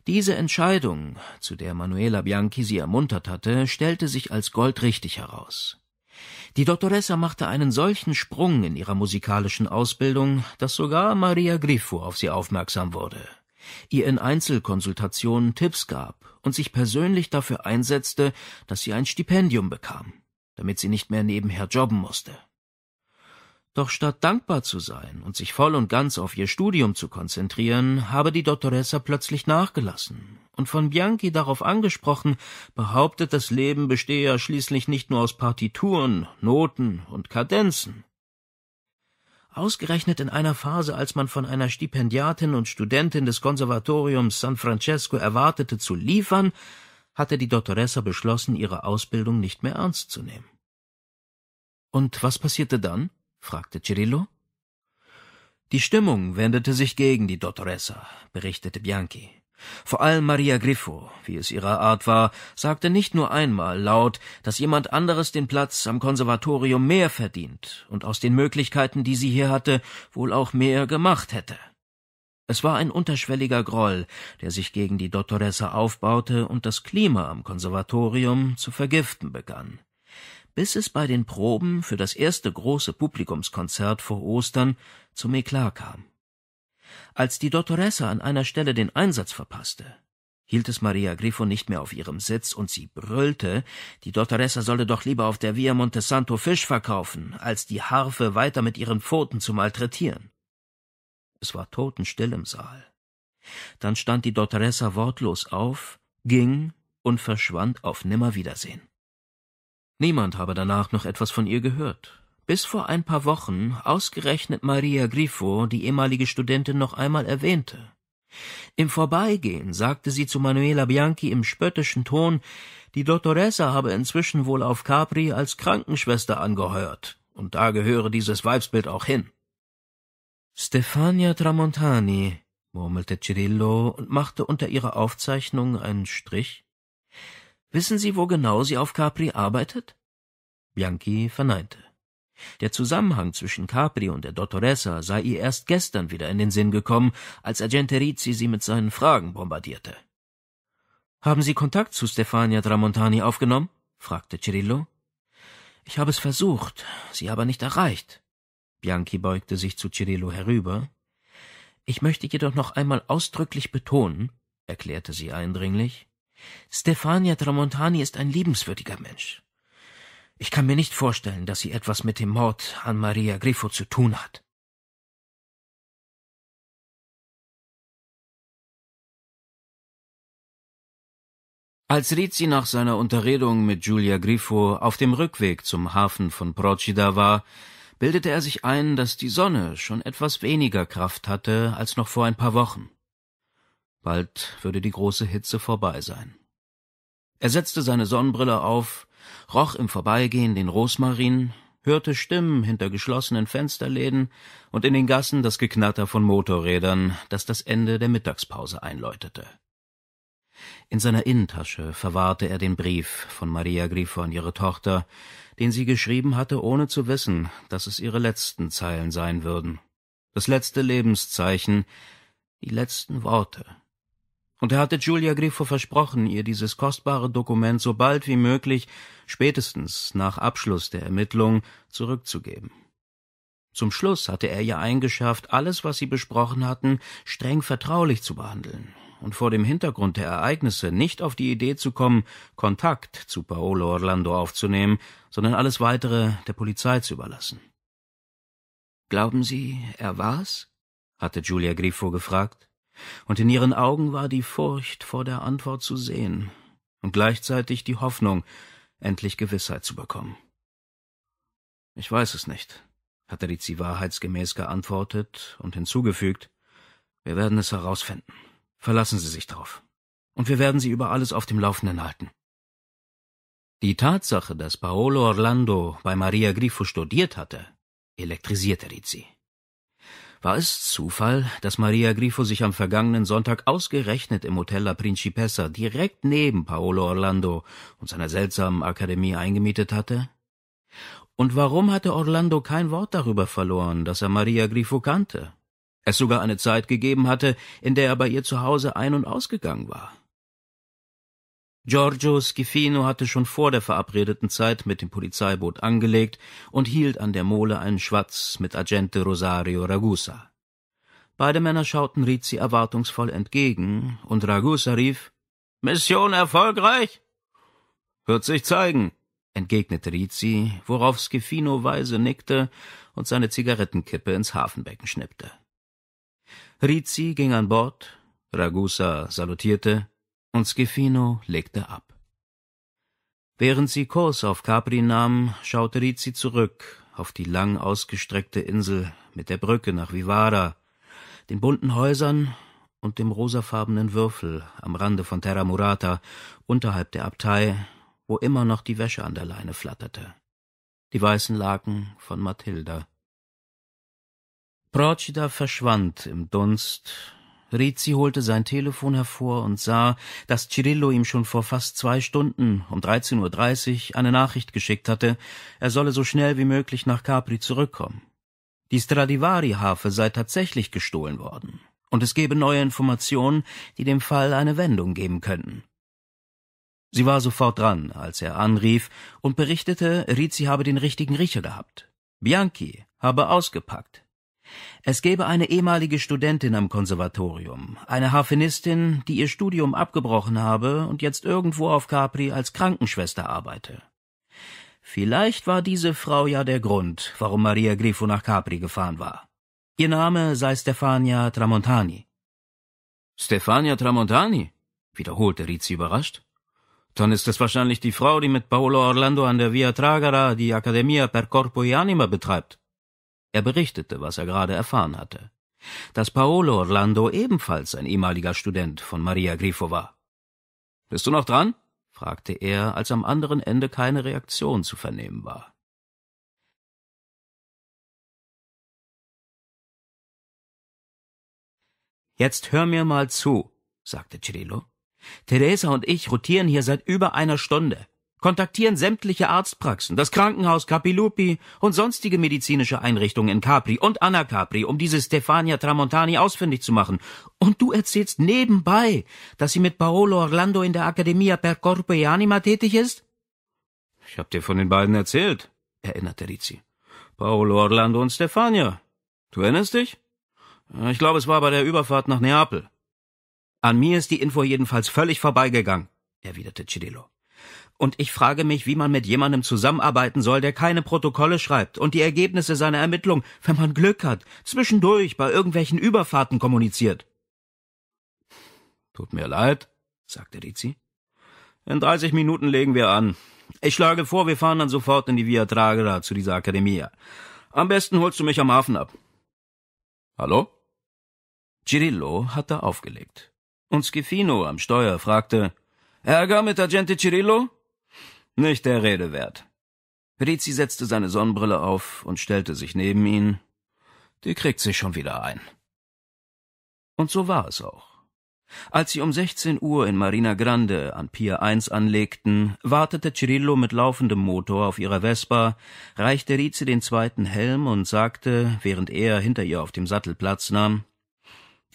Diese Entscheidung, zu der Manuela Bianchi sie ermuntert hatte, stellte sich als goldrichtig heraus. Die Dottoressa machte einen solchen Sprung in ihrer musikalischen Ausbildung, dass sogar Maria Griffo auf sie aufmerksam wurde, ihr in Einzelkonsultationen Tipps gab und sich persönlich dafür einsetzte, dass sie ein Stipendium bekam, damit sie nicht mehr nebenher jobben musste. Doch statt dankbar zu sein und sich voll und ganz auf ihr Studium zu konzentrieren, habe die Dottoressa plötzlich nachgelassen und von Bianchi darauf angesprochen, behauptet, das Leben bestehe ja schließlich nicht nur aus Partituren, Noten und Kadenzen. Ausgerechnet in einer Phase, als man von einer Stipendiatin und Studentin des Konservatoriums San Francesco erwartete zu liefern, hatte die Dottoressa beschlossen, ihre Ausbildung nicht mehr ernst zu nehmen. Und was passierte dann? fragte Cirillo. Die Stimmung wendete sich gegen die Dottoressa, berichtete Bianchi. Vor allem Maria Griffo, wie es ihrer Art war, sagte nicht nur einmal laut, dass jemand anderes den Platz am Konservatorium mehr verdient und aus den Möglichkeiten, die sie hier hatte, wohl auch mehr gemacht hätte. Es war ein unterschwelliger Groll, der sich gegen die Dottoressa aufbaute und das Klima am Konservatorium zu vergiften begann bis es bei den Proben für das erste große Publikumskonzert vor Ostern zum Eklat kam. Als die Dottoressa an einer Stelle den Einsatz verpasste, hielt es Maria Griffo nicht mehr auf ihrem Sitz und sie brüllte, die Dottoressa solle doch lieber auf der Via Montesanto Fisch verkaufen, als die Harfe weiter mit ihren Pfoten zu malträtieren. Es war totenstill im Saal. Dann stand die Dottoressa wortlos auf, ging und verschwand auf Nimmerwiedersehen. Niemand habe danach noch etwas von ihr gehört. Bis vor ein paar Wochen ausgerechnet Maria Grifo, die ehemalige Studentin, noch einmal erwähnte. Im Vorbeigehen sagte sie zu Manuela Bianchi im spöttischen Ton, die Dottoressa habe inzwischen wohl auf Capri als Krankenschwester angeheuert, und da gehöre dieses Weibsbild auch hin. Stefania Tramontani, murmelte Cirillo und machte unter ihrer Aufzeichnung einen Strich. Wissen Sie, wo genau sie auf Capri arbeitet? Bianchi verneinte. Der Zusammenhang zwischen Capri und der Dottoressa sei ihr erst gestern wieder in den Sinn gekommen, als Agente Rizzi sie mit seinen Fragen bombardierte. Haben Sie Kontakt zu Stefania Tramontani aufgenommen? fragte Cirillo. Ich habe es versucht, sie aber nicht erreicht. Bianchi beugte sich zu Cirillo herüber. Ich möchte jedoch noch einmal ausdrücklich betonen, erklärte sie eindringlich, Stefania Tramontani ist ein liebenswürdiger Mensch. Ich kann mir nicht vorstellen, dass sie etwas mit dem Mord an Maria Griffo zu tun hat. Als Rizzi nach seiner Unterredung mit Giulia Griffo auf dem Rückweg zum Hafen von Procida war, bildete er sich ein, dass die Sonne schon etwas weniger Kraft hatte als noch vor ein paar Wochen. Bald würde die große Hitze vorbei sein. Er setzte seine Sonnenbrille auf, roch im Vorbeigehen den Rosmarin, hörte Stimmen hinter geschlossenen Fensterläden und in den Gassen das Geknatter von Motorrädern, das das Ende der Mittagspause einläutete. In seiner Innentasche verwahrte er den Brief von Maria Grifo an ihre Tochter, den sie geschrieben hatte, ohne zu wissen, dass es ihre letzten Zeilen sein würden. Das letzte Lebenszeichen, die letzten Worte, und er hatte Giulia Griffo versprochen, ihr dieses kostbare Dokument so bald wie möglich, spätestens nach Abschluss der Ermittlung, zurückzugeben. Zum Schluss hatte er ihr eingeschafft, alles, was sie besprochen hatten, streng vertraulich zu behandeln und vor dem Hintergrund der Ereignisse nicht auf die Idee zu kommen, Kontakt zu Paolo Orlando aufzunehmen, sondern alles weitere der Polizei zu überlassen. Glauben Sie, er war's? hatte Giulia Griffo gefragt und in ihren Augen war die Furcht vor der Antwort zu sehen und gleichzeitig die Hoffnung, endlich Gewissheit zu bekommen. Ich weiß es nicht, hatte Rizzi wahrheitsgemäß geantwortet und hinzugefügt, wir werden es herausfinden. Verlassen Sie sich drauf. Und wir werden Sie über alles auf dem Laufenden halten. Die Tatsache, dass Paolo Orlando bei Maria Grifo studiert hatte, elektrisierte Rizzi. War es Zufall, dass Maria Grifo sich am vergangenen Sonntag ausgerechnet im Hotel La Principessa direkt neben Paolo Orlando und seiner seltsamen Akademie eingemietet hatte? Und warum hatte Orlando kein Wort darüber verloren, dass er Maria Grifo kannte? Es sogar eine Zeit gegeben hatte, in der er bei ihr zu Hause ein- und ausgegangen war. Giorgio Schifino hatte schon vor der verabredeten Zeit mit dem Polizeiboot angelegt und hielt an der Mole einen Schwatz mit Agente Rosario Ragusa. Beide Männer schauten Rizzi erwartungsvoll entgegen, und Ragusa rief Mission erfolgreich? Wird sich zeigen, entgegnete Rizzi, worauf Schifino weise nickte und seine Zigarettenkippe ins Hafenbecken schnippte. Rizzi ging an Bord, Ragusa salutierte, und Skefino legte ab. Während sie Kurs auf Capri nahmen, schaute Rizzi zurück auf die lang ausgestreckte Insel mit der Brücke nach Vivara, den bunten Häusern und dem rosafarbenen Würfel am Rande von Terra Murata unterhalb der Abtei, wo immer noch die Wäsche an der Leine flatterte. Die weißen Laken von Mathilda. Procida verschwand im Dunst Rizzi holte sein Telefon hervor und sah, dass Cirillo ihm schon vor fast zwei Stunden, um 13.30 Uhr, eine Nachricht geschickt hatte, er solle so schnell wie möglich nach Capri zurückkommen. Die Stradivari-Harfe sei tatsächlich gestohlen worden und es gebe neue Informationen, die dem Fall eine Wendung geben könnten. Sie war sofort dran, als er anrief und berichtete, Rizzi habe den richtigen Riecher gehabt. Bianchi habe ausgepackt. Es gäbe eine ehemalige Studentin am Konservatorium, eine Harfenistin, die ihr Studium abgebrochen habe und jetzt irgendwo auf Capri als Krankenschwester arbeite. Vielleicht war diese Frau ja der Grund, warum Maria Grifo nach Capri gefahren war. Ihr Name sei Stefania Tramontani. Stefania Tramontani? wiederholte Rizzi überrascht. Dann ist es wahrscheinlich die Frau, die mit Paolo Orlando an der Via Tragara die Accademia per Corpo e Anima betreibt. Er berichtete, was er gerade erfahren hatte. Dass Paolo Orlando ebenfalls ein ehemaliger Student von Maria Grifo war. Bist du noch dran? fragte er, als am anderen Ende keine Reaktion zu vernehmen war. Jetzt hör mir mal zu, sagte Cirillo. Teresa und ich rotieren hier seit über einer Stunde kontaktieren sämtliche Arztpraxen, das Krankenhaus Capilupi und sonstige medizinische Einrichtungen in Capri und Anna Capri, um diese Stefania Tramontani ausfindig zu machen. Und du erzählst nebenbei, dass sie mit Paolo Orlando in der Accademia per Corpo e Anima tätig ist? Ich hab dir von den beiden erzählt, erinnerte Rizzi. Paolo Orlando und Stefania. Du erinnerst dich? Ich glaube, es war bei der Überfahrt nach Neapel. An mir ist die Info jedenfalls völlig vorbeigegangen, erwiderte Cirillo. Und ich frage mich, wie man mit jemandem zusammenarbeiten soll, der keine Protokolle schreibt und die Ergebnisse seiner Ermittlung, wenn man Glück hat, zwischendurch bei irgendwelchen Überfahrten kommuniziert. Tut mir leid, sagte Rizzi. In 30 Minuten legen wir an. Ich schlage vor, wir fahren dann sofort in die Via Tragera zu dieser Akademia. Am besten holst du mich am Hafen ab. Hallo? Cirillo hatte aufgelegt. Und Schifino am Steuer fragte, Ärger mit Agente Cirillo? Nicht der Rede wert. Rizzi setzte seine Sonnenbrille auf und stellte sich neben ihn. Die kriegt sich schon wieder ein. Und so war es auch. Als sie um 16 Uhr in Marina Grande an Pier 1 anlegten, wartete Cirillo mit laufendem Motor auf ihrer Vespa, reichte Rizzi den zweiten Helm und sagte, während er hinter ihr auf dem Sattel Platz nahm,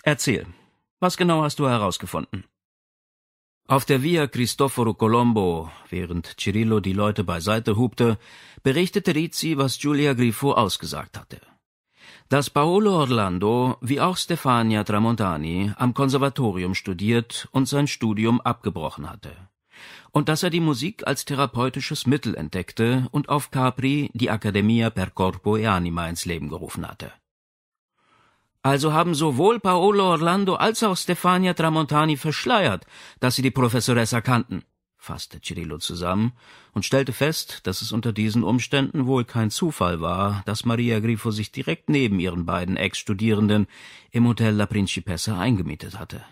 Erzähl, was genau hast du herausgefunden? Auf der Via Cristoforo Colombo, während Cirillo die Leute beiseite hubte, berichtete Rizzi, was Giulia Grifo ausgesagt hatte. Dass Paolo Orlando, wie auch Stefania Tramontani, am Konservatorium studiert und sein Studium abgebrochen hatte. Und dass er die Musik als therapeutisches Mittel entdeckte und auf Capri die Accademia per Corpo e Anima ins Leben gerufen hatte. Also haben sowohl Paolo Orlando als auch Stefania Tramontani verschleiert, dass sie die Professoressa kannten, fasste Cirillo zusammen und stellte fest, dass es unter diesen Umständen wohl kein Zufall war, dass Maria Grifo sich direkt neben ihren beiden Ex-Studierenden im Hotel La Principessa eingemietet hatte.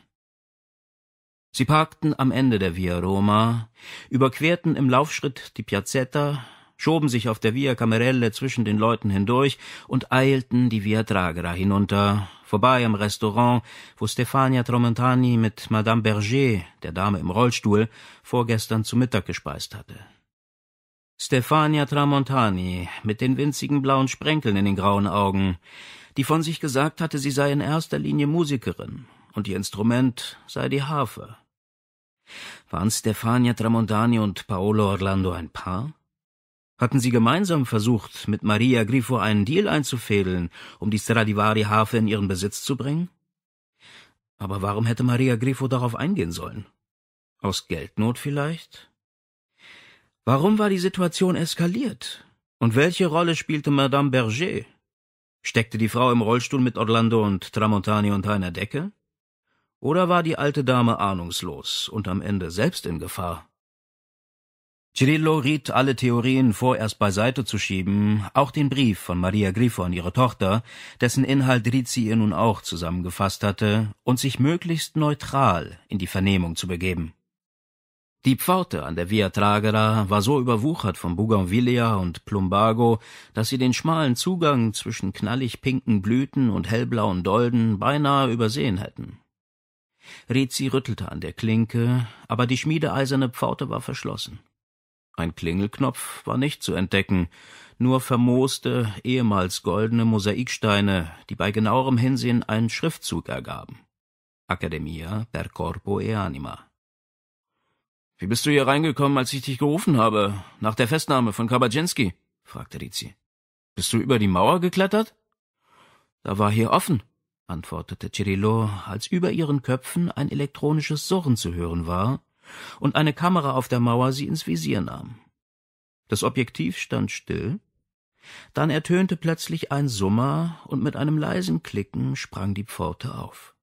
Sie parkten am Ende der Via Roma, überquerten im Laufschritt die Piazzetta, schoben sich auf der Via Camerelle zwischen den Leuten hindurch und eilten die Via Tragra hinunter, vorbei am Restaurant, wo Stefania Tramontani mit Madame Berger, der Dame im Rollstuhl, vorgestern zu Mittag gespeist hatte. Stefania Tramontani mit den winzigen blauen Sprenkeln in den grauen Augen, die von sich gesagt hatte, sie sei in erster Linie Musikerin und ihr Instrument sei die Harfe. Waren Stefania Tramontani und Paolo Orlando ein Paar? hatten sie gemeinsam versucht, mit Maria Grifo einen Deal einzufädeln, um die Stradivari-Harfe in ihren Besitz zu bringen? Aber warum hätte Maria Grifo darauf eingehen sollen? Aus Geldnot vielleicht? Warum war die Situation eskaliert? Und welche Rolle spielte Madame Berger? Steckte die Frau im Rollstuhl mit Orlando und Tramontani unter einer Decke? Oder war die alte Dame ahnungslos und am Ende selbst in Gefahr? Cirillo riet, alle Theorien vorerst beiseite zu schieben, auch den Brief von Maria Grifo an ihre Tochter, dessen Inhalt Rizzi ihr nun auch zusammengefasst hatte, und sich möglichst neutral in die Vernehmung zu begeben. Die Pforte an der Via Tragera war so überwuchert von Bougainvillea und Plumbago, dass sie den schmalen Zugang zwischen knallig pinken Blüten und hellblauen Dolden beinahe übersehen hätten. Rizzi rüttelte an der Klinke, aber die schmiedeeiserne Pforte war verschlossen. Ein Klingelknopf war nicht zu entdecken, nur vermooste, ehemals goldene Mosaiksteine, die bei genauerem Hinsehen einen Schriftzug ergaben. Academia per corpo e anima. Wie bist du hier reingekommen, als ich dich gerufen habe, nach der Festnahme von Kabaczynski? fragte Rizzi. Bist du über die Mauer geklettert? Da war hier offen, antwortete Cirillo, als über ihren Köpfen ein elektronisches Surren zu hören war und eine Kamera auf der Mauer sie ins Visier nahm. Das Objektiv stand still, dann ertönte plötzlich ein Summer und mit einem leisen Klicken sprang die Pforte auf.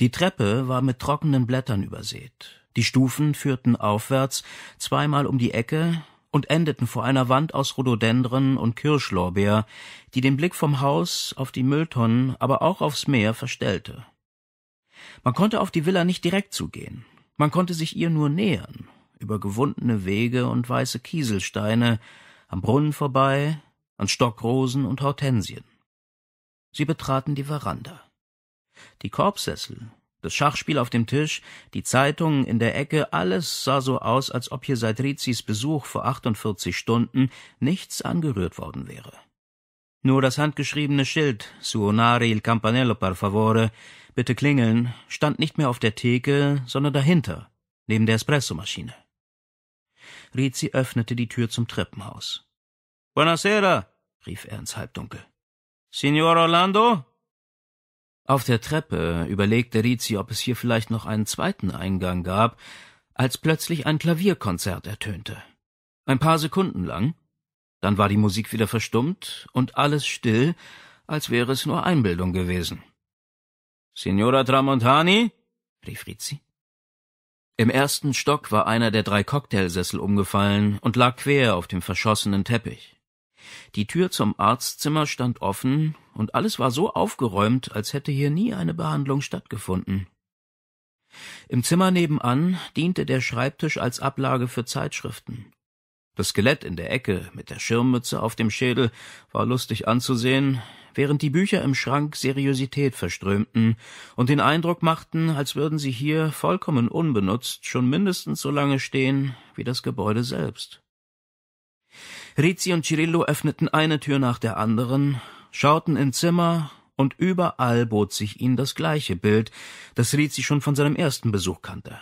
Die Treppe war mit trockenen Blättern übersät. Die Stufen führten aufwärts, zweimal um die Ecke und endeten vor einer Wand aus Rhododendren und Kirschlorbeer, die den Blick vom Haus auf die Mülltonnen, aber auch aufs Meer verstellte. Man konnte auf die Villa nicht direkt zugehen. Man konnte sich ihr nur nähern, über gewundene Wege und weiße Kieselsteine, am Brunnen vorbei, an Stockrosen und Hortensien. Sie betraten die Veranda. Die Korbsessel, das Schachspiel auf dem Tisch, die Zeitungen in der Ecke, alles sah so aus, als ob hier seit Rizis Besuch vor 48 Stunden nichts angerührt worden wäre. Nur das handgeschriebene Schild Suonare il campanello per favore, bitte klingeln, stand nicht mehr auf der Theke, sondern dahinter, neben der Espressomaschine. Rizzi öffnete die Tür zum Treppenhaus. Buonasera, rief er ins Halbdunkel. Signor Orlando? Auf der Treppe überlegte Rizzi, ob es hier vielleicht noch einen zweiten Eingang gab, als plötzlich ein Klavierkonzert ertönte. Ein paar Sekunden lang, dann war die Musik wieder verstummt und alles still, als wäre es nur Einbildung gewesen. Signora Tramontani? rief Rizzi. Im ersten Stock war einer der drei Cocktailsessel umgefallen und lag quer auf dem verschossenen Teppich. Die Tür zum Arztzimmer stand offen, und alles war so aufgeräumt, als hätte hier nie eine Behandlung stattgefunden. Im Zimmer nebenan diente der Schreibtisch als Ablage für Zeitschriften. Das Skelett in der Ecke mit der Schirmmütze auf dem Schädel war lustig anzusehen, während die Bücher im Schrank Seriosität verströmten und den Eindruck machten, als würden sie hier vollkommen unbenutzt schon mindestens so lange stehen wie das Gebäude selbst. Rizzi und Cirillo öffneten eine Tür nach der anderen, schauten in Zimmer, und überall bot sich ihnen das gleiche Bild, das Rizzi schon von seinem ersten Besuch kannte.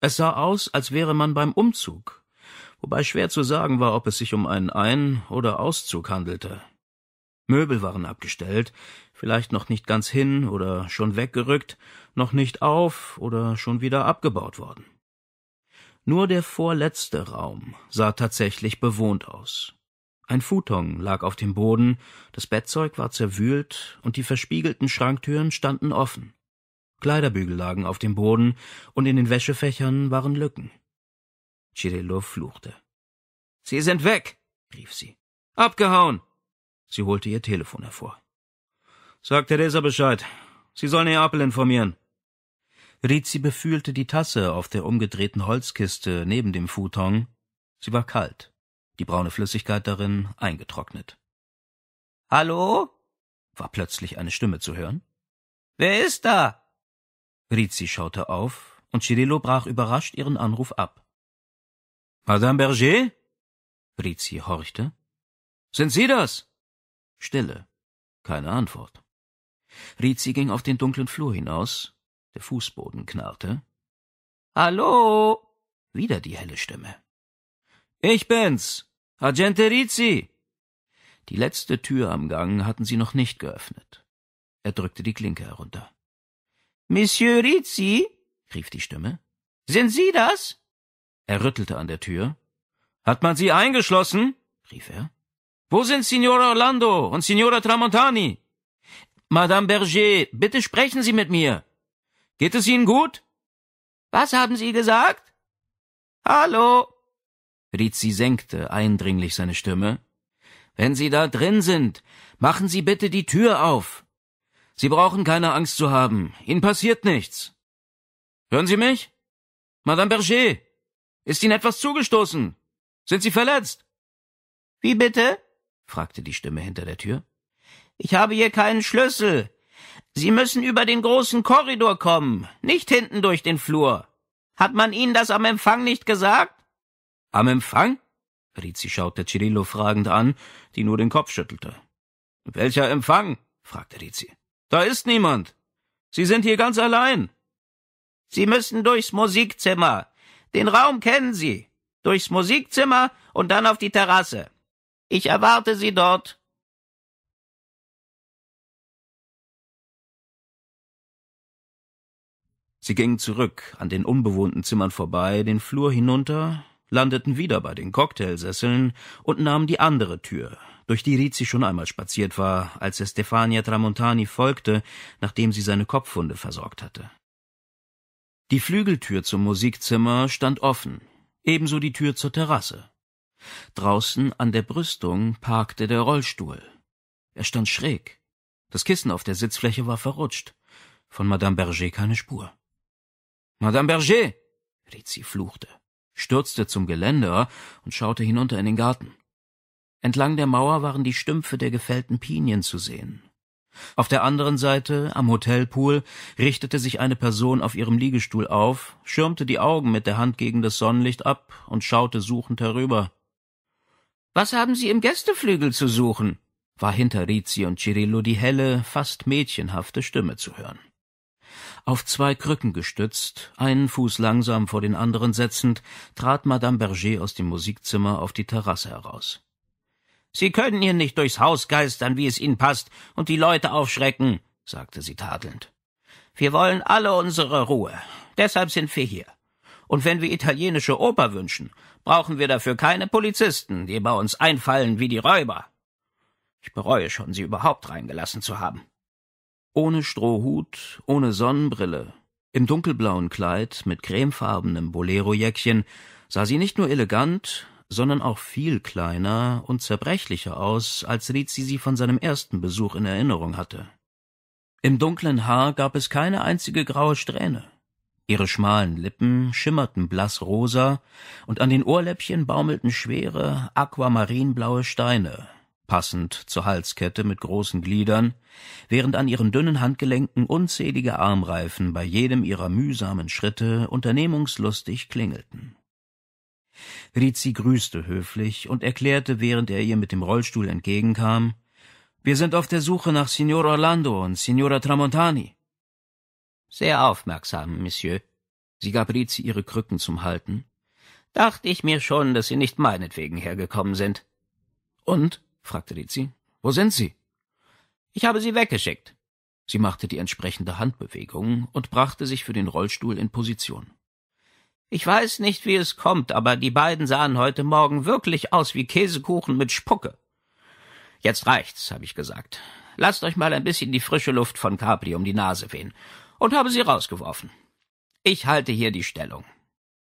Es sah aus, als wäre man beim Umzug, wobei schwer zu sagen war, ob es sich um einen Ein- oder Auszug handelte. Möbel waren abgestellt, vielleicht noch nicht ganz hin oder schon weggerückt, noch nicht auf oder schon wieder abgebaut worden. Nur der vorletzte Raum sah tatsächlich bewohnt aus. Ein Futong lag auf dem Boden, das Bettzeug war zerwühlt und die verspiegelten Schranktüren standen offen. Kleiderbügel lagen auf dem Boden und in den Wäschefächern waren Lücken. Cirillo fluchte. Sie sind weg, rief sie. Abgehauen! Sie holte ihr Telefon hervor. Sag Theresa Bescheid. Sie soll Neapel informieren. Rizzi befühlte die Tasse auf der umgedrehten Holzkiste neben dem Futon. Sie war kalt, die braune Flüssigkeit darin eingetrocknet. Hallo? war plötzlich eine Stimme zu hören. Wer ist da? Rizzi schaute auf, und Cirillo brach überrascht ihren Anruf ab. Madame Berger? Rizzi horchte. Sind Sie das? Stille. Keine Antwort. Rizzi ging auf den dunklen Flur hinaus, der Fußboden knarrte. Hallo? Wieder die helle Stimme. Ich bin's, Agente Rizzi. Die letzte Tür am Gang hatten sie noch nicht geöffnet. Er drückte die Klinke herunter. Monsieur Rizzi? rief die Stimme. Sind Sie das? Er rüttelte an der Tür. Hat man Sie eingeschlossen? rief er. Wo sind Signora Orlando und Signora Tramontani? Madame Berger, bitte sprechen Sie mit mir. Geht es Ihnen gut? Was haben Sie gesagt? Hallo? Rizzi senkte eindringlich seine Stimme. Wenn Sie da drin sind, machen Sie bitte die Tür auf. Sie brauchen keine Angst zu haben. Ihnen passiert nichts. Hören Sie mich? Madame Berger, ist Ihnen etwas zugestoßen? Sind Sie verletzt? Wie bitte? fragte die Stimme hinter der Tür. Ich habe hier keinen Schlüssel. Sie müssen über den großen Korridor kommen, nicht hinten durch den Flur. Hat man Ihnen das am Empfang nicht gesagt? Am Empfang? Rizzi schaute Cirillo fragend an, die nur den Kopf schüttelte. Welcher Empfang? fragte Rizzi. Da ist niemand. Sie sind hier ganz allein. Sie müssen durchs Musikzimmer. Den Raum kennen Sie. Durchs Musikzimmer und dann auf die Terrasse. Ich erwarte Sie dort. Sie gingen zurück, an den unbewohnten Zimmern vorbei, den Flur hinunter, landeten wieder bei den Cocktailsesseln und nahmen die andere Tür, durch die Rizzi schon einmal spaziert war, als er Stefania Tramontani folgte, nachdem sie seine Kopfwunde versorgt hatte. Die Flügeltür zum Musikzimmer stand offen, ebenso die Tür zur Terrasse. Draußen an der Brüstung parkte der Rollstuhl. Er stand schräg. Das Kissen auf der Sitzfläche war verrutscht. Von Madame Berger keine Spur. Madame Berger! Rizzi fluchte, stürzte zum Geländer und schaute hinunter in den Garten. Entlang der Mauer waren die Stümpfe der gefällten Pinien zu sehen. Auf der anderen Seite, am Hotelpool, richtete sich eine Person auf ihrem Liegestuhl auf, schirmte die Augen mit der Hand gegen das Sonnenlicht ab und schaute suchend herüber. Was haben Sie im Gästeflügel zu suchen? war hinter Rizzi und Cirillo die helle, fast mädchenhafte Stimme zu hören. Auf zwei Krücken gestützt, einen Fuß langsam vor den anderen setzend, trat Madame Berger aus dem Musikzimmer auf die Terrasse heraus. Sie können hier nicht durchs Haus geistern, wie es Ihnen passt, und die Leute aufschrecken, sagte sie tadelnd. Wir wollen alle unsere Ruhe. Deshalb sind wir hier. Und wenn wir italienische Oper wünschen, brauchen wir dafür keine Polizisten, die bei uns einfallen wie die Räuber. Ich bereue schon, sie überhaupt reingelassen zu haben. Ohne Strohhut, ohne Sonnenbrille, im dunkelblauen Kleid mit cremefarbenem Bolero-Jäckchen sah sie nicht nur elegant, sondern auch viel kleiner und zerbrechlicher aus, als Rizzi sie von seinem ersten Besuch in Erinnerung hatte. Im dunklen Haar gab es keine einzige graue Strähne. Ihre schmalen Lippen schimmerten blass rosa, und an den Ohrläppchen baumelten schwere, aquamarinblaue Steine, passend zur Halskette mit großen Gliedern, während an ihren dünnen Handgelenken unzählige Armreifen bei jedem ihrer mühsamen Schritte unternehmungslustig klingelten. Rizzi grüßte höflich und erklärte, während er ihr mit dem Rollstuhl entgegenkam, wir sind auf der Suche nach Signor Orlando und Signora Tramontani. Sehr aufmerksam, Monsieur. Sie gab Rizzi ihre Krücken zum Halten. Dachte ich mir schon, dass Sie nicht meinetwegen hergekommen sind. Und? fragte Lizzie. Wo sind Sie? Ich habe sie weggeschickt. Sie machte die entsprechende Handbewegung und brachte sich für den Rollstuhl in Position. Ich weiß nicht, wie es kommt, aber die beiden sahen heute Morgen wirklich aus wie Käsekuchen mit Spucke. Jetzt reicht's, habe ich gesagt. Lasst euch mal ein bisschen die frische Luft von Capri um die Nase wehen. Und habe sie rausgeworfen. Ich halte hier die Stellung.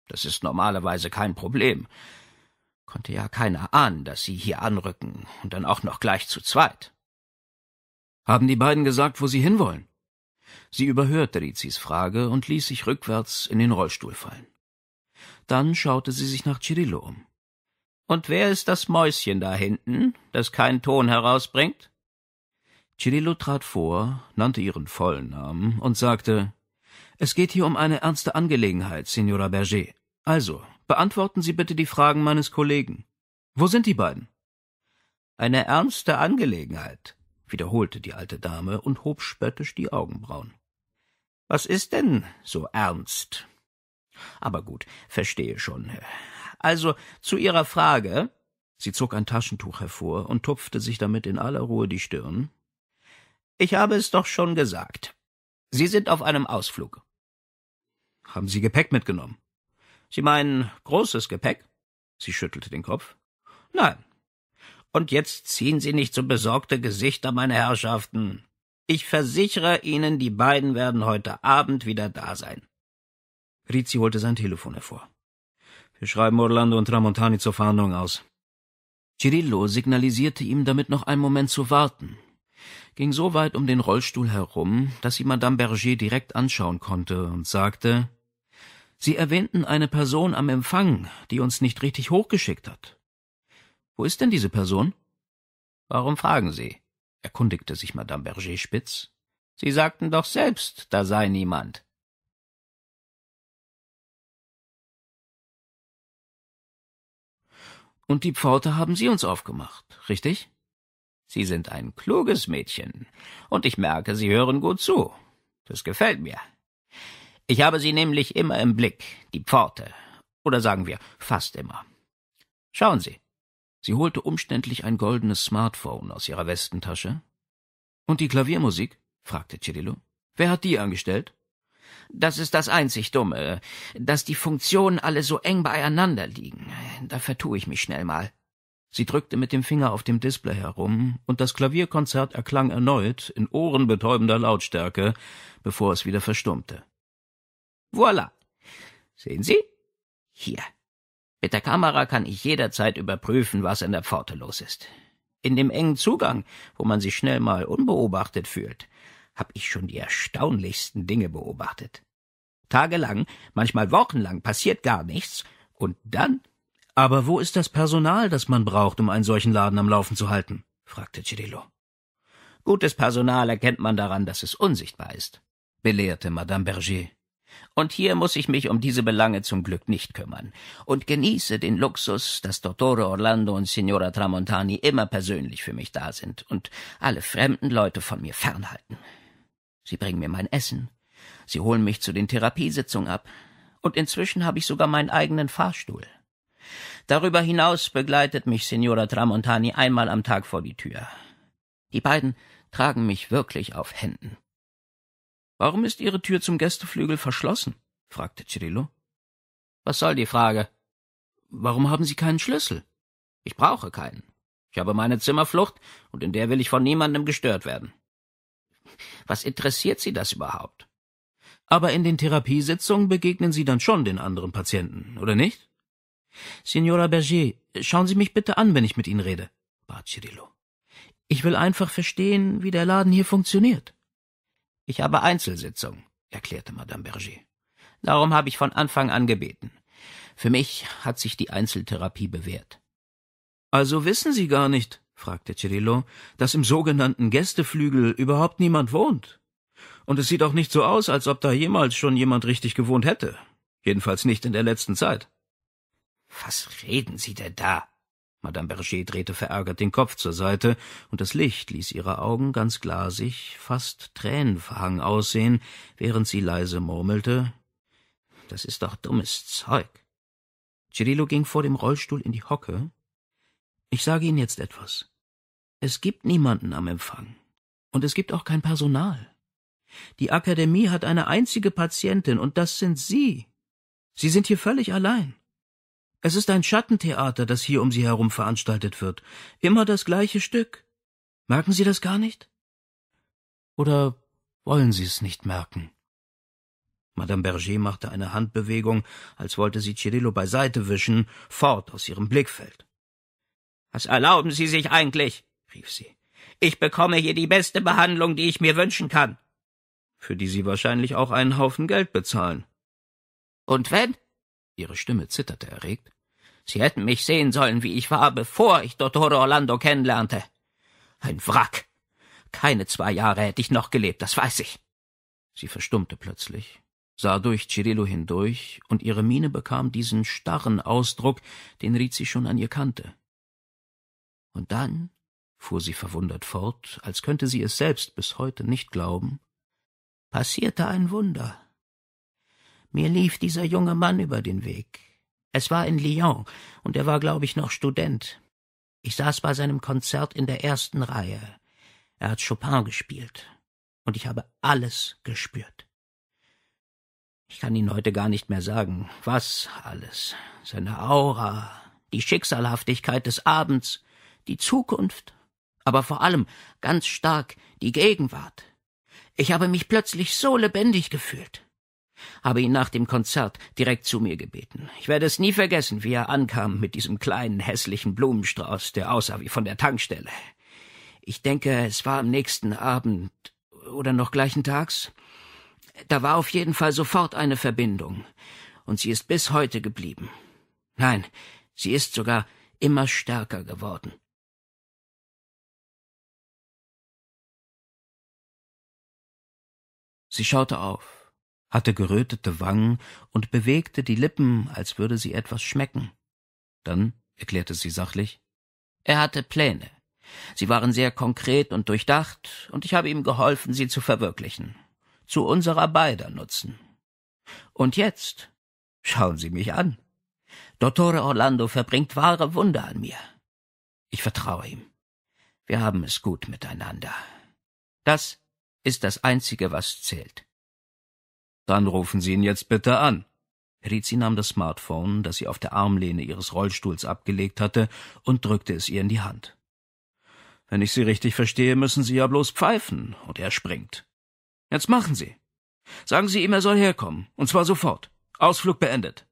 Das ist normalerweise kein Problem. Konnte ja keiner ahnen, dass sie hier anrücken und dann auch noch gleich zu zweit. Haben die beiden gesagt, wo sie hinwollen? Sie überhörte Rizis Frage und ließ sich rückwärts in den Rollstuhl fallen. Dann schaute sie sich nach Cirillo um. Und wer ist das Mäuschen da hinten, das keinen Ton herausbringt? Cirillo trat vor, nannte ihren vollen Namen und sagte, es geht hier um eine ernste Angelegenheit, Signora Berger. Also, Beantworten Sie bitte die Fragen meines Kollegen. Wo sind die beiden? Eine ernste Angelegenheit, wiederholte die alte Dame und hob spöttisch die Augenbrauen. Was ist denn so ernst? Aber gut, verstehe schon. Also zu Ihrer Frage. Sie zog ein Taschentuch hervor und tupfte sich damit in aller Ruhe die Stirn. Ich habe es doch schon gesagt. Sie sind auf einem Ausflug. Haben Sie Gepäck mitgenommen? Sie meinen großes Gepäck? Sie schüttelte den Kopf. Nein. Und jetzt ziehen Sie nicht so besorgte Gesichter, meine Herrschaften. Ich versichere Ihnen, die beiden werden heute Abend wieder da sein. Rizzi holte sein Telefon hervor. Wir schreiben Orlando und Tramontani zur Fahndung aus. Cirillo signalisierte ihm damit noch einen Moment zu warten, ging so weit um den Rollstuhl herum, dass sie Madame Berger direkt anschauen konnte und sagte Sie erwähnten eine Person am Empfang, die uns nicht richtig hochgeschickt hat. Wo ist denn diese Person? Warum fragen Sie? erkundigte sich Madame Berger spitz. Sie sagten doch selbst, da sei niemand. Und die Pforte haben Sie uns aufgemacht, richtig? Sie sind ein kluges Mädchen, und ich merke, Sie hören gut zu. Das gefällt mir. Ich habe sie nämlich immer im Blick, die Pforte, oder sagen wir fast immer. Schauen Sie. Sie holte umständlich ein goldenes Smartphone aus ihrer Westentasche. Und die Klaviermusik? fragte Cirillo. Wer hat die angestellt? Das ist das einzig Dumme, dass die Funktionen alle so eng beieinander liegen. Da vertue ich mich schnell mal. Sie drückte mit dem Finger auf dem Display herum, und das Klavierkonzert erklang erneut in ohrenbetäubender Lautstärke, bevor es wieder verstummte. Voila. Sehen Sie? Hier. Mit der Kamera kann ich jederzeit überprüfen, was in der Pforte los ist. In dem engen Zugang, wo man sich schnell mal unbeobachtet fühlt, hab ich schon die erstaunlichsten Dinge beobachtet. Tagelang, manchmal wochenlang passiert gar nichts, und dann. Aber wo ist das Personal, das man braucht, um einen solchen Laden am Laufen zu halten? fragte Cirillo. Gutes Personal erkennt man daran, dass es unsichtbar ist, belehrte Madame Berger. Und hier muss ich mich um diese Belange zum Glück nicht kümmern und genieße den Luxus, dass Dottore Orlando und Signora Tramontani immer persönlich für mich da sind und alle fremden Leute von mir fernhalten. Sie bringen mir mein Essen, sie holen mich zu den Therapiesitzungen ab, und inzwischen habe ich sogar meinen eigenen Fahrstuhl. Darüber hinaus begleitet mich Signora Tramontani einmal am Tag vor die Tür. Die beiden tragen mich wirklich auf Händen. Warum ist Ihre Tür zum Gästeflügel verschlossen? fragte Cirillo. Was soll die Frage? Warum haben Sie keinen Schlüssel? Ich brauche keinen. Ich habe meine Zimmerflucht, und in der will ich von niemandem gestört werden. Was interessiert Sie das überhaupt? Aber in den Therapiesitzungen begegnen Sie dann schon den anderen Patienten, oder nicht? Signora Berger, schauen Sie mich bitte an, wenn ich mit Ihnen rede, bat Cirillo. Ich will einfach verstehen, wie der Laden hier funktioniert. Ich habe Einzelsitzung, erklärte Madame Berger. Darum habe ich von Anfang an gebeten. Für mich hat sich die Einzeltherapie bewährt. Also wissen Sie gar nicht, fragte Cirillo, dass im sogenannten Gästeflügel überhaupt niemand wohnt. Und es sieht auch nicht so aus, als ob da jemals schon jemand richtig gewohnt hätte. Jedenfalls nicht in der letzten Zeit. Was reden Sie denn da? Madame Berger drehte verärgert den Kopf zur Seite, und das Licht ließ ihre Augen ganz glasig, fast tränenverhangen aussehen, während sie leise murmelte Das ist doch dummes Zeug. Cirillo ging vor dem Rollstuhl in die Hocke. Ich sage Ihnen jetzt etwas. Es gibt niemanden am Empfang. Und es gibt auch kein Personal. Die Akademie hat eine einzige Patientin, und das sind Sie. Sie sind hier völlig allein. Es ist ein Schattentheater, das hier um Sie herum veranstaltet wird. Immer das gleiche Stück. Merken Sie das gar nicht? Oder wollen Sie es nicht merken? Madame Berger machte eine Handbewegung, als wollte sie Cirillo beiseite wischen, fort aus ihrem Blickfeld. Was erlauben Sie sich eigentlich? rief sie. Ich bekomme hier die beste Behandlung, die ich mir wünschen kann. Für die Sie wahrscheinlich auch einen Haufen Geld bezahlen. Und wenn? Ihre Stimme zitterte erregt. Sie hätten mich sehen sollen, wie ich war, bevor ich Dottore Orlando kennenlernte. Ein Wrack. Keine zwei Jahre hätte ich noch gelebt, das weiß ich. Sie verstummte plötzlich, sah durch Cirillo hindurch, und ihre Miene bekam diesen starren Ausdruck, den Rizzi schon an ihr kannte. Und dann, fuhr sie verwundert fort, als könnte sie es selbst bis heute nicht glauben, passierte ein Wunder. Mir lief dieser junge Mann über den Weg. Es war in Lyon, und er war, glaube ich, noch Student. Ich saß bei seinem Konzert in der ersten Reihe. Er hat Chopin gespielt, und ich habe alles gespürt. Ich kann ihn heute gar nicht mehr sagen, was alles. Seine Aura, die Schicksalhaftigkeit des Abends, die Zukunft, aber vor allem ganz stark die Gegenwart. Ich habe mich plötzlich so lebendig gefühlt habe ihn nach dem Konzert direkt zu mir gebeten. Ich werde es nie vergessen, wie er ankam mit diesem kleinen hässlichen Blumenstrauß, der aussah wie von der Tankstelle. Ich denke, es war am nächsten Abend oder noch gleichen Tags. Da war auf jeden Fall sofort eine Verbindung, und sie ist bis heute geblieben. Nein, sie ist sogar immer stärker geworden. Sie schaute auf hatte gerötete Wangen und bewegte die Lippen, als würde sie etwas schmecken. Dann erklärte sie sachlich. Er hatte Pläne. Sie waren sehr konkret und durchdacht, und ich habe ihm geholfen, sie zu verwirklichen. Zu unserer beider Nutzen. Und jetzt schauen Sie mich an. Dottore Orlando verbringt wahre Wunder an mir. Ich vertraue ihm. Wir haben es gut miteinander. Das ist das Einzige, was zählt. Dann rufen Sie ihn jetzt bitte an. Rizzi nahm das Smartphone, das sie auf der Armlehne ihres Rollstuhls abgelegt hatte, und drückte es ihr in die Hand. Wenn ich Sie richtig verstehe, müssen Sie ja bloß pfeifen, und er springt. Jetzt machen Sie. Sagen Sie ihm, er soll herkommen, und zwar sofort. Ausflug beendet.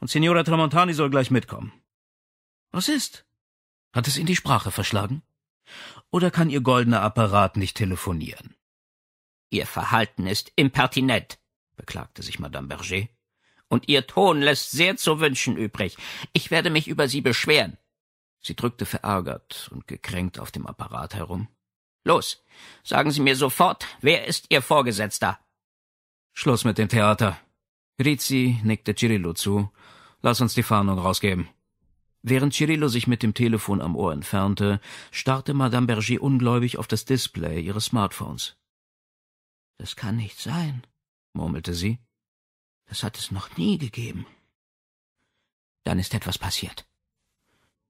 Und Signora Tramontani soll gleich mitkommen. Was ist? Hat es ihn die Sprache verschlagen? Oder kann Ihr goldener Apparat nicht telefonieren? Ihr Verhalten ist impertinent, beklagte sich Madame Berger. Und Ihr Ton lässt sehr zu wünschen übrig. Ich werde mich über Sie beschweren. Sie drückte verärgert und gekränkt auf dem Apparat herum. Los, sagen Sie mir sofort, wer ist Ihr Vorgesetzter? Schluss mit dem Theater. Rizzi nickte Cirillo zu. Lass uns die Fahndung rausgeben. Während Cirillo sich mit dem Telefon am Ohr entfernte, starrte Madame Berger ungläubig auf das Display ihres Smartphones. Das kann nicht sein, murmelte sie. Das hat es noch nie gegeben. Dann ist etwas passiert.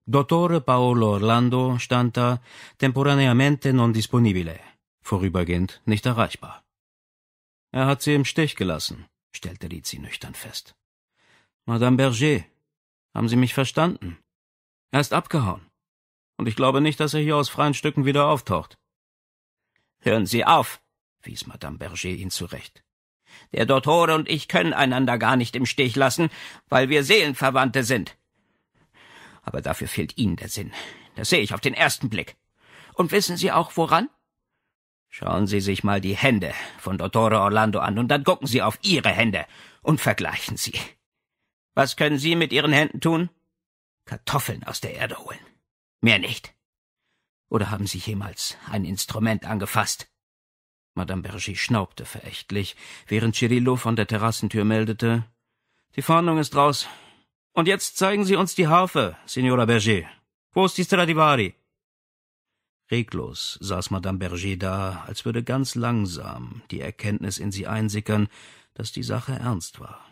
Dottore Paolo Orlando stand da, temporaneamente non disponibile, vorübergehend nicht erreichbar. Er hat sie im Stich gelassen, stellte Lizzi nüchtern fest. Madame Berger, haben Sie mich verstanden? Er ist abgehauen. Und ich glaube nicht, dass er hier aus freien Stücken wieder auftaucht. Hören Sie auf, wies Madame Berger ihn zurecht. Der Dottore und ich können einander gar nicht im Stich lassen, weil wir Seelenverwandte sind. Aber dafür fehlt Ihnen der Sinn. Das sehe ich auf den ersten Blick. Und wissen Sie auch, woran? Schauen Sie sich mal die Hände von Dottore Orlando an und dann gucken Sie auf Ihre Hände und vergleichen Sie. Was können Sie mit Ihren Händen tun? Kartoffeln aus der Erde holen. Mehr nicht. Oder haben Sie jemals ein Instrument angefasst? Madame Berger schnaubte verächtlich, während Cirillo von der Terrassentür meldete, die Fahndung ist raus. Und jetzt zeigen Sie uns die Harfe, Signora Berger. Wo ist die Stradivari? Reglos saß Madame Berger da, als würde ganz langsam die Erkenntnis in sie einsickern, dass die Sache ernst war.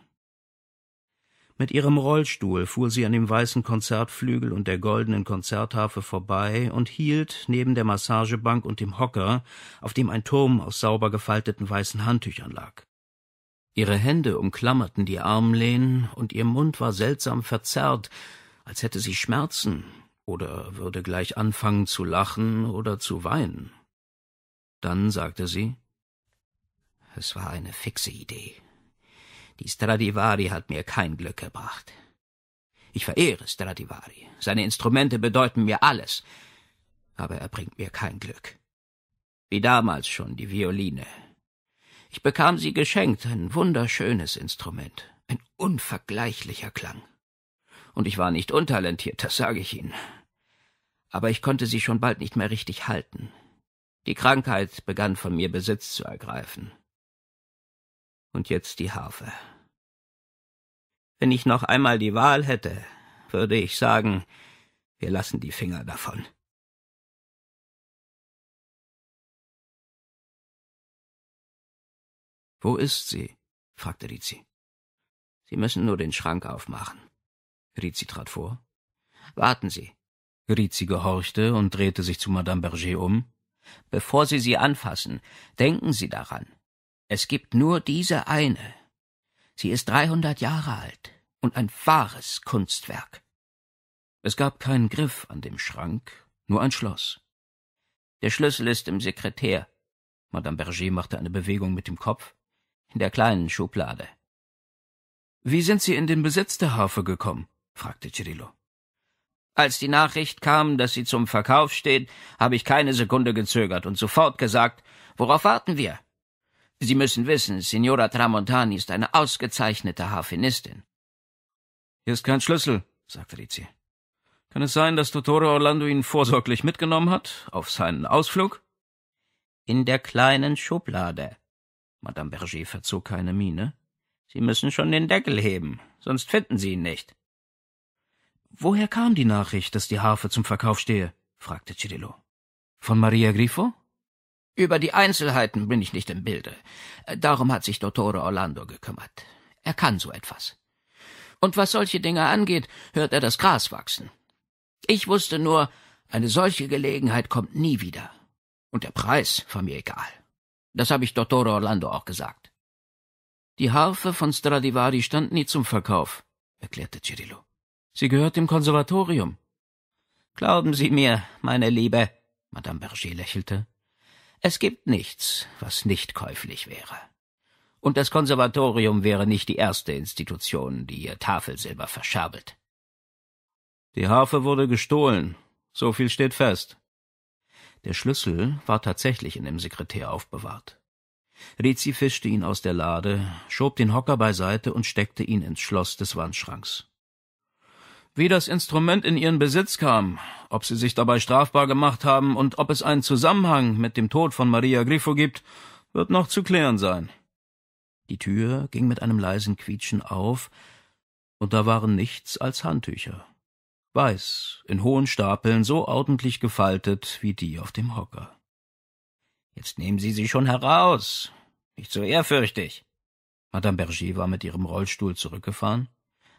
Mit ihrem Rollstuhl fuhr sie an dem weißen Konzertflügel und der goldenen Konzerthafe vorbei und hielt neben der Massagebank und dem Hocker, auf dem ein Turm aus sauber gefalteten weißen Handtüchern lag. Ihre Hände umklammerten die Armlehnen und ihr Mund war seltsam verzerrt, als hätte sie Schmerzen oder würde gleich anfangen zu lachen oder zu weinen. Dann sagte sie, es war eine fixe Idee. Die Stradivari hat mir kein Glück gebracht. Ich verehre Stradivari. Seine Instrumente bedeuten mir alles. Aber er bringt mir kein Glück. Wie damals schon die Violine. Ich bekam sie geschenkt, ein wunderschönes Instrument, ein unvergleichlicher Klang. Und ich war nicht untalentiert, das sage ich Ihnen. Aber ich konnte sie schon bald nicht mehr richtig halten. Die Krankheit begann von mir Besitz zu ergreifen und jetzt die Harfe. Wenn ich noch einmal die Wahl hätte, würde ich sagen, wir lassen die Finger davon. Wo ist sie? fragte Rizzi. Sie müssen nur den Schrank aufmachen. Rizzi trat vor. Warten Sie. Rizzi gehorchte und drehte sich zu Madame Berger um. Bevor Sie sie anfassen, denken Sie daran. Es gibt nur diese eine. Sie ist 300 Jahre alt und ein wahres Kunstwerk. Es gab keinen Griff an dem Schrank, nur ein Schloss. Der Schlüssel ist im Sekretär. Madame Berger machte eine Bewegung mit dem Kopf. In der kleinen Schublade. Wie sind Sie in den Besitz der Harfe gekommen? fragte Cirillo. Als die Nachricht kam, dass sie zum Verkauf steht, habe ich keine Sekunde gezögert und sofort gesagt, worauf warten wir? Sie müssen wissen, Signora Tramontani ist eine ausgezeichnete Harfenistin. Hier ist kein Schlüssel, sagte Rizzi. Kann es sein, dass Dottore Orlando ihn vorsorglich mitgenommen hat, auf seinen Ausflug? In der kleinen Schublade. Madame Berger verzog keine Miene. Sie müssen schon den Deckel heben, sonst finden Sie ihn nicht. Woher kam die Nachricht, dass die Harfe zum Verkauf stehe? fragte Cirillo. Von Maria Grifo? Über die Einzelheiten bin ich nicht im Bilde. Äh, darum hat sich Dottore Orlando gekümmert. Er kann so etwas. Und was solche Dinge angeht, hört er das Gras wachsen. Ich wusste nur, eine solche Gelegenheit kommt nie wieder. Und der Preis war mir egal. Das habe ich Dottore Orlando auch gesagt. Die Harfe von Stradivari stand nie zum Verkauf, erklärte Cirillo. Sie gehört dem Konservatorium. Glauben Sie mir, meine Liebe, Madame Berger lächelte, es gibt nichts, was nicht käuflich wäre. Und das Konservatorium wäre nicht die erste Institution, die ihr Tafelsilber verscherbelt. Die Harfe wurde gestohlen. So viel steht fest. Der Schlüssel war tatsächlich in dem Sekretär aufbewahrt. Rizzi fischte ihn aus der Lade, schob den Hocker beiseite und steckte ihn ins Schloss des Wandschranks wie das Instrument in ihren Besitz kam, ob sie sich dabei strafbar gemacht haben und ob es einen Zusammenhang mit dem Tod von Maria Griffo gibt, wird noch zu klären sein. Die Tür ging mit einem leisen Quietschen auf, und da waren nichts als Handtücher. Weiß, in hohen Stapeln, so ordentlich gefaltet wie die auf dem Hocker. Jetzt nehmen Sie sie schon heraus. Nicht so ehrfürchtig. Madame Berger war mit ihrem Rollstuhl zurückgefahren.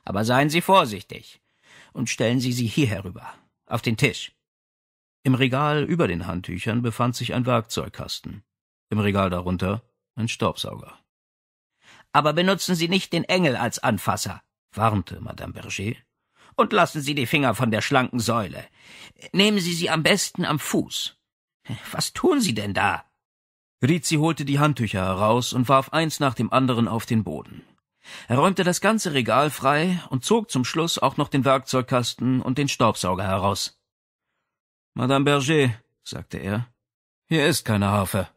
Aber seien Sie vorsichtig und stellen Sie sie hier herüber, auf den Tisch. Im Regal über den Handtüchern befand sich ein Werkzeugkasten, im Regal darunter ein Staubsauger. Aber benutzen Sie nicht den Engel als Anfasser, warnte Madame Berger, und lassen Sie die Finger von der schlanken Säule. Nehmen Sie sie am besten am Fuß. Was tun Sie denn da? Rizzi holte die Handtücher heraus und warf eins nach dem anderen auf den Boden. Er räumte das ganze Regal frei und zog zum Schluss auch noch den Werkzeugkasten und den Staubsauger heraus. Madame Berger, sagte er, hier ist keine Harfe.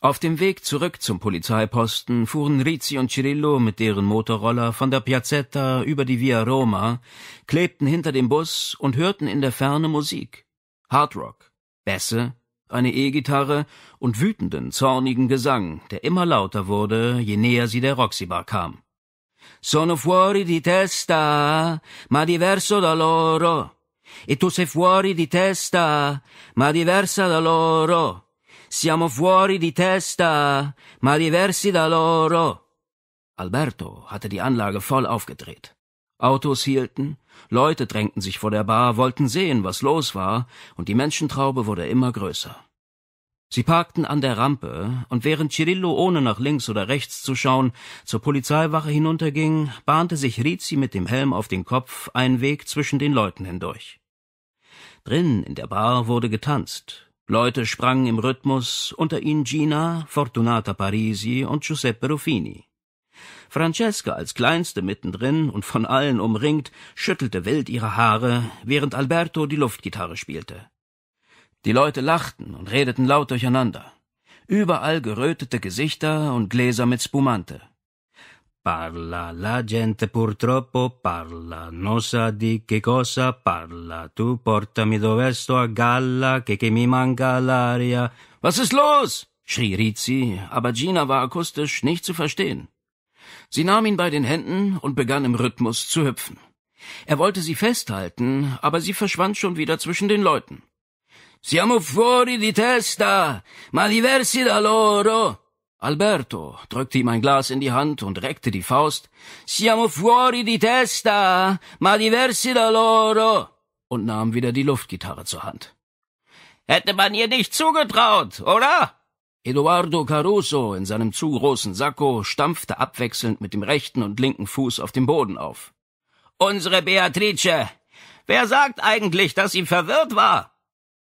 Auf dem Weg zurück zum Polizeiposten fuhren Rizzi und Cirillo mit deren Motorroller von der Piazzetta über die Via Roma, klebten hinter dem Bus und hörten in der Ferne Musik. Hard Rock. Bässe, eine E-Gitarre und wütenden, zornigen Gesang, der immer lauter wurde, je näher sie der Roxybar kam. Sono fuori di testa, ma diverso da loro. E tu sei fuori di testa, ma diversa da loro. Siamo fuori di testa, ma diversi da loro. Alberto hatte die Anlage voll aufgedreht. Autos hielten, Leute drängten sich vor der Bar, wollten sehen, was los war, und die Menschentraube wurde immer größer. Sie parkten an der Rampe, und während Cirillo, ohne nach links oder rechts zu schauen, zur Polizeiwache hinunterging, bahnte sich Rizzi mit dem Helm auf den Kopf einen Weg zwischen den Leuten hindurch. Drin in der Bar wurde getanzt. Leute sprangen im Rhythmus, unter ihnen Gina, Fortunata Parisi und Giuseppe Ruffini. Francesca als kleinste mittendrin und von allen umringt, schüttelte wild ihre Haare, während Alberto die Luftgitarre spielte. Die Leute lachten und redeten laut durcheinander. Überall gerötete Gesichter und Gläser mit Spumante. Parla la gente purtroppo, parla, no sa di che cosa parla. Tu portami dove sto a galla, che che mi manca l'aria. Was ist los? schrie Rizzi, aber Gina war akustisch nicht zu verstehen. Sie nahm ihn bei den Händen und begann im Rhythmus zu hüpfen. Er wollte sie festhalten, aber sie verschwand schon wieder zwischen den Leuten. Siamo fuori di testa, ma diversi da loro. Alberto drückte ihm ein Glas in die Hand und reckte die Faust. Siamo fuori di testa, ma diversi da loro. Und nahm wieder die Luftgitarre zur Hand. Hätte man ihr nicht zugetraut, oder? Eduardo Caruso in seinem zu großen Sacko stampfte abwechselnd mit dem rechten und linken Fuß auf dem Boden auf. Unsere Beatrice. Wer sagt eigentlich, dass sie verwirrt war?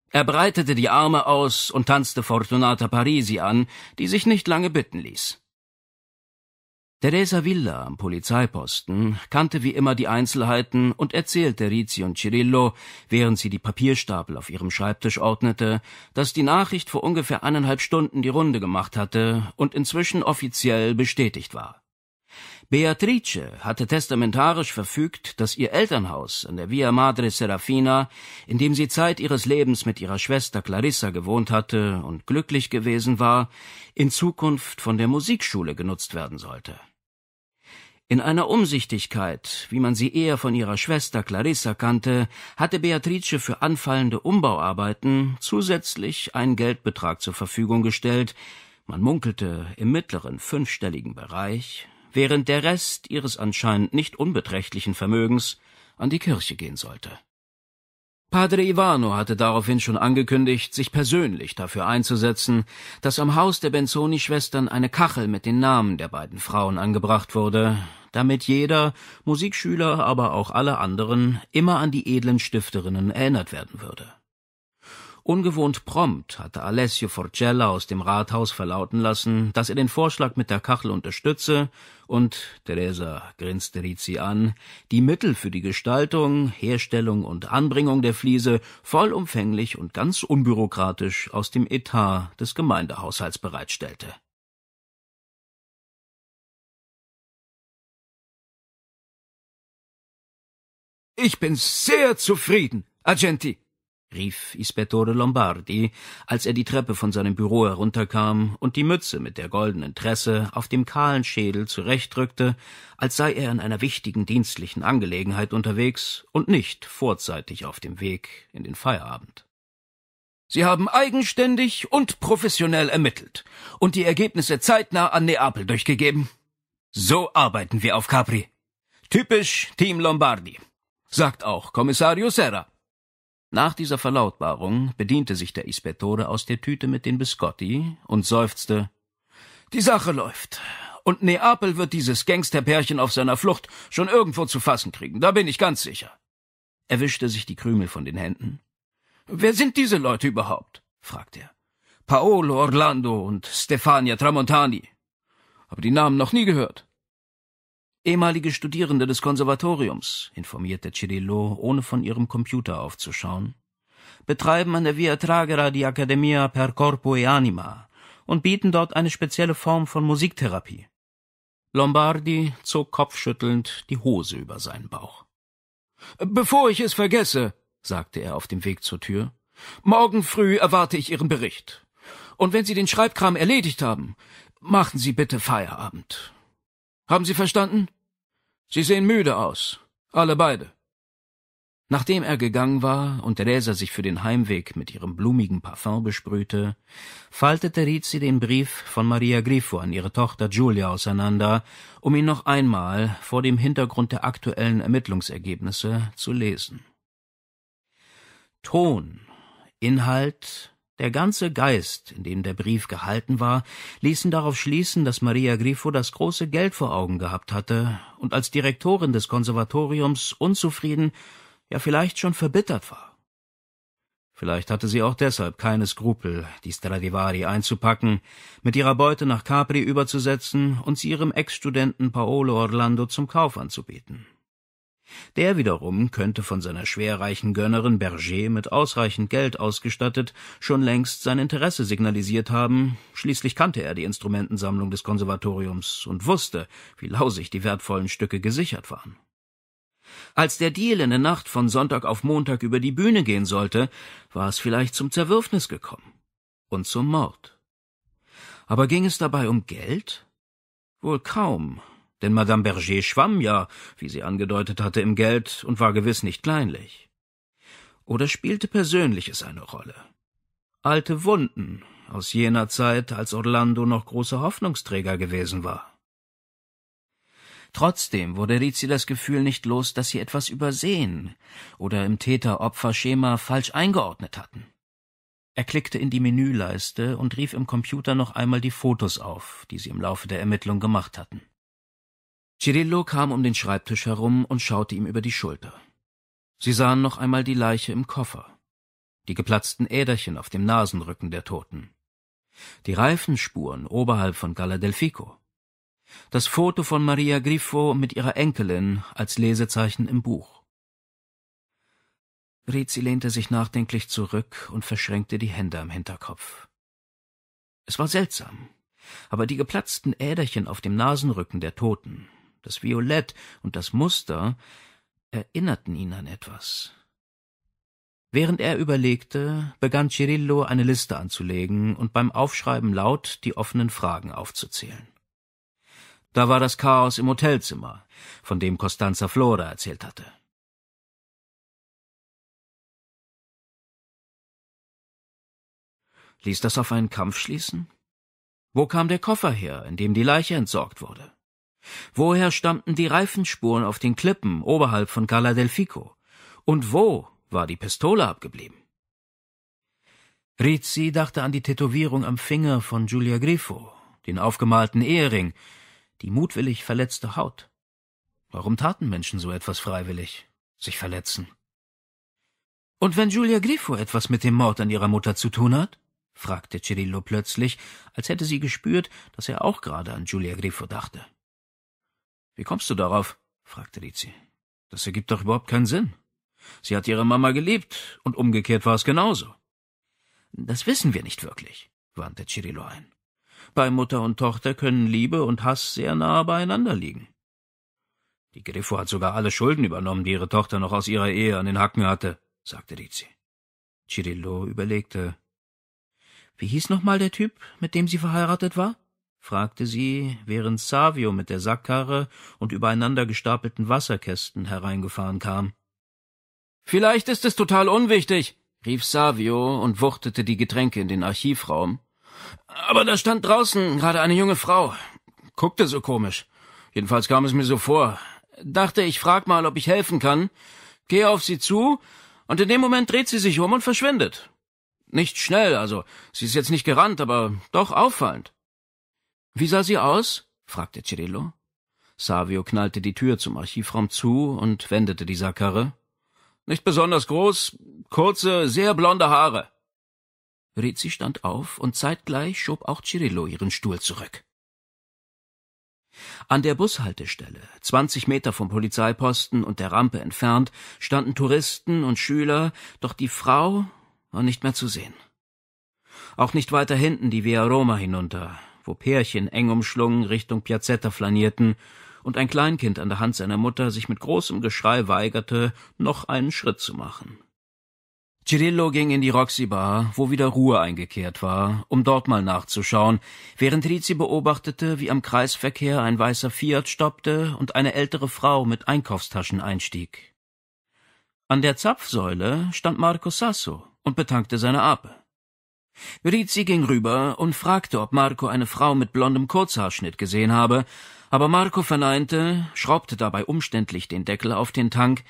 Er breitete die Arme aus und tanzte Fortunata Parisi an, die sich nicht lange bitten ließ. Teresa Villa am Polizeiposten kannte wie immer die Einzelheiten und erzählte Rizzi und Cirillo, während sie die Papierstapel auf ihrem Schreibtisch ordnete, dass die Nachricht vor ungefähr eineinhalb Stunden die Runde gemacht hatte und inzwischen offiziell bestätigt war. Beatrice hatte testamentarisch verfügt, dass ihr Elternhaus an der Via Madre Serafina, in dem sie Zeit ihres Lebens mit ihrer Schwester Clarissa gewohnt hatte und glücklich gewesen war, in Zukunft von der Musikschule genutzt werden sollte. In einer Umsichtigkeit, wie man sie eher von ihrer Schwester Clarissa kannte, hatte Beatrice für anfallende Umbauarbeiten zusätzlich einen Geldbetrag zur Verfügung gestellt, man munkelte im mittleren fünfstelligen Bereich, während der Rest ihres anscheinend nicht unbeträchtlichen Vermögens an die Kirche gehen sollte. Padre Ivano hatte daraufhin schon angekündigt, sich persönlich dafür einzusetzen, dass am Haus der Benzoni-Schwestern eine Kachel mit den Namen der beiden Frauen angebracht wurde, damit jeder, Musikschüler, aber auch alle anderen, immer an die edlen Stifterinnen erinnert werden würde. Ungewohnt prompt hatte Alessio Forcella aus dem Rathaus verlauten lassen, dass er den Vorschlag mit der Kachel unterstütze und, Teresa grinste Rizzi an, die Mittel für die Gestaltung, Herstellung und Anbringung der Fliese vollumfänglich und ganz unbürokratisch aus dem Etat des Gemeindehaushalts bereitstellte. Ich bin sehr zufrieden, Agenti, rief Ispettore Lombardi, als er die Treppe von seinem Büro herunterkam und die Mütze mit der goldenen Tresse auf dem kahlen Schädel zurechtrückte, als sei er in einer wichtigen dienstlichen Angelegenheit unterwegs und nicht vorzeitig auf dem Weg in den Feierabend. Sie haben eigenständig und professionell ermittelt und die Ergebnisse zeitnah an Neapel durchgegeben. So arbeiten wir auf Capri. Typisch Team Lombardi. Sagt auch Kommissario Serra. Nach dieser Verlautbarung bediente sich der Ispettore aus der Tüte mit den Biscotti und seufzte Die Sache läuft. Und Neapel wird dieses Gangsterpärchen auf seiner Flucht schon irgendwo zu fassen kriegen, da bin ich ganz sicher. Er wischte sich die Krümel von den Händen. Wer sind diese Leute überhaupt? fragte er. Paolo Orlando und Stefania Tramontani. Habe die Namen noch nie gehört. Ehemalige Studierende des Konservatoriums, informierte Cirillo, ohne von ihrem Computer aufzuschauen, betreiben an der Via Tragera die Accademia per Corpo e Anima und bieten dort eine spezielle Form von Musiktherapie. Lombardi zog kopfschüttelnd die Hose über seinen Bauch. Bevor ich es vergesse, sagte er auf dem Weg zur Tür, morgen früh erwarte ich Ihren Bericht. Und wenn Sie den Schreibkram erledigt haben, machen Sie bitte Feierabend. Haben Sie verstanden? Sie sehen müde aus. Alle beide. Nachdem er gegangen war und Teresa sich für den Heimweg mit ihrem blumigen Parfum besprühte, faltete Rizzi den Brief von Maria Grifo an ihre Tochter Giulia auseinander, um ihn noch einmal vor dem Hintergrund der aktuellen Ermittlungsergebnisse zu lesen. Ton, Inhalt, der ganze Geist, in dem der Brief gehalten war, ließen darauf schließen, dass Maria Grifo das große Geld vor Augen gehabt hatte und als Direktorin des Konservatoriums unzufrieden, ja vielleicht schon verbittert war. Vielleicht hatte sie auch deshalb keine Skrupel, die Stradivari einzupacken, mit ihrer Beute nach Capri überzusetzen und sie ihrem Ex-Studenten Paolo Orlando zum Kauf anzubieten. Der wiederum könnte von seiner schwerreichen Gönnerin Berger mit ausreichend Geld ausgestattet schon längst sein Interesse signalisiert haben, schließlich kannte er die Instrumentensammlung des Konservatoriums und wusste, wie lausig die wertvollen Stücke gesichert waren. Als der Deal in der Nacht von Sonntag auf Montag über die Bühne gehen sollte, war es vielleicht zum Zerwürfnis gekommen und zum Mord. Aber ging es dabei um Geld? Wohl kaum, denn Madame Berger schwamm ja, wie sie angedeutet hatte, im Geld und war gewiss nicht kleinlich. Oder spielte Persönliches eine Rolle? Alte Wunden aus jener Zeit, als Orlando noch großer Hoffnungsträger gewesen war. Trotzdem wurde Rizzi das Gefühl nicht los, dass sie etwas übersehen oder im Täter-Opfer-Schema falsch eingeordnet hatten. Er klickte in die Menüleiste und rief im Computer noch einmal die Fotos auf, die sie im Laufe der Ermittlung gemacht hatten. Cirillo kam um den Schreibtisch herum und schaute ihm über die Schulter. Sie sahen noch einmal die Leiche im Koffer, die geplatzten Äderchen auf dem Nasenrücken der Toten, die Reifenspuren oberhalb von Gala del Fico, das Foto von Maria Griffo mit ihrer Enkelin als Lesezeichen im Buch. Rizzi lehnte sich nachdenklich zurück und verschränkte die Hände am Hinterkopf. Es war seltsam, aber die geplatzten Äderchen auf dem Nasenrücken der Toten, das Violett und das Muster erinnerten ihn an etwas. Während er überlegte, begann Cirillo eine Liste anzulegen und beim Aufschreiben laut die offenen Fragen aufzuzählen. Da war das Chaos im Hotelzimmer, von dem Costanza Flora erzählt hatte. Ließ das auf einen Kampf schließen? Wo kam der Koffer her, in dem die Leiche entsorgt wurde? Woher stammten die Reifenspuren auf den Klippen oberhalb von Cala del Fico? Und wo war die Pistole abgeblieben? Rizzi dachte an die Tätowierung am Finger von Giulia Grifo, den aufgemalten Ehering, die mutwillig verletzte Haut. Warum taten Menschen so etwas freiwillig? Sich verletzen. Und wenn Giulia Grifo etwas mit dem Mord an ihrer Mutter zu tun hat? fragte Cirillo plötzlich, als hätte sie gespürt, dass er auch gerade an Giulia Grifo dachte. Wie kommst du darauf? fragte Lizzie. Das ergibt doch überhaupt keinen Sinn. Sie hat ihre Mama geliebt, und umgekehrt war es genauso. Das wissen wir nicht wirklich, wandte Cirillo ein. Bei Mutter und Tochter können Liebe und Hass sehr nahe beieinander liegen. Die Griffo hat sogar alle Schulden übernommen, die ihre Tochter noch aus ihrer Ehe an den Hacken hatte, sagte Rizzi. Cirillo überlegte. Wie hieß nochmal der Typ, mit dem sie verheiratet war? fragte sie, während Savio mit der Sackkarre und übereinander gestapelten Wasserkästen hereingefahren kam. Vielleicht ist es total unwichtig, rief Savio und wuchtete die Getränke in den Archivraum. Aber da stand draußen gerade eine junge Frau. Guckte so komisch. Jedenfalls kam es mir so vor. Dachte, ich frag mal, ob ich helfen kann. Gehe auf sie zu, und in dem Moment dreht sie sich um und verschwindet. Nicht schnell, also sie ist jetzt nicht gerannt, aber doch auffallend. Wie sah sie aus? fragte Cirillo. Savio knallte die Tür zum Archivraum zu und wendete die Sackkarre. Nicht besonders groß, kurze, sehr blonde Haare. Rizzi stand auf und zeitgleich schob auch Cirillo ihren Stuhl zurück. An der Bushaltestelle, 20 Meter vom Polizeiposten und der Rampe entfernt, standen Touristen und Schüler, doch die Frau war nicht mehr zu sehen. Auch nicht weiter hinten die Via Roma hinunter, wo Pärchen eng umschlungen Richtung Piazzetta flanierten und ein Kleinkind an der Hand seiner Mutter sich mit großem Geschrei weigerte, noch einen Schritt zu machen. Cirillo ging in die Roxy Bar, wo wieder Ruhe eingekehrt war, um dort mal nachzuschauen, während Rizzi beobachtete, wie am Kreisverkehr ein weißer Fiat stoppte und eine ältere Frau mit Einkaufstaschen einstieg. An der Zapfsäule stand Marco Sasso und betankte seine Ape. Rizzi ging rüber und fragte, ob Marco eine Frau mit blondem Kurzhaarschnitt gesehen habe, aber Marco verneinte, schraubte dabei umständlich den Deckel auf den Tank,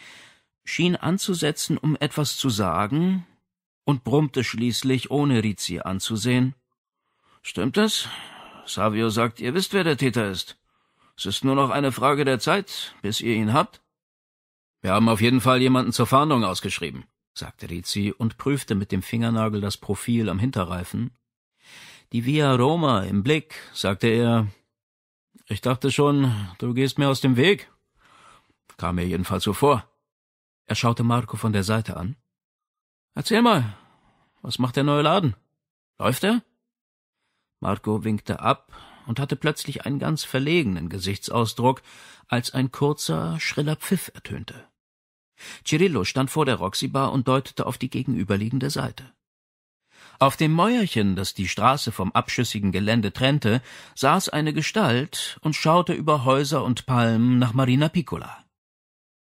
schien anzusetzen, um etwas zu sagen, und brummte schließlich, ohne Rizzi anzusehen. Stimmt es? Savio sagt, ihr wisst, wer der Täter ist. Es ist nur noch eine Frage der Zeit, bis ihr ihn habt. Wir haben auf jeden Fall jemanden zur Fahndung ausgeschrieben sagte Rizzi und prüfte mit dem Fingernagel das Profil am Hinterreifen. Die Via Roma im Blick, sagte er. Ich dachte schon, du gehst mir aus dem Weg. Kam mir jedenfalls so vor. Er schaute Marco von der Seite an. Erzähl mal, was macht der neue Laden? Läuft er? Marco winkte ab und hatte plötzlich einen ganz verlegenen Gesichtsausdruck, als ein kurzer, schriller Pfiff ertönte. Cirillo stand vor der Roxy-Bar und deutete auf die gegenüberliegende Seite. Auf dem Mäuerchen, das die Straße vom abschüssigen Gelände trennte, saß eine Gestalt und schaute über Häuser und Palmen nach Marina Piccola.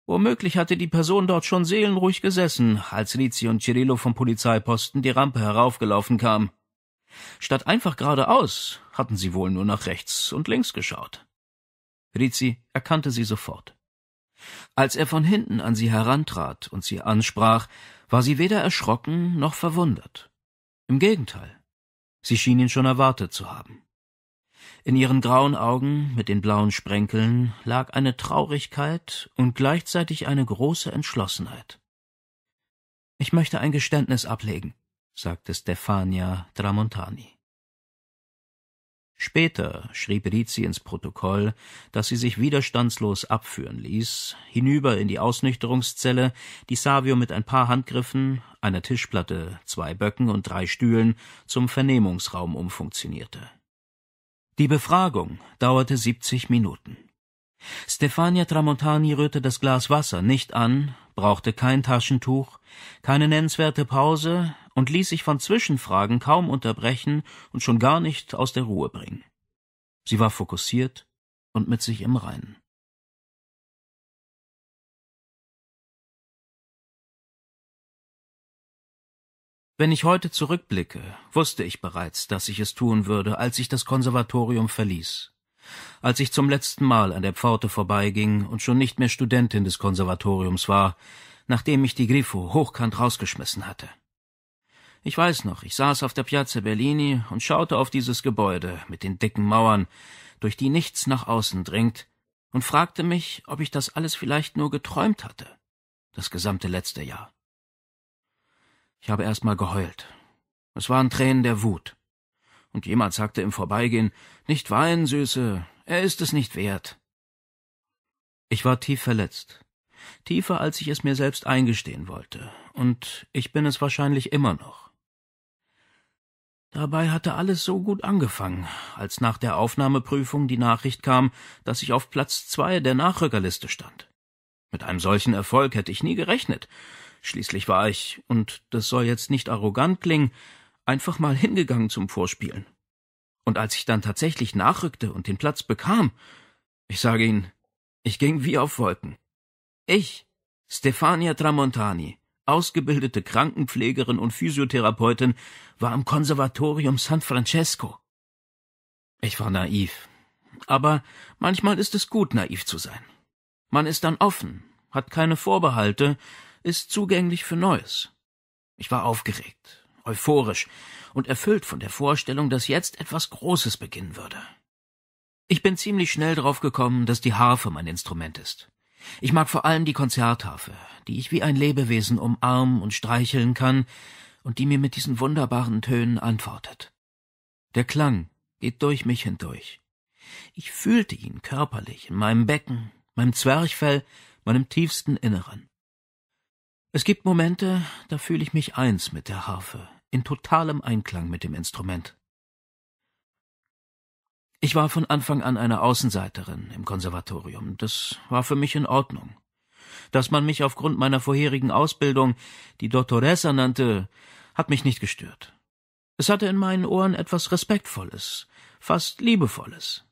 Womöglich hatte die Person dort schon seelenruhig gesessen, als Rizzi und Cirillo vom Polizeiposten die Rampe heraufgelaufen kam. Statt einfach geradeaus hatten sie wohl nur nach rechts und links geschaut. Rizzi erkannte sie sofort. Als er von hinten an sie herantrat und sie ansprach, war sie weder erschrocken noch verwundert. Im Gegenteil, sie schien ihn schon erwartet zu haben. In ihren grauen Augen mit den blauen Sprenkeln lag eine Traurigkeit und gleichzeitig eine große Entschlossenheit. Ich möchte ein Geständnis ablegen, sagte Stefania Tramontani. Später schrieb Rizzi ins Protokoll, dass sie sich widerstandslos abführen ließ, hinüber in die Ausnüchterungszelle, die Savio mit ein paar Handgriffen, einer Tischplatte, zwei Böcken und drei Stühlen zum Vernehmungsraum umfunktionierte. Die Befragung dauerte 70 Minuten. Stefania Tramontani rührte das Glas Wasser nicht an, brauchte kein Taschentuch, keine nennenswerte Pause, und ließ sich von Zwischenfragen kaum unterbrechen und schon gar nicht aus der Ruhe bringen. Sie war fokussiert und mit sich im Reinen. Wenn ich heute zurückblicke, wusste ich bereits, dass ich es tun würde, als ich das Konservatorium verließ. Als ich zum letzten Mal an der Pforte vorbeiging und schon nicht mehr Studentin des Konservatoriums war, nachdem mich die Grifo hochkant rausgeschmissen hatte. Ich weiß noch, ich saß auf der Piazza Bellini und schaute auf dieses Gebäude mit den dicken Mauern, durch die nichts nach außen dringt, und fragte mich, ob ich das alles vielleicht nur geträumt hatte, das gesamte letzte Jahr. Ich habe erst mal geheult. Es waren Tränen der Wut. Und jemand sagte im Vorbeigehen, nicht weinen, Süße, er ist es nicht wert. Ich war tief verletzt, tiefer als ich es mir selbst eingestehen wollte, und ich bin es wahrscheinlich immer noch. Dabei hatte alles so gut angefangen, als nach der Aufnahmeprüfung die Nachricht kam, dass ich auf Platz zwei der Nachrückerliste stand. Mit einem solchen Erfolg hätte ich nie gerechnet. Schließlich war ich, und das soll jetzt nicht arrogant klingen, einfach mal hingegangen zum Vorspielen. Und als ich dann tatsächlich nachrückte und den Platz bekam, ich sage Ihnen, ich ging wie auf Wolken. Ich, Stefania Tramontani, ausgebildete Krankenpflegerin und Physiotherapeutin, war am Konservatorium San Francesco. Ich war naiv. Aber manchmal ist es gut, naiv zu sein. Man ist dann offen, hat keine Vorbehalte, ist zugänglich für Neues. Ich war aufgeregt, euphorisch und erfüllt von der Vorstellung, dass jetzt etwas Großes beginnen würde. Ich bin ziemlich schnell draufgekommen, dass die Harfe mein Instrument ist. Ich mag vor allem die Konzertharfe, die ich wie ein Lebewesen umarmen und streicheln kann und die mir mit diesen wunderbaren Tönen antwortet. Der Klang geht durch mich hindurch. Ich fühlte ihn körperlich in meinem Becken, meinem Zwerchfell, meinem tiefsten Inneren. Es gibt Momente, da fühle ich mich eins mit der Harfe, in totalem Einklang mit dem Instrument. Ich war von Anfang an eine Außenseiterin im Konservatorium. Das war für mich in Ordnung. Dass man mich aufgrund meiner vorherigen Ausbildung die Dottoressa nannte, hat mich nicht gestört. Es hatte in meinen Ohren etwas Respektvolles, fast Liebevolles.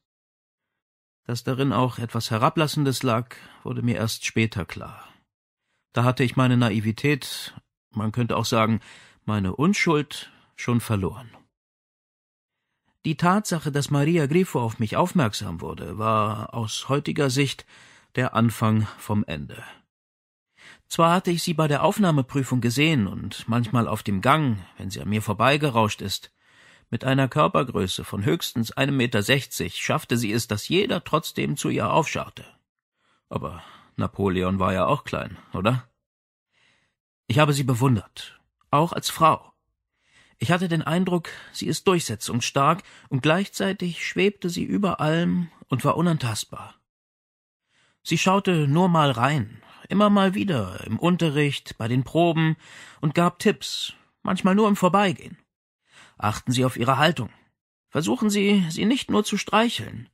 Dass darin auch etwas Herablassendes lag, wurde mir erst später klar. Da hatte ich meine Naivität, man könnte auch sagen, meine Unschuld schon verloren. Die Tatsache, dass Maria Grifo auf mich aufmerksam wurde, war aus heutiger Sicht der Anfang vom Ende. Zwar hatte ich sie bei der Aufnahmeprüfung gesehen und manchmal auf dem Gang, wenn sie an mir vorbeigerauscht ist, mit einer Körpergröße von höchstens einem Meter sechzig schaffte sie es, dass jeder trotzdem zu ihr aufscharte. Aber Napoleon war ja auch klein, oder? Ich habe sie bewundert, auch als Frau. Ich hatte den Eindruck, sie ist durchsetzungsstark, und gleichzeitig schwebte sie über allem und war unantastbar. Sie schaute nur mal rein, immer mal wieder, im Unterricht, bei den Proben, und gab Tipps, manchmal nur im Vorbeigehen. Achten Sie auf Ihre Haltung. Versuchen Sie, sie nicht nur zu streicheln.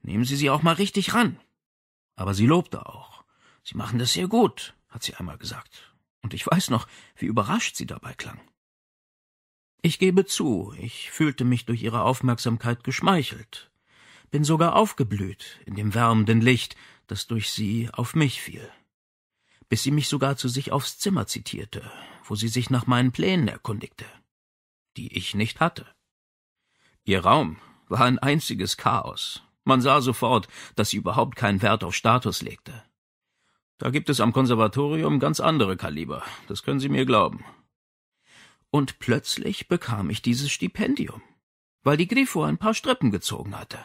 Nehmen Sie sie auch mal richtig ran. Aber sie lobte auch. Sie machen das sehr gut, hat sie einmal gesagt. Und ich weiß noch, wie überrascht sie dabei klang. Ich gebe zu, ich fühlte mich durch ihre Aufmerksamkeit geschmeichelt, bin sogar aufgeblüht in dem wärmenden Licht, das durch sie auf mich fiel. Bis sie mich sogar zu sich aufs Zimmer zitierte, wo sie sich nach meinen Plänen erkundigte, die ich nicht hatte. Ihr Raum war ein einziges Chaos. Man sah sofort, dass sie überhaupt keinen Wert auf Status legte. Da gibt es am Konservatorium ganz andere Kaliber, das können Sie mir glauben. Und plötzlich bekam ich dieses Stipendium, weil die Grifo ein paar Strippen gezogen hatte.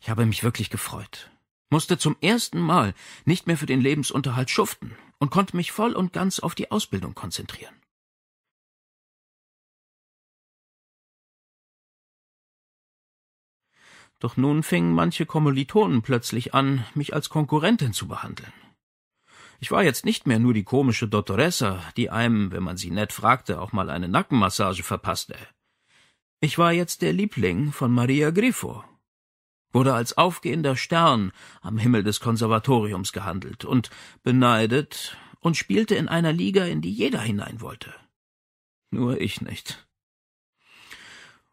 Ich habe mich wirklich gefreut, musste zum ersten Mal nicht mehr für den Lebensunterhalt schuften und konnte mich voll und ganz auf die Ausbildung konzentrieren. Doch nun fingen manche Kommilitonen plötzlich an, mich als Konkurrentin zu behandeln ich war jetzt nicht mehr nur die komische Dottoressa, die einem, wenn man sie nett fragte, auch mal eine Nackenmassage verpasste. Ich war jetzt der Liebling von Maria Griffo, wurde als aufgehender Stern am Himmel des Konservatoriums gehandelt und beneidet und spielte in einer Liga, in die jeder hinein wollte. Nur ich nicht.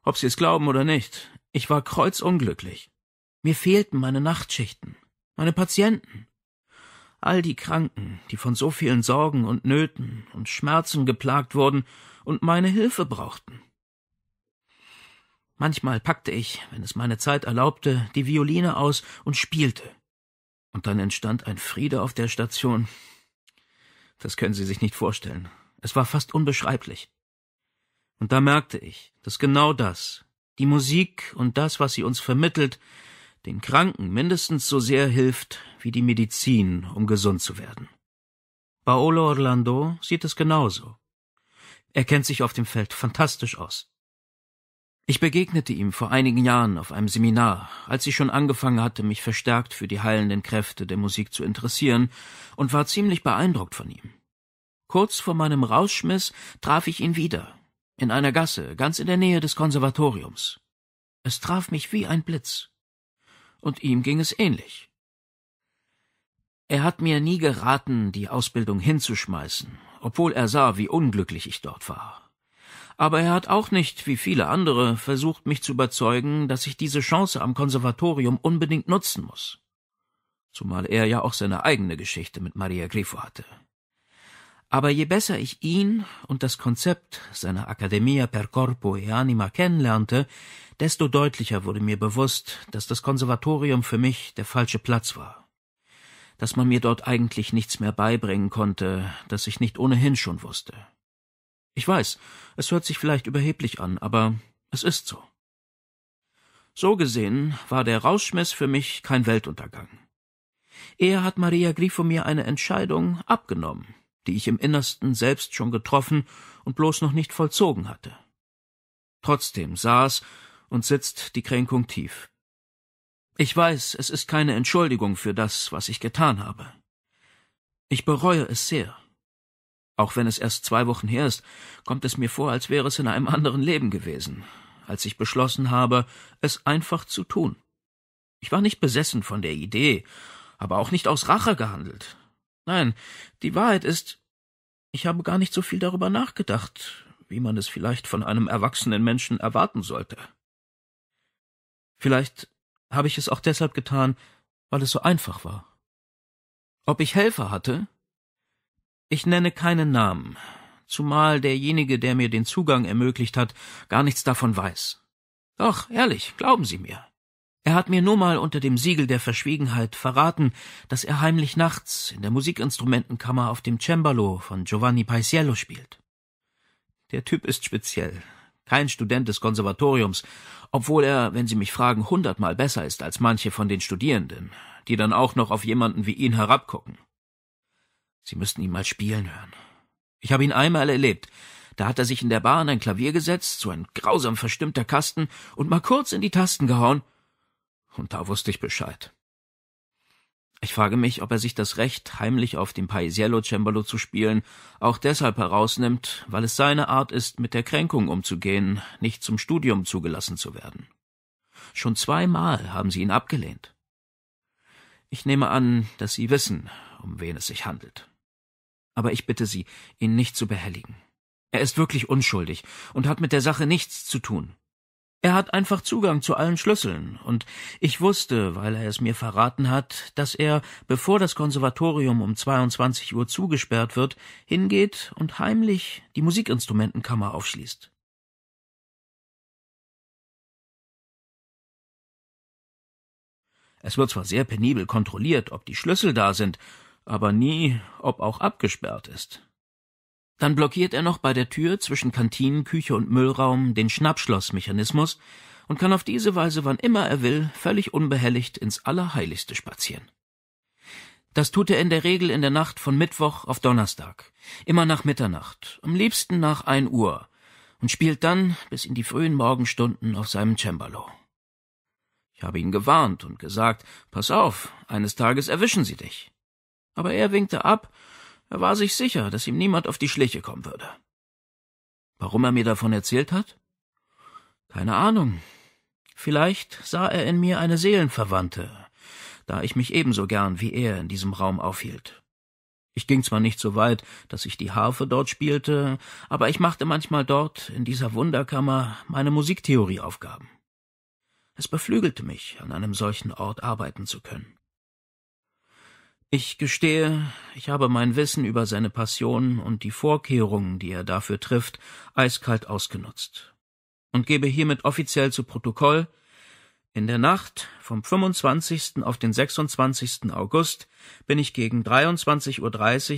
Ob Sie es glauben oder nicht, ich war kreuzunglücklich. Mir fehlten meine Nachtschichten, meine Patienten, all die Kranken, die von so vielen Sorgen und Nöten und Schmerzen geplagt wurden und meine Hilfe brauchten. Manchmal packte ich, wenn es meine Zeit erlaubte, die Violine aus und spielte. Und dann entstand ein Friede auf der Station. Das können Sie sich nicht vorstellen. Es war fast unbeschreiblich. Und da merkte ich, dass genau das, die Musik und das, was sie uns vermittelt, den Kranken mindestens so sehr hilft wie die Medizin, um gesund zu werden. Paolo Orlando sieht es genauso. Er kennt sich auf dem Feld fantastisch aus. Ich begegnete ihm vor einigen Jahren auf einem Seminar, als ich schon angefangen hatte, mich verstärkt für die heilenden Kräfte der Musik zu interessieren und war ziemlich beeindruckt von ihm. Kurz vor meinem Rausschmiss traf ich ihn wieder, in einer Gasse, ganz in der Nähe des Konservatoriums. Es traf mich wie ein Blitz. Und ihm ging es ähnlich. Er hat mir nie geraten, die Ausbildung hinzuschmeißen, obwohl er sah, wie unglücklich ich dort war. Aber er hat auch nicht, wie viele andere, versucht, mich zu überzeugen, dass ich diese Chance am Konservatorium unbedingt nutzen muss. Zumal er ja auch seine eigene Geschichte mit Maria Grifo hatte. Aber je besser ich ihn und das Konzept seiner Accademia per Corpo e Anima kennenlernte, desto deutlicher wurde mir bewusst, dass das Konservatorium für mich der falsche Platz war dass man mir dort eigentlich nichts mehr beibringen konnte, das ich nicht ohnehin schon wusste. Ich weiß, es hört sich vielleicht überheblich an, aber es ist so. So gesehen war der Rauschmiss für mich kein Weltuntergang. Er hat Maria Grifo mir eine Entscheidung abgenommen, die ich im Innersten selbst schon getroffen und bloß noch nicht vollzogen hatte. Trotzdem saß und sitzt die Kränkung tief. Ich weiß, es ist keine Entschuldigung für das, was ich getan habe. Ich bereue es sehr. Auch wenn es erst zwei Wochen her ist, kommt es mir vor, als wäre es in einem anderen Leben gewesen, als ich beschlossen habe, es einfach zu tun. Ich war nicht besessen von der Idee, aber auch nicht aus Rache gehandelt. Nein, die Wahrheit ist, ich habe gar nicht so viel darüber nachgedacht, wie man es vielleicht von einem erwachsenen Menschen erwarten sollte. Vielleicht habe ich es auch deshalb getan, weil es so einfach war. Ob ich Helfer hatte? Ich nenne keinen Namen, zumal derjenige, der mir den Zugang ermöglicht hat, gar nichts davon weiß. Doch, ehrlich, glauben Sie mir. Er hat mir nur mal unter dem Siegel der Verschwiegenheit verraten, dass er heimlich nachts in der Musikinstrumentenkammer auf dem Cembalo von Giovanni Paisiello spielt. Der Typ ist speziell, kein Student des Konservatoriums, obwohl er, wenn Sie mich fragen, hundertmal besser ist als manche von den Studierenden, die dann auch noch auf jemanden wie ihn herabgucken. Sie müssten ihn mal spielen hören. Ich habe ihn einmal erlebt. Da hat er sich in der Bar an ein Klavier gesetzt, so ein grausam verstimmter Kasten, und mal kurz in die Tasten gehauen. Und da wusste ich Bescheid. Ich frage mich, ob er sich das Recht, heimlich auf dem Paisiello Cembalo zu spielen, auch deshalb herausnimmt, weil es seine Art ist, mit der Kränkung umzugehen, nicht zum Studium zugelassen zu werden. Schon zweimal haben sie ihn abgelehnt. Ich nehme an, dass Sie wissen, um wen es sich handelt. Aber ich bitte Sie, ihn nicht zu behelligen. Er ist wirklich unschuldig und hat mit der Sache nichts zu tun. Er hat einfach Zugang zu allen Schlüsseln, und ich wusste, weil er es mir verraten hat, dass er, bevor das Konservatorium um 22 Uhr zugesperrt wird, hingeht und heimlich die Musikinstrumentenkammer aufschließt. Es wird zwar sehr penibel kontrolliert, ob die Schlüssel da sind, aber nie, ob auch abgesperrt ist. Dann blockiert er noch bei der Tür zwischen Kantinen, Küche und Müllraum den Schnappschlossmechanismus und kann auf diese Weise, wann immer er will, völlig unbehelligt ins Allerheiligste spazieren. Das tut er in der Regel in der Nacht von Mittwoch auf Donnerstag, immer nach Mitternacht, am liebsten nach ein Uhr, und spielt dann bis in die frühen Morgenstunden auf seinem Cembalo. Ich habe ihn gewarnt und gesagt, pass auf, eines Tages erwischen sie dich. Aber er winkte ab er war sich sicher, dass ihm niemand auf die Schliche kommen würde. Warum er mir davon erzählt hat? Keine Ahnung. Vielleicht sah er in mir eine Seelenverwandte, da ich mich ebenso gern wie er in diesem Raum aufhielt. Ich ging zwar nicht so weit, dass ich die Harfe dort spielte, aber ich machte manchmal dort, in dieser Wunderkammer, meine Musiktheorieaufgaben. Es beflügelte mich, an einem solchen Ort arbeiten zu können. Ich gestehe, ich habe mein Wissen über seine Passion und die Vorkehrungen, die er dafür trifft, eiskalt ausgenutzt und gebe hiermit offiziell zu Protokoll, in der Nacht vom 25. auf den 26. August bin ich gegen 23.30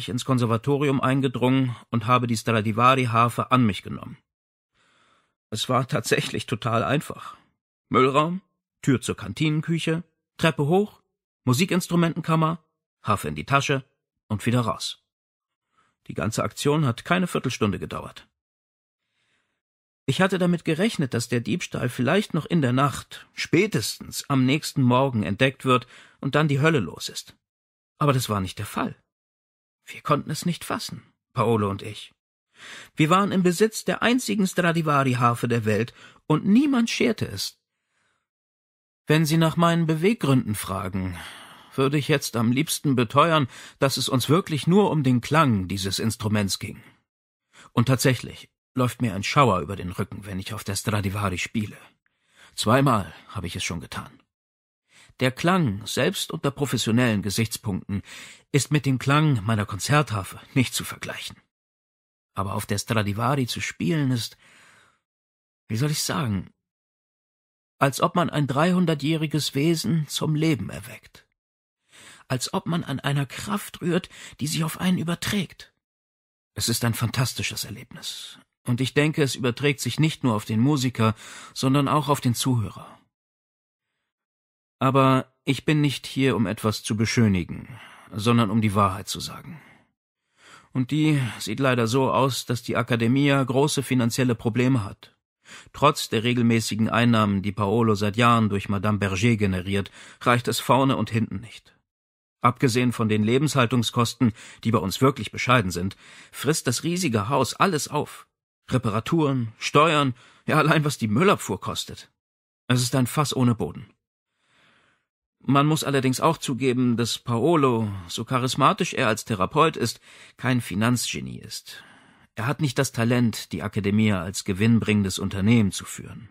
Uhr ins Konservatorium eingedrungen und habe die Stradivari-Harfe an mich genommen. Es war tatsächlich total einfach. Müllraum, Tür zur Kantinenküche, Treppe hoch, Musikinstrumentenkammer, Hafe in die Tasche und wieder raus. Die ganze Aktion hat keine Viertelstunde gedauert. Ich hatte damit gerechnet, dass der Diebstahl vielleicht noch in der Nacht, spätestens am nächsten Morgen entdeckt wird und dann die Hölle los ist. Aber das war nicht der Fall. Wir konnten es nicht fassen, Paolo und ich. Wir waren im Besitz der einzigen Stradivari-Harfe der Welt und niemand scherte es. Wenn Sie nach meinen Beweggründen fragen, würde ich jetzt am liebsten beteuern, dass es uns wirklich nur um den Klang dieses Instruments ging. Und tatsächlich läuft mir ein Schauer über den Rücken, wenn ich auf der Stradivari spiele. Zweimal habe ich es schon getan. Der Klang, selbst unter professionellen Gesichtspunkten, ist mit dem Klang meiner Konzerthafe nicht zu vergleichen. Aber auf der Stradivari zu spielen ist, wie soll ich sagen, als ob man ein dreihundertjähriges Wesen zum Leben erweckt als ob man an einer Kraft rührt, die sich auf einen überträgt. Es ist ein fantastisches Erlebnis. Und ich denke, es überträgt sich nicht nur auf den Musiker, sondern auch auf den Zuhörer. Aber ich bin nicht hier, um etwas zu beschönigen, sondern um die Wahrheit zu sagen. Und die sieht leider so aus, dass die Akademia große finanzielle Probleme hat. Trotz der regelmäßigen Einnahmen, die Paolo seit Jahren durch Madame Berger generiert, reicht es vorne und hinten nicht. Abgesehen von den Lebenshaltungskosten, die bei uns wirklich bescheiden sind, frisst das riesige Haus alles auf. Reparaturen, Steuern, ja allein was die Müllabfuhr kostet. Es ist ein Fass ohne Boden. Man muss allerdings auch zugeben, dass Paolo, so charismatisch er als Therapeut ist, kein Finanzgenie ist. Er hat nicht das Talent, die Akademie als gewinnbringendes Unternehmen zu führen.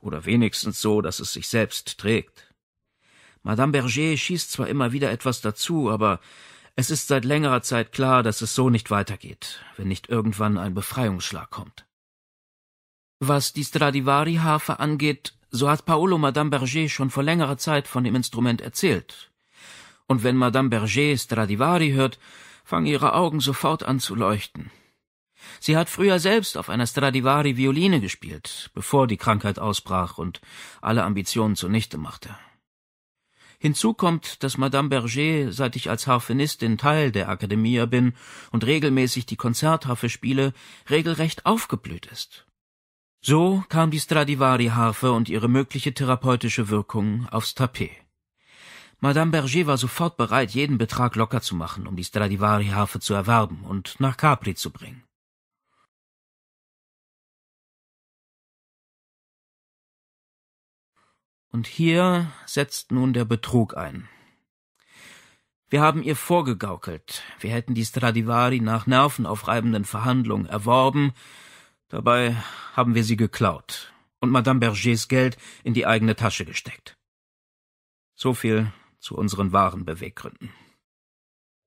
Oder wenigstens so, dass es sich selbst trägt. Madame Berger schießt zwar immer wieder etwas dazu, aber es ist seit längerer Zeit klar, dass es so nicht weitergeht, wenn nicht irgendwann ein Befreiungsschlag kommt. Was die Stradivari-Harfe angeht, so hat Paolo Madame Berger schon vor längerer Zeit von dem Instrument erzählt. Und wenn Madame Berger Stradivari hört, fangen ihre Augen sofort an zu leuchten. Sie hat früher selbst auf einer Stradivari Violine gespielt, bevor die Krankheit ausbrach und alle Ambitionen zunichte machte. Hinzu kommt, dass Madame Berger, seit ich als Harfenistin Teil der Akademie bin und regelmäßig die Konzertharfe spiele, regelrecht aufgeblüht ist. So kam die Stradivari-Harfe und ihre mögliche therapeutische Wirkung aufs Tapet. Madame Berger war sofort bereit, jeden Betrag locker zu machen, um die Stradivari-Harfe zu erwerben und nach Capri zu bringen. Und hier setzt nun der Betrug ein. Wir haben ihr vorgegaukelt, wir hätten die Stradivari nach nervenaufreibenden Verhandlungen erworben, dabei haben wir sie geklaut und Madame Bergers Geld in die eigene Tasche gesteckt. So viel zu unseren wahren Beweggründen.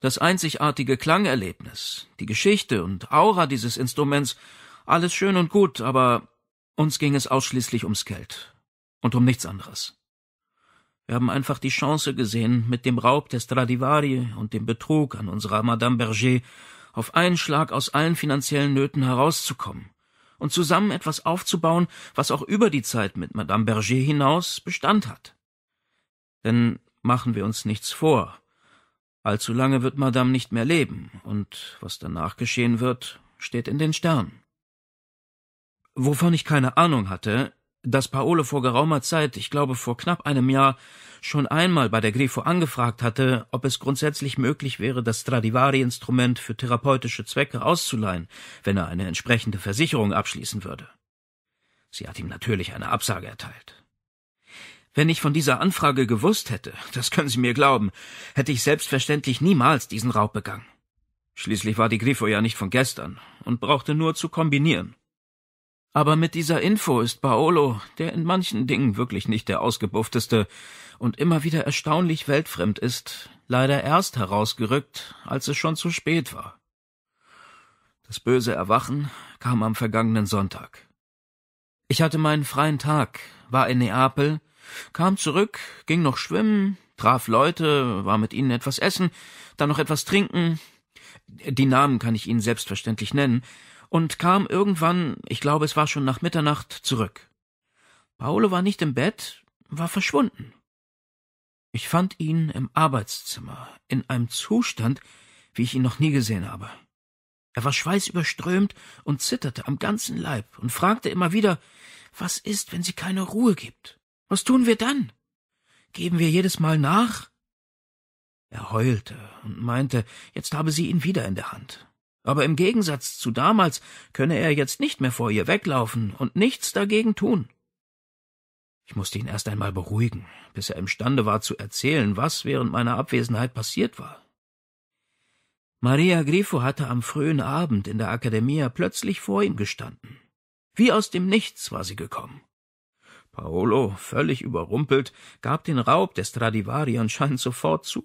Das einzigartige Klangerlebnis, die Geschichte und Aura dieses Instruments, alles schön und gut, aber uns ging es ausschließlich ums Geld und um nichts anderes. Wir haben einfach die Chance gesehen, mit dem Raub der Stradivari und dem Betrug an unserer Madame Berger auf einen Schlag aus allen finanziellen Nöten herauszukommen und zusammen etwas aufzubauen, was auch über die Zeit mit Madame Berger hinaus Bestand hat. Denn machen wir uns nichts vor. Allzu lange wird Madame nicht mehr leben, und was danach geschehen wird, steht in den Sternen. Wovon ich keine Ahnung hatte, dass Paolo vor geraumer Zeit, ich glaube vor knapp einem Jahr, schon einmal bei der Grifo angefragt hatte, ob es grundsätzlich möglich wäre, das Stradivari-Instrument für therapeutische Zwecke auszuleihen, wenn er eine entsprechende Versicherung abschließen würde. Sie hat ihm natürlich eine Absage erteilt. Wenn ich von dieser Anfrage gewusst hätte, das können Sie mir glauben, hätte ich selbstverständlich niemals diesen Raub begangen. Schließlich war die Grifo ja nicht von gestern und brauchte nur zu kombinieren. Aber mit dieser Info ist Paolo, der in manchen Dingen wirklich nicht der ausgebuffteste und immer wieder erstaunlich weltfremd ist, leider erst herausgerückt, als es schon zu spät war. Das böse Erwachen kam am vergangenen Sonntag. Ich hatte meinen freien Tag, war in Neapel, kam zurück, ging noch schwimmen, traf Leute, war mit ihnen etwas essen, dann noch etwas trinken. Die Namen kann ich Ihnen selbstverständlich nennen, und kam irgendwann, ich glaube es war schon nach Mitternacht, zurück. Paolo war nicht im Bett, war verschwunden. Ich fand ihn im Arbeitszimmer, in einem Zustand, wie ich ihn noch nie gesehen habe. Er war schweißüberströmt und zitterte am ganzen Leib und fragte immer wieder, was ist, wenn sie keine Ruhe gibt? Was tun wir dann? Geben wir jedes Mal nach? Er heulte und meinte, jetzt habe sie ihn wieder in der Hand aber im Gegensatz zu damals könne er jetzt nicht mehr vor ihr weglaufen und nichts dagegen tun. Ich musste ihn erst einmal beruhigen, bis er imstande war zu erzählen, was während meiner Abwesenheit passiert war. Maria Grifo hatte am frühen Abend in der Akademia plötzlich vor ihm gestanden. Wie aus dem Nichts war sie gekommen. Paolo, völlig überrumpelt, gab den Raub des anscheinend sofort zu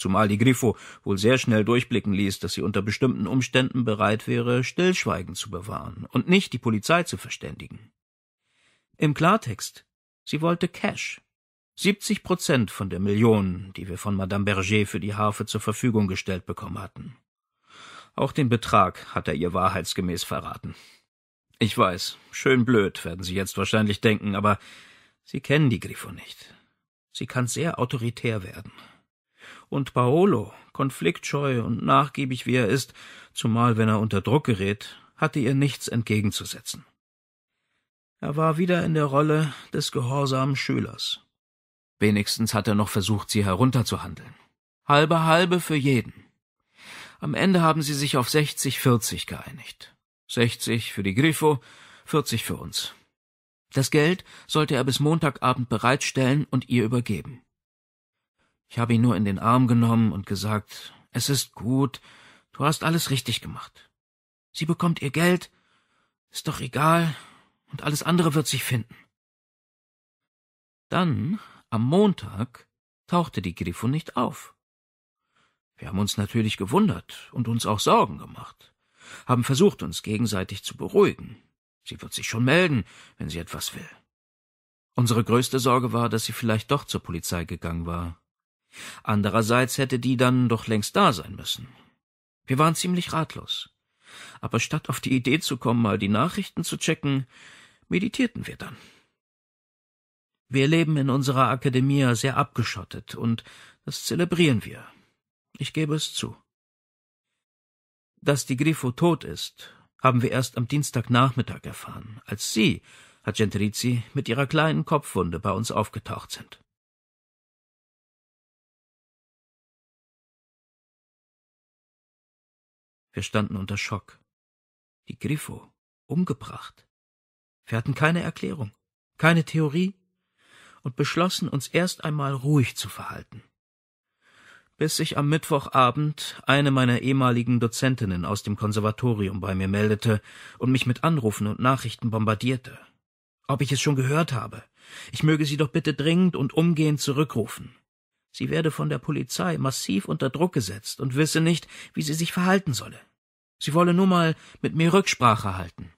zumal die Griffo wohl sehr schnell durchblicken ließ, dass sie unter bestimmten Umständen bereit wäre, Stillschweigen zu bewahren und nicht die Polizei zu verständigen. Im Klartext, sie wollte Cash. 70 Prozent von der Million, die wir von Madame Berger für die Harfe zur Verfügung gestellt bekommen hatten. Auch den Betrag hat er ihr wahrheitsgemäß verraten. Ich weiß, schön blöd, werden Sie jetzt wahrscheinlich denken, aber Sie kennen die Griffo nicht. Sie kann sehr autoritär werden. Und Paolo, konfliktscheu und nachgiebig wie er ist, zumal wenn er unter Druck gerät, hatte ihr nichts entgegenzusetzen. Er war wieder in der Rolle des gehorsamen Schülers. Wenigstens hat er noch versucht, sie herunterzuhandeln. Halbe halbe für jeden. Am Ende haben sie sich auf 60-40 geeinigt. 60 für die Grifo, 40 für uns. Das Geld sollte er bis Montagabend bereitstellen und ihr übergeben. Ich habe ihn nur in den Arm genommen und gesagt, es ist gut, du hast alles richtig gemacht. Sie bekommt ihr Geld, ist doch egal, und alles andere wird sich finden. Dann, am Montag, tauchte die Griffo nicht auf. Wir haben uns natürlich gewundert und uns auch Sorgen gemacht, haben versucht, uns gegenseitig zu beruhigen. Sie wird sich schon melden, wenn sie etwas will. Unsere größte Sorge war, dass sie vielleicht doch zur Polizei gegangen war Andererseits hätte die dann doch längst da sein müssen. Wir waren ziemlich ratlos. Aber statt auf die Idee zu kommen, mal die Nachrichten zu checken, meditierten wir dann. Wir leben in unserer Akademie sehr abgeschottet und das zelebrieren wir. Ich gebe es zu. Dass die Griffo tot ist, haben wir erst am Dienstagnachmittag erfahren, als Sie, Herr Gentrizi, mit Ihrer kleinen Kopfwunde bei uns aufgetaucht sind. Wir standen unter Schock. Die Griffo, umgebracht. Wir hatten keine Erklärung, keine Theorie und beschlossen, uns erst einmal ruhig zu verhalten. Bis sich am Mittwochabend eine meiner ehemaligen Dozentinnen aus dem Konservatorium bei mir meldete und mich mit Anrufen und Nachrichten bombardierte. Ob ich es schon gehört habe, ich möge sie doch bitte dringend und umgehend zurückrufen. Sie werde von der Polizei massiv unter Druck gesetzt und wisse nicht, wie sie sich verhalten solle. Sie wolle nur mal mit mir Rücksprache halten.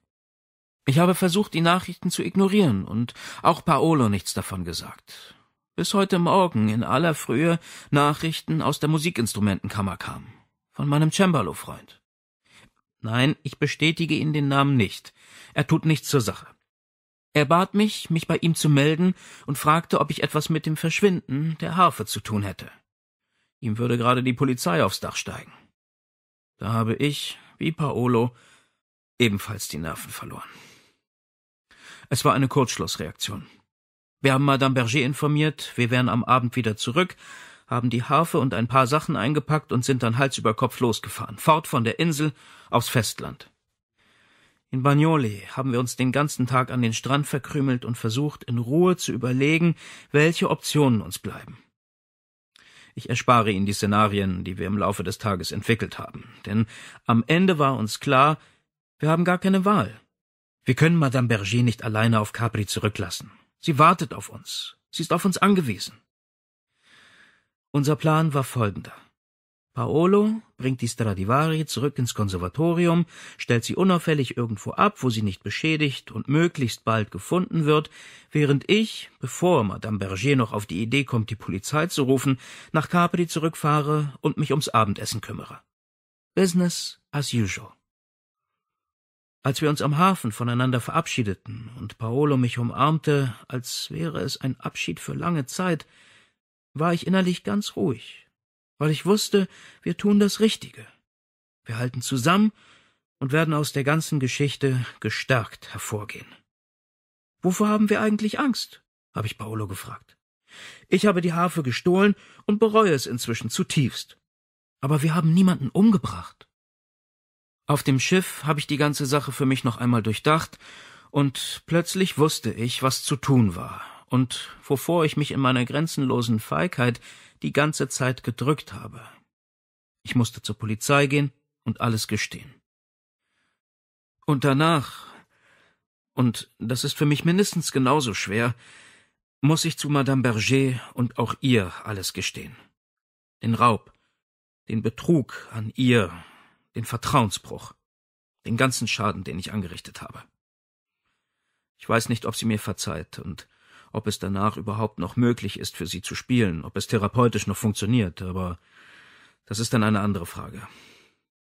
Ich habe versucht, die Nachrichten zu ignorieren und auch Paolo nichts davon gesagt. Bis heute Morgen in aller Frühe Nachrichten aus der Musikinstrumentenkammer kamen. Von meinem Cembalo-Freund. Nein, ich bestätige Ihnen den Namen nicht. Er tut nichts zur Sache. Er bat mich, mich bei ihm zu melden und fragte, ob ich etwas mit dem Verschwinden der Harfe zu tun hätte. Ihm würde gerade die Polizei aufs Dach steigen. Da habe ich, wie Paolo, ebenfalls die Nerven verloren. Es war eine Kurzschlussreaktion. Wir haben Madame Berger informiert, wir wären am Abend wieder zurück, haben die Harfe und ein paar Sachen eingepackt und sind dann Hals über Kopf losgefahren, fort von der Insel aufs Festland. In Bagnoli haben wir uns den ganzen Tag an den Strand verkrümelt und versucht, in Ruhe zu überlegen, welche Optionen uns bleiben. Ich erspare Ihnen die Szenarien, die wir im Laufe des Tages entwickelt haben, denn am Ende war uns klar, wir haben gar keine Wahl. Wir können Madame Berger nicht alleine auf Capri zurücklassen. Sie wartet auf uns. Sie ist auf uns angewiesen. Unser Plan war folgender. Paolo bringt die Stradivari zurück ins Konservatorium, stellt sie unauffällig irgendwo ab, wo sie nicht beschädigt und möglichst bald gefunden wird, während ich, bevor Madame Berger noch auf die Idee kommt, die Polizei zu rufen, nach Capri zurückfahre und mich ums Abendessen kümmere. Business as usual. Als wir uns am Hafen voneinander verabschiedeten und Paolo mich umarmte, als wäre es ein Abschied für lange Zeit, war ich innerlich ganz ruhig weil ich wusste, wir tun das Richtige. Wir halten zusammen und werden aus der ganzen Geschichte gestärkt hervorgehen. Wovor haben wir eigentlich Angst? habe ich Paolo gefragt. Ich habe die Harfe gestohlen und bereue es inzwischen zutiefst. Aber wir haben niemanden umgebracht. Auf dem Schiff habe ich die ganze Sache für mich noch einmal durchdacht, und plötzlich wusste ich, was zu tun war und wovor ich mich in meiner grenzenlosen Feigheit die ganze Zeit gedrückt habe. Ich musste zur Polizei gehen und alles gestehen. Und danach, und das ist für mich mindestens genauso schwer, muss ich zu Madame Berger und auch ihr alles gestehen. Den Raub, den Betrug an ihr, den Vertrauensbruch, den ganzen Schaden, den ich angerichtet habe. Ich weiß nicht, ob sie mir verzeiht, und ob es danach überhaupt noch möglich ist, für sie zu spielen, ob es therapeutisch noch funktioniert, aber das ist dann eine andere Frage.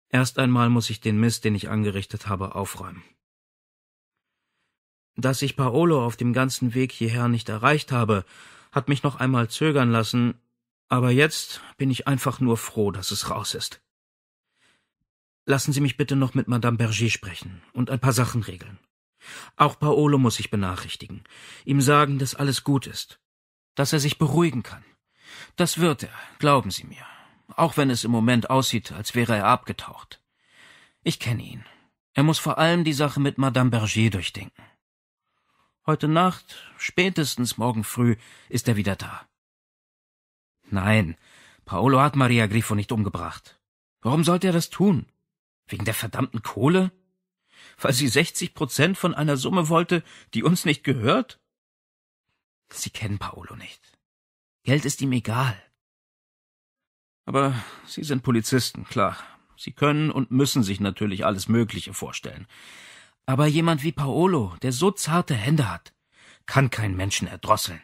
Erst einmal muss ich den Mist, den ich angerichtet habe, aufräumen. Dass ich Paolo auf dem ganzen Weg hierher nicht erreicht habe, hat mich noch einmal zögern lassen, aber jetzt bin ich einfach nur froh, dass es raus ist. Lassen Sie mich bitte noch mit Madame Berger sprechen und ein paar Sachen regeln. Auch Paolo muss ich benachrichtigen, ihm sagen, dass alles gut ist, dass er sich beruhigen kann. Das wird er, glauben Sie mir, auch wenn es im Moment aussieht, als wäre er abgetaucht. Ich kenne ihn. Er muss vor allem die Sache mit Madame Berger durchdenken. Heute Nacht, spätestens morgen früh, ist er wieder da. Nein, Paolo hat Maria Grifo nicht umgebracht. Warum sollte er das tun? Wegen der verdammten Kohle? weil sie 60 Prozent von einer Summe wollte, die uns nicht gehört? Sie kennen Paolo nicht. Geld ist ihm egal. Aber Sie sind Polizisten, klar. Sie können und müssen sich natürlich alles Mögliche vorstellen. Aber jemand wie Paolo, der so zarte Hände hat, kann keinen Menschen erdrosseln.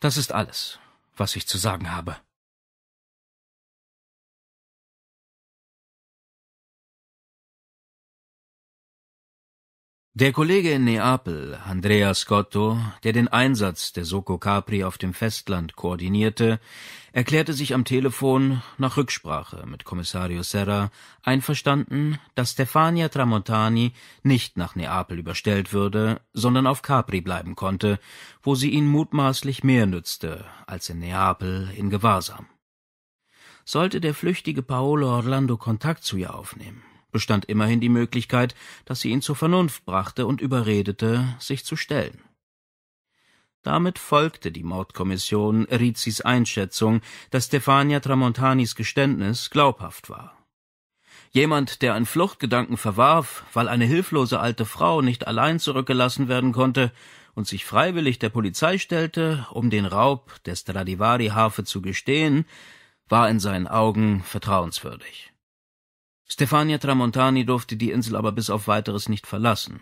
Das ist alles, was ich zu sagen habe. Der Kollege in Neapel, Andrea Scotto, der den Einsatz der Soko Capri auf dem Festland koordinierte, erklärte sich am Telefon nach Rücksprache mit Kommissario Serra einverstanden, dass Stefania Tramontani nicht nach Neapel überstellt würde, sondern auf Capri bleiben konnte, wo sie ihn mutmaßlich mehr nützte als in Neapel in Gewahrsam. Sollte der flüchtige Paolo Orlando Kontakt zu ihr aufnehmen, bestand immerhin die Möglichkeit, dass sie ihn zur Vernunft brachte und überredete, sich zu stellen. Damit folgte die Mordkommission Rizis Einschätzung, dass Stefania Tramontanis Geständnis glaubhaft war. Jemand, der einen Fluchtgedanken verwarf, weil eine hilflose alte Frau nicht allein zurückgelassen werden konnte und sich freiwillig der Polizei stellte, um den Raub der Stradivari-Harfe zu gestehen, war in seinen Augen vertrauenswürdig. Stefania Tramontani durfte die Insel aber bis auf weiteres nicht verlassen.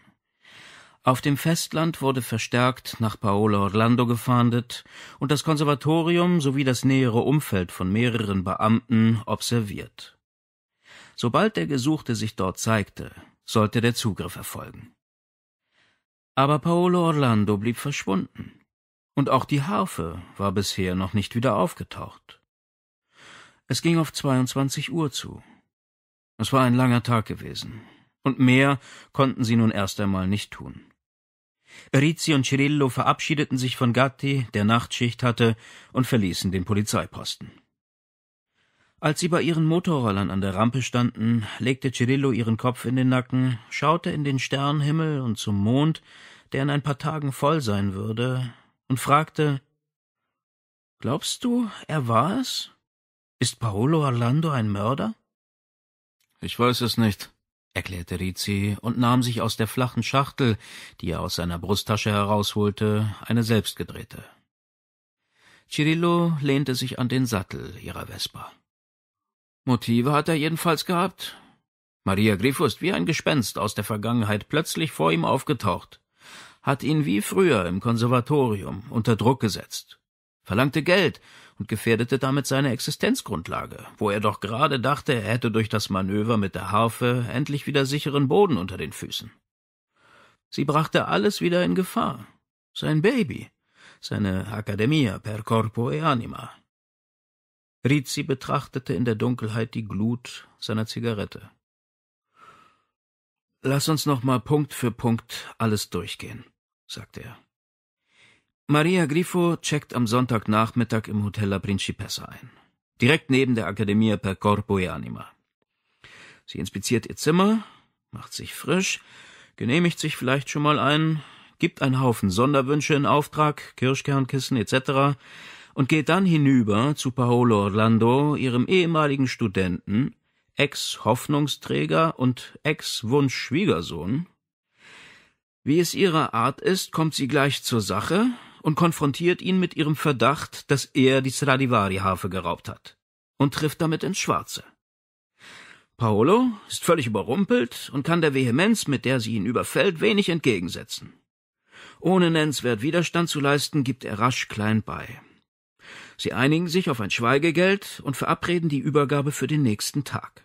Auf dem Festland wurde verstärkt nach Paolo Orlando gefahndet und das Konservatorium sowie das nähere Umfeld von mehreren Beamten observiert. Sobald der Gesuchte sich dort zeigte, sollte der Zugriff erfolgen. Aber Paolo Orlando blieb verschwunden, und auch die Harfe war bisher noch nicht wieder aufgetaucht. Es ging auf 22 Uhr zu. Es war ein langer Tag gewesen, und mehr konnten sie nun erst einmal nicht tun. Rizzi und Cirillo verabschiedeten sich von Gatti, der Nachtschicht hatte, und verließen den Polizeiposten. Als sie bei ihren Motorrollern an der Rampe standen, legte Cirillo ihren Kopf in den Nacken, schaute in den Sternenhimmel und zum Mond, der in ein paar Tagen voll sein würde, und fragte Glaubst du, er war es? Ist Paolo Orlando ein Mörder? Ich weiß es nicht, erklärte Rizzi und nahm sich aus der flachen Schachtel, die er aus seiner Brusttasche herausholte, eine selbstgedrehte. Cirillo lehnte sich an den Sattel ihrer Vespa. Motive hat er jedenfalls gehabt. Maria Grifo ist wie ein Gespenst aus der Vergangenheit plötzlich vor ihm aufgetaucht, hat ihn wie früher im Konservatorium unter Druck gesetzt, verlangte Geld und gefährdete damit seine Existenzgrundlage, wo er doch gerade dachte, er hätte durch das Manöver mit der Harfe endlich wieder sicheren Boden unter den Füßen. Sie brachte alles wieder in Gefahr. Sein Baby, seine Academia per corpo e anima. Rizzi betrachtete in der Dunkelheit die Glut seiner Zigarette. Lass uns noch mal Punkt für Punkt alles durchgehen, sagte er. Maria Grifo checkt am Sonntagnachmittag im Hotel La Principessa ein. Direkt neben der Accademia per Corpo e Anima. Sie inspiziert ihr Zimmer, macht sich frisch, genehmigt sich vielleicht schon mal ein, gibt einen Haufen Sonderwünsche in Auftrag, Kirschkernkissen etc. und geht dann hinüber zu Paolo Orlando, ihrem ehemaligen Studenten, Ex-Hoffnungsträger und ex wunsch schwiegersohn Wie es ihrer Art ist, kommt sie gleich zur Sache, und konfrontiert ihn mit ihrem Verdacht, dass er die Stradivari-Harfe geraubt hat und trifft damit ins Schwarze. Paolo ist völlig überrumpelt und kann der Vehemenz, mit der sie ihn überfällt, wenig entgegensetzen. Ohne nennenswert Widerstand zu leisten, gibt er rasch klein bei. Sie einigen sich auf ein Schweigegeld und verabreden die Übergabe für den nächsten Tag.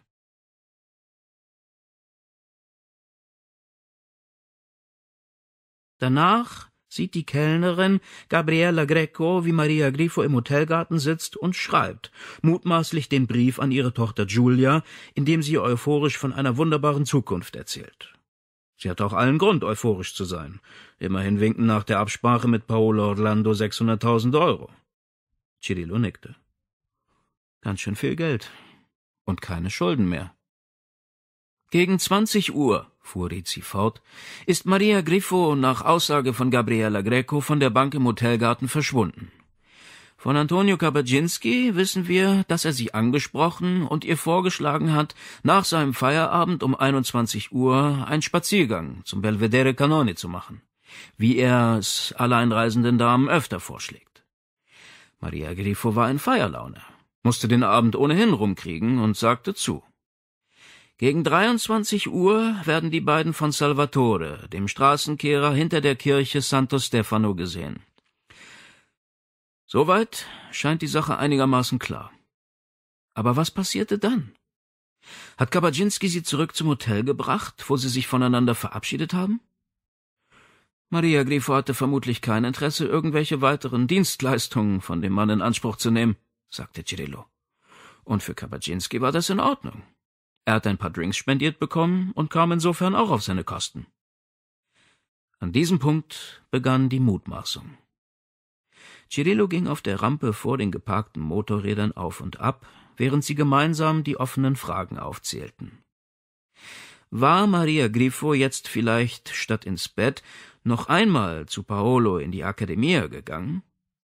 Danach sieht die Kellnerin Gabriella Greco, wie Maria Grifo im Hotelgarten sitzt und schreibt, mutmaßlich den Brief an ihre Tochter Julia, in dem sie euphorisch von einer wunderbaren Zukunft erzählt. Sie hat auch allen Grund, euphorisch zu sein. Immerhin winken nach der Absprache mit Paolo Orlando 600.000 Euro. Cirillo nickte. Ganz schön viel Geld. Und keine Schulden mehr. Gegen 20 Uhr fuhr Rizzi fort, ist Maria Griffo nach Aussage von Gabriela Greco von der Bank im Hotelgarten verschwunden. Von Antonio Kabaczynski wissen wir, dass er sie angesprochen und ihr vorgeschlagen hat, nach seinem Feierabend um 21 Uhr einen Spaziergang zum Belvedere Canone zu machen, wie er es alleinreisenden Damen öfter vorschlägt. Maria Griffo war in Feierlaune, musste den Abend ohnehin rumkriegen und sagte zu. Gegen 23 Uhr werden die beiden von Salvatore, dem Straßenkehrer hinter der Kirche Santo Stefano, gesehen. Soweit scheint die Sache einigermaßen klar. Aber was passierte dann? Hat Kabaczynski sie zurück zum Hotel gebracht, wo sie sich voneinander verabschiedet haben? Maria Grifo hatte vermutlich kein Interesse, irgendwelche weiteren Dienstleistungen von dem Mann in Anspruch zu nehmen, sagte Cirillo. Und für Kabaczynski war das in Ordnung. Er hat ein paar Drinks spendiert bekommen und kam insofern auch auf seine Kosten. An diesem Punkt begann die Mutmaßung. Cirillo ging auf der Rampe vor den geparkten Motorrädern auf und ab, während sie gemeinsam die offenen Fragen aufzählten. War Maria Grifo jetzt vielleicht statt ins Bett noch einmal zu Paolo in die Akademie gegangen,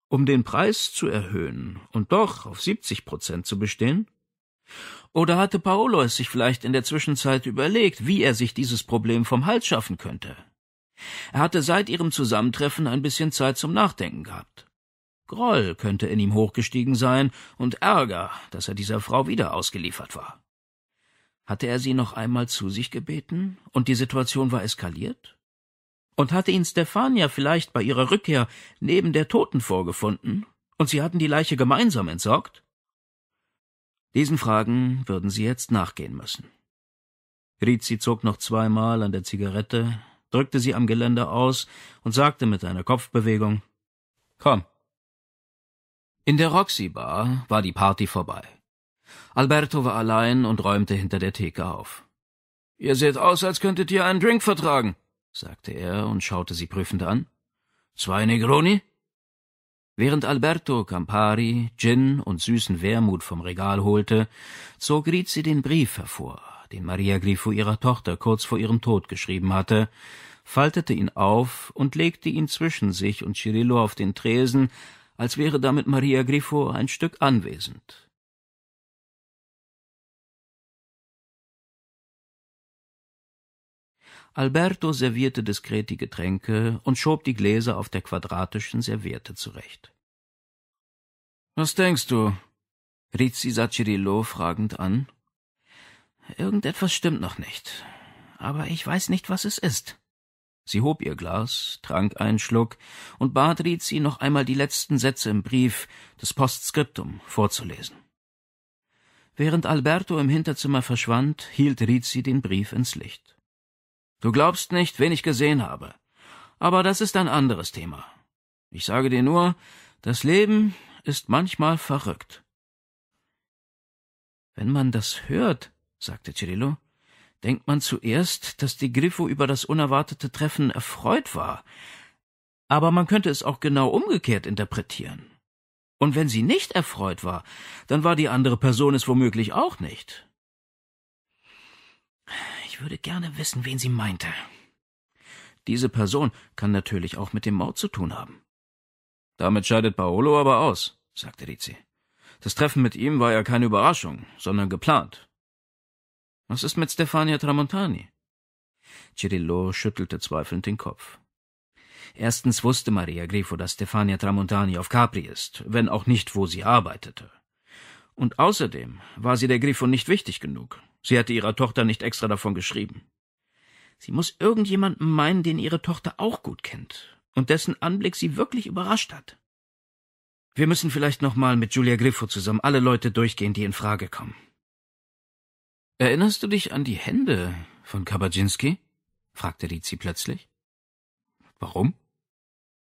um den Preis zu erhöhen und doch auf 70 Prozent zu bestehen? Oder hatte Paolo es sich vielleicht in der Zwischenzeit überlegt, wie er sich dieses Problem vom Hals schaffen könnte? Er hatte seit ihrem Zusammentreffen ein bisschen Zeit zum Nachdenken gehabt. Groll könnte in ihm hochgestiegen sein und Ärger, dass er dieser Frau wieder ausgeliefert war. Hatte er sie noch einmal zu sich gebeten und die Situation war eskaliert? Und hatte ihn Stefania vielleicht bei ihrer Rückkehr neben der Toten vorgefunden und sie hatten die Leiche gemeinsam entsorgt? Diesen Fragen würden sie jetzt nachgehen müssen. Rizzi zog noch zweimal an der Zigarette, drückte sie am Geländer aus und sagte mit einer Kopfbewegung Komm. In der Roxy Bar war die Party vorbei. Alberto war allein und räumte hinter der Theke auf. Ihr seht aus, als könntet ihr einen Drink vertragen, sagte er und schaute sie prüfend an. Zwei Negroni? Während Alberto Campari Gin und süßen Wermut vom Regal holte, zog Rizzi den Brief hervor, den Maria Grifo ihrer Tochter kurz vor ihrem Tod geschrieben hatte, faltete ihn auf und legte ihn zwischen sich und Cirillo auf den Tresen, als wäre damit Maria Grifo ein Stück anwesend. Alberto servierte diskret die Getränke und schob die Gläser auf der quadratischen Serviette zurecht. Was denkst du? riet sie Sacirillo fragend an. Irgendetwas stimmt noch nicht, aber ich weiß nicht, was es ist. Sie hob ihr Glas, trank einen Schluck und bat Rizzi noch einmal die letzten Sätze im Brief, das Postskriptum, vorzulesen. Während Alberto im Hinterzimmer verschwand, hielt Rizzi den Brief ins Licht. Du glaubst nicht, wen ich gesehen habe. Aber das ist ein anderes Thema. Ich sage dir nur, das Leben ist manchmal verrückt. Wenn man das hört, sagte Cirillo, denkt man zuerst, dass die Griffo über das unerwartete Treffen erfreut war. Aber man könnte es auch genau umgekehrt interpretieren. Und wenn sie nicht erfreut war, dann war die andere Person es womöglich auch nicht. Ich würde gerne wissen, wen sie meinte. Diese Person kann natürlich auch mit dem Mord zu tun haben. Damit scheidet Paolo aber aus, sagte Rizzi. Das Treffen mit ihm war ja keine Überraschung, sondern geplant. Was ist mit Stefania Tramontani? Cirillo schüttelte zweifelnd den Kopf. Erstens wusste Maria Grifo, dass Stefania Tramontani auf Capri ist, wenn auch nicht, wo sie arbeitete. Und außerdem war sie der Grifo nicht wichtig genug. Sie hatte ihrer Tochter nicht extra davon geschrieben. Sie muss irgendjemanden meinen, den ihre Tochter auch gut kennt und dessen Anblick sie wirklich überrascht hat. Wir müssen vielleicht nochmal mit Julia Griffo zusammen alle Leute durchgehen, die in Frage kommen. Erinnerst du dich an die Hände von Kabajinski? fragte Rizzi plötzlich. Warum?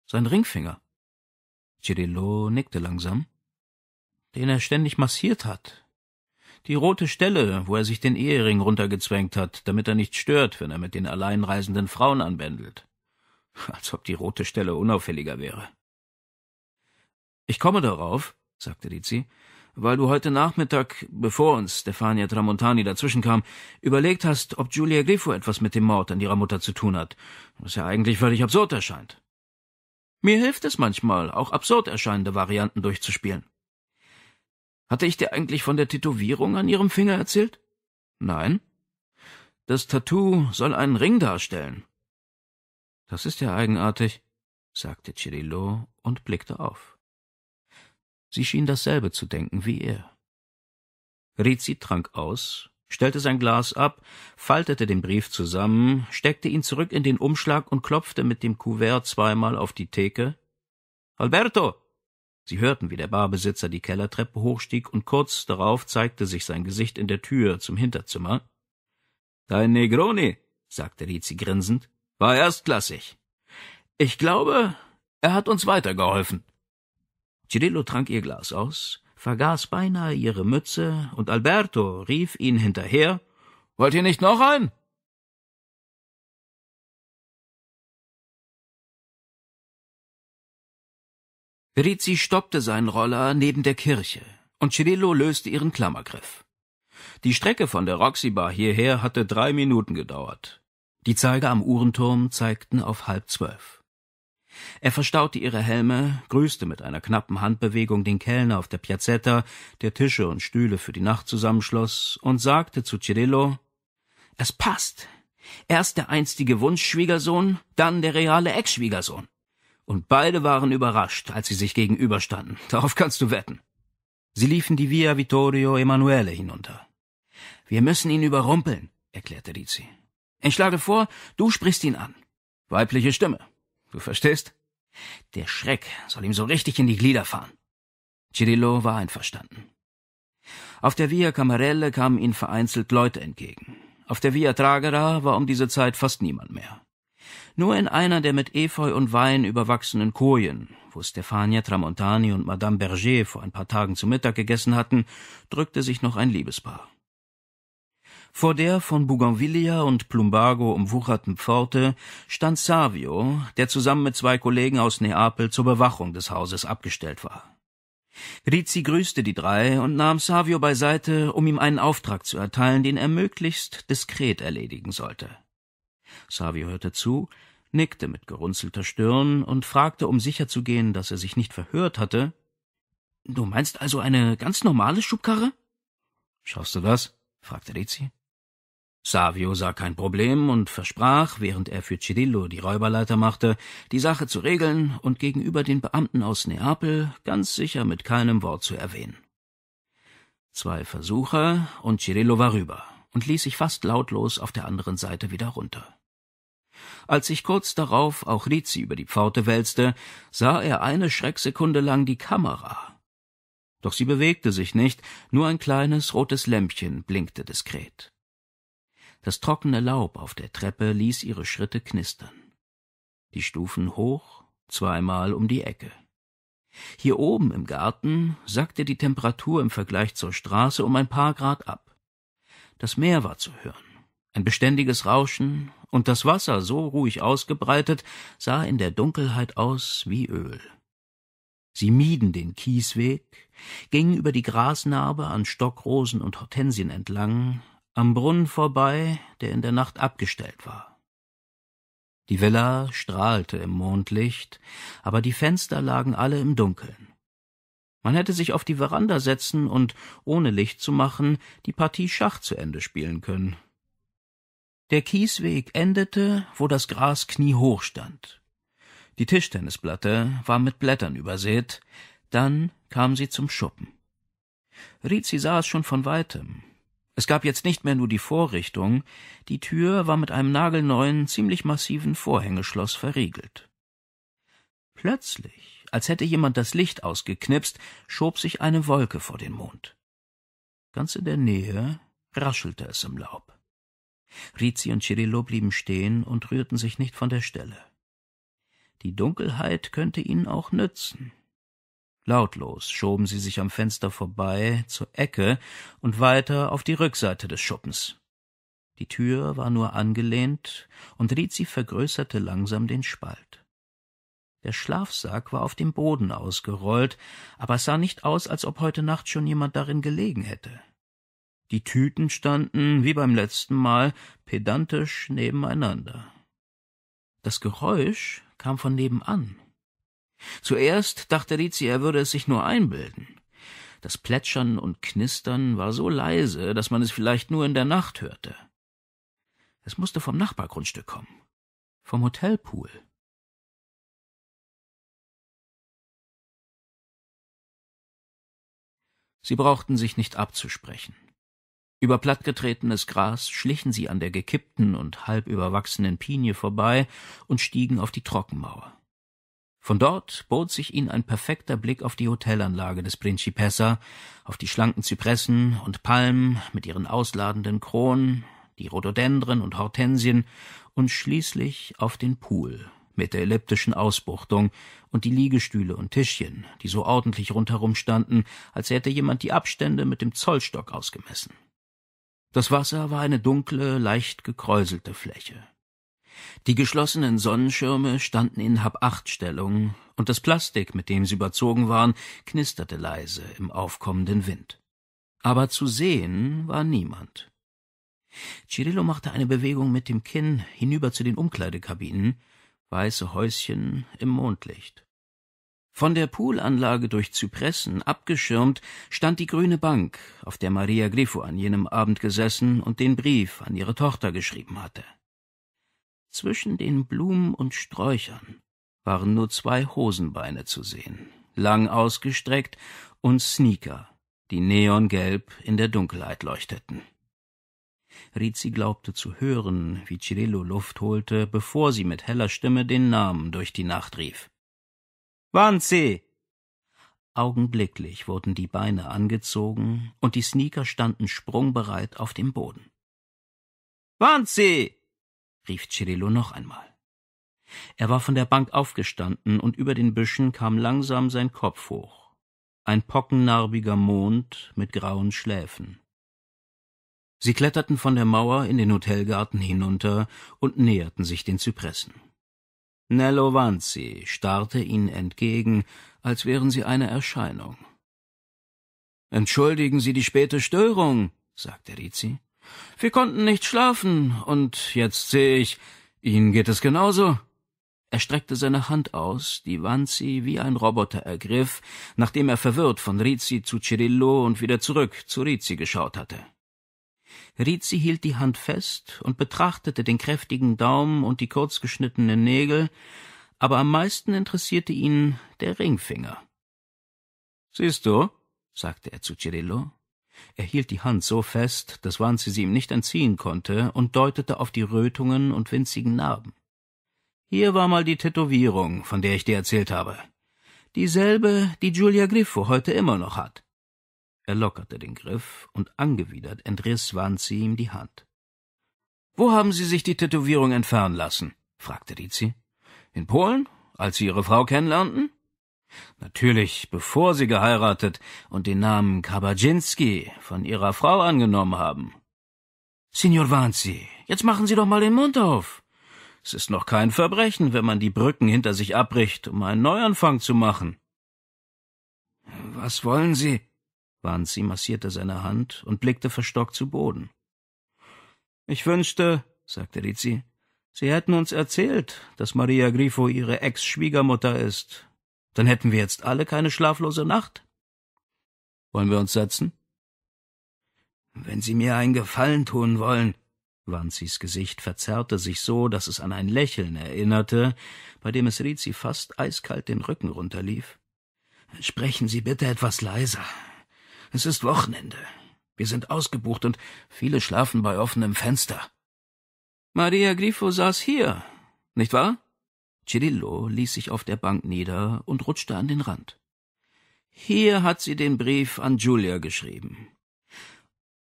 Sein Ringfinger. Cirillo nickte langsam. Den er ständig massiert hat, die rote Stelle, wo er sich den Ehering runtergezwängt hat, damit er nicht stört, wenn er mit den alleinreisenden Frauen anbändelt. <laughs> Als ob die rote Stelle unauffälliger wäre. Ich komme darauf, sagte Rizzi, weil du heute Nachmittag, bevor uns Stefania Tramontani dazwischenkam, überlegt hast, ob Giulia Grifo etwas mit dem Mord an ihrer Mutter zu tun hat, was ja eigentlich völlig absurd erscheint. Mir hilft es manchmal, auch absurd erscheinende Varianten durchzuspielen. Hatte ich dir eigentlich von der Tätowierung an ihrem Finger erzählt? Nein. Das Tattoo soll einen Ring darstellen. Das ist ja eigenartig, sagte Cirillo und blickte auf. Sie schien dasselbe zu denken wie er. Rizzi trank aus, stellte sein Glas ab, faltete den Brief zusammen, steckte ihn zurück in den Umschlag und klopfte mit dem Kuvert zweimal auf die Theke. Alberto, Sie hörten, wie der Barbesitzer die Kellertreppe hochstieg, und kurz darauf zeigte sich sein Gesicht in der Tür zum Hinterzimmer. Dein Negroni, sagte Rizzi grinsend, war erstklassig. Ich glaube, er hat uns weitergeholfen. Cirillo trank ihr Glas aus, vergaß beinahe ihre Mütze, und Alberto rief ihn hinterher Wollt ihr nicht noch ein? Rizzi stoppte seinen Roller neben der Kirche und Cirillo löste ihren Klammergriff. Die Strecke von der Roxy Bar hierher hatte drei Minuten gedauert. Die Zeiger am Uhrenturm zeigten auf halb zwölf. Er verstaute ihre Helme, grüßte mit einer knappen Handbewegung den Kellner auf der Piazzetta, der Tische und Stühle für die Nacht zusammenschloss, und sagte zu Cirillo, es passt. Erst der einstige Wunschschwiegersohn, dann der reale Ex-Schwiegersohn und beide waren überrascht, als sie sich gegenüberstanden. <laughs> Darauf kannst du wetten. Sie liefen die Via Vittorio Emanuele hinunter. Wir müssen ihn überrumpeln, erklärte Rizzi. Ich schlage vor, du sprichst ihn an. Weibliche Stimme. Du verstehst? Der Schreck soll ihm so richtig in die Glieder fahren. Cirillo war einverstanden. Auf der Via Camarelle kamen ihnen vereinzelt Leute entgegen. Auf der Via Tragera war um diese Zeit fast niemand mehr. Nur in einer der mit Efeu und Wein überwachsenen Kojen, wo Stefania Tramontani und Madame Berger vor ein paar Tagen zu Mittag gegessen hatten, drückte sich noch ein Liebespaar. Vor der von Bougainvillea und Plumbago umwucherten Pforte stand Savio, der zusammen mit zwei Kollegen aus Neapel zur Bewachung des Hauses abgestellt war. Rizzi grüßte die drei und nahm Savio beiseite, um ihm einen Auftrag zu erteilen, den er möglichst diskret erledigen sollte. Savio hörte zu, nickte mit gerunzelter Stirn und fragte, um sicherzugehen, dass er sich nicht verhört hatte. Du meinst also eine ganz normale Schubkarre? Schaust du das? fragte Rizzi. Savio sah kein Problem und versprach, während er für Cirillo die Räuberleiter machte, die Sache zu regeln und gegenüber den Beamten aus Neapel ganz sicher mit keinem Wort zu erwähnen. Zwei Versuche und Cirillo war rüber und ließ sich fast lautlos auf der anderen Seite wieder runter. Als sich kurz darauf auch Rizzi über die Pforte wälzte, sah er eine Schrecksekunde lang die Kamera. Doch sie bewegte sich nicht, nur ein kleines rotes Lämpchen blinkte diskret. Das trockene Laub auf der Treppe ließ ihre Schritte knistern. Die Stufen hoch, zweimal um die Ecke. Hier oben im Garten sackte die Temperatur im Vergleich zur Straße um ein paar Grad ab. Das Meer war zu hören. Ein beständiges Rauschen, und das Wasser, so ruhig ausgebreitet, sah in der Dunkelheit aus wie Öl. Sie mieden den Kiesweg, gingen über die Grasnarbe an Stockrosen und Hortensien entlang, am Brunnen vorbei, der in der Nacht abgestellt war. Die Villa strahlte im Mondlicht, aber die Fenster lagen alle im Dunkeln. Man hätte sich auf die Veranda setzen und, ohne Licht zu machen, die Partie Schach zu Ende spielen können. Der Kiesweg endete, wo das Gras kniehoch stand. Die Tischtennisplatte war mit Blättern übersät, dann kam sie zum Schuppen. Rizi sah es schon von weitem. Es gab jetzt nicht mehr nur die Vorrichtung, die Tür war mit einem nagelneuen, ziemlich massiven Vorhängeschloss verriegelt. Plötzlich, als hätte jemand das Licht ausgeknipst, schob sich eine Wolke vor den Mond. Ganz in der Nähe raschelte es im Laub. Rizi und Cirillo blieben stehen und rührten sich nicht von der Stelle. Die Dunkelheit könnte ihnen auch nützen. Lautlos schoben sie sich am Fenster vorbei zur Ecke und weiter auf die Rückseite des Schuppens. Die Tür war nur angelehnt und Rizi vergrößerte langsam den Spalt. Der Schlafsack war auf dem Boden ausgerollt, aber es sah nicht aus, als ob heute Nacht schon jemand darin gelegen hätte. Die Tüten standen, wie beim letzten Mal, pedantisch nebeneinander. Das Geräusch kam von nebenan. Zuerst dachte Rizzi, er würde es sich nur einbilden. Das Plätschern und Knistern war so leise, dass man es vielleicht nur in der Nacht hörte. Es musste vom Nachbargrundstück kommen, vom Hotelpool. Sie brauchten sich nicht abzusprechen. Über plattgetretenes Gras schlichen sie an der gekippten und halb überwachsenen Pinie vorbei und stiegen auf die Trockenmauer. Von dort bot sich ihnen ein perfekter Blick auf die Hotelanlage des Principessa, auf die schlanken Zypressen und Palmen mit ihren ausladenden Kronen, die Rhododendren und Hortensien und schließlich auf den Pool mit der elliptischen Ausbuchtung und die Liegestühle und Tischchen, die so ordentlich rundherum standen, als hätte jemand die Abstände mit dem Zollstock ausgemessen. Das Wasser war eine dunkle, leicht gekräuselte Fläche. Die geschlossenen Sonnenschirme standen in Hab-Acht-Stellung und das Plastik, mit dem sie überzogen waren, knisterte leise im aufkommenden Wind. Aber zu sehen war niemand. Cirillo machte eine Bewegung mit dem Kinn hinüber zu den Umkleidekabinen, weiße Häuschen im Mondlicht. Von der Poolanlage durch Zypressen abgeschirmt stand die grüne Bank, auf der Maria Griffo an jenem Abend gesessen und den Brief an ihre Tochter geschrieben hatte. Zwischen den Blumen und Sträuchern waren nur zwei Hosenbeine zu sehen, lang ausgestreckt und Sneaker, die neongelb in der Dunkelheit leuchteten. Rizzi glaubte zu hören, wie Cirillo Luft holte, bevor sie mit heller Stimme den Namen durch die Nacht rief. Wann sie? Augenblicklich wurden die Beine angezogen und die Sneaker standen sprungbereit auf dem Boden. Wann sie? rief Cirillo noch einmal. Er war von der Bank aufgestanden und über den Büschen kam langsam sein Kopf hoch. Ein pockennarbiger Mond mit grauen Schläfen. Sie kletterten von der Mauer in den Hotelgarten hinunter und näherten sich den Zypressen. Nello Vanzi starrte ihnen entgegen, als wären sie eine Erscheinung. Entschuldigen Sie die späte Störung, sagte Rizzi. Wir konnten nicht schlafen, und jetzt sehe ich, Ihnen geht es genauso. Er streckte seine Hand aus, die Wanzi wie ein Roboter ergriff, nachdem er verwirrt von Rizzi zu Cirillo und wieder zurück zu Rizzi geschaut hatte. Rizzi hielt die Hand fest und betrachtete den kräftigen Daumen und die kurzgeschnittenen Nägel, aber am meisten interessierte ihn der Ringfinger. Siehst du, sagte er zu Cirillo. Er hielt die Hand so fest, dass Wanzi sie ihm nicht entziehen konnte und deutete auf die Rötungen und winzigen Narben. Hier war mal die Tätowierung, von der ich dir erzählt habe. Dieselbe, die Giulia Griffo heute immer noch hat. Er lockerte den Griff und angewidert entriss Wanzi ihm die Hand. Wo haben Sie sich die Tätowierung entfernen lassen? fragte Rizzi. In Polen, als Sie Ihre Frau kennenlernten? Natürlich, bevor Sie geheiratet und den Namen Kabajinski von Ihrer Frau angenommen haben. Signor Wanzi, jetzt machen Sie doch mal den Mund auf. Es ist noch kein Verbrechen, wenn man die Brücken hinter sich abbricht, um einen Neuanfang zu machen. Was wollen Sie? Wanzi massierte seine Hand und blickte verstockt zu Boden. Ich wünschte, sagte Rizzi, Sie hätten uns erzählt, dass Maria Grifo Ihre Ex-Schwiegermutter ist. Dann hätten wir jetzt alle keine schlaflose Nacht. Wollen wir uns setzen? Wenn Sie mir einen Gefallen tun wollen. Wanzis Gesicht verzerrte sich so, dass es an ein Lächeln erinnerte, bei dem es Rizzi fast eiskalt den Rücken runterlief. Sprechen Sie bitte etwas leiser. Es ist Wochenende. Wir sind ausgebucht und viele schlafen bei offenem Fenster. Maria Grifo saß hier, nicht wahr? Cirillo ließ sich auf der Bank nieder und rutschte an den Rand. Hier hat sie den Brief an Julia geschrieben.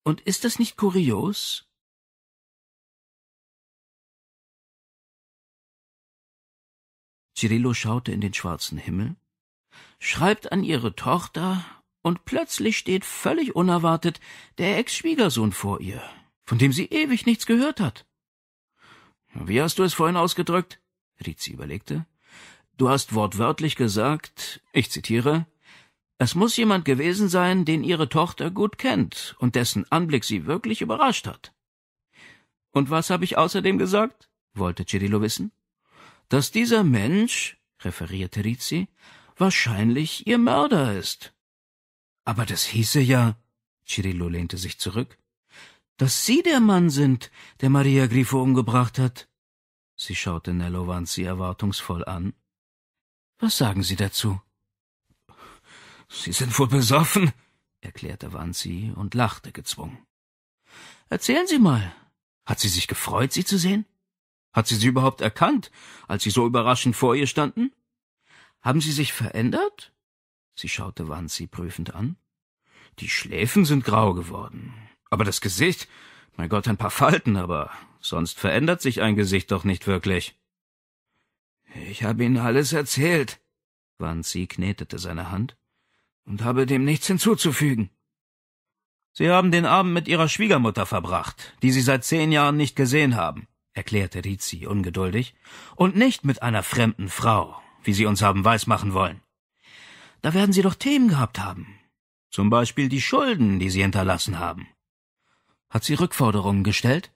Und ist das nicht kurios? Cirillo schaute in den schwarzen Himmel. Schreibt an ihre Tochter und plötzlich steht völlig unerwartet der Ex-Schwiegersohn vor ihr, von dem sie ewig nichts gehört hat. Wie hast du es vorhin ausgedrückt? Rizzi überlegte. Du hast wortwörtlich gesagt, ich zitiere, es muss jemand gewesen sein, den ihre Tochter gut kennt und dessen Anblick sie wirklich überrascht hat. Und was habe ich außerdem gesagt? wollte Cirillo wissen. Dass dieser Mensch, referierte Rizzi, wahrscheinlich ihr Mörder ist. Aber das hieße ja, Cirillo lehnte sich zurück, dass Sie der Mann sind, der Maria Grifo umgebracht hat. Sie schaute Nello Vanzi erwartungsvoll an. Was sagen Sie dazu? Sie sind wohl besoffen, erklärte Vanzi und lachte gezwungen. Erzählen Sie mal. Hat sie sich gefreut, Sie zu sehen? Hat sie Sie überhaupt erkannt, als Sie so überraschend vor ihr standen? Haben Sie sich verändert? Sie schaute Wanzi prüfend an. Die Schläfen sind grau geworden. Aber das Gesicht, mein Gott, ein paar Falten, aber sonst verändert sich ein Gesicht doch nicht wirklich. Ich habe Ihnen alles erzählt. Wanzi knetete seine Hand und habe dem nichts hinzuzufügen. Sie haben den Abend mit Ihrer Schwiegermutter verbracht, die Sie seit zehn Jahren nicht gesehen haben, erklärte Rizi ungeduldig, und nicht mit einer fremden Frau, wie Sie uns haben weismachen wollen. Da werden Sie doch Themen gehabt haben. Zum Beispiel die Schulden, die Sie hinterlassen haben. Hat sie Rückforderungen gestellt?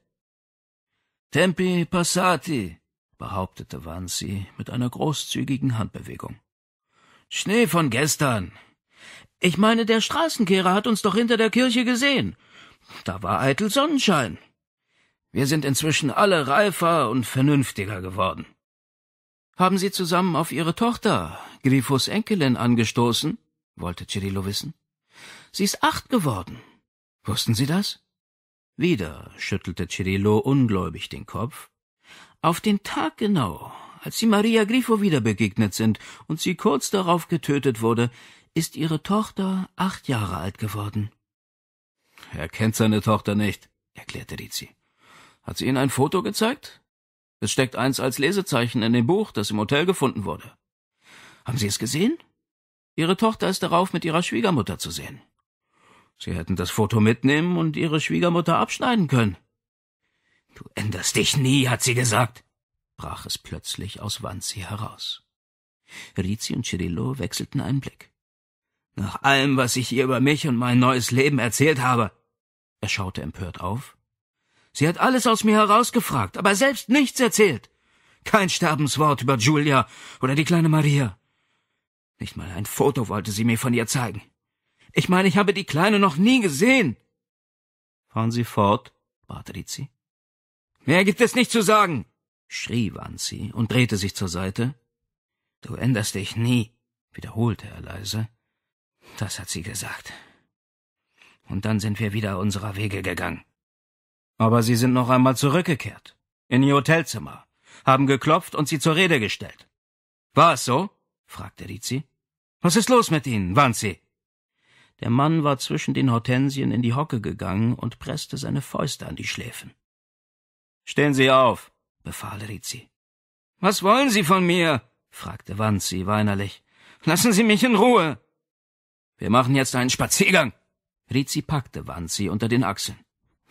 Tempi passati, behauptete Wanzi mit einer großzügigen Handbewegung. Schnee von gestern. Ich meine, der Straßenkehrer hat uns doch hinter der Kirche gesehen. Da war eitel Sonnenschein. Wir sind inzwischen alle reifer und vernünftiger geworden. Haben Sie zusammen auf Ihre Tochter, Grifos Enkelin, angestoßen? wollte Cirillo wissen. Sie ist acht geworden. Wussten Sie das? Wieder schüttelte Cirillo ungläubig den Kopf. Auf den Tag genau, als sie Maria Grifo wieder begegnet sind und sie kurz darauf getötet wurde, ist ihre Tochter acht Jahre alt geworden. Er kennt seine Tochter nicht, erklärte Rizzi. Hat sie Ihnen ein Foto gezeigt? Es steckt eins als Lesezeichen in dem Buch, das im Hotel gefunden wurde. Haben Sie es gesehen? Ihre Tochter ist darauf mit ihrer Schwiegermutter zu sehen. Sie hätten das Foto mitnehmen und ihre Schwiegermutter abschneiden können. Du änderst dich nie, hat sie gesagt, brach es plötzlich aus Wanzi heraus. Rizzi und Cirillo wechselten einen Blick. Nach allem, was ich ihr über mich und mein neues Leben erzählt habe. Er schaute empört auf Sie hat alles aus mir herausgefragt, aber selbst nichts erzählt. Kein Sterbenswort über Julia oder die kleine Maria. Nicht mal ein Foto wollte sie mir von ihr zeigen. Ich meine, ich habe die Kleine noch nie gesehen. Fahren Sie fort, bat Rizzi. Mehr gibt es nicht zu sagen, schrie Wanzi und drehte sich zur Seite. Du änderst dich nie, wiederholte er leise. Das hat sie gesagt. Und dann sind wir wieder unserer Wege gegangen. Aber sie sind noch einmal zurückgekehrt. In ihr Hotelzimmer. Haben geklopft und sie zur Rede gestellt. War es so? fragte Rizzi. Was ist los mit Ihnen, Wanzi? Der Mann war zwischen den Hortensien in die Hocke gegangen und presste seine Fäuste an die Schläfen. Stehen Sie auf, befahl Rizzi. Was wollen Sie von mir? fragte Wanzi weinerlich. Lassen Sie mich in Ruhe. Wir machen jetzt einen Spaziergang. Rizzi packte Wanzi unter den Achseln.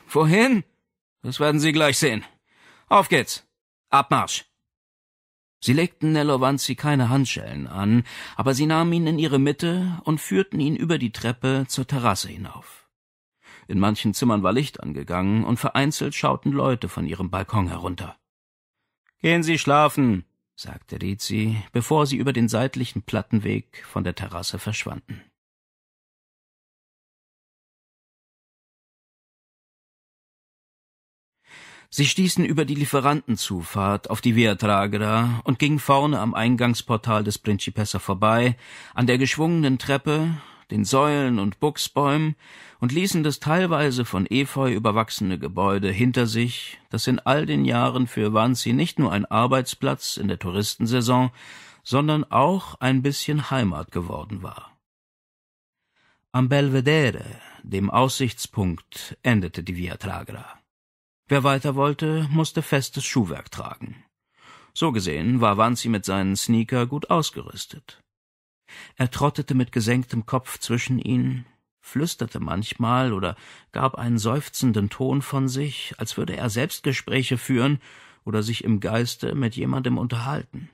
Wohin? Das werden Sie gleich sehen. Auf geht's. Abmarsch. Sie legten Nello Vanzi keine Handschellen an, aber sie nahmen ihn in ihre Mitte und führten ihn über die Treppe zur Terrasse hinauf. In manchen Zimmern war Licht angegangen und vereinzelt schauten Leute von ihrem Balkon herunter. Gehen Sie schlafen, sagte Rizzi, bevor sie über den seitlichen Plattenweg von der Terrasse verschwanden. Sie stießen über die Lieferantenzufahrt auf die Via Tragra und gingen vorne am Eingangsportal des Principessa vorbei, an der geschwungenen Treppe, den Säulen und Buchsbäumen und ließen das teilweise von Efeu überwachsene Gebäude hinter sich, das in all den Jahren für Wanzi nicht nur ein Arbeitsplatz in der Touristensaison, sondern auch ein bisschen Heimat geworden war. Am Belvedere, dem Aussichtspunkt, endete die Via Tragra. Wer weiter wollte, musste festes Schuhwerk tragen. So gesehen war Wanzi mit seinen Sneaker gut ausgerüstet. Er trottete mit gesenktem Kopf zwischen ihnen, flüsterte manchmal oder gab einen seufzenden Ton von sich, als würde er Selbstgespräche führen oder sich im Geiste mit jemandem unterhalten.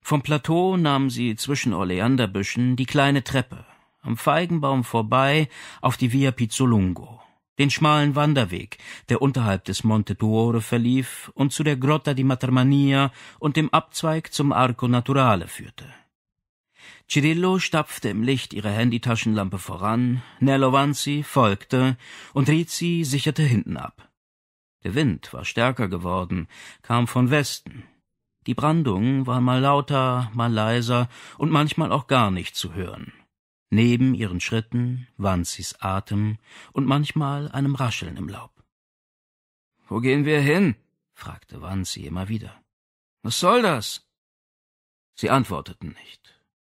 Vom Plateau nahmen sie zwischen Oleanderbüschen die kleine Treppe, am Feigenbaum vorbei auf die Via Pizzolungo den schmalen Wanderweg, der unterhalb des Monte Tuore verlief und zu der Grotta di Matermania und dem Abzweig zum Arco Naturale führte. Cirillo stapfte im Licht ihrer Handytaschenlampe voran, Nello Vanzi folgte und Rizzi sicherte hinten ab. Der Wind war stärker geworden, kam von Westen. Die Brandungen waren mal lauter, mal leiser und manchmal auch gar nicht zu hören. Neben ihren Schritten, Wanzis Atem und manchmal einem Rascheln im Laub. Wo gehen wir hin? fragte Wanzi immer wieder. Was soll das? Sie antworteten nicht.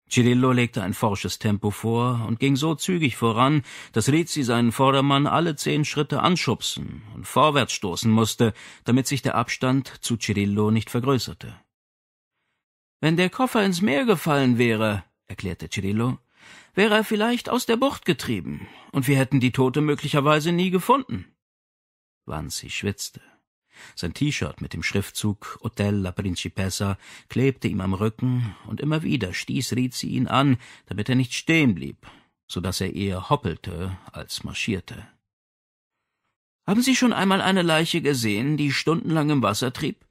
Cirillo legte ein forsches Tempo vor und ging so zügig voran, dass Rizzi seinen Vordermann alle zehn Schritte anschubsen und vorwärts stoßen musste, damit sich der Abstand zu Cirillo nicht vergrößerte. Wenn der Koffer ins Meer gefallen wäre, erklärte Cirillo, wäre er vielleicht aus der Bucht getrieben, und wir hätten die Tote möglicherweise nie gefunden. Wanzi schwitzte. Sein T-Shirt mit dem Schriftzug Hotel La Principessa klebte ihm am Rücken, und immer wieder stieß Rizzi ihn an, damit er nicht stehen blieb, so dass er eher hoppelte als marschierte. Haben Sie schon einmal eine Leiche gesehen, die stundenlang im Wasser trieb?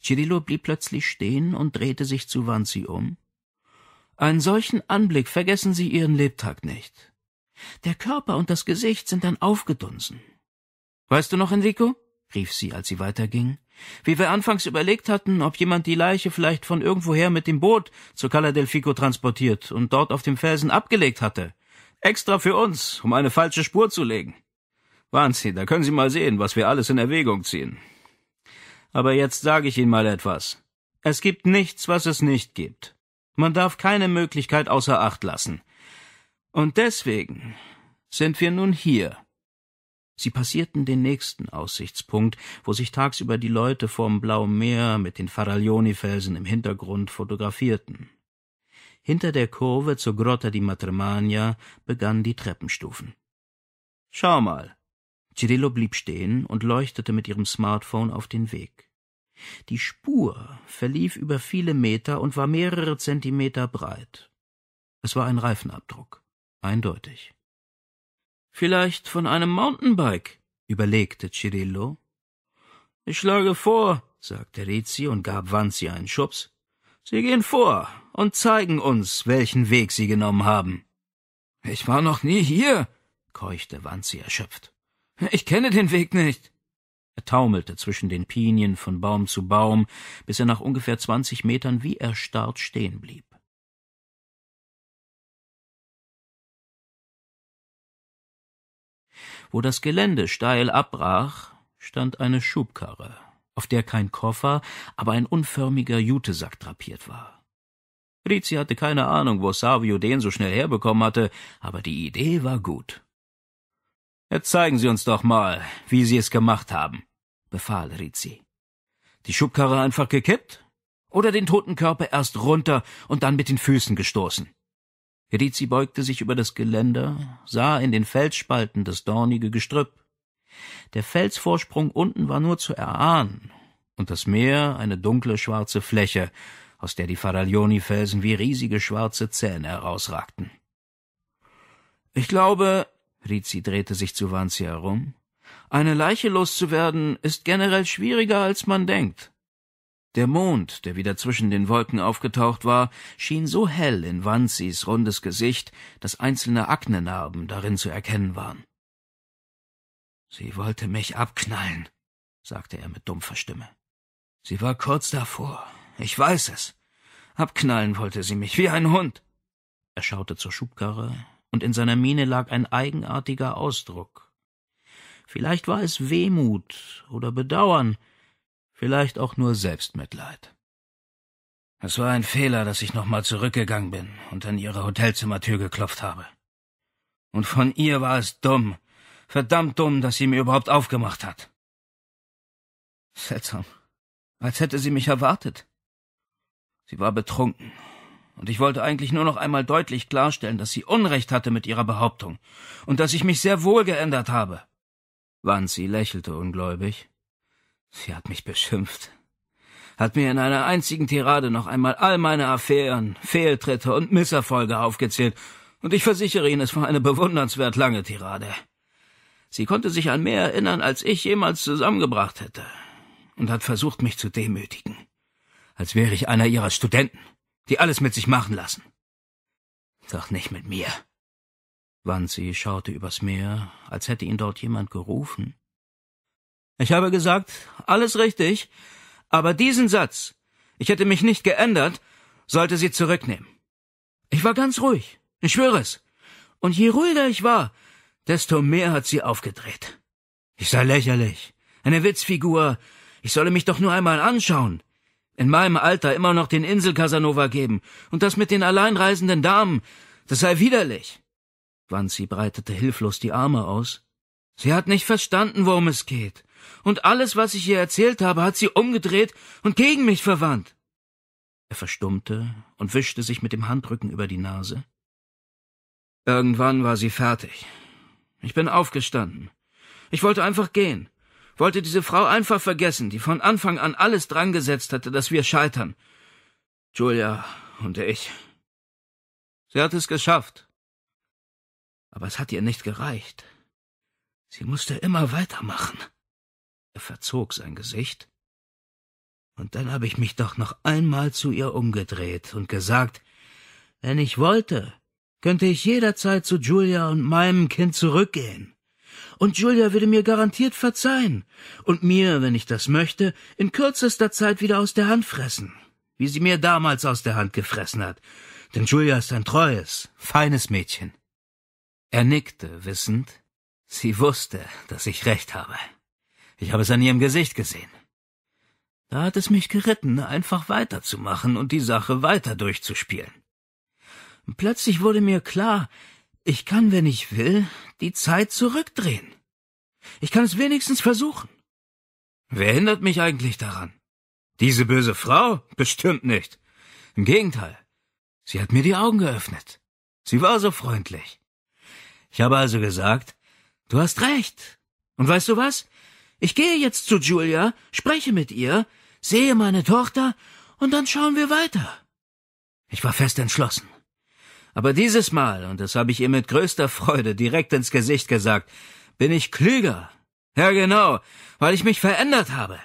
Cirillo blieb plötzlich stehen und drehte sich zu Wanzi um, einen solchen Anblick vergessen Sie Ihren Lebtag nicht. Der Körper und das Gesicht sind dann aufgedunsen. Weißt du noch, Enrico? rief sie, als sie weiterging. Wie wir anfangs überlegt hatten, ob jemand die Leiche vielleicht von irgendwoher mit dem Boot zur Cala del Fico transportiert und dort auf dem Felsen abgelegt hatte. Extra für uns, um eine falsche Spur zu legen. Wahnsinn, da können Sie mal sehen, was wir alles in Erwägung ziehen. Aber jetzt sage ich Ihnen mal etwas. Es gibt nichts, was es nicht gibt. Man darf keine Möglichkeit außer Acht lassen. Und deswegen sind wir nun hier. Sie passierten den nächsten Aussichtspunkt, wo sich tagsüber die Leute vorm blauen Meer mit den Faraglioni-Felsen im Hintergrund fotografierten. Hinter der Kurve zur Grotta di Matremagna begannen die Treppenstufen. Schau mal. Cirillo blieb stehen und leuchtete mit ihrem Smartphone auf den Weg. Die Spur verlief über viele Meter und war mehrere Zentimeter breit. Es war ein Reifenabdruck, eindeutig. Vielleicht von einem Mountainbike, überlegte Cirillo. Ich schlage vor, sagte Rizzi und gab Wanzi einen Schubs. Sie gehen vor und zeigen uns, welchen Weg sie genommen haben. Ich war noch nie hier, keuchte Wanzi erschöpft. Ich kenne den Weg nicht. Er taumelte zwischen den Pinien von Baum zu Baum, bis er nach ungefähr zwanzig Metern wie erstarrt stehen blieb. Wo das Gelände steil abbrach, stand eine Schubkarre, auf der kein Koffer, aber ein unförmiger Jutesack drapiert war. Rizzi hatte keine Ahnung, wo Savio den so schnell herbekommen hatte, aber die Idee war gut. Jetzt zeigen Sie uns doch mal, wie Sie es gemacht haben, befahl Rizzi. Die Schubkarre einfach gekippt? Oder den toten Körper erst runter und dann mit den Füßen gestoßen? Rizzi beugte sich über das Geländer, sah in den Felsspalten das dornige Gestrüpp. Der Felsvorsprung unten war nur zu erahnen und das Meer eine dunkle schwarze Fläche, aus der die Faraglioni-Felsen wie riesige schwarze Zähne herausragten. Ich glaube, Rizzi drehte sich zu Wanzi herum. Eine Leiche loszuwerden ist generell schwieriger, als man denkt. Der Mond, der wieder zwischen den Wolken aufgetaucht war, schien so hell in Wanzis rundes Gesicht, dass einzelne Aknenarben darin zu erkennen waren. Sie wollte mich abknallen, sagte er mit dumpfer Stimme. Sie war kurz davor. Ich weiß es. Abknallen wollte sie mich wie ein Hund. Er schaute zur Schubkarre, und in seiner Miene lag ein eigenartiger Ausdruck. Vielleicht war es Wehmut oder Bedauern, vielleicht auch nur Selbstmitleid. Es war ein Fehler, dass ich nochmal zurückgegangen bin und an ihre Hotelzimmertür geklopft habe. Und von ihr war es dumm, verdammt dumm, dass sie mir überhaupt aufgemacht hat. Seltsam, als hätte sie mich erwartet. Sie war betrunken und ich wollte eigentlich nur noch einmal deutlich klarstellen, dass sie Unrecht hatte mit ihrer Behauptung und dass ich mich sehr wohl geändert habe. Wanzi lächelte ungläubig. Sie hat mich beschimpft, hat mir in einer einzigen Tirade noch einmal all meine Affären, Fehltritte und Misserfolge aufgezählt, und ich versichere Ihnen, es war eine bewundernswert lange Tirade. Sie konnte sich an mehr erinnern, als ich jemals zusammengebracht hätte, und hat versucht, mich zu demütigen, als wäre ich einer ihrer Studenten die alles mit sich machen lassen. Doch nicht mit mir. Wanzi schaute übers Meer, als hätte ihn dort jemand gerufen. Ich habe gesagt, alles richtig, aber diesen Satz, ich hätte mich nicht geändert, sollte sie zurücknehmen. Ich war ganz ruhig, ich schwöre es. Und je ruhiger ich war, desto mehr hat sie aufgedreht. Ich sei lächerlich, eine Witzfigur, ich solle mich doch nur einmal anschauen in meinem Alter immer noch den Insel-Casanova geben. Und das mit den alleinreisenden Damen, das sei widerlich. Wanzi breitete hilflos die Arme aus. Sie hat nicht verstanden, worum es geht. Und alles, was ich ihr erzählt habe, hat sie umgedreht und gegen mich verwandt. Er verstummte und wischte sich mit dem Handrücken über die Nase. Irgendwann war sie fertig. Ich bin aufgestanden. Ich wollte einfach gehen wollte diese Frau einfach vergessen, die von Anfang an alles dran gesetzt hatte, dass wir scheitern. Julia und ich. Sie hat es geschafft. Aber es hat ihr nicht gereicht. Sie musste immer weitermachen. Er verzog sein Gesicht. Und dann habe ich mich doch noch einmal zu ihr umgedreht und gesagt, wenn ich wollte, könnte ich jederzeit zu Julia und meinem Kind zurückgehen und Julia würde mir garantiert verzeihen und mir, wenn ich das möchte, in kürzester Zeit wieder aus der Hand fressen, wie sie mir damals aus der Hand gefressen hat. Denn Julia ist ein treues, feines Mädchen. Er nickte, wissend, sie wusste, dass ich recht habe. Ich habe es an ihrem Gesicht gesehen. Da hat es mich geritten, einfach weiterzumachen und die Sache weiter durchzuspielen. Plötzlich wurde mir klar, ich kann, wenn ich will, die Zeit zurückdrehen. Ich kann es wenigstens versuchen. Wer hindert mich eigentlich daran? Diese böse Frau? Bestimmt nicht. Im Gegenteil. Sie hat mir die Augen geöffnet. Sie war so freundlich. Ich habe also gesagt, du hast recht. Und weißt du was? Ich gehe jetzt zu Julia, spreche mit ihr, sehe meine Tochter und dann schauen wir weiter. Ich war fest entschlossen. Aber dieses Mal, und das habe ich ihr mit größter Freude direkt ins Gesicht gesagt, bin ich klüger. Ja genau, weil ich mich verändert habe.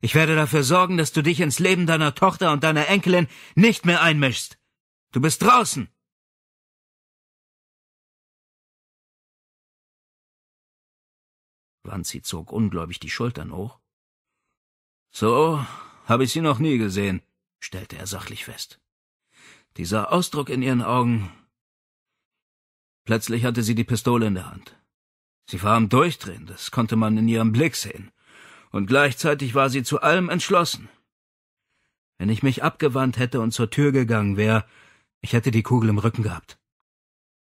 Ich werde dafür sorgen, dass du dich ins Leben deiner Tochter und deiner Enkelin nicht mehr einmischst. Du bist draußen. Wanzi zog ungläubig die Schultern hoch. So habe ich sie noch nie gesehen, stellte er sachlich fest dieser Ausdruck in ihren Augen. Plötzlich hatte sie die Pistole in der Hand. Sie war am Durchdrehen, das konnte man in ihrem Blick sehen, und gleichzeitig war sie zu allem entschlossen. Wenn ich mich abgewandt hätte und zur Tür gegangen wäre, ich hätte die Kugel im Rücken gehabt.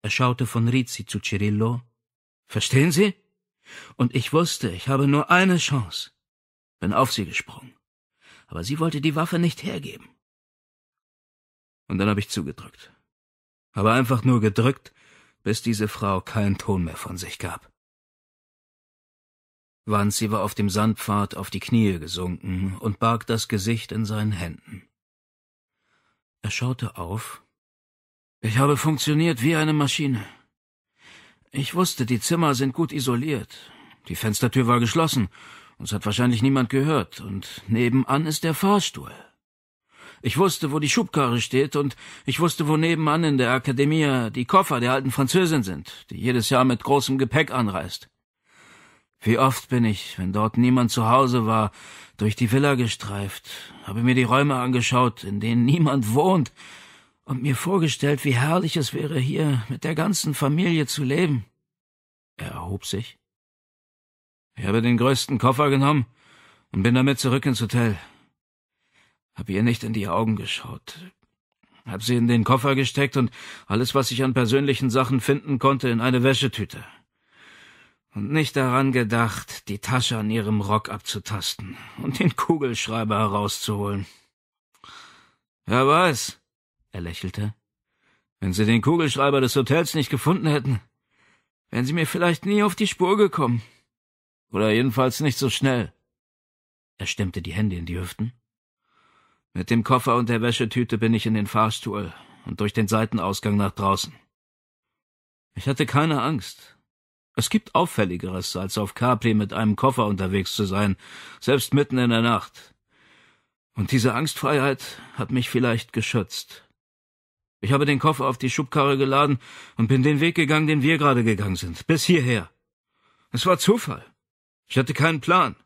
Er schaute von Rizzi zu Cirillo. Verstehen Sie? Und ich wusste, ich habe nur eine Chance. Bin auf sie gesprungen. Aber sie wollte die Waffe nicht hergeben. Und dann habe ich zugedrückt. Aber einfach nur gedrückt, bis diese Frau keinen Ton mehr von sich gab. Wanzi war auf dem Sandpfad auf die Knie gesunken und barg das Gesicht in seinen Händen. Er schaute auf. Ich habe funktioniert wie eine Maschine. Ich wusste, die Zimmer sind gut isoliert. Die Fenstertür war geschlossen. Uns hat wahrscheinlich niemand gehört. Und nebenan ist der Fahrstuhl. Ich wusste, wo die Schubkarre steht und ich wusste, wo nebenan in der Akademie die Koffer der alten Französin sind, die jedes Jahr mit großem Gepäck anreist. Wie oft bin ich, wenn dort niemand zu Hause war, durch die Villa gestreift, habe mir die Räume angeschaut, in denen niemand wohnt, und mir vorgestellt, wie herrlich es wäre, hier mit der ganzen Familie zu leben. Er erhob sich. Ich habe den größten Koffer genommen und bin damit zurück ins Hotel. Hab ihr nicht in die Augen geschaut. Hab sie in den Koffer gesteckt und alles, was ich an persönlichen Sachen finden konnte, in eine Wäschetüte. Und nicht daran gedacht, die Tasche an ihrem Rock abzutasten und den Kugelschreiber herauszuholen. Wer weiß, Er lächelte. Wenn Sie den Kugelschreiber des Hotels nicht gefunden hätten, wären Sie mir vielleicht nie auf die Spur gekommen. Oder jedenfalls nicht so schnell. Er stemmte die Hände in die Hüften mit dem Koffer und der Wäschetüte bin ich in den Fahrstuhl und durch den Seitenausgang nach draußen. Ich hatte keine Angst. Es gibt auffälligeres, als auf Capri mit einem Koffer unterwegs zu sein, selbst mitten in der Nacht. Und diese Angstfreiheit hat mich vielleicht geschützt. Ich habe den Koffer auf die Schubkarre geladen und bin den Weg gegangen, den wir gerade gegangen sind, bis hierher. Es war Zufall. Ich hatte keinen Plan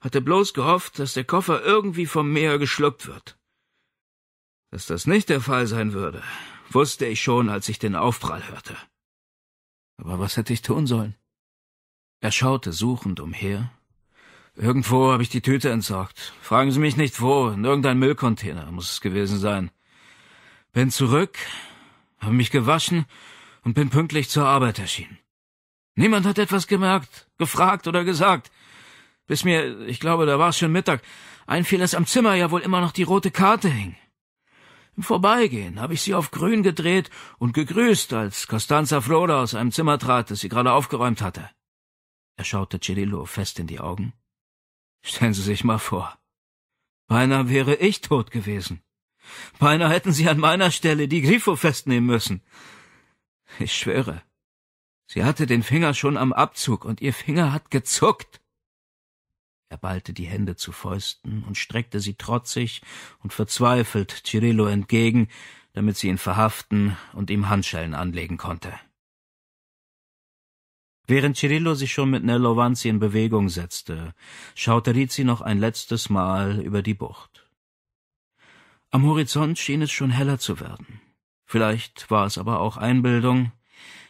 hatte bloß gehofft, dass der Koffer irgendwie vom Meer geschluckt wird. Dass das nicht der Fall sein würde, wusste ich schon, als ich den Aufprall hörte. Aber was hätte ich tun sollen? Er schaute suchend umher. Irgendwo habe ich die Tüte entsorgt. Fragen Sie mich nicht wo, in irgendein Müllcontainer muss es gewesen sein. Bin zurück, habe mich gewaschen und bin pünktlich zur Arbeit erschienen. Niemand hat etwas gemerkt, gefragt oder gesagt bis mir, ich glaube, da war es schon Mittag, einfiel, dass am Zimmer ja wohl immer noch die rote Karte hing. Im Vorbeigehen habe ich sie auf grün gedreht und gegrüßt, als Costanza Flora aus einem Zimmer trat, das sie gerade aufgeräumt hatte. Er schaute Celillo fest in die Augen. Stellen Sie sich mal vor. Beinahe wäre ich tot gewesen. Beinahe hätten Sie an meiner Stelle die Grifo festnehmen müssen. Ich schwöre, sie hatte den Finger schon am Abzug und ihr Finger hat gezuckt. Er ballte die Hände zu Fäusten und streckte sie trotzig und verzweifelt Cirillo entgegen, damit sie ihn verhaften und ihm Handschellen anlegen konnte. Während Cirillo sich schon mit Nello Vanzi in Bewegung setzte, schaute Rizzi noch ein letztes Mal über die Bucht. Am Horizont schien es schon heller zu werden. Vielleicht war es aber auch Einbildung.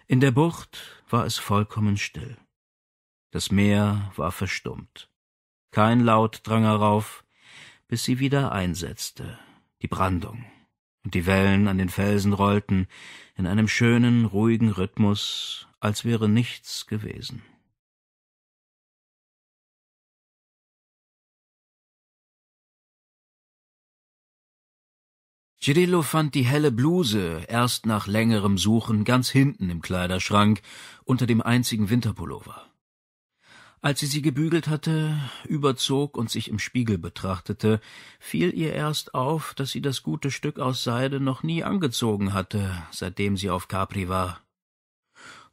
In der Bucht war es vollkommen still. Das Meer war verstummt. Kein Laut drang herauf, bis sie wieder einsetzte, die Brandung, und die Wellen an den Felsen rollten in einem schönen, ruhigen Rhythmus, als wäre nichts gewesen. Cirillo fand die helle Bluse erst nach längerem Suchen ganz hinten im Kleiderschrank unter dem einzigen Winterpullover. Als sie sie gebügelt hatte, überzog und sich im Spiegel betrachtete, fiel ihr erst auf, dass sie das gute Stück aus Seide noch nie angezogen hatte, seitdem sie auf Capri war.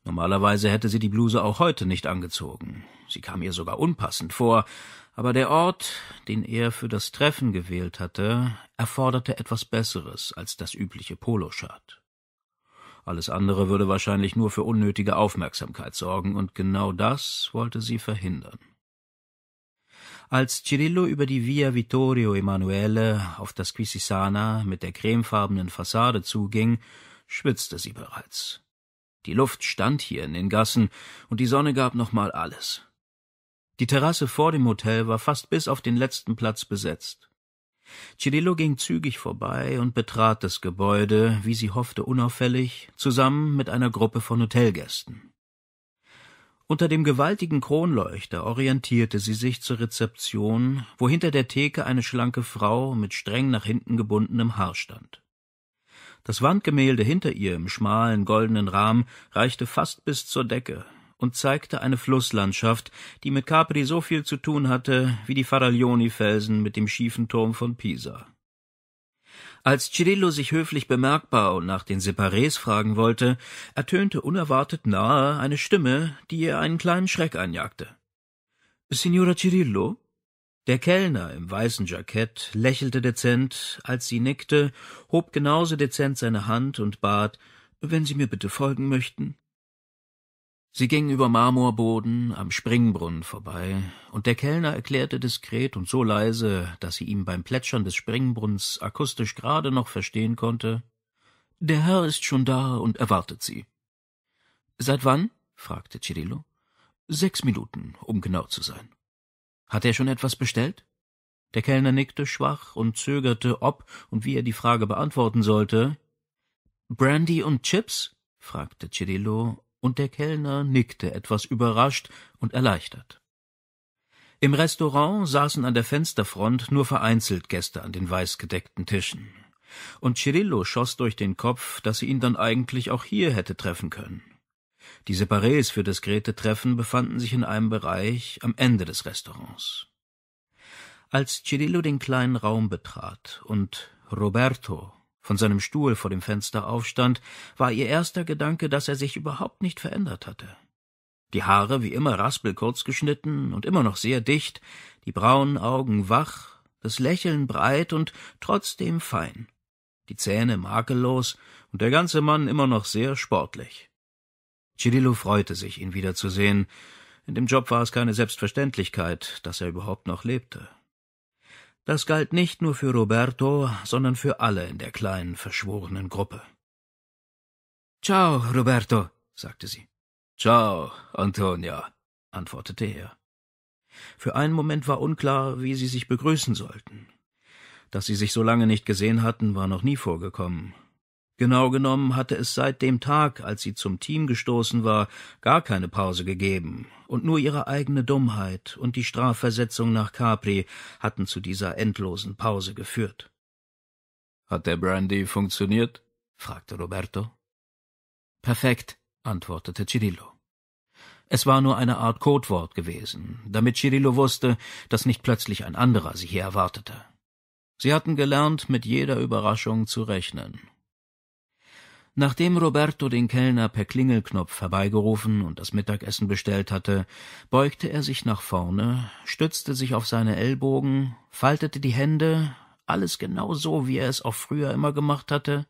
Normalerweise hätte sie die Bluse auch heute nicht angezogen. Sie kam ihr sogar unpassend vor, aber der Ort, den er für das Treffen gewählt hatte, erforderte etwas Besseres als das übliche Poloshirt. Alles andere würde wahrscheinlich nur für unnötige Aufmerksamkeit sorgen, und genau das wollte sie verhindern. Als Cirillo über die Via Vittorio Emanuele auf das Quisisana mit der cremefarbenen Fassade zuging, schwitzte sie bereits. Die Luft stand hier in den Gassen, und die Sonne gab nochmal alles. Die Terrasse vor dem Hotel war fast bis auf den letzten Platz besetzt. Cirillo ging zügig vorbei und betrat das Gebäude, wie sie hoffte, unauffällig, zusammen mit einer Gruppe von Hotelgästen. Unter dem gewaltigen Kronleuchter orientierte sie sich zur Rezeption, wo hinter der Theke eine schlanke Frau mit streng nach hinten gebundenem Haar stand. Das Wandgemälde hinter ihr im schmalen goldenen Rahmen reichte fast bis zur Decke, und zeigte eine Flusslandschaft, die mit Capri so viel zu tun hatte wie die Faraglioni-Felsen mit dem schiefen Turm von Pisa. Als Cirillo sich höflich bemerkbar und nach den Separés fragen wollte, ertönte unerwartet nahe eine Stimme, die ihr einen kleinen Schreck einjagte. Signora Cirillo? Der Kellner im weißen Jackett lächelte dezent, als sie nickte, hob genauso dezent seine Hand und bat, wenn Sie mir bitte folgen möchten. Sie ging über Marmorboden am Springbrunnen vorbei, und der Kellner erklärte diskret und so leise, dass sie ihm beim Plätschern des Springbrunns akustisch gerade noch verstehen konnte Der Herr ist schon da und erwartet sie. Seit wann? fragte Cirillo. Sechs Minuten, um genau zu sein. Hat er schon etwas bestellt? Der Kellner nickte schwach und zögerte, ob und wie er die Frage beantworten sollte. Brandy und Chips? fragte Cirillo und der Kellner nickte etwas überrascht und erleichtert. Im Restaurant saßen an der Fensterfront nur vereinzelt Gäste an den weißgedeckten Tischen. Und Cirillo schoss durch den Kopf, dass sie ihn dann eigentlich auch hier hätte treffen können. Die Separés für das grete Treffen befanden sich in einem Bereich am Ende des Restaurants. Als Cirillo den kleinen Raum betrat und Roberto von seinem Stuhl vor dem Fenster aufstand, war ihr erster Gedanke, dass er sich überhaupt nicht verändert hatte. Die Haare wie immer raspelkurz geschnitten und immer noch sehr dicht, die braunen Augen wach, das Lächeln breit und trotzdem fein, die Zähne makellos und der ganze Mann immer noch sehr sportlich. Cirillo freute sich, ihn wiederzusehen. In dem Job war es keine Selbstverständlichkeit, dass er überhaupt noch lebte. Das galt nicht nur für Roberto, sondern für alle in der kleinen, verschworenen Gruppe. Ciao, Roberto, sagte sie. Ciao, Antonia, antwortete er. Für einen Moment war unklar, wie sie sich begrüßen sollten. Dass sie sich so lange nicht gesehen hatten, war noch nie vorgekommen. Genau genommen hatte es seit dem Tag, als sie zum Team gestoßen war, gar keine Pause gegeben, und nur ihre eigene Dummheit und die Strafversetzung nach Capri hatten zu dieser endlosen Pause geführt. Hat der Brandy funktioniert? fragte Roberto. Perfekt, antwortete Cirillo. Es war nur eine Art Codewort gewesen, damit Cirillo wusste, dass nicht plötzlich ein anderer sie hier erwartete. Sie hatten gelernt, mit jeder Überraschung zu rechnen, Nachdem Roberto den Kellner per Klingelknopf herbeigerufen und das Mittagessen bestellt hatte, beugte er sich nach vorne, stützte sich auf seine Ellbogen, faltete die Hände, alles genau so, wie er es auch früher immer gemacht hatte,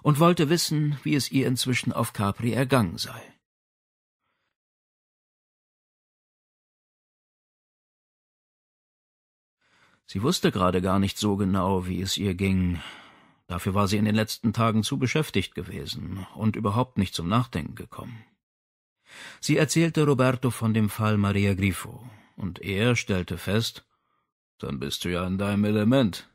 und wollte wissen, wie es ihr inzwischen auf Capri ergangen sei. Sie wusste gerade gar nicht so genau, wie es ihr ging, Dafür war sie in den letzten Tagen zu beschäftigt gewesen und überhaupt nicht zum Nachdenken gekommen. Sie erzählte Roberto von dem Fall Maria Grifo, und er stellte fest, dann bist du ja in deinem Element.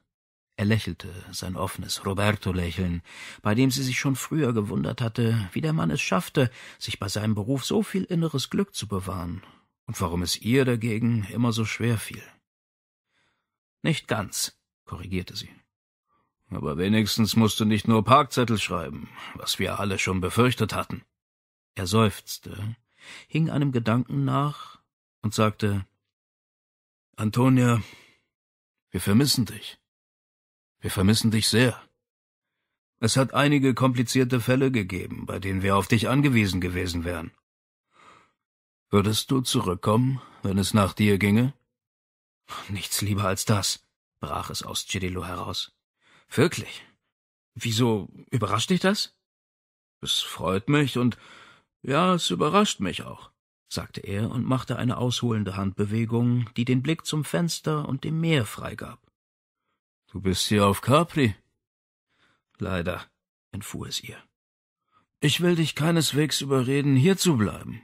Er lächelte, sein offenes Roberto-Lächeln, bei dem sie sich schon früher gewundert hatte, wie der Mann es schaffte, sich bei seinem Beruf so viel inneres Glück zu bewahren und warum es ihr dagegen immer so schwer fiel. Nicht ganz, korrigierte sie. Aber wenigstens musst du nicht nur Parkzettel schreiben, was wir alle schon befürchtet hatten. Er seufzte, hing einem Gedanken nach und sagte Antonia, wir vermissen dich. Wir vermissen dich sehr. Es hat einige komplizierte Fälle gegeben, bei denen wir auf dich angewiesen gewesen wären. Würdest du zurückkommen, wenn es nach dir ginge? Nichts lieber als das, brach es aus Cirillo heraus. Wirklich? Wieso überrascht dich das? Es freut mich und ja, es überrascht mich auch, sagte er und machte eine ausholende Handbewegung, die den Blick zum Fenster und dem Meer freigab. Du bist hier auf Capri? Leider, entfuhr es ihr. Ich will dich keineswegs überreden, hier zu bleiben.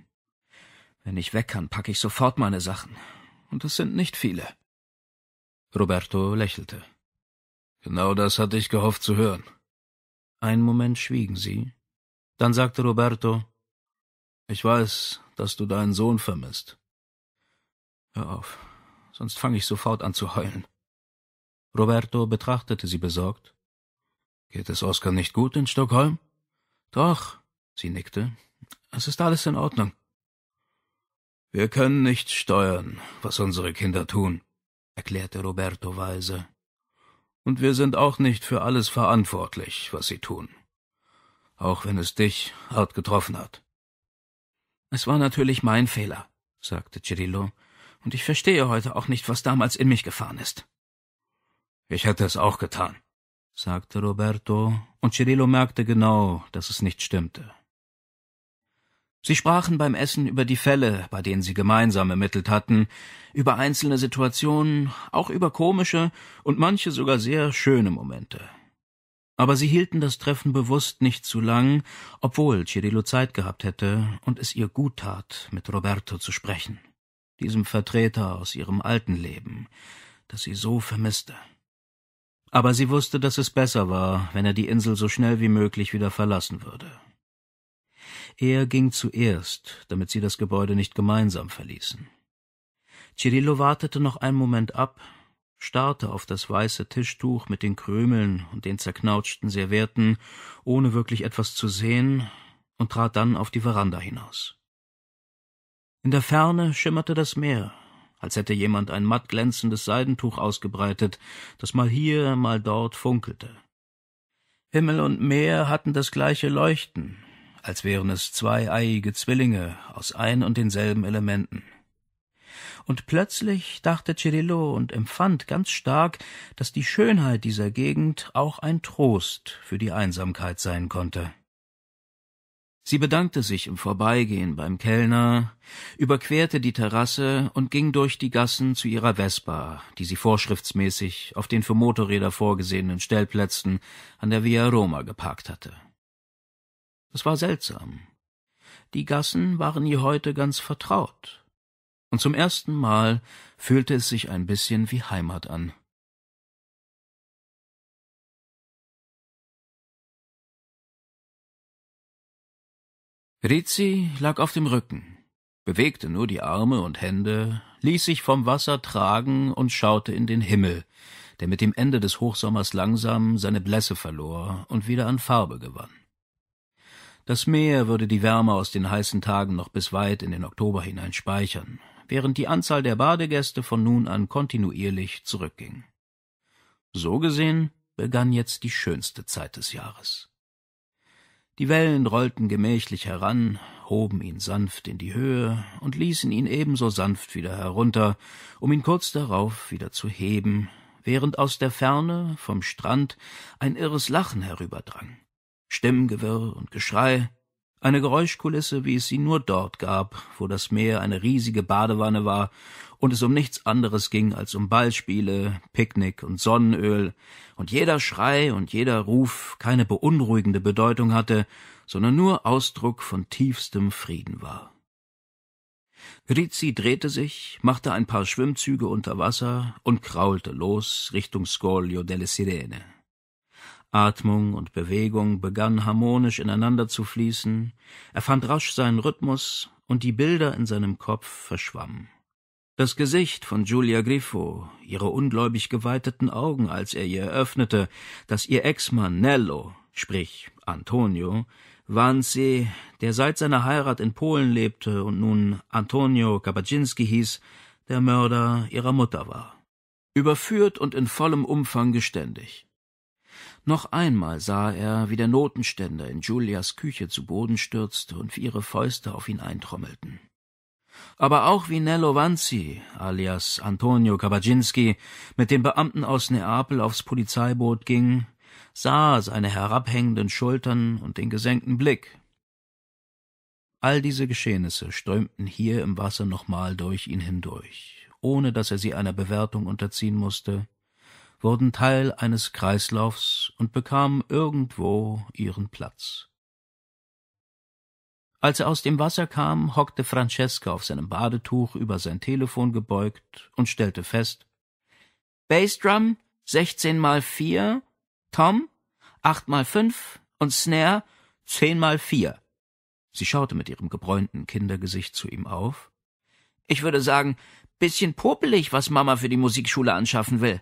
Wenn ich weg kann, packe ich sofort meine Sachen. Und es sind nicht viele. Roberto lächelte. Genau das hatte ich gehofft zu hören. Einen Moment schwiegen sie. Dann sagte Roberto, ich weiß, dass du deinen Sohn vermisst. Hör auf, sonst fange ich sofort an zu heulen. Roberto betrachtete sie besorgt. Geht es Oskar nicht gut in Stockholm? Doch, sie nickte. Es ist alles in Ordnung. Wir können nicht steuern, was unsere Kinder tun, erklärte Roberto weise. Und wir sind auch nicht für alles verantwortlich, was sie tun. Auch wenn es dich hart getroffen hat. Es war natürlich mein Fehler, sagte Cirillo, und ich verstehe heute auch nicht, was damals in mich gefahren ist. Ich hätte es auch getan, sagte Roberto, und Cirillo merkte genau, dass es nicht stimmte. Sie sprachen beim Essen über die Fälle, bei denen sie gemeinsam ermittelt hatten, über einzelne Situationen, auch über komische und manche sogar sehr schöne Momente. Aber sie hielten das Treffen bewusst nicht zu lang, obwohl Cirillo Zeit gehabt hätte und es ihr gut tat, mit Roberto zu sprechen, diesem Vertreter aus ihrem alten Leben, das sie so vermisste. Aber sie wusste, dass es besser war, wenn er die Insel so schnell wie möglich wieder verlassen würde. Er ging zuerst, damit sie das Gebäude nicht gemeinsam verließen. Cirillo wartete noch einen Moment ab, starrte auf das weiße Tischtuch mit den Krümeln und den zerknautschten Servietten, ohne wirklich etwas zu sehen, und trat dann auf die Veranda hinaus. In der Ferne schimmerte das Meer, als hätte jemand ein matt glänzendes Seidentuch ausgebreitet, das mal hier, mal dort funkelte. Himmel und Meer hatten das gleiche Leuchten, als wären es zwei eiige Zwillinge aus ein und denselben Elementen. Und plötzlich dachte Cirillo und empfand ganz stark, dass die Schönheit dieser Gegend auch ein Trost für die Einsamkeit sein konnte. Sie bedankte sich im Vorbeigehen beim Kellner, überquerte die Terrasse und ging durch die Gassen zu ihrer Vespa, die sie vorschriftsmäßig auf den für Motorräder vorgesehenen Stellplätzen an der Via Roma geparkt hatte. Es war seltsam. Die Gassen waren ihr heute ganz vertraut. Und zum ersten Mal fühlte es sich ein bisschen wie Heimat an. Rizzi lag auf dem Rücken, bewegte nur die Arme und Hände, ließ sich vom Wasser tragen und schaute in den Himmel, der mit dem Ende des Hochsommers langsam seine Blässe verlor und wieder an Farbe gewann. Das Meer würde die Wärme aus den heißen Tagen noch bis weit in den Oktober hinein speichern, während die Anzahl der Badegäste von nun an kontinuierlich zurückging. So gesehen begann jetzt die schönste Zeit des Jahres. Die Wellen rollten gemächlich heran, hoben ihn sanft in die Höhe und ließen ihn ebenso sanft wieder herunter, um ihn kurz darauf wieder zu heben, während aus der Ferne vom Strand ein irres Lachen herüberdrang. Stimmgewirr und Geschrei, eine Geräuschkulisse, wie es sie nur dort gab, wo das Meer eine riesige Badewanne war und es um nichts anderes ging als um Ballspiele, Picknick und Sonnenöl, und jeder Schrei und jeder Ruf keine beunruhigende Bedeutung hatte, sondern nur Ausdruck von tiefstem Frieden war. Rizzi drehte sich, machte ein paar Schwimmzüge unter Wasser und kraulte los Richtung Scoglio delle Sirene. Atmung und Bewegung begannen harmonisch ineinander zu fließen, er fand rasch seinen Rhythmus und die Bilder in seinem Kopf verschwammen. Das Gesicht von Giulia Griffo, ihre ungläubig geweiteten Augen, als er ihr eröffnete, dass ihr Ex-Mann Nello, sprich Antonio, Wannsee, der seit seiner Heirat in Polen lebte und nun Antonio Kabaczynski hieß, der Mörder ihrer Mutter war. Überführt und in vollem Umfang geständig. Noch einmal sah er, wie der Notenständer in Julias Küche zu Boden stürzte und wie ihre Fäuste auf ihn eintrommelten. Aber auch wie Nello Vanzi, alias Antonio Kabaczynski, mit dem Beamten aus Neapel aufs Polizeiboot ging, sah seine herabhängenden Schultern und den gesenkten Blick. All diese Geschehnisse strömten hier im Wasser nochmal durch ihn hindurch, ohne dass er sie einer Bewertung unterziehen musste, wurden Teil eines Kreislaufs und bekamen irgendwo ihren Platz. Als er aus dem Wasser kam, hockte Francesca auf seinem Badetuch über sein Telefon gebeugt und stellte fest, Bassdrum 16 mal 4, Tom 8 mal 5 und Snare 10 mal 4. Sie schaute mit ihrem gebräunten Kindergesicht zu ihm auf. Ich würde sagen, bisschen popelig, was Mama für die Musikschule anschaffen will.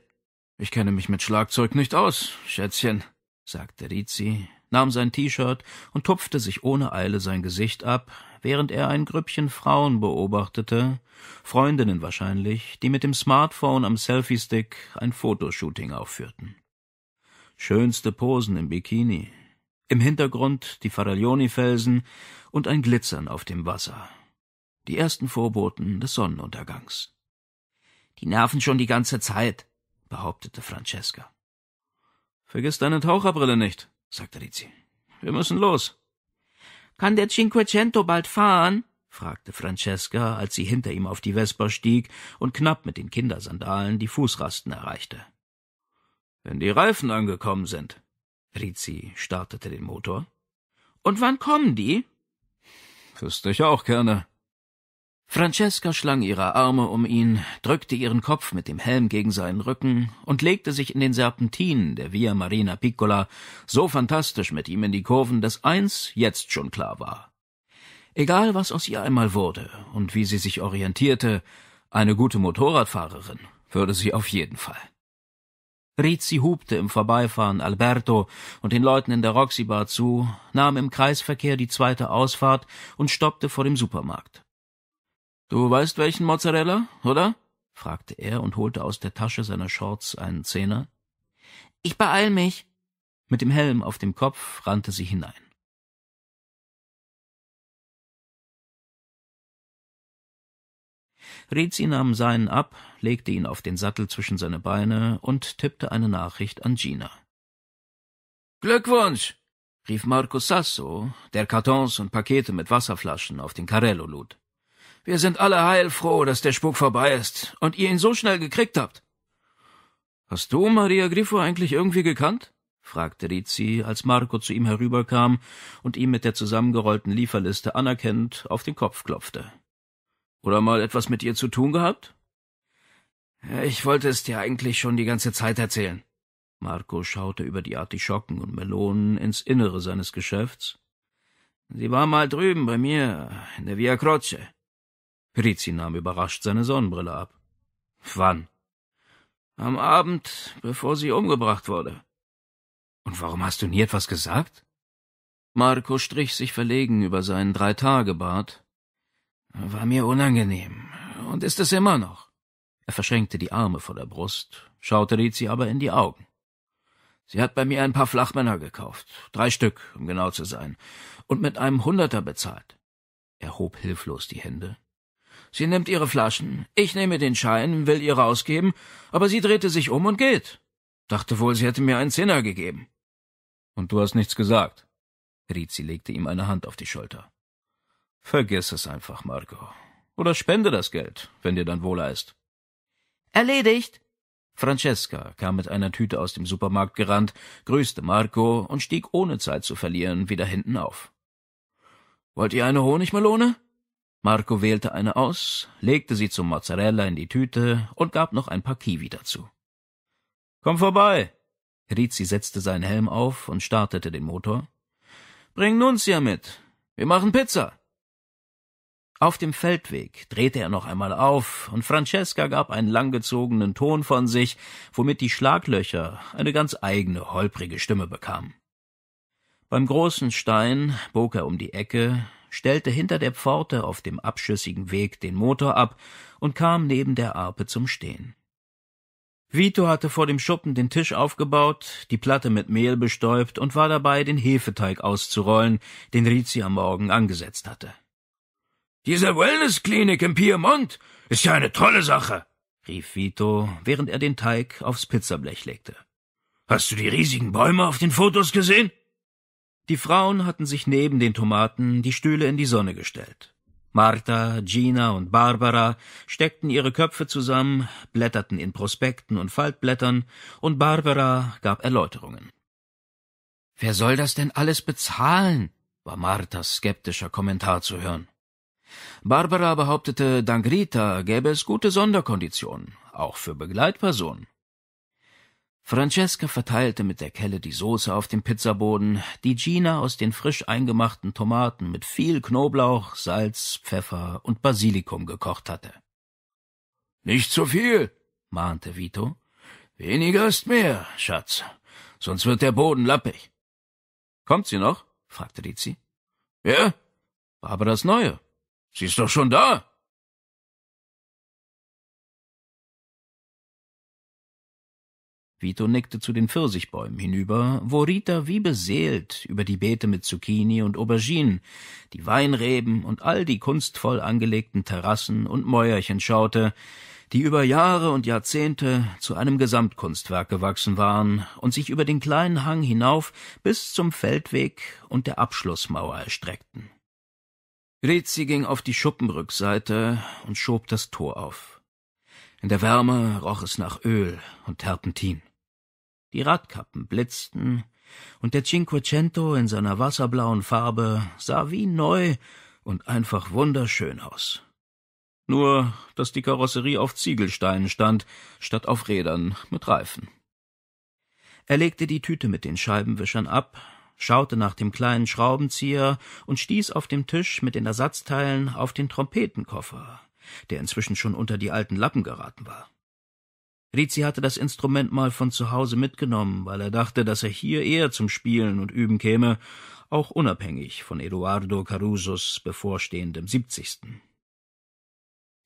Ich kenne mich mit Schlagzeug nicht aus, Schätzchen, sagte Rizzi, nahm sein T-Shirt und tupfte sich ohne Eile sein Gesicht ab, während er ein Grüppchen Frauen beobachtete, Freundinnen wahrscheinlich, die mit dem Smartphone am Selfie-Stick ein Fotoshooting aufführten. Schönste Posen im Bikini, im Hintergrund die Faraglioni-Felsen und ein Glitzern auf dem Wasser. Die ersten Vorboten des Sonnenuntergangs. Die nerven schon die ganze Zeit, behauptete Francesca. Vergiss deine Taucherbrille nicht, sagte Rizzi. Wir müssen los. Kann der Cinquecento bald fahren? fragte Francesca, als sie hinter ihm auf die Vespa stieg und knapp mit den Kindersandalen die Fußrasten erreichte. Wenn die Reifen angekommen sind. Rizzi startete den Motor. Und wann kommen die? Wüsste ich auch gerne, Francesca schlang ihre Arme um ihn, drückte ihren Kopf mit dem Helm gegen seinen Rücken und legte sich in den Serpentinen der Via Marina Piccola so fantastisch mit ihm in die Kurven, dass eins jetzt schon klar war. Egal, was aus ihr einmal wurde und wie sie sich orientierte, eine gute Motorradfahrerin würde sie auf jeden Fall. Rizzi hubte im Vorbeifahren Alberto und den Leuten in der Roxy-Bar zu, nahm im Kreisverkehr die zweite Ausfahrt und stoppte vor dem Supermarkt. Du weißt welchen Mozzarella, oder? fragte er und holte aus der Tasche seiner Shorts einen Zehner. Ich beeil mich. Mit dem Helm auf dem Kopf rannte sie hinein. Rizzi nahm seinen ab, legte ihn auf den Sattel zwischen seine Beine und tippte eine Nachricht an Gina. Glückwunsch! rief Marco Sasso, der Kartons und Pakete mit Wasserflaschen auf den Carello lud. Wir sind alle heilfroh, dass der Spuk vorbei ist und ihr ihn so schnell gekriegt habt. Hast du Maria Griffo eigentlich irgendwie gekannt? fragte Rizzi, als Marco zu ihm herüberkam und ihm mit der zusammengerollten Lieferliste anerkennend auf den Kopf klopfte. Oder mal etwas mit ihr zu tun gehabt? Ich wollte es dir eigentlich schon die ganze Zeit erzählen. Marco schaute über die Artischocken und Melonen ins Innere seines Geschäfts. Sie war mal drüben bei mir, in der Via Croce. Rizzi nahm überrascht seine Sonnenbrille ab. Wann? Am Abend, bevor sie umgebracht wurde. Und warum hast du nie etwas gesagt? Marco strich sich verlegen über seinen Drei-Tage-Bart. War mir unangenehm. Und ist es immer noch. Er verschränkte die Arme vor der Brust, schaute Rizzi aber in die Augen. Sie hat bei mir ein paar Flachmänner gekauft, drei Stück, um genau zu sein, und mit einem Hunderter bezahlt. Er hob hilflos die Hände, Sie nimmt ihre Flaschen, ich nehme den Schein, will ihr rausgeben, aber sie drehte sich um und geht. Dachte wohl, sie hätte mir einen Zinner gegeben. Und du hast nichts gesagt. Rizzi legte ihm eine Hand auf die Schulter. Vergiss es einfach, Marco. Oder spende das Geld, wenn dir dann wohler ist. Erledigt. Francesca kam mit einer Tüte aus dem Supermarkt gerannt, grüßte Marco und stieg ohne Zeit zu verlieren wieder hinten auf. Wollt ihr eine Honigmelone? Marco wählte eine aus, legte sie zum Mozzarella in die Tüte und gab noch ein paar Kiwi dazu. Komm vorbei! Rizzi setzte seinen Helm auf und startete den Motor. Bring Nunzia mit! Wir machen Pizza! Auf dem Feldweg drehte er noch einmal auf, und Francesca gab einen langgezogenen Ton von sich, womit die Schlaglöcher eine ganz eigene holprige Stimme bekamen. Beim großen Stein bog er um die Ecke, stellte hinter der Pforte auf dem abschüssigen Weg den Motor ab und kam neben der Arpe zum Stehen. Vito hatte vor dem Schuppen den Tisch aufgebaut, die Platte mit Mehl bestäubt und war dabei, den Hefeteig auszurollen, den Rizzi am Morgen angesetzt hatte. Diese Wellnessklinik im Piemont ist ja eine tolle Sache, rief Vito, während er den Teig aufs Pizzablech legte. Hast du die riesigen Bäume auf den Fotos gesehen? Die Frauen hatten sich neben den Tomaten die Stühle in die Sonne gestellt. Martha, Gina und Barbara steckten ihre Köpfe zusammen, blätterten in Prospekten und Faltblättern, und Barbara gab Erläuterungen. Wer soll das denn alles bezahlen? war Marthas skeptischer Kommentar zu hören. Barbara behauptete, dank Rita gäbe es gute Sonderkonditionen, auch für Begleitpersonen. Francesca verteilte mit der Kelle die Soße auf dem Pizzaboden, die Gina aus den frisch eingemachten Tomaten mit viel Knoblauch, Salz, Pfeffer und Basilikum gekocht hatte. Nicht zu viel, mahnte Vito. Weniger ist mehr, Schatz, sonst wird der Boden lappig. Kommt sie noch? fragte Rizzi. Ja, Barbaras Neue. Sie ist doch schon da. Vito nickte zu den Pfirsichbäumen hinüber, wo Rita wie beseelt über die Beete mit Zucchini und Auberginen, die Weinreben und all die kunstvoll angelegten Terrassen und Mäuerchen schaute, die über Jahre und Jahrzehnte zu einem Gesamtkunstwerk gewachsen waren und sich über den kleinen Hang hinauf bis zum Feldweg und der Abschlussmauer erstreckten. Rizzi ging auf die Schuppenrückseite und schob das Tor auf. In der Wärme roch es nach Öl und Terpentin. Die Radkappen blitzten, und der Cinquecento in seiner wasserblauen Farbe sah wie neu und einfach wunderschön aus. Nur, dass die Karosserie auf Ziegelsteinen stand, statt auf Rädern mit Reifen. Er legte die Tüte mit den Scheibenwischern ab, schaute nach dem kleinen Schraubenzieher und stieß auf dem Tisch mit den Ersatzteilen auf den Trompetenkoffer, der inzwischen schon unter die alten Lappen geraten war. Rizzi hatte das Instrument mal von zu Hause mitgenommen, weil er dachte, dass er hier eher zum Spielen und Üben käme, auch unabhängig von Eduardo Carusos bevorstehendem siebzigsten.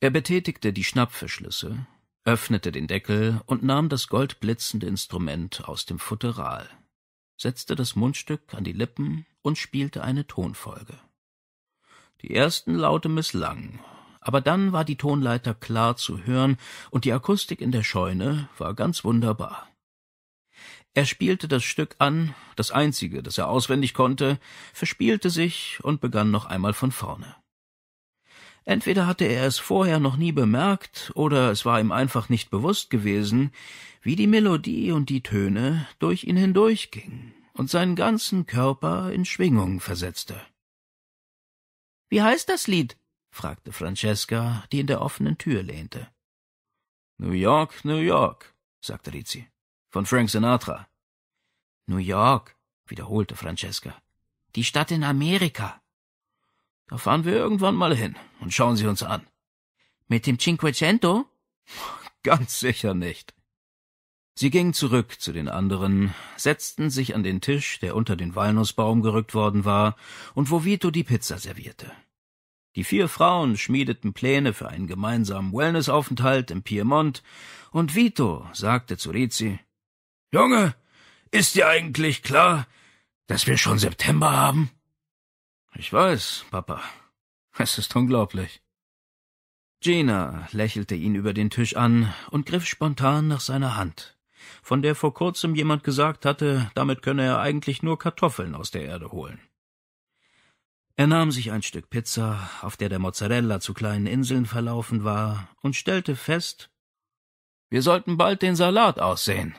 Er betätigte die Schnappverschlüsse, öffnete den Deckel und nahm das goldblitzende Instrument aus dem Futteral, setzte das Mundstück an die Lippen und spielte eine Tonfolge. Die ersten Laute misslangen, aber dann war die Tonleiter klar zu hören und die Akustik in der Scheune war ganz wunderbar. Er spielte das Stück an, das einzige, das er auswendig konnte, verspielte sich und begann noch einmal von vorne. Entweder hatte er es vorher noch nie bemerkt, oder es war ihm einfach nicht bewusst gewesen, wie die Melodie und die Töne durch ihn hindurchgingen und seinen ganzen Körper in Schwingung versetzte. Wie heißt das Lied? fragte Francesca, die in der offenen Tür lehnte. New York, New York, sagte Rizzi. Von Frank Sinatra. New York, wiederholte Francesca. Die Stadt in Amerika. Da fahren wir irgendwann mal hin und schauen sie uns an. Mit dem Cinquecento? <laughs> Ganz sicher nicht. Sie gingen zurück zu den anderen, setzten sich an den Tisch, der unter den Walnussbaum gerückt worden war und wo Vito die Pizza servierte. Die vier Frauen schmiedeten Pläne für einen gemeinsamen Wellnessaufenthalt im Piemont, und Vito sagte zu Rizzi, Junge, ist dir eigentlich klar, dass wir schon September haben? Ich weiß, Papa. Es ist unglaublich. Gina lächelte ihn über den Tisch an und griff spontan nach seiner Hand, von der vor kurzem jemand gesagt hatte, damit könne er eigentlich nur Kartoffeln aus der Erde holen. Er nahm sich ein Stück Pizza, auf der der Mozzarella zu kleinen Inseln verlaufen war, und stellte fest, wir sollten bald den Salat aussehen.